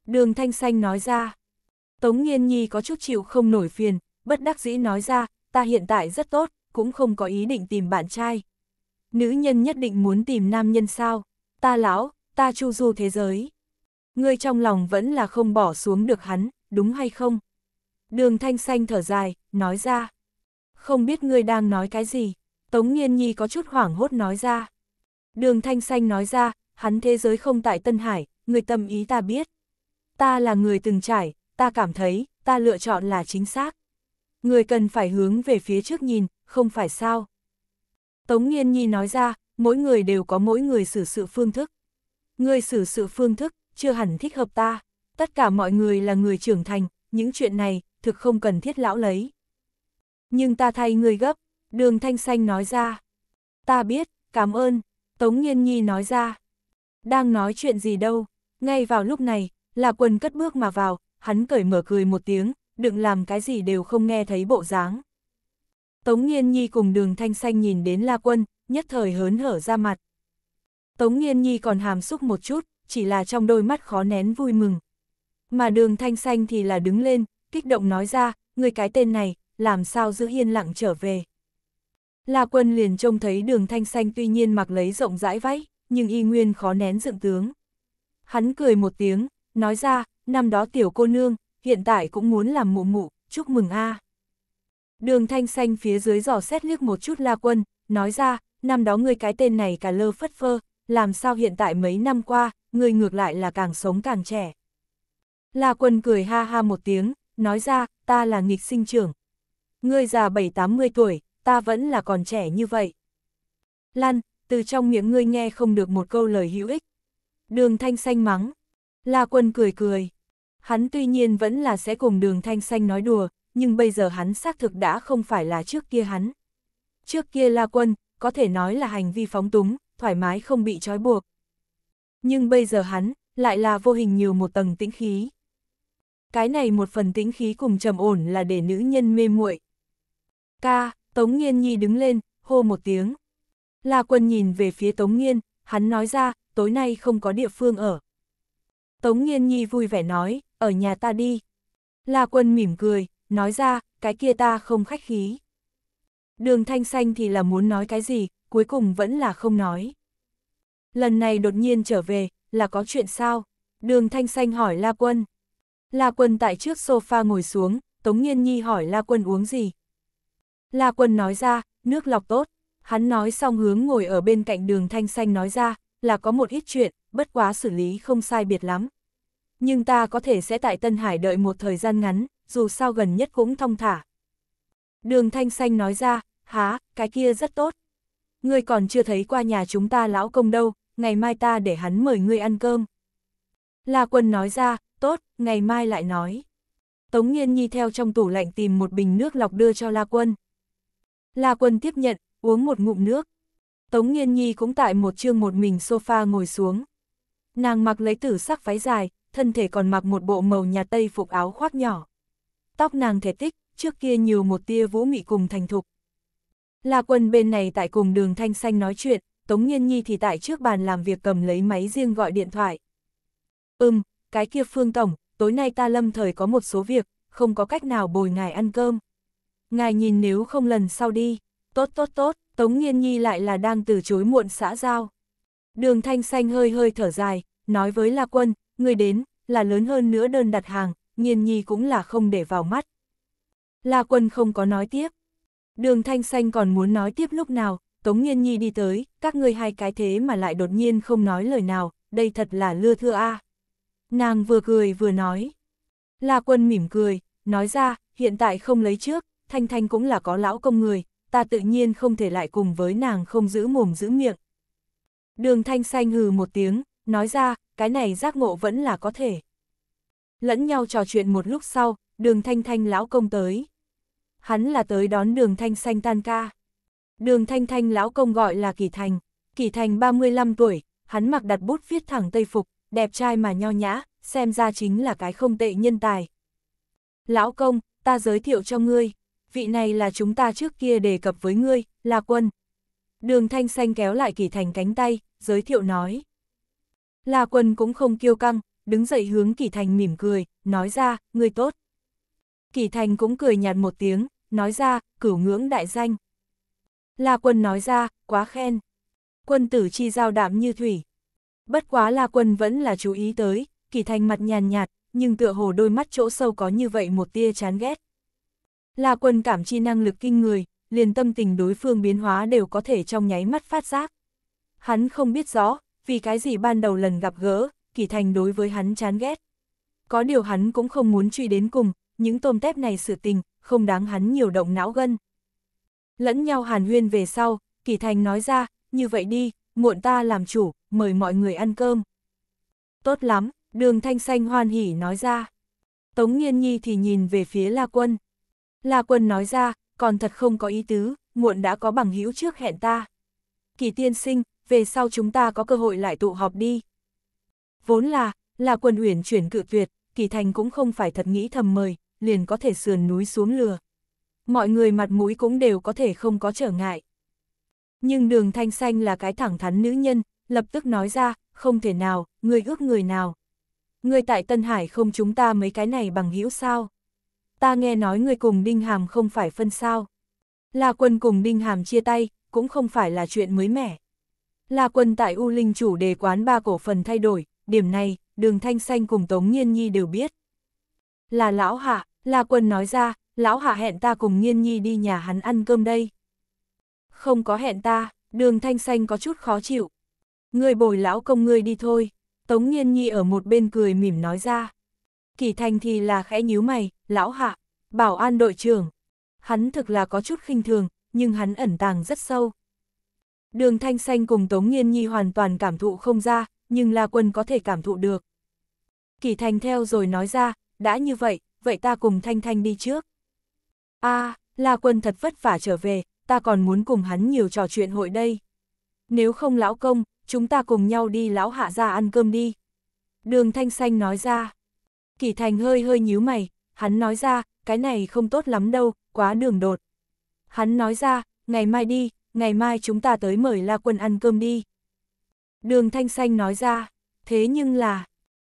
Đường Thanh Xanh nói ra. Tống Nhiên Nhi có chút chịu không nổi phiền, bất đắc dĩ nói ra, ta hiện tại rất tốt, cũng không có ý định tìm bạn trai. Nữ nhân nhất định muốn tìm nam nhân sao, ta lão, ta chu du thế giới. Ngươi trong lòng vẫn là không bỏ xuống được hắn, đúng hay không? Đường Thanh Xanh thở dài, nói ra. Không biết ngươi đang nói cái gì. Tống Nhiên Nhi có chút hoảng hốt nói ra. Đường Thanh Xanh nói ra, hắn thế giới không tại Tân Hải, người tâm ý ta biết. Ta là người từng trải, ta cảm thấy, ta lựa chọn là chính xác. Người cần phải hướng về phía trước nhìn, không phải sao. Tống Nhiên Nhi nói ra, mỗi người đều có mỗi người xử sự phương thức. Người xử sự phương thức, chưa hẳn thích hợp ta. Tất cả mọi người là người trưởng thành, những chuyện này, thực không cần thiết lão lấy. Nhưng ta thay người gấp, Đường Thanh Xanh nói ra. Ta biết, cảm ơn, Tống Nhiên Nhi nói ra. Đang nói chuyện gì đâu, ngay vào lúc này, là quần cất bước mà vào, hắn cởi mở cười một tiếng, đừng làm cái gì đều không nghe thấy bộ dáng. Tống Nhiên Nhi cùng đường thanh xanh nhìn đến La Quân, nhất thời hớn hở ra mặt. Tống Nhiên Nhi còn hàm xúc một chút, chỉ là trong đôi mắt khó nén vui mừng. Mà đường thanh xanh thì là đứng lên, kích động nói ra, người cái tên này, làm sao giữ yên lặng trở về. La quân liền trông thấy đường thanh xanh tuy nhiên mặc lấy rộng rãi váy, nhưng y nguyên khó nén dựng tướng. Hắn cười một tiếng, nói ra, năm đó tiểu cô nương, hiện tại cũng muốn làm mụ mụ, chúc mừng a. Đường thanh xanh phía dưới giò xét liếc một chút la quân, nói ra, năm đó ngươi cái tên này cả lơ phất phơ, làm sao hiện tại mấy năm qua, ngươi ngược lại là càng sống càng trẻ. La quân cười ha ha một tiếng, nói ra, ta là nghịch sinh trưởng. Ngươi già bảy tám mươi tuổi, ta vẫn là còn trẻ như vậy. Lan, từ trong miệng ngươi nghe không được một câu lời hữu ích. Đường thanh xanh mắng. La quân cười cười. Hắn tuy nhiên vẫn là sẽ cùng đường thanh xanh nói đùa, nhưng bây giờ hắn xác thực đã không phải là trước kia hắn. Trước kia La quân, có thể nói là hành vi phóng túng, thoải mái không bị trói buộc. Nhưng bây giờ hắn, lại là vô hình nhiều một tầng tĩnh khí. Cái này một phần tĩnh khí cùng trầm ổn là để nữ nhân mê muội. Ca, Tống Nhiên Nhi đứng lên, hô một tiếng. La Quân nhìn về phía Tống Nhiên, hắn nói ra, tối nay không có địa phương ở. Tống Nhiên Nhi vui vẻ nói, ở nhà ta đi. La Quân mỉm cười, nói ra, cái kia ta không khách khí. Đường Thanh Xanh thì là muốn nói cái gì, cuối cùng vẫn là không nói. Lần này đột nhiên trở về, là có chuyện sao? Đường Thanh Xanh hỏi La Quân. La Quân tại trước sofa ngồi xuống, Tống Nhiên Nhi hỏi La Quân uống gì, La Quân nói ra, nước lọc tốt. Hắn nói xong hướng ngồi ở bên cạnh đường thanh xanh nói ra, là có một ít chuyện, bất quá xử lý không sai biệt lắm. Nhưng ta có thể sẽ tại Tân Hải đợi một thời gian ngắn, dù sao gần nhất cũng thông thả. Đường thanh xanh nói ra, há, cái kia rất tốt. Ngươi còn chưa thấy qua nhà chúng ta lão công đâu, ngày mai ta để hắn mời ngươi ăn cơm. La Quân nói ra, tốt, ngày mai lại nói. Tống Nhiên Nhi theo trong tủ lạnh tìm một bình nước lọc đưa cho La Quân. La Quân tiếp nhận, uống một ngụm nước. Tống Nhiên Nhi cũng tại một chương một mình sofa ngồi xuống. Nàng mặc lấy tử sắc váy dài, thân thể còn mặc một bộ màu nhà tây phục áo khoác nhỏ. Tóc nàng thể tích, trước kia nhiều một tia vũ mị cùng thành thục. La Quân bên này tại cùng đường thanh xanh nói chuyện, Tống Nhiên Nhi thì tại trước bàn làm việc cầm lấy máy riêng gọi điện thoại. Ừm, cái kia Phương Tổng, tối nay ta lâm thời có một số việc, không có cách nào bồi ngài ăn cơm ngài nhìn nếu không lần sau đi, tốt tốt tốt, Tống nghiên Nhi lại là đang từ chối muộn xã giao. Đường Thanh Xanh hơi hơi thở dài, nói với La Quân, người đến, là lớn hơn nữa đơn đặt hàng, nghiên Nhi cũng là không để vào mắt. La Quân không có nói tiếp. Đường Thanh Xanh còn muốn nói tiếp lúc nào, Tống nghiên Nhi đi tới, các ngươi hai cái thế mà lại đột nhiên không nói lời nào, đây thật là lưa thưa a. Nàng vừa cười vừa nói. La Quân mỉm cười, nói ra, hiện tại không lấy trước, Thanh Thanh cũng là có lão công người, ta tự nhiên không thể lại cùng với nàng không giữ mồm giữ miệng. Đường Thanh Xanh hừ một tiếng, nói ra, cái này giác ngộ vẫn là có thể. Lẫn nhau trò chuyện một lúc sau, đường Thanh Thanh lão công tới. Hắn là tới đón đường Thanh Xanh tan ca. Đường Thanh Thanh lão công gọi là Kỳ Thành, Kỳ Thành 35 tuổi, hắn mặc đặt bút viết thẳng tây phục, đẹp trai mà nho nhã, xem ra chính là cái không tệ nhân tài. Lão công, ta giới thiệu cho ngươi vị này là chúng ta trước kia đề cập với ngươi, là quân. Đường thanh xanh kéo lại kỳ thành cánh tay, giới thiệu nói. là quân cũng không kiêu căng, đứng dậy hướng kỳ thành mỉm cười, nói ra, ngươi tốt. Kỳ thành cũng cười nhạt một tiếng, nói ra, cửu ngưỡng đại danh. là quân nói ra, quá khen. Quân tử chi giao đạm như thủy. Bất quá là quân vẫn là chú ý tới, kỳ thành mặt nhàn nhạt, nhưng tựa hồ đôi mắt chỗ sâu có như vậy một tia chán ghét. La quân cảm chi năng lực kinh người, liền tâm tình đối phương biến hóa đều có thể trong nháy mắt phát giác. Hắn không biết rõ, vì cái gì ban đầu lần gặp gỡ, Kỳ Thành đối với hắn chán ghét. Có điều hắn cũng không muốn truy đến cùng, những tôm tép này sự tình, không đáng hắn nhiều động não gân. Lẫn nhau hàn huyên về sau, Kỳ Thành nói ra, như vậy đi, muộn ta làm chủ, mời mọi người ăn cơm. Tốt lắm, đường thanh xanh hoan hỉ nói ra. Tống Nhiên Nhi thì nhìn về phía La Quân. La quân nói ra, còn thật không có ý tứ, muộn đã có bằng hữu trước hẹn ta. Kỳ tiên sinh, về sau chúng ta có cơ hội lại tụ họp đi. Vốn là, là quân uyển chuyển cự tuyệt, kỳ thành cũng không phải thật nghĩ thầm mời, liền có thể sườn núi xuống lừa. Mọi người mặt mũi cũng đều có thể không có trở ngại. Nhưng đường thanh xanh là cái thẳng thắn nữ nhân, lập tức nói ra, không thể nào, người ước người nào. Người tại Tân Hải không chúng ta mấy cái này bằng hữu sao ta nghe nói người cùng Đinh Hàm không phải phân sao. La Quân cùng Đinh Hàm chia tay, cũng không phải là chuyện mới mẻ. La Quân tại U Linh chủ đề quán ba cổ phần thay đổi, điểm này, đường Thanh Xanh cùng Tống Nhiên Nhi đều biết. Là Lão Hạ, La Quân nói ra, Lão Hạ hẹn ta cùng Nhiên Nhi đi nhà hắn ăn cơm đây. Không có hẹn ta, đường Thanh Xanh có chút khó chịu. Người bồi lão công ngươi đi thôi, Tống Nhiên Nhi ở một bên cười mỉm nói ra. Kỳ Thành thì là khẽ nhíu mày, lão hạ, bảo an đội trưởng. Hắn thực là có chút khinh thường, nhưng hắn ẩn tàng rất sâu. Đường Thanh Xanh cùng Tống Nghiên Nhi hoàn toàn cảm thụ không ra, nhưng La Quân có thể cảm thụ được. Kỳ Thành theo rồi nói ra, đã như vậy, vậy ta cùng Thanh Thanh đi trước. a à, La Quân thật vất vả trở về, ta còn muốn cùng hắn nhiều trò chuyện hội đây. Nếu không lão công, chúng ta cùng nhau đi lão hạ ra ăn cơm đi. Đường Thanh Xanh nói ra. Kỳ Thành hơi hơi nhíu mày, Hắn nói ra, cái này không tốt lắm đâu, quá đường đột. Hắn nói ra, ngày mai đi, ngày mai chúng ta tới mời La Quân ăn cơm đi. Đường Thanh Xanh nói ra, thế nhưng là...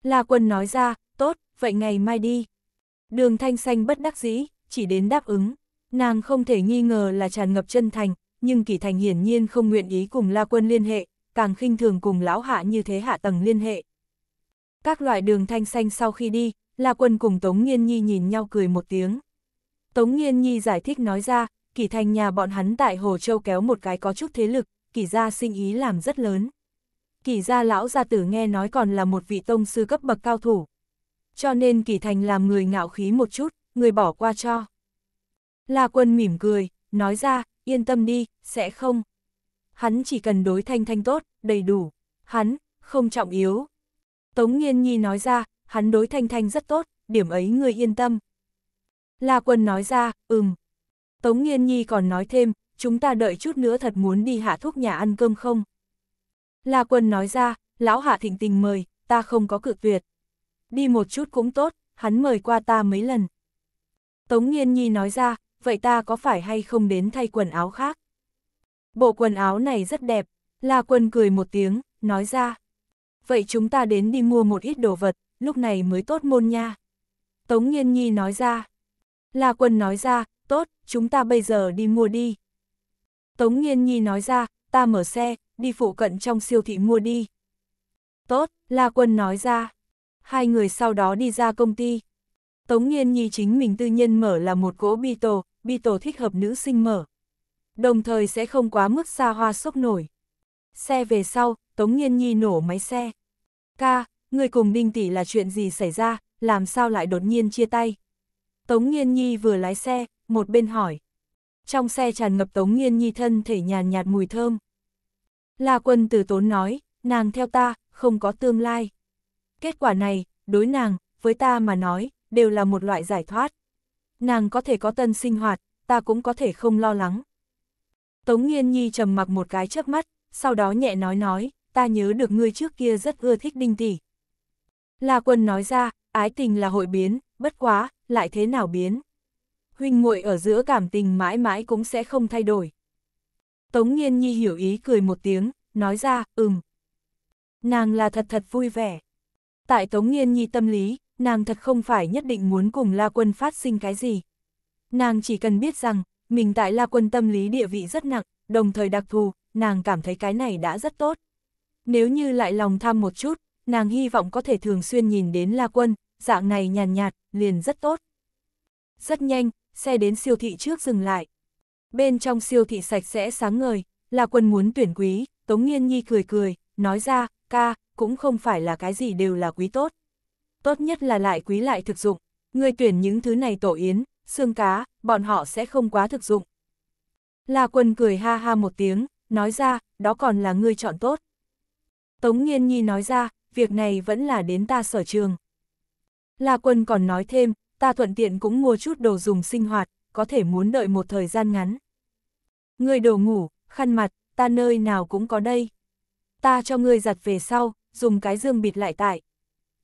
La Quân nói ra, tốt, vậy ngày mai đi. Đường Thanh Xanh bất đắc dĩ, chỉ đến đáp ứng. Nàng không thể nghi ngờ là tràn ngập chân thành, nhưng Kỳ Thành hiển nhiên không nguyện ý cùng La Quân liên hệ, càng khinh thường cùng lão hạ như thế hạ tầng liên hệ. Các loại đường Thanh Xanh sau khi đi, La Quân cùng Tống Nghiên Nhi nhìn nhau cười một tiếng. Tống Nghiên Nhi giải thích nói ra, kỳ thành nhà bọn hắn tại Hồ Châu kéo một cái có chút thế lực, kỳ gia sinh ý làm rất lớn. Kỳ gia lão gia tử nghe nói còn là một vị tông sư cấp bậc cao thủ. Cho nên kỳ thành làm người ngạo khí một chút, người bỏ qua cho. La Quân mỉm cười, nói ra, yên tâm đi, sẽ không. Hắn chỉ cần đối thanh thanh tốt, đầy đủ. Hắn, không trọng yếu. Tống Nghiên Nhi nói ra, hắn đối Thanh Thanh rất tốt, điểm ấy ngươi yên tâm. La Quân nói ra, ừm. Tống Nghiên Nhi còn nói thêm, chúng ta đợi chút nữa thật muốn đi hạ thuốc nhà ăn cơm không? La Quân nói ra, lão hạ thịnh tình mời, ta không có cự tuyệt. Đi một chút cũng tốt, hắn mời qua ta mấy lần. Tống Nghiên Nhi nói ra, vậy ta có phải hay không đến thay quần áo khác? Bộ quần áo này rất đẹp, La Quân cười một tiếng, nói ra. Vậy chúng ta đến đi mua một ít đồ vật, lúc này mới tốt môn nha. Tống Nhiên Nhi nói ra. La Quân nói ra, tốt, chúng ta bây giờ đi mua đi. Tống Nhiên Nhi nói ra, ta mở xe, đi phụ cận trong siêu thị mua đi. Tốt, La Quân nói ra. Hai người sau đó đi ra công ty. Tống Nhiên Nhi chính mình tư nhân mở là một gỗ bi cỗ bi Beetle thích hợp nữ sinh mở. Đồng thời sẽ không quá mức xa hoa sốc nổi. Xe về sau, Tống Nhiên Nhi nổ máy xe. Ca, người cùng Ninh Tỷ là chuyện gì xảy ra, làm sao lại đột nhiên chia tay. Tống Nghiên Nhi vừa lái xe, một bên hỏi. Trong xe tràn ngập Tống Nghiên Nhi thân thể nhàn nhạt mùi thơm. La quân từ tốn nói, nàng theo ta, không có tương lai. Kết quả này, đối nàng, với ta mà nói, đều là một loại giải thoát. Nàng có thể có tân sinh hoạt, ta cũng có thể không lo lắng. Tống Nghiên Nhi trầm mặc một cái chớp mắt, sau đó nhẹ nói nói, ta nhớ được ngươi trước kia rất ưa thích Đinh Tỷ, La quân nói ra, ái tình là hội biến, bất quá, lại thế nào biến. Huynh muội ở giữa cảm tình mãi mãi cũng sẽ không thay đổi. Tống Nhiên Nhi hiểu ý cười một tiếng, nói ra, ừm. Nàng là thật thật vui vẻ. Tại Tống Nhiên Nhi tâm lý, nàng thật không phải nhất định muốn cùng La Quân phát sinh cái gì. Nàng chỉ cần biết rằng, mình tại La Quân tâm lý địa vị rất nặng, đồng thời đặc thù, nàng cảm thấy cái này đã rất tốt. Nếu như lại lòng tham một chút, nàng hy vọng có thể thường xuyên nhìn đến La Quân, dạng này nhàn nhạt, nhạt, liền rất tốt. Rất nhanh, xe đến siêu thị trước dừng lại. Bên trong siêu thị sạch sẽ sáng ngời, La Quân muốn tuyển quý, Tống Nhiên Nhi cười cười, nói ra, ca, cũng không phải là cái gì đều là quý tốt. Tốt nhất là lại quý lại thực dụng, người tuyển những thứ này tổ yến, xương cá, bọn họ sẽ không quá thực dụng. La Quân cười ha ha một tiếng, nói ra, đó còn là ngươi chọn tốt. Tống Nhiên Nhi nói ra, việc này vẫn là đến ta sở trường. La Quân còn nói thêm, ta thuận tiện cũng mua chút đồ dùng sinh hoạt, có thể muốn đợi một thời gian ngắn. Người đồ ngủ, khăn mặt, ta nơi nào cũng có đây. Ta cho ngươi giặt về sau, dùng cái dương bịt lại tại.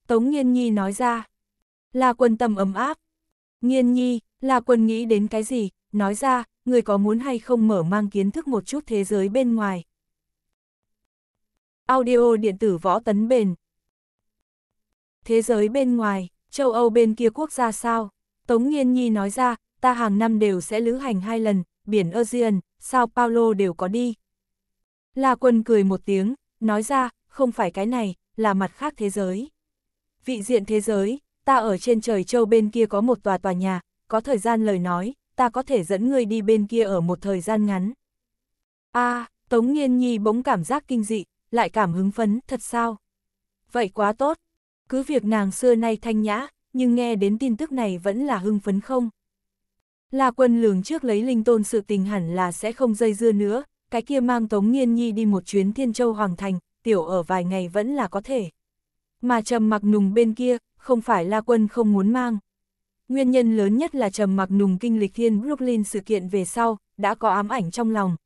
Tống Nhiên Nhi nói ra. La Quân tâm ấm áp. Nhiên Nhi, La Quân nghĩ đến cái gì, nói ra, người có muốn hay không mở mang kiến thức một chút thế giới bên ngoài. Audio điện tử võ tấn bền, thế giới bên ngoài, châu Âu bên kia quốc gia sao? Tống Nghiên Nhi nói ra, ta hàng năm đều sẽ lữ hành hai lần, biển ASEAN, Sao Paulo đều có đi. La Quân cười một tiếng, nói ra, không phải cái này, là mặt khác thế giới. Vị diện thế giới, ta ở trên trời châu bên kia có một tòa tòa nhà, có thời gian lời nói, ta có thể dẫn người đi bên kia ở một thời gian ngắn. a Tống Nghiên Nhi bỗng cảm giác kinh dị, lại cảm hứng phấn, thật sao? Vậy quá tốt, cứ việc nàng xưa nay thanh nhã, nhưng nghe đến tin tức này vẫn là hưng phấn không. La quân lường trước lấy linh tôn sự tình hẳn là sẽ không dây dưa nữa, cái kia mang Tống Nghiên Nhi đi một chuyến Thiên Châu Hoàng Thành, tiểu ở vài ngày vẫn là có thể. Mà trầm mặc nùng bên kia, không phải La quân không muốn mang. Nguyên nhân lớn nhất là trầm mặc nùng kinh lịch thiên Brooklyn sự kiện về sau, đã có ám ảnh trong lòng.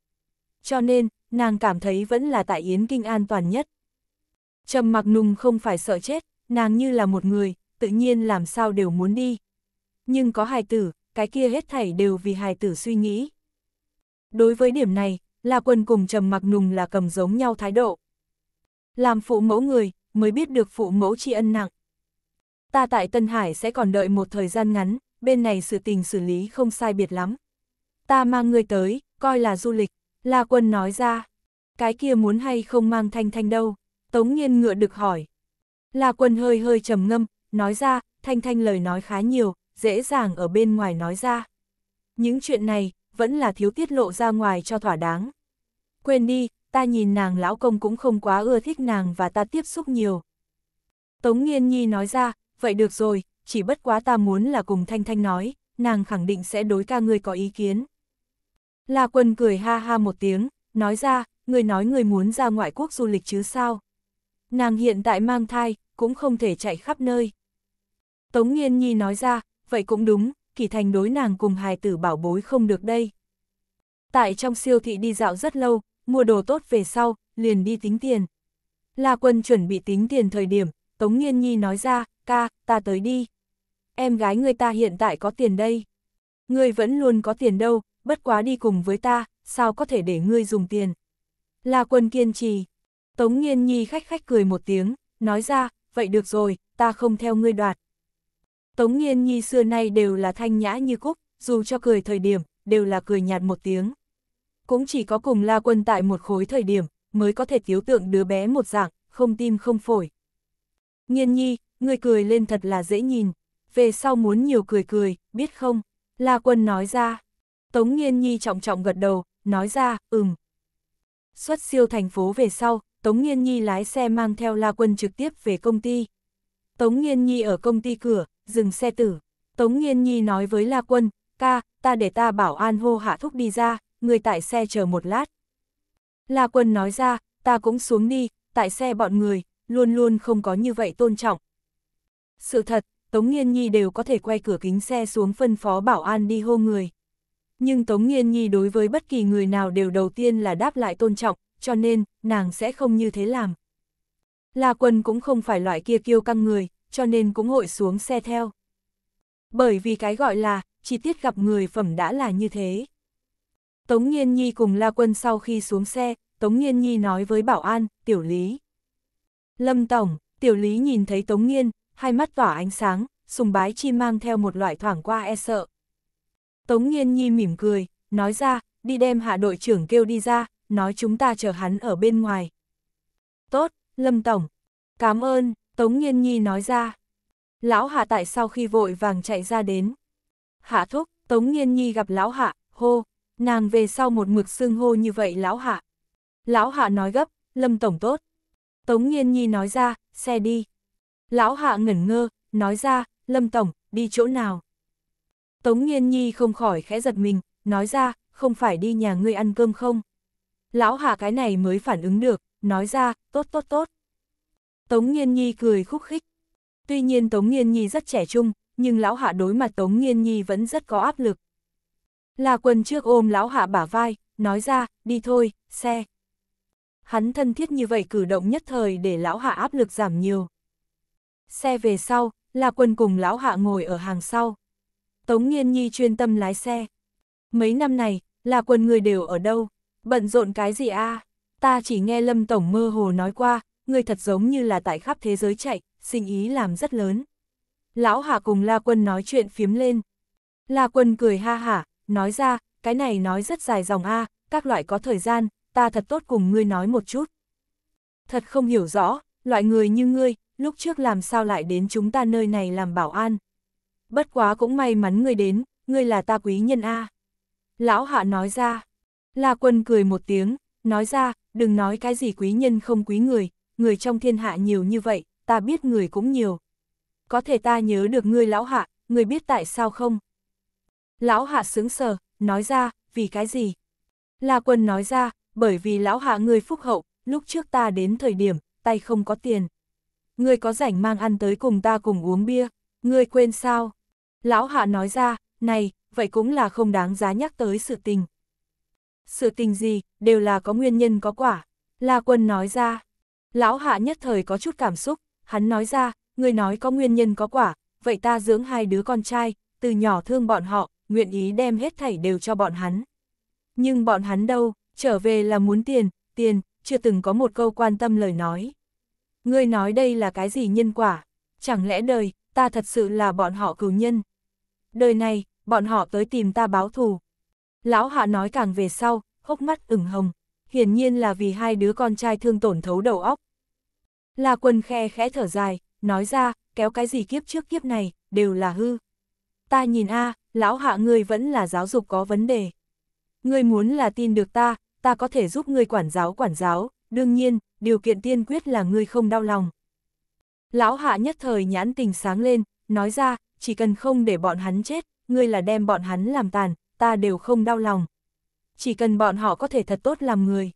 Cho nên, nàng cảm thấy vẫn là tại Yến Kinh an toàn nhất. Trầm mặc nùng không phải sợ chết, nàng như là một người, tự nhiên làm sao đều muốn đi. Nhưng có hài tử, cái kia hết thảy đều vì hài tử suy nghĩ. Đối với điểm này, La Quân cùng Trầm Mặc Nùng là cầm giống nhau thái độ. Làm phụ mẫu người, mới biết được phụ mẫu tri ân nặng. Ta tại Tân Hải sẽ còn đợi một thời gian ngắn, bên này sự tình xử lý không sai biệt lắm. Ta mang người tới, coi là du lịch, La Quân nói ra. Cái kia muốn hay không mang Thanh Thanh đâu? Tống Nhiên ngựa được hỏi, La Quân hơi hơi trầm ngâm, nói ra, Thanh Thanh lời nói khá nhiều, dễ dàng ở bên ngoài nói ra. Những chuyện này, vẫn là thiếu tiết lộ ra ngoài cho thỏa đáng. Quên đi, ta nhìn nàng lão công cũng không quá ưa thích nàng và ta tiếp xúc nhiều. Tống Nghiên Nhi nói ra, vậy được rồi, chỉ bất quá ta muốn là cùng Thanh Thanh nói, nàng khẳng định sẽ đối ca ngươi có ý kiến. La Quân cười ha ha một tiếng, nói ra, người nói người muốn ra ngoại quốc du lịch chứ sao? Nàng hiện tại mang thai, cũng không thể chạy khắp nơi. Tống Nhiên Nhi nói ra, vậy cũng đúng, Kỳ Thành đối nàng cùng hài tử bảo bối không được đây. Tại trong siêu thị đi dạo rất lâu, mua đồ tốt về sau, liền đi tính tiền. La Quân chuẩn bị tính tiền thời điểm, Tống Nhiên Nhi nói ra, ca, ta tới đi. Em gái người ta hiện tại có tiền đây. Ngươi vẫn luôn có tiền đâu, bất quá đi cùng với ta, sao có thể để ngươi dùng tiền. La Quân kiên trì, Tống Nhiên Nhi khách khách cười một tiếng, nói ra, vậy được rồi, ta không theo ngươi đoạt. Tống Nhiên Nhi xưa nay đều là thanh nhã như cúc, dù cho cười thời điểm, đều là cười nhạt một tiếng. Cũng chỉ có cùng La Quân tại một khối thời điểm, mới có thể tiếu tượng đứa bé một dạng, không tim không phổi. Nhiên Nhi, ngươi cười lên thật là dễ nhìn, về sau muốn nhiều cười cười, biết không? La Quân nói ra. Tống Nhiên Nhi trọng trọng gật đầu, nói ra, ừm, Xuất siêu thành phố về sau, Tống Nghiên Nhi lái xe mang theo La Quân trực tiếp về công ty. Tống Nghiên Nhi ở công ty cửa, dừng xe tử. Tống Nghiên Nhi nói với La Quân, ca, ta để ta bảo an hô hạ thúc đi ra, người tại xe chờ một lát. La Quân nói ra, ta cũng xuống đi, tại xe bọn người, luôn luôn không có như vậy tôn trọng. Sự thật, Tống Nghiên Nhi đều có thể quay cửa kính xe xuống phân phó bảo an đi hô người. Nhưng Tống Nghiên Nhi đối với bất kỳ người nào đều đầu tiên là đáp lại tôn trọng, cho nên, nàng sẽ không như thế làm. La Quân cũng không phải loại kia kiêu căng người, cho nên cũng hội xuống xe theo. Bởi vì cái gọi là, chi tiết gặp người phẩm đã là như thế. Tống Nghiên Nhi cùng La Quân sau khi xuống xe, Tống Nghiên Nhi nói với bảo an, tiểu lý. Lâm Tổng, tiểu lý nhìn thấy Tống Nghiên, hai mắt tỏa ánh sáng, sùng bái chi mang theo một loại thoảng qua e sợ. Tống Nhiên Nhi mỉm cười, nói ra, đi đem hạ đội trưởng kêu đi ra, nói chúng ta chờ hắn ở bên ngoài. Tốt, Lâm Tổng. Cảm ơn, Tống Nhiên Nhi nói ra. Lão Hạ tại sau khi vội vàng chạy ra đến. Hạ thúc, Tống Nhiên Nhi gặp Lão Hạ, hô, nàng về sau một mực xưng hô như vậy Lão Hạ. Lão Hạ nói gấp, Lâm Tổng tốt. Tống Nhiên Nhi nói ra, xe đi. Lão Hạ ngẩn ngơ, nói ra, Lâm Tổng, đi chỗ nào? Tống Nhiên Nhi không khỏi khẽ giật mình, nói ra, không phải đi nhà ngươi ăn cơm không? Lão Hà cái này mới phản ứng được, nói ra, tốt tốt tốt. Tống Nhiên Nhi cười khúc khích. Tuy nhiên Tống Nhiên Nhi rất trẻ trung, nhưng Lão Hạ đối mặt Tống Nhiên Nhi vẫn rất có áp lực. Là quần trước ôm Lão Hạ bả vai, nói ra, đi thôi, xe. Hắn thân thiết như vậy cử động nhất thời để Lão Hạ áp lực giảm nhiều. Xe về sau, là quần cùng Lão Hạ ngồi ở hàng sau. Tống Nhiên Nhi chuyên tâm lái xe. Mấy năm này, là quần người đều ở đâu, bận rộn cái gì a? Ta chỉ nghe Lâm Tổng mơ hồ nói qua, người thật giống như là tại khắp thế giới chạy, sinh ý làm rất lớn. Lão Hà cùng La Quân nói chuyện phiếm lên. La Quân cười ha hả, nói ra, cái này nói rất dài dòng a, các loại có thời gian, ta thật tốt cùng ngươi nói một chút. Thật không hiểu rõ, loại người như ngươi, lúc trước làm sao lại đến chúng ta nơi này làm bảo an bất quá cũng may mắn ngươi đến, ngươi là ta quý nhân A. Lão hạ nói ra, La Quân cười một tiếng, nói ra, đừng nói cái gì quý nhân không quý người, người trong thiên hạ nhiều như vậy, ta biết người cũng nhiều. Có thể ta nhớ được ngươi lão hạ, ngươi biết tại sao không? Lão hạ sướng sờ, nói ra, vì cái gì? La Quân nói ra, bởi vì lão hạ ngươi phúc hậu, lúc trước ta đến thời điểm, tay không có tiền. Ngươi có rảnh mang ăn tới cùng ta cùng uống bia, ngươi quên sao? Lão Hạ nói ra, này, vậy cũng là không đáng giá nhắc tới sự tình. Sự tình gì, đều là có nguyên nhân có quả. La Quân nói ra. Lão Hạ nhất thời có chút cảm xúc, hắn nói ra, người nói có nguyên nhân có quả, vậy ta dưỡng hai đứa con trai, từ nhỏ thương bọn họ, nguyện ý đem hết thảy đều cho bọn hắn. Nhưng bọn hắn đâu, trở về là muốn tiền, tiền, chưa từng có một câu quan tâm lời nói. Ngươi nói đây là cái gì nhân quả? Chẳng lẽ đời, ta thật sự là bọn họ cửu nhân. Đời này, bọn họ tới tìm ta báo thù. Lão hạ nói càng về sau, hốc mắt ửng hồng, hiển nhiên là vì hai đứa con trai thương tổn thấu đầu óc. La quân khe khẽ thở dài, nói ra, kéo cái gì kiếp trước kiếp này, đều là hư. Ta nhìn a lão hạ ngươi vẫn là giáo dục có vấn đề. Ngươi muốn là tin được ta, ta có thể giúp ngươi quản giáo quản giáo, đương nhiên, điều kiện tiên quyết là ngươi không đau lòng. Lão hạ nhất thời nhãn tình sáng lên, nói ra, chỉ cần không để bọn hắn chết, ngươi là đem bọn hắn làm tàn, ta đều không đau lòng. Chỉ cần bọn họ có thể thật tốt làm người.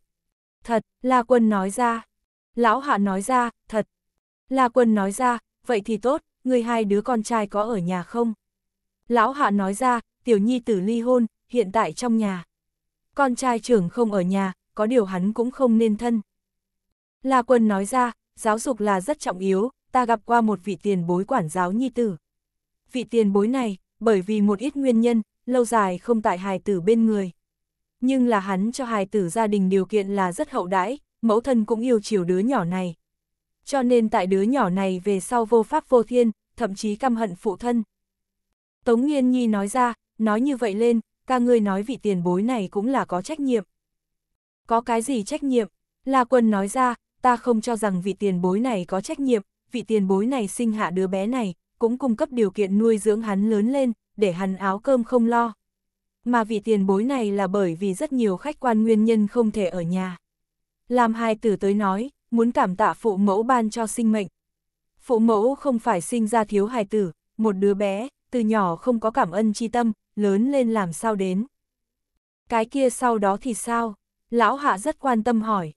Thật, La Quân nói ra. Lão hạ nói ra, thật. La Quân nói ra, vậy thì tốt, ngươi hai đứa con trai có ở nhà không? Lão hạ nói ra, tiểu nhi tử ly hôn, hiện tại trong nhà. Con trai trưởng không ở nhà, có điều hắn cũng không nên thân. La Quân nói ra, giáo dục là rất trọng yếu, ta gặp qua một vị tiền bối quản giáo nhi tử. Vị tiền bối này, bởi vì một ít nguyên nhân, lâu dài không tại hài tử bên người. Nhưng là hắn cho hài tử gia đình điều kiện là rất hậu đãi, mẫu thân cũng yêu chiều đứa nhỏ này. Cho nên tại đứa nhỏ này về sau vô pháp vô thiên, thậm chí căm hận phụ thân. Tống Nghiên Nhi nói ra, nói như vậy lên, ca ngươi nói vị tiền bối này cũng là có trách nhiệm. Có cái gì trách nhiệm? La Quân nói ra, ta không cho rằng vị tiền bối này có trách nhiệm, vị tiền bối này sinh hạ đứa bé này, cũng cung cấp điều kiện nuôi dưỡng hắn lớn lên, để hắn áo cơm không lo. Mà vị tiền bối này là bởi vì rất nhiều khách quan nguyên nhân không thể ở nhà. Làm hai tử tới nói, muốn cảm tạ phụ mẫu ban cho sinh mệnh. Phụ mẫu không phải sinh ra thiếu hài tử, một đứa bé, từ nhỏ không có cảm ân chi tâm, lớn lên làm sao đến. Cái kia sau đó thì sao? Lão hạ rất quan tâm hỏi.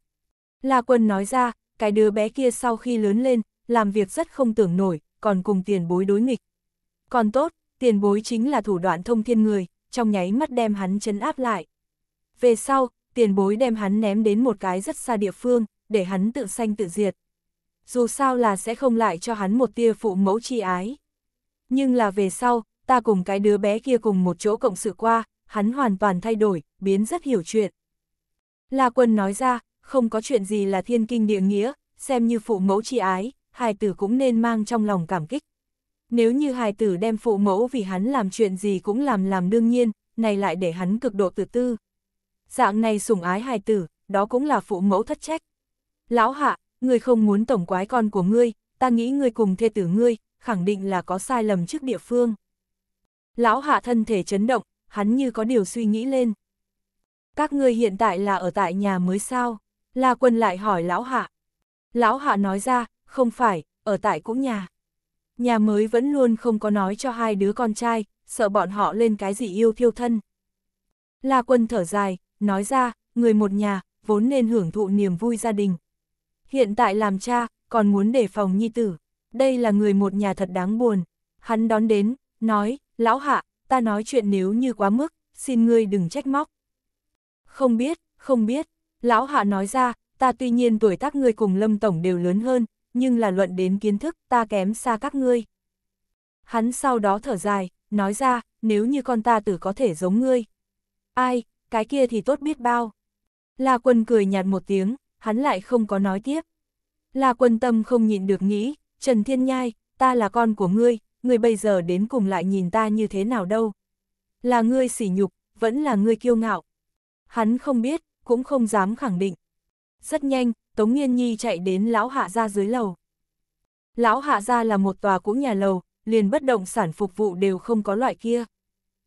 La quân nói ra, cái đứa bé kia sau khi lớn lên, làm việc rất không tưởng nổi, còn cùng tiền bối đối nghịch. Còn tốt, tiền bối chính là thủ đoạn thông thiên người, trong nháy mắt đem hắn chấn áp lại. Về sau, tiền bối đem hắn ném đến một cái rất xa địa phương, để hắn tự sanh tự diệt. Dù sao là sẽ không lại cho hắn một tia phụ mẫu chi ái. Nhưng là về sau, ta cùng cái đứa bé kia cùng một chỗ cộng sự qua, hắn hoàn toàn thay đổi, biến rất hiểu chuyện. La quân nói ra, không có chuyện gì là thiên kinh địa nghĩa, xem như phụ mẫu chi ái, hài tử cũng nên mang trong lòng cảm kích. Nếu như hài tử đem phụ mẫu vì hắn làm chuyện gì cũng làm làm đương nhiên, này lại để hắn cực độ tự tư. Dạng này sủng ái hài tử, đó cũng là phụ mẫu thất trách. Lão hạ, người không muốn tổng quái con của ngươi, ta nghĩ người cùng thê tử ngươi, khẳng định là có sai lầm trước địa phương. Lão hạ thân thể chấn động, hắn như có điều suy nghĩ lên. Các ngươi hiện tại là ở tại nhà mới sao? La quân lại hỏi lão hạ. Lão hạ nói ra, không phải, ở tại cũng nhà. Nhà mới vẫn luôn không có nói cho hai đứa con trai, sợ bọn họ lên cái gì yêu thiêu thân. La quân thở dài, nói ra, người một nhà, vốn nên hưởng thụ niềm vui gia đình. Hiện tại làm cha, còn muốn đề phòng nhi tử. Đây là người một nhà thật đáng buồn. Hắn đón đến, nói, lão hạ, ta nói chuyện nếu như quá mức, xin ngươi đừng trách móc. Không biết, không biết, lão hạ nói ra, ta tuy nhiên tuổi tác ngươi cùng Lâm Tổng đều lớn hơn, nhưng là luận đến kiến thức ta kém xa các ngươi. Hắn sau đó thở dài, nói ra, nếu như con ta tử có thể giống ngươi. Ai, cái kia thì tốt biết bao. La quân cười nhạt một tiếng, hắn lại không có nói tiếp. La quân tâm không nhịn được nghĩ, Trần Thiên Nhai, ta là con của ngươi, ngươi bây giờ đến cùng lại nhìn ta như thế nào đâu. Là ngươi sỉ nhục, vẫn là ngươi kiêu ngạo. Hắn không biết, cũng không dám khẳng định. Rất nhanh, Tống Nghiên Nhi chạy đến lão hạ gia dưới lầu. Lão hạ gia là một tòa cũ nhà lầu, liền bất động sản phục vụ đều không có loại kia.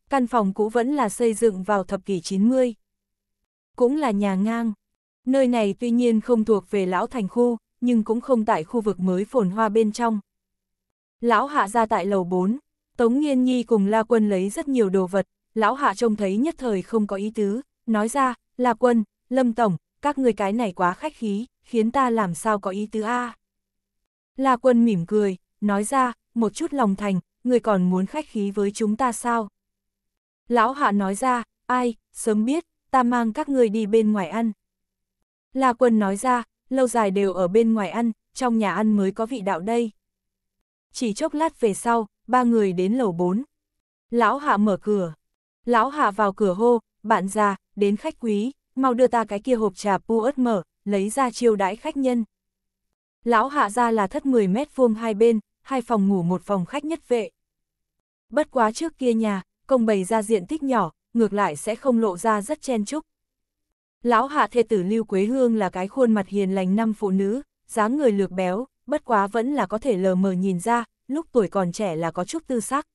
Căn phòng cũ vẫn là xây dựng vào thập kỷ 90. Cũng là nhà ngang. Nơi này tuy nhiên không thuộc về lão thành khu, nhưng cũng không tại khu vực mới phồn hoa bên trong. Lão hạ gia tại lầu 4, Tống Nghiên Nhi cùng La Quân lấy rất nhiều đồ vật, lão hạ trông thấy nhất thời không có ý tứ, nói ra, La Quân, Lâm Tổng, các người cái này quá khách khí, khiến ta làm sao có ý tứ a La quân mỉm cười, nói ra, một chút lòng thành, người còn muốn khách khí với chúng ta sao? Lão hạ nói ra, ai, sớm biết, ta mang các người đi bên ngoài ăn. La quân nói ra, lâu dài đều ở bên ngoài ăn, trong nhà ăn mới có vị đạo đây. Chỉ chốc lát về sau, ba người đến lầu bốn. Lão hạ mở cửa. Lão hạ vào cửa hô, bạn già, đến khách quý, mau đưa ta cái kia hộp trà pu ớt mở, lấy ra chiêu đãi khách nhân. Lão hạ ra là thất 10 mét vuông hai bên, hai phòng ngủ một phòng khách nhất vệ. Bất quá trước kia nhà, công bày ra diện tích nhỏ, ngược lại sẽ không lộ ra rất chen chúc. Lão hạ thê tử Lưu Quế Hương là cái khuôn mặt hiền lành năm phụ nữ, dáng người lược béo, bất quá vẫn là có thể lờ mờ nhìn ra, lúc tuổi còn trẻ là có chút tư sắc.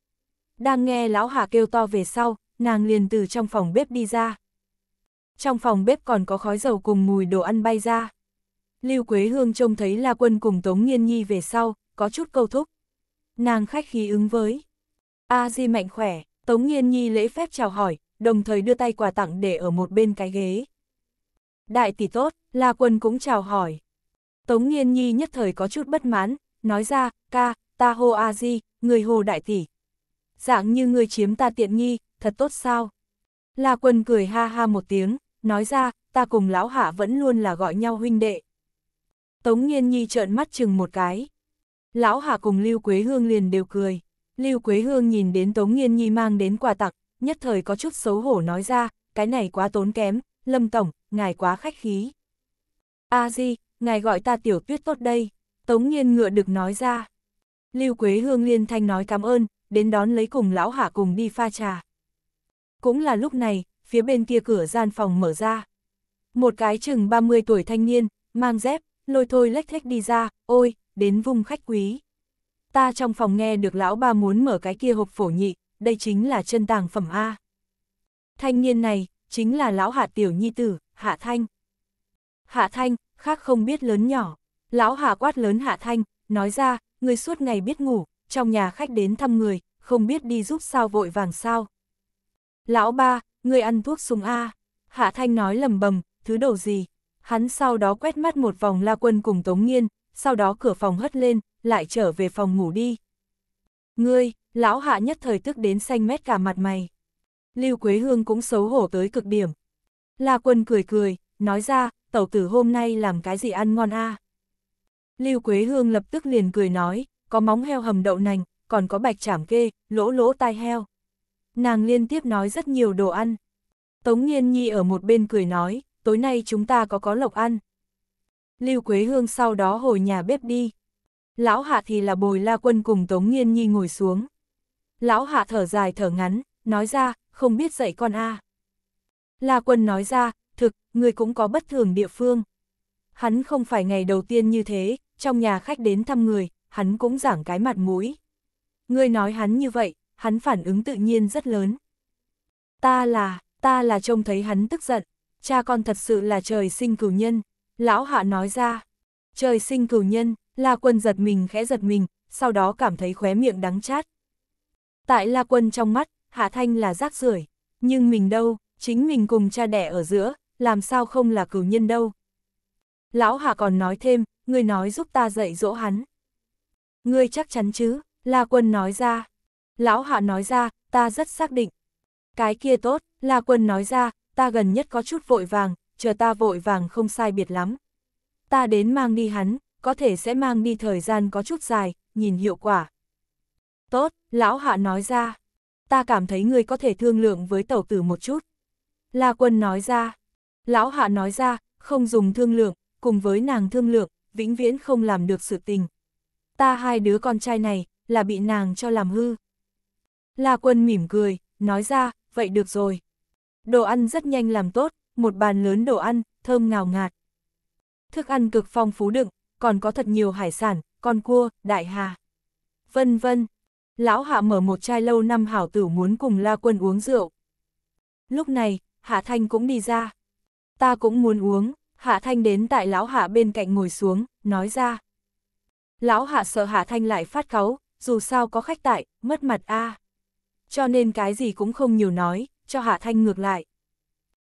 Đang nghe lão hạ kêu to về sau, nàng liền từ trong phòng bếp đi ra. Trong phòng bếp còn có khói dầu cùng mùi đồ ăn bay ra. Lưu Quế Hương trông thấy La Quân cùng Tống Nghiên Nhi về sau, có chút câu thúc. Nàng khách khí ứng với. A Di mạnh khỏe, Tống Nghiên Nhi lễ phép chào hỏi, đồng thời đưa tay quà tặng để ở một bên cái ghế. Đại tỷ tốt, La Quân cũng chào hỏi. Tống Nghiên Nhi nhất thời có chút bất mãn, nói ra, ca, ta hô A Di, người hồ đại tỷ. Dạng như người chiếm ta tiện nghi, thật tốt sao? La Quân cười ha ha một tiếng, nói ra, ta cùng lão hạ vẫn luôn là gọi nhau huynh đệ. Tống Nhiên Nhi trợn mắt chừng một cái. Lão hạ cùng Lưu Quế Hương liền đều cười. Lưu Quế Hương nhìn đến Tống Nhiên Nhi mang đến quà tặng, nhất thời có chút xấu hổ nói ra, cái này quá tốn kém, Lâm Tổng, ngài quá khách khí. a di, ngài gọi ta tiểu tuyết tốt đây, Tống Nhiên ngựa được nói ra. Lưu Quế Hương liên thanh nói cảm ơn, đến đón lấy cùng lão hạ cùng đi pha trà. Cũng là lúc này, phía bên kia cửa gian phòng mở ra. Một cái chừng 30 tuổi thanh niên, mang dép, lôi thôi lách thách đi ra, ôi, đến vùng khách quý. Ta trong phòng nghe được lão ba muốn mở cái kia hộp phổ nhị, đây chính là chân tàng phẩm A. Thanh niên này, chính là lão hạ tiểu nhi tử, hạ thanh. Hạ thanh, khác không biết lớn nhỏ. Lão hạ quát lớn hạ thanh, nói ra, người suốt ngày biết ngủ, trong nhà khách đến thăm người, không biết đi giúp sao vội vàng sao. Lão ba, ngươi ăn thuốc súng A. Hạ Thanh nói lầm bầm, thứ đầu gì. Hắn sau đó quét mắt một vòng la quân cùng Tống Nhiên, sau đó cửa phòng hất lên, lại trở về phòng ngủ đi. Ngươi, lão hạ nhất thời tức đến xanh mét cả mặt mày. Lưu Quế Hương cũng xấu hổ tới cực điểm. La quân cười cười, nói ra, tẩu tử hôm nay làm cái gì ăn ngon a Lưu Quế Hương lập tức liền cười nói, có móng heo hầm đậu nành, còn có bạch chảm kê, lỗ lỗ tai heo. Nàng liên tiếp nói rất nhiều đồ ăn. Tống Nhiên Nhi ở một bên cười nói, tối nay chúng ta có có lộc ăn. Lưu Quế Hương sau đó hồi nhà bếp đi. Lão Hạ thì là bồi la quân cùng Tống Nhiên Nhi ngồi xuống. Lão Hạ thở dài thở ngắn, nói ra, không biết dạy con a. La quân nói ra, thực, người cũng có bất thường địa phương. Hắn không phải ngày đầu tiên như thế, trong nhà khách đến thăm người, hắn cũng giảng cái mặt mũi. Ngươi nói hắn như vậy, hắn phản ứng tự nhiên rất lớn. Ta là, ta là trông thấy hắn tức giận, cha con thật sự là trời sinh cửu nhân, lão hạ nói ra. Trời sinh cửu nhân, La Quân giật mình khẽ giật mình, sau đó cảm thấy khóe miệng đắng chát. Tại La Quân trong mắt, Hạ Thanh là rác rưởi, nhưng mình đâu, chính mình cùng cha đẻ ở giữa, làm sao không là cửu nhân đâu. Lão Hạ còn nói thêm, người nói giúp ta dạy dỗ hắn. Ngươi chắc chắn chứ, La Quân nói ra, Lão hạ nói ra, ta rất xác định. Cái kia tốt, la quân nói ra, ta gần nhất có chút vội vàng, chờ ta vội vàng không sai biệt lắm. Ta đến mang đi hắn, có thể sẽ mang đi thời gian có chút dài, nhìn hiệu quả. Tốt, lão hạ nói ra. Ta cảm thấy ngươi có thể thương lượng với tẩu tử một chút. La quân nói ra. Lão hạ nói ra, không dùng thương lượng, cùng với nàng thương lượng, vĩnh viễn không làm được sự tình. Ta hai đứa con trai này, là bị nàng cho làm hư. La Quân mỉm cười, nói ra, vậy được rồi. Đồ ăn rất nhanh làm tốt, một bàn lớn đồ ăn, thơm ngào ngạt. Thức ăn cực phong phú đựng, còn có thật nhiều hải sản, con cua, đại hà. Vân vân. Lão Hạ mở một chai lâu năm hảo tử muốn cùng La Quân uống rượu. Lúc này, Hạ Thanh cũng đi ra. Ta cũng muốn uống, Hạ Thanh đến tại Lão Hạ bên cạnh ngồi xuống, nói ra. Lão Hạ sợ Hạ Thanh lại phát cáu, dù sao có khách tại, mất mặt a. À cho nên cái gì cũng không nhiều nói, cho Hạ Thanh ngược lại.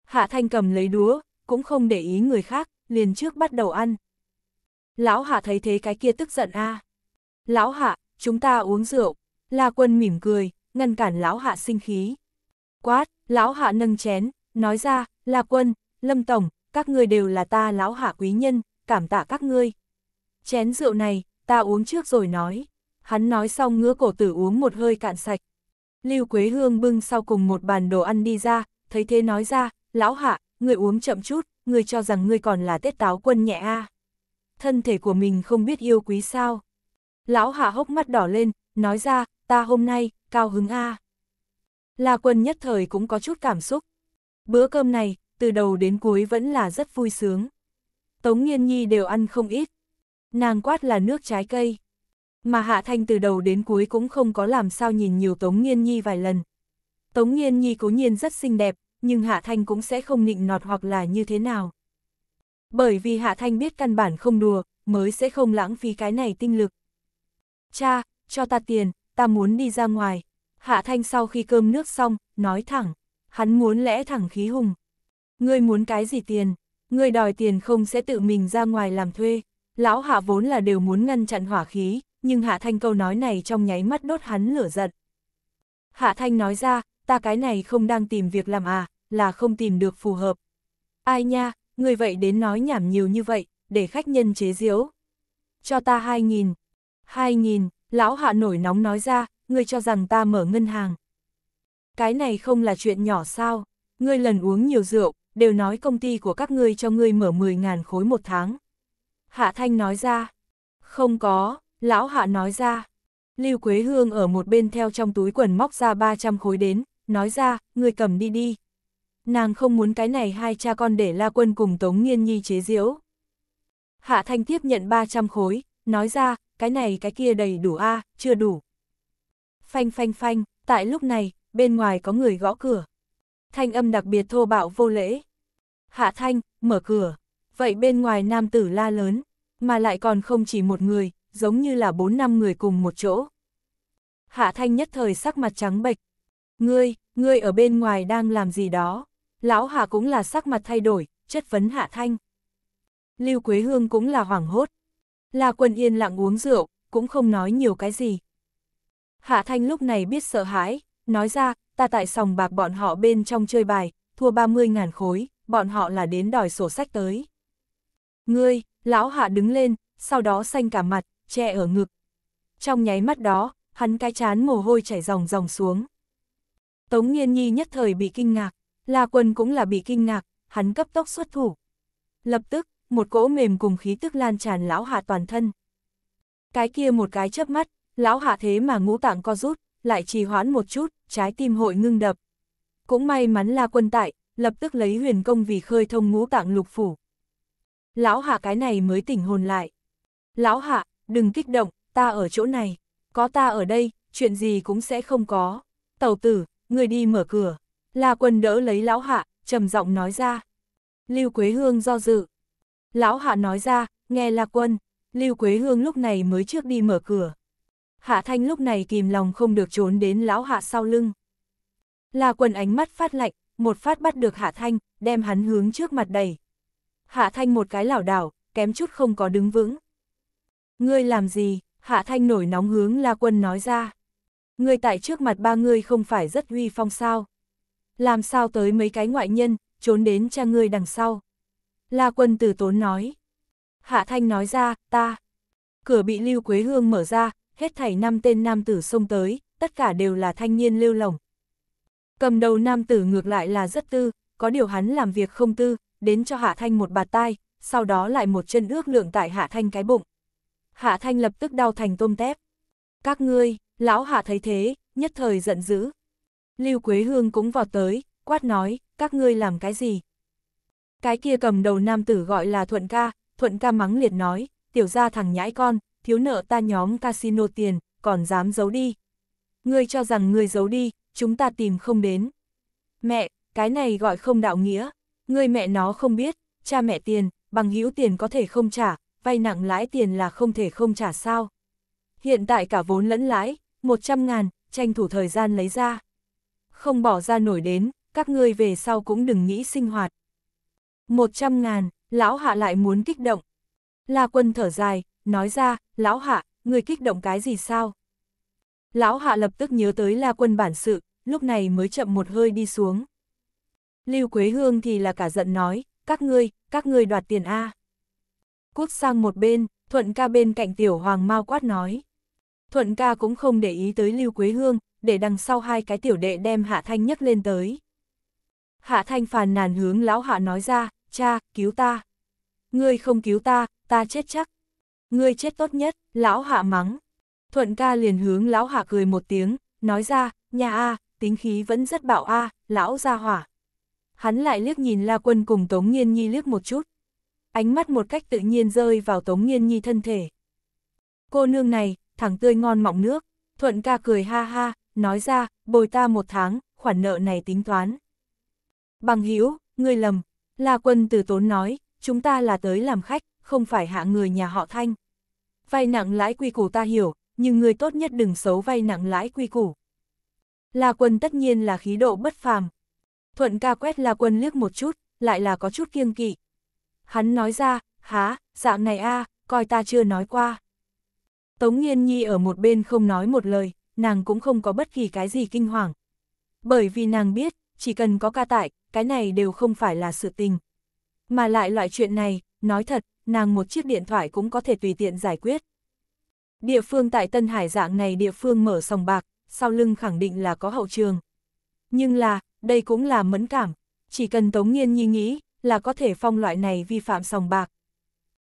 Hạ Thanh cầm lấy đũa, cũng không để ý người khác, liền trước bắt đầu ăn. Lão Hạ thấy thế cái kia tức giận a. À. Lão Hạ, chúng ta uống rượu. La Quân mỉm cười, ngăn cản Lão Hạ sinh khí. Quát, Lão Hạ nâng chén, nói ra, La Quân, Lâm Tổng, các ngươi đều là ta Lão Hạ quý nhân, cảm tạ các ngươi. Chén rượu này, ta uống trước rồi nói. Hắn nói xong ngứa cổ tử uống một hơi cạn sạch, Lưu Quế Hương bưng sau cùng một bàn đồ ăn đi ra, thấy thế nói ra, lão hạ, người uống chậm chút, người cho rằng người còn là tết táo quân nhẹ a Thân thể của mình không biết yêu quý sao. Lão hạ hốc mắt đỏ lên, nói ra, ta hôm nay, cao hứng a à. La quân nhất thời cũng có chút cảm xúc. Bữa cơm này, từ đầu đến cuối vẫn là rất vui sướng. Tống Nhiên Nhi đều ăn không ít. Nàng quát là nước trái cây mà Hạ Thanh từ đầu đến cuối cũng không có làm sao nhìn nhiều Tống Nhiên Nhi vài lần. Tống Nhiên Nhi cố nhiên rất xinh đẹp, nhưng Hạ Thanh cũng sẽ không nịnh nọt hoặc là như thế nào. Bởi vì Hạ Thanh biết căn bản không đùa, mới sẽ không lãng phí cái này tinh lực. Cha, cho ta tiền, ta muốn đi ra ngoài. Hạ Thanh sau khi cơm nước xong, nói thẳng, hắn muốn lẽ thẳng khí hùng. Ngươi muốn cái gì tiền? Ngươi đòi tiền không sẽ tự mình ra ngoài làm thuê. Lão Hạ vốn là đều muốn ngăn chặn hỏa khí, nhưng Hạ Thanh câu nói này trong nháy mắt đốt hắn lửa giận. Hạ Thanh nói ra, ta cái này không đang tìm việc làm à, là không tìm được phù hợp. Ai nha, người vậy đến nói nhảm nhiều như vậy, để khách nhân chế diếu. Cho ta hai nghìn. Hai nghìn, lão hạ nổi nóng nói ra, ngươi cho rằng ta mở ngân hàng. Cái này không là chuyện nhỏ sao, ngươi lần uống nhiều rượu, đều nói công ty của các ngươi cho ngươi mở 10.000 khối một tháng. Hạ Thanh nói ra, không có, Lão hạ nói ra. Lưu Quế Hương ở một bên theo trong túi quần móc ra 300 khối đến, nói ra, người cầm đi đi. Nàng không muốn cái này hai cha con để la quân cùng Tống Nghiên Nhi chế diễu. Hạ Thanh tiếp nhận 300 khối, nói ra, cái này cái kia đầy đủ a chưa đủ. Phanh phanh phanh, tại lúc này, bên ngoài có người gõ cửa. Thanh âm đặc biệt thô bạo vô lễ. Hạ Thanh, mở cửa. Vậy bên ngoài nam tử la lớn, mà lại còn không chỉ một người, giống như là bốn năm người cùng một chỗ. Hạ Thanh nhất thời sắc mặt trắng bệch. Ngươi, ngươi ở bên ngoài đang làm gì đó? Lão Hạ cũng là sắc mặt thay đổi, chất vấn Hạ Thanh. Lưu Quế Hương cũng là hoảng hốt. là Quân yên lặng uống rượu, cũng không nói nhiều cái gì. Hạ Thanh lúc này biết sợ hãi, nói ra, ta tại sòng bạc bọn họ bên trong chơi bài, thua 30.000 khối, bọn họ là đến đòi sổ sách tới. Ngươi, lão Hạ đứng lên, sau đó xanh cả mặt, che ở ngực. Trong nháy mắt đó, hắn cái chán mồ hôi chảy ròng ròng xuống. Tống Nghiên Nhi nhất thời bị kinh ngạc, La Quân cũng là bị kinh ngạc, hắn cấp tốc xuất thủ. Lập tức, một cỗ mềm cùng khí tức lan tràn lão hạ toàn thân. Cái kia một cái chớp mắt, lão hạ thế mà ngũ tạng co rút, lại trì hoãn một chút, trái tim hội ngưng đập. Cũng may mắn La Quân tại, lập tức lấy huyền công vì khơi thông ngũ tạng lục phủ. Lão hạ cái này mới tỉnh hồn lại. Lão hạ, đừng kích động, ta ở chỗ này, có ta ở đây, chuyện gì cũng sẽ không có. Tàu tử, người đi mở cửa. La quân đỡ lấy lão hạ, trầm giọng nói ra. Lưu Quế Hương do dự. Lão hạ nói ra, nghe La quân, Lưu Quế Hương lúc này mới trước đi mở cửa. Hạ Thanh lúc này kìm lòng không được trốn đến lão hạ sau lưng. La quân ánh mắt phát lạnh, một phát bắt được Hạ Thanh, đem hắn hướng trước mặt đầy. Hạ Thanh một cái lảo đảo, kém chút không có đứng vững. Ngươi làm gì? Hạ Thanh nổi nóng hướng La Quân nói ra. Ngươi tại trước mặt ba ngươi không phải rất huy phong sao? Làm sao tới mấy cái ngoại nhân, trốn đến cha ngươi đằng sau? La Quân từ tốn nói. Hạ Thanh nói ra, ta. Cửa bị Lưu Quế Hương mở ra, hết thảy năm tên nam tử xông tới, tất cả đều là thanh niên lưu lỏng. Cầm đầu nam tử ngược lại là rất tư, có điều hắn làm việc không tư, đến cho Hạ Thanh một bạt tai, sau đó lại một chân ước lượng tại Hạ Thanh cái bụng. Hạ Thanh lập tức đau thành tôm tép. Các ngươi, lão Hạ thấy thế, nhất thời giận dữ. Lưu Quế Hương cũng vào tới, quát nói, các ngươi làm cái gì? Cái kia cầm đầu nam tử gọi là Thuận Ca, Thuận Ca mắng liệt nói, tiểu ra thằng nhãi con, thiếu nợ ta nhóm casino tiền, còn dám giấu đi. Ngươi cho rằng ngươi giấu đi, chúng ta tìm không đến. Mẹ, cái này gọi không đạo nghĩa, ngươi mẹ nó không biết, cha mẹ tiền, bằng hữu tiền có thể không trả, vay nặng lãi tiền là không thể không trả sao. Hiện tại cả vốn lẫn lãi, 100 ngàn, tranh thủ thời gian lấy ra. Không bỏ ra nổi đến, các ngươi về sau cũng đừng nghĩ sinh hoạt. 100 ngàn, lão hạ lại muốn kích động. La quân thở dài, nói ra, lão hạ, người kích động cái gì sao? Lão hạ lập tức nhớ tới la quân bản sự, lúc này mới chậm một hơi đi xuống. Lưu Quế Hương thì là cả giận nói, các ngươi, các ngươi đoạt tiền A. Quốc sang một bên, Thuận ca bên cạnh tiểu hoàng mau quát nói. Thuận ca cũng không để ý tới Lưu Quế Hương, để đằng sau hai cái tiểu đệ đem Hạ Thanh nhấc lên tới. Hạ Thanh phàn nàn hướng lão Hạ nói ra, cha, cứu ta. Ngươi không cứu ta, ta chết chắc. Ngươi chết tốt nhất, lão Hạ mắng. Thuận ca liền hướng lão Hạ cười một tiếng, nói ra, nhà A, tính khí vẫn rất bạo A, lão ra hỏa. Hắn lại liếc nhìn La Quân cùng Tống Nhiên Nhi liếc một chút ánh mắt một cách tự nhiên rơi vào Tống Nghiên Nhi thân thể. Cô nương này, thẳng tươi ngon mọng nước, Thuận ca cười ha ha, nói ra, bồi ta một tháng, khoản nợ này tính toán. Bằng hữu ngươi lầm, La Quân từ tốn nói, chúng ta là tới làm khách, không phải hạ người nhà họ Thanh. Vay nặng lãi quy củ ta hiểu, nhưng người tốt nhất đừng xấu vay nặng lãi quy củ. La Quân tất nhiên là khí độ bất phàm. Thuận ca quét La Quân liếc một chút, lại là có chút kiêng kỵ, hắn nói ra, há, dạng này a coi ta chưa nói qua. Tống Nghiên Nhi ở một bên không nói một lời, nàng cũng không có bất kỳ cái gì kinh hoàng. Bởi vì nàng biết, chỉ cần có ca tại, cái này đều không phải là sự tình. Mà lại loại chuyện này, nói thật, nàng một chiếc điện thoại cũng có thể tùy tiện giải quyết. Địa phương tại Tân Hải dạng này địa phương mở sòng bạc, sau lưng khẳng định là có hậu trường. Nhưng là, đây cũng là mẫn cảm, chỉ cần Tống Nghiên Nhi nghĩ, là có thể phong loại này vi phạm sòng bạc.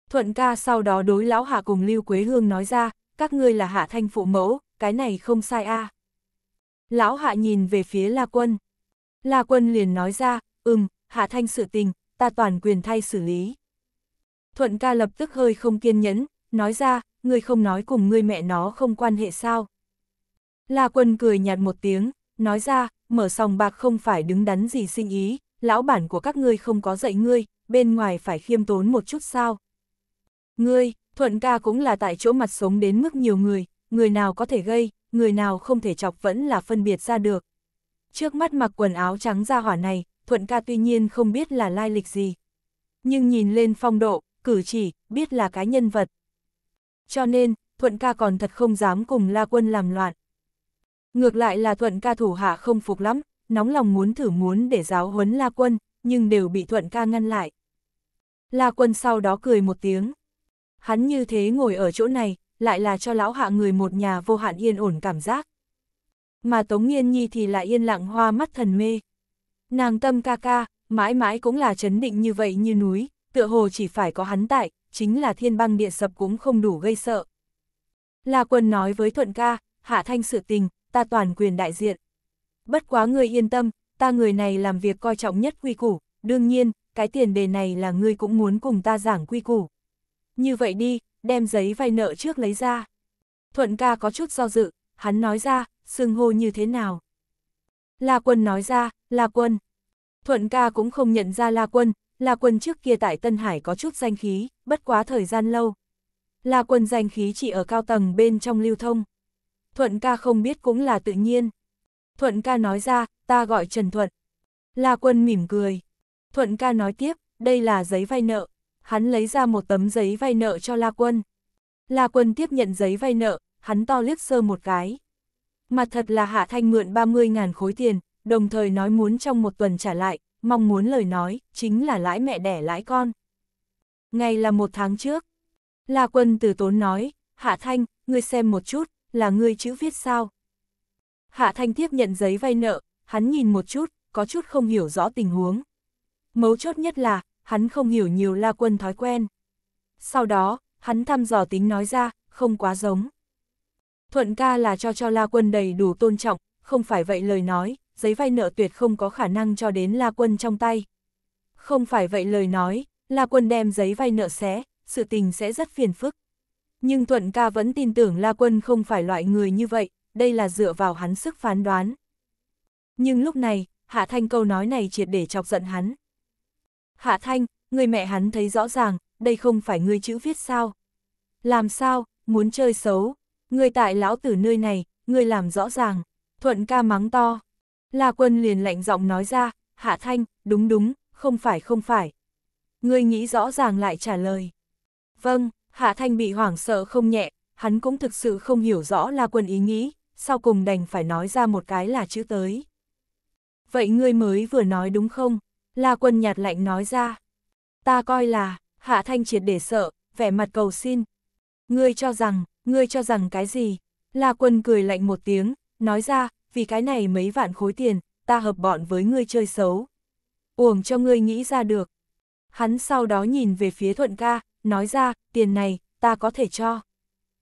Thuận ca sau đó đối lão hạ cùng Lưu Quế Hương nói ra, các ngươi là hạ thanh phụ mẫu, cái này không sai a. À. Lão hạ nhìn về phía La Quân. La Quân liền nói ra, ừm, hạ thanh sự tình, ta toàn quyền thay xử lý. Thuận ca lập tức hơi không kiên nhẫn, nói ra, ngươi không nói cùng ngươi mẹ nó không quan hệ sao. La Quân cười nhạt một tiếng, nói ra, mở sòng bạc không phải đứng đắn gì sinh ý, lão bản của các ngươi không có dạy ngươi, bên ngoài phải khiêm tốn một chút sao. Ngươi, thuận ca cũng là tại chỗ mặt sống đến mức nhiều người, người nào có thể gây, người nào không thể chọc vẫn là phân biệt ra được. Trước mắt mặc quần áo trắng ra hỏa này, thuận ca tuy nhiên không biết là lai lịch gì. Nhưng nhìn lên phong độ, cử chỉ, biết là cái nhân vật. Cho nên, thuận ca còn thật không dám cùng la quân làm loạn. Ngược lại là thuận ca thủ hạ không phục lắm, nóng lòng muốn thử muốn để giáo huấn La Quân, nhưng đều bị Thuận ca ngăn lại. La Quân sau đó cười một tiếng. Hắn như thế ngồi ở chỗ này, lại là cho lão hạ người một nhà vô hạn yên ổn cảm giác. Mà Tống Nhiên Nhi thì lại yên lặng hoa mắt thần mê. Nàng tâm ca ca, mãi mãi cũng là chấn định như vậy như núi, tựa hồ chỉ phải có hắn tại, chính là thiên băng địa sập cũng không đủ gây sợ. La Quân nói với Thuận ca, hạ thanh sự tình, ta toàn quyền đại diện bất quá ngươi yên tâm, ta người này làm việc coi trọng nhất quy củ, đương nhiên, cái tiền đề này là ngươi cũng muốn cùng ta giảng quy củ. Như vậy đi, đem giấy vay nợ trước lấy ra. Thuận ca có chút do dự, hắn nói ra, xưng hô như thế nào. La quân nói ra, La quân. Thuận ca cũng không nhận ra La quân, La quân trước kia tại Tân Hải có chút danh khí, bất quá thời gian lâu. La quân danh khí chỉ ở cao tầng bên trong lưu thông. Thuận ca không biết cũng là tự nhiên. Thuận ca nói ra, ta gọi Trần Thuận. La quân mỉm cười. Thuận ca nói tiếp, đây là giấy vay nợ. Hắn lấy ra một tấm giấy vay nợ cho La quân. La quân tiếp nhận giấy vay nợ, hắn to liếc sơ một cái. Mặt thật là Hạ Thanh mượn 30.000 khối tiền, đồng thời nói muốn trong một tuần trả lại, mong muốn lời nói, chính là lãi mẹ đẻ lãi con. Ngày là một tháng trước. La quân từ tốn nói, Hạ Thanh, ngươi xem một chút, là ngươi chữ viết sao? Hạ Thanh Thiếp nhận giấy vay nợ, hắn nhìn một chút, có chút không hiểu rõ tình huống. Mấu chốt nhất là, hắn không hiểu nhiều La Quân thói quen. Sau đó, hắn thăm dò tính nói ra, không quá giống. Thuận ca là cho cho La Quân đầy đủ tôn trọng, không phải vậy lời nói, giấy vay nợ tuyệt không có khả năng cho đến La Quân trong tay. Không phải vậy lời nói, La Quân đem giấy vay nợ xé, sự tình sẽ rất phiền phức. Nhưng Thuận ca vẫn tin tưởng La Quân không phải loại người như vậy, đây là dựa vào hắn sức phán đoán. Nhưng lúc này, Hạ Thanh câu nói này triệt để chọc giận hắn. Hạ Thanh, người mẹ hắn thấy rõ ràng, đây không phải ngươi chữ viết sao. Làm sao, muốn chơi xấu, người tại lão tử nơi này, người làm rõ ràng, thuận ca mắng to. La quân liền lạnh giọng nói ra, Hạ Thanh, đúng đúng, không phải không phải. Người nghĩ rõ ràng lại trả lời. Vâng, Hạ Thanh bị hoảng sợ không nhẹ, hắn cũng thực sự không hiểu rõ La Quân ý nghĩ, sau cùng đành phải nói ra một cái là chữ tới. Vậy ngươi mới vừa nói đúng không? La quân nhạt lạnh nói ra. Ta coi là, hạ thanh triệt để sợ, vẻ mặt cầu xin. Ngươi cho rằng, ngươi cho rằng cái gì? La quân cười lạnh một tiếng, nói ra, vì cái này mấy vạn khối tiền, ta hợp bọn với ngươi chơi xấu. Uổng cho ngươi nghĩ ra được. Hắn sau đó nhìn về phía thuận ca, nói ra, tiền này, ta có thể cho.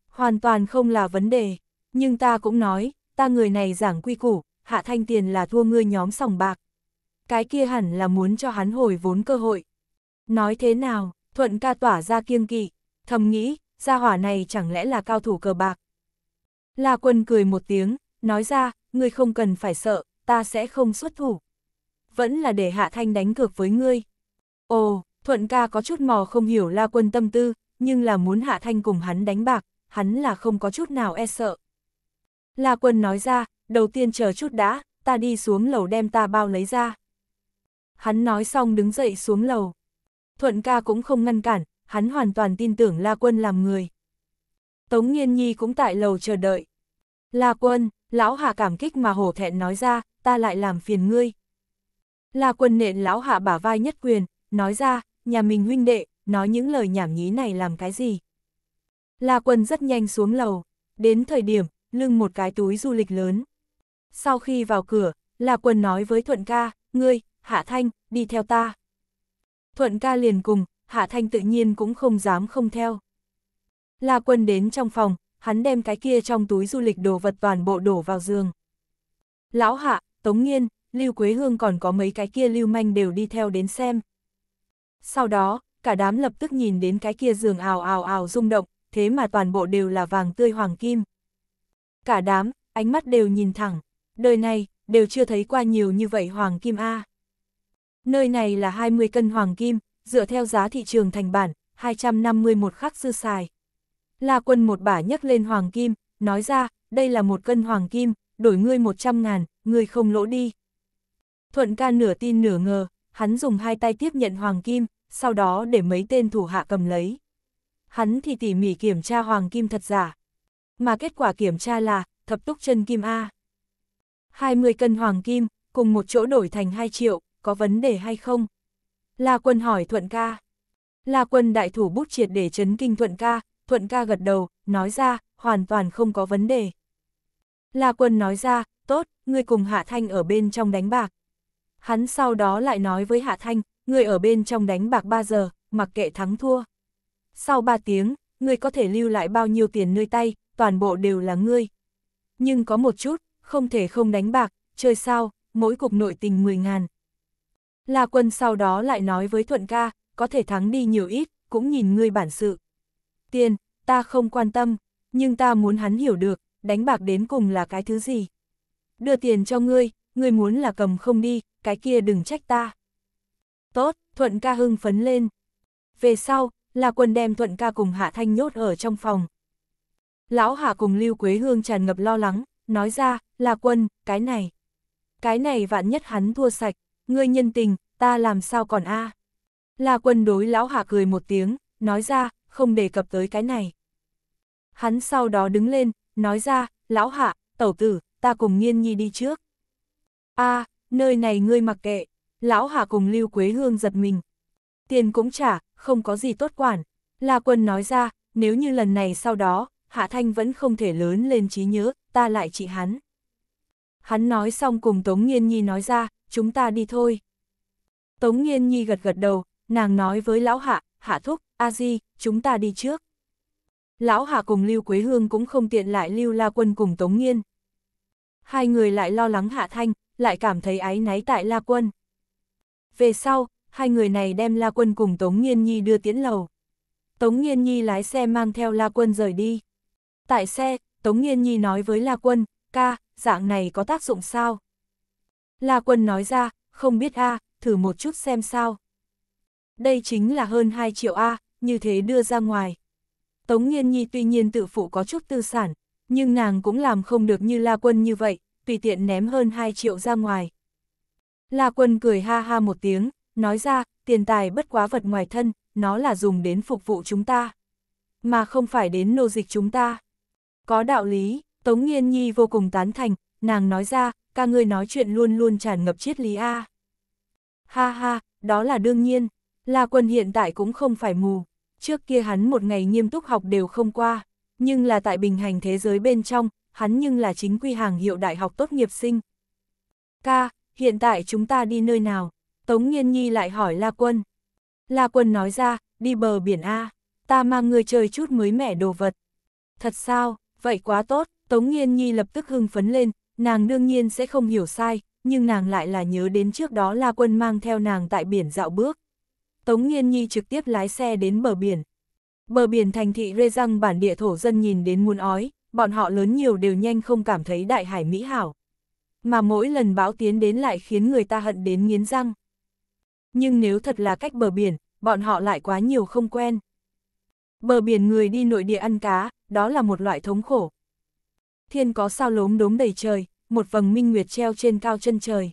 Hoàn toàn không là vấn đề. Nhưng ta cũng nói, ta người này giảng quy củ, hạ thanh tiền là thua ngươi nhóm sòng bạc. Cái kia hẳn là muốn cho hắn hồi vốn cơ hội. Nói thế nào, thuận ca tỏa ra kiêng kỵ, thầm nghĩ, gia hỏa này chẳng lẽ là cao thủ cờ bạc. La quân cười một tiếng, nói ra, ngươi không cần phải sợ, ta sẽ không xuất thủ. Vẫn là để hạ thanh đánh cược với ngươi. Ồ, thuận ca có chút mò không hiểu la quân tâm tư, nhưng là muốn hạ thanh cùng hắn đánh bạc, hắn là không có chút nào e sợ. La Quân nói ra, đầu tiên chờ chút đã, ta đi xuống lầu đem ta bao lấy ra. Hắn nói xong đứng dậy xuống lầu. Thuận ca cũng không ngăn cản, hắn hoàn toàn tin tưởng La Quân làm người. Tống Nhiên Nhi cũng tại lầu chờ đợi. La Quân, lão hạ cảm kích mà hổ thẹn nói ra, ta lại làm phiền ngươi. La Quân nện lão hạ bả vai nhất quyền, nói ra, nhà mình huynh đệ, nói những lời nhảm nhí này làm cái gì. La Quân rất nhanh xuống lầu, đến thời điểm, lưng một cái túi du lịch lớn. Sau khi vào cửa, là quần nói với Thuận ca, ngươi, Hạ Thanh, đi theo ta. Thuận ca liền cùng, Hạ Thanh tự nhiên cũng không dám không theo. La Quân đến trong phòng, hắn đem cái kia trong túi du lịch đồ vật toàn bộ đổ vào giường. Lão Hạ, Tống Nhiên, Lưu Quế Hương còn có mấy cái kia lưu manh đều đi theo đến xem. Sau đó, cả đám lập tức nhìn đến cái kia giường ào ào ào rung động, thế mà toàn bộ đều là vàng tươi hoàng kim cả đám, ánh mắt đều nhìn thẳng, đời này, đều chưa thấy qua nhiều như vậy hoàng kim A. Nơi này là 20 cân hoàng kim, dựa theo giá thị trường thành bản, 251 khắc dư xài. La quân một bả nhấc lên hoàng kim, nói ra, đây là một cân hoàng kim, đổi ngươi 100 ngàn, ngươi không lỗ đi. Thuận ca nửa tin nửa ngờ, hắn dùng hai tay tiếp nhận hoàng kim, sau đó để mấy tên thủ hạ cầm lấy. Hắn thì tỉ mỉ kiểm tra hoàng kim thật giả, mà kết quả kiểm tra là thập túc chân kim A. 20 cân hoàng kim, cùng một chỗ đổi thành 2 triệu, có vấn đề hay không? La quân hỏi Thuận ca. La quân đại thủ bút triệt để chấn kinh Thuận ca, Thuận ca gật đầu, nói ra, hoàn toàn không có vấn đề. La quân nói ra, tốt, ngươi cùng Hạ Thanh ở bên trong đánh bạc. Hắn sau đó lại nói với Hạ Thanh, ngươi ở bên trong đánh bạc 3 giờ, mặc kệ thắng thua. Sau 3 tiếng, ngươi có thể lưu lại bao nhiêu tiền nơi tay, toàn bộ đều là ngươi. Nhưng có một chút, không thể không đánh bạc, chơi sao, mỗi cuộc nội tình 10 ngàn. La quân sau đó lại nói với Thuận ca, có thể thắng đi nhiều ít, cũng nhìn ngươi bản sự. Tiền, ta không quan tâm, nhưng ta muốn hắn hiểu được, đánh bạc đến cùng là cái thứ gì. Đưa tiền cho ngươi, ngươi muốn là cầm không đi, cái kia đừng trách ta. Tốt, Thuận ca hưng phấn lên. Về sau, là quân đem Thuận ca cùng Hạ Thanh nhốt ở trong phòng, Lão Hà cùng Lưu Quế Hương tràn ngập lo lắng, nói ra, là quân, cái này. Cái này vạn nhất hắn thua sạch, ngươi nhân tình, ta làm sao còn a? là quân đối lão Hà cười một tiếng, nói ra, không đề cập tới cái này. Hắn sau đó đứng lên, nói ra, lão Hạ, tẩu tử, ta cùng nghiên nhi đi trước. a nơi này ngươi mặc kệ, lão Hà cùng Lưu Quế Hương giật mình. Tiền cũng trả, không có gì tốt quản. là quân nói ra, nếu như lần này sau đó, Hạ Thanh vẫn không thể lớn lên trí nhớ, ta lại trị hắn. Hắn nói xong cùng Tống Nhiên Nhi nói ra, chúng ta đi thôi. Tống Nhiên Nhi gật gật đầu, nàng nói với Lão Hạ, Hạ Thúc, A Di, chúng ta đi trước. Lão Hạ cùng Lưu Quế Hương cũng không tiện lại Lưu La Quân cùng Tống Nhiên, Hai người lại lo lắng Hạ Thanh, lại cảm thấy áy náy tại La Quân. Về sau, hai người này đem La Quân cùng Tống Nhiên Nhi đưa tiễn lầu. Tống Nhiên Nhi lái xe mang theo La Quân rời đi. Tại xe, Tống Nghiên Nhi nói với La Quân, ca, dạng này có tác dụng sao? La Quân nói ra, không biết a, thử một chút xem sao. Đây chính là hơn 2 triệu a, như thế đưa ra ngoài. Tống Nghiên Nhi tuy nhiên tự phụ có chút tư sản, nhưng nàng cũng làm không được như La Quân như vậy, tùy tiện ném hơn 2 triệu ra ngoài. La Quân cười ha ha một tiếng, nói ra, tiền tài bất quá vật ngoài thân, nó là dùng đến phục vụ chúng ta, mà không phải đến nô dịch chúng ta. Có đạo lý, Tống Nghiên Nhi vô cùng tán thành, nàng nói ra, ca ngươi nói chuyện luôn luôn tràn ngập triết lý A. Ha ha, đó là đương nhiên, La Quân hiện tại cũng không phải mù, trước kia hắn một ngày nghiêm túc học đều không qua, nhưng là tại bình hành thế giới bên trong, hắn nhưng là chính quy hàng hiệu đại học tốt nghiệp sinh. Ca, hiện tại chúng ta đi nơi nào? Tống Nghiên Nhi lại hỏi La Quân. La Quân nói ra, đi bờ biển A, ta mang người chơi chút mới mẻ đồ vật. Thật sao, vậy quá tốt, Tống Nghiên Nhi lập tức hưng phấn lên, nàng đương nhiên sẽ không hiểu sai, nhưng nàng lại là nhớ đến trước đó La Quân mang theo nàng tại biển dạo bước. Tống Nghiên Nhi trực tiếp lái xe đến bờ biển. Bờ biển thành thị Rê Răng bản địa thổ dân nhìn đến muôn ói, bọn họ lớn nhiều đều nhanh không cảm thấy đại hải mỹ hảo. Mà mỗi lần báo tiến đến lại khiến người ta hận đến nghiến răng. Nhưng nếu thật là cách bờ biển, bọn họ lại quá nhiều không quen. Bờ biển người đi nội địa ăn cá, đó là một loại thống khổ. Thiên có sao lốm đốm đầy trời, một vầng minh nguyệt treo trên cao chân trời.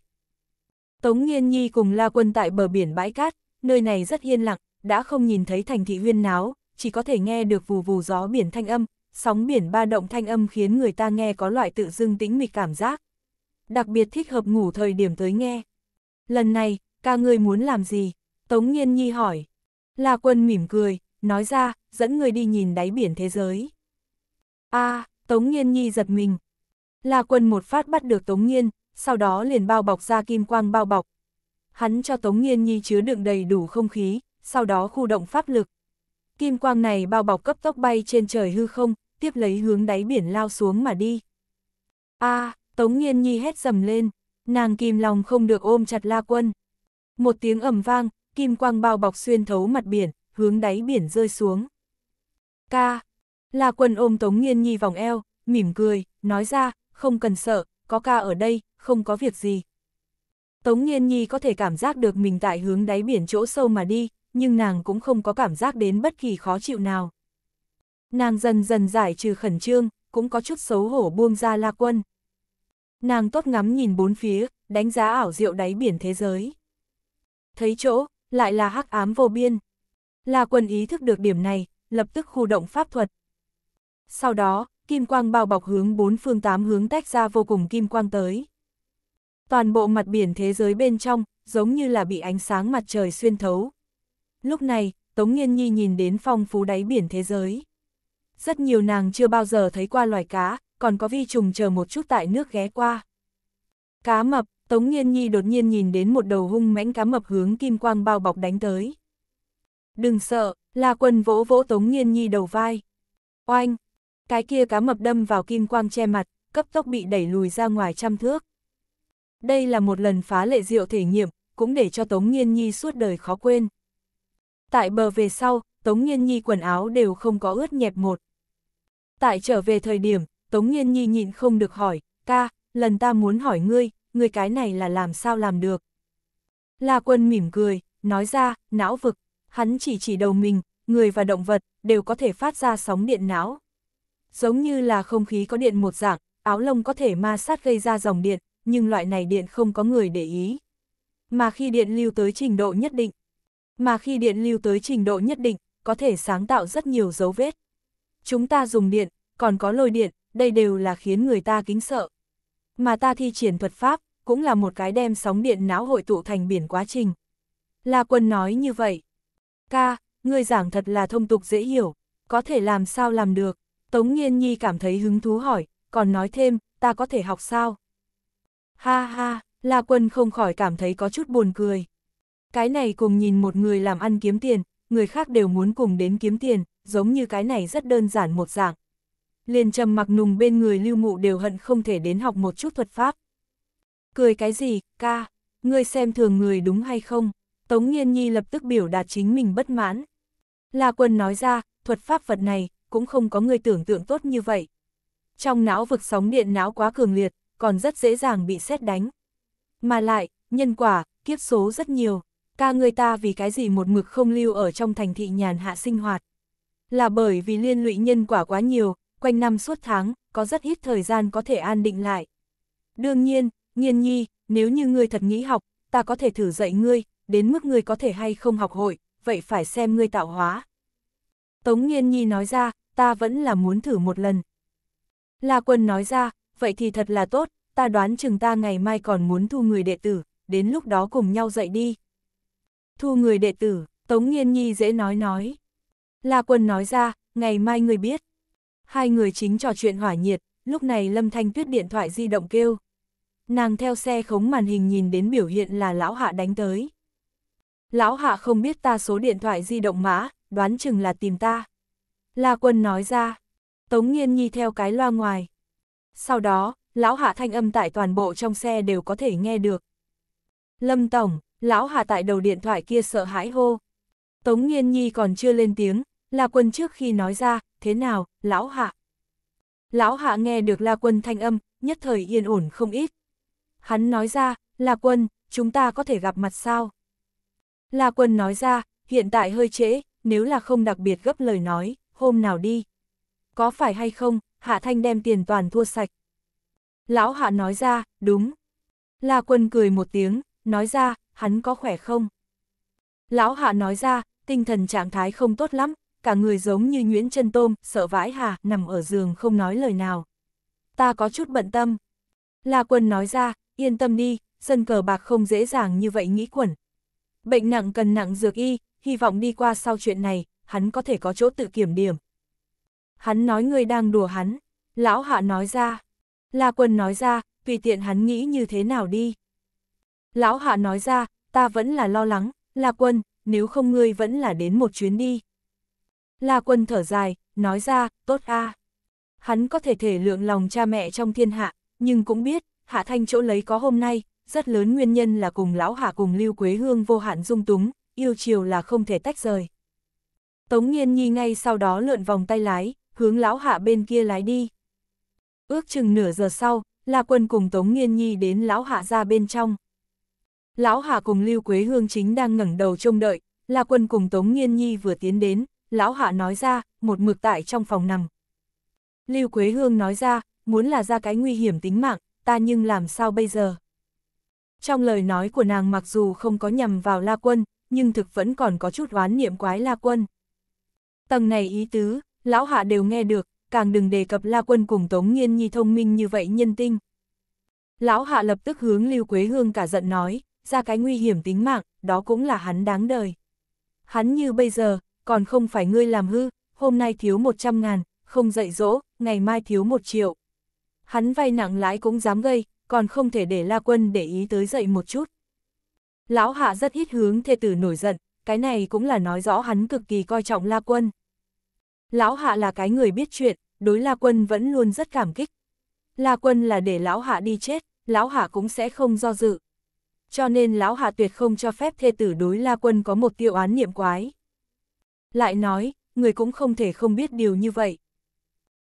Tống Nghiên Nhi cùng La Quân tại bờ biển bãi cát, nơi này rất yên lặng, đã không nhìn thấy thành thị huyên náo, chỉ có thể nghe được vù vù gió biển thanh âm, sóng biển ba động thanh âm khiến người ta nghe có loại tự dưng tĩnh mịch cảm giác. Đặc biệt thích hợp ngủ thời điểm tới nghe. Lần này, ca ngươi muốn làm gì? Tống Nghiên Nhi hỏi. La Quân mỉm cười, nói ra, dẫn người đi nhìn đáy biển thế giới a à, Tống Nhiên Nhi giật mình. La quân một phát bắt được Tống Nhiên, sau đó liền bao bọc ra kim quang bao bọc. Hắn cho Tống Nhiên Nhi chứa đựng đầy đủ không khí, sau đó khu động pháp lực. Kim quang này bao bọc cấp tốc bay trên trời hư không, tiếp lấy hướng đáy biển lao xuống mà đi. a à, Tống Nhiên Nhi hét dầm lên, nàng kim lòng không được ôm chặt La quân. Một tiếng ầm vang, kim quang bao bọc xuyên thấu mặt biển, hướng đáy biển rơi xuống. Ca, La Quân ôm Tống nhiên Nhi vòng eo, mỉm cười, nói ra, không cần sợ, có ca ở đây, không có việc gì. Tống nhiên Nhi có thể cảm giác được mình tại hướng đáy biển chỗ sâu mà đi, nhưng nàng cũng không có cảm giác đến bất kỳ khó chịu nào. Nàng dần dần giải trừ khẩn trương, cũng có chút xấu hổ buông ra La Quân. Nàng tốt ngắm nhìn bốn phía, đánh giá ảo diệu đáy biển thế giới. Thấy chỗ, lại là hắc ám vô biên. La Quân ý thức được điểm này, lập tức khu động pháp thuật, sau đó, kim quang bao bọc hướng bốn phương tám hướng tách ra vô cùng kim quang tới. Toàn bộ mặt biển thế giới bên trong, giống như là bị ánh sáng mặt trời xuyên thấu. Lúc này, Tống Nghiên Nhi nhìn đến phong phú đáy biển thế giới. Rất nhiều nàng chưa bao giờ thấy qua loài cá, còn có vi trùng chờ một chút tại nước ghé qua. Cá mập, Tống Nghiên Nhi đột nhiên nhìn đến một đầu hung mãnh cá mập hướng kim quang bao bọc đánh tới. Đừng sợ, là Quân vỗ vỗ Tống Nghiên Nhi đầu vai. Oanh, cái kia cá mập đâm vào kim quang che mặt, cấp tốc bị đẩy lùi ra ngoài trăm thước. Đây là một lần phá lệ diệu thể nghiệm, cũng để cho Tống nhiên Nhi suốt đời khó quên. Tại bờ về sau, Tống nhiên Nhi quần áo đều không có ướt nhẹp một. Tại trở về thời điểm, Tống nhiên Nhi nhịn không được hỏi, ca, lần ta muốn hỏi ngươi, ngươi cái này là làm sao làm được. La quân mỉm cười, nói ra, não vực, hắn chỉ chỉ đầu mình, người và động vật, đều có thể phát ra sóng điện não. Giống như là không khí có điện một dạng, áo lông có thể ma sát gây ra dòng điện, nhưng loại này điện không có người để ý. Mà khi điện lưu tới trình độ nhất định, mà khi điện lưu tới trình độ nhất định, có thể sáng tạo rất nhiều dấu vết. Chúng ta dùng điện, còn có lôi điện, đây đều là khiến người ta kính sợ. Mà ta thi triển thuật pháp, cũng là một cái đem sóng điện não hội tụ thành biển quá trình. La quân nói như vậy. Ca, người giảng thật là thông tục dễ hiểu, có thể làm sao làm được, Tống Nhiên Nhi cảm thấy hứng thú hỏi, còn nói thêm, ta có thể học sao? Ha ha, La Quân không khỏi cảm thấy có chút buồn cười. Cái này cùng nhìn một người làm ăn kiếm tiền, người khác đều muốn cùng đến kiếm tiền, giống như cái này rất đơn giản một dạng. Liên trầm mặc nùng bên người lưu mụ đều hận không thể đến học một chút thuật pháp. Cười cái gì, ca, ngươi xem thường người đúng hay không? Tống Nhiên Nhi lập tức biểu đạt chính mình bất mãn. La Quân nói ra, thuật pháp vật này, cũng không có người tưởng tượng tốt như vậy. Trong não vực sóng điện não quá cường liệt, còn rất dễ dàng bị xét đánh. Mà lại, nhân quả, kiếp số rất nhiều, ca người ta vì cái gì một mực không lưu ở trong thành thị nhàn hạ sinh hoạt. Là bởi vì liên lụy nhân quả quá nhiều, quanh năm suốt tháng, có rất ít thời gian có thể an định lại. Đương nhiên, nghiên nhi, nếu như ngươi thật nghĩ học, ta có thể thử dạy ngươi, đến mức ngươi có thể hay không học hội, vậy phải xem ngươi tạo hóa. Tống nghiên nhi nói ra, ta vẫn là muốn thử một lần. La Quân nói ra, vậy thì thật là tốt, ta đoán chừng ta ngày mai còn muốn thu người đệ tử, đến lúc đó cùng nhau dậy đi. Thu người đệ tử, Tống Nhiên Nhi dễ nói nói. La Quân nói ra, ngày mai người biết. Hai người chính trò chuyện hỏa nhiệt, lúc này Lâm Thanh Tuyết điện thoại di động kêu. Nàng theo xe khống màn hình nhìn đến biểu hiện là lão hạ đánh tới. Lão hạ không biết ta số điện thoại di động mã, đoán chừng là tìm ta. La Quân nói ra. Tống Nhiên Nhi theo cái loa ngoài. Sau đó, lão hạ thanh âm tại toàn bộ trong xe đều có thể nghe được. Lâm Tổng, lão hạ tại đầu điện thoại kia sợ hãi hô. Tống Nhiên Nhi còn chưa lên tiếng, La Quân trước khi nói ra, thế nào, lão hạ. Lão hạ nghe được La Quân thanh âm, nhất thời yên ổn không ít. Hắn nói ra, La Quân, chúng ta có thể gặp mặt sao? La Quân nói ra, hiện tại hơi trễ, nếu là không đặc biệt gấp lời nói, hôm nào đi. Có phải hay không, Hạ Thanh đem tiền toàn thua sạch. Lão Hạ nói ra, đúng. La Quân cười một tiếng, nói ra, hắn có khỏe không? Lão Hạ nói ra, tinh thần trạng thái không tốt lắm, cả người giống như nhuyễn chân tôm, sợ vãi hà, nằm ở giường không nói lời nào. Ta có chút bận tâm. La Quân nói ra, yên tâm đi, sân cờ bạc không dễ dàng như vậy nghĩ quẩn. Bệnh nặng cần nặng dược y, hy vọng đi qua sau chuyện này, hắn có thể có chỗ tự kiểm điểm. Hắn nói ngươi đang đùa hắn, lão hạ nói ra, La Quân nói ra, tùy tiện hắn nghĩ như thế nào đi. Lão hạ nói ra, ta vẫn là lo lắng, La Quân, nếu không ngươi vẫn là đến một chuyến đi. La Quân thở dài, nói ra, tốt a. Hắn có thể thể lượng lòng cha mẹ trong thiên hạ, nhưng cũng biết, Hạ Thanh chỗ lấy có hôm nay, rất lớn nguyên nhân là cùng lão Hạ cùng Lưu Quế Hương vô hạn dung túng, yêu chiều là không thể tách rời. Tống Nhiên Nhi ngay sau đó lượn vòng tay lái, hướng lão hạ bên kia lái đi. Ước chừng nửa giờ sau, La Quân cùng Tống Nhiên Nhi đến lão hạ ra bên trong. Lão hạ cùng Lưu Quế Hương chính đang ngẩng đầu trông đợi, La Quân cùng Tống Nhiên Nhi vừa tiến đến, lão hạ nói ra, một mực tại trong phòng nằm. Lưu Quế Hương nói ra, muốn là ra cái nguy hiểm tính mạng, ta nhưng làm sao bây giờ? Trong lời nói của nàng mặc dù không có nhằm vào La Quân, nhưng thực vẫn còn có chút oán niệm quái La Quân. Tầng này ý tứ, lão hạ đều nghe được, càng đừng đề cập La Quân cùng Tống Nghiên Nhi thông minh như vậy nhân tinh. Lão hạ lập tức hướng Lưu Quế Hương cả giận nói, ra cái nguy hiểm tính mạng, đó cũng là hắn đáng đời. Hắn như bây giờ, còn không phải ngươi làm hư, hôm nay thiếu 100 ngàn, không dạy dỗ, ngày mai thiếu 1 triệu. Hắn vay nặng lãi cũng dám gây, còn không thể để La Quân để ý tới dậy một chút. Lão hạ rất ít hướng thê tử nổi giận, cái này cũng là nói rõ hắn cực kỳ coi trọng La Quân. Lão Hạ là cái người biết chuyện, đối La Quân vẫn luôn rất cảm kích. La Quân là để Lão Hạ đi chết, Lão Hạ cũng sẽ không do dự. Cho nên Lão Hạ tuyệt không cho phép thê tử đối La Quân có một tiêu án niệm quái. Lại nói, người cũng không thể không biết điều như vậy.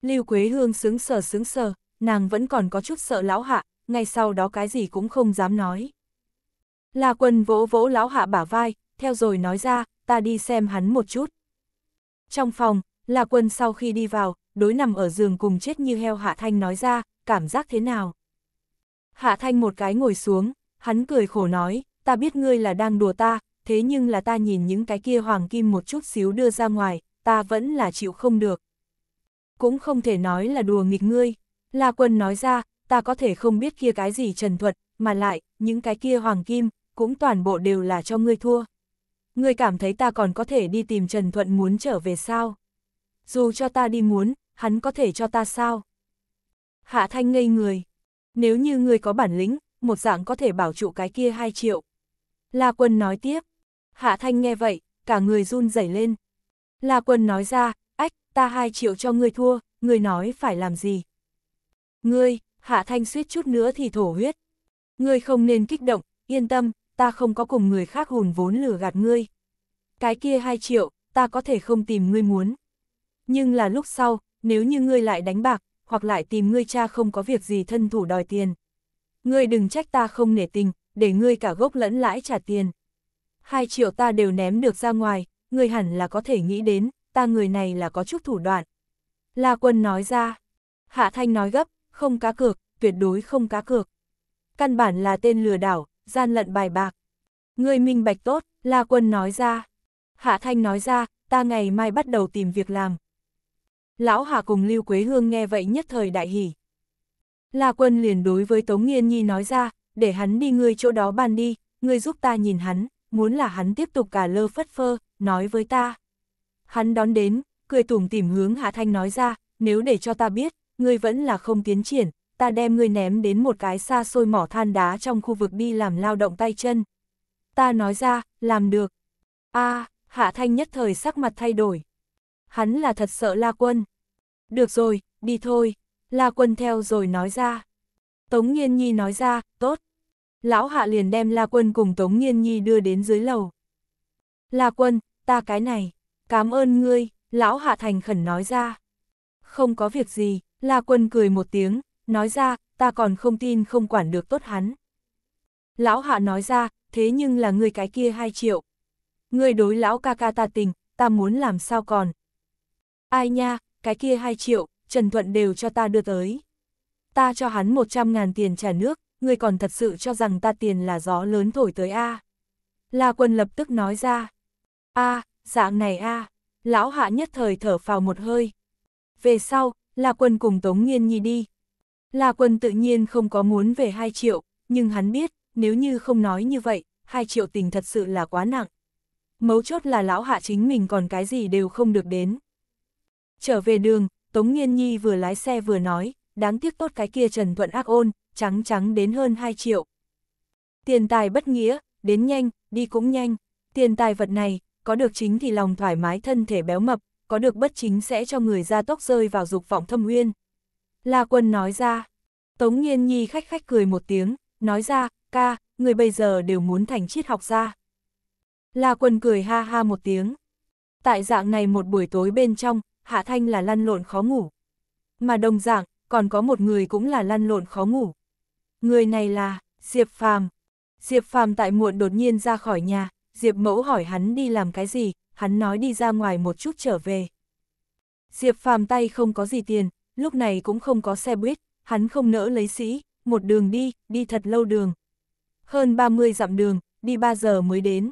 Lưu Quế Hương sướng sờ sướng sờ, nàng vẫn còn có chút sợ Lão Hạ, ngay sau đó cái gì cũng không dám nói. La Quân vỗ vỗ Lão Hạ bả vai, theo rồi nói ra, ta đi xem hắn một chút. Trong phòng, La Quân sau khi đi vào, đối nằm ở giường cùng chết như heo Hạ Thanh nói ra, cảm giác thế nào? Hạ Thanh một cái ngồi xuống, hắn cười khổ nói, ta biết ngươi là đang đùa ta, thế nhưng là ta nhìn những cái kia hoàng kim một chút xíu đưa ra ngoài, ta vẫn là chịu không được. Cũng không thể nói là đùa nghịch ngươi. La Quân nói ra, ta có thể không biết kia cái gì trần thuật, mà lại, những cái kia hoàng kim, cũng toàn bộ đều là cho ngươi thua. Ngươi cảm thấy ta còn có thể đi tìm Trần Thuận muốn trở về sao? dù cho ta đi muốn, hắn có thể cho ta sao? Hạ Thanh ngây người. Nếu như ngươi có bản lĩnh, một dạng có thể bảo trụ cái kia 2 triệu. La Quân nói tiếp. Hạ Thanh nghe vậy, cả người run rẩy lên. La Quân nói ra, ách, ta 2 triệu cho ngươi thua, ngươi nói phải làm gì? Ngươi, Hạ Thanh suýt chút nữa thì thổ huyết. Ngươi không nên kích động, yên tâm, ta không có cùng người khác hùn vốn lừa gạt ngươi. Cái kia 2 triệu, ta có thể không tìm ngươi muốn. Nhưng là lúc sau, nếu như ngươi lại đánh bạc, hoặc lại tìm ngươi cha không có việc gì thân thủ đòi tiền. Ngươi đừng trách ta không nể tình, để ngươi cả gốc lẫn lãi trả tiền. Hai triệu ta đều ném được ra ngoài, ngươi hẳn là có thể nghĩ đến, ta người này là có chút thủ đoạn. La quân nói ra, Hạ Thanh nói gấp, không cá cược, tuyệt đối không cá cược. Căn bản là tên lừa đảo, gian lận bài bạc. Ngươi minh bạch tốt, La quân nói ra. Hạ Thanh nói ra, ta ngày mai bắt đầu tìm việc làm, Lão Hà cùng Lưu Quế Hương nghe vậy nhất thời đại hỉ. La Quân liền đối với Tống Nghiên Nhi nói ra, để hắn đi ngươi chỗ đó bàn đi, ngươi giúp ta nhìn hắn, muốn là hắn tiếp tục cả lơ phất phơ, nói với ta. Hắn đón đến, cười tủm tìm hướng Hạ Thanh nói ra, nếu để cho ta biết, ngươi vẫn là không tiến triển, ta đem ngươi ném đến một cái xa xôi mỏ than đá trong khu vực đi làm lao động tay chân. Ta nói ra, làm được. a Hạ Thanh nhất thời sắc mặt thay đổi hắn là thật sợ La Quân. Được rồi, đi thôi, La Quân theo rồi nói ra. Tống Nhiên Nhi nói ra, tốt. Lão Hạ liền đem La Quân cùng Tống Nhiên Nhi đưa đến dưới lầu. La Quân, ta cái này, cảm ơn ngươi, Lão Hạ thành khẩn nói ra. Không có việc gì, La Quân cười một tiếng, nói ra, ta còn không tin không quản được tốt hắn. Lão Hạ nói ra, thế nhưng là ngươi cái kia hai triệu. Ngươi đối lão ca ca ta tình, ta muốn làm sao còn, Ai nha, cái kia 2 triệu, Trần Thuận đều cho ta đưa tới. Ta cho hắn 100 ngàn tiền trả nước, ngươi còn thật sự cho rằng ta tiền là gió lớn thổi tới A. La quân lập tức nói ra. A, dạng này A. Lão hạ nhất thời thở phào một hơi. Về sau, La quân cùng Tống nhiên Nhi đi. La quân tự nhiên không có muốn về 2 triệu, nhưng hắn biết, nếu như không nói như vậy, 2 triệu tình thật sự là quá nặng. Mấu chốt là lão hạ chính mình còn cái gì đều không được đến. Trở về đường, Tống Nghiên Nhi vừa lái xe vừa nói, đáng tiếc tốt cái kia Trần Thuận ác ôn, trắng trắng đến hơn 2 triệu. Tiền tài bất nghĩa, đến nhanh, đi cũng nhanh. Tiền tài vật này, có được chính thì lòng thoải mái thân thể béo mập, có được bất chính sẽ cho người ra tốc rơi vào dục vọng thâm uyên. La Quân nói ra, Tống Nhiên Nhi khách khách cười một tiếng, nói ra, ca, người bây giờ đều muốn thành triết học gia. La Quân cười ha ha một tiếng. Tại dạng này một buổi tối bên trong, Hạ Thanh là lăn lộn khó ngủ. Mà đồng dạng, còn có một người cũng là lăn lộn khó ngủ. Người này là Diệp Phàm. Diệp Phàm tại muộn đột nhiên ra khỏi nhà, Diệp Mẫu hỏi hắn đi làm cái gì, hắn nói đi ra ngoài một chút trở về. Diệp Phàm tay không có gì tiền, lúc này cũng không có xe buýt, hắn không nỡ lấy sĩ, một đường đi, đi thật lâu đường. Hơn 30 dặm đường, đi 3 giờ mới đến.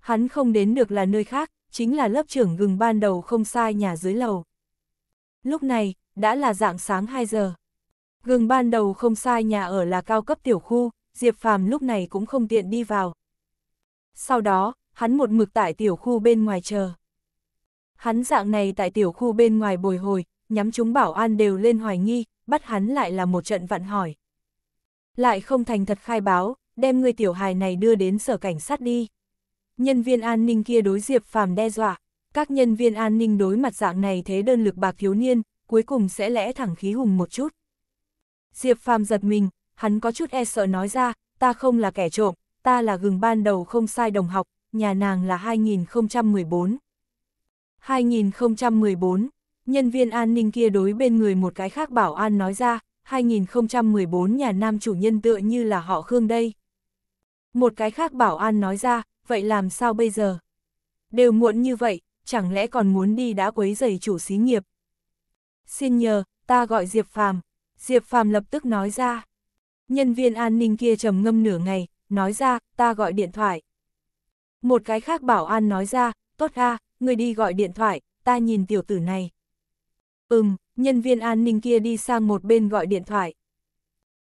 Hắn không đến được là nơi khác, chính là lớp trưởng gừng ban đầu không sai nhà dưới lầu. Lúc này, đã là dạng sáng 2 giờ. Gừng ban đầu không sai nhà ở là cao cấp tiểu khu, Diệp Phàm lúc này cũng không tiện đi vào. Sau đó, hắn một mực tại tiểu khu bên ngoài chờ. Hắn dạng này tại tiểu khu bên ngoài bồi hồi, nhắm chúng bảo an đều lên hoài nghi, bắt hắn lại là một trận vặn hỏi. Lại không thành thật khai báo, đem người tiểu hài này đưa đến sở cảnh sát đi nhân viên an ninh kia đối Diệp Phàm đe dọa, các nhân viên an ninh đối mặt dạng này thế đơn lực bạc thiếu niên, cuối cùng sẽ lẽ thẳng khí hùng một chút. Diệp Phàm giật mình, hắn có chút e sợ nói ra, ta không là kẻ trộm, ta là gừng ban đầu không sai đồng học, nhà nàng là 2014. 2014, nhân viên an ninh kia đối bên người một cái khác bảo an nói ra, 2014 nhà nam chủ nhân tựa như là họ Khương đây. Một cái khác bảo an nói ra, vậy làm sao bây giờ? Đều muộn như vậy, chẳng lẽ còn muốn đi đã quấy giày chủ xí nghiệp? Xin nhờ, ta gọi Diệp Phàm. Diệp Phàm lập tức nói ra. Nhân viên an ninh kia trầm ngâm nửa ngày, nói ra, ta gọi điện thoại. Một cái khác bảo an nói ra, tốt ha, người đi gọi điện thoại, ta nhìn tiểu tử này. Ừm, nhân viên an ninh kia đi sang một bên gọi điện thoại.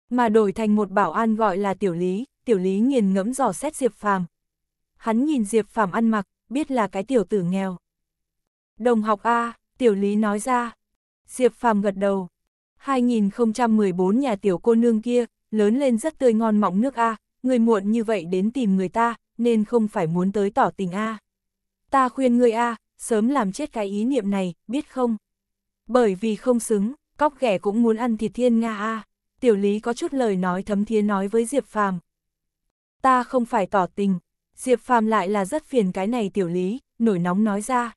Mà đổi thành một bảo an gọi là tiểu lý, tiểu lý nghiền ngẫm dò xét Diệp Phàm. Hắn nhìn Diệp Phàm ăn mặc, biết là cái tiểu tử nghèo. Đồng học A, tiểu lý nói ra. Diệp Phàm gật đầu. 2014 nhà tiểu cô nương kia, lớn lên rất tươi ngon mọng nước A, người muộn như vậy đến tìm người ta, nên không phải muốn tới tỏ tình A. Ta khuyên ngươi A, sớm làm chết cái ý niệm này, biết không? Bởi vì không xứng, cóc ghẻ cũng muốn ăn thịt thiên Nga A. Tiểu lý có chút lời nói thấm thía nói với Diệp Phàm ta không phải tỏ tình. Diệp Phàm lại là rất phiền cái này tiểu lý, nổi nóng nói ra.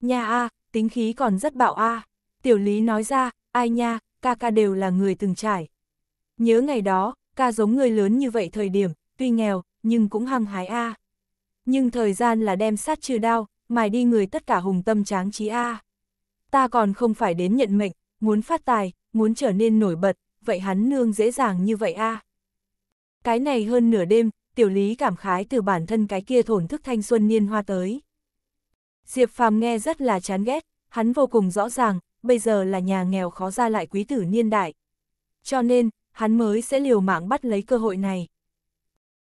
Nha a, tính khí còn rất bạo a. Tiểu lý nói ra, ai nha, ca ca đều là người từng trải. Nhớ ngày đó, ca giống người lớn như vậy thời điểm, tuy nghèo, nhưng cũng hăng hái a. Nhưng thời gian là đem sát trừ đao, mài đi người tất cả hùng tâm tráng trí a. Ta còn không phải đến nhận mệnh, muốn phát tài, muốn trở nên nổi bật, vậy hắn nương dễ dàng như vậy a. Cái này hơn nửa đêm, tiểu lý cảm khái từ bản thân cái kia thổn thức thanh xuân niên hoa tới. Diệp phàm nghe rất là chán ghét, hắn vô cùng rõ ràng, bây giờ là nhà nghèo khó ra lại quý tử niên đại. Cho nên, hắn mới sẽ liều mạng bắt lấy cơ hội này.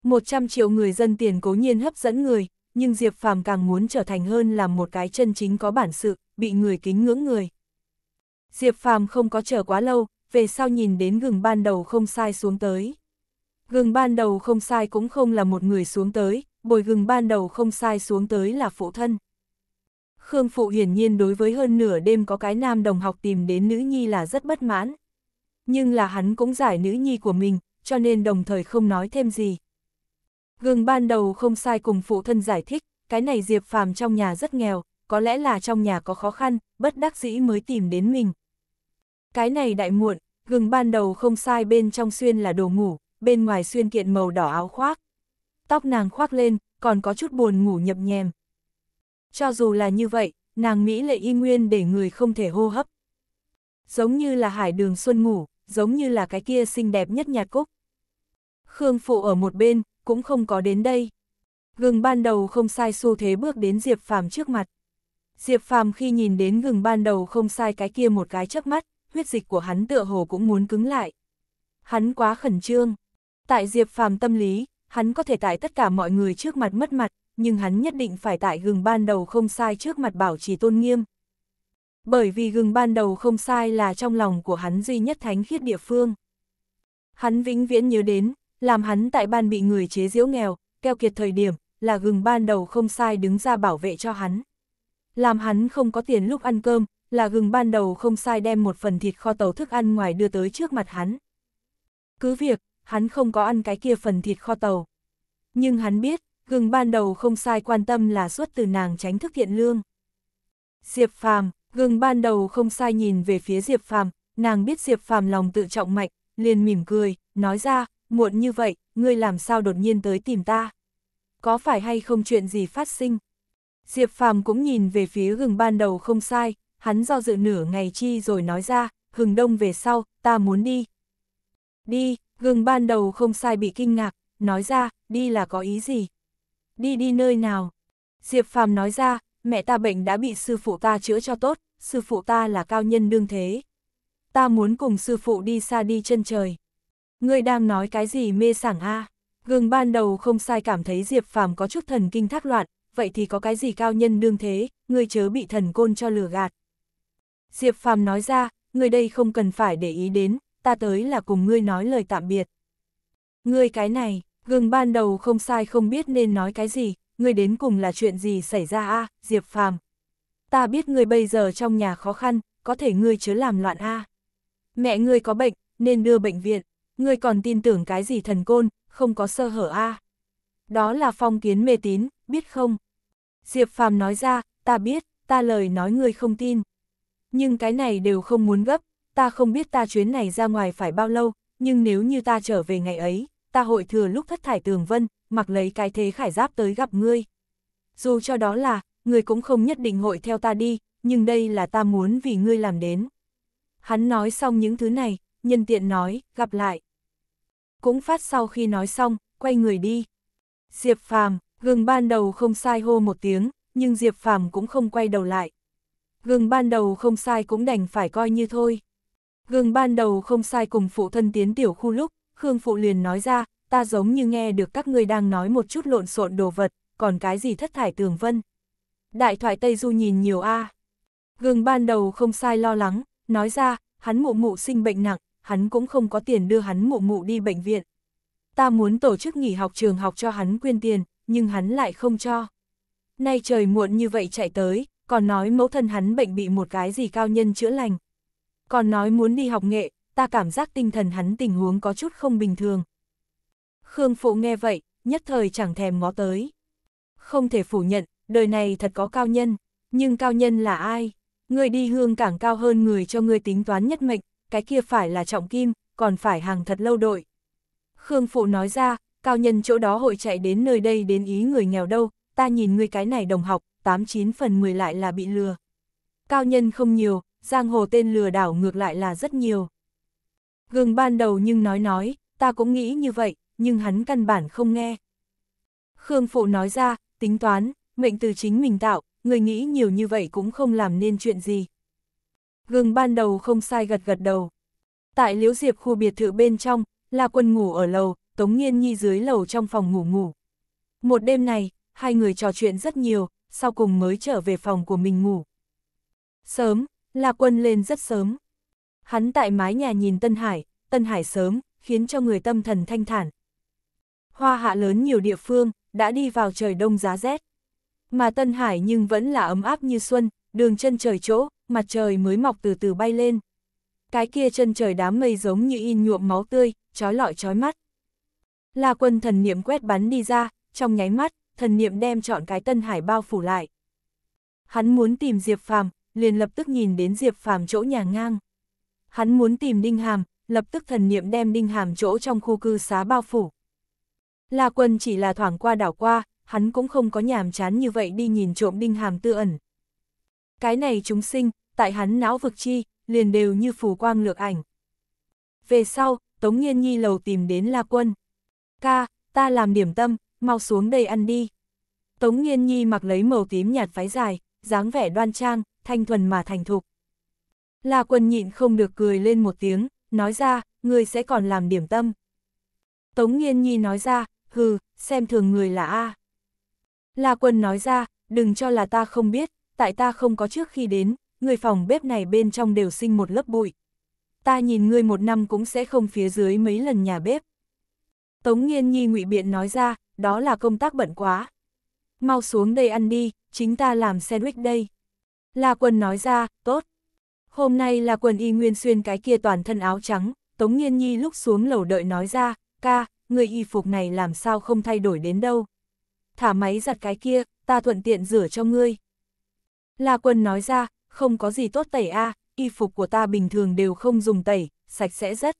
100 triệu người dân tiền cố nhiên hấp dẫn người, nhưng Diệp Phàm càng muốn trở thành hơn là một cái chân chính có bản sự, bị người kính ngưỡng người. Diệp Phàm không có chờ quá lâu, về sau nhìn đến gừng ban đầu không sai xuống tới. Gừng ban đầu không sai cũng không là một người xuống tới, bồi gừng ban đầu không sai xuống tới là phụ thân. Khương Phụ hiển nhiên đối với hơn nửa đêm có cái nam đồng học tìm đến nữ nhi là rất bất mãn. Nhưng là hắn cũng giải nữ nhi của mình, cho nên đồng thời không nói thêm gì. Gừng ban đầu không sai cùng phụ thân giải thích, cái này Diệp Phàm trong nhà rất nghèo, có lẽ là trong nhà có khó khăn, bất đắc dĩ mới tìm đến mình. Cái này đại muộn, gừng ban đầu không sai bên trong xuyên là đồ ngủ, bên ngoài xuyên kiện màu đỏ áo khoác. Tóc nàng khoác lên, còn có chút buồn ngủ nhập nhèm. Cho dù là như vậy, nàng Mỹ lệ y nguyên để người không thể hô hấp. Giống như là hải đường xuân ngủ, giống như là cái kia xinh đẹp nhất nhà cúc. Khương Phụ ở một bên, cũng không có đến đây. Gừng ban đầu không sai xu thế bước đến Diệp Phàm trước mặt. Diệp Phàm khi nhìn đến gừng ban đầu không sai cái kia một cái chớp mắt, huyết dịch của hắn tựa hồ cũng muốn cứng lại. Hắn quá khẩn trương. Tại Diệp Phàm tâm lý, hắn có thể tại tất cả mọi người trước mặt mất mặt, nhưng hắn nhất định phải tại gừng ban đầu không sai trước mặt bảo trì tôn nghiêm. Bởi vì gừng ban đầu không sai là trong lòng của hắn duy nhất thánh khiết địa phương. Hắn vĩnh viễn nhớ đến, làm hắn tại ban bị người chế giễu nghèo, keo kiệt thời điểm, là gừng ban đầu không sai đứng ra bảo vệ cho hắn. Làm hắn không có tiền lúc ăn cơm, là gừng ban đầu không sai đem một phần thịt kho tàu thức ăn ngoài đưa tới trước mặt hắn. Cứ việc, hắn không có ăn cái kia phần thịt kho tàu. Nhưng hắn biết, gừng ban đầu không sai quan tâm là xuất từ nàng tránh thức thiện lương. Diệp Phàm, gừng ban đầu không sai nhìn về phía Diệp Phàm, nàng biết Diệp Phàm lòng tự trọng mạnh, liền mỉm cười, nói ra, muộn như vậy, ngươi làm sao đột nhiên tới tìm ta? Có phải hay không chuyện gì phát sinh? Diệp Phàm cũng nhìn về phía gừng ban đầu không sai, hắn do dự nửa ngày chi rồi nói ra, hừng đông về sau, ta muốn đi. Đi, Gừng ban đầu không sai bị kinh ngạc, nói ra, đi là có ý gì? Đi đi nơi nào? Diệp Phàm nói ra, mẹ ta bệnh đã bị sư phụ ta chữa cho tốt, sư phụ ta là cao nhân đương thế. Ta muốn cùng sư phụ đi xa đi chân trời. Ngươi đang nói cái gì mê sảng a? Gừng ban đầu không sai cảm thấy Diệp Phàm có chút thần kinh thác loạn, vậy thì có cái gì cao nhân đương thế, ngươi chớ bị thần côn cho lừa gạt. Diệp Phàm nói ra, ngươi đây không cần phải để ý đến, ta tới là cùng ngươi nói lời tạm biệt. Ngươi cái này, gừng ban đầu không sai không biết nên nói cái gì, ngươi đến cùng là chuyện gì xảy ra a Diệp Phàm. Ta biết ngươi bây giờ trong nhà khó khăn, có thể ngươi chớ làm loạn a Mẹ ngươi có bệnh, nên đưa bệnh viện, ngươi còn tin tưởng cái gì thần côn, không có sơ hở a Đó là phong kiến mê tín, biết không? Diệp Phàm nói ra, ta biết, ta lời nói ngươi không tin. Nhưng cái này đều không muốn gấp, ta không biết ta chuyến này ra ngoài phải bao lâu, nhưng nếu như ta trở về ngày ấy, ta hội thừa lúc thất thải tường vân, mặc lấy cái thế khải giáp tới gặp ngươi. Dù cho đó là, ngươi cũng không nhất định hội theo ta đi, nhưng đây là ta muốn vì ngươi làm đến. Hắn nói xong những thứ này, nhân tiện nói, gặp lại. Cũng phát sau khi nói xong, quay người đi. Diệp Phàm, gừng ban đầu không sai hô một tiếng, nhưng Diệp Phàm cũng không quay đầu lại. Gừng ban đầu không sai cũng đành phải coi như thôi. Gương ban đầu không sai cùng phụ thân tiến tiểu khu lúc, Khương Phụ liền nói ra, ta giống như nghe được các ngươi đang nói một chút lộn xộn đồ vật, còn cái gì thất thải tường vân. Đại thoại Tây Du nhìn nhiều a à. Gương ban đầu không sai lo lắng, nói ra, hắn mụ mụ sinh bệnh nặng, hắn cũng không có tiền đưa hắn mụ mụ đi bệnh viện. Ta muốn tổ chức nghỉ học trường học cho hắn quyên tiền, nhưng hắn lại không cho. Nay trời muộn như vậy chạy tới, còn nói mẫu thân hắn bệnh bị một cái gì cao nhân chữa lành còn nói muốn đi học nghệ, ta cảm giác tinh thần hắn tình huống có chút không bình thường. Khương Phụ nghe vậy, nhất thời chẳng thèm ngó tới. Không thể phủ nhận, đời này thật có cao nhân, nhưng cao nhân là ai? Người đi hương càng cao hơn người cho người tính toán nhất mệnh, cái kia phải là trọng kim, còn phải hàng thật lâu đội. Khương Phụ nói ra, cao nhân chỗ đó hội chạy đến nơi đây đến ý người nghèo đâu, ta nhìn người cái này đồng học, 89 phần 10 lại là bị lừa. Cao nhân không nhiều, giang hồ tên lừa đảo ngược lại là rất nhiều. Gừng ban đầu nhưng nói nói, ta cũng nghĩ như vậy, nhưng hắn căn bản không nghe. Khương Phụ nói ra, tính toán, mệnh từ chính mình tạo, người nghĩ nhiều như vậy cũng không làm nên chuyện gì. Gừng ban đầu không sai gật gật đầu. Tại Liễu Diệp khu biệt thự bên trong, là Quân ngủ ở lầu, Tống Nghiên Nhi dưới lầu trong phòng ngủ ngủ. Một đêm này, hai người trò chuyện rất nhiều, sau cùng mới trở về phòng của mình ngủ. Sớm, La Quân lên rất sớm. Hắn tại mái nhà nhìn Tân Hải, Tân Hải sớm, khiến cho người tâm thần thanh thản. Hoa hạ lớn nhiều địa phương, đã đi vào trời đông giá rét. Mà Tân Hải nhưng vẫn là ấm áp như xuân, đường chân trời chỗ, mặt trời mới mọc từ từ bay lên. Cái kia chân trời đám mây giống như in nhuộm máu tươi, trói lọi trói mắt. La quân thần niệm quét bắn đi ra, trong nháy mắt, thần niệm đem chọn cái Tân Hải bao phủ lại. Hắn muốn tìm Diệp Phàm, liền lập tức nhìn đến Diệp Phàm chỗ nhà ngang. Hắn muốn tìm Đinh Hàm, lập tức thần niệm đem Đinh Hàm chỗ trong khu cư xá bao phủ. La Quân chỉ là thoảng qua đảo qua, hắn cũng không có nhàm chán như vậy đi nhìn trộm Đinh Hàm tư ẩn. Cái này chúng sinh, tại hắn não vực chi, liền đều như phù quang lược ảnh. Về sau, Tống Nhiên Nhi lầu tìm đến La Quân. Ca, ta làm điểm tâm, mau xuống đây ăn đi. Tống Nhiên Nhi mặc lấy màu tím nhạt váy dài, dáng vẻ đoan trang, thanh thuần mà thành thục. La quân nhịn không được cười lên một tiếng, nói ra, người sẽ còn làm điểm tâm. Tống Nghiên Nhi nói ra, hừ, xem thường người là A. La quân nói ra, đừng cho là ta không biết, tại ta không có trước khi đến, người phòng bếp này bên trong đều sinh một lớp bụi. Ta nhìn ngươi một năm cũng sẽ không phía dưới mấy lần nhà bếp. Tống Nghiên Nhi ngụy biện nói ra, đó là công tác bận quá. Mau xuống đây ăn đi, chính ta làm sandwich đây. La Quân nói ra, tốt. Hôm nay La Quân y nguyên xuyên cái kia toàn thân áo trắng, Tống Nhiên Nhi lúc xuống lầu đợi nói ra, ca, người y phục này làm sao không thay đổi đến đâu. Thả máy giặt cái kia, ta thuận tiện rửa cho ngươi. La Quân nói ra, không có gì tốt tẩy a, y phục của ta bình thường đều không dùng tẩy, sạch sẽ rất.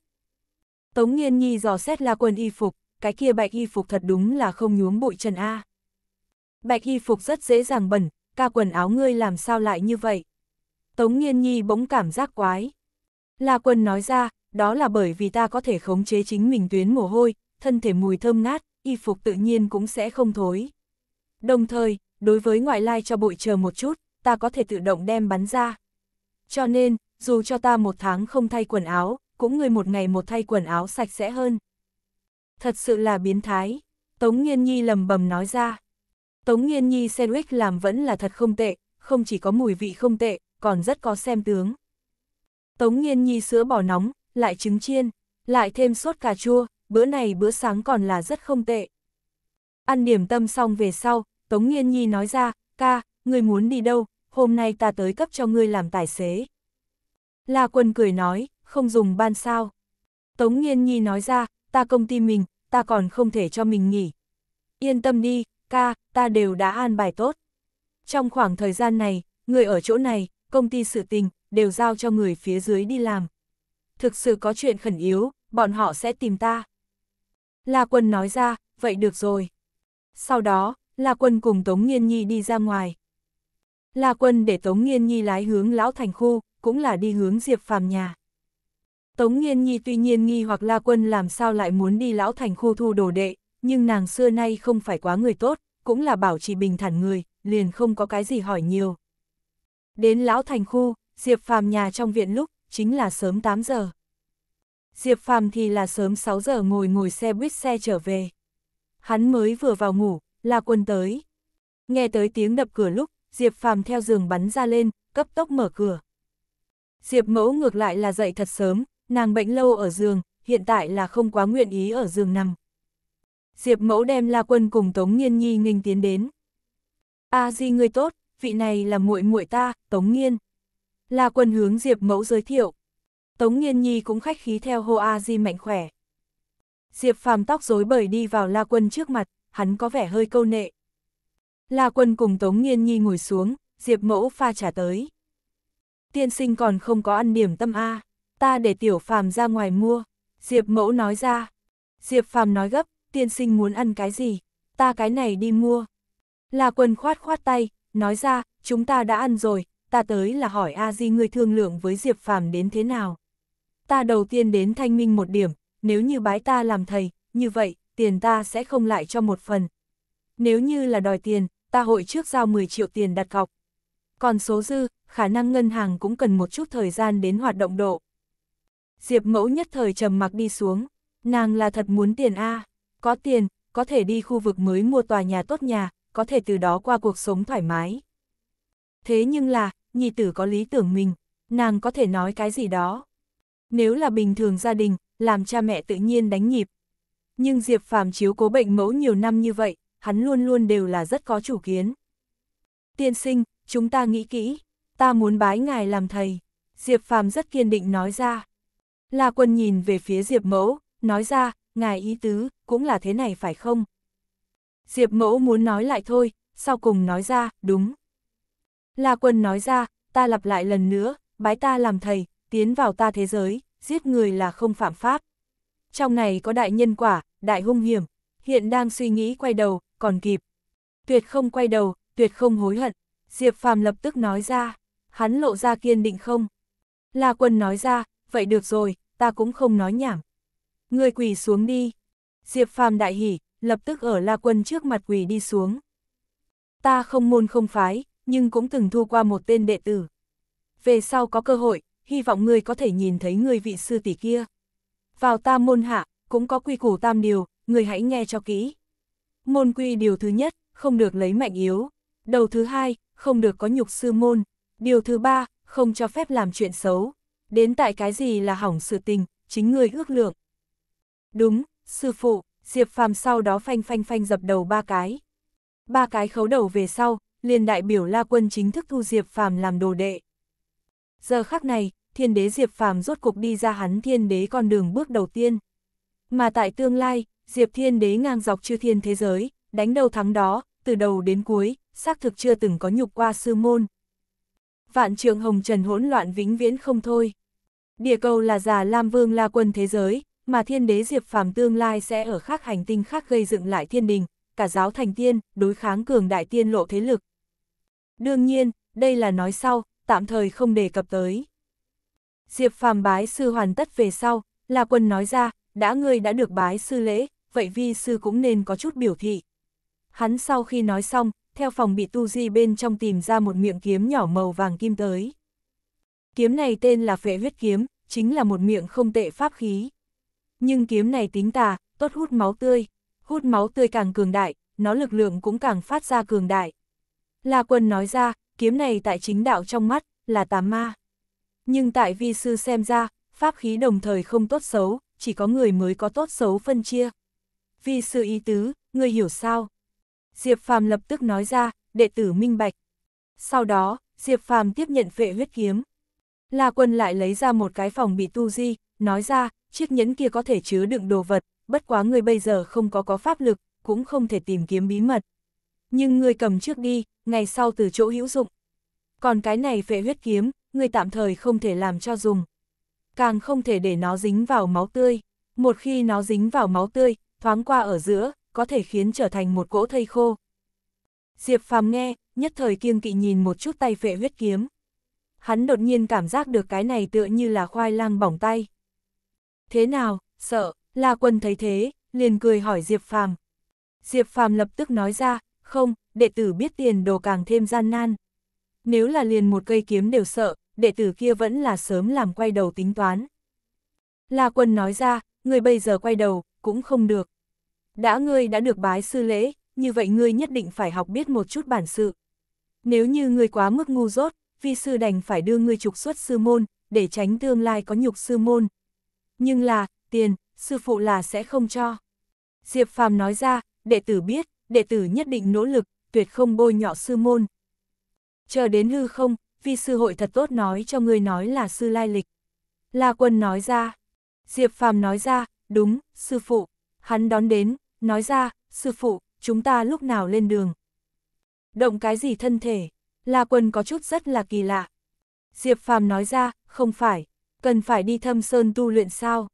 Tống Nhiên Nhi dò xét La Quân y phục, cái kia bạch y phục thật đúng là không nhuốm bụi trần a. Bạch y phục rất dễ dàng bẩn, ca quần áo ngươi làm sao lại như vậy? Tống Nghiên Nhi bỗng cảm giác quái. La Quân nói ra, đó là bởi vì ta có thể khống chế chính mình tuyến mồ hôi, thân thể mùi thơm ngát, y phục tự nhiên cũng sẽ không thối. Đồng thời, đối với ngoại lai cho bụi chờ một chút, ta có thể tự động đem bắn ra. Cho nên, dù cho ta một tháng không thay quần áo, cũng người một ngày một thay quần áo sạch sẽ hơn. Thật sự là biến thái, Tống Nhiên Nhi lầm bầm nói ra. Tống Nhiên Nhi sandwich làm vẫn là thật không tệ, không chỉ có mùi vị không tệ, còn rất có xem tướng. Tống Nhiên Nhi sữa bò nóng, lại trứng chiên, lại thêm sốt cà chua, bữa này bữa sáng còn là rất không tệ. Ăn điểm tâm xong về sau, Tống Nhiên Nhi nói ra, ca, người muốn đi đâu, hôm nay ta tới cấp cho ngươi làm tài xế. La Quân cười nói, không dùng ban sao. Tống Nhiên Nhi nói ra, ta công ty mình, ta còn không thể cho mình nghỉ. Yên tâm đi, ca, ta đều đã an bài tốt. Trong khoảng thời gian này, người ở chỗ này, công ty sự tình, đều giao cho người phía dưới đi làm. Thực sự có chuyện khẩn yếu, bọn họ sẽ tìm ta. La Quân nói ra, vậy được rồi. Sau đó, La Quân cùng Tống Nghiên Nhi đi ra ngoài. La Quân để Tống Nghiên Nhi lái hướng Lão Thành Khu, cũng là đi hướng Diệp Phàm nhà. Tống Nghiên Nhi tuy nhiên nghi hoặc La Quân làm sao lại muốn đi Lão Thành Khu thu đồ đệ, nhưng nàng xưa nay không phải quá người tốt, cũng là bảo trì bình thản người, liền không có cái gì hỏi nhiều. Đến lão thành khu, Diệp Phàm nhà trong viện lúc, chính là sớm 8 giờ. Diệp Phàm thì là sớm 6 giờ ngồi ngồi xe buýt xe trở về. Hắn mới vừa vào ngủ, là quân tới. Nghe tới tiếng đập cửa lúc, Diệp Phàm theo giường bắn ra lên, cấp tốc mở cửa. Diệp mẫu ngược lại là dậy thật sớm, nàng bệnh lâu ở giường, hiện tại là không quá nguyện ý ở giường nằm, Diệp Mẫu đem La Quân cùng Tống Nghiên nghi nghênh tiến đến. "A Di người tốt, vị này là muội muội ta, Tống Nghiên." La Quân hướng Diệp Mẫu giới thiệu. Tống Nghiên Nhi cũng khách khí theo hô A Di mạnh khỏe. Diệp Phàm tóc rối bời đi vào La Quân trước mặt, hắn có vẻ hơi câu nệ. La Quân cùng Tống Nghiên Nhi ngồi xuống, Diệp Mẫu pha trả tới. Tiên sinh còn không có ăn điểm tâm A, ta để tiểu phàm ra ngoài mua, Diệp Mẫu nói ra. Diệp Phàm nói gấp, tiên sinh muốn ăn cái gì, ta cái này đi mua. Là quân khoát khoát tay, nói ra, chúng ta đã ăn rồi, ta tới là hỏi A Di ngươi thương lượng với Diệp Phàm đến thế nào. Ta đầu tiên đến thanh minh một điểm, nếu như bái ta làm thầy, như vậy, tiền ta sẽ không lại cho một phần. Nếu như là đòi tiền, ta hội trước giao 10 triệu tiền đặt cọc. Còn số dư, khả năng ngân hàng cũng cần một chút thời gian đến hoạt động độ. Diệp mẫu nhất thời trầm mặc đi xuống, nàng là thật muốn tiền A. Có tiền, có thể đi khu vực mới mua tòa nhà tốt nhà, có thể từ đó qua cuộc sống thoải mái. Thế nhưng là, nhị tử có lý tưởng mình, nàng có thể nói cái gì đó. Nếu là bình thường gia đình, làm cha mẹ tự nhiên đánh nhịp. Nhưng Diệp Phạm chiếu cố bệnh mẫu nhiều năm như vậy, hắn luôn luôn đều là rất có chủ kiến. Tiên sinh, chúng ta nghĩ kỹ, ta muốn bái ngài làm thầy. Diệp Phạm rất kiên định nói ra. La Quân nhìn về phía Diệp Mẫu, nói ra, ngài ý tứ, cũng là thế này phải không? Diệp mẫu muốn nói lại thôi, sau cùng nói ra, đúng. La quân nói ra, ta lặp lại lần nữa, bái ta làm thầy, tiến vào ta thế giới, giết người là không phạm pháp. Trong này có đại nhân quả, đại hung hiểm, hiện đang suy nghĩ quay đầu, còn kịp. Tuyệt không quay đầu, tuyệt không hối hận, Diệp Phàm lập tức nói ra, hắn lộ ra kiên định không. La quân nói ra, vậy được rồi, ta cũng không nói nhảm. Người quỳ xuống đi. Diệp Phàm đại hỉ, lập tức ở La Quân trước mặt quỳ đi xuống. Ta không môn không phái, nhưng cũng từng thu qua một tên đệ tử. Về sau có cơ hội, hy vọng ngươi có thể nhìn thấy người vị sư tỷ kia. Vào ta môn hạ, cũng có quy củ tam điều, người hãy nghe cho kỹ. Môn quy điều thứ nhất, không được lấy mạnh yếu. Đầu thứ hai, không được có nhục sư môn. Điều thứ ba, không cho phép làm chuyện xấu. Đến tại cái gì là hỏng sự tình, chính người ước lượng. Đúng, sư phụ, Diệp Phàm sau đó phanh phanh phanh dập đầu ba cái. Ba cái khấu đầu về sau, liền đại biểu La Quân chính thức thu Diệp Phàm làm đồ đệ. Giờ khắc này, thiên đế Diệp Phàm rốt cục đi ra hắn thiên đế con đường bước đầu tiên. Mà tại tương lai, Diệp thiên đế ngang dọc chư thiên thế giới, đánh đầu thắng đó, từ đầu đến cuối, xác thực chưa từng có nhục qua sư môn. Vạn trường hồng trần hỗn loạn vĩnh viễn không thôi. Địa cầu là già Lam Vương La Quân thế giới, mà thiên đế Diệp Phàm tương lai sẽ ở khác hành tinh khác gây dựng lại thiên đình, cả giáo thành tiên, đối kháng cường đại tiên lộ thế lực. Đương nhiên, đây là nói sau, tạm thời không đề cập tới. Diệp Phàm bái sư hoàn tất về sau, là quân nói ra, đã ngươi đã được bái sư lễ, vậy vi sư cũng nên có chút biểu thị. Hắn sau khi nói xong, theo phòng bị tu di bên trong tìm ra một miệng kiếm nhỏ màu vàng kim tới. Kiếm này tên là phệ huyết kiếm, chính là một miệng không tệ pháp khí. Nhưng kiếm này tính tà, tốt hút máu tươi. Hút máu tươi càng cường đại, nó lực lượng cũng càng phát ra cường đại. La Quân nói ra, kiếm này tại chính đạo trong mắt, là tà ma. Nhưng tại vi sư xem ra, pháp khí đồng thời không tốt xấu, chỉ có người mới có tốt xấu phân chia. Vi sư ý tứ, người hiểu sao? Diệp Phàm lập tức nói ra, đệ tử minh bạch. Sau đó, Diệp Phàm tiếp nhận vệ huyết kiếm. La Quân lại lấy ra một cái phòng bị tu di, nói ra, chiếc nhẫn kia có thể chứa đựng đồ vật, bất quá ngươi bây giờ không có có pháp lực, cũng không thể tìm kiếm bí mật. Nhưng ngươi cầm trước đi, ngày sau từ chỗ hữu dụng. Còn cái này phệ huyết kiếm, ngươi tạm thời không thể làm cho dùng. Càng không thể để nó dính vào máu tươi. Một khi nó dính vào máu tươi, thoáng qua ở giữa, có thể khiến trở thành một cỗ thây khô. Diệp phàm nghe, nhất thời kiêng kỵ nhìn một chút tay phệ huyết kiếm. Hắn đột nhiên cảm giác được cái này tựa như là khoai lang bỏng tay thế nào, sợ, La Quân thấy thế, liền cười hỏi Diệp Phàm. Diệp Phàm lập tức nói ra, không, đệ tử biết tiền đồ càng thêm gian nan. Nếu là liền một cây kiếm đều sợ, đệ tử kia vẫn là sớm làm quay đầu tính toán. La Quân nói ra, ngươi bây giờ quay đầu, cũng không được. Đã ngươi đã được bái sư lễ, như vậy ngươi nhất định phải học biết một chút bản sự. Nếu như ngươi quá mức ngu dốt, vi sư đành phải đưa ngươi trục xuất sư môn, để tránh tương lai có nhục sư môn nhưng là, tiền, sư phụ là sẽ không cho. Diệp Phàm nói ra, đệ tử biết, đệ tử nhất định nỗ lực, tuyệt không bôi nhọ sư môn. Chờ đến hư không, vi sư hội thật tốt nói cho người nói là sư lai lịch. La quân nói ra, Diệp Phàm nói ra, đúng, sư phụ, hắn đón đến, nói ra, sư phụ, chúng ta lúc nào lên đường. Động cái gì thân thể, La quân có chút rất là kỳ lạ. Diệp Phàm nói ra, không phải, cần phải đi thâm sơn tu luyện sao?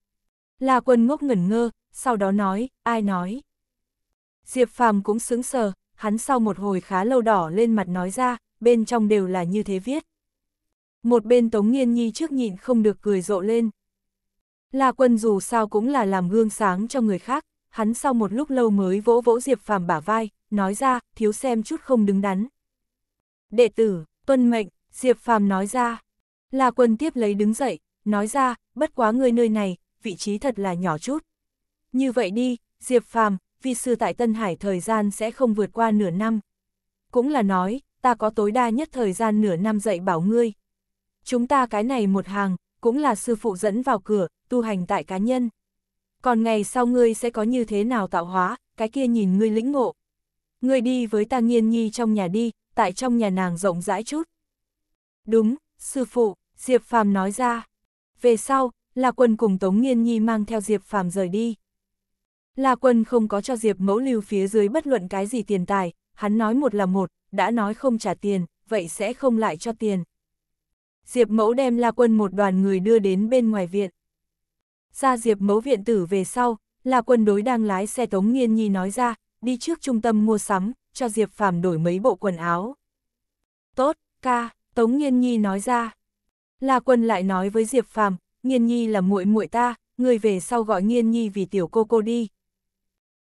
La quân ngốc ngẩn ngơ, sau đó nói, ai nói? Diệp phàm cũng sững sờ, hắn sau một hồi khá lâu đỏ lên mặt nói ra, bên trong đều là như thế viết. Một bên Tống Nghiên Nhi trước nhịn không được cười rộ lên. La quân dù sao cũng là làm gương sáng cho người khác, hắn sau một lúc lâu mới vỗ vỗ Diệp phàm bả vai, nói ra, thiếu xem chút không đứng đắn. Đệ tử, tuân mệnh, Diệp phàm nói ra. La quân tiếp lấy đứng dậy, nói ra, bất quá người nơi này, vị trí thật là nhỏ chút. Như vậy đi, Diệp Phàm, vi sư tại Tân Hải thời gian sẽ không vượt qua nửa năm. Cũng là nói, ta có tối đa nhất thời gian nửa năm dạy bảo ngươi. Chúng ta cái này một hàng, cũng là sư phụ dẫn vào cửa, tu hành tại cá nhân. Còn ngày sau ngươi sẽ có như thế nào tạo hóa, cái kia nhìn ngươi lĩnh ngộ. Ngươi đi với ta nghiên nhi trong nhà đi, tại trong nhà nàng rộng rãi chút. Đúng, sư phụ, Diệp Phàm nói ra về sau, là quân cùng Tống Nghiên Nhi mang theo Diệp Phàm rời đi. Là quân không có cho Diệp mẫu lưu phía dưới bất luận cái gì tiền tài, hắn nói một là một, đã nói không trả tiền, vậy sẽ không lại cho tiền. Diệp mẫu đem La quân một đoàn người đưa đến bên ngoài viện. Ra Diệp mẫu viện tử về sau, La quân đối đang lái xe Tống Nghiên Nhi nói ra, đi trước trung tâm mua sắm, cho Diệp Phàm đổi mấy bộ quần áo. Tốt, ca, Tống Nghiên Nhi nói ra. La Quân lại nói với Diệp Phàm, Nghiên Nhi là muội muội ta, người về sau gọi Nghiên Nhi vì tiểu cô cô đi.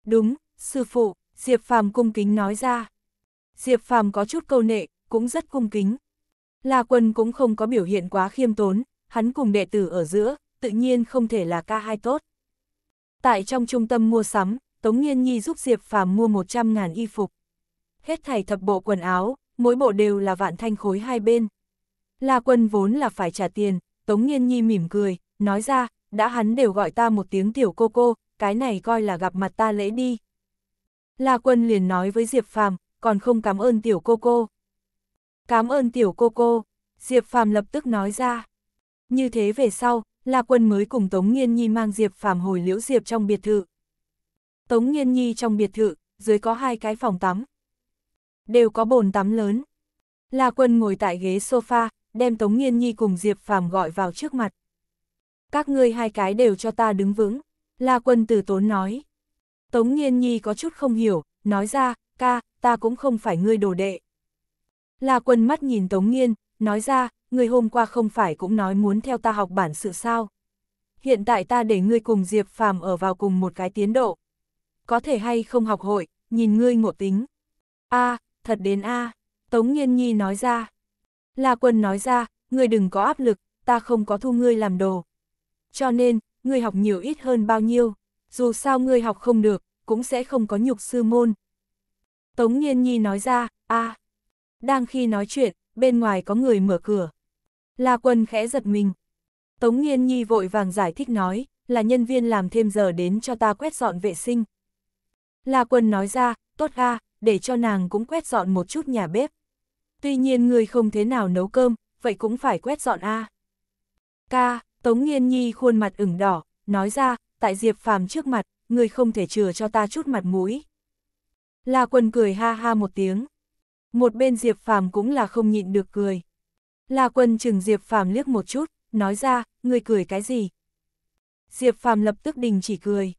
Đúng, sư phụ, Diệp Phàm cung kính nói ra. Diệp Phàm có chút câu nệ, cũng rất cung kính. La Quân cũng không có biểu hiện quá khiêm tốn, hắn cùng đệ tử ở giữa, tự nhiên không thể là ca hai tốt. Tại trong trung tâm mua sắm, Tống Nghiên Nhi giúp Diệp Phàm mua 100.000 y phục. Hết thảy thập bộ quần áo, mỗi bộ đều là vạn thanh khối hai bên. La Quân vốn là phải trả tiền, Tống Nhiên Nhi mỉm cười, nói ra, đã hắn đều gọi ta một tiếng tiểu cô cô, cái này coi là gặp mặt ta lễ đi. La Quân liền nói với Diệp Phàm, còn không cảm ơn tiểu cô cô. Cảm ơn tiểu cô cô, Diệp Phàm lập tức nói ra. Như thế về sau, La Quân mới cùng Tống Nhiên Nhi mang Diệp Phàm hồi liễu Diệp trong biệt thự. Tống Nhiên Nhi trong biệt thự, dưới có hai cái phòng tắm. Đều có bồn tắm lớn. La Quân ngồi tại ghế sofa, đem Tống Nghiên Nhi cùng Diệp Phàm gọi vào trước mặt. Các ngươi hai cái đều cho ta đứng vững, La Quân Tử Tốn nói. Tống Nghiên Nhi có chút không hiểu, nói ra, ca, ta cũng không phải ngươi đồ đệ. La Quân mắt nhìn Tống Nghiên, nói ra, ngươi hôm qua không phải cũng nói muốn theo ta học bản sự sao. Hiện tại ta để ngươi cùng Diệp Phàm ở vào cùng một cái tiến độ. Có thể hay không học hội, nhìn ngươi ngộ tính. a thật đến a Tống Nhiên Nhi nói ra. La Quân nói ra, ngươi đừng có áp lực, ta không có thu ngươi làm đồ. Cho nên, ngươi học nhiều ít hơn bao nhiêu, dù sao ngươi học không được, cũng sẽ không có nhục sư môn. Tống Nhiên Nhi nói ra, a. Đang khi nói chuyện, bên ngoài có người mở cửa. La Quân khẽ giật mình. Tống Nhiên Nhi vội vàng giải thích nói, là nhân viên làm thêm giờ đến cho ta quét dọn vệ sinh. La Quân nói ra, tốt ha, để cho nàng cũng quét dọn một chút nhà bếp tuy nhiên người không thế nào nấu cơm, vậy cũng phải quét dọn a. Ca, Tống Nghiên Nhi khuôn mặt ửng đỏ, nói ra, tại Diệp Phàm trước mặt, người không thể chừa cho ta chút mặt mũi. La Quân cười ha ha một tiếng. Một bên Diệp Phàm cũng là không nhịn được cười. La Quân chừng Diệp Phàm liếc một chút, nói ra, người cười cái gì? Diệp Phàm lập tức đình chỉ cười.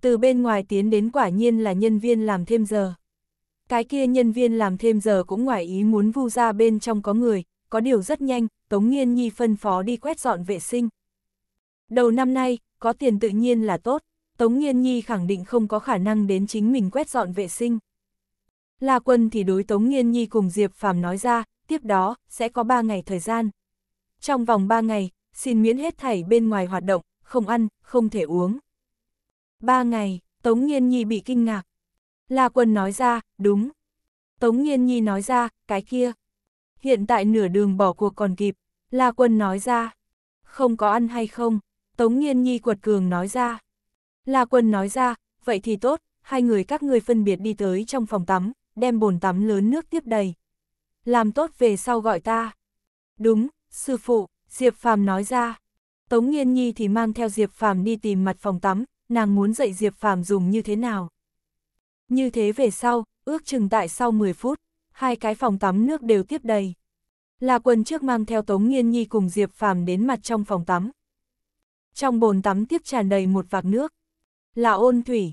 Từ bên ngoài tiến đến quả nhiên là nhân viên làm thêm giờ. Cái kia nhân viên làm thêm giờ cũng ngoài ý muốn vu ra bên trong có người, có điều rất nhanh, Tống Nghiên Nhi phân phó đi quét dọn vệ sinh. Đầu năm nay, có tiền tự nhiên là tốt, Tống Nghiên Nhi khẳng định không có khả năng đến chính mình quét dọn vệ sinh. La Quân thì đối Tống Nghiên Nhi cùng Diệp Phàm nói ra, tiếp đó, sẽ có 3 ngày thời gian. Trong vòng 3 ngày, xin miễn hết thảy bên ngoài hoạt động, không ăn, không thể uống. 3 ngày, Tống Nghiên Nhi bị kinh ngạc, La Quân nói ra, đúng. Tống Nhiên Nhi nói ra, cái kia. Hiện tại nửa đường bỏ cuộc còn kịp. La Quân nói ra, không có ăn hay không. Tống Nhiên Nhi quật cường nói ra. La Quân nói ra, vậy thì tốt, hai người các người phân biệt đi tới trong phòng tắm, đem bồn tắm lớn nước tiếp đầy. Làm tốt về sau gọi ta. Đúng, sư phụ, Diệp Phàm nói ra. Tống Nhiên Nhi thì mang theo Diệp Phàm đi tìm mặt phòng tắm, nàng muốn dạy Diệp Phàm dùng như thế nào. Như thế về sau, ước chừng tại sau 10 phút, hai cái phòng tắm nước đều tiếp đầy. Là quần trước mang theo Tống Nghiên Nhi cùng Diệp Phàm đến mặt trong phòng tắm. Trong bồn tắm tiếp tràn đầy một vạc nước. Là ôn thủy.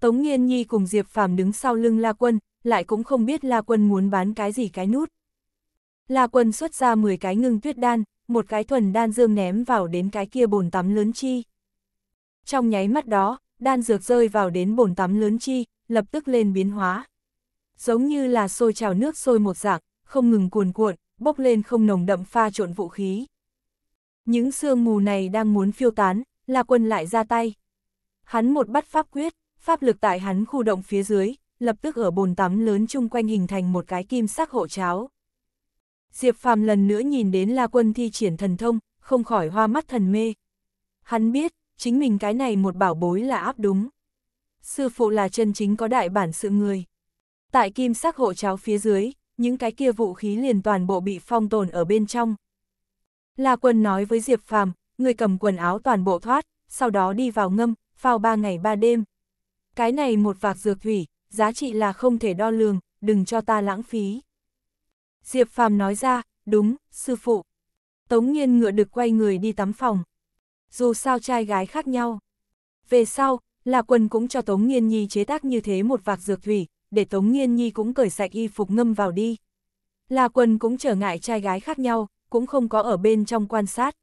Tống Nghiên Nhi cùng Diệp Phàm đứng sau lưng La Quân, lại cũng không biết La Quân muốn bán cái gì cái nút. La Quân xuất ra 10 cái ngưng tuyết đan, một cái thuần đan dương ném vào đến cái kia bồn tắm lớn chi. Trong nháy mắt đó, đan dược rơi vào đến bồn tắm lớn chi, lập tức lên biến hóa. Giống như là sôi trào nước sôi một dạng, không ngừng cuồn cuộn, bốc lên không nồng đậm pha trộn vũ khí. Những sương mù này đang muốn phiêu tán, La quân lại ra tay. Hắn một bắt pháp quyết, pháp lực tại hắn khu động phía dưới, lập tức ở bồn tắm lớn chung quanh hình thành một cái kim sắc hộ cháo. Diệp Phàm lần nữa nhìn đến La Quân thi triển thần thông, không khỏi hoa mắt thần mê. Hắn biết, chính mình cái này một bảo bối là áp đúng sư phụ là chân chính có đại bản sự người. Tại kim sắc hộ cháo phía dưới, những cái kia vũ khí liền toàn bộ bị phong tồn ở bên trong. La quân nói với Diệp Phàm, người cầm quần áo toàn bộ thoát, sau đó đi vào ngâm, phao ba ngày ba đêm. Cái này một vạc dược thủy, giá trị là không thể đo lường, đừng cho ta lãng phí. Diệp Phàm nói ra, đúng, sư phụ. Tống nhiên ngựa được quay người đi tắm phòng. Dù sao trai gái khác nhau. Về sau, La Quân cũng cho Tống Nghiên Nhi chế tác như thế một vạc dược thủy, để Tống Nghiên Nhi cũng cởi sạch y phục ngâm vào đi. La Quân cũng trở ngại trai gái khác nhau, cũng không có ở bên trong quan sát.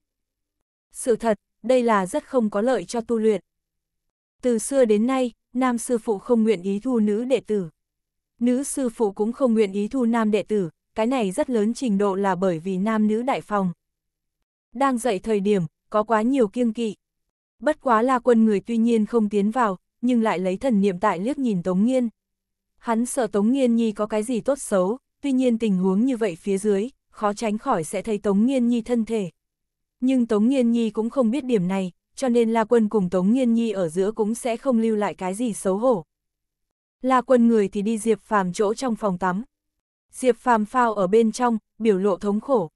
Sự thật, đây là rất không có lợi cho tu luyện. Từ xưa đến nay, nam sư phụ không nguyện ý thu nữ đệ tử. Nữ sư phụ cũng không nguyện ý thu nam đệ tử, cái này rất lớn trình độ là bởi vì nam nữ đại phòng. Đang dạy thời điểm, có quá nhiều kiêng kỵ. Bất quá là quân người tuy nhiên không tiến vào, nhưng lại lấy thần niệm tại liếc nhìn Tống Nghiên. Hắn sợ Tống Nghiên Nhi có cái gì tốt xấu, tuy nhiên tình huống như vậy phía dưới, khó tránh khỏi sẽ thấy Tống Nghiên Nhi thân thể. Nhưng Tống Nghiên Nhi cũng không biết điểm này, cho nên La Quân cùng Tống Nghiên Nhi ở giữa cũng sẽ không lưu lại cái gì xấu hổ. La Quân người thì đi Diệp Phàm chỗ trong phòng tắm. Diệp Phàm phao ở bên trong, biểu lộ thống khổ.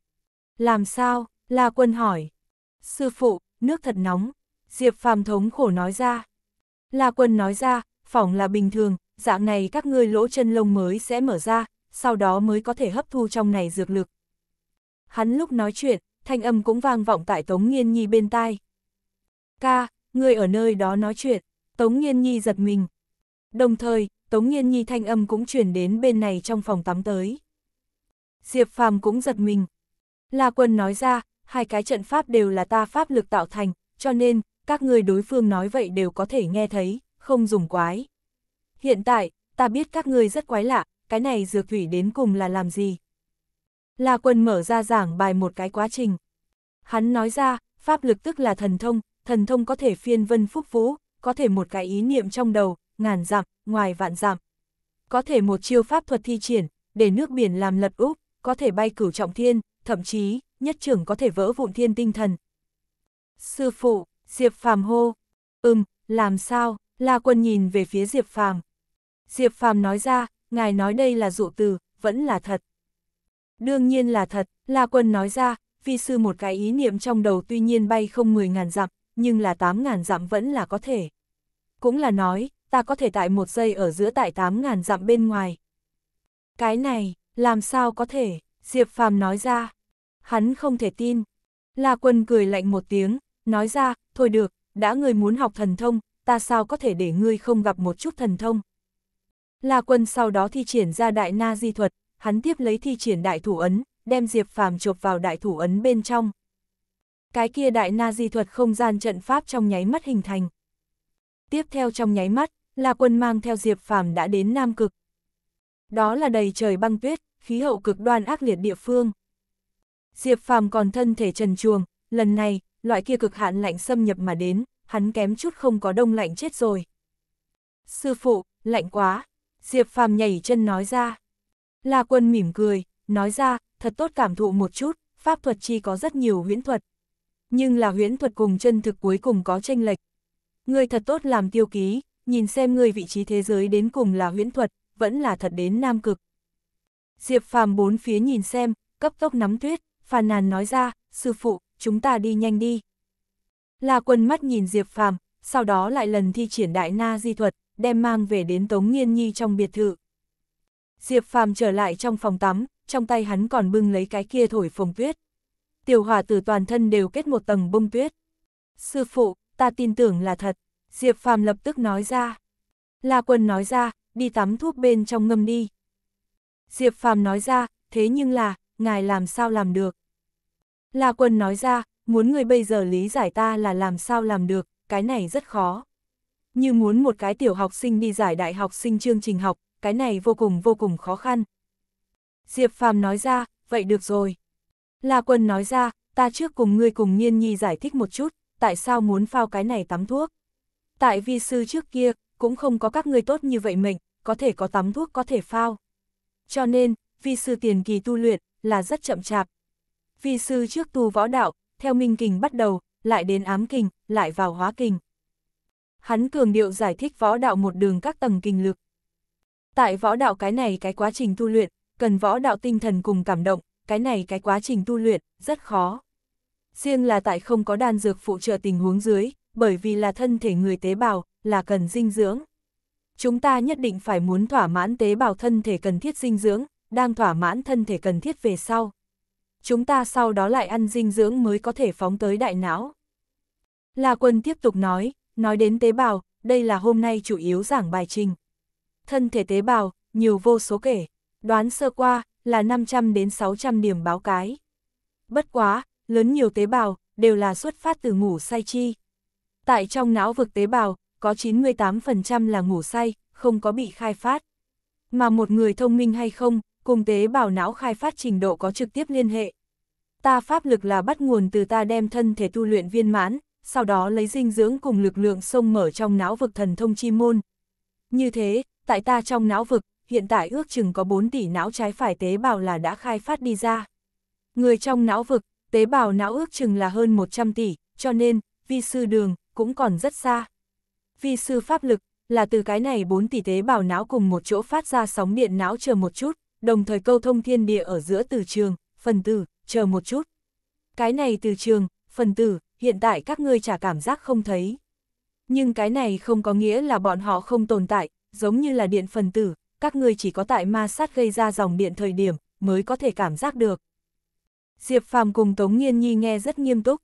Làm sao? La Quân hỏi. Sư phụ, nước thật nóng. Diệp Phàm thống khổ nói ra. La Quân nói ra, phỏng là bình thường, dạng này các ngươi lỗ chân lông mới sẽ mở ra, sau đó mới có thể hấp thu trong này dược lực. Hắn lúc nói chuyện, thanh âm cũng vang vọng tại Tống Nhiên Nhi bên tai. Ca, ngươi ở nơi đó nói chuyện, Tống Nhiên Nhi giật mình. Đồng thời, Tống Nhiên Nhi thanh âm cũng chuyển đến bên này trong phòng tắm tới. Diệp Phàm cũng giật mình. La Quân nói ra, hai cái trận pháp đều là ta pháp lực tạo thành, cho nên, các ngươi đối phương nói vậy đều có thể nghe thấy, không dùng quái. Hiện tại, ta biết các ngươi rất quái lạ, cái này dược thủy đến cùng là làm gì? La quân mở ra giảng bài một cái quá trình. Hắn nói ra, pháp lực tức là thần thông, thần thông có thể phiên vân phúc vũ, có thể một cái ý niệm trong đầu, ngàn dặm, ngoài vạn dặm. Có thể một chiêu pháp thuật thi triển, để nước biển làm lật úp, có thể bay cửu trọng thiên, thậm chí, nhất trưởng có thể vỡ vụn thiên tinh thần. Sư phụ, Diệp Phàm hô, ừm, làm sao, La Quân nhìn về phía Diệp Phàm Diệp Phàm nói ra, ngài nói đây là dụ từ, vẫn là thật. Đương nhiên là thật, La Quân nói ra, vi sư một cái ý niệm trong đầu tuy nhiên bay không 10.000 dặm, nhưng là 8.000 dặm vẫn là có thể. Cũng là nói, ta có thể tại một giây ở giữa tại 8.000 dặm bên ngoài. Cái này, làm sao có thể, Diệp Phàm nói ra. Hắn không thể tin. La Quân cười lạnh một tiếng, nói ra, thôi được, đã ngươi muốn học thần thông, ta sao có thể để ngươi không gặp một chút thần thông. La quân sau đó thi triển ra đại na di thuật, hắn tiếp lấy thi triển đại thủ ấn, đem Diệp Phàm chộp vào đại thủ ấn bên trong. Cái kia đại na di thuật không gian trận pháp trong nháy mắt hình thành. Tiếp theo trong nháy mắt, La Quân mang theo Diệp Phàm đã đến Nam Cực. Đó là đầy trời băng tuyết, khí hậu cực đoan ác liệt địa phương. Diệp Phàm còn thân thể trần chuồng, lần này, loại kia cực hạn lạnh xâm nhập mà đến, hắn kém chút không có đông lạnh chết rồi. Sư phụ, lạnh quá, Diệp Phàm nhảy chân nói ra. La quân mỉm cười, nói ra, thật tốt cảm thụ một chút, pháp thuật chi có rất nhiều huyễn thuật. Nhưng là huyễn thuật cùng chân thực cuối cùng có tranh lệch. Người thật tốt làm tiêu ký, nhìn xem người vị trí thế giới đến cùng là huyễn thuật, vẫn là thật đến nam cực. Diệp Phàm bốn phía nhìn xem, cấp tốc nắm tuyết, phàn nàn nói ra, sư phụ, chúng ta đi nhanh đi. La quân mắt nhìn Diệp Phạm, sau đó lại lần thi triển đại na di thuật, đem mang về đến Tống Nhiên Nhi trong biệt thự. Diệp Phạm trở lại trong phòng tắm, trong tay hắn còn bưng lấy cái kia thổi phồng tuyết. Tiểu hỏa từ toàn thân đều kết một tầng bông tuyết. Sư phụ, ta tin tưởng là thật, Diệp Phạm lập tức nói ra. La Quân nói ra, đi tắm thuốc bên trong ngâm đi. Diệp Phạm nói ra, thế nhưng là, ngài làm sao làm được. La Quân nói ra, muốn người bây giờ lý giải ta là làm sao làm được, cái này rất khó. Như muốn một cái tiểu học sinh đi giải đại học sinh chương trình học, cái này vô cùng vô cùng khó khăn. Diệp Phàm nói ra, vậy được rồi. La Quân nói ra, ta trước cùng ngươi cùng Nhiên Nhi giải thích một chút, tại sao muốn phao cái này tắm thuốc. Tại vi sư trước kia, cũng không có các ngươi tốt như vậy mệnh, có thể có tắm thuốc có thể phao. Cho nên, vi sư tiền kỳ tu luyện, là rất chậm chạp, vi sư trước tu võ đạo, theo minh kình bắt đầu, lại đến ám kình, lại vào hóa kình. Hắn cường điệu giải thích võ đạo một đường các tầng kinh lực. Tại võ đạo cái này cái quá trình tu luyện, cần võ đạo tinh thần cùng cảm động, cái này cái quá trình tu luyện, rất khó. Riêng là tại không có đan dược phụ trợ tình huống dưới, bởi vì là thân thể người tế bào, là cần dinh dưỡng. Chúng ta nhất định phải muốn thỏa mãn tế bào thân thể cần thiết dinh dưỡng, đang thỏa mãn thân thể cần thiết về sau chúng ta sau đó lại ăn dinh dưỡng mới có thể phóng tới đại não. La Quân tiếp tục nói, nói đến tế bào, đây là hôm nay chủ yếu giảng bài trình. Thân thể tế bào, nhiều vô số kể, đoán sơ qua là 500 đến 600 điểm báo cái. Bất quá, lớn nhiều tế bào đều là xuất phát từ ngủ say chi. Tại trong não vực tế bào, có 98% là ngủ say, không có bị khai phát. Mà một người thông minh hay không, cùng tế bào não khai phát trình độ có trực tiếp liên hệ. Ta pháp lực là bắt nguồn từ ta đem thân thể tu luyện viên mãn, sau đó lấy dinh dưỡng cùng lực lượng sông mở trong não vực thần thông chi môn. Như thế, tại ta trong não vực, hiện tại ước chừng có 4 tỷ não trái phải tế bào là đã khai phát đi ra. Người trong não vực, tế bào não ước chừng là hơn 100 tỷ, cho nên, vi sư đường, cũng còn rất xa. Vi sư pháp lực, là từ cái này 4 tỷ tế bào não cùng một chỗ phát ra sóng điện não chờ một chút, đồng thời câu thông thiên địa ở giữa từ trường, phần tử, chờ một chút. Cái này từ trường, phần tử, hiện tại các ngươi chả cảm giác không thấy. Nhưng cái này không có nghĩa là bọn họ không tồn tại, giống như là điện phần tử, các ngươi chỉ có tại ma sát gây ra dòng điện thời điểm mới có thể cảm giác được. Diệp Phàm cùng Tống Nghiên Nhi nghe rất nghiêm túc.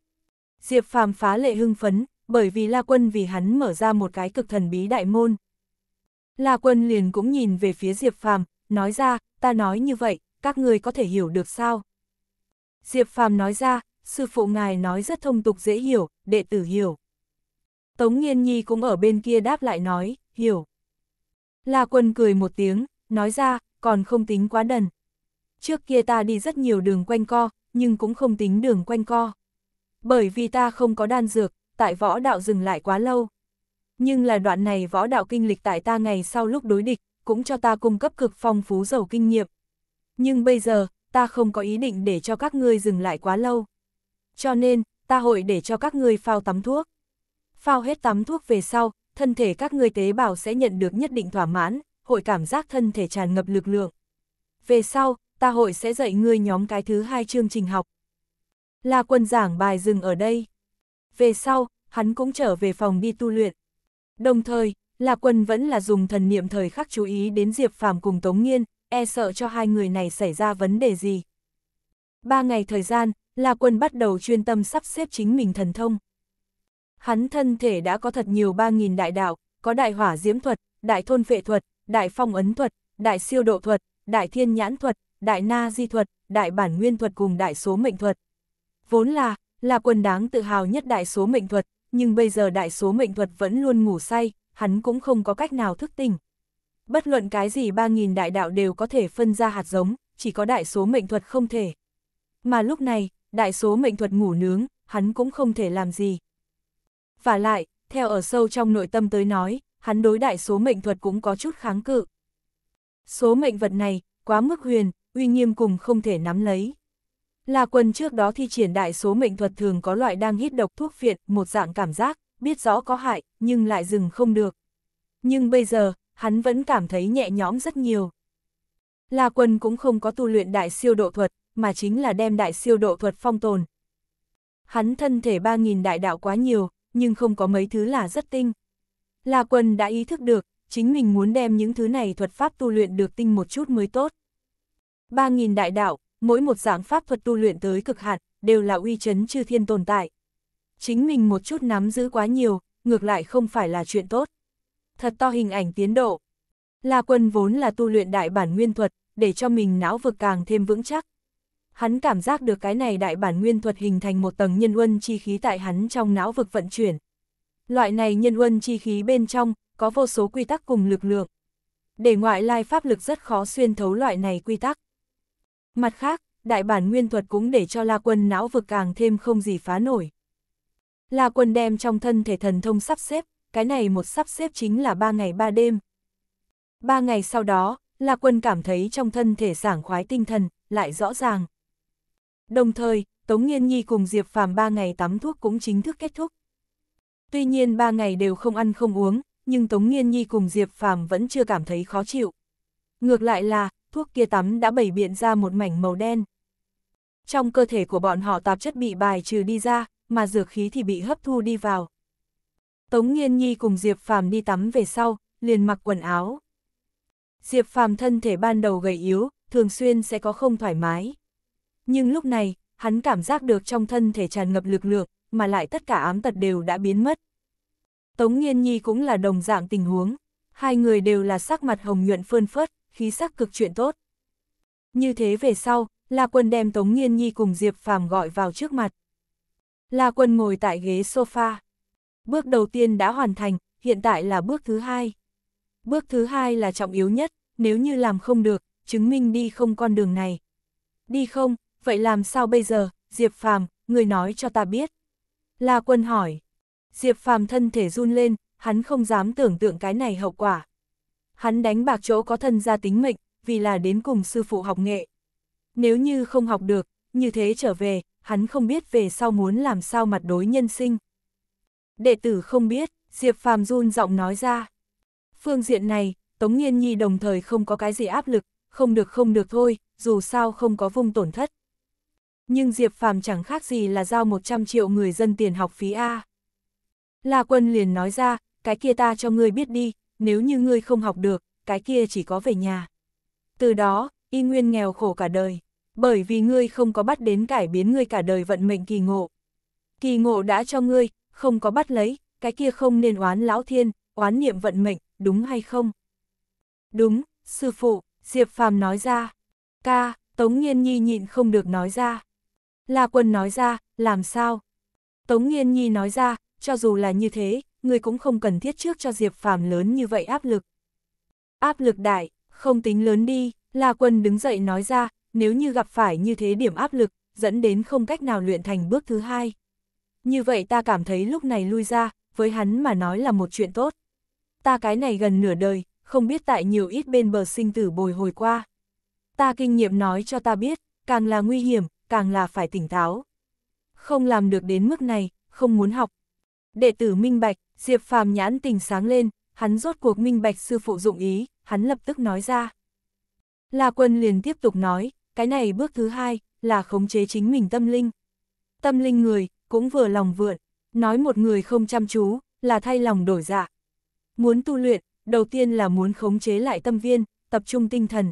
Diệp Phàm phá lệ hưng phấn, bởi vì La Quân vì hắn mở ra một cái cực thần bí đại môn. La Quân liền cũng nhìn về phía Diệp Phàm, nói ra, ta nói như vậy, các người có thể hiểu được sao? Diệp Phàm nói ra, sư phụ ngài nói rất thông tục dễ hiểu, đệ tử hiểu. Tống Nhiên Nhi cũng ở bên kia đáp lại nói, hiểu. La Quân cười một tiếng, nói ra, còn không tính quá đần. Trước kia ta đi rất nhiều đường quanh co, nhưng cũng không tính đường quanh co. Bởi vì ta không có đan dược, tại võ đạo dừng lại quá lâu. Nhưng là đoạn này võ đạo kinh lịch tại ta ngày sau lúc đối địch, cũng cho ta cung cấp cực phong phú giàu kinh nghiệm. Nhưng bây giờ, ta không có ý định để cho các ngươi dừng lại quá lâu. Cho nên, ta hội để cho các ngươi phao tắm thuốc. Phao hết tắm thuốc về sau, thân thể các ngươi tế bào sẽ nhận được nhất định thỏa mãn, hội cảm giác thân thể tràn ngập lực lượng. Về sau, ta hội sẽ dạy ngươi nhóm cái thứ hai chương trình học. là quân giảng bài dừng ở đây. Về sau, hắn cũng trở về phòng đi tu luyện. Đồng thời, Lạc Quân vẫn là dùng thần niệm thời khắc chú ý đến Diệp Phàm cùng Tống Nghiên, e sợ cho hai người này xảy ra vấn đề gì. Ba ngày thời gian, Lạc Quân bắt đầu chuyên tâm sắp xếp chính mình thần thông. Hắn thân thể đã có thật nhiều 3.000 đại đạo, có đại hỏa diễm thuật, đại thôn phệ thuật, đại phong ấn thuật, đại siêu độ thuật, đại thiên nhãn thuật, đại na di thuật, đại bản nguyên thuật cùng đại số mệnh thuật. Vốn là, là quân đáng tự hào nhất đại số mệnh thuật, nhưng bây giờ đại số mệnh thuật vẫn luôn ngủ say, hắn cũng không có cách nào thức tỉnh. Bất luận cái gì 3.000 đại đạo đều có thể phân ra hạt giống, chỉ có đại số mệnh thuật không thể. Mà lúc này, đại số mệnh thuật ngủ nướng, hắn cũng không thể làm gì. Và lại, theo ở sâu trong nội tâm tới nói, hắn đối đại số mệnh thuật cũng có chút kháng cự. Số mệnh vật này, quá mức huyền, uy nghiêm cùng không thể nắm lấy. là quân trước đó thi triển đại số mệnh thuật thường có loại đang hít độc thuốc viện, một dạng cảm giác biết rõ có hại, nhưng lại dừng không được. Nhưng bây giờ, hắn vẫn cảm thấy nhẹ nhõm rất nhiều. La Quân cũng không có tu luyện đại siêu độ thuật, mà chính là đem đại siêu độ thuật phong tồn. Hắn thân thể 3.000 đại đạo quá nhiều, nhưng không có mấy thứ là rất tinh. La Quân đã ý thức được, chính mình muốn đem những thứ này thuật pháp tu luyện được tinh một chút mới tốt. 3.000 đại đạo, mỗi một dạng pháp thuật tu luyện tới cực hạn, đều là uy chấn chư thiên tồn tại chính mình một chút nắm giữ quá nhiều, ngược lại không phải là chuyện tốt. Thật to hình ảnh tiến độ. La Quân vốn là tu luyện đại bản nguyên thuật, để cho mình não vực càng thêm vững chắc. Hắn cảm giác được cái này đại bản nguyên thuật hình thành một tầng nhân uân chi khí tại hắn trong não vực vận chuyển. Loại này nhân uân chi khí bên trong, có vô số quy tắc cùng lực lượng. Để ngoại lai pháp lực rất khó xuyên thấu loại này quy tắc. Mặt khác, đại bản nguyên thuật cũng để cho La Quân não vực càng thêm không gì phá nổi. La Quân đem trong thân thể thần thông sắp xếp, cái này một sắp xếp chính là ba ngày ba đêm. Ba ngày sau đó, La Quân cảm thấy trong thân thể sảng khoái tinh thần, lại rõ ràng. Đồng thời, Tống Nghiên Nhi cùng Diệp Phàm ba ngày tắm thuốc cũng chính thức kết thúc. Tuy nhiên ba ngày đều không ăn không uống, nhưng Tống Nghiên Nhi cùng Diệp Phàm vẫn chưa cảm thấy khó chịu. Ngược lại là, thuốc kia tắm đã bảy biện ra một mảnh màu đen trong cơ thể của bọn họ tạp chất bị bài trừ đi ra, mà dược khí thì bị hấp thu đi vào. Tống Nghiên Nhi cùng Diệp Phàm đi tắm về sau, liền mặc quần áo. Diệp Phàm thân thể ban đầu gầy yếu, thường xuyên sẽ có không thoải mái. Nhưng lúc này, hắn cảm giác được trong thân thể tràn ngập lực lượng, mà lại tất cả ám tật đều đã biến mất. Tống Nghiên Nhi cũng là đồng dạng tình huống, hai người đều là sắc mặt hồng nhuận phơn phớt, khí sắc cực chuyện tốt. Như thế về sau, La Quân đem Tống Nhiên Nhi cùng Diệp Phàm gọi vào trước mặt. La Quân ngồi tại ghế sofa. Bước đầu tiên đã hoàn thành, hiện tại là bước thứ hai. Bước thứ hai là trọng yếu nhất, nếu như làm không được, chứng minh đi không con đường này. Đi không, vậy làm sao bây giờ, Diệp Phàm, người nói cho ta biết. La Quân hỏi. Diệp Phàm thân thể run lên, hắn không dám tưởng tượng cái này hậu quả. Hắn đánh bạc chỗ có thân gia tính mệnh, vì là đến cùng sư phụ học nghệ. Nếu như không học được, như thế trở về, hắn không biết về sau muốn làm sao mặt đối nhân sinh. Đệ tử không biết, Diệp Phàm run giọng nói ra. Phương diện này, Tống Nhiên Nhi đồng thời không có cái gì áp lực, không được không được thôi, dù sao không có vùng tổn thất. Nhưng Diệp Phàm chẳng khác gì là giao 100 triệu người dân tiền học phí A. La Quân liền nói ra, cái kia ta cho ngươi biết đi, nếu như ngươi không học được, cái kia chỉ có về nhà. Từ đó, y nguyên nghèo khổ cả đời, bởi vì ngươi không có bắt đến cải biến ngươi cả đời vận mệnh kỳ ngộ. Kỳ ngộ đã cho ngươi, không có bắt lấy, cái kia không nên oán lão thiên, oán niệm vận mệnh, đúng hay không? Đúng, sư phụ, Diệp Phàm nói ra. Ca, Tống Nhiên Nhi nhịn không được nói ra. La Quân nói ra, làm sao? Tống Nhiên Nhi nói ra, cho dù là như thế, ngươi cũng không cần thiết trước cho Diệp Phàm lớn như vậy áp lực. Áp lực đại, không tính lớn đi. La Quân đứng dậy nói ra, nếu như gặp phải như thế điểm áp lực, dẫn đến không cách nào luyện thành bước thứ hai. Như vậy ta cảm thấy lúc này lui ra, với hắn mà nói là một chuyện tốt. Ta cái này gần nửa đời, không biết tại nhiều ít bên bờ sinh tử bồi hồi qua. Ta kinh nghiệm nói cho ta biết, càng là nguy hiểm, càng là phải tỉnh táo. Không làm được đến mức này, không muốn học. Đệ tử minh bạch, Diệp Phàm nhãn tình sáng lên, hắn rốt cuộc minh bạch sư phụ dụng ý, hắn lập tức nói ra. La Quân liền tiếp tục nói, cái này bước thứ hai, là khống chế chính mình tâm linh. Tâm linh người, cũng vừa lòng vượn, nói một người không chăm chú, là thay lòng đổi dạ. Muốn tu luyện, đầu tiên là muốn khống chế lại tâm viên, tập trung tinh thần.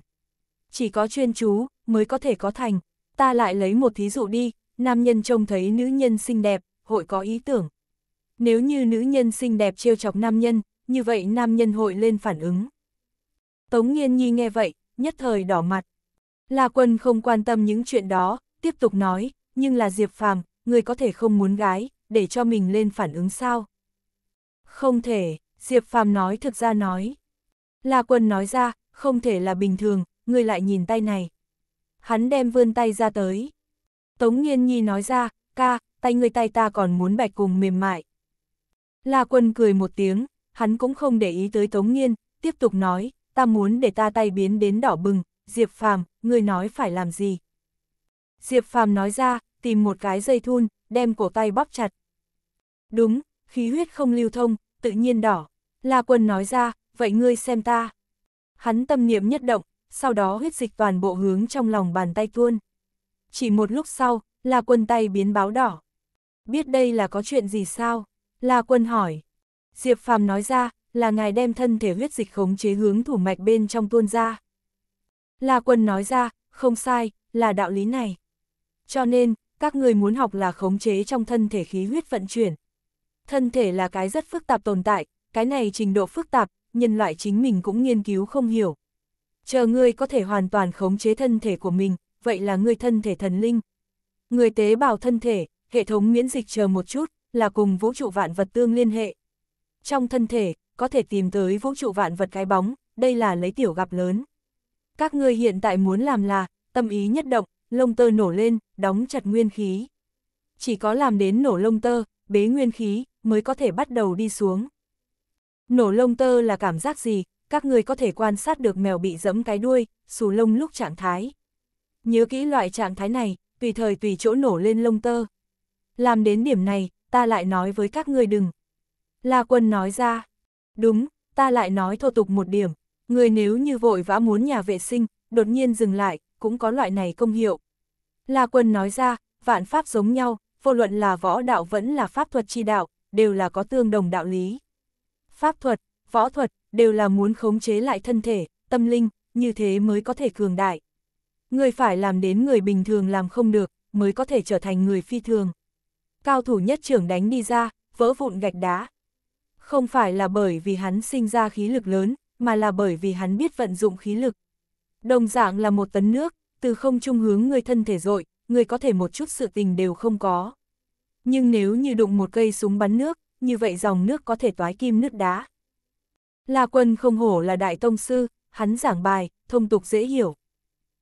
Chỉ có chuyên chú, mới có thể có thành. Ta lại lấy một thí dụ đi, nam nhân trông thấy nữ nhân xinh đẹp, hội có ý tưởng. Nếu như nữ nhân xinh đẹp trêu chọc nam nhân, như vậy nam nhân hội lên phản ứng. Tống Nghiên Nhi nghe vậy, nhất thời đỏ mặt. La Quân không quan tâm những chuyện đó, tiếp tục nói, nhưng là Diệp Phàm, người có thể không muốn gái, để cho mình lên phản ứng sao? Không thể, Diệp Phàm nói thực ra nói. La Quân nói ra, không thể là bình thường, người lại nhìn tay này. Hắn đem vươn tay ra tới. Tống Nhiên Nhi nói ra, ca, tay người tay ta còn muốn bạch cùng mềm mại. La Quân cười một tiếng, hắn cũng không để ý tới Tống Nhiên, tiếp tục nói, ta muốn để ta tay biến đến đỏ bừng, Diệp Phàm, ngươi nói phải làm gì? Diệp Phàm nói ra, tìm một cái dây thun, đem cổ tay bóp chặt. Đúng, khí huyết không lưu thông, tự nhiên đỏ. La Quân nói ra, vậy ngươi xem ta. Hắn tâm niệm nhất động, sau đó huyết dịch toàn bộ hướng trong lòng bàn tay tuôn. Chỉ một lúc sau, La Quân tay biến báo đỏ. Biết đây là có chuyện gì sao? La Quân hỏi. Diệp Phàm nói ra, là ngài đem thân thể huyết dịch khống chế hướng thủ mạch bên trong tuôn ra. La quân nói ra, không sai, là đạo lý này. Cho nên, các người muốn học là khống chế trong thân thể khí huyết vận chuyển. Thân thể là cái rất phức tạp tồn tại, cái này trình độ phức tạp, nhân loại chính mình cũng nghiên cứu không hiểu. Chờ ngươi có thể hoàn toàn khống chế thân thể của mình, vậy là ngươi thân thể thần linh. Người tế bào thân thể, hệ thống miễn dịch chờ một chút, là cùng vũ trụ vạn vật tương liên hệ. Trong thân thể, có thể tìm tới vũ trụ vạn vật cái bóng, đây là lấy tiểu gặp lớn. Các ngươi hiện tại muốn làm là, tâm ý nhất động, lông tơ nổ lên, đóng chặt nguyên khí. Chỉ có làm đến nổ lông tơ, bế nguyên khí, mới có thể bắt đầu đi xuống. Nổ lông tơ là cảm giác gì, các người có thể quan sát được mèo bị dẫm cái đuôi, xù lông lúc trạng thái. Nhớ kỹ loại trạng thái này, tùy thời tùy chỗ nổ lên lông tơ. Làm đến điểm này, ta lại nói với các người đừng, La Quân nói ra. Đúng, ta lại nói thô tục một điểm. Người nếu như vội vã muốn nhà vệ sinh, đột nhiên dừng lại, cũng có loại này công hiệu. La Quân nói ra, vạn pháp giống nhau, vô luận là võ đạo vẫn là pháp thuật chi đạo, đều là có tương đồng đạo lý. Pháp thuật, võ thuật, đều là muốn khống chế lại thân thể, tâm linh, như thế mới có thể cường đại. Người phải làm đến người bình thường làm không được, mới có thể trở thành người phi thường. Cao thủ nhất trưởng đánh đi ra, vỡ vụn gạch đá, không phải là bởi vì hắn sinh ra khí lực lớn, mà là bởi vì hắn biết vận dụng khí lực. Đồng dạng là một tấn nước, từ không trung hướng người thân thể dội, người có thể một chút sự tình đều không có. Nhưng nếu như đụng một cây súng bắn nước, như vậy dòng nước có thể toái kim nước đá. La quân không hổ là đại tông sư, hắn giảng bài, thông tục dễ hiểu.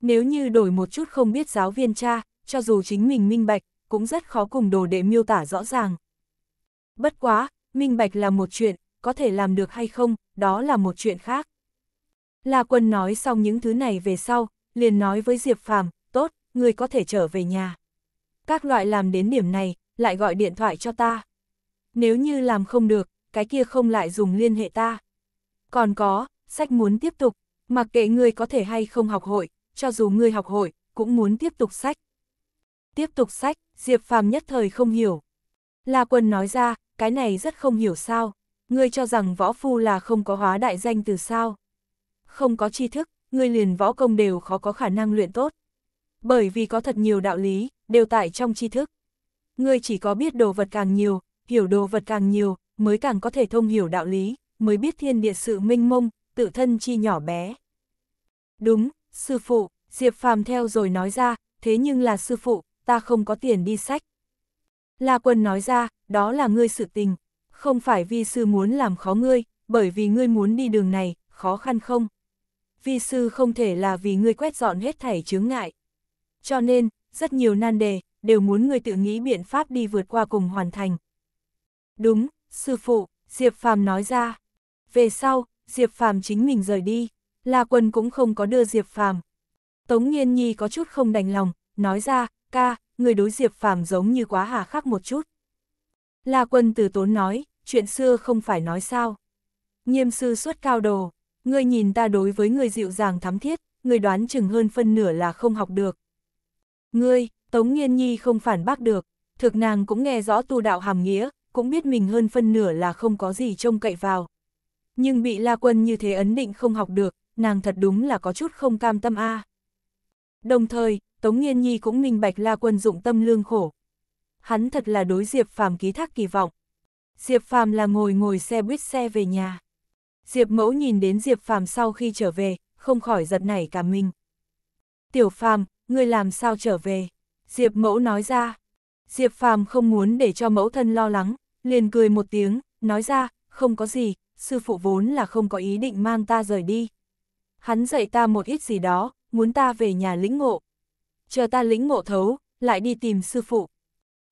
Nếu như đổi một chút không biết giáo viên cha, cho dù chính mình minh bạch, cũng rất khó cùng đồ đệ miêu tả rõ ràng. Bất quá, minh bạch là một chuyện, có thể làm được hay không, đó là một chuyện khác. La Quân nói xong những thứ này về sau, liền nói với Diệp Phàm, tốt, người có thể trở về nhà. Các loại làm đến điểm này, lại gọi điện thoại cho ta. Nếu như làm không được, cái kia không lại dùng liên hệ ta. Còn có, sách muốn tiếp tục, mặc kệ người có thể hay không học hội, cho dù người học hội, cũng muốn tiếp tục sách. Tiếp tục sách, Diệp Phàm nhất thời không hiểu. La Quân nói ra, cái này rất không hiểu sao, ngươi cho rằng võ phu là không có hóa đại danh từ sao. Không có tri thức, ngươi liền võ công đều khó có khả năng luyện tốt. Bởi vì có thật nhiều đạo lý, đều tại trong tri thức. Ngươi chỉ có biết đồ vật càng nhiều, hiểu đồ vật càng nhiều, mới càng có thể thông hiểu đạo lý, mới biết thiên địa sự minh mông, tự thân chi nhỏ bé. Đúng, sư phụ, Diệp Phàm theo rồi nói ra, thế nhưng là sư phụ, ta không có tiền đi sách. La Quân nói ra, đó là ngươi sự tình, không phải vi sư muốn làm khó ngươi, bởi vì ngươi muốn đi đường này, khó khăn không? Vi sư không thể là vì ngươi quét dọn hết thảy chướng ngại. Cho nên, rất nhiều nan đề, đều muốn ngươi tự nghĩ biện pháp đi vượt qua cùng hoàn thành. Đúng, sư phụ, Diệp Phàm nói ra. Về sau, Diệp Phàm chính mình rời đi, La Quân cũng không có đưa Diệp Phàm. Tống Nhiên Nhi có chút không đành lòng, nói ra, ca, người đối Diệp Phàm giống như quá hà khắc một chút. La quân từ tốn nói, chuyện xưa không phải nói sao. Nghiêm sư xuất cao đồ, ngươi nhìn ta đối với người dịu dàng thắm thiết, người đoán chừng hơn phân nửa là không học được. Ngươi, Tống Nghiên Nhi không phản bác được, thực nàng cũng nghe rõ tu đạo hàm nghĩa, cũng biết mình hơn phân nửa là không có gì trông cậy vào. Nhưng bị La Quân như thế ấn định không học được, nàng thật đúng là có chút không cam tâm a. À. Đồng thời, Tống Nghiên Nhi cũng minh bạch La Quân dụng tâm lương khổ. Hắn thật là đối Diệp Phàm ký thác kỳ vọng. Diệp Phàm là ngồi ngồi xe buýt xe về nhà. Diệp Mẫu nhìn đến Diệp Phàm sau khi trở về, không khỏi giật nảy cả mình. "Tiểu Phàm, ngươi làm sao trở về?" Diệp Mẫu nói ra. Diệp Phàm không muốn để cho mẫu thân lo lắng, liền cười một tiếng, nói ra, "Không có gì, sư phụ vốn là không có ý định mang ta rời đi. Hắn dạy ta một ít gì đó, muốn ta về nhà lĩnh ngộ, chờ ta lĩnh ngộ thấu, lại đi tìm sư phụ.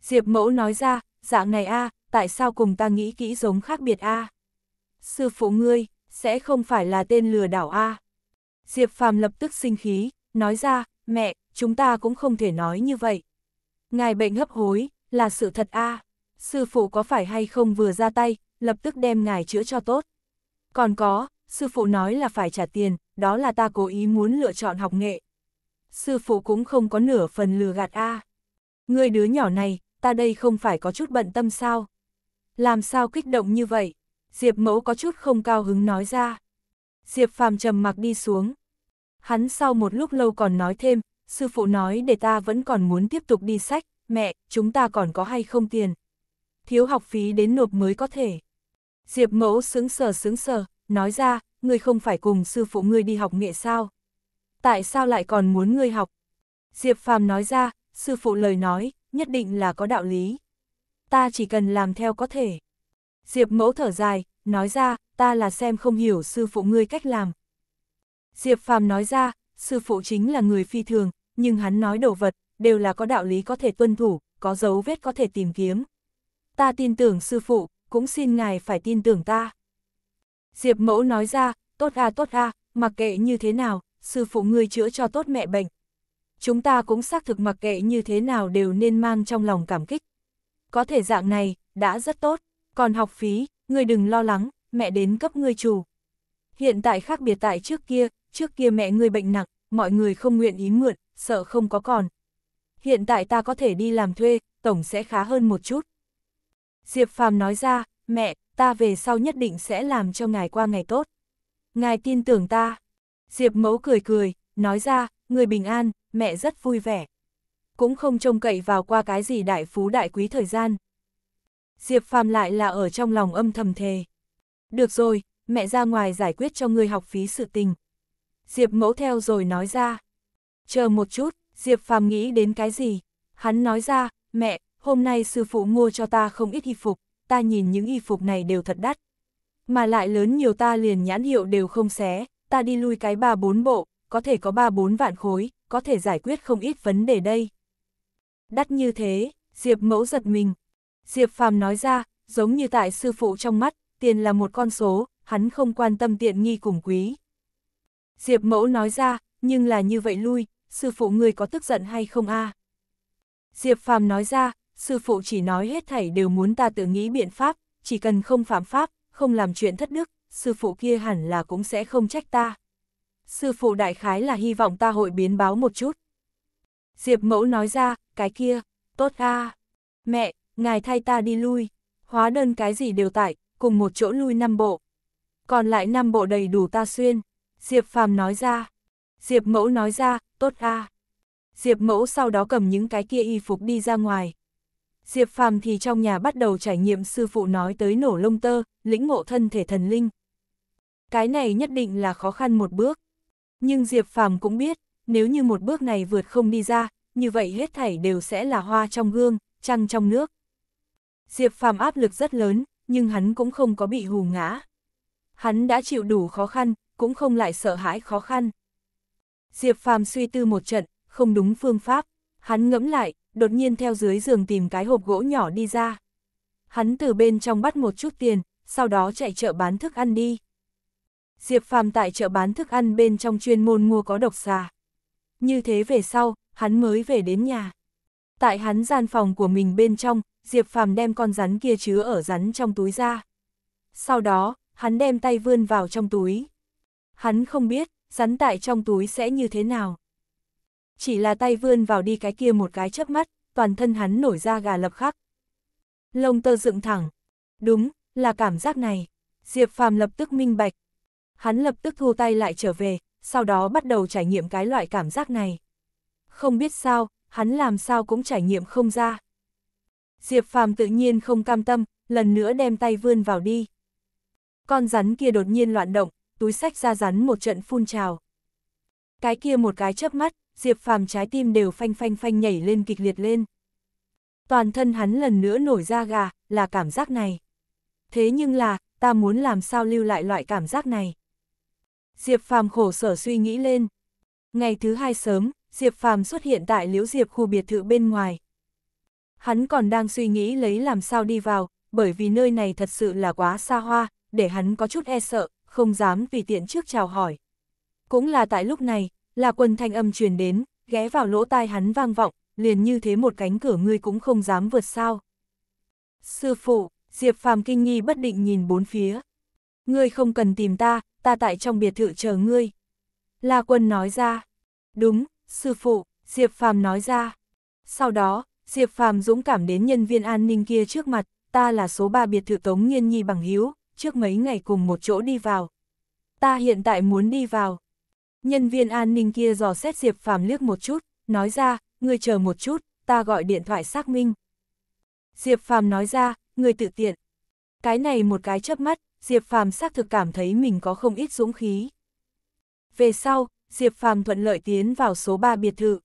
Diệp mẫu nói ra, dạng này a tại sao cùng ta nghĩ kỹ giống khác biệt a Sư phụ ngươi, sẽ không phải là tên lừa đảo a Diệp phàm lập tức sinh khí, nói ra, mẹ, chúng ta cũng không thể nói như vậy. Ngài bệnh hấp hối, là sự thật a Sư phụ có phải hay không vừa ra tay, lập tức đem ngài chữa cho tốt. Còn có, sư phụ nói là phải trả tiền, đó là ta cố ý muốn lựa chọn học nghệ, sư phụ cũng không có nửa phần lừa gạt a. À. Người đứa nhỏ này, ta đây không phải có chút bận tâm sao? Làm sao kích động như vậy? Diệp mẫu có chút không cao hứng nói ra. Diệp phàm trầm mặc đi xuống. Hắn sau một lúc lâu còn nói thêm, sư phụ nói để ta vẫn còn muốn tiếp tục đi sách, mẹ, chúng ta còn có hay không tiền? Thiếu học phí đến nộp mới có thể. Diệp mẫu sướng sờ sướng sờ, nói ra, ngươi không phải cùng sư phụ ngươi đi học nghệ sao? tại sao lại còn muốn ngươi học? Diệp Phàm nói ra, sư phụ lời nói, nhất định là có đạo lý. Ta chỉ cần làm theo có thể. Diệp mẫu thở dài, nói ra, ta là xem không hiểu sư phụ ngươi cách làm. Diệp Phàm nói ra, sư phụ chính là người phi thường, nhưng hắn nói đồ vật, đều là có đạo lý có thể tuân thủ, có dấu vết có thể tìm kiếm. Ta tin tưởng sư phụ, cũng xin ngài phải tin tưởng ta. Diệp mẫu nói ra, tốt a à, tốt a à, mặc kệ như thế nào, sư phụ ngươi chữa cho tốt mẹ bệnh. Chúng ta cũng xác thực mặc kệ như thế nào đều nên mang trong lòng cảm kích. Có thể dạng này, đã rất tốt, còn học phí, ngươi đừng lo lắng, mẹ đến cấp ngươi chủ. Hiện tại khác biệt tại trước kia, trước kia mẹ ngươi bệnh nặng, mọi người không nguyện ý mượn, sợ không có còn. Hiện tại ta có thể đi làm thuê, tổng sẽ khá hơn một chút. Diệp Phàm nói ra, mẹ, ta về sau nhất định sẽ làm cho ngài qua ngày tốt. Ngài tin tưởng ta, Diệp mẫu cười cười, nói ra, người bình an, mẹ rất vui vẻ. Cũng không trông cậy vào qua cái gì đại phú đại quý thời gian. Diệp phàm lại là ở trong lòng âm thầm thề. Được rồi, mẹ ra ngoài giải quyết cho người học phí sự tình. Diệp mẫu theo rồi nói ra. Chờ một chút, Diệp phàm nghĩ đến cái gì? Hắn nói ra, mẹ, hôm nay sư phụ mua cho ta không ít y phục, ta nhìn những y phục này đều thật đắt. Mà lại lớn nhiều ta liền nhãn hiệu đều không xé, ta đi lui cái ba bốn bộ, có thể có ba bốn vạn khối, có thể giải quyết không ít vấn đề đây. Đắt như thế, Diệp mẫu giật mình. Diệp phàm nói ra, giống như tại sư phụ trong mắt, tiền là một con số, hắn không quan tâm tiện nghi cùng quý. Diệp mẫu nói ra, nhưng là như vậy lui, sư phụ người có tức giận hay không a? À? Diệp phàm nói ra, sư phụ chỉ nói hết thảy đều muốn ta tự nghĩ biện pháp, chỉ cần không phạm pháp, không làm chuyện thất đức, sư phụ kia hẳn là cũng sẽ không trách ta. Sư phụ đại khái là hy vọng ta hội biến báo một chút. Diệp mẫu nói ra, cái kia, tốt a Mẹ, ngài thay ta đi lui, hóa đơn cái gì đều tại, cùng một chỗ lui năm bộ. Còn lại năm bộ đầy đủ ta xuyên, Diệp phàm nói ra. Diệp mẫu nói ra, tốt a Diệp mẫu sau đó cầm những cái kia y phục đi ra ngoài. Diệp phàm thì trong nhà bắt đầu trải nghiệm sư phụ nói tới nổ lông tơ, lĩnh ngộ thân thể thần linh. Cái này nhất định là khó khăn một bước. Nhưng Diệp Phàm cũng biết, nếu như một bước này vượt không đi ra, như vậy hết thảy đều sẽ là hoa trong gương, trăng trong nước. Diệp Phàm áp lực rất lớn, nhưng hắn cũng không có bị hù ngã. Hắn đã chịu đủ khó khăn, cũng không lại sợ hãi khó khăn. Diệp Phàm suy tư một trận, không đúng phương pháp, hắn ngẫm lại, đột nhiên theo dưới giường tìm cái hộp gỗ nhỏ đi ra. Hắn từ bên trong bắt một chút tiền, sau đó chạy chợ bán thức ăn đi. Diệp Phàm tại chợ bán thức ăn bên trong chuyên môn mua có độc xà. Như thế về sau, hắn mới về đến nhà. Tại hắn gian phòng của mình bên trong, Diệp Phàm đem con rắn kia chứa ở rắn trong túi ra. Sau đó, hắn đem tay vươn vào trong túi. Hắn không biết, rắn tại trong túi sẽ như thế nào. Chỉ là tay vươn vào đi cái kia một cái chớp mắt, toàn thân hắn nổi ra gà lập khắc. Lông tơ dựng thẳng. Đúng, là cảm giác này. Diệp Phàm lập tức minh bạch, hắn lập tức thu tay lại trở về, sau đó bắt đầu trải nghiệm cái loại cảm giác này. Không biết sao, hắn làm sao cũng trải nghiệm không ra. Diệp Phàm tự nhiên không cam tâm, lần nữa đem tay vươn vào đi. Con rắn kia đột nhiên loạn động, túi sách ra rắn một trận phun trào. Cái kia một cái chớp mắt, Diệp Phàm trái tim đều phanh phanh phanh nhảy lên kịch liệt lên. Toàn thân hắn lần nữa nổi ra gà, là cảm giác này. Thế nhưng là, ta muốn làm sao lưu lại loại cảm giác này. Diệp Phàm khổ sở suy nghĩ lên. Ngày thứ hai sớm, Diệp Phàm xuất hiện tại Liễu Diệp khu biệt thự bên ngoài. Hắn còn đang suy nghĩ lấy làm sao đi vào, bởi vì nơi này thật sự là quá xa hoa, để hắn có chút e sợ, không dám vì tiện trước chào hỏi. Cũng là tại lúc này, là quần thanh âm truyền đến, ghé vào lỗ tai hắn vang vọng, liền như thế một cánh cửa ngươi cũng không dám vượt sao. Sư phụ, Diệp Phàm kinh nghi bất định nhìn bốn phía ngươi không cần tìm ta, ta tại trong biệt thự chờ ngươi. La Quân nói ra, đúng, sư phụ, Diệp Phàm nói ra. Sau đó, Diệp Phàm dũng cảm đến nhân viên an ninh kia trước mặt, ta là số 3 biệt thự Tống Nghiên Nhi bằng hiếu, trước mấy ngày cùng một chỗ đi vào. Ta hiện tại muốn đi vào. Nhân viên an ninh kia dò xét Diệp Phàm liếc một chút, nói ra, ngươi chờ một chút, ta gọi điện thoại xác minh. Diệp Phàm nói ra, ngươi tự tiện. Cái này một cái chớp mắt, Diệp Phàm xác thực cảm thấy mình có không ít dũng khí. Về sau, Diệp Phàm thuận lợi tiến vào số 3 biệt thự.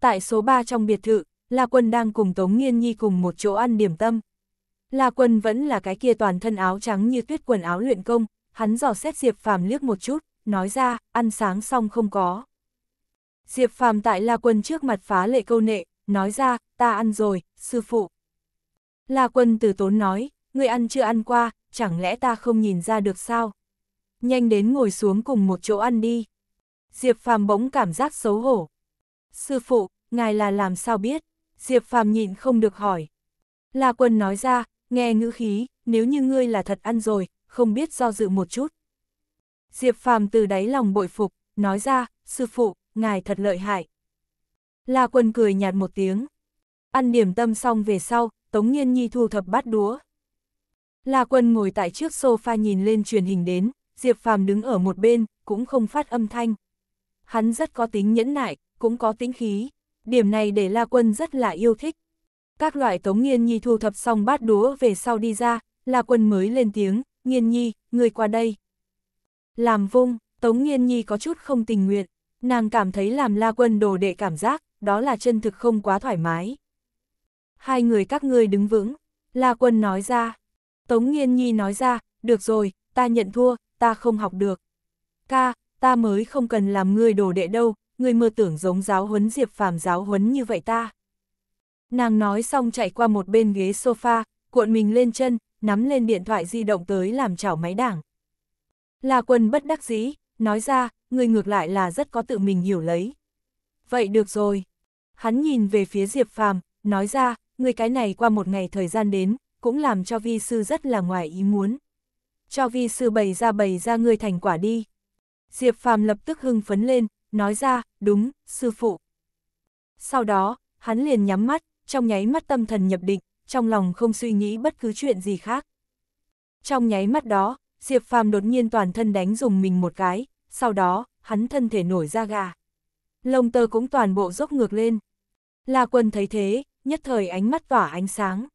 Tại số 3 trong biệt thự, La Quân đang cùng Tống Nghiên Nhi cùng một chỗ ăn điểm tâm. La Quân vẫn là cái kia toàn thân áo trắng như tuyết quần áo luyện công, hắn dò xét Diệp Phàm liếc một chút, nói ra, ăn sáng xong không có. Diệp Phàm tại La Quân trước mặt phá lệ câu nệ, nói ra, ta ăn rồi, sư phụ. La Quân từ tốn nói, ngươi ăn chưa ăn qua, chẳng lẽ ta không nhìn ra được sao? Nhanh đến ngồi xuống cùng một chỗ ăn đi. Diệp Phàm bỗng cảm giác xấu hổ. Sư phụ, ngài là làm sao biết? Diệp Phàm nhịn không được hỏi. La Quân nói ra, nghe ngữ khí, nếu như ngươi là thật ăn rồi, không biết do dự một chút. Diệp Phàm từ đáy lòng bội phục, nói ra, sư phụ, ngài thật lợi hại. La Quân cười nhạt một tiếng. Ăn điểm tâm xong về sau, Tống Nhiên Nhi thu thập bát đũa, La Quân ngồi tại trước sofa nhìn lên truyền hình đến, Diệp Phàm đứng ở một bên, cũng không phát âm thanh. Hắn rất có tính nhẫn nại, cũng có tính khí, điểm này để La Quân rất là yêu thích. Các loại Tống Nghiên Nhi thu thập xong bát đũa về sau đi ra, La Quân mới lên tiếng, Nghiên Nhi, người qua đây. Làm vung, Tống Nghiên Nhi có chút không tình nguyện, nàng cảm thấy làm La Quân đồ đệ cảm giác, đó là chân thực không quá thoải mái. Hai người các ngươi đứng vững, La Quân nói ra. Tống Nghiên Nhi nói ra, được rồi, ta nhận thua, ta không học được. Ca, ta mới không cần làm người đồ đệ đâu, người mơ tưởng giống giáo huấn Diệp Phàm giáo huấn như vậy ta. Nàng nói xong chạy qua một bên ghế sofa, cuộn mình lên chân, nắm lên điện thoại di động tới làm chảo máy đảng. Là Quân bất đắc dĩ, nói ra, người ngược lại là rất có tự mình hiểu lấy. Vậy được rồi. Hắn nhìn về phía Diệp Phàm, nói ra, người cái này qua một ngày thời gian đến, cũng làm cho vi sư rất là ngoài ý muốn. Cho vi sư bày ra bày ra ngươi thành quả đi. Diệp Phàm lập tức hưng phấn lên, nói ra, đúng, sư phụ. Sau đó, hắn liền nhắm mắt, trong nháy mắt tâm thần nhập định, trong lòng không suy nghĩ bất cứ chuyện gì khác. Trong nháy mắt đó, Diệp Phàm đột nhiên toàn thân đánh dùng mình một cái, sau đó, hắn thân thể nổi ra gà. Lông tơ cũng toàn bộ dốc ngược lên. La quân thấy thế, nhất thời ánh mắt tỏa ánh sáng.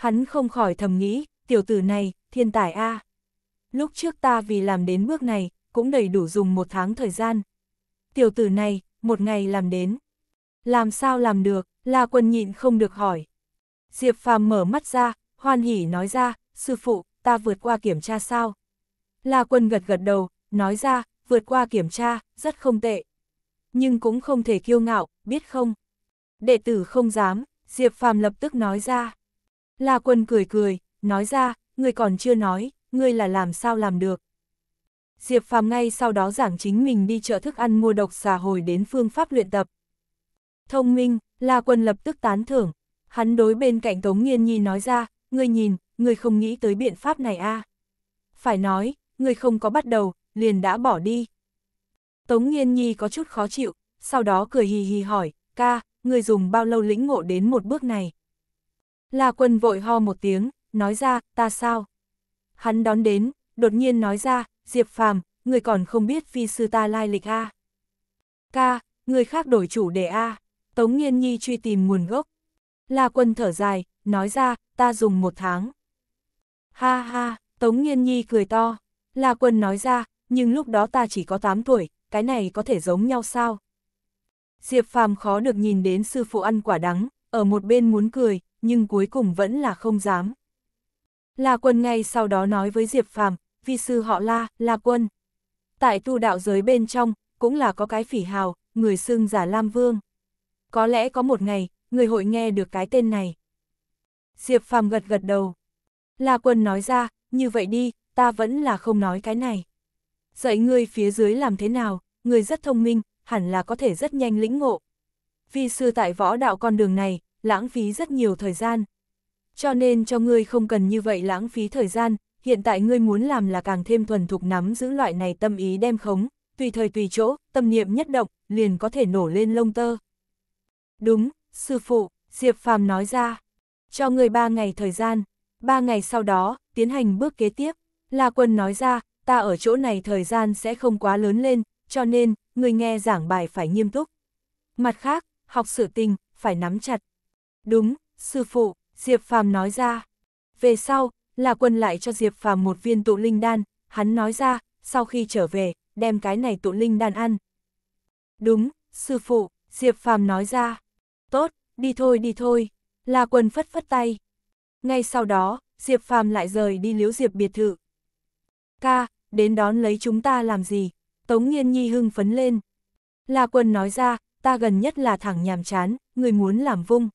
Hắn không khỏi thầm nghĩ, tiểu tử này, thiên tài A. Lúc trước ta vì làm đến bước này, cũng đầy đủ dùng một tháng thời gian. Tiểu tử này, một ngày làm đến. Làm sao làm được, là quân nhịn không được hỏi. Diệp phàm mở mắt ra, hoan hỉ nói ra, sư phụ, ta vượt qua kiểm tra sao? là quân gật gật đầu, nói ra, vượt qua kiểm tra, rất không tệ. Nhưng cũng không thể kiêu ngạo, biết không? Đệ tử không dám, Diệp Phàm lập tức nói ra. La Quân cười cười, nói ra, ngươi còn chưa nói, ngươi là làm sao làm được. Diệp Phàm ngay sau đó giảng chính mình đi chợ thức ăn mua độc xà hồi đến phương pháp luyện tập. Thông minh, La Quân lập tức tán thưởng, hắn đối bên cạnh Tống Nghiên Nhi nói ra, ngươi nhìn, ngươi không nghĩ tới biện pháp này a. À. Phải nói, ngươi không có bắt đầu, liền đã bỏ đi. Tống Nghiên Nhi có chút khó chịu, sau đó cười hì hì hỏi, ca, ngươi dùng bao lâu lĩnh ngộ đến một bước này. La quân vội ho một tiếng, nói ra, ta sao? Hắn đón đến, đột nhiên nói ra, Diệp Phàm, người còn không biết phi sư ta lai lịch A. Ca, người khác đổi chủ đề A. Tống Nghiên Nhi truy tìm nguồn gốc. La quân thở dài, nói ra, ta dùng một tháng. Ha ha, Tống Nghiên Nhi cười to. La quân nói ra, nhưng lúc đó ta chỉ có 8 tuổi, cái này có thể giống nhau sao? Diệp Phàm khó được nhìn đến sư phụ ăn quả đắng, ở một bên muốn cười, nhưng cuối cùng vẫn là không dám. La Quân ngay sau đó nói với Diệp Phàm, vi sư họ La, La Quân. Tại tu đạo giới bên trong, cũng là có cái phỉ hào, người xưng giả Lam Vương. Có lẽ có một ngày, người hội nghe được cái tên này. Diệp Phàm gật gật đầu. La Quân nói ra, như vậy đi, ta vẫn là không nói cái này. Dạy ngươi phía dưới làm thế nào, ngươi rất thông minh, hẳn là có thể rất nhanh lĩnh ngộ. Vi sư tại võ đạo con đường này, lãng phí rất nhiều thời gian. Cho nên cho ngươi không cần như vậy lãng phí thời gian, hiện tại ngươi muốn làm là càng thêm thuần thục nắm giữ loại này tâm ý đem khống, tùy thời tùy chỗ, tâm niệm nhất động, liền có thể nổ lên lông tơ. Đúng, sư phụ, Diệp Phàm nói ra, cho ngươi ba ngày thời gian, ba ngày sau đó, tiến hành bước kế tiếp. La Quân nói ra, ta ở chỗ này thời gian sẽ không quá lớn lên, cho nên, ngươi nghe giảng bài phải nghiêm túc. Mặt khác, học sự tình, phải nắm chặt. Đúng, sư phụ, Diệp Phàm nói ra. Về sau, là quân lại cho Diệp Phàm một viên tụ linh đan, hắn nói ra, sau khi trở về, đem cái này tụ linh đan ăn. Đúng, sư phụ, Diệp Phàm nói ra. Tốt, đi thôi đi thôi, là quân phất phất tay. Ngay sau đó, Diệp Phàm lại rời đi liếu Diệp biệt thự. Ca, đến đón lấy chúng ta làm gì? Tống Nghiên Nhi hưng phấn lên. là Quân nói ra, ta gần nhất là thẳng nhàm chán, người muốn làm vung.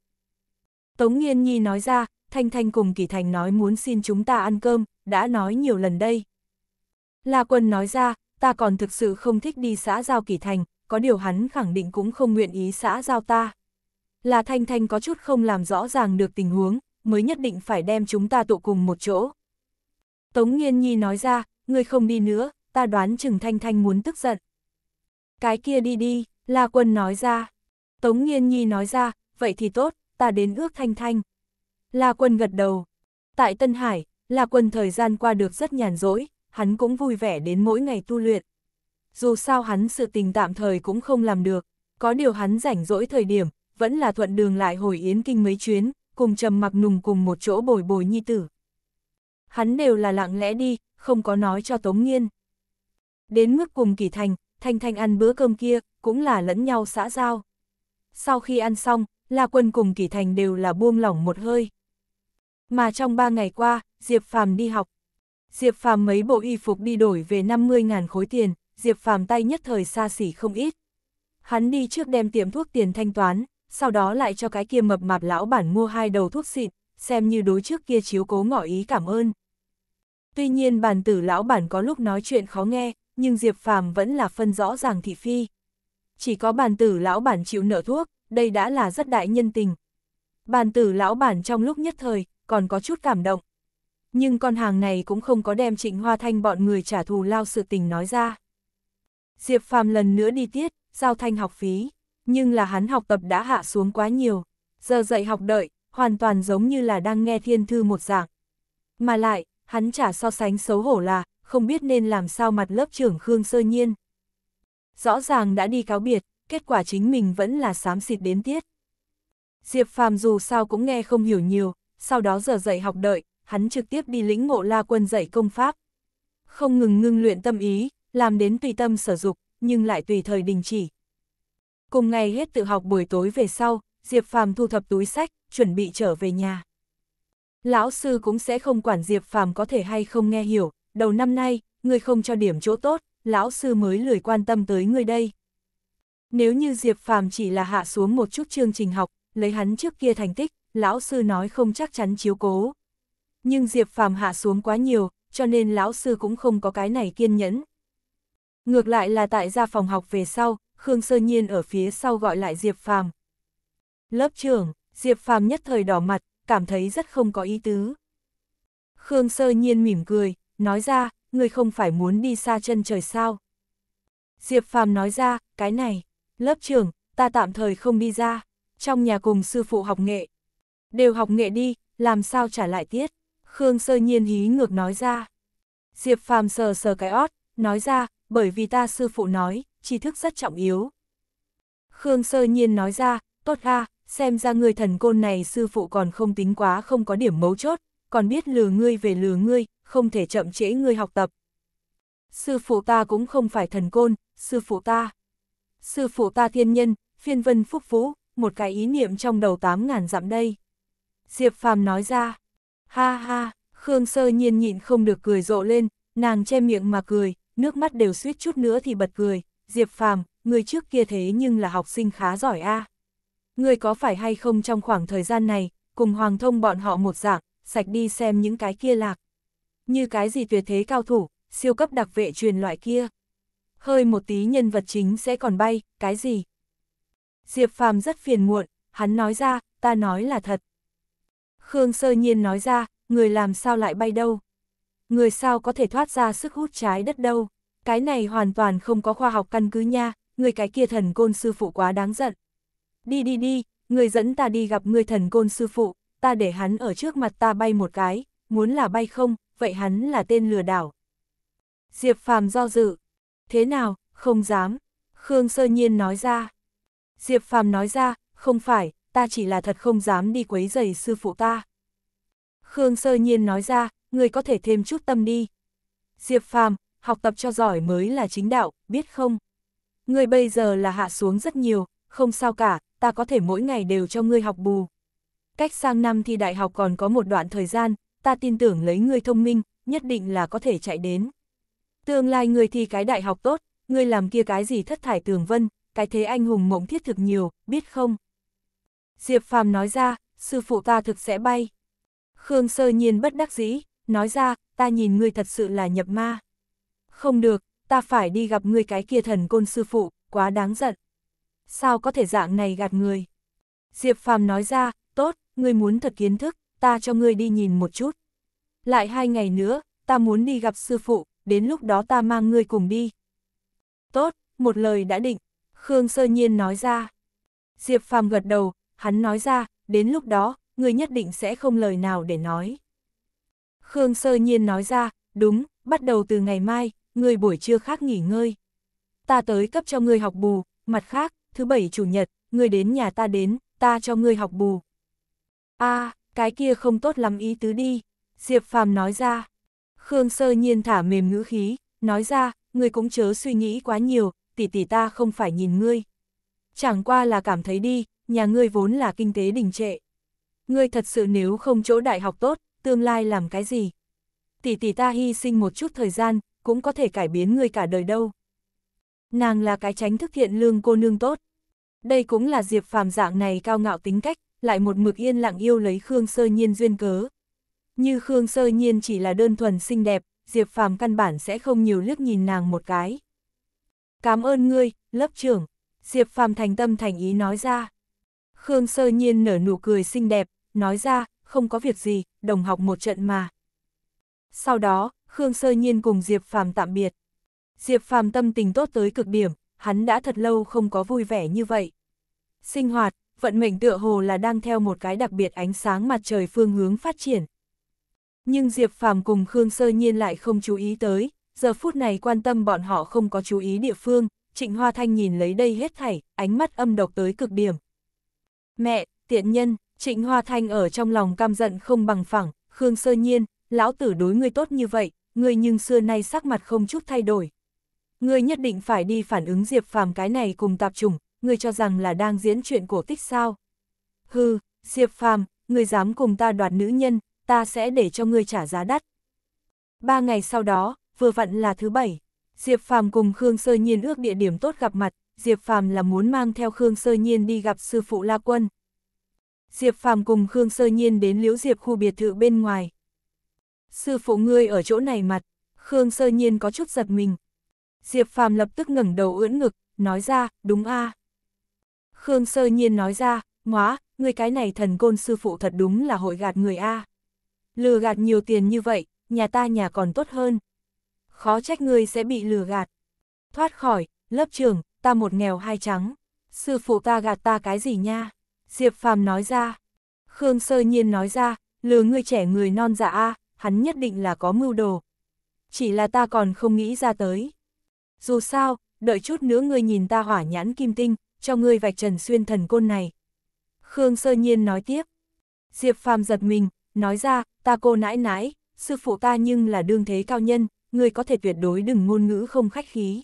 Tống Nghiên Nhi nói ra, Thanh Thanh cùng Kỳ Thành nói muốn xin chúng ta ăn cơm, đã nói nhiều lần đây. La Quân nói ra, ta còn thực sự không thích đi xã giao Kỳ Thành, có điều hắn khẳng định cũng không nguyện ý xã giao ta. Là Thanh Thanh có chút không làm rõ ràng được tình huống, mới nhất định phải đem chúng ta tụ cùng một chỗ. Tống Nghiên Nhi nói ra, ngươi không đi nữa, ta đoán chừng Thanh Thanh muốn tức giận. Cái kia đi đi, La Quân nói ra. Tống Nghiên Nhi nói ra, vậy thì tốt, ta đến ước thanh thanh. La quân gật đầu. Tại Tân Hải, La quân thời gian qua được rất nhàn rỗi, hắn cũng vui vẻ đến mỗi ngày tu luyện. Dù sao hắn sự tình tạm thời cũng không làm được, có điều hắn rảnh rỗi thời điểm, vẫn là thuận đường lại hồi yến kinh mấy chuyến, cùng trầm mặc nùng cùng một chỗ bồi bồi nhi tử. Hắn đều là lặng lẽ đi, không có nói cho Tống Nghiên. Đến mức cùng kỳ thành, Thanh Thanh ăn bữa cơm kia, cũng là lẫn nhau xã giao. Sau khi ăn xong, La Quân cùng Kỳ Thành đều là buông lỏng một hơi. Mà trong ba ngày qua, Diệp Phàm đi học. Diệp Phàm mấy bộ y phục đi đổi về 50.000 khối tiền, Diệp Phàm tay nhất thời xa xỉ không ít. Hắn đi trước đem tiệm thuốc tiền thanh toán, sau đó lại cho cái kia mập mạp lão bản mua hai đầu thuốc xịn, xem như đối trước kia chiếu cố ngỏ ý cảm ơn. Tuy nhiên bàn tử lão bản có lúc nói chuyện khó nghe, nhưng Diệp Phàm vẫn là phân rõ ràng thị phi. Chỉ có bàn tử lão bản chịu nợ thuốc, đây đã là rất đại nhân tình. Bàn tử lão bản trong lúc nhất thời, còn có chút cảm động. Nhưng con hàng này cũng không có đem trịnh hoa thanh bọn người trả thù lao sự tình nói ra. Diệp phàm lần nữa đi tiết, giao thanh học phí, nhưng là hắn học tập đã hạ xuống quá nhiều. Giờ dạy học đợi, hoàn toàn giống như là đang nghe thiên thư một dạng. Mà lại, hắn chả so sánh xấu hổ là, không biết nên làm sao mặt lớp trưởng Khương Sơ Nhiên. Rõ ràng đã đi cáo biệt, kết quả chính mình vẫn là xám xịt đến tiết. Diệp Phàm dù sao cũng nghe không hiểu nhiều, sau đó giờ dậy học đợi, hắn trực tiếp đi lĩnh ngộ la quân dạy công pháp. Không ngừng ngưng luyện tâm ý, làm đến tùy tâm sở dục, nhưng lại tùy thời đình chỉ. Cùng ngày hết tự học buổi tối về sau, Diệp Phàm thu thập túi sách, chuẩn bị trở về nhà. Lão sư cũng sẽ không quản Diệp Phàm có thể hay không nghe hiểu, đầu năm nay, người không cho điểm chỗ tốt, lão sư mới lười quan tâm tới người đây. Nếu như Diệp Phàm chỉ là hạ xuống một chút chương trình học, lấy hắn trước kia thành tích, lão sư nói không chắc chắn chiếu cố. Nhưng Diệp Phàm hạ xuống quá nhiều, cho nên lão sư cũng không có cái này kiên nhẫn. Ngược lại là tại ra phòng học về sau, Khương Sơ Nhiên ở phía sau gọi lại Diệp Phàm. Lớp trưởng, Diệp Phàm nhất thời đỏ mặt, cảm thấy rất không có ý tứ. Khương Sơ Nhiên mỉm cười, nói ra, người không phải muốn đi xa chân trời sao. Diệp Phàm nói ra, cái này, Lớp trưởng, ta tạm thời không đi ra, trong nhà cùng sư phụ học nghệ. Đều học nghệ đi, làm sao trả lại tiết. Khương sơ nhiên hí ngược nói ra. Diệp phàm sờ sờ cái ót, nói ra, bởi vì ta sư phụ nói, tri thức rất trọng yếu. Khương sơ nhiên nói ra, tốt ha, xem ra người thần côn này sư phụ còn không tính quá không có điểm mấu chốt, còn biết lừa ngươi về lừa ngươi, không thể chậm trễ ngươi học tập. Sư phụ ta cũng không phải thần côn, sư phụ ta sư phụ ta thiên nhân, phiên vân phúc vũ, một cái ý niệm trong đầu tám ngàn dặm đây. Diệp phàm nói ra, ha ha, Khương sơ nhiên nhịn không được cười rộ lên, nàng che miệng mà cười, nước mắt đều suýt chút nữa thì bật cười, Diệp phàm, người trước kia thế nhưng là học sinh khá giỏi a. Người có phải hay không trong khoảng thời gian này, cùng Hoàng Thông bọn họ một dạng, sạch đi xem những cái kia lạc. Như cái gì tuyệt thế cao thủ, siêu cấp đặc vệ truyền loại kia hơi một tí nhân vật chính sẽ còn bay, cái gì? Diệp Phàm rất phiền muộn, hắn nói ra, ta nói là thật. Khương sơ nhiên nói ra, người làm sao lại bay đâu? Người sao có thể thoát ra sức hút trái đất đâu? Cái này hoàn toàn không có khoa học căn cứ nha, người cái kia thần côn sư phụ quá đáng giận. Đi đi đi, người dẫn ta đi gặp người thần côn sư phụ, ta để hắn ở trước mặt ta bay một cái, muốn là bay không, vậy hắn là tên lừa đảo. Diệp Phàm do dự, Thế nào, không dám. Khương Sơ Nhiên nói ra. Diệp Phàm nói ra, không phải, ta chỉ là thật không dám đi quấy rầy sư phụ ta. Khương Sơ Nhiên nói ra, người có thể thêm chút tâm đi. Diệp Phàm, học tập cho giỏi mới là chính đạo, biết không? người bây giờ là hạ xuống rất nhiều, không sao cả, ta có thể mỗi ngày đều cho ngươi học bù. Cách sang năm thi đại học còn có một đoạn thời gian, ta tin tưởng lấy ngươi thông minh, nhất định là có thể chạy đến. Tương lai người thi cái đại học tốt, người làm kia cái gì thất thải tường vân, cái thế anh hùng mộng thiết thực nhiều, biết không? Diệp Phàm nói ra, sư phụ ta thực sẽ bay. Khương sơ nhiên bất đắc dĩ, nói ra, ta nhìn ngươi thật sự là nhập ma. Không được, ta phải đi gặp ngươi cái kia thần côn sư phụ, quá đáng giận. Sao có thể dạng này gạt người? Diệp Phàm nói ra, tốt, người muốn thật kiến thức, ta cho ngươi đi nhìn một chút. Lại hai ngày nữa, ta muốn đi gặp sư phụ, đến lúc đó ta mang ngươi cùng đi. Tốt, một lời đã định, Khương Sơ Nhiên nói ra. Diệp Phàm gật đầu, hắn nói ra, đến lúc đó, ngươi nhất định sẽ không lời nào để nói. Khương Sơ Nhiên nói ra, đúng, bắt đầu từ ngày mai, ngươi buổi trưa khác nghỉ ngơi. Ta tới cấp cho ngươi học bù, mặt khác, thứ bảy chủ nhật, ngươi đến nhà ta đến, ta cho ngươi học bù. a cái kia không tốt lắm ý tứ đi, Diệp Phàm nói ra. Khương sơ nhiên thả mềm ngữ khí, nói ra, ngươi cũng chớ suy nghĩ quá nhiều, tỷ tỷ ta không phải nhìn ngươi. Chẳng qua là cảm thấy đi, nhà ngươi vốn là kinh tế đình trệ. Ngươi thật sự nếu không chỗ đại học tốt, tương lai làm cái gì? Tỷ tỷ ta hy sinh một chút thời gian, cũng có thể cải biến ngươi cả đời đâu. Nàng là cái tránh thức thiện lương cô nương tốt. Đây cũng là Diệp Phàm dạng này cao ngạo tính cách, lại một mực yên lặng yêu lấy Khương Sơ Nhiên duyên cớ, như Khương Sơ Nhiên chỉ là đơn thuần xinh đẹp, Diệp Phàm căn bản sẽ không nhiều liếc nhìn nàng một cái. Cảm ơn ngươi, lớp trưởng, Diệp Phàm thành tâm thành ý nói ra. Khương Sơ Nhiên nở nụ cười xinh đẹp, nói ra, không có việc gì, đồng học một trận mà. Sau đó, Khương Sơ Nhiên cùng Diệp Phàm tạm biệt. Diệp Phàm tâm tình tốt tới cực điểm, hắn đã thật lâu không có vui vẻ như vậy. Sinh hoạt, vận mệnh tựa hồ là đang theo một cái đặc biệt ánh sáng mặt trời phương hướng phát triển. Nhưng Diệp Phàm cùng Khương Sơ Nhiên lại không chú ý tới, giờ phút này quan tâm bọn họ không có chú ý địa phương, Trịnh Hoa Thanh nhìn lấy đây hết thảy, ánh mắt âm độc tới cực điểm. Mẹ, tiện nhân, Trịnh Hoa Thanh ở trong lòng cam giận không bằng phẳng, Khương Sơ Nhiên, lão tử đối người tốt như vậy, người nhưng xưa nay sắc mặt không chút thay đổi. người nhất định phải đi phản ứng Diệp Phàm cái này cùng tạp trùng, người cho rằng là đang diễn chuyện cổ tích sao? Hừ, Diệp Phàm, người dám cùng ta đoạt nữ nhân, ta sẽ để cho ngươi trả giá đắt. Ba ngày sau đó, vừa vặn là thứ bảy, Diệp Phàm cùng Khương Sơ Nhiên ước địa điểm tốt gặp mặt, Diệp Phàm là muốn mang theo Khương Sơ Nhiên đi gặp sư phụ La Quân. Diệp Phàm cùng Khương Sơ Nhiên đến Liễu Diệp khu biệt thự bên ngoài. Sư phụ ngươi ở chỗ này mặt, Khương Sơ Nhiên có chút giật mình. Diệp Phàm lập tức ngẩng đầu ưỡn ngực, nói ra, đúng a. Khương Sơ Nhiên nói ra, ngóa, ngươi cái này thần côn sư phụ thật đúng là hội gạt người a. À lừa gạt nhiều tiền như vậy, nhà ta nhà còn tốt hơn. Khó trách ngươi sẽ bị lừa gạt. Thoát khỏi, lớp trưởng, ta một nghèo hai trắng. Sư phụ ta gạt ta cái gì nha? Diệp Phàm nói ra. Khương Sơ Nhiên nói ra, lừa ngươi trẻ người non dạ a, hắn nhất định là có mưu đồ. Chỉ là ta còn không nghĩ ra tới. Dù sao, đợi chút nữa ngươi nhìn ta hỏa nhãn kim tinh, cho ngươi vạch trần xuyên thần côn này. Khương Sơ Nhiên nói tiếp. Diệp Phàm giật mình, nói ra, ta cô nãi nãi, sư phụ ta nhưng là đương thế cao nhân, người có thể tuyệt đối đừng ngôn ngữ không khách khí.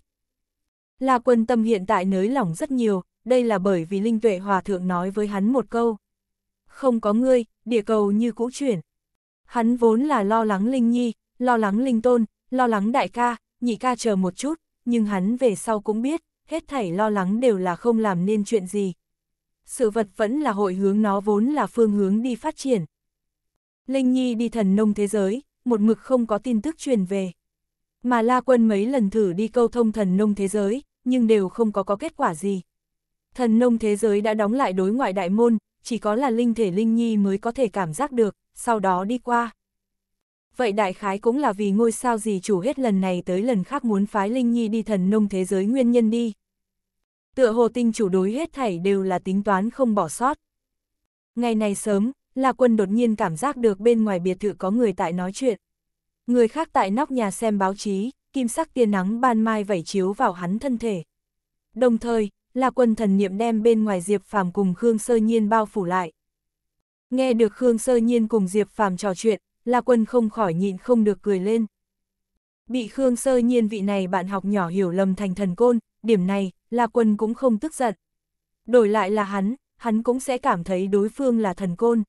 là quân tâm hiện tại nới lỏng rất nhiều, đây là bởi vì Linh Tuệ Hòa Thượng nói với hắn một câu. Không có ngươi, địa cầu như cũ chuyển. Hắn vốn là lo lắng Linh Nhi, lo lắng Linh Tôn, lo lắng đại ca, nhị ca chờ một chút, nhưng hắn về sau cũng biết, hết thảy lo lắng đều là không làm nên chuyện gì. Sự vật vẫn là hội hướng nó vốn là phương hướng đi phát triển, Linh Nhi đi thần nông thế giới, một mực không có tin tức truyền về. Mà La Quân mấy lần thử đi câu thông thần nông thế giới, nhưng đều không có có kết quả gì. Thần nông thế giới đã đóng lại đối ngoại đại môn, chỉ có là linh thể Linh Nhi mới có thể cảm giác được, sau đó đi qua. Vậy đại khái cũng là vì ngôi sao gì chủ hết lần này tới lần khác muốn phái Linh Nhi đi thần nông thế giới nguyên nhân đi. Tựa hồ tinh chủ đối hết thảy đều là tính toán không bỏ sót. Ngày này sớm, La Quân đột nhiên cảm giác được bên ngoài biệt thự có người tại nói chuyện. Người khác tại nóc nhà xem báo chí, kim sắc tia nắng ban mai vẩy chiếu vào hắn thân thể. Đồng thời, La Quân thần niệm đem bên ngoài Diệp Phàm cùng Khương Sơ Nhiên bao phủ lại. Nghe được Khương Sơ Nhiên cùng Diệp Phàm trò chuyện, La Quân không khỏi nhịn không được cười lên. Bị Khương Sơ Nhiên vị này bạn học nhỏ hiểu lầm thành thần côn, điểm này, La Quân cũng không tức giận. Đổi lại là hắn, hắn cũng sẽ cảm thấy đối phương là thần côn.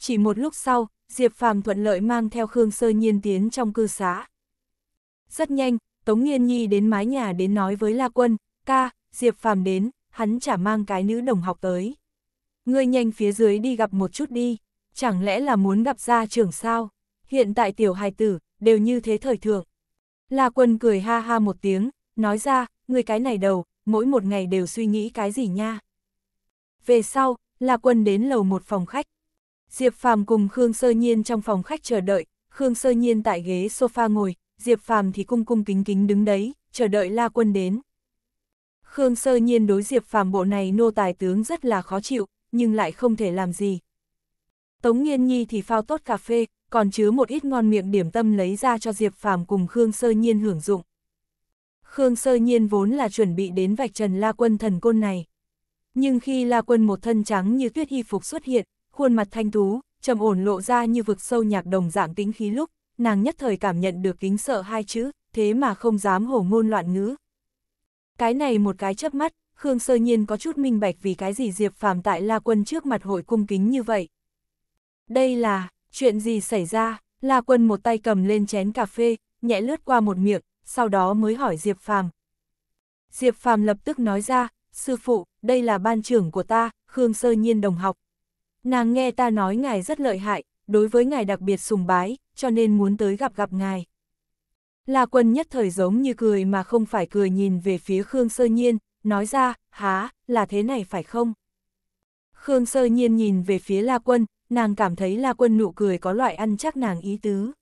Chỉ một lúc sau, Diệp Phàm thuận lợi mang theo Khương Sơ Nhiên tiến trong cư xá. Rất nhanh, Tống Nghiên Nhi đến mái nhà đến nói với La Quân, ca, Diệp Phàm đến, hắn chả mang cái nữ đồng học tới. Ngươi nhanh phía dưới đi gặp một chút đi, chẳng lẽ là muốn gặp gia trưởng sao? Hiện tại tiểu hài tử, đều như thế thời thượng. La Quân cười ha ha một tiếng, nói ra, người cái này đầu, mỗi một ngày đều suy nghĩ cái gì nha. Về sau, La Quân đến lầu một phòng khách, Diệp Phàm cùng Khương Sơ Nhiên trong phòng khách chờ đợi, Khương Sơ Nhiên tại ghế sofa ngồi, Diệp Phàm thì cung cung kính kính đứng đấy, chờ đợi La Quân đến. Khương Sơ Nhiên đối Diệp Phàm bộ này nô tài tướng rất là khó chịu, nhưng lại không thể làm gì. Tống Nghiên Nhi thì phao tốt cà phê, còn chứa một ít ngon miệng điểm tâm lấy ra cho Diệp Phàm cùng Khương Sơ Nhiên hưởng dụng. Khương Sơ Nhiên vốn là chuẩn bị đến vạch trần La Quân thần côn này. Nhưng khi La Quân một thân trắng như tuyết hy phục xuất hiện, khuôn mặt thanh tú, trầm ổn lộ ra như vực sâu nhạc đồng dạng tính khí lúc, nàng nhất thời cảm nhận được kính sợ hai chữ, thế mà không dám hổ ngôn loạn ngữ. Cái này một cái chớp mắt, Khương Sơ Nhiên có chút minh bạch vì cái gì Diệp Phàm tại La Quân trước mặt hội cung kính như vậy. Đây là, chuyện gì xảy ra, La Quân một tay cầm lên chén cà phê, nhẹ lướt qua một miệng, sau đó mới hỏi Diệp Phàm. Diệp Phàm lập tức nói ra, sư phụ, đây là ban trưởng của ta, Khương Sơ Nhiên đồng học. Nàng nghe ta nói ngài rất lợi hại, đối với ngài đặc biệt sùng bái, cho nên muốn tới gặp gặp ngài. La quân nhất thời giống như cười mà không phải cười nhìn về phía Khương Sơ Nhiên, nói ra, há, là thế này phải không? Khương Sơ Nhiên nhìn về phía La quân, nàng cảm thấy La quân nụ cười có loại ăn chắc nàng ý tứ.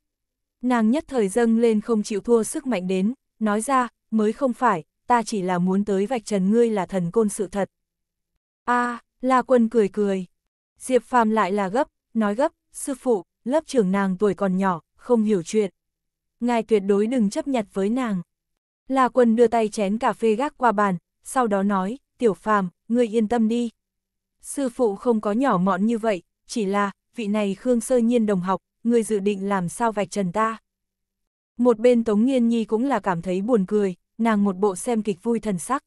Nàng nhất thời dâng lên không chịu thua sức mạnh đến, nói ra, mới không phải, ta chỉ là muốn tới vạch trần ngươi là thần côn sự thật. a La quân cười cười. Diệp Phàm lại là gấp, nói gấp, sư phụ, lớp trưởng nàng tuổi còn nhỏ, không hiểu chuyện. Ngài tuyệt đối đừng chấp nhặt với nàng. La Quân đưa tay chén cà phê gác qua bàn, sau đó nói, tiểu Phàm, ngươi yên tâm đi. Sư phụ không có nhỏ mọn như vậy, chỉ là, vị này Khương Sơ Nhiên đồng học, ngươi dự định làm sao vạch trần ta. Một bên Tống Nhiên Nhi cũng là cảm thấy buồn cười, nàng một bộ xem kịch vui thần sắc.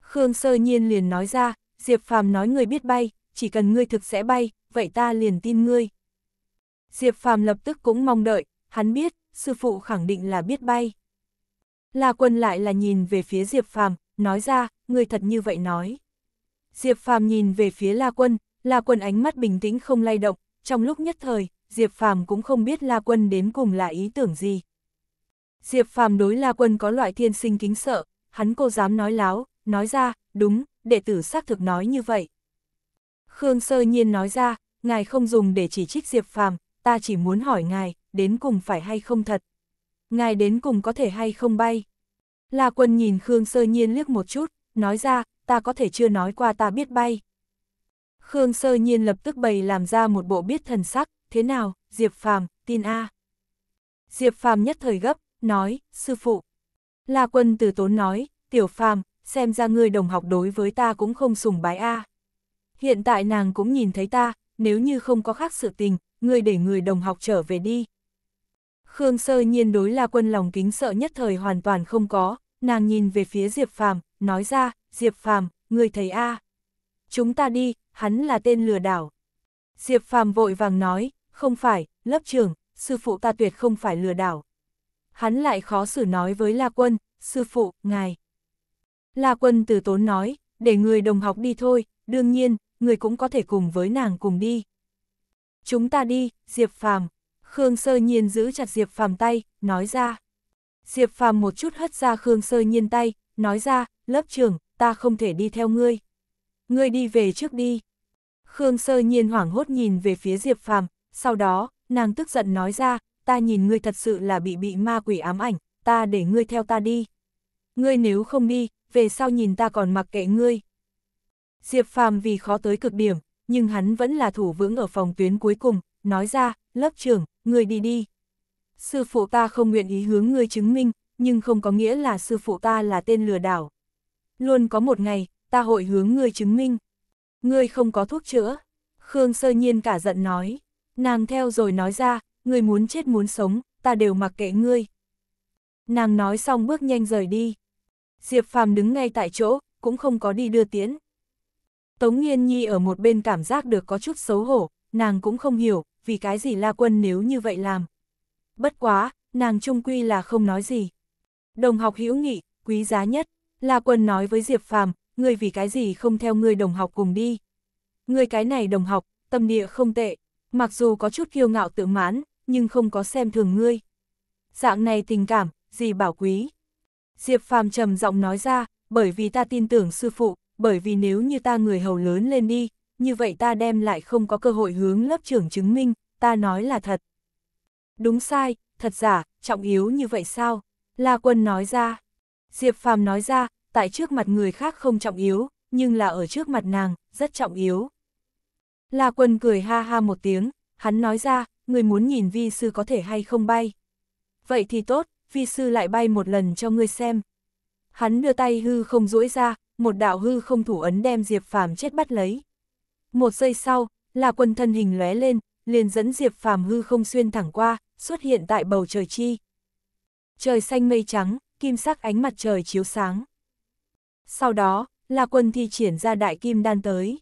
Khương Sơ Nhiên liền nói ra, Diệp Phàm nói người biết bay, chỉ cần ngươi thực sẽ bay, vậy ta liền tin ngươi. Diệp Phàm lập tức cũng mong đợi, hắn biết, sư phụ khẳng định là biết bay. La Quân lại là nhìn về phía Diệp Phàm, nói ra, ngươi thật như vậy nói. Diệp Phàm nhìn về phía La Quân, La Quân ánh mắt bình tĩnh không lay động, trong lúc nhất thời, Diệp Phàm cũng không biết La Quân đến cùng là ý tưởng gì. Diệp Phàm đối La Quân có loại thiên sinh kính sợ, hắn cô dám nói láo, nói ra, đúng, đệ tử xác thực nói như vậy. Khương Sơ Nhiên nói ra, ngài không dùng để chỉ trích Diệp Phàm, ta chỉ muốn hỏi ngài, đến cùng phải hay không thật. Ngài đến cùng có thể hay không bay. La Quân nhìn Khương Sơ Nhiên liếc một chút, nói ra, ta có thể chưa nói qua ta biết bay. Khương Sơ Nhiên lập tức bày làm ra một bộ biết thần sắc, thế nào, Diệp Phàm, tin A. Diệp Phàm nhất thời gấp, nói, sư phụ. La Quân từ tốn nói, tiểu Phàm, xem ra ngươi đồng học đối với ta cũng không sùng bái A hiện tại nàng cũng nhìn thấy ta, nếu như không có khác sự tình, người để người đồng học trở về đi. Khương sơ nhiên đối la quân lòng kính sợ nhất thời hoàn toàn không có, nàng nhìn về phía Diệp Phàm, nói ra, Diệp Phàm, người thầy A. Chúng ta đi, hắn là tên lừa đảo. Diệp Phàm vội vàng nói, không phải, lớp trưởng, sư phụ ta tuyệt không phải lừa đảo. Hắn lại khó xử nói với La Quân, sư phụ, ngài. La Quân từ tốn nói, để người đồng học đi thôi, đương nhiên, người cũng có thể cùng với nàng cùng đi. Chúng ta đi, Diệp Phàm. Khương Sơ Nhiên giữ chặt Diệp Phàm tay, nói ra. Diệp Phàm một chút hất ra Khương Sơ Nhiên tay, nói ra, lớp trưởng, ta không thể đi theo ngươi. Ngươi đi về trước đi. Khương Sơ Nhiên hoảng hốt nhìn về phía Diệp Phàm, sau đó, nàng tức giận nói ra, ta nhìn ngươi thật sự là bị bị ma quỷ ám ảnh, ta để ngươi theo ta đi. Ngươi nếu không đi, về sau nhìn ta còn mặc kệ ngươi. Diệp Phàm vì khó tới cực điểm, nhưng hắn vẫn là thủ vững ở phòng tuyến cuối cùng, nói ra, lớp trưởng, người đi đi. Sư phụ ta không nguyện ý hướng ngươi chứng minh, nhưng không có nghĩa là sư phụ ta là tên lừa đảo. Luôn có một ngày, ta hội hướng ngươi chứng minh. Ngươi không có thuốc chữa. Khương sơ nhiên cả giận nói. Nàng theo rồi nói ra, ngươi muốn chết muốn sống, ta đều mặc kệ ngươi. Nàng nói xong bước nhanh rời đi. Diệp phàm đứng ngay tại chỗ, cũng không có đi đưa tiễn. Tống Nghiên Nhi ở một bên cảm giác được có chút xấu hổ, nàng cũng không hiểu, vì cái gì La Quân nếu như vậy làm. Bất quá, nàng trung quy là không nói gì. Đồng học hữu nghị, quý giá nhất, La Quân nói với Diệp Phàm, ngươi vì cái gì không theo ngươi đồng học cùng đi. Ngươi cái này đồng học, tâm địa không tệ, mặc dù có chút kiêu ngạo tự mãn, nhưng không có xem thường ngươi. Dạng này tình cảm, gì bảo quý. Diệp Phàm trầm giọng nói ra, bởi vì ta tin tưởng sư phụ, bởi vì nếu như ta người hầu lớn lên đi, như vậy ta đem lại không có cơ hội hướng lớp trưởng chứng minh, ta nói là thật. Đúng sai, thật giả, trọng yếu như vậy sao? La Quân nói ra. Diệp Phàm nói ra, tại trước mặt người khác không trọng yếu, nhưng là ở trước mặt nàng, rất trọng yếu. La Quân cười ha ha một tiếng, hắn nói ra, người muốn nhìn vi sư có thể hay không bay. Vậy thì tốt, vi sư lại bay một lần cho ngươi xem. Hắn đưa tay hư không duỗi ra, một đạo hư không thủ ấn đem Diệp Phàm chết bắt lấy. Một giây sau, là quân thân hình lóe lên, liền dẫn Diệp Phàm hư không xuyên thẳng qua, xuất hiện tại bầu trời chi. Trời xanh mây trắng, kim sắc ánh mặt trời chiếu sáng. Sau đó, là quân thi triển ra đại kim đan tới.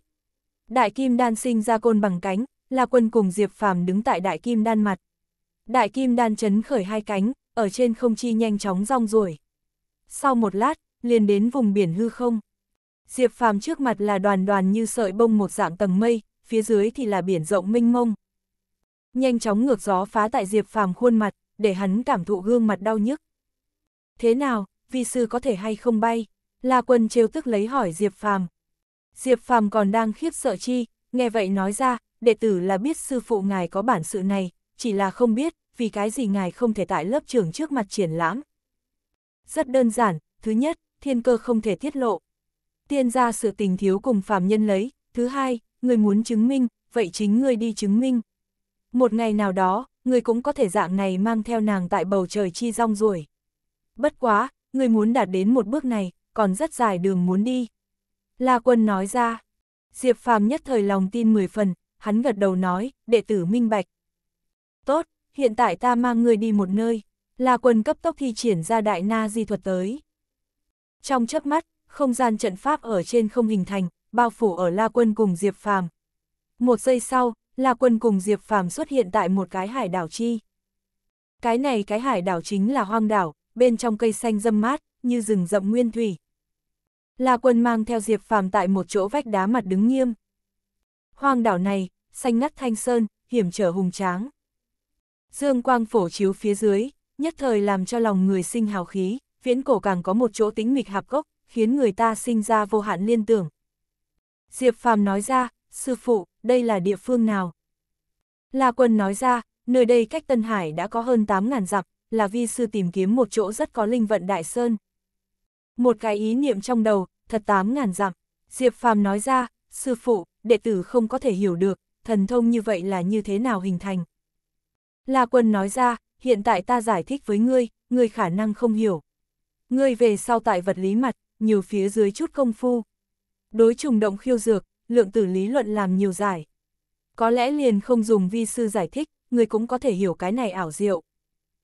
Đại kim đan sinh ra côn bằng cánh, là quân cùng Diệp Phàm đứng tại đại kim đan mặt. Đại kim đan chấn khởi hai cánh, ở trên không chi nhanh chóng rong ruổi. Sau một lát, liền đến vùng biển hư không. Diệp Phàm trước mặt là đoàn đoàn như sợi bông một dạng tầng mây, phía dưới thì là biển rộng mênh mông. Nhanh chóng ngược gió phá tại Diệp Phàm khuôn mặt, để hắn cảm thụ gương mặt đau nhức. Thế nào, vi sư có thể hay không bay? La Quân trêu tức lấy hỏi Diệp Phàm. Diệp Phàm còn đang khiếp sợ chi, nghe vậy nói ra, đệ tử là biết sư phụ ngài có bản sự này, chỉ là không biết, vì cái gì ngài không thể tại lớp trưởng trước mặt triển lãm. Rất đơn giản, thứ nhất, thiên cơ không thể tiết lộ. Tiên ra sự tình thiếu cùng phàm nhân lấy, thứ hai, người muốn chứng minh, vậy chính người đi chứng minh. Một ngày nào đó, người cũng có thể dạng này mang theo nàng tại bầu trời chi rong ruổi. Bất quá, người muốn đạt đến một bước này, còn rất dài đường muốn đi. La quân nói ra, Diệp phàm nhất thời lòng tin 10 phần, hắn gật đầu nói, đệ tử minh bạch. Tốt, hiện tại ta mang người đi một nơi. La quân cấp tốc thi triển ra đại na di thuật tới. Trong chớp mắt, không gian trận pháp ở trên không hình thành, bao phủ ở La Quân cùng Diệp Phàm. Một giây sau, La Quân cùng Diệp Phàm xuất hiện tại một cái hải đảo chi. Cái này cái hải đảo chính là hoang đảo, bên trong cây xanh râm mát, như rừng rậm nguyên thủy. La Quân mang theo Diệp Phàm tại một chỗ vách đá mặt đứng nghiêm. Hoang đảo này, xanh ngắt thanh sơn, hiểm trở hùng tráng. Dương quang phổ chiếu phía dưới, nhất thời làm cho lòng người sinh hào khí, viễn cổ càng có một chỗ tính mịch hạp gốc, khiến người ta sinh ra vô hạn liên tưởng. Diệp Phàm nói ra, sư phụ, đây là địa phương nào? La Quân nói ra, nơi đây cách Tân Hải đã có hơn 8.000 dặm, là vi sư tìm kiếm một chỗ rất có linh vận đại sơn. Một cái ý niệm trong đầu, thật 8.000 dặm, Diệp Phàm nói ra, sư phụ, đệ tử không có thể hiểu được, thần thông như vậy là như thế nào hình thành. La Quân nói ra, hiện tại ta giải thích với ngươi, ngươi khả năng không hiểu. Ngươi về sau tại vật lý mặt, nhiều phía dưới chút công phu. Đối trùng động khiêu dược, lượng tử lý luận làm nhiều giải. Có lẽ liền không dùng vi sư giải thích, người cũng có thể hiểu cái này ảo diệu.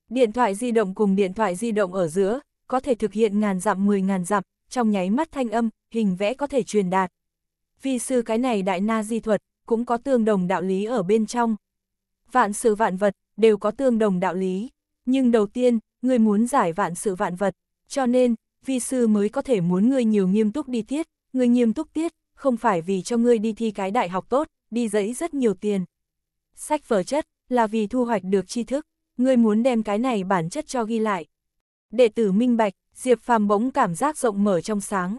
Điện thoại di động cùng điện thoại di động ở giữa, có thể thực hiện ngàn dặm mười ngàn dặm, trong nháy mắt thanh âm, hình vẽ có thể truyền đạt. Vi sư cái này đại na di thuật, cũng có tương đồng đạo lý ở bên trong. Vạn sự vạn vật, đều có tương đồng đạo lý. Nhưng đầu tiên, người muốn giải vạn sự vạn vật, cho nên, vi sư mới có thể muốn ngươi nhiều nghiêm túc đi tiết, ngươi nghiêm túc tiết, không phải vì cho ngươi đi thi cái đại học tốt, đi dẫy rất nhiều tiền. Sách vở chất, là vì thu hoạch được tri thức, ngươi muốn đem cái này bản chất cho ghi lại. Đệ tử minh bạch, Diệp Phàm bỗng cảm giác rộng mở trong sáng.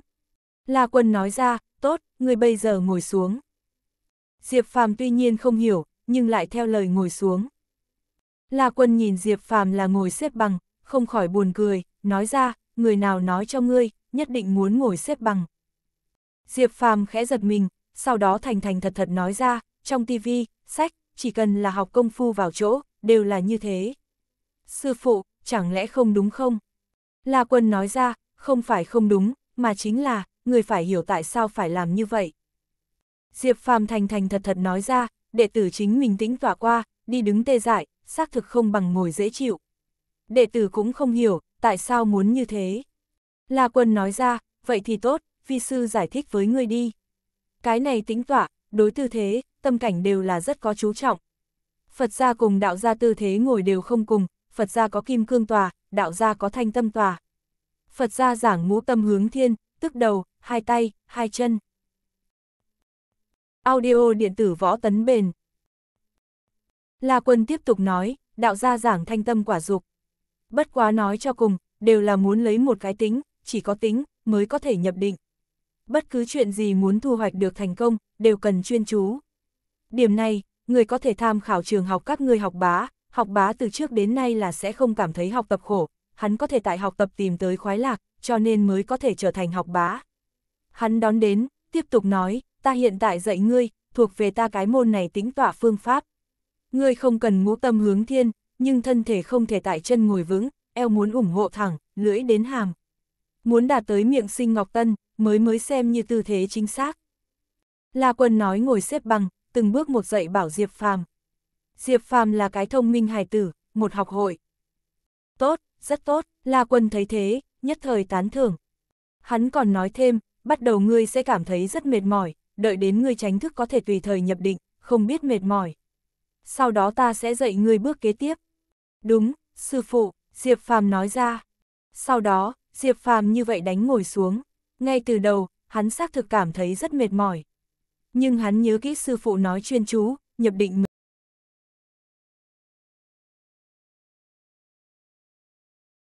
La Quân nói ra, tốt, ngươi bây giờ ngồi xuống. Diệp Phàm tuy nhiên không hiểu, nhưng lại theo lời ngồi xuống. La Quân nhìn Diệp Phàm là ngồi xếp bằng, không khỏi buồn cười, nói ra, người nào nói cho ngươi, nhất định muốn ngồi xếp bằng. Diệp Phàm khẽ giật mình, sau đó thành thành thật thật nói ra, trong tivi, sách, chỉ cần là học công phu vào chỗ, đều là như thế. Sư phụ, chẳng lẽ không đúng không? La Quân nói ra, không phải không đúng, mà chính là, người phải hiểu tại sao phải làm như vậy. Diệp Phàm thành thành thật thật nói ra, đệ tử chính mình tĩnh tỏa qua, đi đứng tê dại, xác thực không bằng ngồi dễ chịu. Đệ tử cũng không hiểu, tại sao muốn như thế? La quân nói ra, vậy thì tốt, vi sư giải thích với người đi. Cái này tính tỏa, đối tư thế, tâm cảnh đều là rất có chú trọng. Phật gia cùng đạo gia tư thế ngồi đều không cùng, Phật gia có kim cương tòa, đạo gia có thanh tâm tòa. Phật gia giảng ngũ tâm hướng thiên, tức đầu, hai tay, hai chân. Audio điện tử võ tấn bền. La quân tiếp tục nói, đạo gia giảng thanh tâm quả dục bất quá nói cho cùng, đều là muốn lấy một cái tính, chỉ có tính, mới có thể nhập định. Bất cứ chuyện gì muốn thu hoạch được thành công, đều cần chuyên chú. Điểm này, người có thể tham khảo trường học các người học bá, học bá từ trước đến nay là sẽ không cảm thấy học tập khổ, hắn có thể tại học tập tìm tới khoái lạc, cho nên mới có thể trở thành học bá. Hắn đón đến, tiếp tục nói, ta hiện tại dạy ngươi, thuộc về ta cái môn này tính tỏa phương pháp. Ngươi không cần ngũ tâm hướng thiên, nhưng thân thể không thể tại chân ngồi vững, eo muốn ủng hộ thẳng, lưỡi đến hàm. Muốn đạt tới miệng sinh Ngọc Tân, mới mới xem như tư thế chính xác. La Quân nói ngồi xếp bằng, từng bước một dậy bảo Diệp Phàm. Diệp Phàm là cái thông minh hài tử, một học hội. Tốt, rất tốt, La Quân thấy thế, nhất thời tán thưởng. Hắn còn nói thêm, bắt đầu ngươi sẽ cảm thấy rất mệt mỏi, đợi đến ngươi tránh thức có thể tùy thời nhập định, không biết mệt mỏi. Sau đó ta sẽ dạy ngươi bước kế tiếp. Đúng, sư phụ, Diệp Phàm nói ra. Sau đó, Diệp Phàm như vậy đánh ngồi xuống. Ngay từ đầu, hắn xác thực cảm thấy rất mệt mỏi. Nhưng hắn nhớ kỹ sư phụ nói chuyên chú, nhập định